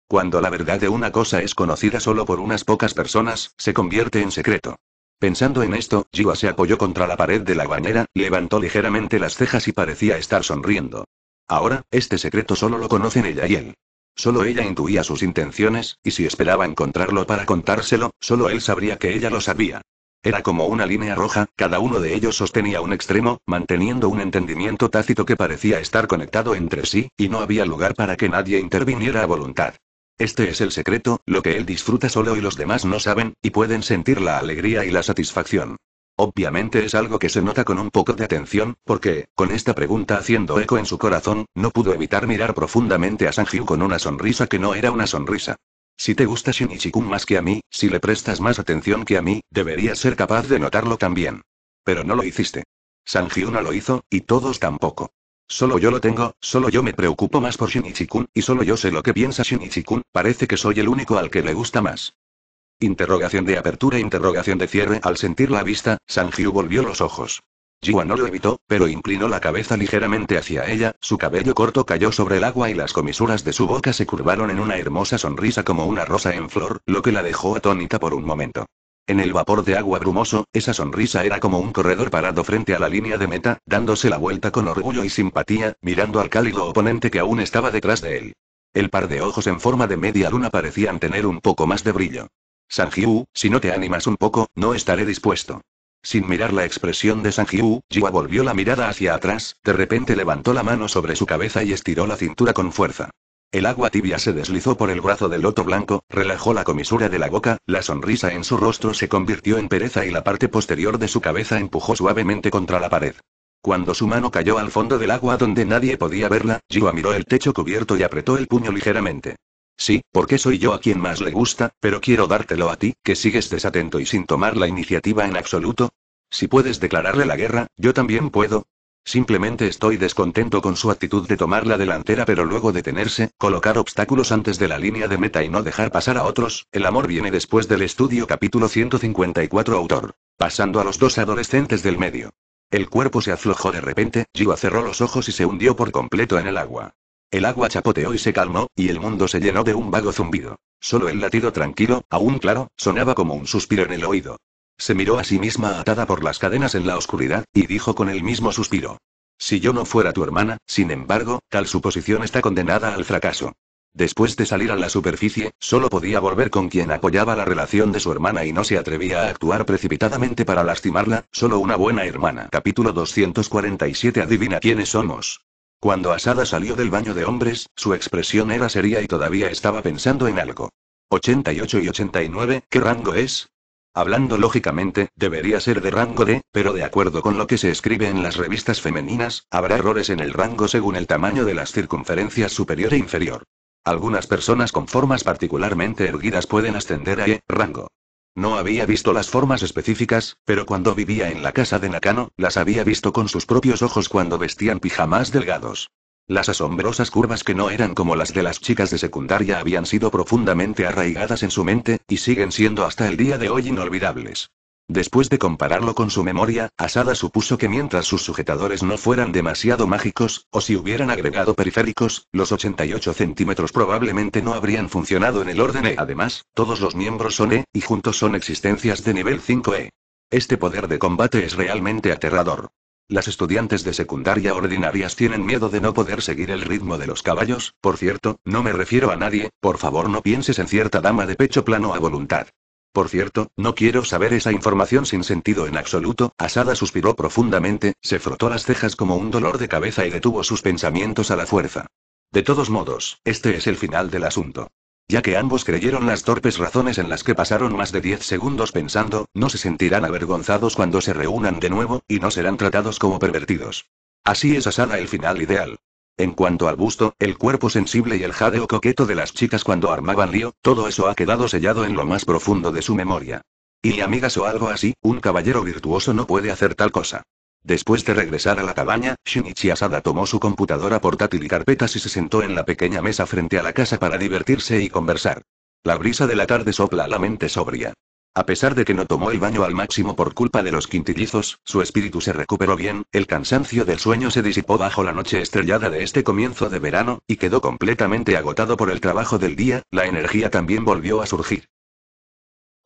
Cuando la verdad de una cosa es conocida solo por unas pocas personas, se convierte en secreto. Pensando en esto, Jiwa se apoyó contra la pared de la bañera, levantó ligeramente las cejas y parecía estar sonriendo. Ahora, este secreto solo lo conocen ella y él. Solo ella intuía sus intenciones, y si esperaba encontrarlo para contárselo, solo él sabría que ella lo sabía. Era como una línea roja, cada uno de ellos sostenía un extremo, manteniendo un entendimiento tácito que parecía estar conectado entre sí, y no había lugar para que nadie interviniera a voluntad. Este es el secreto, lo que él disfruta solo y los demás no saben, y pueden sentir la alegría y la satisfacción. Obviamente es algo que se nota con un poco de atención, porque, con esta pregunta haciendo eco en su corazón, no pudo evitar mirar profundamente a Sanjiu con una sonrisa que no era una sonrisa. Si te gusta shinichi más que a mí, si le prestas más atención que a mí, deberías ser capaz de notarlo también. Pero no lo hiciste. Sanjiu no lo hizo, y todos tampoco. Solo yo lo tengo, solo yo me preocupo más por Shinichikun y solo yo sé lo que piensa Shinichikun. parece que soy el único al que le gusta más. Interrogación de apertura, interrogación de cierre. Al sentir la vista, Sanjiu volvió los ojos. Jiwa no lo evitó, pero inclinó la cabeza ligeramente hacia ella, su cabello corto cayó sobre el agua y las comisuras de su boca se curvaron en una hermosa sonrisa como una rosa en flor, lo que la dejó atónita por un momento. En el vapor de agua brumoso, esa sonrisa era como un corredor parado frente a la línea de meta, dándose la vuelta con orgullo y simpatía, mirando al cálido oponente que aún estaba detrás de él. El par de ojos en forma de media luna parecían tener un poco más de brillo. Sanjiu, si no te animas un poco, no estaré dispuesto. Sin mirar la expresión de Sanjiu, Jiwa volvió la mirada hacia atrás, de repente levantó la mano sobre su cabeza y estiró la cintura con fuerza. El agua tibia se deslizó por el brazo del loto blanco, relajó la comisura de la boca, la sonrisa en su rostro se convirtió en pereza y la parte posterior de su cabeza empujó suavemente contra la pared. Cuando su mano cayó al fondo del agua donde nadie podía verla, Jiwa miró el techo cubierto y apretó el puño ligeramente. Sí, porque soy yo a quien más le gusta, pero quiero dártelo a ti, que sigues desatento y sin tomar la iniciativa en absoluto. Si puedes declararle la guerra, yo también puedo, Simplemente estoy descontento con su actitud de tomar la delantera pero luego detenerse, colocar obstáculos antes de la línea de meta y no dejar pasar a otros. El amor viene después del estudio capítulo 154 autor. Pasando a los dos adolescentes del medio. El cuerpo se aflojó de repente, Gio cerró los ojos y se hundió por completo en el agua. El agua chapoteó y se calmó, y el mundo se llenó de un vago zumbido. Solo el latido tranquilo, aún claro, sonaba como un suspiro en el oído. Se miró a sí misma atada por las cadenas en la oscuridad, y dijo con el mismo suspiro. Si yo no fuera tu hermana, sin embargo, tal suposición está condenada al fracaso. Después de salir a la superficie, solo podía volver con quien apoyaba la relación de su hermana y no se atrevía a actuar precipitadamente para lastimarla, solo una buena hermana. Capítulo 247 Adivina quiénes somos. Cuando Asada salió del baño de hombres, su expresión era seria y todavía estaba pensando en algo. 88 y 89, ¿qué rango es? Hablando lógicamente, debería ser de rango D, pero de acuerdo con lo que se escribe en las revistas femeninas, habrá errores en el rango según el tamaño de las circunferencias superior e inferior. Algunas personas con formas particularmente erguidas pueden ascender a E rango. No había visto las formas específicas, pero cuando vivía en la casa de Nakano, las había visto con sus propios ojos cuando vestían pijamas delgados. Las asombrosas curvas que no eran como las de las chicas de secundaria habían sido profundamente arraigadas en su mente, y siguen siendo hasta el día de hoy inolvidables. Después de compararlo con su memoria, Asada supuso que mientras sus sujetadores no fueran demasiado mágicos, o si hubieran agregado periféricos, los 88 centímetros probablemente no habrían funcionado en el orden E. Además, todos los miembros son E, y juntos son existencias de nivel 5E. Este poder de combate es realmente aterrador. Las estudiantes de secundaria ordinarias tienen miedo de no poder seguir el ritmo de los caballos, por cierto, no me refiero a nadie, por favor no pienses en cierta dama de pecho plano a voluntad. Por cierto, no quiero saber esa información sin sentido en absoluto, Asada suspiró profundamente, se frotó las cejas como un dolor de cabeza y detuvo sus pensamientos a la fuerza. De todos modos, este es el final del asunto ya que ambos creyeron las torpes razones en las que pasaron más de 10 segundos pensando, no se sentirán avergonzados cuando se reúnan de nuevo, y no serán tratados como pervertidos. Así es asada el final ideal. En cuanto al busto, el cuerpo sensible y el jadeo coqueto de las chicas cuando armaban lío, todo eso ha quedado sellado en lo más profundo de su memoria. Y amigas o algo así, un caballero virtuoso no puede hacer tal cosa. Después de regresar a la cabaña, Shinichi Asada tomó su computadora portátil y carpetas y se sentó en la pequeña mesa frente a la casa para divertirse y conversar. La brisa de la tarde sopla a la mente sobria. A pesar de que no tomó el baño al máximo por culpa de los quintillizos, su espíritu se recuperó bien, el cansancio del sueño se disipó bajo la noche estrellada de este comienzo de verano, y quedó completamente agotado por el trabajo del día, la energía también volvió a surgir.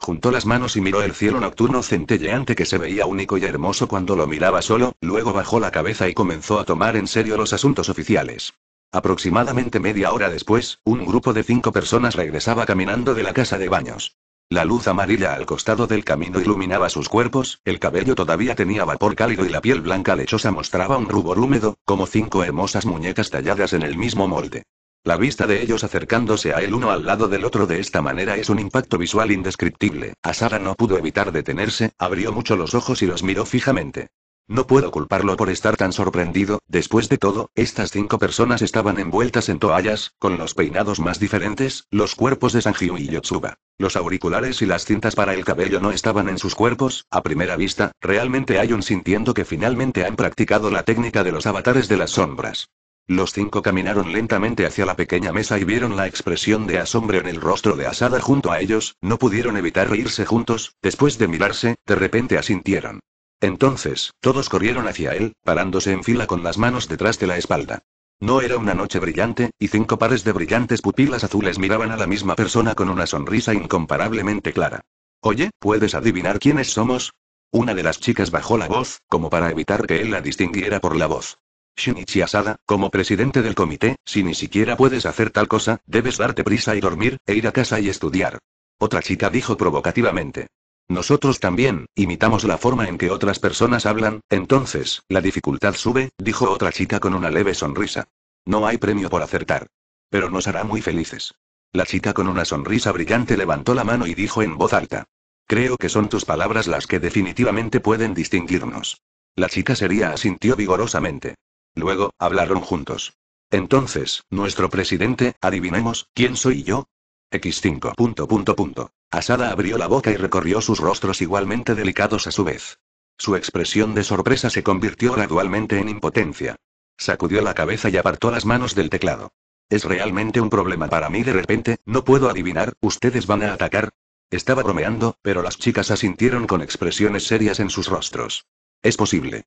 Juntó las manos y miró el cielo nocturno centelleante que se veía único y hermoso cuando lo miraba solo, luego bajó la cabeza y comenzó a tomar en serio los asuntos oficiales. Aproximadamente media hora después, un grupo de cinco personas regresaba caminando de la casa de baños. La luz amarilla al costado del camino iluminaba sus cuerpos, el cabello todavía tenía vapor cálido y la piel blanca lechosa mostraba un rubor húmedo, como cinco hermosas muñecas talladas en el mismo molde. La vista de ellos acercándose a él uno al lado del otro de esta manera es un impacto visual indescriptible. A no pudo evitar detenerse, abrió mucho los ojos y los miró fijamente. No puedo culparlo por estar tan sorprendido, después de todo, estas cinco personas estaban envueltas en toallas, con los peinados más diferentes, los cuerpos de Sanjiu y Yotsuba. Los auriculares y las cintas para el cabello no estaban en sus cuerpos, a primera vista, realmente hay un sintiendo que finalmente han practicado la técnica de los avatares de las sombras. Los cinco caminaron lentamente hacia la pequeña mesa y vieron la expresión de asombro en el rostro de Asada junto a ellos, no pudieron evitar reírse juntos, después de mirarse, de repente asintieron. Entonces, todos corrieron hacia él, parándose en fila con las manos detrás de la espalda. No era una noche brillante, y cinco pares de brillantes pupilas azules miraban a la misma persona con una sonrisa incomparablemente clara. Oye, ¿puedes adivinar quiénes somos? Una de las chicas bajó la voz, como para evitar que él la distinguiera por la voz. Shinichi Asada, como presidente del comité, si ni siquiera puedes hacer tal cosa, debes darte prisa y dormir, e ir a casa y estudiar. Otra chica dijo provocativamente. Nosotros también, imitamos la forma en que otras personas hablan, entonces, la dificultad sube, dijo otra chica con una leve sonrisa. No hay premio por acertar. Pero nos hará muy felices. La chica con una sonrisa brillante levantó la mano y dijo en voz alta. Creo que son tus palabras las que definitivamente pueden distinguirnos. La chica sería asintió vigorosamente. Luego, hablaron juntos. Entonces, nuestro presidente, adivinemos, ¿quién soy yo? X5. Asada abrió la boca y recorrió sus rostros igualmente delicados a su vez. Su expresión de sorpresa se convirtió gradualmente en impotencia. Sacudió la cabeza y apartó las manos del teclado. Es realmente un problema para mí de repente, no puedo adivinar, ¿ustedes van a atacar? Estaba bromeando, pero las chicas asintieron con expresiones serias en sus rostros. Es posible.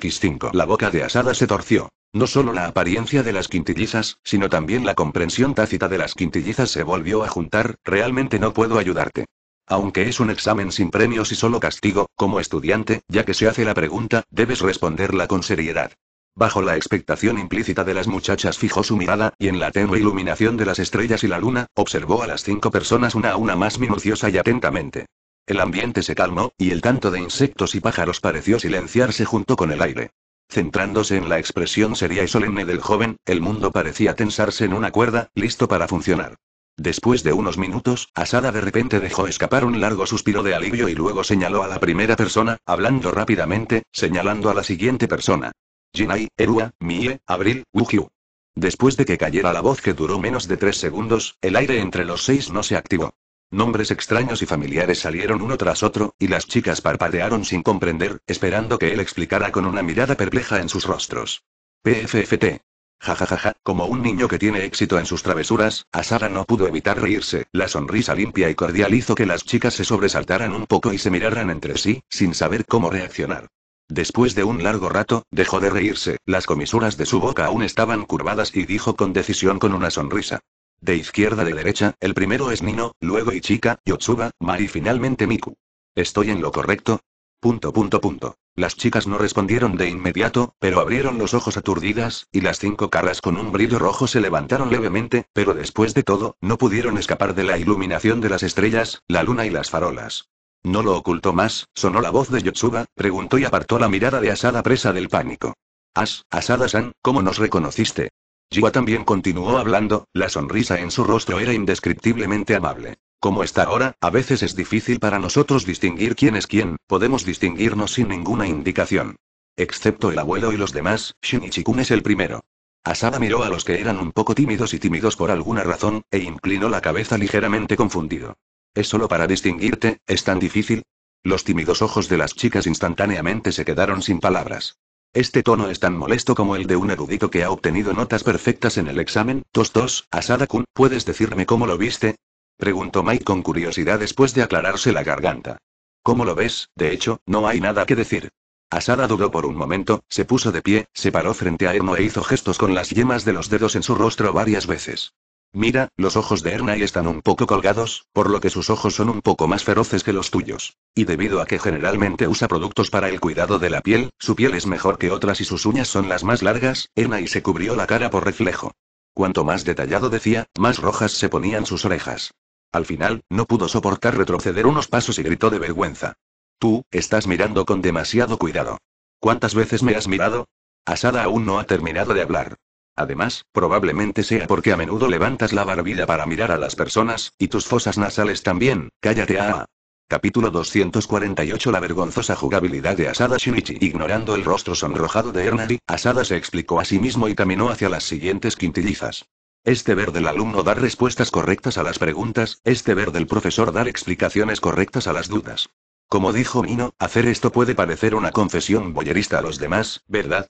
X5. La boca de Asada se torció. No solo la apariencia de las quintillizas, sino también la comprensión tácita de las quintillizas se volvió a juntar, realmente no puedo ayudarte. Aunque es un examen sin premios y solo castigo, como estudiante, ya que se hace la pregunta, debes responderla con seriedad. Bajo la expectación implícita de las muchachas fijó su mirada, y en la tenue iluminación de las estrellas y la luna, observó a las cinco personas una a una más minuciosa y atentamente. El ambiente se calmó, y el canto de insectos y pájaros pareció silenciarse junto con el aire. Centrándose en la expresión seria y solemne del joven, el mundo parecía tensarse en una cuerda, listo para funcionar. Después de unos minutos, Asada de repente dejó escapar un largo suspiro de alivio y luego señaló a la primera persona, hablando rápidamente, señalando a la siguiente persona. Jinai, Erua, Mie, Abril, Wuhyu. Después de que cayera la voz que duró menos de tres segundos, el aire entre los seis no se activó. Nombres extraños y familiares salieron uno tras otro, y las chicas parpadearon sin comprender, esperando que él explicara con una mirada perpleja en sus rostros. PFFT. Jajajaja, como un niño que tiene éxito en sus travesuras, Asara no pudo evitar reírse, la sonrisa limpia y cordial hizo que las chicas se sobresaltaran un poco y se miraran entre sí, sin saber cómo reaccionar. Después de un largo rato, dejó de reírse, las comisuras de su boca aún estaban curvadas y dijo con decisión con una sonrisa. De izquierda de derecha, el primero es Nino, luego Ichika, Yotsuba, Mari y finalmente Miku. ¿Estoy en lo correcto? Punto punto punto. Las chicas no respondieron de inmediato, pero abrieron los ojos aturdidas, y las cinco caras con un brillo rojo se levantaron levemente, pero después de todo, no pudieron escapar de la iluminación de las estrellas, la luna y las farolas. No lo ocultó más, sonó la voz de Yotsuba, preguntó y apartó la mirada de Asada presa del pánico. As, Asada-san, ¿cómo nos reconociste? Jiwa también continuó hablando, la sonrisa en su rostro era indescriptiblemente amable. Como está ahora, a veces es difícil para nosotros distinguir quién es quién, podemos distinguirnos sin ninguna indicación. Excepto el abuelo y los demás, shinichi es el primero. Asada miró a los que eran un poco tímidos y tímidos por alguna razón, e inclinó la cabeza ligeramente confundido. ¿Es solo para distinguirte? ¿Es tan difícil? Los tímidos ojos de las chicas instantáneamente se quedaron sin palabras. Este tono es tan molesto como el de un erudito que ha obtenido notas perfectas en el examen. Tos tos, Asada-kun, ¿puedes decirme cómo lo viste? Preguntó Mike con curiosidad después de aclararse la garganta. ¿Cómo lo ves? De hecho, no hay nada que decir. Asada dudó por un momento, se puso de pie, se paró frente a Emo e hizo gestos con las yemas de los dedos en su rostro varias veces. Mira, los ojos de y están un poco colgados, por lo que sus ojos son un poco más feroces que los tuyos. Y debido a que generalmente usa productos para el cuidado de la piel, su piel es mejor que otras y sus uñas son las más largas, y se cubrió la cara por reflejo. Cuanto más detallado decía, más rojas se ponían sus orejas. Al final, no pudo soportar retroceder unos pasos y gritó de vergüenza. Tú, estás mirando con demasiado cuidado. ¿Cuántas veces me has mirado? Asada aún no ha terminado de hablar. Además, probablemente sea porque a menudo levantas la barbilla para mirar a las personas, y tus fosas nasales también, cállate a... Capítulo 248 La vergonzosa jugabilidad de Asada Shinichi Ignorando el rostro sonrojado de Ernati, Asada se explicó a sí mismo y caminó hacia las siguientes quintillizas. Este ver del alumno dar respuestas correctas a las preguntas, este ver del profesor dar explicaciones correctas a las dudas. Como dijo Mino, hacer esto puede parecer una confesión boyerista a los demás, ¿verdad?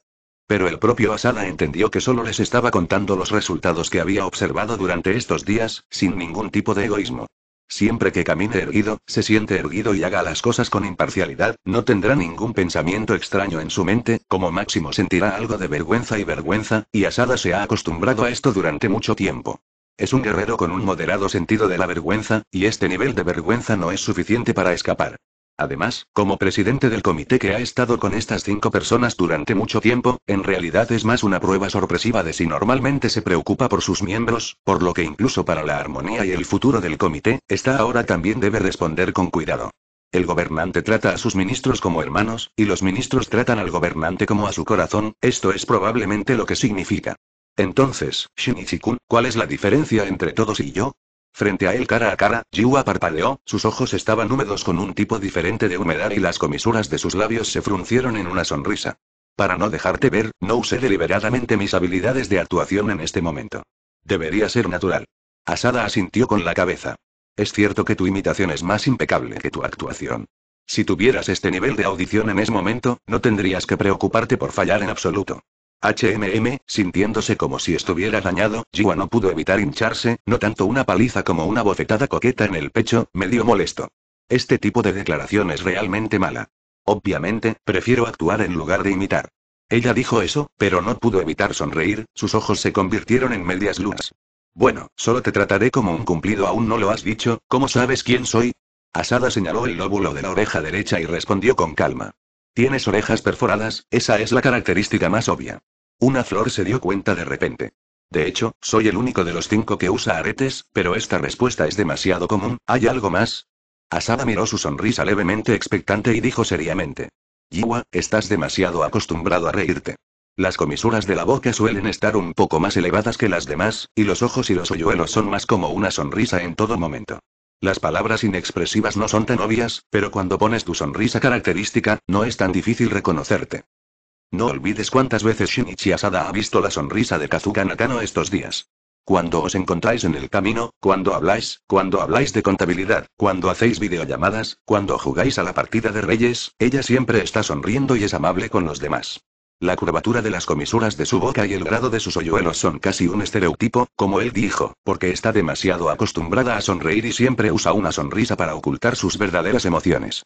Pero el propio Asada entendió que solo les estaba contando los resultados que había observado durante estos días, sin ningún tipo de egoísmo. Siempre que camine erguido, se siente erguido y haga las cosas con imparcialidad, no tendrá ningún pensamiento extraño en su mente, como máximo sentirá algo de vergüenza y vergüenza, y Asada se ha acostumbrado a esto durante mucho tiempo. Es un guerrero con un moderado sentido de la vergüenza, y este nivel de vergüenza no es suficiente para escapar. Además, como presidente del comité que ha estado con estas cinco personas durante mucho tiempo, en realidad es más una prueba sorpresiva de si normalmente se preocupa por sus miembros, por lo que incluso para la armonía y el futuro del comité, está ahora también debe responder con cuidado. El gobernante trata a sus ministros como hermanos, y los ministros tratan al gobernante como a su corazón, esto es probablemente lo que significa. Entonces, Shinichi-kun, ¿cuál es la diferencia entre todos y yo? Frente a él cara a cara, Jiwa parpadeó, sus ojos estaban húmedos con un tipo diferente de humedad y las comisuras de sus labios se fruncieron en una sonrisa. Para no dejarte ver, no usé deliberadamente mis habilidades de actuación en este momento. Debería ser natural. Asada asintió con la cabeza. Es cierto que tu imitación es más impecable que tu actuación. Si tuvieras este nivel de audición en ese momento, no tendrías que preocuparte por fallar en absoluto. HMM, sintiéndose como si estuviera dañado, Jiwa no pudo evitar hincharse, no tanto una paliza como una bofetada coqueta en el pecho, medio molesto. Este tipo de declaración es realmente mala. Obviamente, prefiero actuar en lugar de imitar. Ella dijo eso, pero no pudo evitar sonreír, sus ojos se convirtieron en medias lunas. Bueno, solo te trataré como un cumplido, aún no lo has dicho, ¿cómo sabes quién soy? Asada señaló el lóbulo de la oreja derecha y respondió con calma. Tienes orejas perforadas, esa es la característica más obvia. Una flor se dio cuenta de repente. De hecho, soy el único de los cinco que usa aretes, pero esta respuesta es demasiado común. ¿Hay algo más? Asada miró su sonrisa levemente expectante y dijo seriamente. Yiwa, estás demasiado acostumbrado a reírte. Las comisuras de la boca suelen estar un poco más elevadas que las demás, y los ojos y los hoyuelos son más como una sonrisa en todo momento. Las palabras inexpresivas no son tan obvias, pero cuando pones tu sonrisa característica, no es tan difícil reconocerte. No olvides cuántas veces Shinichi Asada ha visto la sonrisa de Kazuka Nakano estos días. Cuando os encontráis en el camino, cuando habláis, cuando habláis de contabilidad, cuando hacéis videollamadas, cuando jugáis a la partida de reyes, ella siempre está sonriendo y es amable con los demás. La curvatura de las comisuras de su boca y el grado de sus hoyuelos son casi un estereotipo, como él dijo, porque está demasiado acostumbrada a sonreír y siempre usa una sonrisa para ocultar sus verdaderas emociones.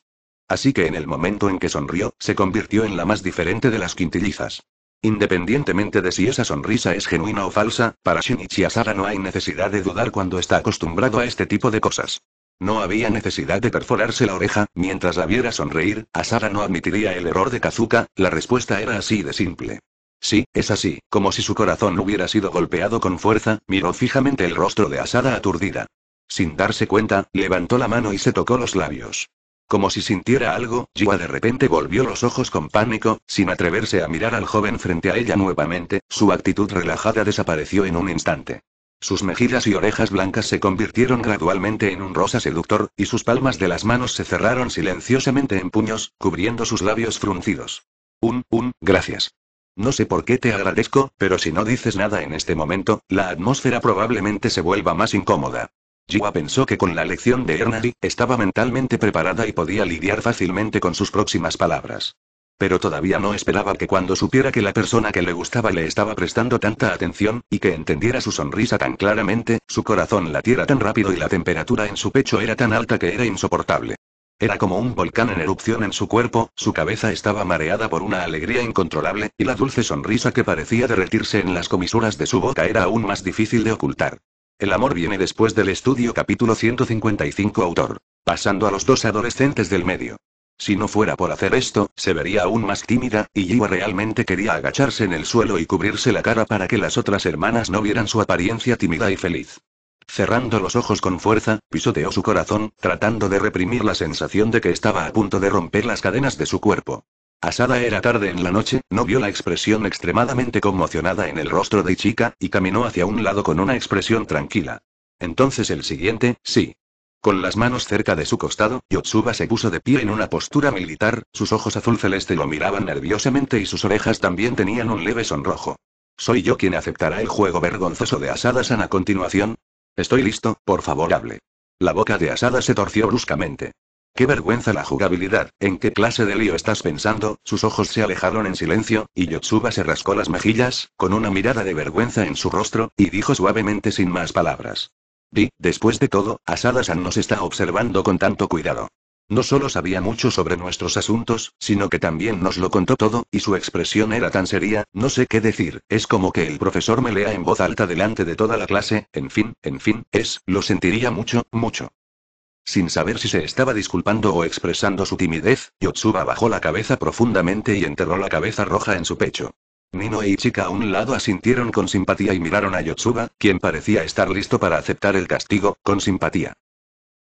Así que en el momento en que sonrió, se convirtió en la más diferente de las quintillizas. Independientemente de si esa sonrisa es genuina o falsa, para Shinichi Asada no hay necesidad de dudar cuando está acostumbrado a este tipo de cosas. No había necesidad de perforarse la oreja, mientras la viera sonreír, Asada no admitiría el error de Kazuka, la respuesta era así de simple. Sí, es así, como si su corazón hubiera sido golpeado con fuerza, miró fijamente el rostro de Asada aturdida. Sin darse cuenta, levantó la mano y se tocó los labios. Como si sintiera algo, Jiwa de repente volvió los ojos con pánico, sin atreverse a mirar al joven frente a ella nuevamente, su actitud relajada desapareció en un instante. Sus mejillas y orejas blancas se convirtieron gradualmente en un rosa seductor, y sus palmas de las manos se cerraron silenciosamente en puños, cubriendo sus labios fruncidos. Un, un, gracias. No sé por qué te agradezco, pero si no dices nada en este momento, la atmósfera probablemente se vuelva más incómoda. Jiwa pensó que con la lección de Hernadi, estaba mentalmente preparada y podía lidiar fácilmente con sus próximas palabras. Pero todavía no esperaba que cuando supiera que la persona que le gustaba le estaba prestando tanta atención, y que entendiera su sonrisa tan claramente, su corazón latiera tan rápido y la temperatura en su pecho era tan alta que era insoportable. Era como un volcán en erupción en su cuerpo, su cabeza estaba mareada por una alegría incontrolable, y la dulce sonrisa que parecía derretirse en las comisuras de su boca era aún más difícil de ocultar. El amor viene después del estudio capítulo 155 autor. Pasando a los dos adolescentes del medio. Si no fuera por hacer esto, se vería aún más tímida, y Yiwa realmente quería agacharse en el suelo y cubrirse la cara para que las otras hermanas no vieran su apariencia tímida y feliz. Cerrando los ojos con fuerza, pisoteó su corazón, tratando de reprimir la sensación de que estaba a punto de romper las cadenas de su cuerpo. Asada era tarde en la noche, no vio la expresión extremadamente conmocionada en el rostro de Ichika, y caminó hacia un lado con una expresión tranquila. Entonces el siguiente, sí. Con las manos cerca de su costado, Yotsuba se puso de pie en una postura militar, sus ojos azul celeste lo miraban nerviosamente y sus orejas también tenían un leve sonrojo. ¿Soy yo quien aceptará el juego vergonzoso de Asada-san a continuación? Estoy listo, por favor hable. La boca de Asada se torció bruscamente. Qué vergüenza la jugabilidad, ¿en qué clase de lío estás pensando? Sus ojos se alejaron en silencio, y Yotsuba se rascó las mejillas, con una mirada de vergüenza en su rostro, y dijo suavemente sin más palabras. Di, después de todo, Asada-san nos está observando con tanto cuidado. No solo sabía mucho sobre nuestros asuntos, sino que también nos lo contó todo, y su expresión era tan seria, no sé qué decir, es como que el profesor me lea en voz alta delante de toda la clase, en fin, en fin, es, lo sentiría mucho, mucho. Sin saber si se estaba disculpando o expresando su timidez, Yotsuba bajó la cabeza profundamente y enterró la cabeza roja en su pecho. Nino e Ichika a un lado asintieron con simpatía y miraron a Yotsuba, quien parecía estar listo para aceptar el castigo, con simpatía.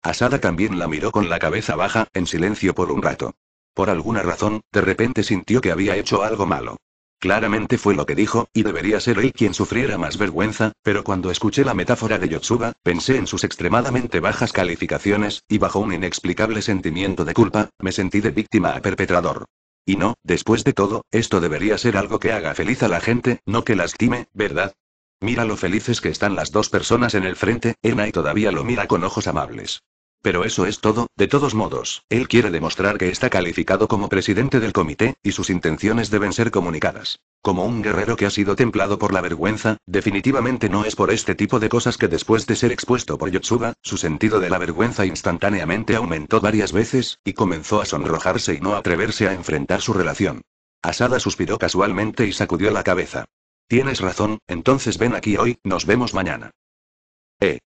Asada también la miró con la cabeza baja, en silencio por un rato. Por alguna razón, de repente sintió que había hecho algo malo. Claramente fue lo que dijo, y debería ser él quien sufriera más vergüenza, pero cuando escuché la metáfora de Yotsuba, pensé en sus extremadamente bajas calificaciones, y bajo un inexplicable sentimiento de culpa, me sentí de víctima a perpetrador. Y no, después de todo, esto debería ser algo que haga feliz a la gente, no que lastime, ¿verdad? Mira lo felices que están las dos personas en el frente, Ena y todavía lo mira con ojos amables. Pero eso es todo, de todos modos, él quiere demostrar que está calificado como presidente del comité, y sus intenciones deben ser comunicadas. Como un guerrero que ha sido templado por la vergüenza, definitivamente no es por este tipo de cosas que después de ser expuesto por Yotsuba, su sentido de la vergüenza instantáneamente aumentó varias veces, y comenzó a sonrojarse y no atreverse a enfrentar su relación. Asada suspiró casualmente y sacudió la cabeza. Tienes razón, entonces ven aquí hoy, nos vemos mañana. Eh,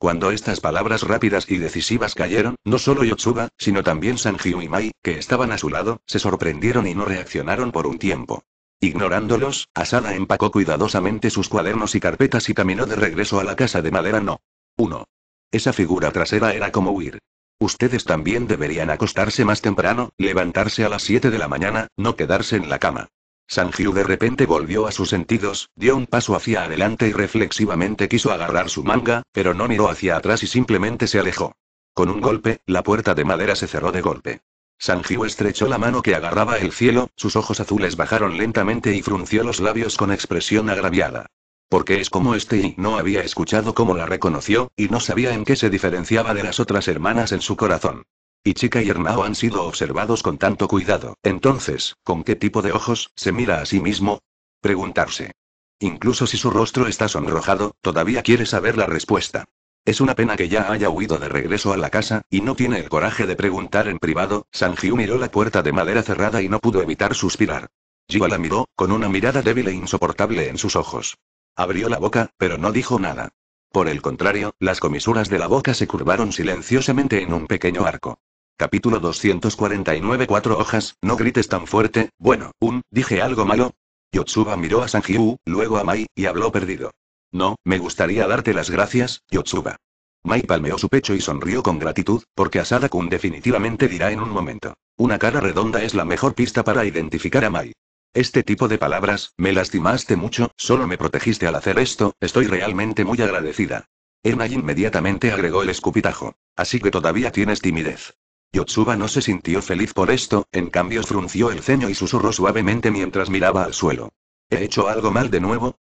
cuando estas palabras rápidas y decisivas cayeron, no solo Yotsuba, sino también Sanjiu y Mai, que estaban a su lado, se sorprendieron y no reaccionaron por un tiempo. Ignorándolos, Asada empacó cuidadosamente sus cuadernos y carpetas y caminó de regreso a la casa de madera no. 1. Esa figura trasera era como huir. Ustedes también deberían acostarse más temprano, levantarse a las 7 de la mañana, no quedarse en la cama. Sanjiu de repente volvió a sus sentidos, dio un paso hacia adelante y reflexivamente quiso agarrar su manga, pero no miró hacia atrás y simplemente se alejó. Con un golpe, la puerta de madera se cerró de golpe. Sanjiu estrechó la mano que agarraba el cielo, sus ojos azules bajaron lentamente y frunció los labios con expresión agraviada. Porque es como este y no había escuchado cómo la reconoció, y no sabía en qué se diferenciaba de las otras hermanas en su corazón. Y Chica y Hernao han sido observados con tanto cuidado. Entonces, ¿con qué tipo de ojos se mira a sí mismo? Preguntarse. Incluso si su rostro está sonrojado, todavía quiere saber la respuesta. Es una pena que ya haya huido de regreso a la casa, y no tiene el coraje de preguntar en privado. Sanjiu miró la puerta de madera cerrada y no pudo evitar suspirar. Jiwa la miró, con una mirada débil e insoportable en sus ojos. Abrió la boca, pero no dijo nada. Por el contrario, las comisuras de la boca se curvaron silenciosamente en un pequeño arco. Capítulo 249 Cuatro hojas, no grites tan fuerte, bueno, un, dije algo malo. Yotsuba miró a Sanjiu, luego a Mai, y habló perdido. No, me gustaría darte las gracias, Yotsuba. Mai palmeó su pecho y sonrió con gratitud, porque Asada-kun definitivamente dirá en un momento. Una cara redonda es la mejor pista para identificar a Mai. Este tipo de palabras, me lastimaste mucho, solo me protegiste al hacer esto, estoy realmente muy agradecida. Ernay inmediatamente agregó el escupitajo. Así que todavía tienes timidez. Yotsuba no se sintió feliz por esto, en cambio frunció el ceño y susurró suavemente mientras miraba al suelo. ¿He hecho algo mal de nuevo?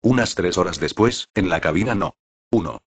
Unas tres horas después, en la cabina no. Uno.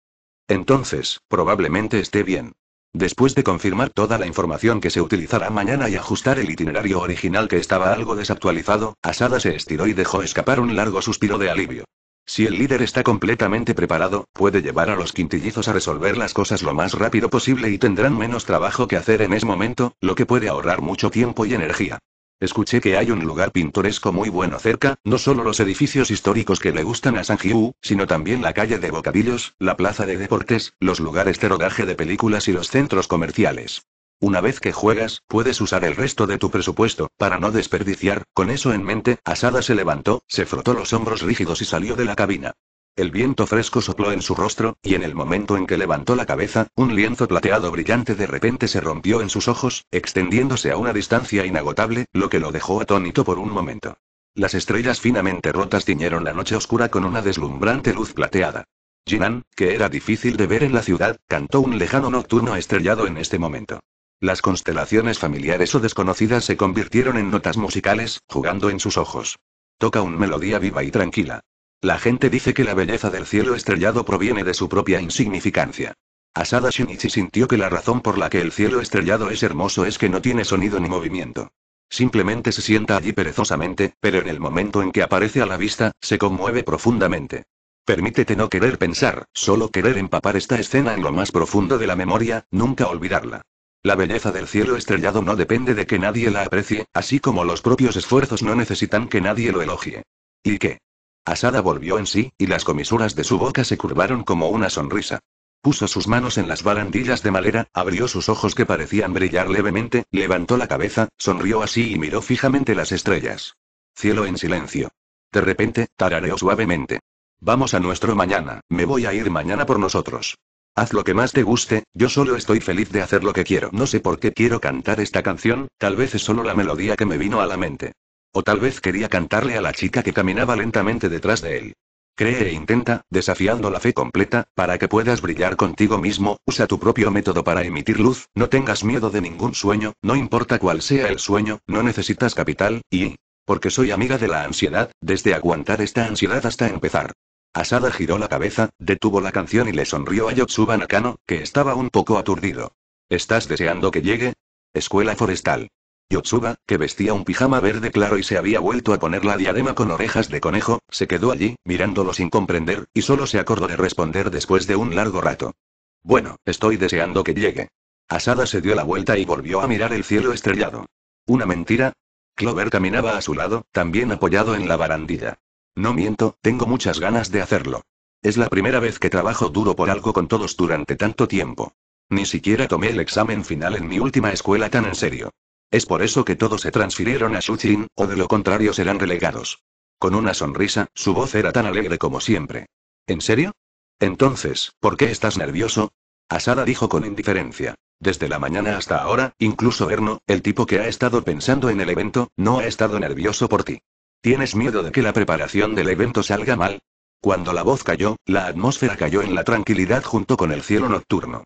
Entonces, probablemente esté bien. Después de confirmar toda la información que se utilizará mañana y ajustar el itinerario original que estaba algo desactualizado, Asada se estiró y dejó escapar un largo suspiro de alivio. Si el líder está completamente preparado, puede llevar a los quintillizos a resolver las cosas lo más rápido posible y tendrán menos trabajo que hacer en ese momento, lo que puede ahorrar mucho tiempo y energía. Escuché que hay un lugar pintoresco muy bueno cerca, no solo los edificios históricos que le gustan a Sanjiu, sino también la calle de Bocadillos, la plaza de deportes, los lugares de rodaje de películas y los centros comerciales. Una vez que juegas, puedes usar el resto de tu presupuesto, para no desperdiciar, con eso en mente, Asada se levantó, se frotó los hombros rígidos y salió de la cabina. El viento fresco sopló en su rostro, y en el momento en que levantó la cabeza, un lienzo plateado brillante de repente se rompió en sus ojos, extendiéndose a una distancia inagotable, lo que lo dejó atónito por un momento. Las estrellas finamente rotas tiñeron la noche oscura con una deslumbrante luz plateada. Jinan, que era difícil de ver en la ciudad, cantó un lejano nocturno estrellado en este momento. Las constelaciones familiares o desconocidas se convirtieron en notas musicales, jugando en sus ojos. Toca una melodía viva y tranquila. La gente dice que la belleza del cielo estrellado proviene de su propia insignificancia. Asada Shinichi sintió que la razón por la que el cielo estrellado es hermoso es que no tiene sonido ni movimiento. Simplemente se sienta allí perezosamente, pero en el momento en que aparece a la vista, se conmueve profundamente. Permítete no querer pensar, solo querer empapar esta escena en lo más profundo de la memoria, nunca olvidarla. La belleza del cielo estrellado no depende de que nadie la aprecie, así como los propios esfuerzos no necesitan que nadie lo elogie. ¿Y qué? Asada volvió en sí, y las comisuras de su boca se curvaron como una sonrisa. Puso sus manos en las barandillas de madera, abrió sus ojos que parecían brillar levemente, levantó la cabeza, sonrió así y miró fijamente las estrellas. Cielo en silencio. De repente, tarareó suavemente. Vamos a nuestro mañana, me voy a ir mañana por nosotros. Haz lo que más te guste, yo solo estoy feliz de hacer lo que quiero. No sé por qué quiero cantar esta canción, tal vez es solo la melodía que me vino a la mente. O tal vez quería cantarle a la chica que caminaba lentamente detrás de él. Cree e intenta, desafiando la fe completa, para que puedas brillar contigo mismo, usa tu propio método para emitir luz, no tengas miedo de ningún sueño, no importa cuál sea el sueño, no necesitas capital, y... Porque soy amiga de la ansiedad, desde aguantar esta ansiedad hasta empezar. Asada giró la cabeza, detuvo la canción y le sonrió a Yotsuba Nakano, que estaba un poco aturdido. ¿Estás deseando que llegue? Escuela forestal. Yotsuba, que vestía un pijama verde claro y se había vuelto a poner la diadema con orejas de conejo, se quedó allí, mirándolo sin comprender, y solo se acordó de responder después de un largo rato. Bueno, estoy deseando que llegue. Asada se dio la vuelta y volvió a mirar el cielo estrellado. ¿Una mentira? Clover caminaba a su lado, también apoyado en la barandilla. No miento, tengo muchas ganas de hacerlo. Es la primera vez que trabajo duro por algo con todos durante tanto tiempo. Ni siquiera tomé el examen final en mi última escuela tan en serio. Es por eso que todos se transfirieron a Shuchin, o de lo contrario serán relegados. Con una sonrisa, su voz era tan alegre como siempre. ¿En serio? Entonces, ¿por qué estás nervioso? Asada dijo con indiferencia. Desde la mañana hasta ahora, incluso Erno, el tipo que ha estado pensando en el evento, no ha estado nervioso por ti. ¿Tienes miedo de que la preparación del evento salga mal? Cuando la voz cayó, la atmósfera cayó en la tranquilidad junto con el cielo nocturno.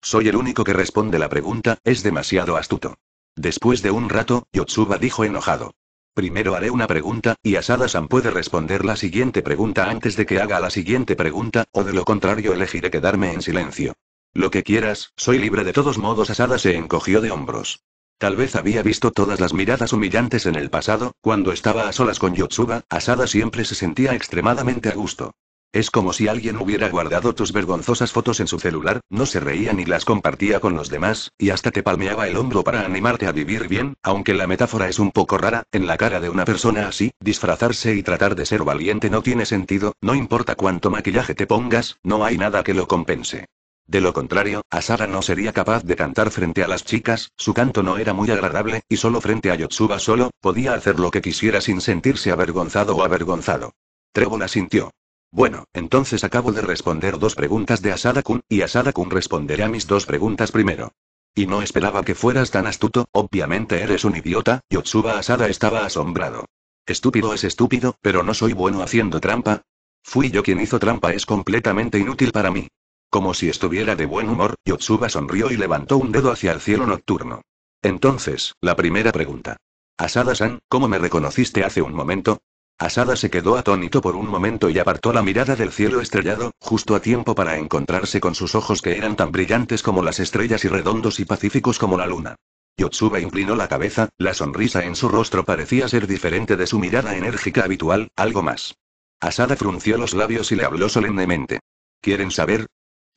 Soy el único que responde la pregunta, es demasiado astuto. Después de un rato, Yotsuba dijo enojado. Primero haré una pregunta, y Asada-san puede responder la siguiente pregunta antes de que haga la siguiente pregunta, o de lo contrario elegiré quedarme en silencio. Lo que quieras, soy libre de todos modos. Asada se encogió de hombros. Tal vez había visto todas las miradas humillantes en el pasado, cuando estaba a solas con Yotsuba, Asada siempre se sentía extremadamente a gusto. Es como si alguien hubiera guardado tus vergonzosas fotos en su celular, no se reía ni las compartía con los demás, y hasta te palmeaba el hombro para animarte a vivir bien, aunque la metáfora es un poco rara, en la cara de una persona así, disfrazarse y tratar de ser valiente no tiene sentido, no importa cuánto maquillaje te pongas, no hay nada que lo compense. De lo contrario, Asada no sería capaz de cantar frente a las chicas, su canto no era muy agradable, y solo frente a Yotsuba solo, podía hacer lo que quisiera sin sentirse avergonzado o avergonzado. la sintió. Bueno, entonces acabo de responder dos preguntas de Asada-kun, y Asada-kun responderá mis dos preguntas primero. Y no esperaba que fueras tan astuto, obviamente eres un idiota, Yotsuba Asada estaba asombrado. Estúpido es estúpido, pero no soy bueno haciendo trampa. Fui yo quien hizo trampa, es completamente inútil para mí. Como si estuviera de buen humor, Yotsuba sonrió y levantó un dedo hacia el cielo nocturno. Entonces, la primera pregunta. Asada-san, ¿cómo me reconociste hace un momento? Asada se quedó atónito por un momento y apartó la mirada del cielo estrellado, justo a tiempo para encontrarse con sus ojos que eran tan brillantes como las estrellas y redondos y pacíficos como la luna. Yotsuba inclinó la cabeza, la sonrisa en su rostro parecía ser diferente de su mirada enérgica habitual, algo más. Asada frunció los labios y le habló solemnemente. ¿Quieren saber?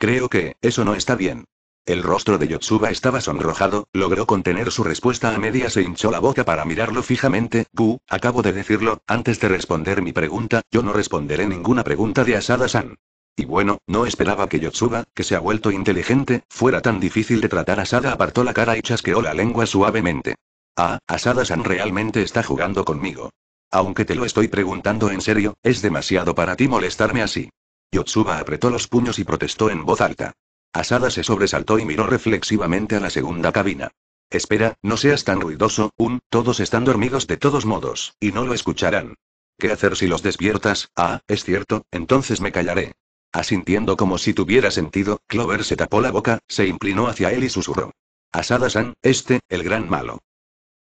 Creo que, eso no está bien. El rostro de Yotsuba estaba sonrojado, logró contener su respuesta a media, se hinchó la boca para mirarlo fijamente. Gu, acabo de decirlo, antes de responder mi pregunta, yo no responderé ninguna pregunta de Asada-san. Y bueno, no esperaba que Yotsuba, que se ha vuelto inteligente, fuera tan difícil de tratar. Asada apartó la cara y chasqueó la lengua suavemente. Ah, Asada-san realmente está jugando conmigo. Aunque te lo estoy preguntando en serio, es demasiado para ti molestarme así. Yotsuba apretó los puños y protestó en voz alta. Asada se sobresaltó y miró reflexivamente a la segunda cabina. Espera, no seas tan ruidoso, un, todos están dormidos de todos modos, y no lo escucharán. ¿Qué hacer si los despiertas? Ah, es cierto, entonces me callaré. Asintiendo como si tuviera sentido, Clover se tapó la boca, se inclinó hacia él y susurró. Asada-san, este, el gran malo.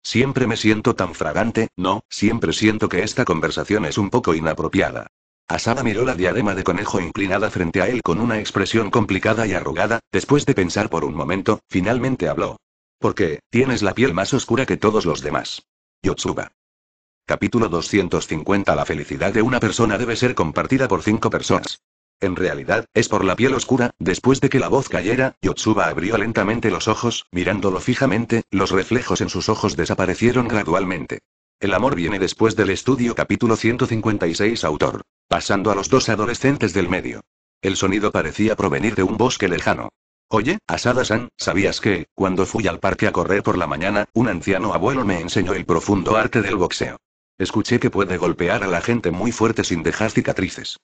Siempre me siento tan fragante, no, siempre siento que esta conversación es un poco inapropiada. Asada miró la diadema de conejo inclinada frente a él con una expresión complicada y arrugada, después de pensar por un momento, finalmente habló. Porque, tienes la piel más oscura que todos los demás. Yotsuba. Capítulo 250 La felicidad de una persona debe ser compartida por cinco personas. En realidad, es por la piel oscura, después de que la voz cayera, Yotsuba abrió lentamente los ojos, mirándolo fijamente, los reflejos en sus ojos desaparecieron gradualmente. El amor viene después del estudio capítulo 156 autor pasando a los dos adolescentes del medio. El sonido parecía provenir de un bosque lejano. Oye, Asada-san, ¿sabías que, cuando fui al parque a correr por la mañana, un anciano abuelo me enseñó el profundo arte del boxeo? Escuché que puede golpear a la gente muy fuerte sin dejar cicatrices.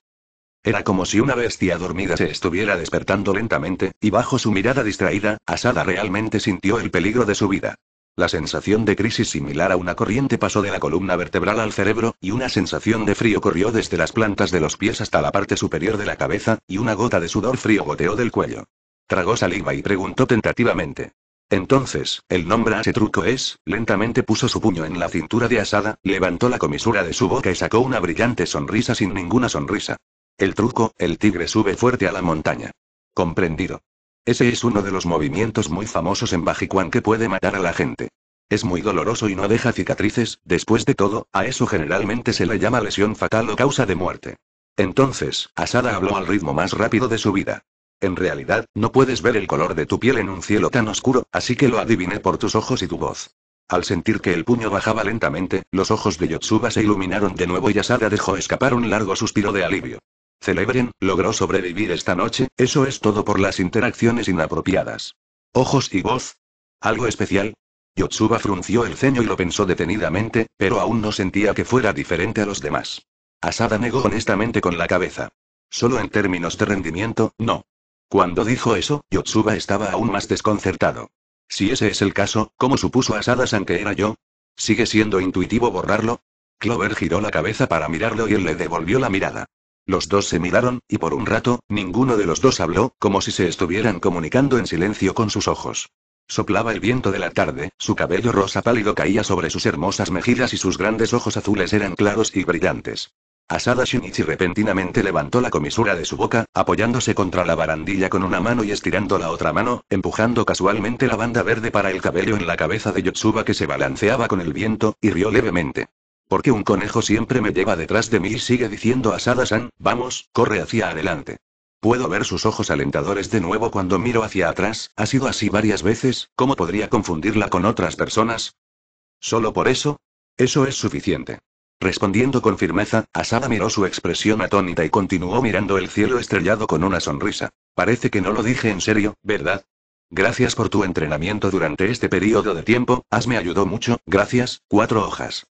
Era como si una bestia dormida se estuviera despertando lentamente, y bajo su mirada distraída, Asada realmente sintió el peligro de su vida. La sensación de crisis similar a una corriente pasó de la columna vertebral al cerebro, y una sensación de frío corrió desde las plantas de los pies hasta la parte superior de la cabeza, y una gota de sudor frío goteó del cuello. Tragó saliva y preguntó tentativamente. Entonces, el nombre a ese truco es, lentamente puso su puño en la cintura de Asada, levantó la comisura de su boca y sacó una brillante sonrisa sin ninguna sonrisa. El truco, el tigre sube fuerte a la montaña. Comprendido. Ese es uno de los movimientos muy famosos en Bajicuán que puede matar a la gente. Es muy doloroso y no deja cicatrices, después de todo, a eso generalmente se le llama lesión fatal o causa de muerte. Entonces, Asada habló al ritmo más rápido de su vida. En realidad, no puedes ver el color de tu piel en un cielo tan oscuro, así que lo adiviné por tus ojos y tu voz. Al sentir que el puño bajaba lentamente, los ojos de Yotsuba se iluminaron de nuevo y Asada dejó escapar un largo suspiro de alivio. Celebren, logró sobrevivir esta noche, eso es todo por las interacciones inapropiadas. Ojos y voz. ¿Algo especial? Yotsuba frunció el ceño y lo pensó detenidamente, pero aún no sentía que fuera diferente a los demás. Asada negó honestamente con la cabeza. Solo en términos de rendimiento, no. Cuando dijo eso, Yotsuba estaba aún más desconcertado. Si ese es el caso, ¿cómo supuso Asada-san que era yo? ¿Sigue siendo intuitivo borrarlo? Clover giró la cabeza para mirarlo y él le devolvió la mirada. Los dos se miraron, y por un rato, ninguno de los dos habló, como si se estuvieran comunicando en silencio con sus ojos. Soplaba el viento de la tarde, su cabello rosa pálido caía sobre sus hermosas mejillas y sus grandes ojos azules eran claros y brillantes. Asada Shinichi repentinamente levantó la comisura de su boca, apoyándose contra la barandilla con una mano y estirando la otra mano, empujando casualmente la banda verde para el cabello en la cabeza de Yotsuba que se balanceaba con el viento, y rió levemente. Porque un conejo siempre me lleva detrás de mí y sigue diciendo a san vamos, corre hacia adelante. Puedo ver sus ojos alentadores de nuevo cuando miro hacia atrás, ha sido así varias veces, ¿cómo podría confundirla con otras personas? ¿Solo por eso? Eso es suficiente. Respondiendo con firmeza, Asada miró su expresión atónita y continuó mirando el cielo estrellado con una sonrisa. Parece que no lo dije en serio, ¿verdad? Gracias por tu entrenamiento durante este periodo de tiempo, Has me ayudó mucho, gracias, cuatro hojas.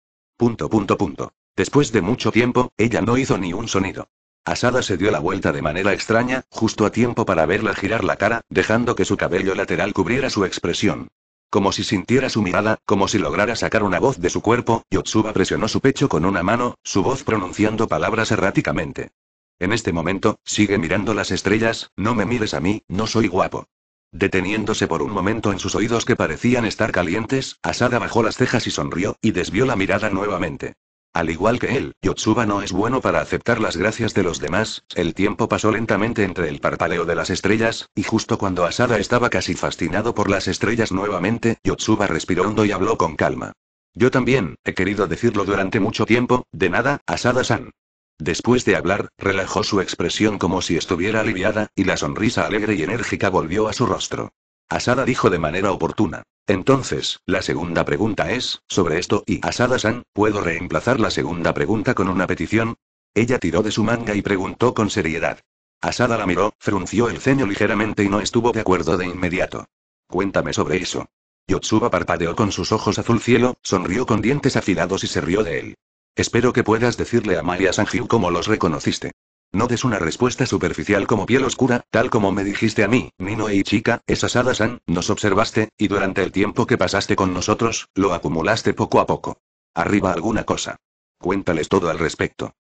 Punto punto punto. Después de mucho tiempo, ella no hizo ni un sonido. Asada se dio la vuelta de manera extraña, justo a tiempo para verla girar la cara, dejando que su cabello lateral cubriera su expresión. Como si sintiera su mirada, como si lograra sacar una voz de su cuerpo, Yotsuba presionó su pecho con una mano, su voz pronunciando palabras erráticamente. En este momento, sigue mirando las estrellas, no me mires a mí, no soy guapo. Deteniéndose por un momento en sus oídos que parecían estar calientes, Asada bajó las cejas y sonrió, y desvió la mirada nuevamente. Al igual que él, Yotsuba no es bueno para aceptar las gracias de los demás, el tiempo pasó lentamente entre el parpaleo de las estrellas, y justo cuando Asada estaba casi fascinado por las estrellas nuevamente, Yotsuba respiró hondo y habló con calma. Yo también, he querido decirlo durante mucho tiempo, de nada, Asada-san. Después de hablar, relajó su expresión como si estuviera aliviada, y la sonrisa alegre y enérgica volvió a su rostro. Asada dijo de manera oportuna. Entonces, la segunda pregunta es, sobre esto y Asada-san, ¿puedo reemplazar la segunda pregunta con una petición? Ella tiró de su manga y preguntó con seriedad. Asada la miró, frunció el ceño ligeramente y no estuvo de acuerdo de inmediato. Cuéntame sobre eso. Yotsuba parpadeó con sus ojos azul cielo, sonrió con dientes afilados y se rió de él. Espero que puedas decirle a María Sanjiu cómo los reconociste. No des una respuesta superficial como piel oscura, tal como me dijiste a mí, Nino y chica, esas hadas han, nos observaste, y durante el tiempo que pasaste con nosotros, lo acumulaste poco a poco. Arriba alguna cosa. Cuéntales todo al respecto.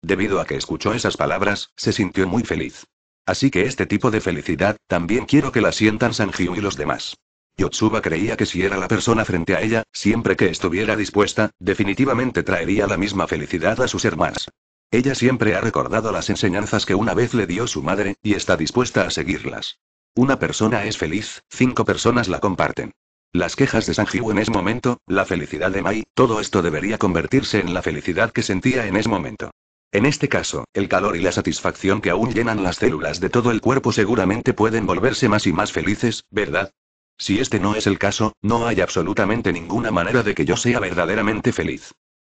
Debido a que escuchó esas palabras, se sintió muy feliz. Así que este tipo de felicidad, también quiero que la sientan Sanjiu y los demás. Yotsuba creía que si era la persona frente a ella, siempre que estuviera dispuesta, definitivamente traería la misma felicidad a sus hermanas. Ella siempre ha recordado las enseñanzas que una vez le dio su madre, y está dispuesta a seguirlas. Una persona es feliz, cinco personas la comparten. Las quejas de Sanjiu en ese momento, la felicidad de Mai, todo esto debería convertirse en la felicidad que sentía en ese momento. En este caso, el calor y la satisfacción que aún llenan las células de todo el cuerpo seguramente pueden volverse más y más felices, ¿verdad? Si este no es el caso, no hay absolutamente ninguna manera de que yo sea verdaderamente feliz.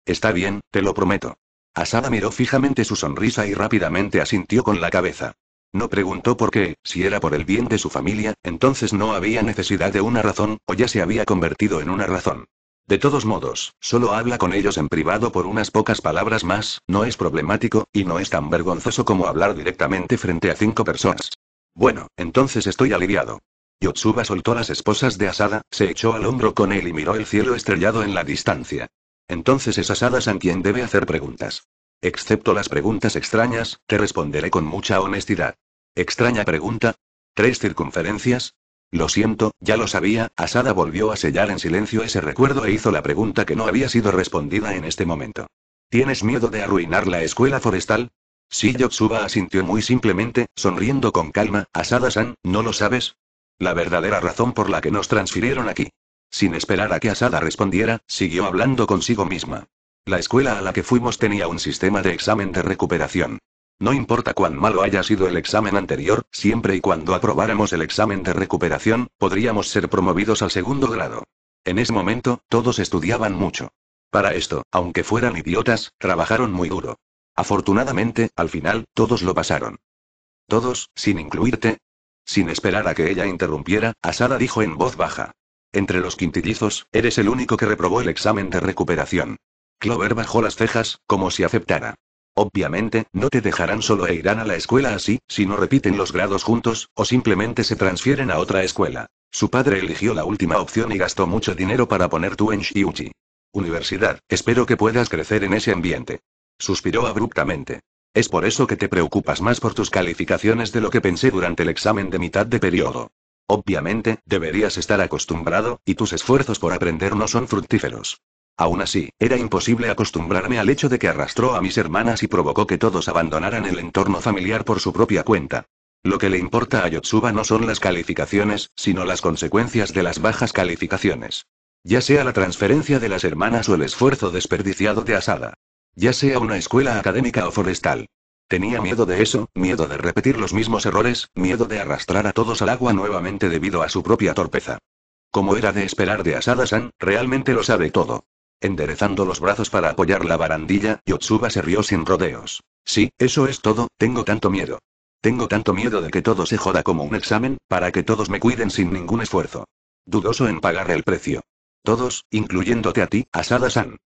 Está bien, te lo prometo. Asada miró fijamente su sonrisa y rápidamente asintió con la cabeza. No preguntó por qué, si era por el bien de su familia, entonces no había necesidad de una razón, o ya se había convertido en una razón. De todos modos, solo habla con ellos en privado por unas pocas palabras más, no es problemático, y no es tan vergonzoso como hablar directamente frente a cinco personas. Bueno, entonces estoy aliviado. Yotsuba soltó las esposas de Asada, se echó al hombro con él y miró el cielo estrellado en la distancia. Entonces es Asada-san quien debe hacer preguntas. Excepto las preguntas extrañas, te responderé con mucha honestidad. ¿Extraña pregunta? ¿Tres circunferencias? Lo siento, ya lo sabía, Asada volvió a sellar en silencio ese recuerdo e hizo la pregunta que no había sido respondida en este momento. ¿Tienes miedo de arruinar la escuela forestal? Sí, Yotsuba asintió muy simplemente, sonriendo con calma, Asada-san, ¿no lo sabes? La verdadera razón por la que nos transfirieron aquí. Sin esperar a que Asada respondiera, siguió hablando consigo misma. La escuela a la que fuimos tenía un sistema de examen de recuperación. No importa cuán malo haya sido el examen anterior, siempre y cuando aprobáramos el examen de recuperación, podríamos ser promovidos al segundo grado. En ese momento, todos estudiaban mucho. Para esto, aunque fueran idiotas, trabajaron muy duro. Afortunadamente, al final, todos lo pasaron. Todos, sin incluirte, sin esperar a que ella interrumpiera, Asada dijo en voz baja. Entre los quintillizos, eres el único que reprobó el examen de recuperación. Clover bajó las cejas, como si aceptara. Obviamente, no te dejarán solo e irán a la escuela así, si no repiten los grados juntos, o simplemente se transfieren a otra escuela. Su padre eligió la última opción y gastó mucho dinero para poner tú en Shiuchi. Universidad, espero que puedas crecer en ese ambiente. Suspiró abruptamente. Es por eso que te preocupas más por tus calificaciones de lo que pensé durante el examen de mitad de periodo. Obviamente, deberías estar acostumbrado, y tus esfuerzos por aprender no son fructíferos. Aún así, era imposible acostumbrarme al hecho de que arrastró a mis hermanas y provocó que todos abandonaran el entorno familiar por su propia cuenta. Lo que le importa a Yotsuba no son las calificaciones, sino las consecuencias de las bajas calificaciones. Ya sea la transferencia de las hermanas o el esfuerzo desperdiciado de Asada. Ya sea una escuela académica o forestal. Tenía miedo de eso, miedo de repetir los mismos errores, miedo de arrastrar a todos al agua nuevamente debido a su propia torpeza. Como era de esperar de Asada-san, realmente lo sabe todo. Enderezando los brazos para apoyar la barandilla, Yotsuba se rió sin rodeos. Sí, eso es todo, tengo tanto miedo. Tengo tanto miedo de que todo se joda como un examen, para que todos me cuiden sin ningún esfuerzo. Dudoso en pagar el precio. Todos, incluyéndote a ti, Asada-san.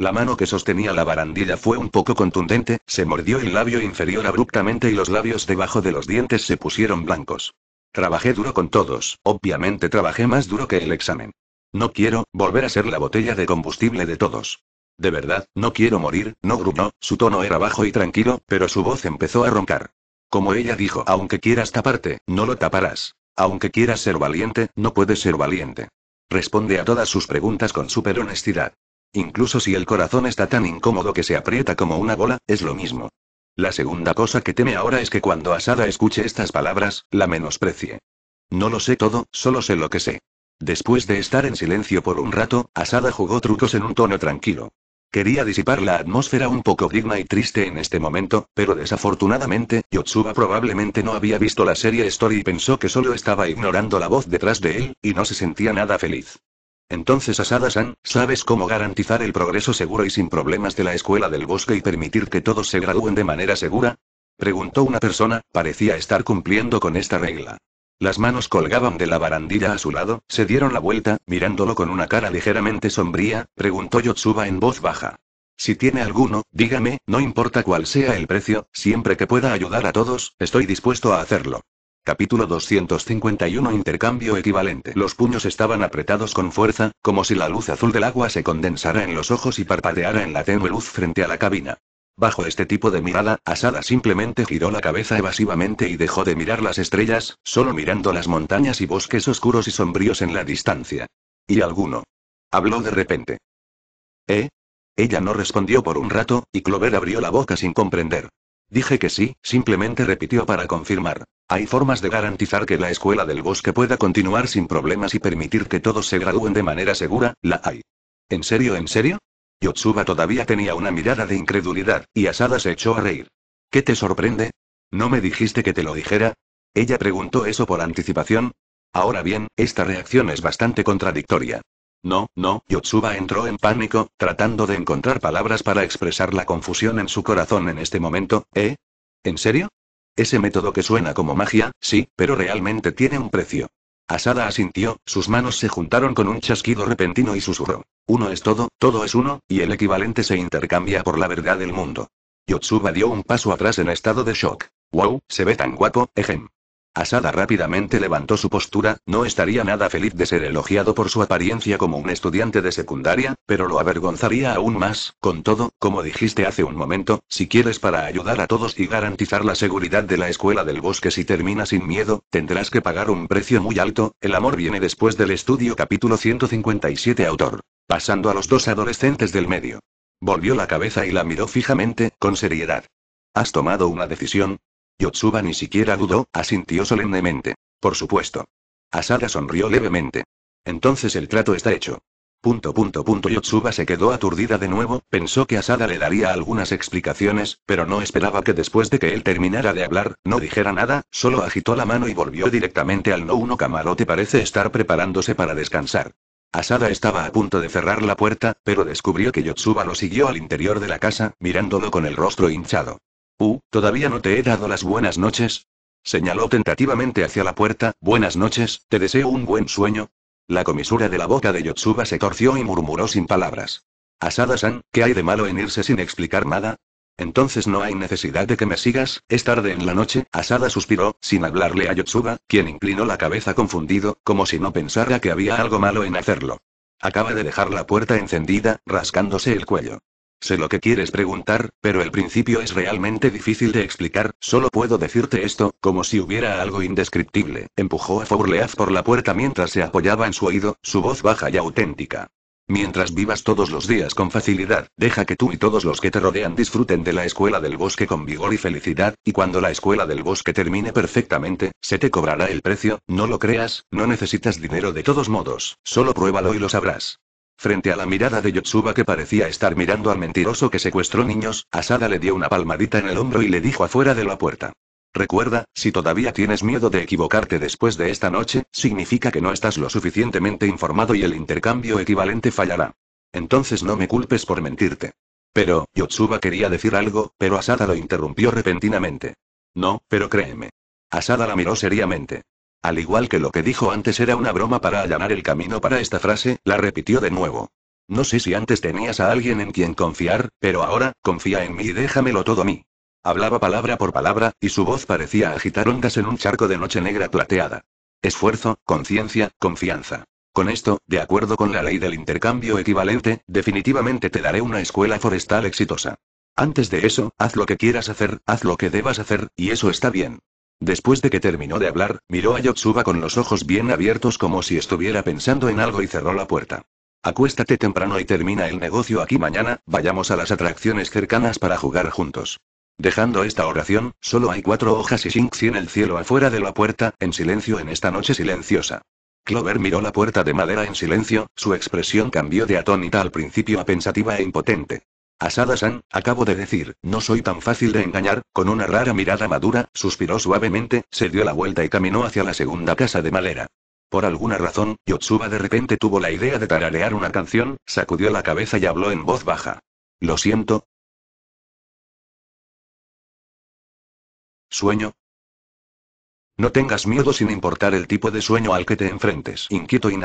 La mano que sostenía la barandilla fue un poco contundente, se mordió el labio inferior abruptamente y los labios debajo de los dientes se pusieron blancos. Trabajé duro con todos, obviamente trabajé más duro que el examen. No quiero volver a ser la botella de combustible de todos. De verdad, no quiero morir, no gruñó, su tono era bajo y tranquilo, pero su voz empezó a roncar. Como ella dijo, aunque quieras taparte, no lo taparás. Aunque quieras ser valiente, no puedes ser valiente. Responde a todas sus preguntas con super honestidad. Incluso si el corazón está tan incómodo que se aprieta como una bola, es lo mismo. La segunda cosa que teme ahora es que cuando Asada escuche estas palabras, la menosprecie. No lo sé todo, solo sé lo que sé. Después de estar en silencio por un rato, Asada jugó trucos en un tono tranquilo. Quería disipar la atmósfera un poco digna y triste en este momento, pero desafortunadamente, Yotsuba probablemente no había visto la serie Story y pensó que solo estaba ignorando la voz detrás de él, y no se sentía nada feliz. Entonces Asada-san, ¿sabes cómo garantizar el progreso seguro y sin problemas de la escuela del bosque y permitir que todos se gradúen de manera segura? Preguntó una persona, parecía estar cumpliendo con esta regla. Las manos colgaban de la barandilla a su lado, se dieron la vuelta, mirándolo con una cara ligeramente sombría, preguntó Yotsuba en voz baja. Si tiene alguno, dígame, no importa cuál sea el precio, siempre que pueda ayudar a todos, estoy dispuesto a hacerlo. Capítulo 251 Intercambio equivalente. Los puños estaban apretados con fuerza, como si la luz azul del agua se condensara en los ojos y parpadeara en la tenue luz frente a la cabina. Bajo este tipo de mirada, Asada simplemente giró la cabeza evasivamente y dejó de mirar las estrellas, solo mirando las montañas y bosques oscuros y sombríos en la distancia. Y alguno. Habló de repente. ¿Eh? Ella no respondió por un rato, y Clover abrió la boca sin comprender. Dije que sí, simplemente repitió para confirmar. Hay formas de garantizar que la escuela del bosque pueda continuar sin problemas y permitir que todos se gradúen de manera segura, la hay. ¿En serio, en serio? Yotsuba todavía tenía una mirada de incredulidad, y Asada se echó a reír. ¿Qué te sorprende? ¿No me dijiste que te lo dijera? Ella preguntó eso por anticipación. Ahora bien, esta reacción es bastante contradictoria. No, no, Yotsuba entró en pánico, tratando de encontrar palabras para expresar la confusión en su corazón en este momento, ¿eh? ¿En serio? Ese método que suena como magia, sí, pero realmente tiene un precio. Asada asintió, sus manos se juntaron con un chasquido repentino y susurró. Uno es todo, todo es uno, y el equivalente se intercambia por la verdad del mundo. Yotsuba dio un paso atrás en estado de shock. ¡Wow! Se ve tan guapo, ejem. Asada rápidamente levantó su postura, no estaría nada feliz de ser elogiado por su apariencia como un estudiante de secundaria, pero lo avergonzaría aún más, con todo, como dijiste hace un momento, si quieres para ayudar a todos y garantizar la seguridad de la escuela del bosque si termina sin miedo, tendrás que pagar un precio muy alto, el amor viene después del estudio capítulo 157 autor. Pasando a los dos adolescentes del medio. Volvió la cabeza y la miró fijamente, con seriedad. Has tomado una decisión, Yotsuba ni siquiera dudó, asintió solemnemente. Por supuesto. Asada sonrió levemente. Entonces el trato está hecho. Punto punto punto Yotsuba se quedó aturdida de nuevo, pensó que Asada le daría algunas explicaciones, pero no esperaba que después de que él terminara de hablar, no dijera nada, solo agitó la mano y volvió directamente al no uno camarote parece estar preparándose para descansar. Asada estaba a punto de cerrar la puerta, pero descubrió que Yotsuba lo siguió al interior de la casa, mirándolo con el rostro hinchado. Uh, todavía no te he dado las buenas noches. Señaló tentativamente hacia la puerta, buenas noches, te deseo un buen sueño. La comisura de la boca de Yotsuba se torció y murmuró sin palabras. Asada-san, ¿qué hay de malo en irse sin explicar nada? Entonces no hay necesidad de que me sigas, es tarde en la noche, Asada suspiró, sin hablarle a Yotsuba, quien inclinó la cabeza confundido, como si no pensara que había algo malo en hacerlo. Acaba de dejar la puerta encendida, rascándose el cuello. Sé lo que quieres preguntar, pero el principio es realmente difícil de explicar, solo puedo decirte esto, como si hubiera algo indescriptible. Empujó a Forleaz por la puerta mientras se apoyaba en su oído, su voz baja y auténtica. Mientras vivas todos los días con facilidad, deja que tú y todos los que te rodean disfruten de la escuela del bosque con vigor y felicidad, y cuando la escuela del bosque termine perfectamente, se te cobrará el precio, no lo creas, no necesitas dinero de todos modos, solo pruébalo y lo sabrás. Frente a la mirada de Yotsuba que parecía estar mirando al mentiroso que secuestró niños, Asada le dio una palmadita en el hombro y le dijo afuera de la puerta. Recuerda, si todavía tienes miedo de equivocarte después de esta noche, significa que no estás lo suficientemente informado y el intercambio equivalente fallará. Entonces no me culpes por mentirte. Pero, Yotsuba quería decir algo, pero Asada lo interrumpió repentinamente. No, pero créeme. Asada la miró seriamente. Al igual que lo que dijo antes era una broma para allanar el camino para esta frase, la repitió de nuevo. No sé si antes tenías a alguien en quien confiar, pero ahora, confía en mí y déjamelo todo a mí. Hablaba palabra por palabra, y su voz parecía agitar ondas en un charco de noche negra plateada. Esfuerzo, conciencia, confianza. Con esto, de acuerdo con la ley del intercambio equivalente, definitivamente te daré una escuela forestal exitosa. Antes de eso, haz lo que quieras hacer, haz lo que debas hacer, y eso está bien. Después de que terminó de hablar, miró a Yotsuba con los ojos bien abiertos como si estuviera pensando en algo y cerró la puerta. Acuéstate temprano y termina el negocio aquí mañana, vayamos a las atracciones cercanas para jugar juntos. Dejando esta oración, solo hay cuatro hojas y Shinxi en el cielo afuera de la puerta, en silencio en esta noche silenciosa. Clover miró la puerta de madera en silencio, su expresión cambió de atónita al principio a pensativa e impotente. Asada-san, acabo de decir, no soy tan fácil de engañar, con una rara mirada madura, suspiró suavemente, se dio la vuelta y caminó hacia la segunda casa de Malera. Por alguna razón, Yotsuba de repente tuvo la idea de tararear una canción, sacudió la cabeza y habló en voz baja. Lo siento. Sueño. No tengas miedo sin importar el tipo de sueño al que te enfrentes. Inquieto y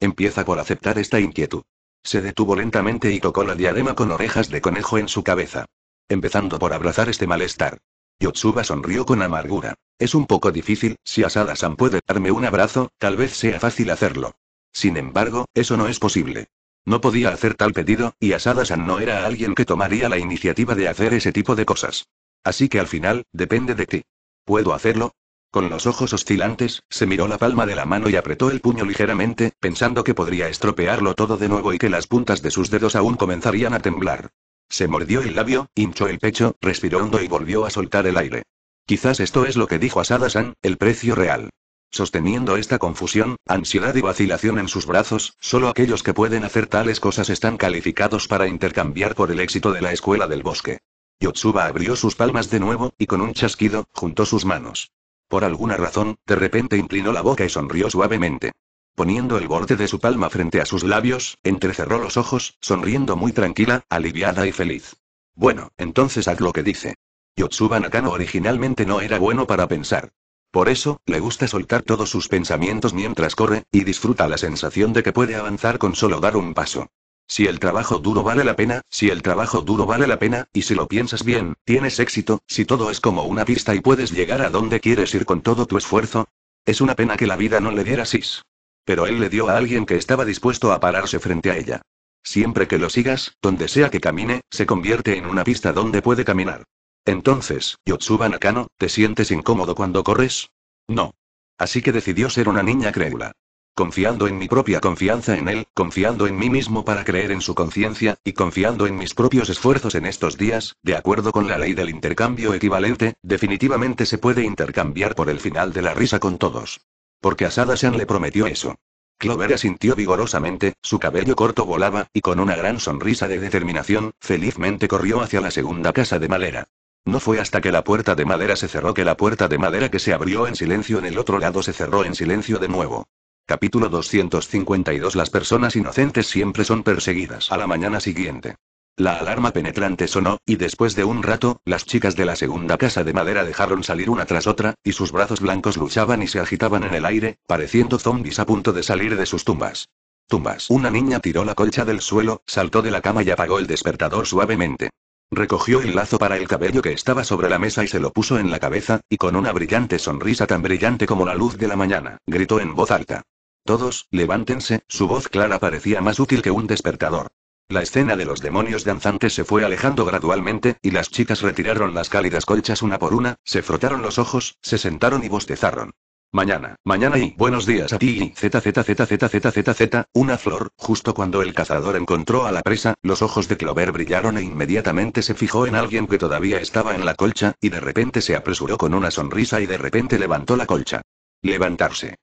Empieza por aceptar esta inquietud. Se detuvo lentamente y tocó la diadema con orejas de conejo en su cabeza. Empezando por abrazar este malestar. Yotsuba sonrió con amargura. Es un poco difícil, si Asada-san puede darme un abrazo, tal vez sea fácil hacerlo. Sin embargo, eso no es posible. No podía hacer tal pedido, y Asada-san no era alguien que tomaría la iniciativa de hacer ese tipo de cosas. Así que al final, depende de ti. ¿Puedo hacerlo? Con los ojos oscilantes, se miró la palma de la mano y apretó el puño ligeramente, pensando que podría estropearlo todo de nuevo y que las puntas de sus dedos aún comenzarían a temblar. Se mordió el labio, hinchó el pecho, respiró hondo y volvió a soltar el aire. Quizás esto es lo que dijo Asada-san, el precio real. Sosteniendo esta confusión, ansiedad y vacilación en sus brazos, solo aquellos que pueden hacer tales cosas están calificados para intercambiar por el éxito de la escuela del bosque. Yotsuba abrió sus palmas de nuevo, y con un chasquido, juntó sus manos. Por alguna razón, de repente inclinó la boca y sonrió suavemente. Poniendo el borde de su palma frente a sus labios, entrecerró los ojos, sonriendo muy tranquila, aliviada y feliz. Bueno, entonces haz lo que dice. Yotsuba Nakano originalmente no era bueno para pensar. Por eso, le gusta soltar todos sus pensamientos mientras corre, y disfruta la sensación de que puede avanzar con solo dar un paso. Si el trabajo duro vale la pena, si el trabajo duro vale la pena, y si lo piensas bien, tienes éxito, si todo es como una pista y puedes llegar a donde quieres ir con todo tu esfuerzo. Es una pena que la vida no le diera sis. Pero él le dio a alguien que estaba dispuesto a pararse frente a ella. Siempre que lo sigas, donde sea que camine, se convierte en una pista donde puede caminar. Entonces, Yotsuba Nakano, ¿te sientes incómodo cuando corres? No. Así que decidió ser una niña crédula confiando en mi propia confianza en él, confiando en mí mismo para creer en su conciencia, y confiando en mis propios esfuerzos en estos días, de acuerdo con la ley del intercambio equivalente, definitivamente se puede intercambiar por el final de la risa con todos. Porque a sean le prometió eso. Clover asintió vigorosamente, su cabello corto volaba, y con una gran sonrisa de determinación, felizmente corrió hacia la segunda casa de madera. No fue hasta que la puerta de madera se cerró que la puerta de madera que se abrió en silencio en el otro lado se cerró en silencio de nuevo. Capítulo 252 Las personas inocentes siempre son perseguidas a la mañana siguiente. La alarma penetrante sonó, y después de un rato, las chicas de la segunda casa de madera dejaron salir una tras otra, y sus brazos blancos luchaban y se agitaban en el aire, pareciendo zombies a punto de salir de sus tumbas. Tumbas. Una niña tiró la colcha del suelo, saltó de la cama y apagó el despertador suavemente. Recogió el lazo para el cabello que estaba sobre la mesa y se lo puso en la cabeza, y con una brillante sonrisa tan brillante como la luz de la mañana, gritó en voz alta. Todos, levántense, su voz clara parecía más útil que un despertador. La escena de los demonios danzantes se fue alejando gradualmente, y las chicas retiraron las cálidas colchas una por una, se frotaron los ojos, se sentaron y bostezaron. Mañana, mañana y buenos días a ti, zzzzzzz, una flor. Justo cuando el cazador encontró a la presa, los ojos de Clover brillaron e inmediatamente se fijó en alguien que todavía estaba en la colcha, y de repente se apresuró con una sonrisa y de repente levantó la colcha. Levantarse.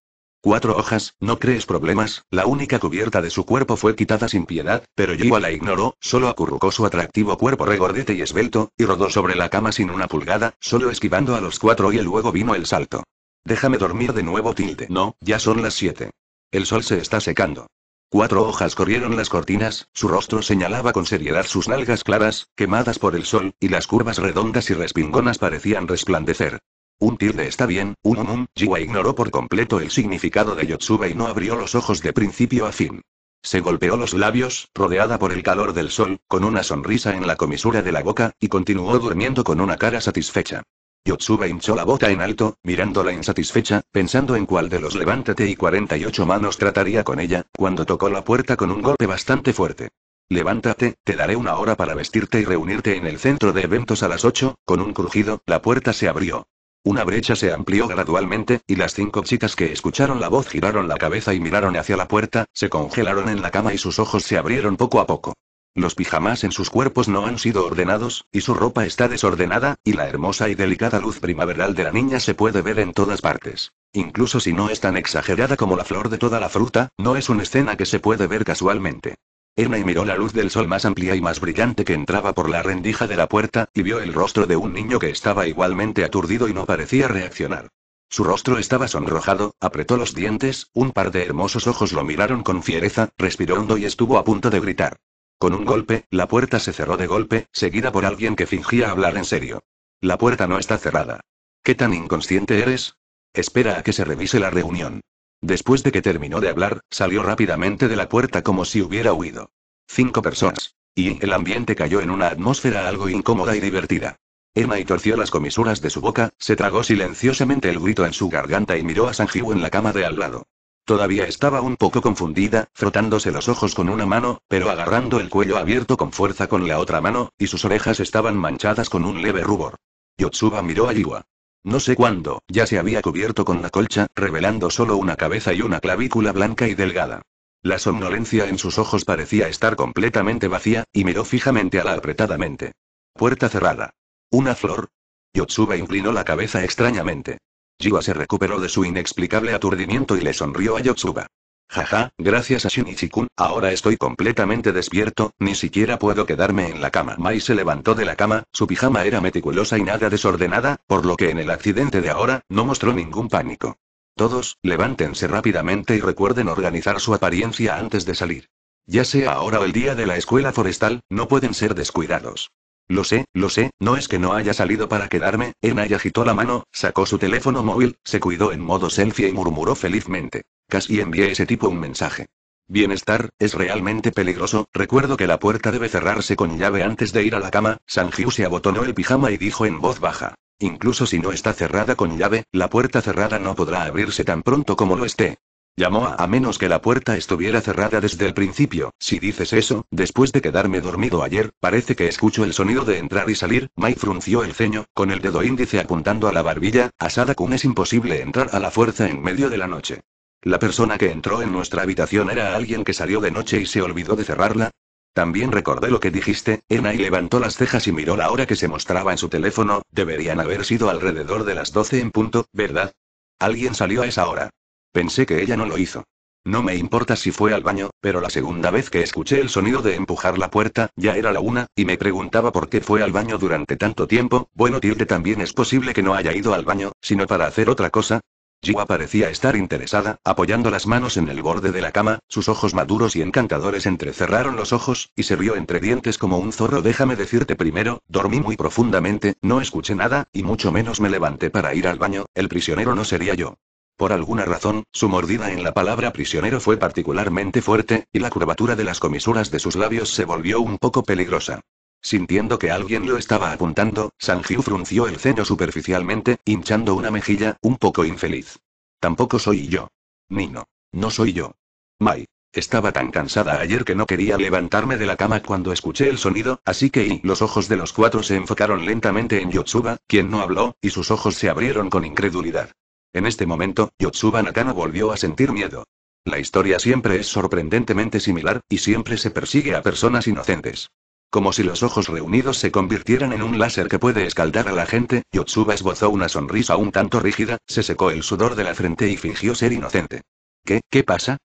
Cuatro hojas, no crees problemas, la única cubierta de su cuerpo fue quitada sin piedad, pero Yiwa la ignoró, solo acurrucó su atractivo cuerpo regordete y esbelto, y rodó sobre la cama sin una pulgada, solo esquivando a los cuatro y luego vino el salto. Déjame dormir de nuevo tilde. No, ya son las siete. El sol se está secando. Cuatro hojas corrieron las cortinas, su rostro señalaba con seriedad sus nalgas claras, quemadas por el sol, y las curvas redondas y respingonas parecían resplandecer. Un tilde está bien, un humum, Jiwa ignoró por completo el significado de Yotsuba y no abrió los ojos de principio a fin. Se golpeó los labios, rodeada por el calor del sol, con una sonrisa en la comisura de la boca, y continuó durmiendo con una cara satisfecha. Yotsuba hinchó la bota en alto, mirándola insatisfecha, pensando en cuál de los levántate y 48 manos trataría con ella, cuando tocó la puerta con un golpe bastante fuerte. Levántate, te daré una hora para vestirte y reunirte en el centro de eventos a las 8, con un crujido, la puerta se abrió. Una brecha se amplió gradualmente, y las cinco chicas que escucharon la voz giraron la cabeza y miraron hacia la puerta, se congelaron en la cama y sus ojos se abrieron poco a poco. Los pijamas en sus cuerpos no han sido ordenados, y su ropa está desordenada, y la hermosa y delicada luz primaveral de la niña se puede ver en todas partes. Incluso si no es tan exagerada como la flor de toda la fruta, no es una escena que se puede ver casualmente. Emma miró la luz del sol más amplia y más brillante que entraba por la rendija de la puerta, y vio el rostro de un niño que estaba igualmente aturdido y no parecía reaccionar. Su rostro estaba sonrojado, apretó los dientes, un par de hermosos ojos lo miraron con fiereza, respiró hondo y estuvo a punto de gritar. Con un golpe, la puerta se cerró de golpe, seguida por alguien que fingía hablar en serio. La puerta no está cerrada. ¿Qué tan inconsciente eres? Espera a que se revise la reunión. Después de que terminó de hablar, salió rápidamente de la puerta como si hubiera huido. Cinco personas. Y el ambiente cayó en una atmósfera algo incómoda y divertida. Emma y torció las comisuras de su boca, se tragó silenciosamente el grito en su garganta y miró a Sanjiu en la cama de al lado. Todavía estaba un poco confundida, frotándose los ojos con una mano, pero agarrando el cuello abierto con fuerza con la otra mano, y sus orejas estaban manchadas con un leve rubor. Yotsuba miró a Iwa. No sé cuándo, ya se había cubierto con la colcha, revelando solo una cabeza y una clavícula blanca y delgada. La somnolencia en sus ojos parecía estar completamente vacía, y miró fijamente a la apretadamente. Puerta cerrada. ¿Una flor? Yotsuba inclinó la cabeza extrañamente. Jiwa se recuperó de su inexplicable aturdimiento y le sonrió a Yotsuba. Jaja, gracias a Shinichi-kun, ahora estoy completamente despierto, ni siquiera puedo quedarme en la cama. Mai se levantó de la cama, su pijama era meticulosa y nada desordenada, por lo que en el accidente de ahora, no mostró ningún pánico. Todos, levántense rápidamente y recuerden organizar su apariencia antes de salir. Ya sea ahora o el día de la escuela forestal, no pueden ser descuidados. Lo sé, lo sé, no es que no haya salido para quedarme, Enai agitó la mano, sacó su teléfono móvil, se cuidó en modo selfie y murmuró felizmente. Casi envié ese tipo un mensaje. Bienestar, es realmente peligroso, recuerdo que la puerta debe cerrarse con llave antes de ir a la cama, Sanjiu se abotonó el pijama y dijo en voz baja. Incluso si no está cerrada con llave, la puerta cerrada no podrá abrirse tan pronto como lo esté. Llamó a, a menos que la puerta estuviera cerrada desde el principio. Si dices eso, después de quedarme dormido ayer, parece que escucho el sonido de entrar y salir. Mai frunció el ceño, con el dedo índice apuntando a la barbilla. Asada Kun es imposible entrar a la fuerza en medio de la noche. La persona que entró en nuestra habitación era alguien que salió de noche y se olvidó de cerrarla. También recordé lo que dijiste, y levantó las cejas y miró la hora que se mostraba en su teléfono, deberían haber sido alrededor de las 12 en punto, ¿verdad? Alguien salió a esa hora. Pensé que ella no lo hizo. No me importa si fue al baño, pero la segunda vez que escuché el sonido de empujar la puerta, ya era la una, y me preguntaba por qué fue al baño durante tanto tiempo. Bueno, tilde también es posible que no haya ido al baño, sino para hacer otra cosa, Jiwa parecía estar interesada, apoyando las manos en el borde de la cama, sus ojos maduros y encantadores entrecerraron los ojos, y se rió entre dientes como un zorro. Déjame decirte primero, dormí muy profundamente, no escuché nada, y mucho menos me levanté para ir al baño, el prisionero no sería yo. Por alguna razón, su mordida en la palabra prisionero fue particularmente fuerte, y la curvatura de las comisuras de sus labios se volvió un poco peligrosa. Sintiendo que alguien lo estaba apuntando, Sanjiu frunció el ceño superficialmente, hinchando una mejilla, un poco infeliz. Tampoco soy yo. Nino. No soy yo. Mai. Estaba tan cansada ayer que no quería levantarme de la cama cuando escuché el sonido, así que y los ojos de los cuatro se enfocaron lentamente en Yotsuba, quien no habló, y sus ojos se abrieron con incredulidad. En este momento, Yotsuba Nakano volvió a sentir miedo. La historia siempre es sorprendentemente similar, y siempre se persigue a personas inocentes. Como si los ojos reunidos se convirtieran en un láser que puede escaldar a la gente, Yotsuba esbozó una sonrisa un tanto rígida, se secó el sudor de la frente y fingió ser inocente. ¿Qué, qué pasa?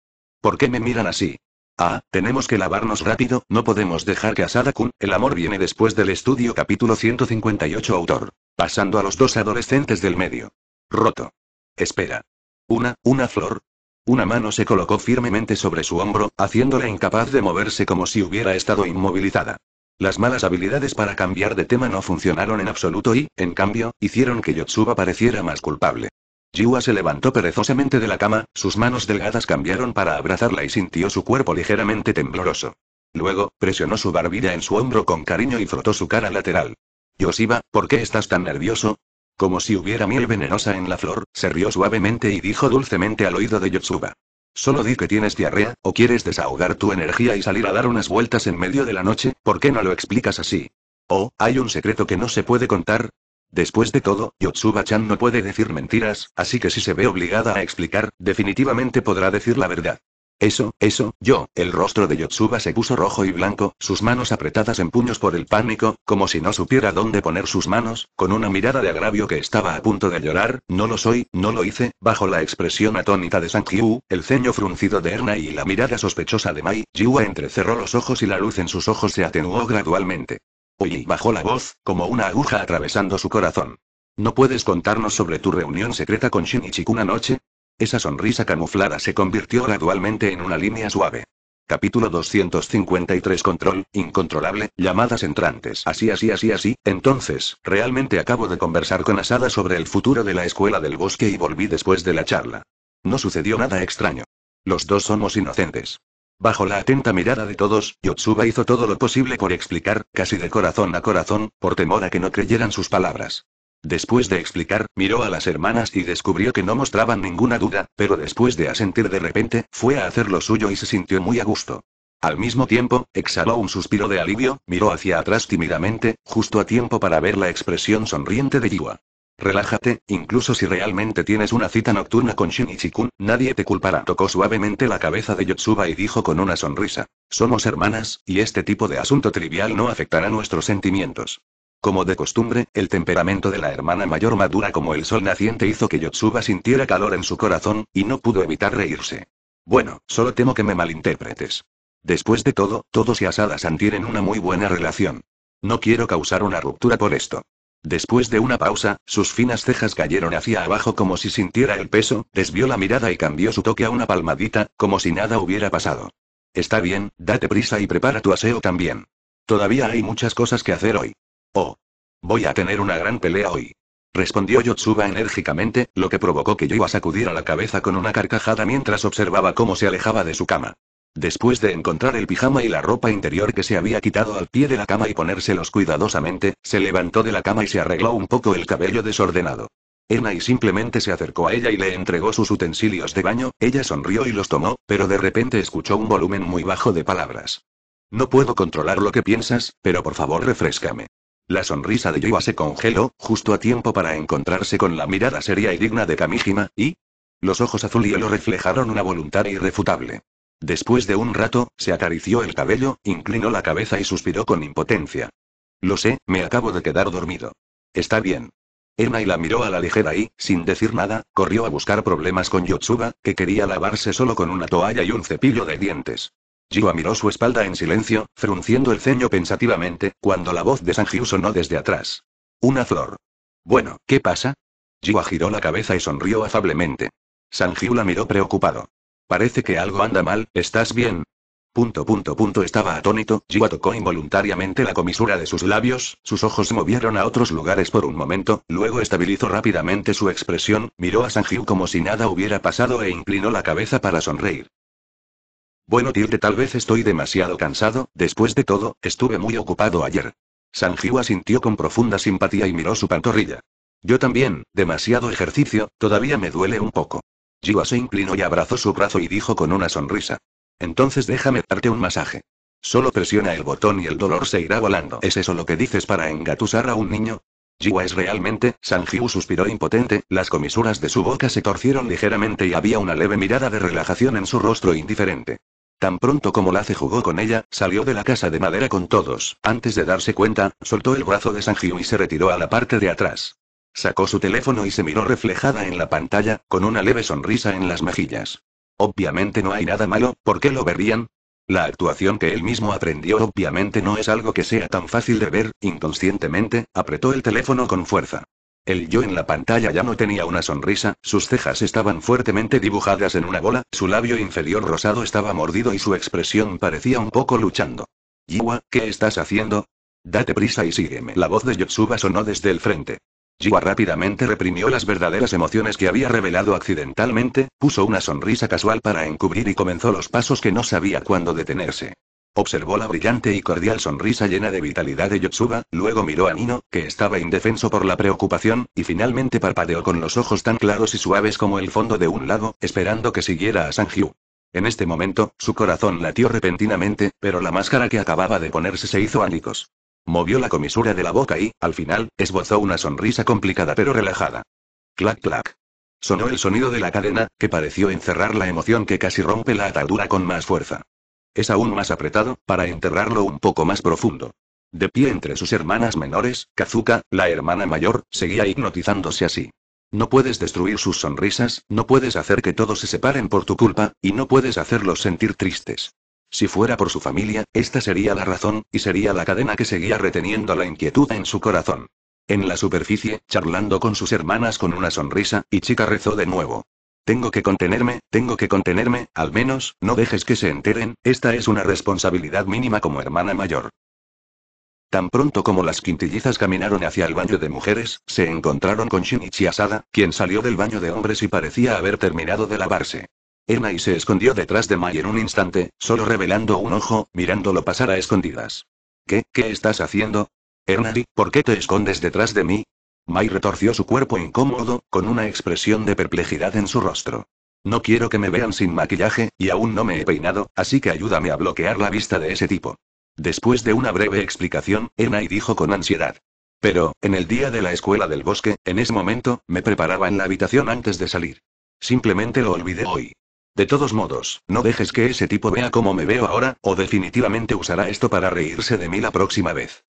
¿Por qué me miran así? Ah, tenemos que lavarnos rápido, no podemos dejar que Asada-kun, el amor viene después del estudio capítulo 158 autor. Pasando a los dos adolescentes del medio. Roto. Espera. Una, una flor. Una mano se colocó firmemente sobre su hombro, haciéndola incapaz de moverse como si hubiera estado inmovilizada. Las malas habilidades para cambiar de tema no funcionaron en absoluto y, en cambio, hicieron que Yotsuba pareciera más culpable. Jiwa se levantó perezosamente de la cama, sus manos delgadas cambiaron para abrazarla y sintió su cuerpo ligeramente tembloroso. Luego, presionó su barbilla en su hombro con cariño y frotó su cara lateral. Yoshiba, ¿por qué estás tan nervioso? Como si hubiera miel venenosa en la flor, se rió suavemente y dijo dulcemente al oído de Yotsuba. Solo di que tienes diarrea, o quieres desahogar tu energía y salir a dar unas vueltas en medio de la noche, ¿por qué no lo explicas así? ¿O hay un secreto que no se puede contar? Después de todo, Yotsuba-chan no puede decir mentiras, así que si se ve obligada a explicar, definitivamente podrá decir la verdad. Eso, eso, yo. El rostro de Yotsuba se puso rojo y blanco, sus manos apretadas en puños por el pánico, como si no supiera dónde poner sus manos, con una mirada de agravio que estaba a punto de llorar, no lo soy, no lo hice, bajo la expresión atónita de Sanjiu, el ceño fruncido de Erna y la mirada sospechosa de Mai, Jiwa entrecerró los ojos y la luz en sus ojos se atenuó gradualmente. Uy, bajó la voz, como una aguja atravesando su corazón. ¿No puedes contarnos sobre tu reunión secreta con Shinichi una noche? Esa sonrisa camuflada se convirtió gradualmente en una línea suave. Capítulo 253 Control, incontrolable, llamadas entrantes. Así, así, así, así. Entonces, realmente acabo de conversar con Asada sobre el futuro de la escuela del bosque y volví después de la charla. No sucedió nada extraño. Los dos somos inocentes. Bajo la atenta mirada de todos, Yotsuba hizo todo lo posible por explicar, casi de corazón a corazón, por temor a que no creyeran sus palabras. Después de explicar, miró a las hermanas y descubrió que no mostraban ninguna duda, pero después de asentir de repente, fue a hacer lo suyo y se sintió muy a gusto. Al mismo tiempo, exhaló un suspiro de alivio, miró hacia atrás tímidamente, justo a tiempo para ver la expresión sonriente de Yua. Relájate, incluso si realmente tienes una cita nocturna con shinichi nadie te culpará. Tocó suavemente la cabeza de Yotsuba y dijo con una sonrisa: Somos hermanas, y este tipo de asunto trivial no afectará nuestros sentimientos. Como de costumbre, el temperamento de la hermana mayor madura como el sol naciente hizo que Yotsuba sintiera calor en su corazón, y no pudo evitar reírse. Bueno, solo temo que me malinterpretes. Después de todo, todos y asadas san tienen una muy buena relación. No quiero causar una ruptura por esto. Después de una pausa, sus finas cejas cayeron hacia abajo como si sintiera el peso, desvió la mirada y cambió su toque a una palmadita, como si nada hubiera pasado. Está bien, date prisa y prepara tu aseo también. Todavía hay muchas cosas que hacer hoy. Oh. Voy a tener una gran pelea hoy. Respondió Yotsuba enérgicamente, lo que provocó que yo iba a sacudir a la cabeza con una carcajada mientras observaba cómo se alejaba de su cama. Después de encontrar el pijama y la ropa interior que se había quitado al pie de la cama y ponérselos cuidadosamente, se levantó de la cama y se arregló un poco el cabello desordenado. y simplemente se acercó a ella y le entregó sus utensilios de baño, ella sonrió y los tomó, pero de repente escuchó un volumen muy bajo de palabras. No puedo controlar lo que piensas, pero por favor refrescame. La sonrisa de Yua se congeló, justo a tiempo para encontrarse con la mirada seria y digna de Kamijima, y... Los ojos azul y hielo reflejaron una voluntad irrefutable. Después de un rato, se acarició el cabello, inclinó la cabeza y suspiró con impotencia. Lo sé, me acabo de quedar dormido. Está bien. Ena y la miró a la ligera y, sin decir nada, corrió a buscar problemas con Yotsuba, que quería lavarse solo con una toalla y un cepillo de dientes. Jiwa miró su espalda en silencio, frunciendo el ceño pensativamente, cuando la voz de Sanjiu sonó desde atrás. Una flor. Bueno, ¿qué pasa? Jiwa giró la cabeza y sonrió afablemente. Sanjiu la miró preocupado. Parece que algo anda mal, ¿estás bien? Punto punto punto estaba atónito, Jiwa tocó involuntariamente la comisura de sus labios, sus ojos se movieron a otros lugares por un momento, luego estabilizó rápidamente su expresión, miró a Sanjiu como si nada hubiera pasado e inclinó la cabeza para sonreír. Bueno, tilde, tal vez estoy demasiado cansado, después de todo, estuve muy ocupado ayer. Sanjiu asintió con profunda simpatía y miró su pantorrilla. Yo también, demasiado ejercicio, todavía me duele un poco. Jiwa se inclinó y abrazó su brazo y dijo con una sonrisa. Entonces déjame darte un masaje. Solo presiona el botón y el dolor se irá volando. ¿Es eso lo que dices para engatusar a un niño? Jiwa es realmente, Sanjiu suspiró impotente, las comisuras de su boca se torcieron ligeramente y había una leve mirada de relajación en su rostro indiferente. Tan pronto como Lace jugó con ella, salió de la casa de madera con todos. Antes de darse cuenta, soltó el brazo de Sanjiu y se retiró a la parte de atrás. Sacó su teléfono y se miró reflejada en la pantalla, con una leve sonrisa en las mejillas. Obviamente no hay nada malo, ¿por qué lo verían? La actuación que él mismo aprendió obviamente no es algo que sea tan fácil de ver, inconscientemente, apretó el teléfono con fuerza. El yo en la pantalla ya no tenía una sonrisa, sus cejas estaban fuertemente dibujadas en una bola, su labio inferior rosado estaba mordido y su expresión parecía un poco luchando. Jiwa, ¿qué estás haciendo? Date prisa y sígueme. La voz de Yotsuba sonó desde el frente. Jiwa rápidamente reprimió las verdaderas emociones que había revelado accidentalmente, puso una sonrisa casual para encubrir y comenzó los pasos que no sabía cuándo detenerse. Observó la brillante y cordial sonrisa llena de vitalidad de Yotsuba, luego miró a Nino, que estaba indefenso por la preocupación, y finalmente parpadeó con los ojos tan claros y suaves como el fondo de un lago, esperando que siguiera a Sanjiu. En este momento, su corazón latió repentinamente, pero la máscara que acababa de ponerse se hizo ánicos. Movió la comisura de la boca y, al final, esbozó una sonrisa complicada pero relajada. Clac clac. Sonó el sonido de la cadena, que pareció encerrar la emoción que casi rompe la atadura con más fuerza. Es aún más apretado, para enterrarlo un poco más profundo. De pie entre sus hermanas menores, Kazuka, la hermana mayor, seguía hipnotizándose así. No puedes destruir sus sonrisas, no puedes hacer que todos se separen por tu culpa, y no puedes hacerlos sentir tristes. Si fuera por su familia, esta sería la razón, y sería la cadena que seguía reteniendo la inquietud en su corazón. En la superficie, charlando con sus hermanas con una sonrisa, Chica rezó de nuevo. Tengo que contenerme, tengo que contenerme, al menos, no dejes que se enteren, esta es una responsabilidad mínima como hermana mayor. Tan pronto como las quintillizas caminaron hacia el baño de mujeres, se encontraron con Shinichi Asada, quien salió del baño de hombres y parecía haber terminado de lavarse. y se escondió detrás de Mai en un instante, solo revelando un ojo, mirándolo pasar a escondidas. ¿Qué, qué estás haciendo? Ernai, ¿por qué te escondes detrás de mí? Mai retorció su cuerpo incómodo, con una expresión de perplejidad en su rostro. No quiero que me vean sin maquillaje, y aún no me he peinado, así que ayúdame a bloquear la vista de ese tipo. Después de una breve explicación, Enai dijo con ansiedad. Pero, en el día de la escuela del bosque, en ese momento, me preparaba en la habitación antes de salir. Simplemente lo olvidé hoy. De todos modos, no dejes que ese tipo vea cómo me veo ahora, o definitivamente usará esto para reírse de mí la próxima vez.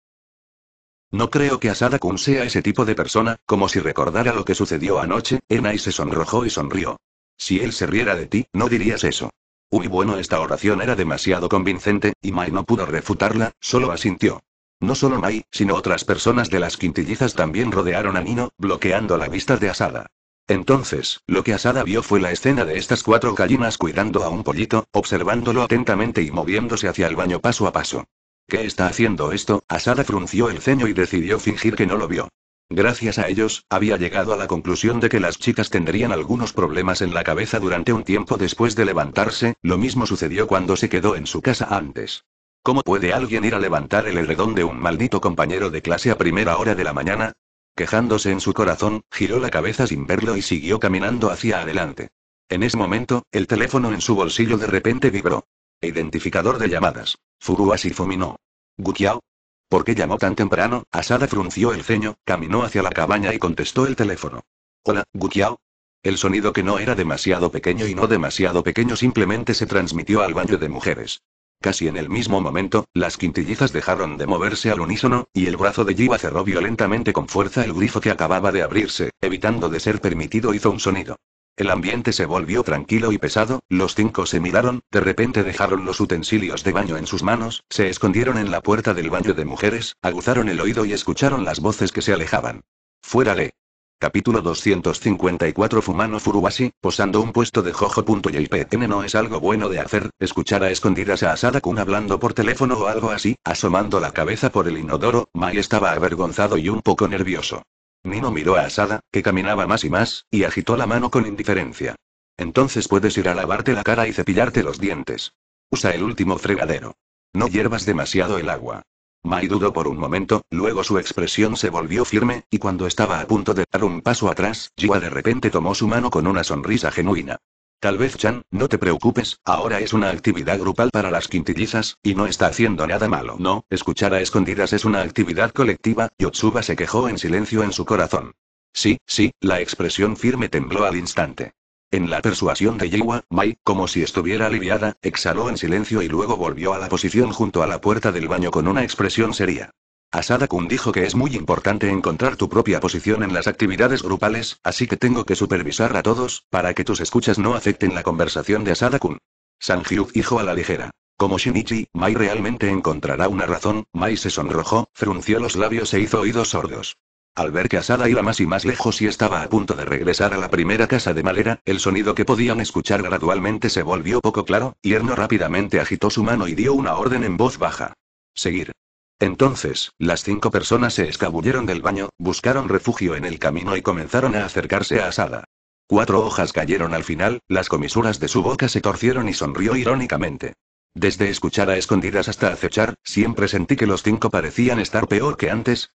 No creo que Asada-kun sea ese tipo de persona, como si recordara lo que sucedió anoche, Enai se sonrojó y sonrió. Si él se riera de ti, no dirías eso. Uy bueno esta oración era demasiado convincente, y Mai no pudo refutarla, solo asintió. No solo Mai, sino otras personas de las quintillizas también rodearon a Nino, bloqueando la vista de Asada. Entonces, lo que Asada vio fue la escena de estas cuatro gallinas cuidando a un pollito, observándolo atentamente y moviéndose hacia el baño paso a paso. ¿Qué está haciendo esto? Asada frunció el ceño y decidió fingir que no lo vio. Gracias a ellos, había llegado a la conclusión de que las chicas tendrían algunos problemas en la cabeza durante un tiempo después de levantarse, lo mismo sucedió cuando se quedó en su casa antes. ¿Cómo puede alguien ir a levantar el edredón de un maldito compañero de clase a primera hora de la mañana? Quejándose en su corazón, giró la cabeza sin verlo y siguió caminando hacia adelante. En ese momento, el teléfono en su bolsillo de repente vibró. Identificador de llamadas. Furuasi fuminó. Gukiao. ¿Por qué llamó tan temprano? Asada frunció el ceño, caminó hacia la cabaña y contestó el teléfono. Hola, Gukiao. El sonido que no era demasiado pequeño y no demasiado pequeño simplemente se transmitió al baño de mujeres. Casi en el mismo momento, las quintillizas dejaron de moverse al unísono, y el brazo de Jiwa cerró violentamente con fuerza el grifo que acababa de abrirse, evitando de ser permitido hizo un sonido. El ambiente se volvió tranquilo y pesado, los cinco se miraron, de repente dejaron los utensilios de baño en sus manos, se escondieron en la puerta del baño de mujeres, aguzaron el oído y escucharon las voces que se alejaban. Fuera de. Capítulo 254 Fumano Furubashi, posando un puesto de jojo.jpn no es algo bueno de hacer, escuchar a escondidas a Asada Kun hablando por teléfono o algo así, asomando la cabeza por el inodoro, Mai estaba avergonzado y un poco nervioso. Nino miró a Asada, que caminaba más y más, y agitó la mano con indiferencia. Entonces puedes ir a lavarte la cara y cepillarte los dientes. Usa el último fregadero. No hiervas demasiado el agua. Mai dudó por un momento, luego su expresión se volvió firme, y cuando estaba a punto de dar un paso atrás, Jiwa de repente tomó su mano con una sonrisa genuina. Tal vez Chan, no te preocupes, ahora es una actividad grupal para las quintillizas, y no está haciendo nada malo. No, escuchar a escondidas es una actividad colectiva, Yotsuba se quejó en silencio en su corazón. Sí, sí, la expresión firme tembló al instante. En la persuasión de Yewa, Mai, como si estuviera aliviada, exhaló en silencio y luego volvió a la posición junto a la puerta del baño con una expresión seria. Asada Kun dijo que es muy importante encontrar tu propia posición en las actividades grupales, así que tengo que supervisar a todos, para que tus escuchas no afecten la conversación de Asada Kun. Sanjiuk dijo a la ligera. Como Shinichi, Mai realmente encontrará una razón, Mai se sonrojó, frunció los labios e hizo oídos sordos. Al ver que Asada iba más y más lejos y estaba a punto de regresar a la primera casa de madera, el sonido que podían escuchar gradualmente se volvió poco claro, y Erno rápidamente agitó su mano y dio una orden en voz baja. Seguir. Entonces, las cinco personas se escabulleron del baño, buscaron refugio en el camino y comenzaron a acercarse a Asada. Cuatro hojas cayeron al final, las comisuras de su boca se torcieron y sonrió irónicamente. Desde escuchar a escondidas hasta acechar, siempre sentí que los cinco parecían estar peor que antes.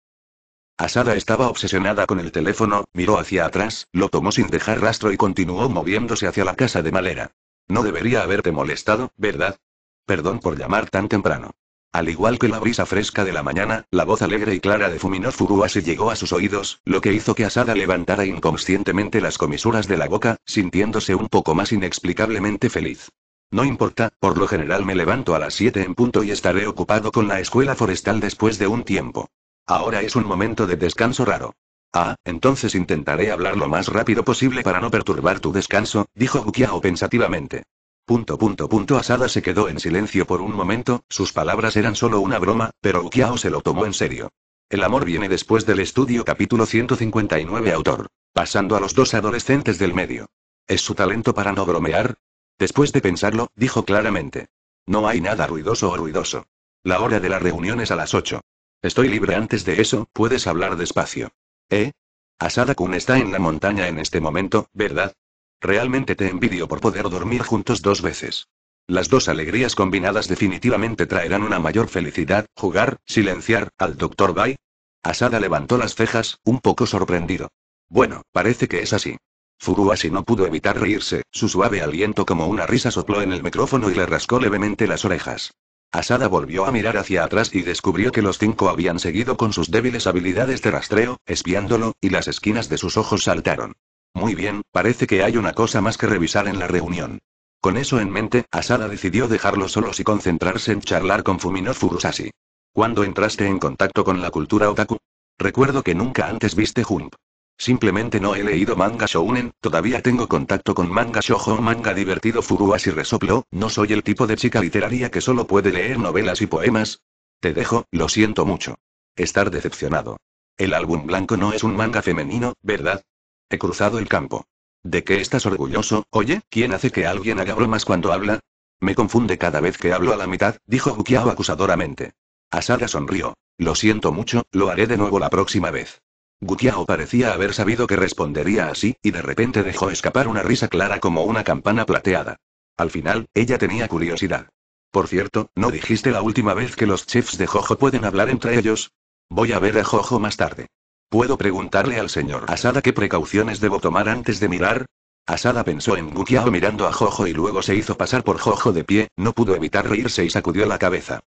Asada estaba obsesionada con el teléfono, miró hacia atrás, lo tomó sin dejar rastro y continuó moviéndose hacia la casa de Malera. No debería haberte molestado, ¿verdad? Perdón por llamar tan temprano. Al igual que la brisa fresca de la mañana, la voz alegre y clara de Fumino se llegó a sus oídos, lo que hizo que Asada levantara inconscientemente las comisuras de la boca, sintiéndose un poco más inexplicablemente feliz. No importa, por lo general me levanto a las siete en punto y estaré ocupado con la escuela forestal después de un tiempo. Ahora es un momento de descanso raro. Ah, entonces intentaré hablar lo más rápido posible para no perturbar tu descanso, dijo Bukiao pensativamente. Punto punto Asada se quedó en silencio por un momento, sus palabras eran solo una broma, pero Ukiao se lo tomó en serio. El amor viene después del estudio capítulo 159 autor. Pasando a los dos adolescentes del medio. ¿Es su talento para no bromear? Después de pensarlo, dijo claramente. No hay nada ruidoso o ruidoso. La hora de la reunión es a las 8. Estoy libre antes de eso, puedes hablar despacio. ¿Eh? Asada Kun está en la montaña en este momento, ¿verdad? Realmente te envidio por poder dormir juntos dos veces. Las dos alegrías combinadas definitivamente traerán una mayor felicidad, jugar, silenciar, al doctor Bai. Asada levantó las cejas, un poco sorprendido. Bueno, parece que es así. Furuashi no pudo evitar reírse, su suave aliento como una risa sopló en el micrófono y le rascó levemente las orejas. Asada volvió a mirar hacia atrás y descubrió que los cinco habían seguido con sus débiles habilidades de rastreo, espiándolo, y las esquinas de sus ojos saltaron. Muy bien, parece que hay una cosa más que revisar en la reunión. Con eso en mente, Asada decidió dejarlo solos y concentrarse en charlar con Fumino Furusashi. ¿Cuándo entraste en contacto con la cultura otaku? Recuerdo que nunca antes viste Jump. Simplemente no he leído manga shounen, todavía tengo contacto con manga shoujo manga divertido Furuashi resopló, no soy el tipo de chica literaria que solo puede leer novelas y poemas. Te dejo, lo siento mucho. Estar decepcionado. El álbum blanco no es un manga femenino, ¿verdad? He cruzado el campo. ¿De qué estás orgulloso? Oye, ¿quién hace que alguien haga bromas cuando habla? Me confunde cada vez que hablo a la mitad, dijo Gukiao acusadoramente. Asada sonrió. Lo siento mucho, lo haré de nuevo la próxima vez. Gukiao parecía haber sabido que respondería así, y de repente dejó escapar una risa clara como una campana plateada. Al final, ella tenía curiosidad. Por cierto, ¿no dijiste la última vez que los chefs de Jojo pueden hablar entre ellos? Voy a ver a Jojo más tarde. ¿Puedo preguntarle al señor Asada qué precauciones debo tomar antes de mirar? Asada pensó en Gukiao mirando a Jojo y luego se hizo pasar por Jojo de pie, no pudo evitar reírse y sacudió la cabeza.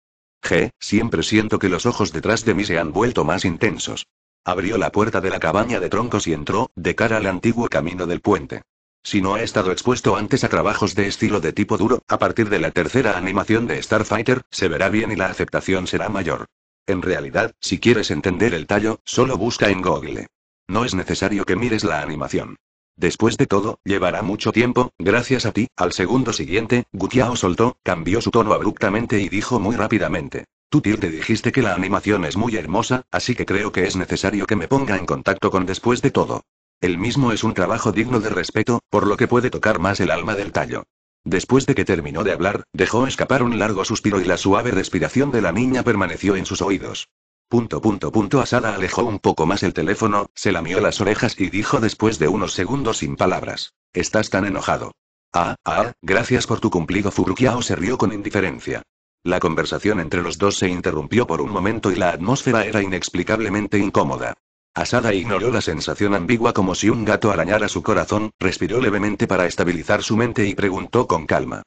Je, siempre siento que los ojos detrás de mí se han vuelto más intensos. Abrió la puerta de la cabaña de troncos y entró, de cara al antiguo camino del puente. Si no ha estado expuesto antes a trabajos de estilo de tipo duro, a partir de la tercera animación de Starfighter, se verá bien y la aceptación será mayor. En realidad, si quieres entender el tallo, solo busca en Google. No es necesario que mires la animación. Después de todo, llevará mucho tiempo, gracias a ti. Al segundo siguiente, Gutiao soltó, cambió su tono abruptamente y dijo muy rápidamente. Tú te dijiste que la animación es muy hermosa, así que creo que es necesario que me ponga en contacto con después de todo. El mismo es un trabajo digno de respeto, por lo que puede tocar más el alma del tallo. Después de que terminó de hablar, dejó escapar un largo suspiro y la suave respiración de la niña permaneció en sus oídos. Punto punto punto Asada alejó un poco más el teléfono, se lamió las orejas y dijo después de unos segundos sin palabras. Estás tan enojado. Ah, ah, gracias por tu cumplido Furukiao se rió con indiferencia. La conversación entre los dos se interrumpió por un momento y la atmósfera era inexplicablemente incómoda. Asada ignoró la sensación ambigua como si un gato arañara su corazón, respiró levemente para estabilizar su mente y preguntó con calma.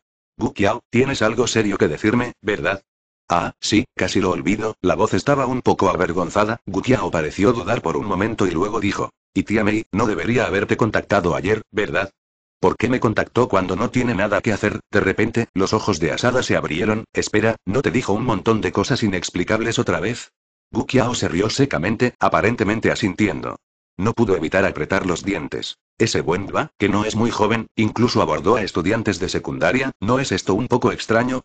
Qiao, tienes algo serio que decirme, ¿verdad? Ah, sí, casi lo olvido, la voz estaba un poco avergonzada, Qiao pareció dudar por un momento y luego dijo. Y tía Mei, no debería haberte contactado ayer, ¿verdad? ¿Por qué me contactó cuando no tiene nada que hacer? De repente, los ojos de Asada se abrieron, espera, ¿no te dijo un montón de cosas inexplicables otra vez? Qiao se rió secamente, aparentemente asintiendo. No pudo evitar apretar los dientes. Ese buen Dua, que no es muy joven, incluso abordó a estudiantes de secundaria, ¿no es esto un poco extraño?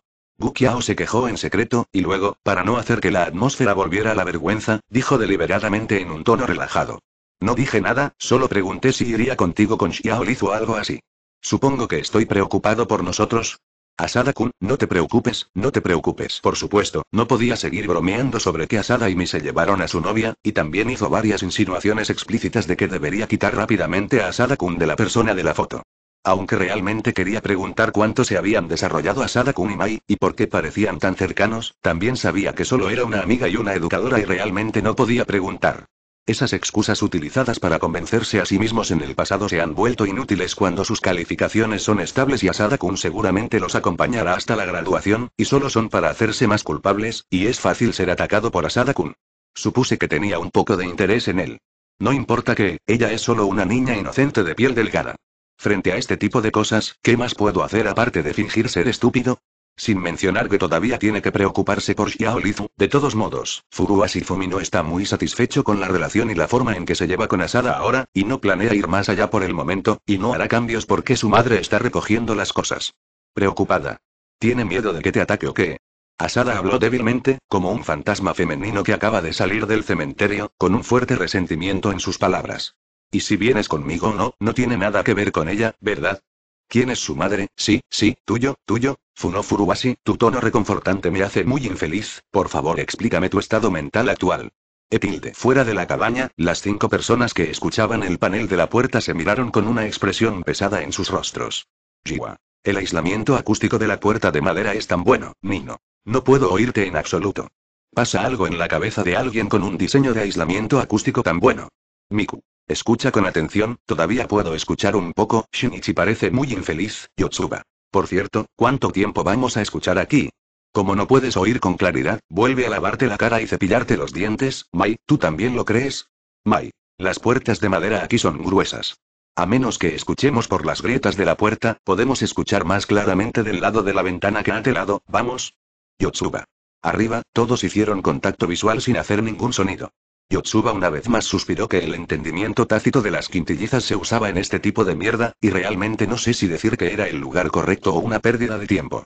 Qiao se quejó en secreto, y luego, para no hacer que la atmósfera volviera a la vergüenza, dijo deliberadamente en un tono relajado. No dije nada, solo pregunté si iría contigo con Xiao o algo así. Supongo que estoy preocupado por nosotros, Asada-kun, no te preocupes, no te preocupes. Por supuesto, no podía seguir bromeando sobre que Asada y mi se llevaron a su novia, y también hizo varias insinuaciones explícitas de que debería quitar rápidamente a Asada-kun de la persona de la foto. Aunque realmente quería preguntar cuánto se habían desarrollado Asada-kun y Mai, y por qué parecían tan cercanos, también sabía que solo era una amiga y una educadora y realmente no podía preguntar. Esas excusas utilizadas para convencerse a sí mismos en el pasado se han vuelto inútiles cuando sus calificaciones son estables y Asada-kun seguramente los acompañará hasta la graduación, y solo son para hacerse más culpables, y es fácil ser atacado por Asada-kun. Supuse que tenía un poco de interés en él. No importa que, ella es solo una niña inocente de piel delgada. Frente a este tipo de cosas, ¿qué más puedo hacer aparte de fingir ser estúpido? Sin mencionar que todavía tiene que preocuparse por Xiao De todos modos, Fumi no está muy satisfecho con la relación y la forma en que se lleva con Asada ahora, y no planea ir más allá por el momento, y no hará cambios porque su madre está recogiendo las cosas. Preocupada. Tiene miedo de que te ataque o qué? Asada habló débilmente, como un fantasma femenino que acaba de salir del cementerio, con un fuerte resentimiento en sus palabras. Y si vienes conmigo o no, no tiene nada que ver con ella, ¿verdad? ¿Quién es su madre? Sí, sí, tuyo, tuyo. Funo Furubashi, tu tono reconfortante me hace muy infeliz. Por favor, explícame tu estado mental actual. Etilde. Fuera de la cabaña, las cinco personas que escuchaban el panel de la puerta se miraron con una expresión pesada en sus rostros. Jiwa. El aislamiento acústico de la puerta de madera es tan bueno, Nino. No puedo oírte en absoluto. Pasa algo en la cabeza de alguien con un diseño de aislamiento acústico tan bueno. Miku. Escucha con atención, todavía puedo escuchar un poco, Shinichi parece muy infeliz, Yotsuba. Por cierto, ¿cuánto tiempo vamos a escuchar aquí? Como no puedes oír con claridad, vuelve a lavarte la cara y cepillarte los dientes, Mai, ¿tú también lo crees? Mai, las puertas de madera aquí son gruesas. A menos que escuchemos por las grietas de la puerta, podemos escuchar más claramente del lado de la ventana que a lado, vamos. Yotsuba. Arriba, todos hicieron contacto visual sin hacer ningún sonido. Yotsuba una vez más suspiró que el entendimiento tácito de las quintillizas se usaba en este tipo de mierda, y realmente no sé si decir que era el lugar correcto o una pérdida de tiempo.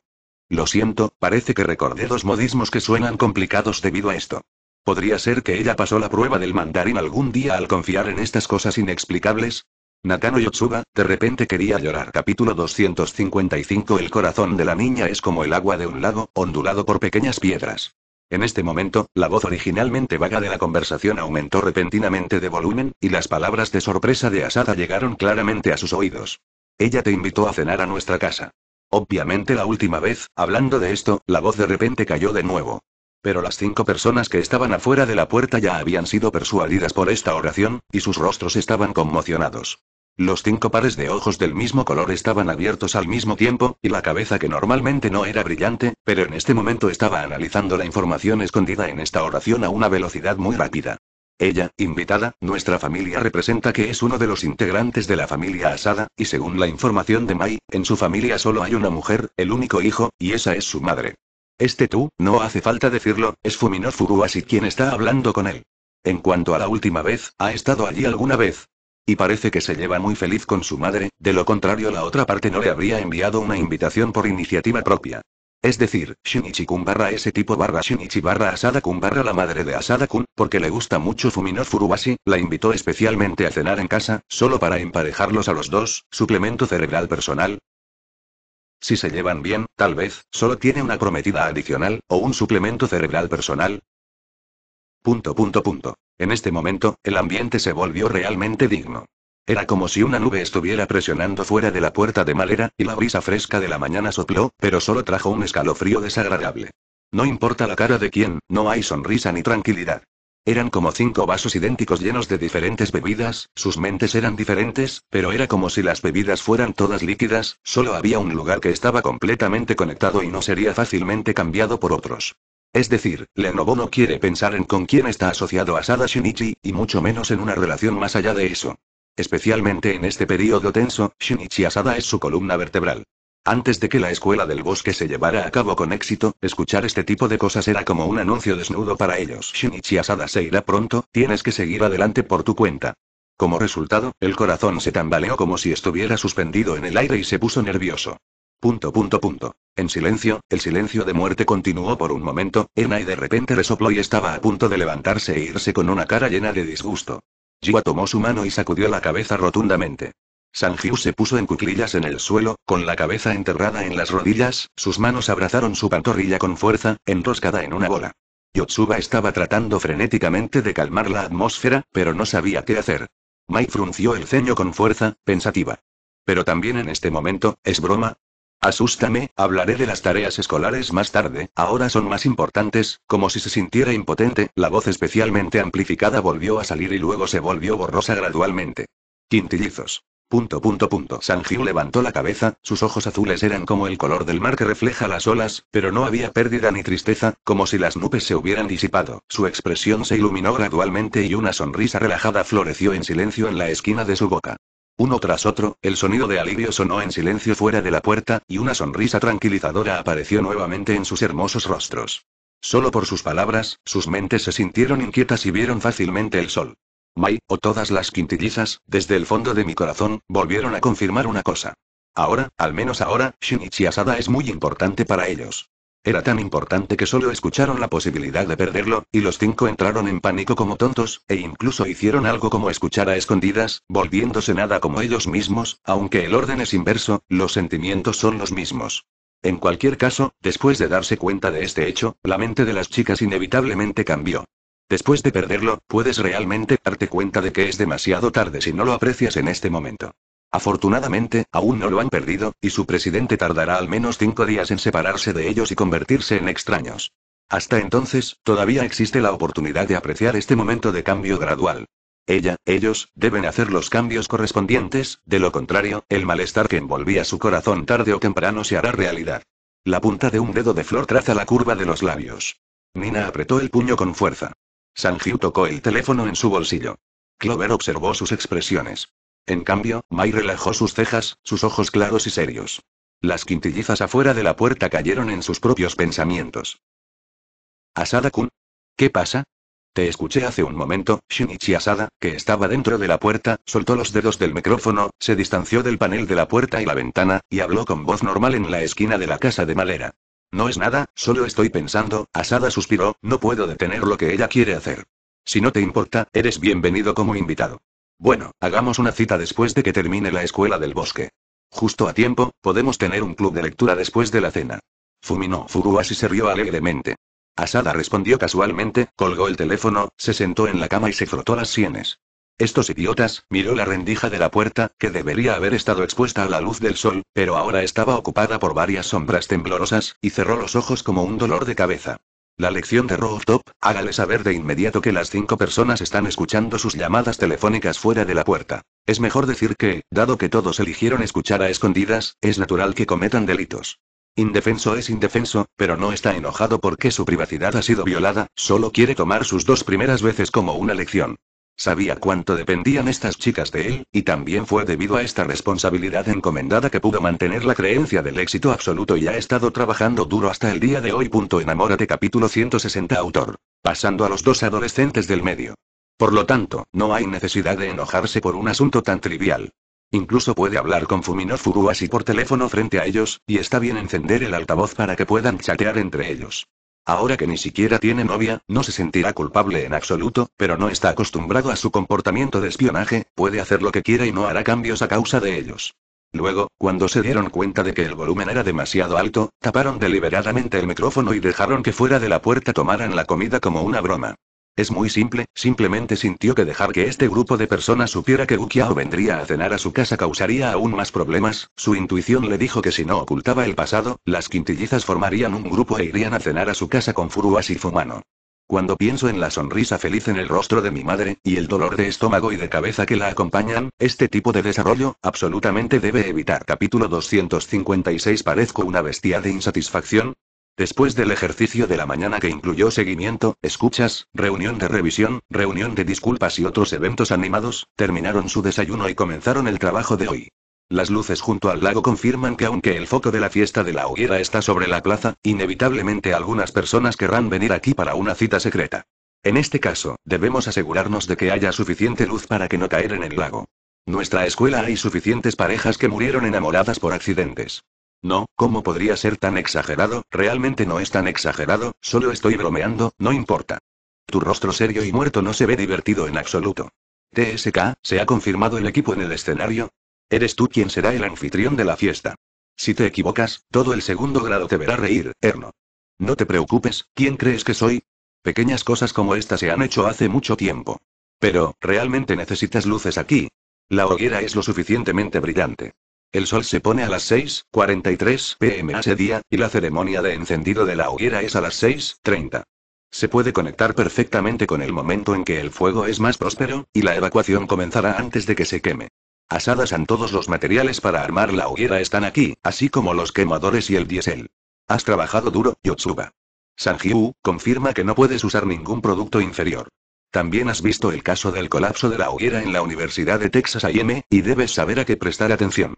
Lo siento, parece que recordé dos modismos que suenan complicados debido a esto. ¿Podría ser que ella pasó la prueba del mandarín algún día al confiar en estas cosas inexplicables? Nakano Yotsuba, de repente quería llorar. Capítulo 255 El corazón de la niña es como el agua de un lago, ondulado por pequeñas piedras. En este momento, la voz originalmente vaga de la conversación aumentó repentinamente de volumen, y las palabras de sorpresa de Asada llegaron claramente a sus oídos. Ella te invitó a cenar a nuestra casa. Obviamente la última vez, hablando de esto, la voz de repente cayó de nuevo. Pero las cinco personas que estaban afuera de la puerta ya habían sido persuadidas por esta oración, y sus rostros estaban conmocionados. Los cinco pares de ojos del mismo color estaban abiertos al mismo tiempo, y la cabeza que normalmente no era brillante, pero en este momento estaba analizando la información escondida en esta oración a una velocidad muy rápida. Ella, invitada, nuestra familia representa que es uno de los integrantes de la familia asada, y según la información de Mai, en su familia solo hay una mujer, el único hijo, y esa es su madre. Este tú, no hace falta decirlo, es Fumino así quien está hablando con él. En cuanto a la última vez, ¿ha estado allí alguna vez? Y parece que se lleva muy feliz con su madre, de lo contrario la otra parte no le habría enviado una invitación por iniciativa propia. Es decir, Shinichi Kun barra ese tipo barra Shinichi barra Asada Kun barra la madre de Asada Kun, porque le gusta mucho Fumino Furubashi, la invitó especialmente a cenar en casa, solo para emparejarlos a los dos, suplemento cerebral personal. Si se llevan bien, tal vez, solo tiene una prometida adicional, o un suplemento cerebral personal, Punto punto punto. En este momento, el ambiente se volvió realmente digno. Era como si una nube estuviera presionando fuera de la puerta de madera, y la brisa fresca de la mañana sopló, pero solo trajo un escalofrío desagradable. No importa la cara de quién, no hay sonrisa ni tranquilidad. Eran como cinco vasos idénticos llenos de diferentes bebidas, sus mentes eran diferentes, pero era como si las bebidas fueran todas líquidas, solo había un lugar que estaba completamente conectado y no sería fácilmente cambiado por otros. Es decir, Lenovo no quiere pensar en con quién está asociado Asada Shinichi, y mucho menos en una relación más allá de eso. Especialmente en este periodo tenso, Shinichi Asada es su columna vertebral. Antes de que la escuela del bosque se llevara a cabo con éxito, escuchar este tipo de cosas era como un anuncio desnudo para ellos. Shinichi Asada se irá pronto, tienes que seguir adelante por tu cuenta. Como resultado, el corazón se tambaleó como si estuviera suspendido en el aire y se puso nervioso. Punto punto punto. En silencio, el silencio de muerte continuó por un momento, Ena y de repente resopló y estaba a punto de levantarse e irse con una cara llena de disgusto. Jiwa tomó su mano y sacudió la cabeza rotundamente. Sanjiu se puso en cuclillas en el suelo, con la cabeza enterrada en las rodillas, sus manos abrazaron su pantorrilla con fuerza, enroscada en una bola. Yotsuba estaba tratando frenéticamente de calmar la atmósfera, pero no sabía qué hacer. Mai frunció el ceño con fuerza, pensativa. Pero también en este momento, ¿es broma? Asústame, hablaré de las tareas escolares más tarde, ahora son más importantes, como si se sintiera impotente, la voz especialmente amplificada volvió a salir y luego se volvió borrosa gradualmente. Quintillizos. Punto punto punto. Sanjiu levantó la cabeza, sus ojos azules eran como el color del mar que refleja las olas, pero no había pérdida ni tristeza, como si las nubes se hubieran disipado. Su expresión se iluminó gradualmente y una sonrisa relajada floreció en silencio en la esquina de su boca. Uno tras otro, el sonido de alivio sonó en silencio fuera de la puerta, y una sonrisa tranquilizadora apareció nuevamente en sus hermosos rostros. Solo por sus palabras, sus mentes se sintieron inquietas y vieron fácilmente el sol. Mai, o todas las quintillizas, desde el fondo de mi corazón, volvieron a confirmar una cosa. Ahora, al menos ahora, Shinichi Asada es muy importante para ellos. Era tan importante que solo escucharon la posibilidad de perderlo, y los cinco entraron en pánico como tontos, e incluso hicieron algo como escuchar a escondidas, volviéndose nada como ellos mismos, aunque el orden es inverso, los sentimientos son los mismos. En cualquier caso, después de darse cuenta de este hecho, la mente de las chicas inevitablemente cambió. Después de perderlo, puedes realmente darte cuenta de que es demasiado tarde si no lo aprecias en este momento. Afortunadamente, aún no lo han perdido, y su presidente tardará al menos cinco días en separarse de ellos y convertirse en extraños. Hasta entonces, todavía existe la oportunidad de apreciar este momento de cambio gradual. Ella, ellos, deben hacer los cambios correspondientes, de lo contrario, el malestar que envolvía su corazón tarde o temprano se hará realidad. La punta de un dedo de flor traza la curva de los labios. Nina apretó el puño con fuerza. Sanjiu tocó el teléfono en su bolsillo. Clover observó sus expresiones. En cambio, Mai relajó sus cejas, sus ojos claros y serios. Las quintillizas afuera de la puerta cayeron en sus propios pensamientos. Asada-kun. ¿Qué pasa? Te escuché hace un momento, Shinichi Asada, que estaba dentro de la puerta, soltó los dedos del micrófono, se distanció del panel de la puerta y la ventana, y habló con voz normal en la esquina de la casa de Malera. No es nada, solo estoy pensando, Asada suspiró, no puedo detener lo que ella quiere hacer. Si no te importa, eres bienvenido como invitado. Bueno, hagamos una cita después de que termine la escuela del bosque. Justo a tiempo, podemos tener un club de lectura después de la cena. Fuminó y se rió alegremente. Asada respondió casualmente, colgó el teléfono, se sentó en la cama y se frotó las sienes. Estos idiotas, miró la rendija de la puerta, que debería haber estado expuesta a la luz del sol, pero ahora estaba ocupada por varias sombras temblorosas, y cerró los ojos como un dolor de cabeza. La lección de Rooftop, hágale saber de inmediato que las cinco personas están escuchando sus llamadas telefónicas fuera de la puerta. Es mejor decir que, dado que todos eligieron escuchar a escondidas, es natural que cometan delitos. Indefenso es indefenso, pero no está enojado porque su privacidad ha sido violada, solo quiere tomar sus dos primeras veces como una lección. Sabía cuánto dependían estas chicas de él, y también fue debido a esta responsabilidad encomendada que pudo mantener la creencia del éxito absoluto y ha estado trabajando duro hasta el día de hoy. enamórate capítulo 160 autor. Pasando a los dos adolescentes del medio. Por lo tanto, no hay necesidad de enojarse por un asunto tan trivial. Incluso puede hablar con Fumino así por teléfono frente a ellos, y está bien encender el altavoz para que puedan chatear entre ellos. Ahora que ni siquiera tiene novia, no se sentirá culpable en absoluto, pero no está acostumbrado a su comportamiento de espionaje, puede hacer lo que quiera y no hará cambios a causa de ellos. Luego, cuando se dieron cuenta de que el volumen era demasiado alto, taparon deliberadamente el micrófono y dejaron que fuera de la puerta tomaran la comida como una broma. Es muy simple, simplemente sintió que dejar que este grupo de personas supiera que Gukiao vendría a cenar a su casa causaría aún más problemas, su intuición le dijo que si no ocultaba el pasado, las quintillizas formarían un grupo e irían a cenar a su casa con y Fumano. Cuando pienso en la sonrisa feliz en el rostro de mi madre, y el dolor de estómago y de cabeza que la acompañan, este tipo de desarrollo, absolutamente debe evitar. Capítulo 256 Parezco una bestia de insatisfacción, Después del ejercicio de la mañana que incluyó seguimiento, escuchas, reunión de revisión, reunión de disculpas y otros eventos animados, terminaron su desayuno y comenzaron el trabajo de hoy. Las luces junto al lago confirman que aunque el foco de la fiesta de la hoguera está sobre la plaza, inevitablemente algunas personas querrán venir aquí para una cita secreta. En este caso, debemos asegurarnos de que haya suficiente luz para que no caer en el lago. Nuestra escuela hay suficientes parejas que murieron enamoradas por accidentes. No, ¿cómo podría ser tan exagerado? Realmente no es tan exagerado, solo estoy bromeando, no importa. Tu rostro serio y muerto no se ve divertido en absoluto. TSK, ¿se ha confirmado el equipo en el escenario? Eres tú quien será el anfitrión de la fiesta. Si te equivocas, todo el segundo grado te verá reír, Erno. No te preocupes, ¿quién crees que soy? Pequeñas cosas como esta se han hecho hace mucho tiempo. Pero, ¿realmente necesitas luces aquí? La hoguera es lo suficientemente brillante. El sol se pone a las 6.43 pm ese día, y la ceremonia de encendido de la hoguera es a las 6.30. Se puede conectar perfectamente con el momento en que el fuego es más próspero, y la evacuación comenzará antes de que se queme. Asadas en todos los materiales para armar la hoguera están aquí, así como los quemadores y el diésel. Has trabajado duro, Yotsuba. Sanjiu, confirma que no puedes usar ningún producto inferior. También has visto el caso del colapso de la hoguera en la Universidad de Texas AM, y debes saber a qué prestar atención.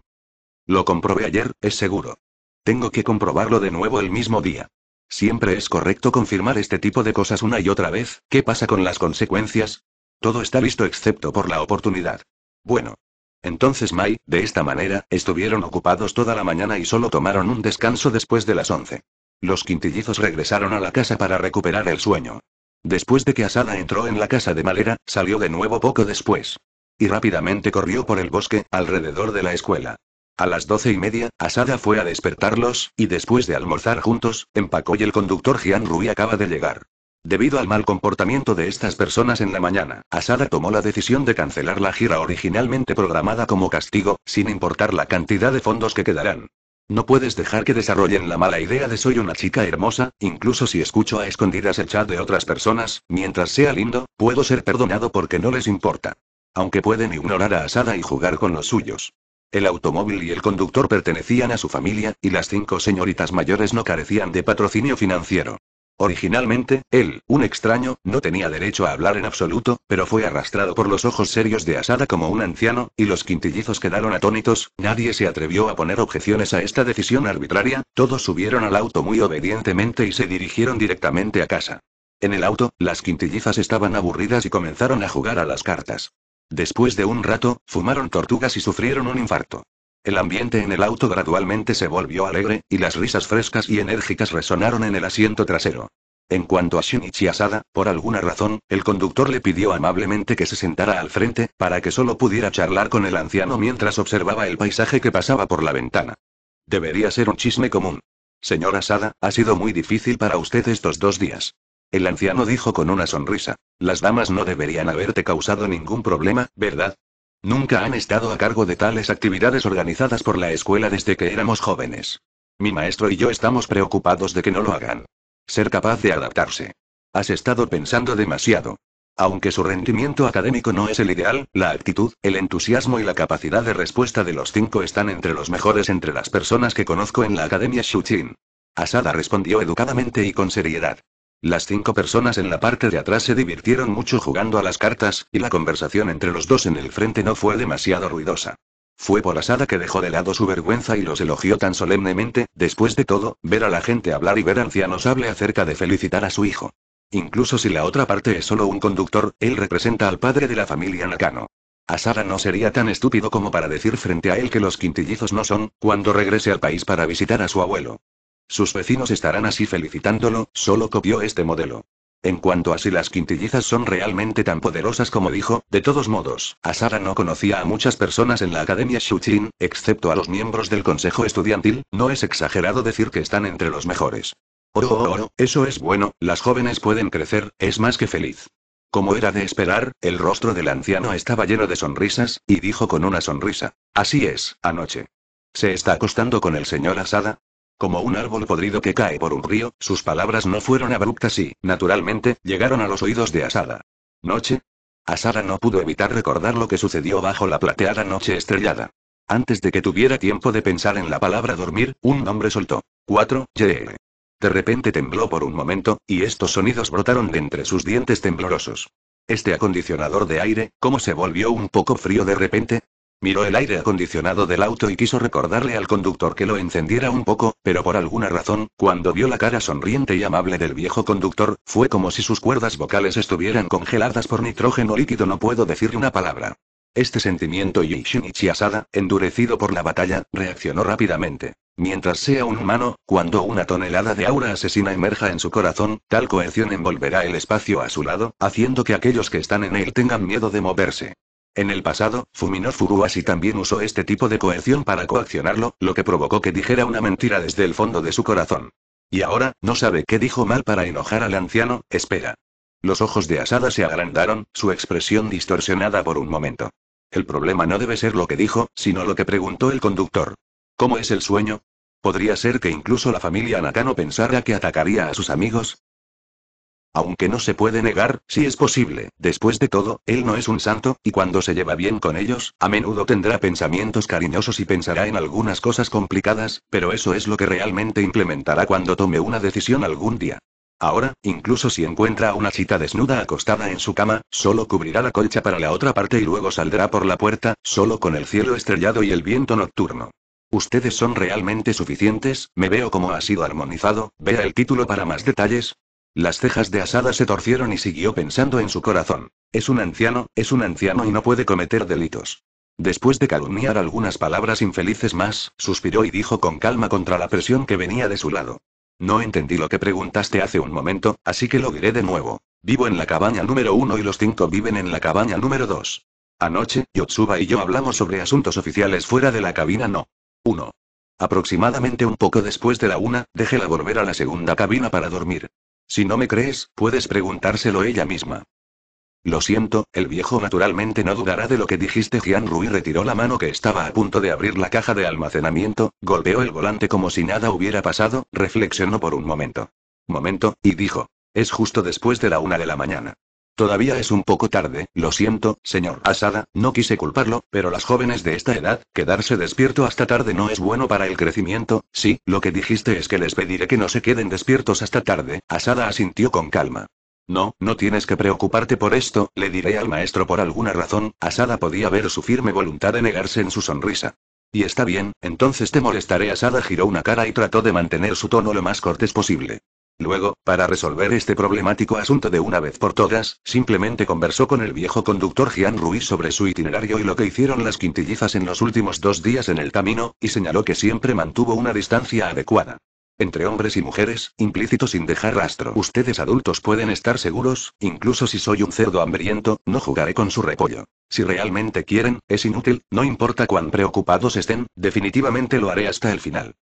Lo comprobé ayer, es seguro. Tengo que comprobarlo de nuevo el mismo día. Siempre es correcto confirmar este tipo de cosas una y otra vez. ¿Qué pasa con las consecuencias? Todo está listo excepto por la oportunidad. Bueno. Entonces Mai, de esta manera, estuvieron ocupados toda la mañana y solo tomaron un descanso después de las 11. Los quintillizos regresaron a la casa para recuperar el sueño. Después de que Asada entró en la casa de Malera, salió de nuevo poco después. Y rápidamente corrió por el bosque, alrededor de la escuela. A las doce y media, Asada fue a despertarlos, y después de almorzar juntos, empacó y el conductor Gian Rui acaba de llegar. Debido al mal comportamiento de estas personas en la mañana, Asada tomó la decisión de cancelar la gira originalmente programada como castigo, sin importar la cantidad de fondos que quedarán. No puedes dejar que desarrollen la mala idea de soy una chica hermosa, incluso si escucho a escondidas el chat de otras personas, mientras sea lindo, puedo ser perdonado porque no les importa. Aunque pueden ignorar a Asada y jugar con los suyos. El automóvil y el conductor pertenecían a su familia, y las cinco señoritas mayores no carecían de patrocinio financiero. Originalmente, él, un extraño, no tenía derecho a hablar en absoluto, pero fue arrastrado por los ojos serios de Asada como un anciano, y los quintillizos quedaron atónitos, nadie se atrevió a poner objeciones a esta decisión arbitraria, todos subieron al auto muy obedientemente y se dirigieron directamente a casa. En el auto, las quintillizas estaban aburridas y comenzaron a jugar a las cartas. Después de un rato, fumaron tortugas y sufrieron un infarto. El ambiente en el auto gradualmente se volvió alegre, y las risas frescas y enérgicas resonaron en el asiento trasero. En cuanto a Shinichi Asada, por alguna razón, el conductor le pidió amablemente que se sentara al frente, para que solo pudiera charlar con el anciano mientras observaba el paisaje que pasaba por la ventana. Debería ser un chisme común. Señor Asada, ha sido muy difícil para usted estos dos días. El anciano dijo con una sonrisa. Las damas no deberían haberte causado ningún problema, ¿verdad? Nunca han estado a cargo de tales actividades organizadas por la escuela desde que éramos jóvenes. Mi maestro y yo estamos preocupados de que no lo hagan. Ser capaz de adaptarse. Has estado pensando demasiado. Aunque su rendimiento académico no es el ideal, la actitud, el entusiasmo y la capacidad de respuesta de los cinco están entre los mejores entre las personas que conozco en la Academia Shuchin. Asada respondió educadamente y con seriedad. Las cinco personas en la parte de atrás se divirtieron mucho jugando a las cartas, y la conversación entre los dos en el frente no fue demasiado ruidosa. Fue por asada que dejó de lado su vergüenza y los elogió tan solemnemente, después de todo, ver a la gente hablar y ver ancianos hable acerca de felicitar a su hijo. Incluso si la otra parte es solo un conductor, él representa al padre de la familia Nakano. Asada no sería tan estúpido como para decir frente a él que los quintillizos no son, cuando regrese al país para visitar a su abuelo. Sus vecinos estarán así felicitándolo, solo copió este modelo. En cuanto a si las quintillizas son realmente tan poderosas como dijo, de todos modos, Asada no conocía a muchas personas en la Academia Shuchin, excepto a los miembros del Consejo Estudiantil, no es exagerado decir que están entre los mejores. Oh, oh, oh, eso es bueno, las jóvenes pueden crecer, es más que feliz. Como era de esperar, el rostro del anciano estaba lleno de sonrisas, y dijo con una sonrisa. Así es, anoche. ¿Se está acostando con el señor Asada? Como un árbol podrido que cae por un río, sus palabras no fueron abruptas y, naturalmente, llegaron a los oídos de Asada. ¿Noche? Asada no pudo evitar recordar lo que sucedió bajo la plateada noche estrellada. Antes de que tuviera tiempo de pensar en la palabra dormir, un hombre soltó. 4. De repente tembló por un momento, y estos sonidos brotaron de entre sus dientes temblorosos. Este acondicionador de aire, ¿cómo se volvió un poco frío de repente? Miró el aire acondicionado del auto y quiso recordarle al conductor que lo encendiera un poco, pero por alguna razón, cuando vio la cara sonriente y amable del viejo conductor, fue como si sus cuerdas vocales estuvieran congeladas por nitrógeno líquido. No puedo decir una palabra. Este sentimiento y Shinichi Asada, endurecido por la batalla, reaccionó rápidamente. Mientras sea un humano, cuando una tonelada de aura asesina emerja en su corazón, tal coerción envolverá el espacio a su lado, haciendo que aquellos que están en él tengan miedo de moverse. En el pasado, Fumino Furuasi también usó este tipo de coerción para coaccionarlo, lo que provocó que dijera una mentira desde el fondo de su corazón. Y ahora, no sabe qué dijo mal para enojar al anciano, espera. Los ojos de Asada se agrandaron, su expresión distorsionada por un momento. El problema no debe ser lo que dijo, sino lo que preguntó el conductor. ¿Cómo es el sueño? Podría ser que incluso la familia Nakano pensara que atacaría a sus amigos, aunque no se puede negar, si es posible, después de todo, él no es un santo, y cuando se lleva bien con ellos, a menudo tendrá pensamientos cariñosos y pensará en algunas cosas complicadas, pero eso es lo que realmente implementará cuando tome una decisión algún día. Ahora, incluso si encuentra a una chica desnuda acostada en su cama, solo cubrirá la colcha para la otra parte y luego saldrá por la puerta, solo con el cielo estrellado y el viento nocturno. Ustedes son realmente suficientes, me veo como ha sido armonizado, vea el título para más detalles, las cejas de Asada se torcieron y siguió pensando en su corazón. Es un anciano, es un anciano y no puede cometer delitos. Después de calumniar algunas palabras infelices más, suspiró y dijo con calma contra la presión que venía de su lado. No entendí lo que preguntaste hace un momento, así que lo diré de nuevo. Vivo en la cabaña número uno y los cinco viven en la cabaña número dos. Anoche, Yotsuba y yo hablamos sobre asuntos oficiales fuera de la cabina no. 1. Aproximadamente un poco después de la una, déjela volver a la segunda cabina para dormir. Si no me crees, puedes preguntárselo ella misma. Lo siento, el viejo naturalmente no dudará de lo que dijiste. Gian Rui retiró la mano que estaba a punto de abrir la caja de almacenamiento, golpeó el volante como si nada hubiera pasado, reflexionó por un momento. Momento, y dijo. Es justo después de la una de la mañana. Todavía es un poco tarde, lo siento, señor Asada, no quise culparlo, pero las jóvenes de esta edad, quedarse despierto hasta tarde no es bueno para el crecimiento, sí, lo que dijiste es que les pediré que no se queden despiertos hasta tarde, Asada asintió con calma. No, no tienes que preocuparte por esto, le diré al maestro por alguna razón, Asada podía ver su firme voluntad de negarse en su sonrisa. Y está bien, entonces te molestaré. Asada giró una cara y trató de mantener su tono lo más cortés posible. Luego, para resolver este problemático asunto de una vez por todas, simplemente conversó con el viejo conductor Gian Ruiz sobre su itinerario y lo que hicieron las quintillizas en los últimos dos días en el camino, y señaló que siempre mantuvo una distancia adecuada entre hombres y mujeres, implícito sin dejar rastro. Ustedes adultos pueden estar seguros, incluso si soy un cerdo hambriento, no jugaré con su repollo. Si realmente quieren, es inútil, no importa cuán preocupados estén, definitivamente lo haré hasta el final.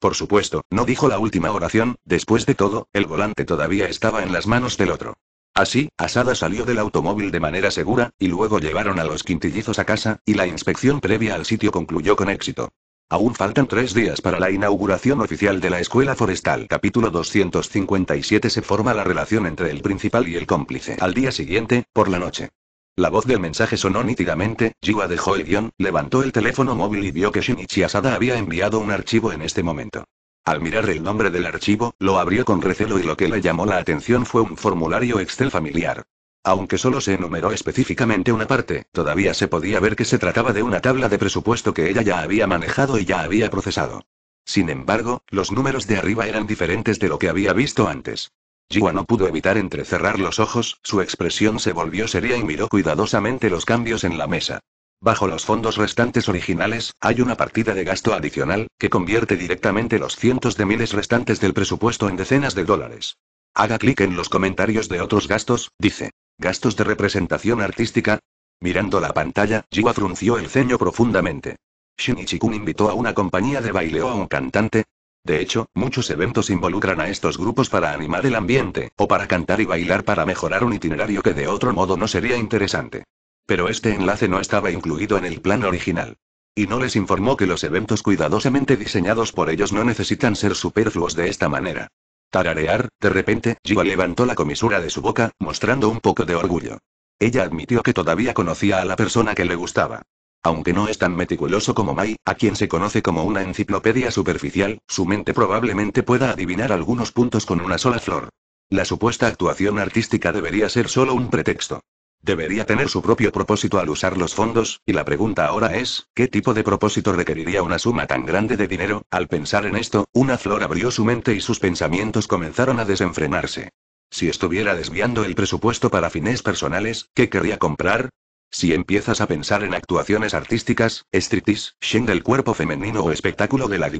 Por supuesto, no dijo la última oración, después de todo, el volante todavía estaba en las manos del otro. Así, Asada salió del automóvil de manera segura, y luego llevaron a los quintillizos a casa, y la inspección previa al sitio concluyó con éxito. Aún faltan tres días para la inauguración oficial de la escuela forestal. Capítulo 257 Se forma la relación entre el principal y el cómplice. Al día siguiente, por la noche, la voz del mensaje sonó nítidamente, Jiwa dejó el guión, levantó el teléfono móvil y vio que Shinichi Asada había enviado un archivo en este momento. Al mirar el nombre del archivo, lo abrió con recelo y lo que le llamó la atención fue un formulario Excel familiar. Aunque solo se enumeró específicamente una parte, todavía se podía ver que se trataba de una tabla de presupuesto que ella ya había manejado y ya había procesado. Sin embargo, los números de arriba eran diferentes de lo que había visto antes. Jiwa no pudo evitar entrecerrar los ojos, su expresión se volvió seria y miró cuidadosamente los cambios en la mesa. Bajo los fondos restantes originales, hay una partida de gasto adicional, que convierte directamente los cientos de miles restantes del presupuesto en decenas de dólares. Haga clic en los comentarios de otros gastos, dice. Gastos de representación artística. Mirando la pantalla, Jiwa frunció el ceño profundamente. Shinichi Kun invitó a una compañía de baile o a un cantante, de hecho, muchos eventos involucran a estos grupos para animar el ambiente, o para cantar y bailar para mejorar un itinerario que de otro modo no sería interesante. Pero este enlace no estaba incluido en el plan original. Y no les informó que los eventos cuidadosamente diseñados por ellos no necesitan ser superfluos de esta manera. Tararear, de repente, Jiwa levantó la comisura de su boca, mostrando un poco de orgullo. Ella admitió que todavía conocía a la persona que le gustaba. Aunque no es tan meticuloso como Mai, a quien se conoce como una enciclopedia superficial, su mente probablemente pueda adivinar algunos puntos con una sola flor. La supuesta actuación artística debería ser solo un pretexto. Debería tener su propio propósito al usar los fondos, y la pregunta ahora es, ¿qué tipo de propósito requeriría una suma tan grande de dinero? Al pensar en esto, una flor abrió su mente y sus pensamientos comenzaron a desenfrenarse. Si estuviera desviando el presupuesto para fines personales, ¿qué querría comprar? Si empiezas a pensar en actuaciones artísticas, striptease, shen del cuerpo femenino o espectáculo de la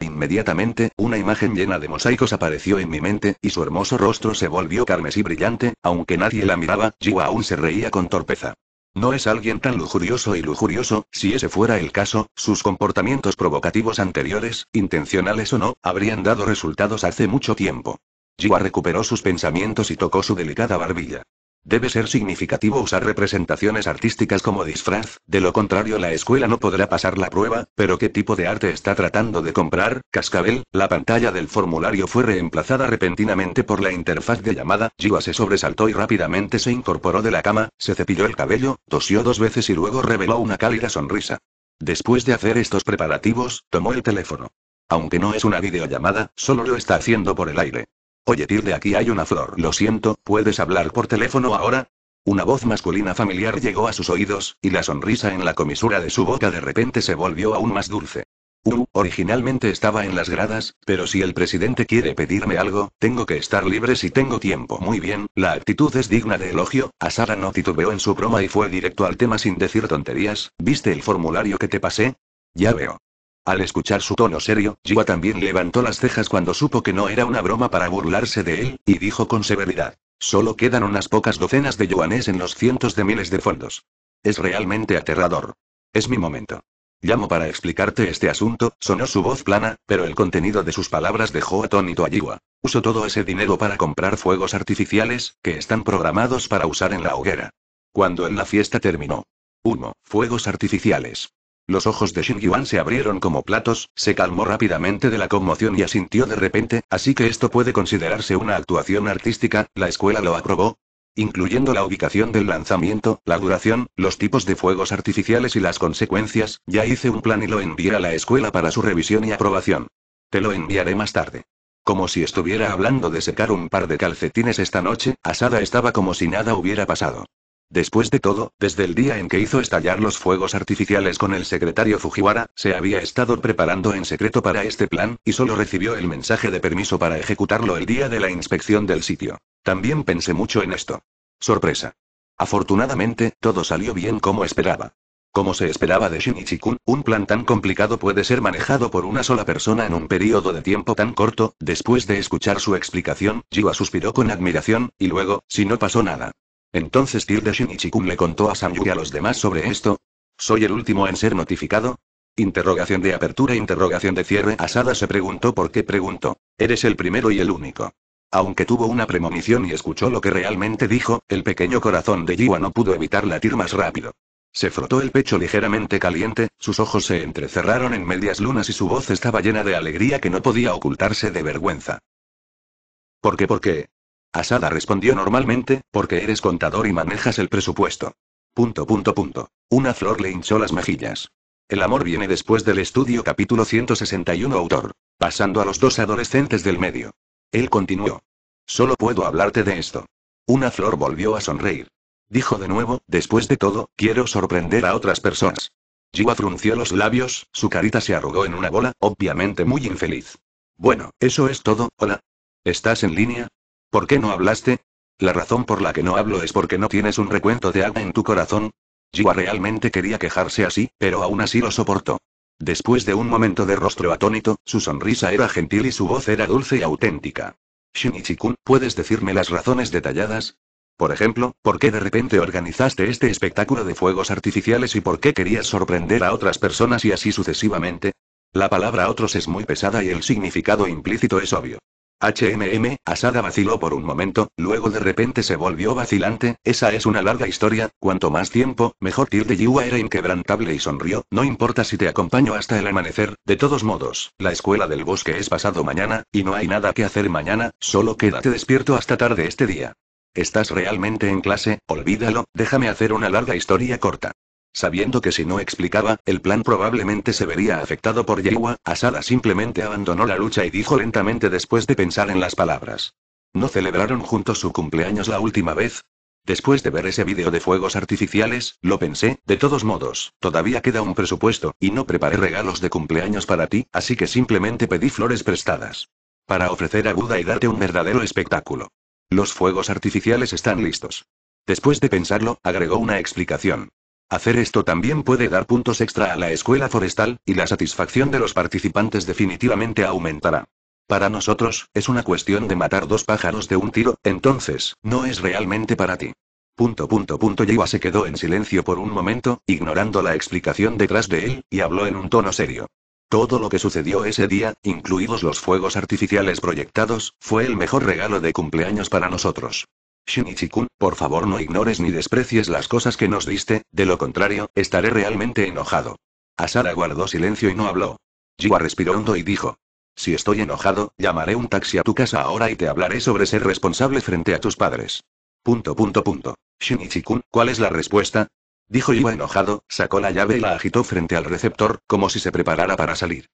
Inmediatamente, una imagen llena de mosaicos apareció en mi mente, y su hermoso rostro se volvió carmesí brillante, aunque nadie la miraba, Jiwa aún se reía con torpeza. No es alguien tan lujurioso y lujurioso, si ese fuera el caso, sus comportamientos provocativos anteriores, intencionales o no, habrían dado resultados hace mucho tiempo. Jiwa recuperó sus pensamientos y tocó su delicada barbilla. Debe ser significativo usar representaciones artísticas como disfraz, de lo contrario la escuela no podrá pasar la prueba, pero ¿qué tipo de arte está tratando de comprar? Cascabel, la pantalla del formulario fue reemplazada repentinamente por la interfaz de llamada, Jiwa se sobresaltó y rápidamente se incorporó de la cama, se cepilló el cabello, tosió dos veces y luego reveló una cálida sonrisa. Después de hacer estos preparativos, tomó el teléfono. Aunque no es una videollamada, solo lo está haciendo por el aire. Oye de aquí hay una flor. Lo siento, ¿puedes hablar por teléfono ahora? Una voz masculina familiar llegó a sus oídos, y la sonrisa en la comisura de su boca de repente se volvió aún más dulce. Uh, originalmente estaba en las gradas, pero si el presidente quiere pedirme algo, tengo que estar libre si tengo tiempo. Muy bien, la actitud es digna de elogio. A Sara no titubeó en su broma y fue directo al tema sin decir tonterías. ¿Viste el formulario que te pasé? Ya veo. Al escuchar su tono serio, Jiwa también levantó las cejas cuando supo que no era una broma para burlarse de él, y dijo con severidad. Solo quedan unas pocas docenas de yuanes en los cientos de miles de fondos. Es realmente aterrador. Es mi momento. Llamo para explicarte este asunto, sonó su voz plana, pero el contenido de sus palabras dejó atónito a Yiwa. Uso todo ese dinero para comprar fuegos artificiales, que están programados para usar en la hoguera. Cuando en la fiesta terminó. 1. fuegos artificiales. Los ojos de Yuan se abrieron como platos, se calmó rápidamente de la conmoción y asintió de repente, así que esto puede considerarse una actuación artística, la escuela lo aprobó, incluyendo la ubicación del lanzamiento, la duración, los tipos de fuegos artificiales y las consecuencias, ya hice un plan y lo envié a la escuela para su revisión y aprobación. Te lo enviaré más tarde. Como si estuviera hablando de secar un par de calcetines esta noche, Asada estaba como si nada hubiera pasado. Después de todo, desde el día en que hizo estallar los fuegos artificiales con el secretario Fujiwara, se había estado preparando en secreto para este plan, y solo recibió el mensaje de permiso para ejecutarlo el día de la inspección del sitio. También pensé mucho en esto. Sorpresa. Afortunadamente, todo salió bien como esperaba. Como se esperaba de Shinichi-kun, un plan tan complicado puede ser manejado por una sola persona en un periodo de tiempo tan corto. Después de escuchar su explicación, Jiwa suspiró con admiración, y luego, si no pasó nada, entonces Tilde Shinichikun le contó a Sanyu y a los demás sobre esto. ¿Soy el último en ser notificado? Interrogación de apertura, interrogación de cierre. Asada se preguntó por qué preguntó. Eres el primero y el único. Aunque tuvo una premonición y escuchó lo que realmente dijo, el pequeño corazón de Jiwa no pudo evitar latir más rápido. Se frotó el pecho ligeramente caliente, sus ojos se entrecerraron en medias lunas y su voz estaba llena de alegría que no podía ocultarse de vergüenza. ¿Por qué? por qué? Asada respondió normalmente, porque eres contador y manejas el presupuesto. Punto punto punto. Una flor le hinchó las mejillas. El amor viene después del estudio capítulo 161 autor. Pasando a los dos adolescentes del medio. Él continuó. Solo puedo hablarte de esto. Una flor volvió a sonreír. Dijo de nuevo, después de todo, quiero sorprender a otras personas. Jiwa frunció los labios, su carita se arrugó en una bola, obviamente muy infeliz. Bueno, eso es todo, hola. ¿Estás en línea? ¿Por qué no hablaste? La razón por la que no hablo es porque no tienes un recuento de agua en tu corazón. Jiwa realmente quería quejarse así, pero aún así lo soportó. Después de un momento de rostro atónito, su sonrisa era gentil y su voz era dulce y auténtica. Shinichi-kun, ¿puedes decirme las razones detalladas? Por ejemplo, ¿por qué de repente organizaste este espectáculo de fuegos artificiales y por qué querías sorprender a otras personas y así sucesivamente? La palabra otros es muy pesada y el significado implícito es obvio. HMM, Asada vaciló por un momento, luego de repente se volvió vacilante, esa es una larga historia, cuanto más tiempo, mejor de Yua era inquebrantable y sonrió, no importa si te acompaño hasta el amanecer, de todos modos, la escuela del bosque es pasado mañana, y no hay nada que hacer mañana, solo quédate despierto hasta tarde este día. ¿Estás realmente en clase? Olvídalo, déjame hacer una larga historia corta. Sabiendo que si no explicaba, el plan probablemente se vería afectado por Yewa, Asada simplemente abandonó la lucha y dijo lentamente después de pensar en las palabras. ¿No celebraron juntos su cumpleaños la última vez? Después de ver ese vídeo de fuegos artificiales, lo pensé, de todos modos, todavía queda un presupuesto, y no preparé regalos de cumpleaños para ti, así que simplemente pedí flores prestadas. Para ofrecer a Buda y darte un verdadero espectáculo. Los fuegos artificiales están listos. Después de pensarlo, agregó una explicación. Hacer esto también puede dar puntos extra a la escuela forestal, y la satisfacción de los participantes definitivamente aumentará. Para nosotros, es una cuestión de matar dos pájaros de un tiro, entonces, no es realmente para ti. Punto punto punto se quedó en silencio por un momento, ignorando la explicación detrás de él, y habló en un tono serio. Todo lo que sucedió ese día, incluidos los fuegos artificiales proyectados, fue el mejor regalo de cumpleaños para nosotros. Shinichi-kun, por favor no ignores ni desprecies las cosas que nos diste, de lo contrario, estaré realmente enojado. Asara guardó silencio y no habló. Jiwa respiró hondo y dijo. Si estoy enojado, llamaré un taxi a tu casa ahora y te hablaré sobre ser responsable frente a tus padres. Punto punto punto. Shinichi-kun, ¿cuál es la respuesta? Dijo Jiwa enojado, sacó la llave y la agitó frente al receptor, como si se preparara para salir.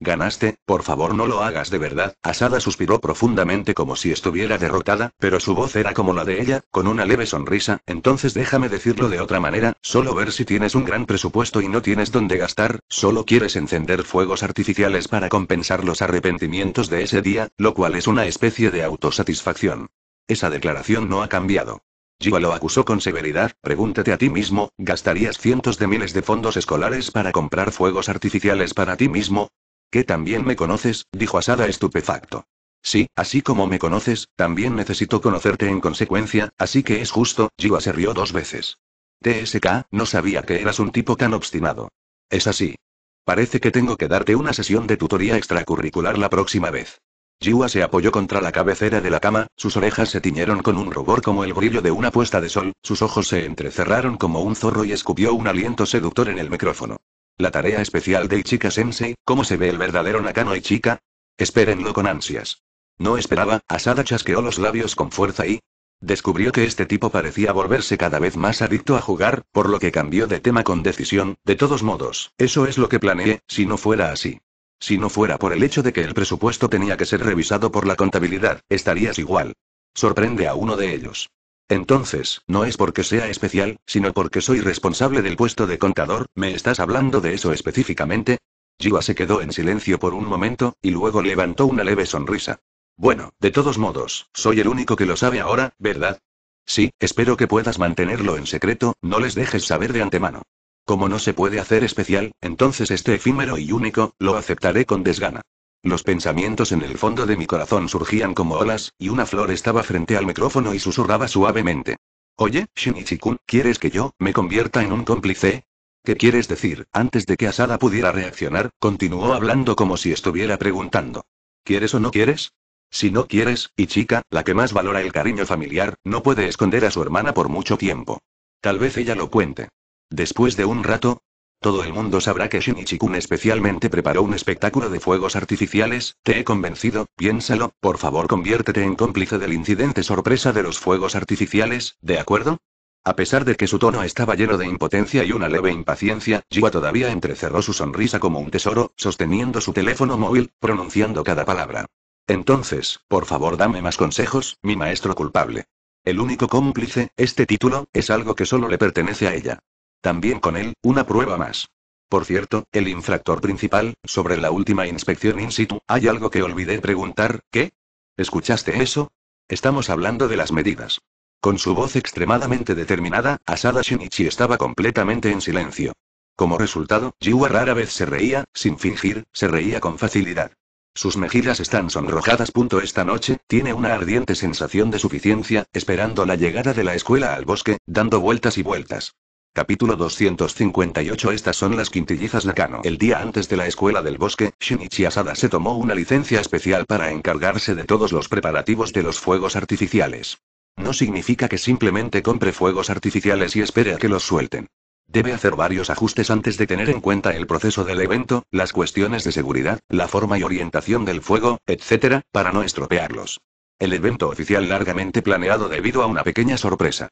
Ganaste, por favor no lo hagas de verdad. Asada suspiró profundamente como si estuviera derrotada, pero su voz era como la de ella, con una leve sonrisa. Entonces déjame decirlo de otra manera, solo ver si tienes un gran presupuesto y no tienes dónde gastar, solo quieres encender fuegos artificiales para compensar los arrepentimientos de ese día, lo cual es una especie de autosatisfacción. Esa declaración no ha cambiado. Jiwa lo acusó con severidad, pregúntate a ti mismo, ¿gastarías cientos de miles de fondos escolares para comprar fuegos artificiales para ti mismo? Que también me conoces? dijo Asada estupefacto. Sí, así como me conoces, también necesito conocerte en consecuencia, así que es justo, Jiwa se rió dos veces. TSK, no sabía que eras un tipo tan obstinado. Es así. Parece que tengo que darte una sesión de tutoría extracurricular la próxima vez. Jiwa se apoyó contra la cabecera de la cama, sus orejas se tiñeron con un rubor como el brillo de una puesta de sol, sus ojos se entrecerraron como un zorro y escupió un aliento seductor en el micrófono. La tarea especial de Ichika Sensei, ¿cómo se ve el verdadero Nakano Ichika? Espérenlo con ansias. No esperaba, Asada chasqueó los labios con fuerza y... Descubrió que este tipo parecía volverse cada vez más adicto a jugar, por lo que cambió de tema con decisión, de todos modos, eso es lo que planeé, si no fuera así. Si no fuera por el hecho de que el presupuesto tenía que ser revisado por la contabilidad, estarías igual. Sorprende a uno de ellos. Entonces, no es porque sea especial, sino porque soy responsable del puesto de contador, ¿me estás hablando de eso específicamente? Jiwa se quedó en silencio por un momento, y luego levantó una leve sonrisa. Bueno, de todos modos, soy el único que lo sabe ahora, ¿verdad? Sí, espero que puedas mantenerlo en secreto, no les dejes saber de antemano. Como no se puede hacer especial, entonces este efímero y único, lo aceptaré con desgana. Los pensamientos en el fondo de mi corazón surgían como olas, y una flor estaba frente al micrófono y susurraba suavemente. Oye, shinichi ¿quieres que yo me convierta en un cómplice? ¿Qué quieres decir? Antes de que Asada pudiera reaccionar, continuó hablando como si estuviera preguntando. ¿Quieres o no quieres? Si no quieres, y chica, la que más valora el cariño familiar, no puede esconder a su hermana por mucho tiempo. Tal vez ella lo cuente. Después de un rato, todo el mundo sabrá que Shinichi-kun especialmente preparó un espectáculo de fuegos artificiales, te he convencido, piénsalo, por favor conviértete en cómplice del incidente sorpresa de los fuegos artificiales, ¿de acuerdo? A pesar de que su tono estaba lleno de impotencia y una leve impaciencia, Jiwa todavía entrecerró su sonrisa como un tesoro, sosteniendo su teléfono móvil, pronunciando cada palabra. Entonces, por favor dame más consejos, mi maestro culpable. El único cómplice, este título, es algo que solo le pertenece a ella. También con él, una prueba más. Por cierto, el infractor principal, sobre la última inspección in situ, hay algo que olvidé preguntar, ¿qué? ¿Escuchaste eso? Estamos hablando de las medidas. Con su voz extremadamente determinada, Asada Shinichi estaba completamente en silencio. Como resultado, Jiwa rara vez se reía, sin fingir, se reía con facilidad. Sus mejillas están sonrojadas. Esta noche, tiene una ardiente sensación de suficiencia, esperando la llegada de la escuela al bosque, dando vueltas y vueltas. Capítulo 258 Estas son las quintillizas Nakano. El día antes de la escuela del bosque, Shinichi Asada se tomó una licencia especial para encargarse de todos los preparativos de los fuegos artificiales. No significa que simplemente compre fuegos artificiales y espere a que los suelten. Debe hacer varios ajustes antes de tener en cuenta el proceso del evento, las cuestiones de seguridad, la forma y orientación del fuego, etc., para no estropearlos. El evento oficial largamente planeado debido a una pequeña sorpresa.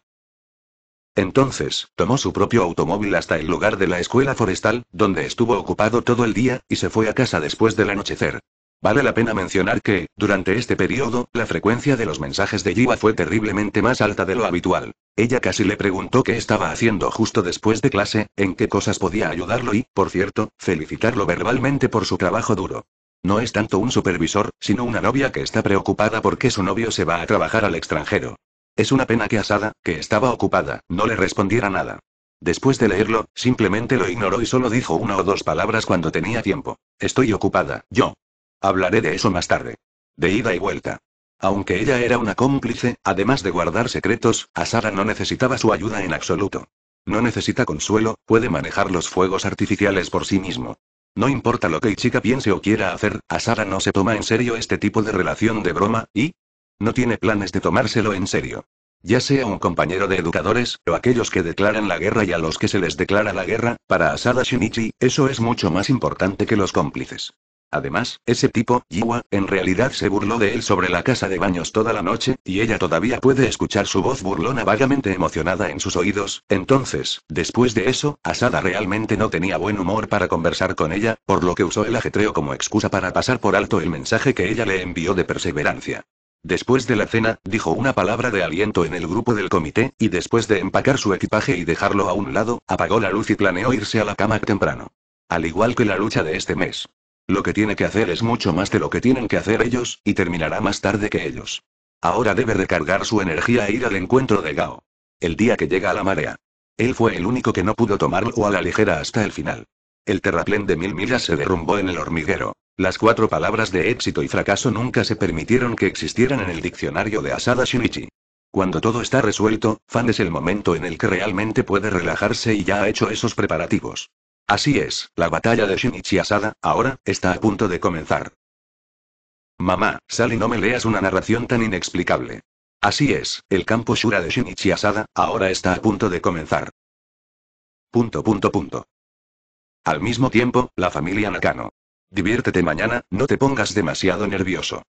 Entonces, tomó su propio automóvil hasta el lugar de la escuela forestal, donde estuvo ocupado todo el día, y se fue a casa después del anochecer. Vale la pena mencionar que, durante este periodo, la frecuencia de los mensajes de Jiva fue terriblemente más alta de lo habitual. Ella casi le preguntó qué estaba haciendo justo después de clase, en qué cosas podía ayudarlo y, por cierto, felicitarlo verbalmente por su trabajo duro. No es tanto un supervisor, sino una novia que está preocupada porque su novio se va a trabajar al extranjero. Es una pena que Asada, que estaba ocupada, no le respondiera nada. Después de leerlo, simplemente lo ignoró y solo dijo una o dos palabras cuando tenía tiempo. Estoy ocupada, yo. Hablaré de eso más tarde. De ida y vuelta. Aunque ella era una cómplice, además de guardar secretos, Asada no necesitaba su ayuda en absoluto. No necesita consuelo, puede manejar los fuegos artificiales por sí mismo. No importa lo que Ichika piense o quiera hacer, Asada no se toma en serio este tipo de relación de broma, y, no tiene planes de tomárselo en serio. Ya sea un compañero de educadores, o aquellos que declaran la guerra y a los que se les declara la guerra, para Asada Shinichi, eso es mucho más importante que los cómplices. Además, ese tipo, Yiwa, en realidad se burló de él sobre la casa de baños toda la noche, y ella todavía puede escuchar su voz burlona vagamente emocionada en sus oídos. Entonces, después de eso, Asada realmente no tenía buen humor para conversar con ella, por lo que usó el ajetreo como excusa para pasar por alto el mensaje que ella le envió de perseverancia. Después de la cena, dijo una palabra de aliento en el grupo del comité, y después de empacar su equipaje y dejarlo a un lado, apagó la luz y planeó irse a la cama temprano. Al igual que la lucha de este mes. Lo que tiene que hacer es mucho más de lo que tienen que hacer ellos, y terminará más tarde que ellos. Ahora debe recargar su energía e ir al encuentro de Gao. El día que llega a la marea. Él fue el único que no pudo tomarlo a la ligera hasta el final. El terraplén de mil millas se derrumbó en el hormiguero. Las cuatro palabras de éxito y fracaso nunca se permitieron que existieran en el diccionario de Asada Shinichi. Cuando todo está resuelto, Fan es el momento en el que realmente puede relajarse y ya ha hecho esos preparativos. Así es, la batalla de Shinichi Asada, ahora, está a punto de comenzar. Mamá, y no me leas una narración tan inexplicable. Así es, el campo Shura de Shinichi Asada, ahora está a punto de comenzar. Punto, punto, punto. Al mismo tiempo, la familia Nakano Diviértete mañana, no te pongas demasiado nervioso.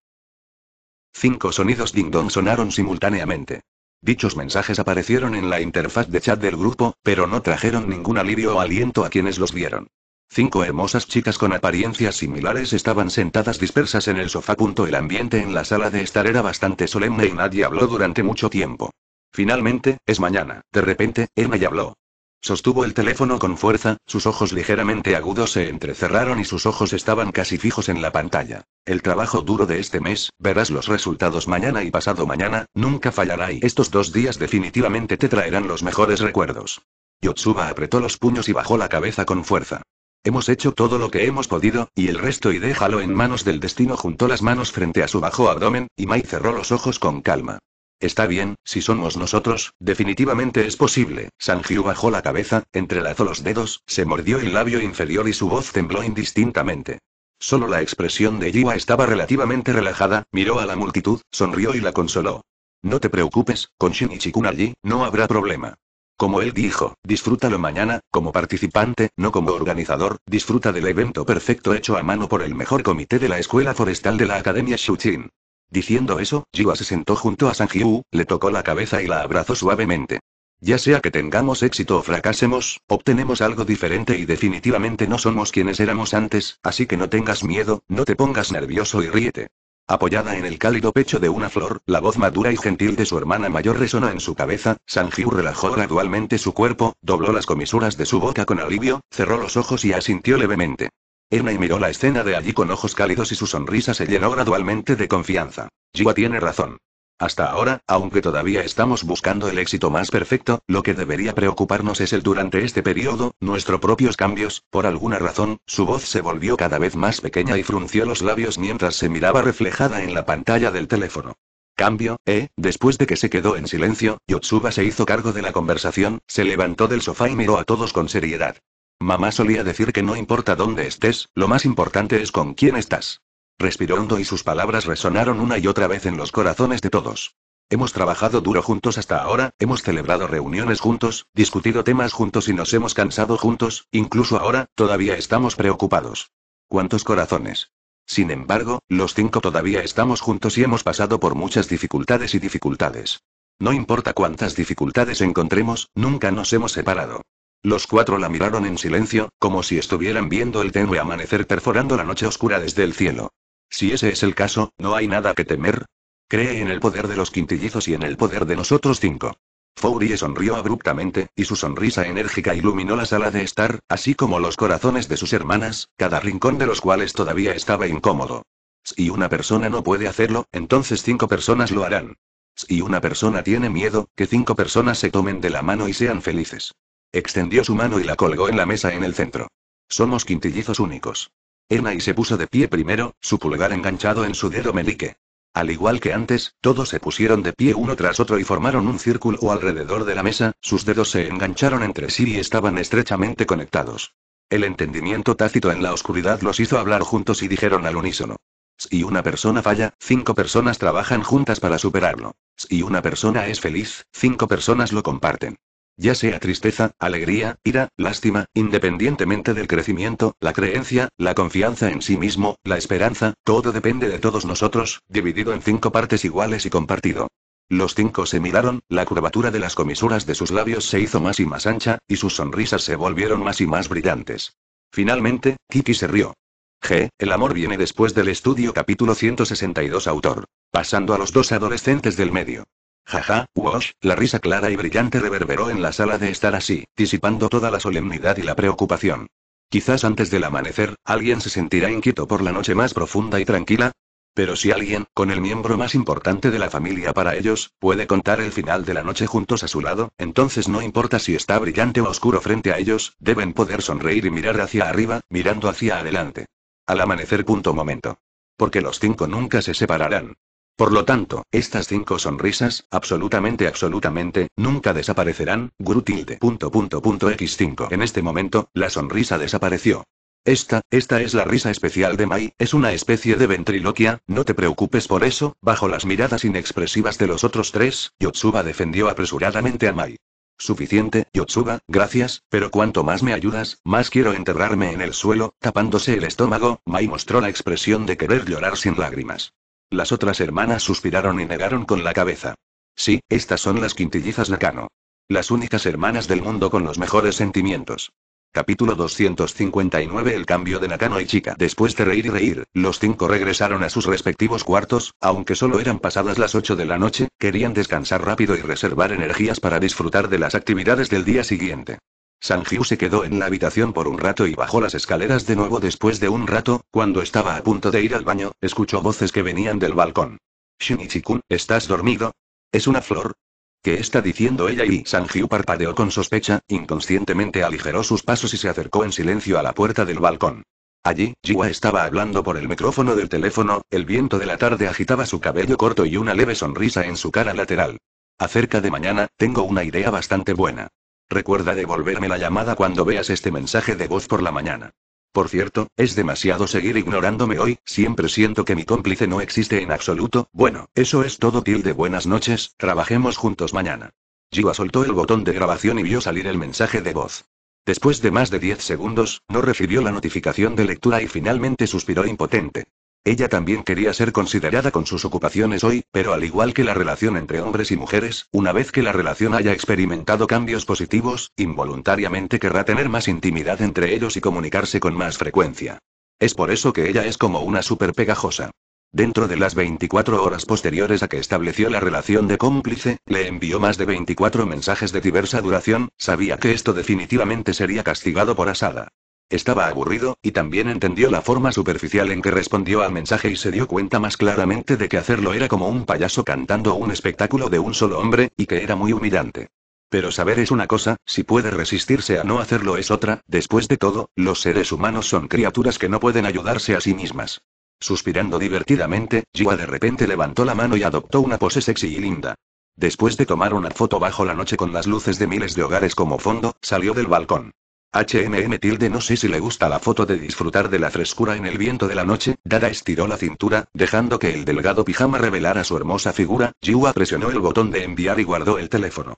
Cinco sonidos ding-dong sonaron simultáneamente. Dichos mensajes aparecieron en la interfaz de chat del grupo, pero no trajeron ningún alivio o aliento a quienes los vieron. Cinco hermosas chicas con apariencias similares estaban sentadas dispersas en el sofá. El ambiente en la sala de estar era bastante solemne y nadie habló durante mucho tiempo. Finalmente, es mañana, de repente, Emma habló. Sostuvo el teléfono con fuerza, sus ojos ligeramente agudos se entrecerraron y sus ojos estaban casi fijos en la pantalla. El trabajo duro de este mes, verás los resultados mañana y pasado mañana, nunca fallará y estos dos días definitivamente te traerán los mejores recuerdos. Yotsuba apretó los puños y bajó la cabeza con fuerza. Hemos hecho todo lo que hemos podido, y el resto y déjalo en manos del destino. Juntó las manos frente a su bajo abdomen, y Mai cerró los ojos con calma. Está bien, si somos nosotros, definitivamente es posible. Sanjiu bajó la cabeza, entrelazó los dedos, se mordió el labio inferior y su voz tembló indistintamente. Solo la expresión de Yiwa estaba relativamente relajada, miró a la multitud, sonrió y la consoló. No te preocupes, con Shinichi allí, no habrá problema. Como él dijo, disfrútalo mañana, como participante, no como organizador, disfruta del evento perfecto hecho a mano por el mejor comité de la escuela forestal de la Academia Shuchin. Diciendo eso, Jiwa se sentó junto a Sanjiu, le tocó la cabeza y la abrazó suavemente. Ya sea que tengamos éxito o fracasemos, obtenemos algo diferente y definitivamente no somos quienes éramos antes, así que no tengas miedo, no te pongas nervioso y ríete. Apoyada en el cálido pecho de una flor, la voz madura y gentil de su hermana mayor resonó en su cabeza, Sanjiu relajó gradualmente su cuerpo, dobló las comisuras de su boca con alivio, cerró los ojos y asintió levemente. Erna y miró la escena de allí con ojos cálidos y su sonrisa se llenó gradualmente de confianza. Jiwa tiene razón. Hasta ahora, aunque todavía estamos buscando el éxito más perfecto, lo que debería preocuparnos es el durante este periodo, nuestros propios cambios, por alguna razón, su voz se volvió cada vez más pequeña y frunció los labios mientras se miraba reflejada en la pantalla del teléfono. Cambio, eh, después de que se quedó en silencio, Yotsuba se hizo cargo de la conversación, se levantó del sofá y miró a todos con seriedad. Mamá solía decir que no importa dónde estés, lo más importante es con quién estás. Respiró hondo y sus palabras resonaron una y otra vez en los corazones de todos. Hemos trabajado duro juntos hasta ahora, hemos celebrado reuniones juntos, discutido temas juntos y nos hemos cansado juntos, incluso ahora, todavía estamos preocupados. ¿Cuántos corazones? Sin embargo, los cinco todavía estamos juntos y hemos pasado por muchas dificultades y dificultades. No importa cuántas dificultades encontremos, nunca nos hemos separado. Los cuatro la miraron en silencio, como si estuvieran viendo el tenue amanecer perforando la noche oscura desde el cielo. Si ese es el caso, no hay nada que temer. Cree en el poder de los quintillizos y en el poder de nosotros cinco. Fourie sonrió abruptamente, y su sonrisa enérgica iluminó la sala de estar, así como los corazones de sus hermanas, cada rincón de los cuales todavía estaba incómodo. Si una persona no puede hacerlo, entonces cinco personas lo harán. Si una persona tiene miedo, que cinco personas se tomen de la mano y sean felices. Extendió su mano y la colgó en la mesa en el centro. Somos quintillizos únicos. y se puso de pie primero, su pulgar enganchado en su dedo melique. Al igual que antes, todos se pusieron de pie uno tras otro y formaron un círculo alrededor de la mesa, sus dedos se engancharon entre sí y estaban estrechamente conectados. El entendimiento tácito en la oscuridad los hizo hablar juntos y dijeron al unísono. Si una persona falla, cinco personas trabajan juntas para superarlo. Si una persona es feliz, cinco personas lo comparten. Ya sea tristeza, alegría, ira, lástima, independientemente del crecimiento, la creencia, la confianza en sí mismo, la esperanza, todo depende de todos nosotros, dividido en cinco partes iguales y compartido. Los cinco se miraron, la curvatura de las comisuras de sus labios se hizo más y más ancha, y sus sonrisas se volvieron más y más brillantes. Finalmente, Kiki se rió. G. El amor viene después del estudio capítulo 162 autor. Pasando a los dos adolescentes del medio. Jaja, Wash, la risa clara y brillante reverberó en la sala de estar así, disipando toda la solemnidad y la preocupación. Quizás antes del amanecer, alguien se sentirá inquieto por la noche más profunda y tranquila. Pero si alguien, con el miembro más importante de la familia para ellos, puede contar el final de la noche juntos a su lado, entonces no importa si está brillante o oscuro frente a ellos, deben poder sonreír y mirar hacia arriba, mirando hacia adelante. Al amanecer. Punto momento. Porque los cinco nunca se separarán. Por lo tanto, estas cinco sonrisas, absolutamente absolutamente, nunca desaparecerán, Gru X5. En este momento, la sonrisa desapareció. Esta, esta es la risa especial de Mai, es una especie de ventriloquia, no te preocupes por eso, bajo las miradas inexpresivas de los otros tres, Yotsuba defendió apresuradamente a Mai. Suficiente, Yotsuba, gracias, pero cuanto más me ayudas, más quiero enterrarme en el suelo, tapándose el estómago, Mai mostró la expresión de querer llorar sin lágrimas. Las otras hermanas suspiraron y negaron con la cabeza. Sí, estas son las quintillizas Nakano. Las únicas hermanas del mundo con los mejores sentimientos. Capítulo 259 El cambio de Nakano y Chica. Después de reír y reír, los cinco regresaron a sus respectivos cuartos, aunque solo eran pasadas las 8 de la noche, querían descansar rápido y reservar energías para disfrutar de las actividades del día siguiente. Sanjiu se quedó en la habitación por un rato y bajó las escaleras de nuevo después de un rato, cuando estaba a punto de ir al baño, escuchó voces que venían del balcón. shinichi ¿estás dormido? ¿Es una flor? ¿Qué está diciendo ella? Y Sanjiu parpadeó con sospecha, inconscientemente aligeró sus pasos y se acercó en silencio a la puerta del balcón. Allí, Jiwa estaba hablando por el micrófono del teléfono, el viento de la tarde agitaba su cabello corto y una leve sonrisa en su cara lateral. Acerca de mañana, tengo una idea bastante buena. Recuerda devolverme la llamada cuando veas este mensaje de voz por la mañana. Por cierto, es demasiado seguir ignorándome hoy, siempre siento que mi cómplice no existe en absoluto. Bueno, eso es todo de buenas noches, trabajemos juntos mañana. Jiwa soltó el botón de grabación y vio salir el mensaje de voz. Después de más de 10 segundos, no recibió la notificación de lectura y finalmente suspiró impotente. Ella también quería ser considerada con sus ocupaciones hoy, pero al igual que la relación entre hombres y mujeres, una vez que la relación haya experimentado cambios positivos, involuntariamente querrá tener más intimidad entre ellos y comunicarse con más frecuencia. Es por eso que ella es como una súper pegajosa. Dentro de las 24 horas posteriores a que estableció la relación de cómplice, le envió más de 24 mensajes de diversa duración, sabía que esto definitivamente sería castigado por asada. Estaba aburrido, y también entendió la forma superficial en que respondió al mensaje y se dio cuenta más claramente de que hacerlo era como un payaso cantando un espectáculo de un solo hombre, y que era muy humillante. Pero saber es una cosa, si puede resistirse a no hacerlo es otra, después de todo, los seres humanos son criaturas que no pueden ayudarse a sí mismas. Suspirando divertidamente, Jiwa de repente levantó la mano y adoptó una pose sexy y linda. Después de tomar una foto bajo la noche con las luces de miles de hogares como fondo, salió del balcón. HMM tilde no sé si le gusta la foto de disfrutar de la frescura en el viento de la noche, Dada estiró la cintura, dejando que el delgado pijama revelara su hermosa figura, Yua presionó el botón de enviar y guardó el teléfono.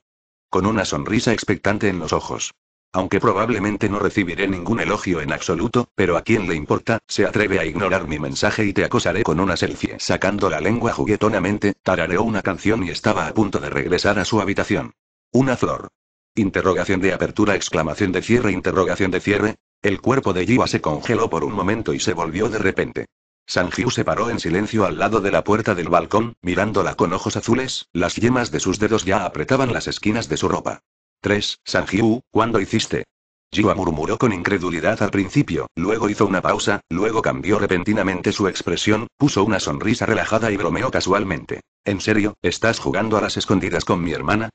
Con una sonrisa expectante en los ojos. Aunque probablemente no recibiré ningún elogio en absoluto, pero a quién le importa, se atreve a ignorar mi mensaje y te acosaré con una selfie. Sacando la lengua juguetonamente, tarareó una canción y estaba a punto de regresar a su habitación. Una flor. Interrogación de apertura, exclamación de cierre, interrogación de cierre. El cuerpo de Jiwa se congeló por un momento y se volvió de repente. Sanjiu se paró en silencio al lado de la puerta del balcón, mirándola con ojos azules, las yemas de sus dedos ya apretaban las esquinas de su ropa. 3. Sanjiu, ¿cuándo hiciste? Jiwa murmuró con incredulidad al principio, luego hizo una pausa, luego cambió repentinamente su expresión, puso una sonrisa relajada y bromeó casualmente. ¿En serio, estás jugando a las escondidas con mi hermana?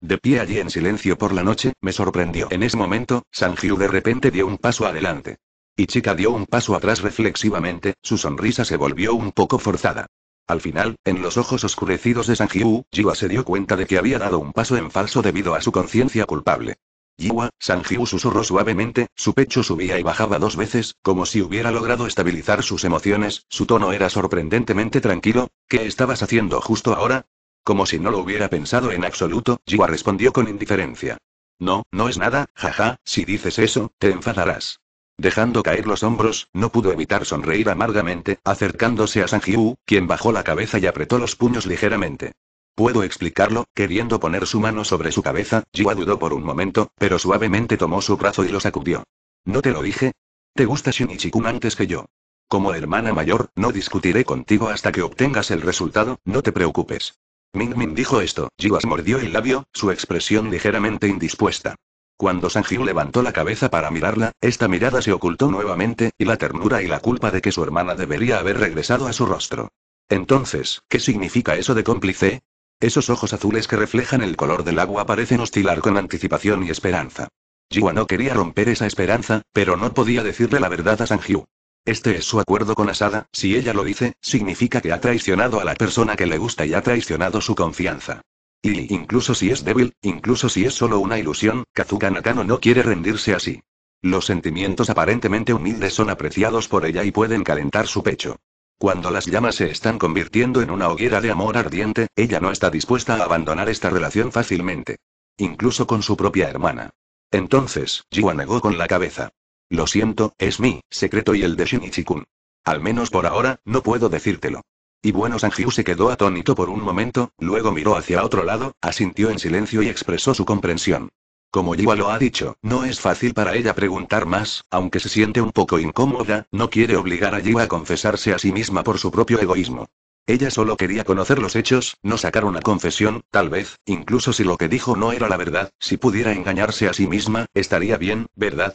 De pie allí en silencio por la noche, me sorprendió. En ese momento, Sanjiu de repente dio un paso adelante. Y Chica dio un paso atrás reflexivamente, su sonrisa se volvió un poco forzada. Al final, en los ojos oscurecidos de Sanjiu, Jiwa se dio cuenta de que había dado un paso en falso debido a su conciencia culpable. Jiwa, Sanjiu susurró suavemente, su pecho subía y bajaba dos veces, como si hubiera logrado estabilizar sus emociones, su tono era sorprendentemente tranquilo, ¿qué estabas haciendo justo ahora? Como si no lo hubiera pensado en absoluto, Jiwa respondió con indiferencia. No, no es nada, jaja, si dices eso, te enfadarás. Dejando caer los hombros, no pudo evitar sonreír amargamente, acercándose a Sanjiu, quien bajó la cabeza y apretó los puños ligeramente. Puedo explicarlo, queriendo poner su mano sobre su cabeza, Jiwa dudó por un momento, pero suavemente tomó su brazo y lo sacudió. ¿No te lo dije? ¿Te gusta Shinichikun antes que yo? Como hermana mayor, no discutiré contigo hasta que obtengas el resultado, no te preocupes. Ming Min dijo esto, se mordió el labio, su expresión ligeramente indispuesta. Cuando Sanjiu levantó la cabeza para mirarla, esta mirada se ocultó nuevamente, y la ternura y la culpa de que su hermana debería haber regresado a su rostro. Entonces, ¿qué significa eso de cómplice? Esos ojos azules que reflejan el color del agua parecen oscilar con anticipación y esperanza. Jiwa no quería romper esa esperanza, pero no podía decirle la verdad a Sanjiu. Este es su acuerdo con Asada, si ella lo dice, significa que ha traicionado a la persona que le gusta y ha traicionado su confianza. Y incluso si es débil, incluso si es solo una ilusión, Kazuka Nakano no quiere rendirse así. Los sentimientos aparentemente humildes son apreciados por ella y pueden calentar su pecho. Cuando las llamas se están convirtiendo en una hoguera de amor ardiente, ella no está dispuesta a abandonar esta relación fácilmente. Incluso con su propia hermana. Entonces, Jiwa negó con la cabeza. Lo siento, es mi secreto y el de Shinichi-kun. Al menos por ahora, no puedo decírtelo. Y bueno, Sanjiu se quedó atónito por un momento, luego miró hacia otro lado, asintió en silencio y expresó su comprensión. Como Jiwa lo ha dicho, no es fácil para ella preguntar más, aunque se siente un poco incómoda, no quiere obligar a Jiwa a confesarse a sí misma por su propio egoísmo. Ella solo quería conocer los hechos, no sacar una confesión, tal vez, incluso si lo que dijo no era la verdad, si pudiera engañarse a sí misma, estaría bien, ¿verdad?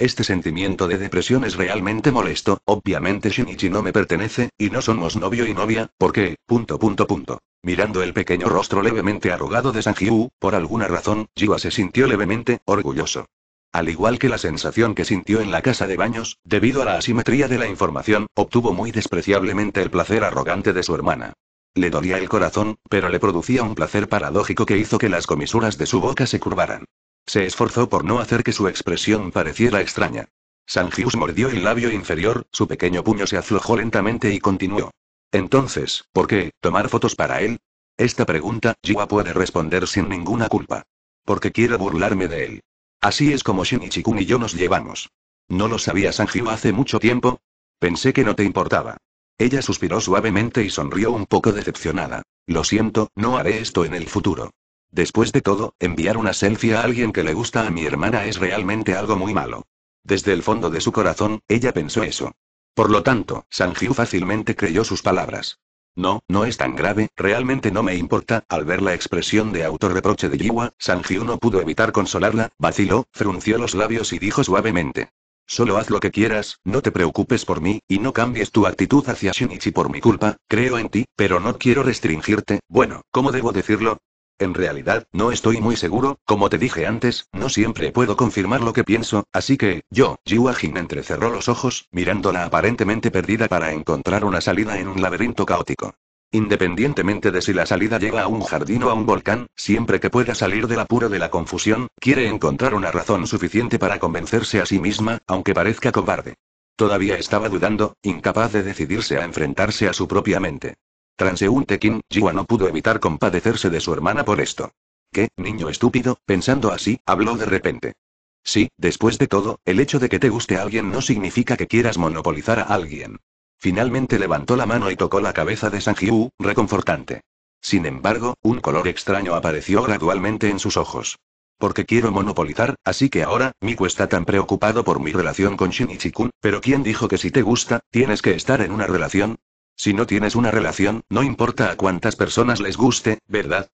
Este sentimiento de depresión es realmente molesto, obviamente Shinichi no me pertenece, y no somos novio y novia, porque, punto punto punto. Mirando el pequeño rostro levemente arrugado de Sanjiu, por alguna razón, Jiwa se sintió levemente, orgulloso. Al igual que la sensación que sintió en la casa de baños, debido a la asimetría de la información, obtuvo muy despreciablemente el placer arrogante de su hermana. Le dolía el corazón, pero le producía un placer paradójico que hizo que las comisuras de su boca se curvaran. Se esforzó por no hacer que su expresión pareciera extraña. Sanjius mordió el labio inferior, su pequeño puño se aflojó lentamente y continuó. Entonces, ¿por qué tomar fotos para él? Esta pregunta, Jiwa puede responder sin ninguna culpa. Porque quiero burlarme de él. Así es como Shinichi y yo nos llevamos. ¿No lo sabía Sanjiu hace mucho tiempo? Pensé que no te importaba. Ella suspiró suavemente y sonrió un poco decepcionada. Lo siento, no haré esto en el futuro. Después de todo, enviar una selfie a alguien que le gusta a mi hermana es realmente algo muy malo. Desde el fondo de su corazón, ella pensó eso. Por lo tanto, Sanjiu fácilmente creyó sus palabras. No, no es tan grave, realmente no me importa, al ver la expresión de autorreproche de Yiwa, Sanjiu no pudo evitar consolarla, vaciló, frunció los labios y dijo suavemente. Solo haz lo que quieras, no te preocupes por mí, y no cambies tu actitud hacia Shinichi por mi culpa, creo en ti, pero no quiero restringirte, bueno, ¿cómo debo decirlo? En realidad, no estoy muy seguro, como te dije antes, no siempre puedo confirmar lo que pienso, así que, yo, Jin entrecerró los ojos, mirándola aparentemente perdida para encontrar una salida en un laberinto caótico. Independientemente de si la salida lleva a un jardín o a un volcán, siempre que pueda salir del apuro de la confusión, quiere encontrar una razón suficiente para convencerse a sí misma, aunque parezca cobarde. Todavía estaba dudando, incapaz de decidirse a enfrentarse a su propia mente. Transeúnte Kim Jiwa no pudo evitar compadecerse de su hermana por esto. ¿Qué, niño estúpido? Pensando así, habló de repente. Sí, después de todo, el hecho de que te guste a alguien no significa que quieras monopolizar a alguien. Finalmente levantó la mano y tocó la cabeza de Sanjiu, reconfortante. Sin embargo, un color extraño apareció gradualmente en sus ojos. Porque quiero monopolizar, así que ahora, Miku está tan preocupado por mi relación con shinichi pero ¿quién dijo que si te gusta, tienes que estar en una relación? Si no tienes una relación, no importa a cuántas personas les guste, ¿verdad?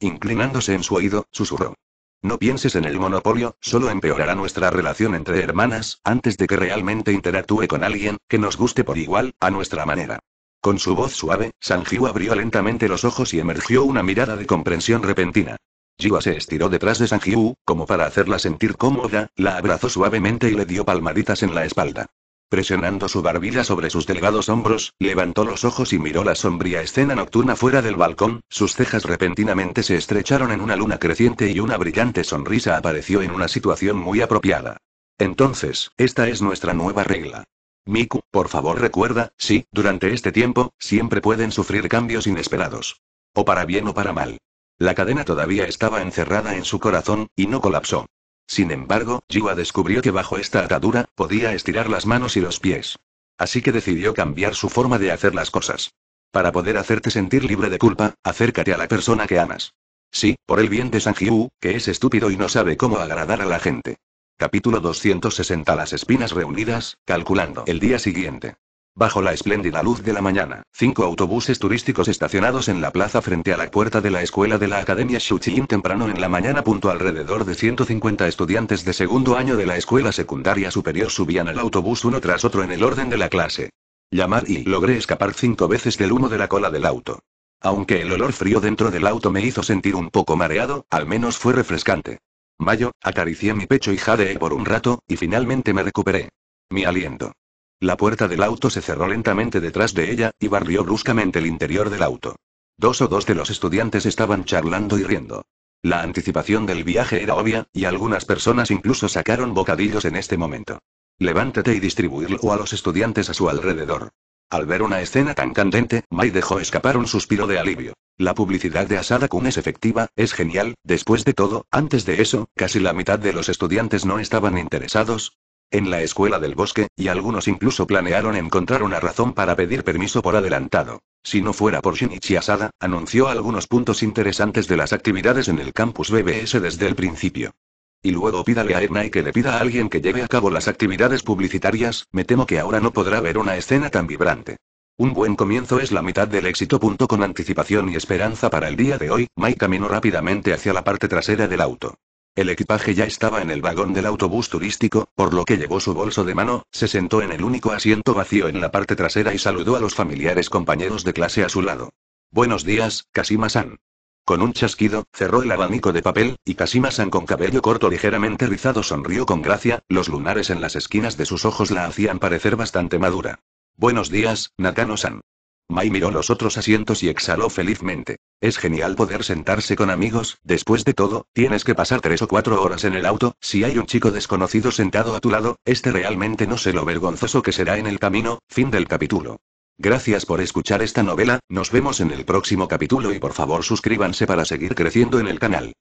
Inclinándose en su oído, susurró. No pienses en el monopolio, solo empeorará nuestra relación entre hermanas, antes de que realmente interactúe con alguien, que nos guste por igual, a nuestra manera. Con su voz suave, Sanjiu abrió lentamente los ojos y emergió una mirada de comprensión repentina. Jiwa se estiró detrás de Sanjiu, como para hacerla sentir cómoda, la abrazó suavemente y le dio palmaditas en la espalda. Presionando su barbilla sobre sus delgados hombros, levantó los ojos y miró la sombría escena nocturna fuera del balcón, sus cejas repentinamente se estrecharon en una luna creciente y una brillante sonrisa apareció en una situación muy apropiada. Entonces, esta es nuestra nueva regla. Miku, por favor recuerda, sí, durante este tiempo, siempre pueden sufrir cambios inesperados. O para bien o para mal. La cadena todavía estaba encerrada en su corazón, y no colapsó. Sin embargo, Jiwa descubrió que bajo esta atadura, podía estirar las manos y los pies. Así que decidió cambiar su forma de hacer las cosas. Para poder hacerte sentir libre de culpa, acércate a la persona que amas. Sí, por el bien de Sanjiu, que es estúpido y no sabe cómo agradar a la gente. Capítulo 260 Las espinas reunidas, calculando el día siguiente. Bajo la espléndida luz de la mañana, cinco autobuses turísticos estacionados en la plaza frente a la puerta de la escuela de la Academia Shuchilin temprano en la mañana punto alrededor de 150 estudiantes de segundo año de la escuela secundaria superior subían al autobús uno tras otro en el orden de la clase. Llamar y logré escapar cinco veces del humo de la cola del auto. Aunque el olor frío dentro del auto me hizo sentir un poco mareado, al menos fue refrescante. Mayo, acaricié mi pecho y jadeé por un rato, y finalmente me recuperé. Mi aliento. La puerta del auto se cerró lentamente detrás de ella, y barrió bruscamente el interior del auto. Dos o dos de los estudiantes estaban charlando y riendo. La anticipación del viaje era obvia, y algunas personas incluso sacaron bocadillos en este momento. Levántate y distribuirlo a los estudiantes a su alrededor. Al ver una escena tan candente, Mai dejó escapar un suspiro de alivio. La publicidad de Asada Kun es efectiva, es genial, después de todo, antes de eso, casi la mitad de los estudiantes no estaban interesados, en la escuela del bosque, y algunos incluso planearon encontrar una razón para pedir permiso por adelantado. Si no fuera por Shinichi Asada, anunció algunos puntos interesantes de las actividades en el campus BBS desde el principio. Y luego pídale a Erna y que le pida a alguien que lleve a cabo las actividades publicitarias, me temo que ahora no podrá ver una escena tan vibrante. Un buen comienzo es la mitad del éxito. Punto con anticipación y esperanza para el día de hoy, Mai caminó rápidamente hacia la parte trasera del auto. El equipaje ya estaba en el vagón del autobús turístico, por lo que llevó su bolso de mano, se sentó en el único asiento vacío en la parte trasera y saludó a los familiares compañeros de clase a su lado. Buenos días, Kasima-san. Con un chasquido, cerró el abanico de papel, y Kasima-san con cabello corto ligeramente rizado sonrió con gracia, los lunares en las esquinas de sus ojos la hacían parecer bastante madura. Buenos días, Nakano-san. Mai miró los otros asientos y exhaló felizmente. Es genial poder sentarse con amigos, después de todo, tienes que pasar tres o cuatro horas en el auto, si hay un chico desconocido sentado a tu lado, este realmente no sé lo vergonzoso que será en el camino, fin del capítulo. Gracias por escuchar esta novela, nos vemos en el próximo capítulo y por favor suscríbanse para seguir creciendo en el canal.